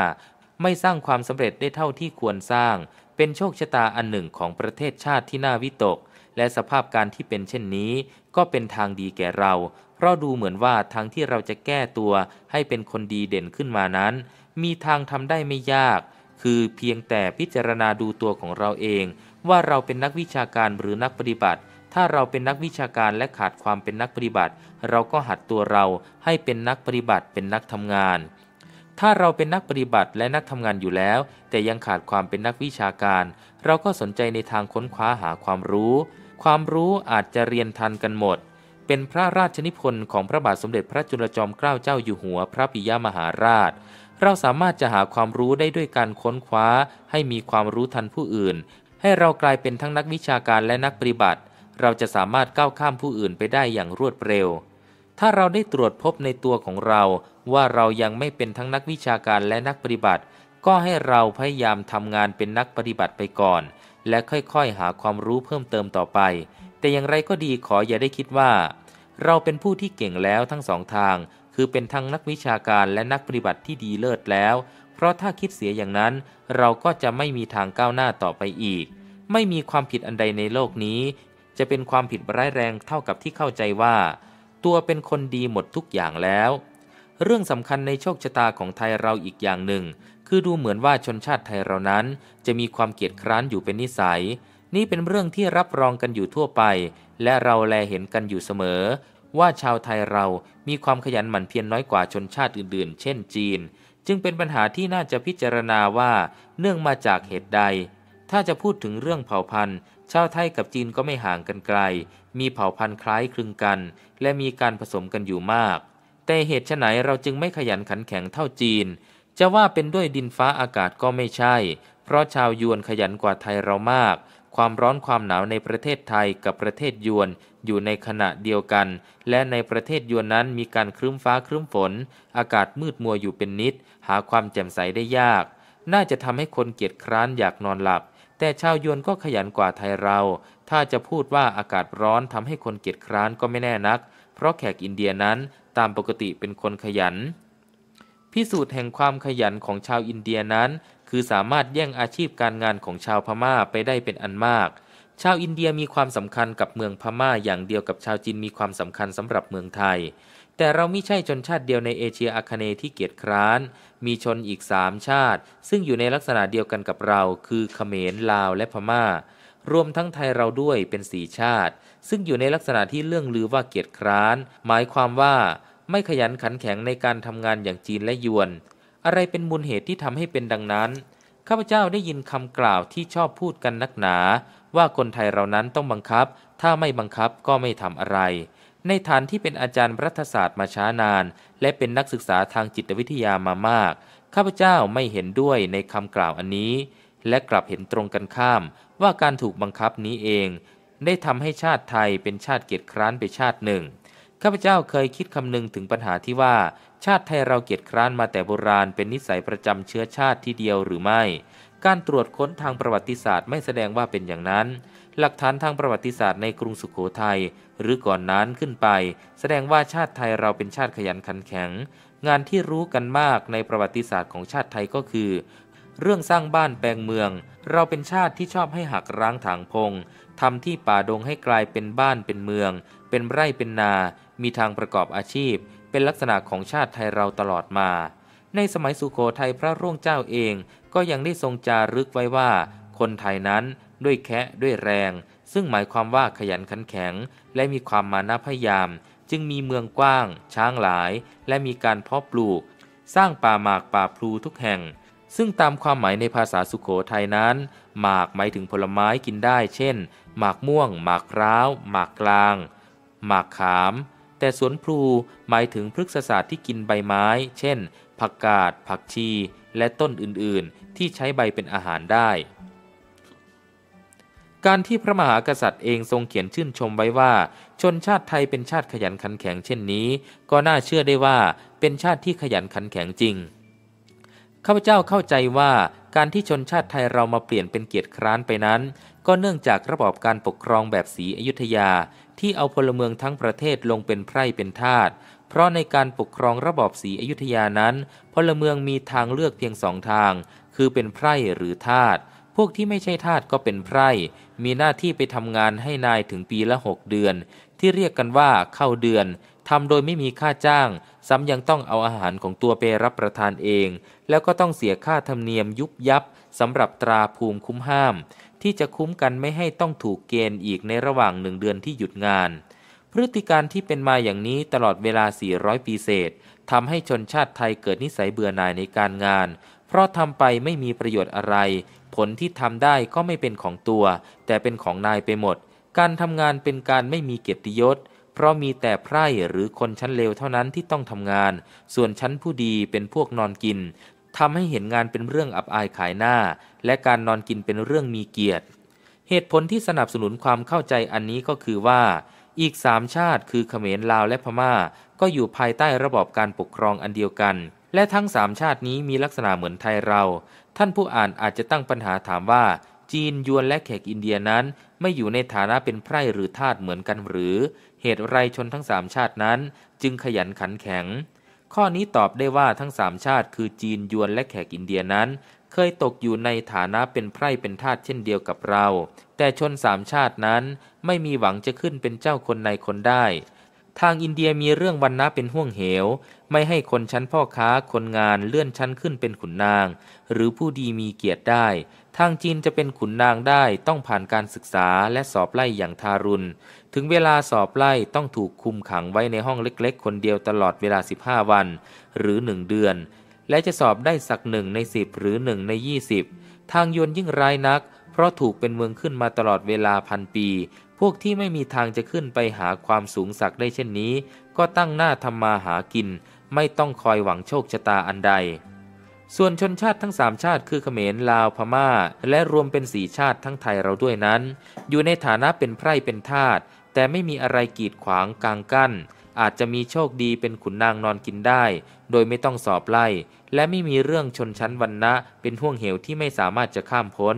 ไม่สร้างความสำเร็จได้เท่าที่ควรสร้าง เป็นโชคชะตาอันหนึ่งของประเทศชาติที่น่าวิตก และสภาพการที่เป็นเช่นนี้ ก็เป็นทางดีแก่เราเพราะดูเหมือนว่าทางที่เราจะแก้ตัว ให้เป็นคนดีเด่นขึ้นมานั้นมีทางทำได้ไม่ยาก คือเพียงแต่พิจารณาดูตัวของเราเอง ว่าเราเป็นนักวิชาการหรือนักปฏิบัติ ถ้าเราเป็นนักวิชาการและขาดความเป็นนักปฏิบัติ เราก็หัดตัวเราให้เป็นนักปฏิบัติเป็นนักทำงาน ถ้าเราเป็นนักปฏิบัติและนักทำงานอยู่แล้ว แต่ยังขาดความเป็นนักวิชาการ เราก็สนใจในทางค้นคว้าหาความรู้ ความรู้อาจจะเรียนทันกันหมด เป็นพระราชนิพนธ์ของพระบาทสมเด็จพระจุลจอมเกล้าเจ้าอยู่หัวพระปิยมหาราชเราสามารถจะหาความรู้ได้ด้วยการค้นคว้า ให้มีความรู้ทันผู้อื่น ให้เรากลายเป็นทั้งนักวิชาการและนักปฏิบัติ เราจะสามารถก้าวข้ามผู้อื่นไปได้อย่างรวดเร็ว ถ้าเราได้ตรวจพบในตัวของเรา ว่าเรายังไม่เป็นทั้งนักวิชาการและนักปฏิบัติ ก็ให้เราพยายามทำงานเป็นนักปฏิบัติไปก่อน และค่อยๆ หาความรู้เพิ่มเติมต่อไป แต่อย่างไรก็ดีขออย่าได้คิดว่า เราเป็นผู้ที่เก่งแล้วทั้งสองทางคือเป็นทั้งนักวิชาการและนักปฏิบัติที่ดีเลิศแล้ว เพราะถ้าคิดเสียอย่างนั้น เราก็จะไม่มีทางก้าวหน้าต่อไปอีก ไม่มีความผิดอันใดในโลกนี้ จะเป็นความผิดร้ายแรงเท่ากับที่เข้าใจว่า ตัวเป็นคนดีหมดทุกอย่างแล้ว เรื่องสำคัญในโชคชะตาของไทยเราอีกอย่างหนึ่ง คือดูเหมือนว่าชนชาติไทยเรานั้น จะมีความเกียจคร้านอยู่เป็นนิสัย นี่เป็นเรื่องที่รับรองกันอยู่ทั่วไป และเราแลเห็นกันอยู่เสมอว่าชาวไทยเรามีความขยันหมั่นเพียรนน้อยกว่าชนชาติอื่นๆ เช่นจีนจึงเป็นปัญหาที่น่าจะพิจารณาว่าเนื่องมาจากเหตุใด ถ้าจะพูดถึงเรื่องเผ่าพันธุ์ ชาวไทยกับจีนก็ไม่ห่างกันไกล มีเผ่าพันธุ์คล้ายคลึงกัน และมีการผสมกันอยู่มาก แต่เหตุไฉนเราจึงไม่ขยันขันแข็งเท่าจีน จะว่าเป็นด้วยดินฟ้าอากาศก็ไม่ใช่ เพราะชาวยวนขยันกว่าไทยเรามากความร้อนความหนาวในประเทศไทยกับประเทศยวนอยู่ในขณะเดียวกัน และในประเทศยวนนั้นมีการครึ้มฟ้าครึ้มฝน อากาศมืดมัวอยู่เป็นนิด หาความแจ่มใสได้ยาก น่าจะทำให้คนเกียจคร้านอยากนอนหลับ แต่ชาวยวนก็ขยันกว่าไทยเรา ถ้าจะพูดว่าอากาศร้อนทำให้คนเกียจคร้านก็ไม่แน่นัก เพราะแขกอินเดียนั้นตามปกติเป็นคนขยัน พิสูจน์แห่งความขยันของชาวอินเดียนั้นคือสามารถแย่งอาชีพการงานของชาวพม่าไปได้เป็นอันมาก ชาวอินเดียมีความสำคัญกับเมืองพม่าอย่างเดียวกับชาวจีนมีความสำคัญสำหรับเมืองไทย แต่เราไม่ใช่ชนชาติเดียวในเอเชียอาคเนย์ที่เกียจคร้าน มีชนอีกสามชาติ ซึ่งอยู่ในลักษณะเดียวกันกับเรา คือเขมรลาวและพม่า รวมทั้งไทยเราด้วยเป็นสีชาติ ซึ่งอยู่ในลักษณะที่เรื่องลือว่าเกียจคร้าน หมายความว่าไม่ขยันขันแข็งในการทำงานอย่างจีนและยวนอะไรเป็นมูลเหตุที่ทำให้เป็นดังนั้นข้าพเจ้าได้ยินคำกล่าวที่ชอบพูดกันนักหนา ว่าคนไทยเรานั้นต้องบังคับ ถ้าไม่บังคับก็ไม่ทำอะไร ในฐานที่เป็นอาจารย์รัฐศาสตร์มาช้านาน และเป็นนักศึกษาทางจิตวิทยามามากข้าพเจ้าไม่เห็นด้วยในคำกล่าวอันนี้ และกลับเห็นตรงกันข้าม ว่าการถูกบังคับนี้เอง ได้ทำให้ชาติไทยเป็นชาติเกียรติคร้านไปชาติหนึ่งข้าพเจ้าเคยคิดคำนึงถึงปัญหาที่ว่าชาติไทยเราเกียจคร้านมาแต่โบราณเป็นนิสัยประจำเชื้อชาติที่เดียวหรือไม่ การตรวจค้นทางประวัติศาสตร์ไม่แสดงว่าเป็นอย่างนั้น หลักฐานทางประวัติศาสตร์ในกรุงสุขโขทัยหรือก่อนนั้นขึ้นไป แสดงว่าชาติไทยเราเป็นชาติขยันขันแข็ง งานที่รู้กันมากในประวัติศาสตร์ของชาติไทยก็คือ เรื่องสร้างบ้านแปลงเมือง เราเป็นชาติที่ชอบให้หักร้างถางพงทำที่ป่าดงให้กลายเป็นบ้านเป็นเมือง เป็นไร่เป็นนา มีทางประกอบอาชีพเป็นลักษณะของชาติไทยเราตลอดมา ในสมัยสุโขทัยพระร่วงเจ้าเองก็ยังได้ทรงจารึกไว้ว่า คนไทยนั้นด้วยแคะด้วยแรง ซึ่งหมายความว่าขยันขันแข็งและมีความมานะพยายาม จึงมีเมืองกว้างช้างหลายและมีการเพาะปลูก สร้างป่าหมากป่าพลูทุกแห่ง ซึ่งตามความหมายในภาษาสุขโขทัยนั้น หมากหมายถึงผลไม้กินได้ เช่น หมากม่วง หมากร้าวหมากกลาง หมากขามแต่สวนพลูหมายถึงพฤกษศาสตร์ที่กินใบไม้ เช่น ผักกาด ผักชี และต้นอื่นๆ ที่ใช้ใบเป็นอาหารได้ การที่พระมหากษัตริย์เองทรงเขียนชื่นชมไว้ว่า ชนชาติไทยเป็นชาติขยันขันแข็งเช่นนี้ ก็น่าเชื่อได้ว่าเป็นชาติที่ขยันขันแข็งจริงข้าพเจ้าเข้าใจว่าการที่ชนชาติไทยเรามาเปลี่ยนเป็นเกียรติคร้านไปนั้น ก็เนื่องจากระบอบการปกครองแบบสีอยุธยาที่เอา พลเมืองทั้งประเทศลงเป็นไพร่เป็น ทาสเพราะในการปกครองระบอบสีอยุธยานั้น พลเมืองมีทางเลือกเพียงสองทาง คือเป็นไพร่หรือ ทาสพวกที่ไม่ใช่ทาสก็เป็นไพร่ มีหน้าที่ไปทำงานให้นายถึงปี ละหกเดือน ที่เรียกกันว่าเข้าเดือนทำโดยไม่มีค่าจ้าง ซ้ำยังต้องเอาอาหารของตัวไปรับประทานเอง แล้วก็ต้องเสียค่าธรรมเนียมยุบยับสำหรับตราภูมิคุ้มห้ามที่จะคุ้มกันไม่ให้ต้องถูกเกณฑ์อีกในระหว่างหนึ่งเดือนที่หยุดงาน พฤติการที่เป็นมาอย่างนี้ตลอดเวลา 400 ปีเศษ ทำให้ชนชาติไทยเกิดนิสัยเบื่อหน่ายในการงาน เพราะทำไปไม่มีประโยชน์อะไร ผลที่ทำได้ก็ไม่เป็นของตัว แต่เป็นของนายไปหมด การทำงานเป็นการไม่มีเกียรติยศ เพราะมีแต่ไพร่หรือคนชั้นเลวเท่านั้นที่ต้องทำงาน ส่วนชั้นผู้ดีเป็นพวกนอนกินทำให้เห็นงานเป็นเรื่องอับอายขายหน้า และการนอนกินเป็นเรื่องมีเกียรติ เหตุผลที่สนับสนุนความเข้าใจอันนี้ก็คือว่า อีกสามชาติคือเขมรลาวและพมา่า ก็อยู่ภายใต้ระบอบการปกครองอันเดียวกัน และทั้งสามชาตินี้มีลักษณะเหมือนไทยเรา ท่านผู้อ่านอาจจะตั้งปัญหาถามว่า จีน ยวนและแขกอินเดียนั้นไม่อยู่ในฐานะเป็นไพร่หรือทาสเหมือนกันหรือ เหตุไรชนทั้งสามชาตินั้น จึงขยันขันแข็งข้อนี้ตอบได้ว่าทั้งสามชาติคือจีนยวนและแขกอินเดียนั้น เคยตกอยู่ในฐานะเป็นไพร่เป็นทาสเช่นเดียวกับเรา แต่ชนสามชาตินั้นไม่มีหวังจะขึ้นเป็นเจ้าคนในคนได้ ทางอินเดียมีเรื่องวันนะเป็นห่วงเหว ไม่ให้คนชั้นพ่อค้าคนงานเลื่อนชั้นขึ้นเป็นขุนนาง หรือผู้ดีมีเกียรติได้ ทางจีนจะเป็นขุนนางได้ต้องผ่านการศึกษาและสอบไล่อย่างทารุณถึงเวลาสอบไล่ต้องถูกคุมขังไว้ในห้องเล็กๆ คนเดียวตลอดเวลา 15 วัน หรือ 1 เดือน และจะสอบได้สักหนึ่งใน 10 หรือ 1 ใน 20 ทางยนยิ่งร้ายนัก เพราะถูกเป็นเมืองขึ้นมาตลอดเวลาพันปี พวกที่ไม่มีทางจะขึ้นไปหาความสูงสักได้เช่นนี้ ก็ตั้งหน้าทำมาหากิน ไม่ต้องคอยหวังโชคชะตาอันใด ส่วนชนชาติทั้งสามชาติคือเขมรลาวพมา่า และรวมเป็นสี่ชาติทั้งไทยเราด้วยนั้น อยู่ในฐานะเป็นไพร่เป็นทาสแต่ไม่มีอะไรกีดขวางกลางกั้น อาจจะมีโชคดีเป็นขุนนางนอนกินได้ โดยไม่ต้องสอบไล่ และไม่มีเรื่องชนชั้นวันณะ เป็นห่วงเหวที่ไม่สามารถจะข้ามพ้น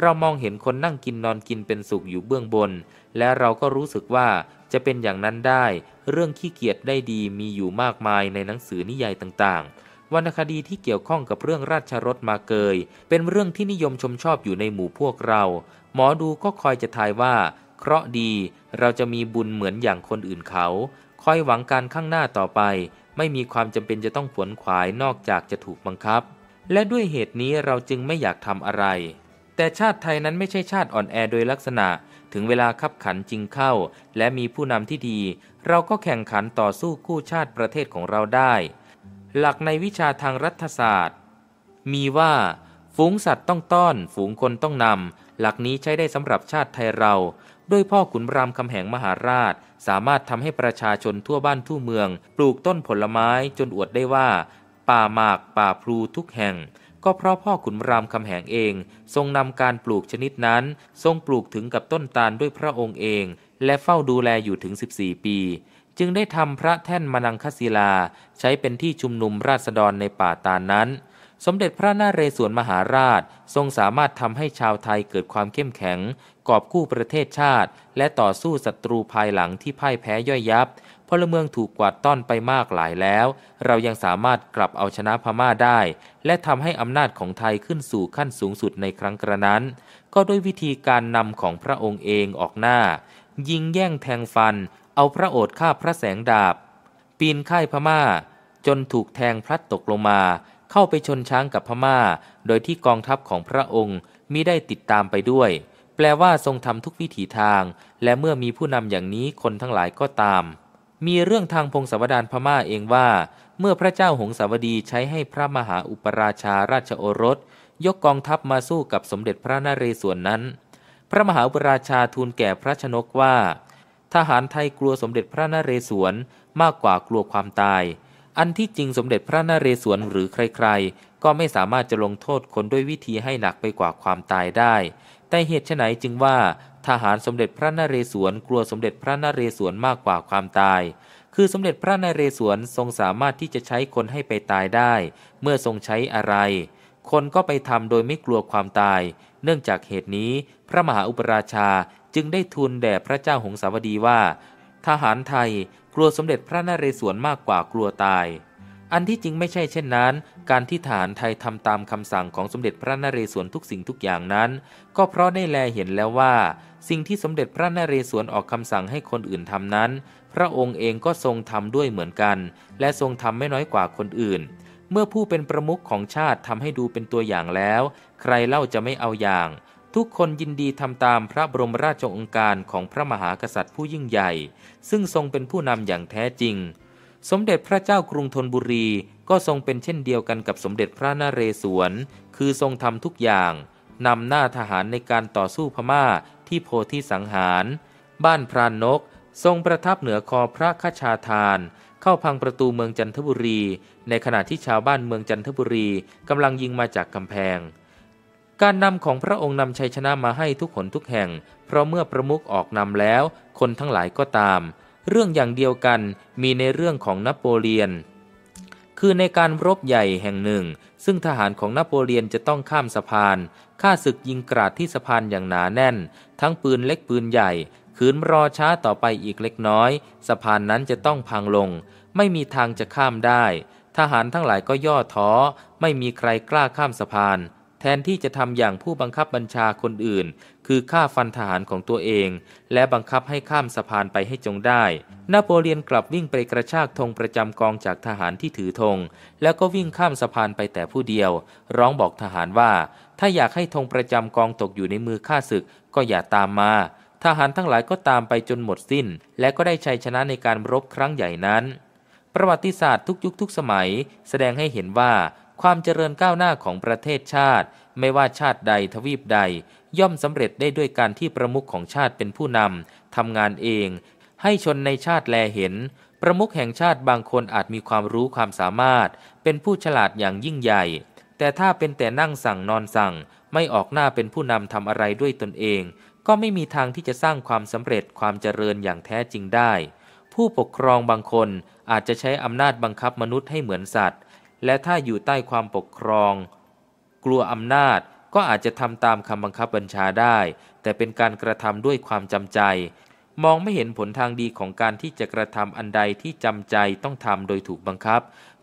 เรามองเห็นคนนั่งกินนอนกินเป็นสุขอยู่เบื้องบน และเราก็รู้สึกว่าจะเป็นอย่างนั้นได้ เรื่องขี้เกียจได้ดีมีอยู่มากมายในหนังสือนิยายต่างๆ วรรณคดีที่เกี่ยวข้องกับเรื่องราชรถมาเกย เป็นเรื่องที่นิยมชมชอบอยู่ในหมู่พวกเรา หมอดูก็คอยจะทายว่าเคราะห์ดีเราจะมีบุญเหมือนอย่างคนอื่นเขา คอยหวังการข้างหน้าต่อไป ไม่มีความจำเป็นจะต้องผวนขวายนอกจากจะถูกบังคับ และด้วยเหตุนี้เราจึงไม่อยากทำอะไร แต่ชาติไทยนั้นไม่ใช่ชาติอ่อนแอ โดยลักษณะ ถึงเวลาขับขันจริงเข้า และมีผู้นำที่ดี เราก็แข่งขันต่อสู้กู้ชาติประเทศของเราได้ หลักในวิชาทางรัฐศาสตร์ มีว่า ฝูงสัตว์ต้องต้อน ฝูงคนต้องนำหลักนี้ใช้ได้สำหรับชาติไทยเราด้วยพ่อขุนรามคำแหงมหาราช สามารถทำให้ประชาชนทั่วบ้านทั่วเมือง ปลูกต้นผลไม้จนอวดได้ว่าป่าหมากป่าพลูทุกแห่ง ก็เพราะพ่อขุนรามคำแหงเองทรงนำการปลูกชนิดนั้น ทรงปลูกถึงกับต้นตาลด้วยพระองค์เองและเฝ้าดูแลอยู่ถึง 14 ปี จึงได้ทำพระแท่นมนังคศิลาใช้เป็นที่ชุมนุมราษฎรในป่าตาลนั้น สมเด็จพระนาเรศวรมหาราช ทรงสามารถทำให้ชาวไทยเกิดความเข้มแข็งกอบกู้ประเทศชาติ และต่อสู้ศัตรูภายหลังที่พ่ายแพ้ย่อยยับพลเมืองถูกกวาดต้อนไปมากหลายแล้ว เรายังสามารถกลับเอาชนะพม่าได้ และทำให้อำนาจของไทยขึ้นสู่ขั้นสูงสุดในครั้งกระนั้น ก็ด้วยวิธีการนำของพระองค์เองออกหน้า ยิงแย่งแทงฟัน เอาพระโอษฐ์ฆ่าพระแสงดาบ ปีนค่ายพม่า จนถูกแทงพลัดตกลงมา เข้าไปชนช้างกับพม่า โดยที่กองทัพของพระองค์มิได้ติดตามไปด้วยแปลว่าทรงทำทุกวิถีทาง และเมื่อมีผู้นำอย่างนี้คนทั้งหลายก็ตาม มีเรื่องทางพงศาวดารพม่าเองว่า เมื่อพระเจ้าหงสาวดีใช้ให้พระมหาอุปราชาราชโอรสยกกองทัพมาสู้กับสมเด็จพระนเรศวรนนั้น พระมหาอุปราชาทูลแก่พระชนกว่า ทหารไทยกลัวสมเด็จพระนเรศวรมากกว่ากลัวความตาย อันที่จริงสมเด็จพระนเรศวรหรือใครๆ ก็ไม่สามารถจะลงโทษคนด้วยวิธีให้หนักไปกว่าความตายได้แต่เหตุไฉนจึงว่า ทหารสมเด็จพระนเรศวรกลัวสมเด็จพระนเรศวรมากกว่าความตาย คือสมเด็จพระนเรศวรทรงสามารถที่จะใช้คนให้ไปตายได้ เมื่อทรงใช้อะไร คนก็ไปทำโดยไม่กลัวความตาย เนื่องจากเหตุนี้ พระมหาอุปราชาจึงได้ทูลแด่พระเจ้าหงสาวดีว่า ทหารไทยกลัวสมเด็จพระนเรศวรมากกว่ากลัวตายอันที่จริงไม่ใช่เช่นนั้น การที่ฐานไทยทำตามคำสั่งของสมเด็จพระนเรศวรทุกสิ่งทุกอย่างนั้น ก็เพราะได้แลเห็นแล้วว่า สิ่งที่สมเด็จพระนเรศวรออกคำสั่งให้คนอื่นทำนั้น พระองค์เองก็ทรงทำด้วยเหมือนกัน และทรงทำไม่น้อยกว่าคนอื่น เมื่อผู้เป็นประมุขของชาติทำให้ดูเป็นตัวอย่างแล้ว ใครเล่าจะไม่เอาอย่าง ทุกคนยินดีทำตามพระบรมราชองค์การของพระมหากษัตริย์ผู้ยิ่งใหญ่ ซึ่งทรงเป็นผู้นำอย่างแท้จริงสมเด็จพระเจ้ากรุงธนบุรีก็ทรงเป็นเช่นเดียวกันกับสมเด็จพระนเรศวร คือทรงทำทุกอย่างนำหน้าทหารในการต่อสู้พม่าที่โพธิสังหาร บ้านพรานนก ทรงประทับเหนือคอพระคชาทาน เข้าพังประตูเมืองจันทบุรี ในขณะที่ชาวบ้านเมืองจันทบุรีกำลังยิงมาจากกำแพง การนำของพระองค์นำชัยชนะมาให้ทุกหนทุกแห่ง เพราะเมื่อประมุขออกนำแล้ว คนทั้งหลายก็ตามเรื่องอย่างเดียวกันมีในเรื่องของนโปเลียน คือในการรบใหญ่แห่งหนึ่ง ซึ่งทหารของนโปเลียนจะต้องข้ามสะพานฆ่าศึกยิงกราดที่สะพานอย่างหนาแน่น ทั้งปืนเล็กปืนใหญ่ ขืนรอช้าต่อไปอีกเล็กน้อย สะพานนั้นจะต้องพังลง ไม่มีทางจะข้ามได้ ทหารทั้งหลายก็ย่อท้อไม่มีใครกล้าข้ามสะพานแทนที่จะทำอย่างผู้บังคับบัญชาคนอื่น คือฆ่าฟันทหารของตัวเอง และบังคับให้ข้ามสะพานไปให้จงได้ นโปเลียนกลับวิ่งไปกระชากธงประจำกองจากทหารที่ถือธง แล้วก็วิ่งข้ามสะพานไปแต่ผู้เดียว ร้องบอกทหารว่า ถ้าอยากให้ธงประจำกองตกอยู่ในมือข้าศึก ก็อย่าตามมา ทหารทั้งหลายก็ตามไปจนหมดสิ้น และก็ได้ชัยชนะในการรบครั้งใหญ่นั้น ประวัติศาสตร์ทุกยุคทุกสมัย แสดงให้เห็นว่าความเจริญก้าวหน้าของประเทศชาติ ไม่ว่าชาติใดทวีปใดย่อมสำเร็จได้ด้วยการที่ประมุขของชาติเป็นผู้นำทำงานเอง ให้ชนในชาติแลเห็น ประมุขแห่งชาติบางคนอาจมีความรู้ความสามารถ เป็นผู้ฉลาดอย่างยิ่งใหญ่ แต่ถ้าเป็นแต่นั่งสั่งนอนสั่ง ไม่ออกหน้าเป็นผู้นำทำอะไรด้วยตนเอง ก็ไม่มีทางที่จะสร้างความสำเร็จความเจริญอย่างแท้จริงได้ ผู้ปกครองบางคนอาจจะใช้อำนาจบังคับมนุษย์ให้เหมือนสัตว์และถ้าอยู่ใต้ความปกครอง กลัวอำนาจก็อาจจะทำตามคำบังคับบัญชาได้ แต่เป็นการกระทำด้วยความจำใจ มองไม่เห็นผลทางดีของการที่จะกระทำ อันใดที่จำใจต้องทำโดยถูกบังคับ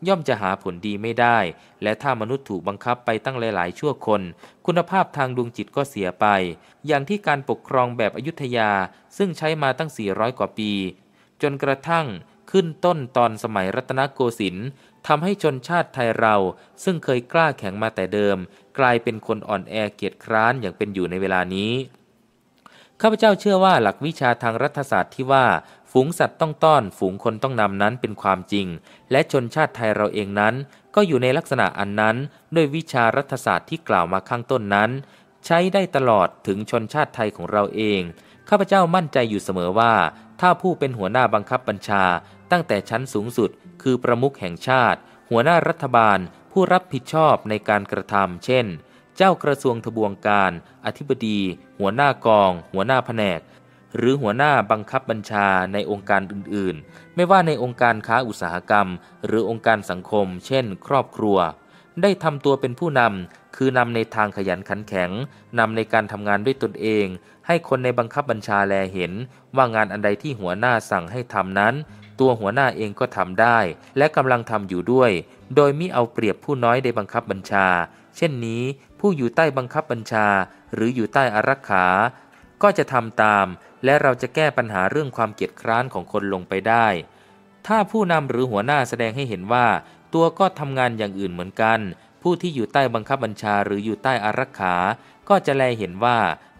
ย่อมจะหาผลดีไม่ได้ และถ้ามนุษย์ถูกบังคับไปตั้งหลายๆ ชั่วคน คุณภาพทางดวงจิตก็เสียไป อย่างที่การปกครองแบบอยุธยา ซึ่งใช้มาตั้ง 400 กว่าปี จนกระทั่งขึ้นต้นตอนสมัยรัตนโกสินทร์ทำให้ชนชาติไทยเราซึ่งเคยกล้าแข็งมาแต่เดิม กลายเป็นคนอ่อนแอเกียจคร้านอย่างเป็นอยู่ในเวลานี้ ข้าพเจ้าเชื่อว่าหลักวิชาทางรัฐศาสตร์ที่ว่าฝูงสัตว์ต้องต้อนฝูงคนต้องนำนั้นเป็นความจริง และชนชาติไทยเราเองนั้น ก็อยู่ในลักษณะอันนั้น ด้วยวิชารัฐศาสตร์ที่กล่าวมาข้างต้นนั้น ใช้ได้ตลอดถึงชนชาติไทยของเราเองข้าพเจ้ามั่นใจอยู่เสมอว่า ถ้าผู้เป็นหัวหน้าบังคับบัญชา ตั้งแต่ชั้นสูงสุดคือประมุขแห่งชาติ หัวหน้ารัฐบาลผู้รับผิดชอบในการกระทำเช่น เจ้ากระทรวงทบวงการอธิบดี หัวหน้ากอง หัวหน้าแผนก หรือหัวหน้าบังคับบัญชาในองค์การอื่นๆ ไม่ว่าในองค์การค้าอุตสาหกรรม หรือองค์การสังคม เช่น ครอบครัว ได้ทำตัวเป็นผู้นำคือนำในทางขยันขันแข็งนำในการทำงานด้วยตนเอง ให้คนในบังคับบัญชาแลเห็น ว่างานอันใดที่หัวหน้าสั่งให้ทำนั้นตัวหัวหน้าเองก็ทำได้ และกำลังทำอยู่ด้วย โดยมิเอาเปรียบผู้น้อยในบังคับบัญชา เช่นนี้ ผู้อยู่ใต้บังคับบัญชา หรืออยู่ใต้อารักขา ก็จะทำตาม และเราจะแก้ปัญหาเรื่องความเกียจคร้านของคนลงไปได้ ถ้าผู้นำหรือหัวหน้าแสดงให้เห็นว่า ตัวก็ทำงานอย่างอื่นเหมือนกัน ผู้ที่อยู่ใต้บังคับบัญชาหรืออยู่ใต้อารักขา ก็จะแลเห็นว่า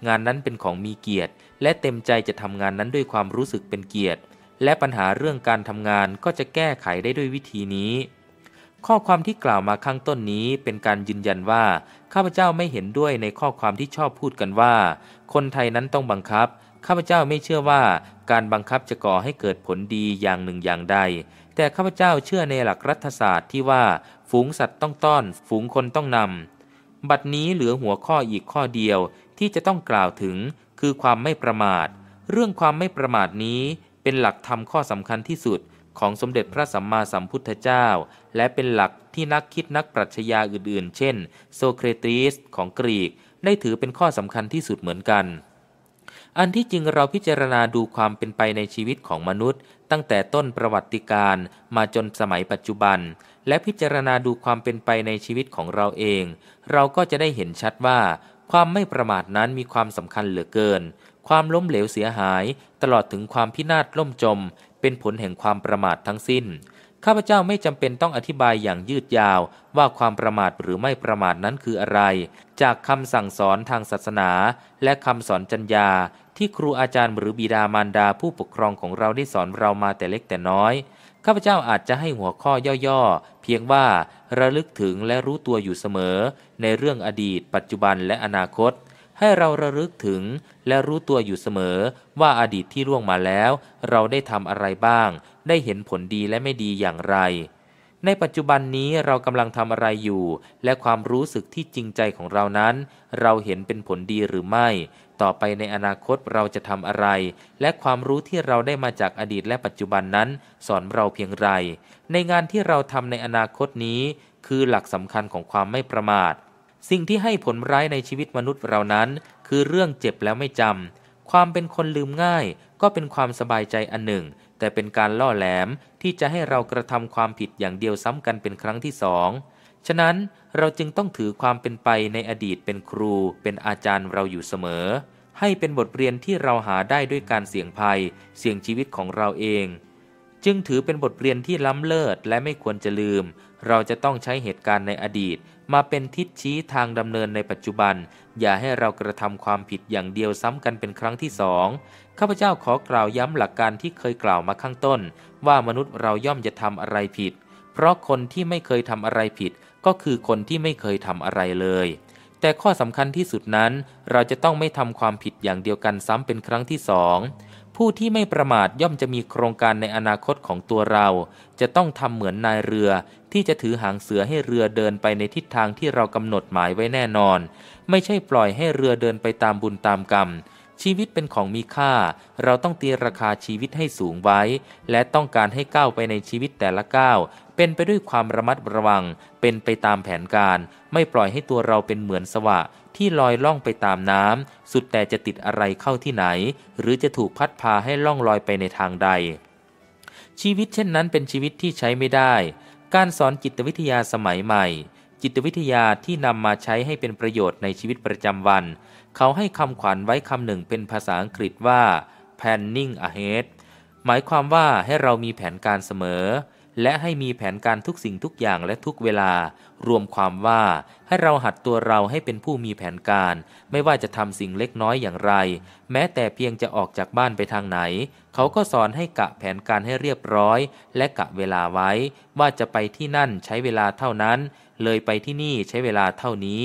งานนั้นเป็นของมีเกียรติ และเต็มใจจะทำงานนั้นด้วยความรู้สึกเป็นเกียรติและปัญหาเรื่องการทำงานก็จะแก้ไขได้ด้วยวิธีนี้ ข้อความที่กล่าวมาข้างต้นนี้เป็นการยืนยันว่า ข้าพเจ้าไม่เห็นด้วยในข้อความที่ชอบพูดกันว่า คนไทยนั้นต้องบังคับ ข้าพเจ้าไม่เชื่อว่าการบังคับจะก่อให้เกิดผลดีอย่างหนึ่งอย่างใดแต่ข้าพเจ้าเชื่อในหลักรัฐศาสตร์ที่ว่า ฝูงสัตว์ต้องต้อน ฝูงคนต้องนำบัดนี้เหลือหัวข้ออีกข้อเดียวที่จะต้องกล่าวถึง คือความไม่ประมาท เรื่องความไม่ประมาทนี้เป็นหลักธรรมข้อสำคัญที่สุด ของสมเด็จพระสัมมาสัมพุทธเจ้า และเป็นหลักที่นักคิดนักปรัชญาอื่นๆ เช่นโซเครติสของกรีกได้ถือเป็นข้อสำคัญที่สุดเหมือนกัน อันที่จริง เราพิจารณาดูความเป็นไปในชีวิตของมนุษย์ ตั้งแต่ต้นประวัติการมาจนสมัยปัจจุบัน และพิจารณาดูความเป็นไปในชีวิตของเราเอง เราก็จะได้เห็นชัดว่าความไม่ประมาทนั้นมีความสำคัญเหลือเกินความล้มเหลวเสียหาย ตลอดถึงความพินาศล่มจม เป็นผลแห่งความประมาททั้งสิ้น ข้าพเจ้าไม่จำเป็นต้องอธิบายอย่างยืดยาวว่าความประมาทหรือไม่ประมาทนั้นคืออะไร จากคำสั่งสอนทางศาสนา และคำสอนจัญญาที่ครูอาจารย์หรือบิดามารดาผู้ปกครองของเราได้สอนเรามาแต่เล็กแต่น้อย ข้าพเจ้าอาจจะให้หัวข้อย่อๆ เพียงว่าระลึกถึงและรู้ตัวอยู่เสมอ ในเรื่องอดีต ปัจจุบันและอนาคตให้เราระลึกถึงและรู้ตัวอยู่เสมอว่าอดีตที่ล่วงมาแล้วเราได้ทำอะไรบ้าง ได้เห็นผลดีและไม่ดีอย่างไร ในปัจจุบันนี้เรากำลังทำอะไรอยู่และความรู้สึกที่จริงใจของเรานั้นเราเห็นเป็นผลดีหรือไม่ ต่อไปในอนาคตเราจะทำอะไร และความรู้ที่เราได้มาจากอดีตและปัจจุบันนั้นสอนเราเพียงไร ในงานที่เราทำในอนาคตนี้คือหลักสำคัญของความไม่ประมาทสิ่งที่ให้ผลร้ายในชีวิตมนุษย์เรานั้นคือเรื่องเจ็บแล้วไม่จำ ความเป็นคนลืมง่ายก็เป็นความสบายใจอันหนึ่งแต่เป็นการล่อแหลมที่จะให้เรากระทำความผิดอย่างเดียวซ้ำกันเป็นครั้งที่สอง ฉะนั้นเราจึงต้องถือความเป็นไปในอดีตเป็นครูเป็นอาจารย์เราอยู่เสมอให้เป็นบทเรียนที่เราหาได้ด้วยการเสี่ยงภัยเสี่ยงชีวิตของเราเองจึงถือเป็นบทเรียนที่ล้ำเลิศและไม่ควรจะลืมเราจะต้องใช้เหตุการณ์ในอดีตมาเป็นทิศชี้ทางดำเนินในปัจจุบัน อย่าให้เรากระทำความผิดอย่างเดียวซ้ำกันเป็นครั้งที่สองข้าพเจ้าขอกล่าวย้ำหลักการที่เคยกล่าวมาข้างต้น ว่ามนุษย์เราย่อมจะทำอะไรผิด เพราะคนที่ไม่เคยทำอะไรผิด ก็คือคนที่ไม่เคยทำอะไรเลย แต่ข้อสำคัญที่สุดนั้น เราจะต้องไม่ทำความผิดอย่างเดียวกันซ้ำเป็นครั้งที่สองผู้ที่ไม่ประมาทย่อมจะมีโครงการในอนาคตของตัวเรา จะต้องทำเหมือนนายเรือ ที่จะถือหางเสือให้เรือเดินไปในทิศทางที่เรากำหนดหมายไว้แน่นอน ไม่ใช่ปล่อยให้เรือเดินไปตามบุญตามกรรม ชีวิตเป็นของมีค่า เราต้องตีราคาชีวิตให้สูงไว้ และต้องการให้ก้าวไปในชีวิตแต่ละก้าวเป็นไปด้วยความระมัดระวัง เป็นไปตามแผนการ ไม่ปล่อยให้ตัวเราเป็นเหมือนสวะที่ลอยล่องไปตามน้ำ สุดแต่จะติดอะไรเข้าที่ไหน หรือจะถูกพัดพาให้ล่องลอยไปในทางใด ชีวิตเช่นนั้นเป็นชีวิตที่ใช้ไม่ได้ การสอนจิตวิทยาสมัยใหม่ จิตวิทยาที่นำมาใช้ให้เป็นประโยชน์ในชีวิตประจำวัน เขาให้คำขวัญไว้คำหนึ่งเป็นภาษาอังกฤษว่า planning ahead หมายความว่าให้เรามีแผนการเสมอและให้มีแผนการทุกสิ่งทุกอย่างและทุกเวลา รวมความว่า ให้เราหัดตัวเราให้เป็นผู้มีแผนการ ไม่ว่าจะทำสิ่งเล็กน้อยอย่างไร แม้แต่เพียงจะออกจากบ้านไปทางไหน เขาก็สอนให้กะแผนการให้เรียบร้อยและกะเวลาไว้ ว่าจะไปที่นั่นใช้เวลาเท่านั้น เลยไปที่นี่ใช้เวลาเท่านี้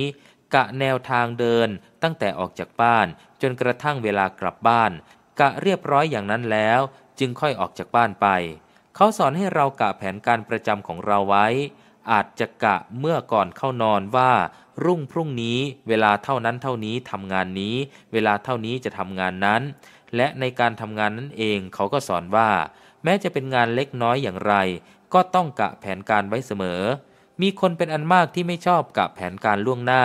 กะแนวทางเดินตั้งแต่ออกจากบ้าน จนกระทั่งเวลากลับบ้าน กะเรียบร้อยอย่างนั้นแล้ว จึงค่อยออกจากบ้านไปเขาสอนให้เรากะแผนการประจำของเราไว้ อาจจะกะเมื่อก่อนเข้านอนว่า รุ่งพรุ่งนี้เวลาเท่านั้นเท่านี้ทำงานนี้ เวลาเท่านี้จะทำงานนั้น และในการทำงานนั้นเอง เขาก็สอนว่า แม้จะเป็นงานเล็กน้อยอย่างไร ก็ต้องกะแผนการไว้เสมอ มีคนเป็นอันมากที่ไม่ชอบกะแผนการล่วงหน้า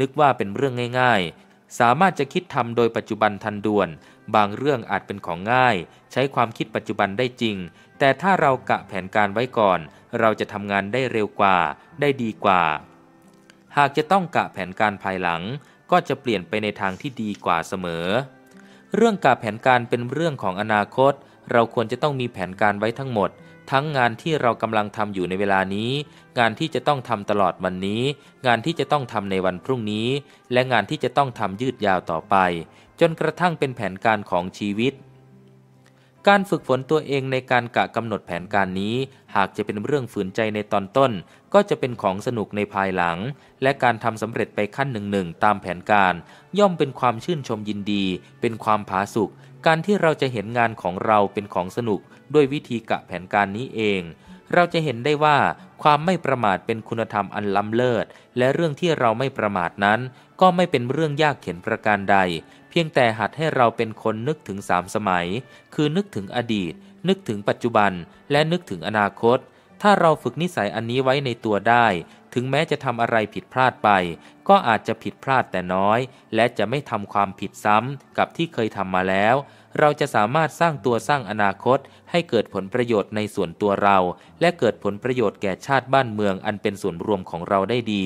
นึกว่าเป็นเรื่องง่าย ๆ สามารถจะคิดทำโดยปัจจุบันทันด่วน บางเรื่องอาจเป็นของง่าย ใช้ความคิดปัจจุบันได้จริงแต่ถ้าเรากะแผนการไว้ก่อน เราจะทำงานได้เร็วกว่า ได้ดีกว่า หากจะต้องกะแผนการภายหลัง ก็จะเปลี่ยนไปในทางที่ดีกว่าเสมอ เรื่องกะแผนการเป็นเรื่องของอนาคต เราควรจะต้องมีแผนการไว้ทั้งหมด ทั้งงานที่เรากำลังทำอยู่ในเวลานี้ งานที่จะต้องทำตลอดวันนี้ งานที่จะต้องทำในวันพรุ่งนี้ และงานที่จะต้องทำยืดยาวต่อไป จนกระทั่งเป็นแผนการของชีวิตการฝึกฝนตัวเองในการกะกำหนดแผนการนี้ หากจะเป็นเรื่องฝืนใจในตอนต้น ก็จะเป็นของสนุกในภายหลัง และการทำสำเร็จไปขั้นหนึ่งหนึ่งตามแผนการ ย่อมเป็นความชื่นชมยินดี เป็นความผาสุกการที่เราจะเห็นงานของเราเป็นของสนุกด้วยวิธีกะแผนการนี้เอง เราจะเห็นได้ว่าความไม่ประมาทเป็นคุณธรรมอันล้ำเลิศและเรื่องที่เราไม่ประมาทนั้น ก็ไม่เป็นเรื่องยากเข็นประการใดพียงแต่หัดให้เราเป็นคนนึกถึงสามสมัย คือนึกถึงอดีต นึกถึงปัจจุบัน และนึกถึงอนาคต ถ้าเราฝึกนิสัยอันนี้ไว้ในตัวได้ ถึงแม้จะทำอะไรผิดพลาดไป ก็อาจจะผิดพลาดแต่น้อย และจะไม่ทำความผิดซ้ำกับที่เคยทำมาแล้วเราจะสามารถสร้างตัวสร้างอนาคต ให้เกิดผลประโยชน์ในส่วนตัวเรา และเกิดผลประโยชน์แก่ชาติบ้านเมืองอันเป็นส่วนรวมของเราได้ดี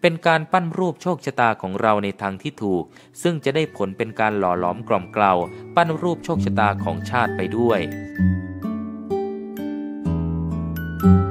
เป็นการปั้นรูปโชคชะตาของเราในทางที่ถูก ซึ่งจะได้ผลเป็นการหล่อหลอมกล่อมเกลาปั้นรูปโชคชะตาของชาติไปด้วย thank you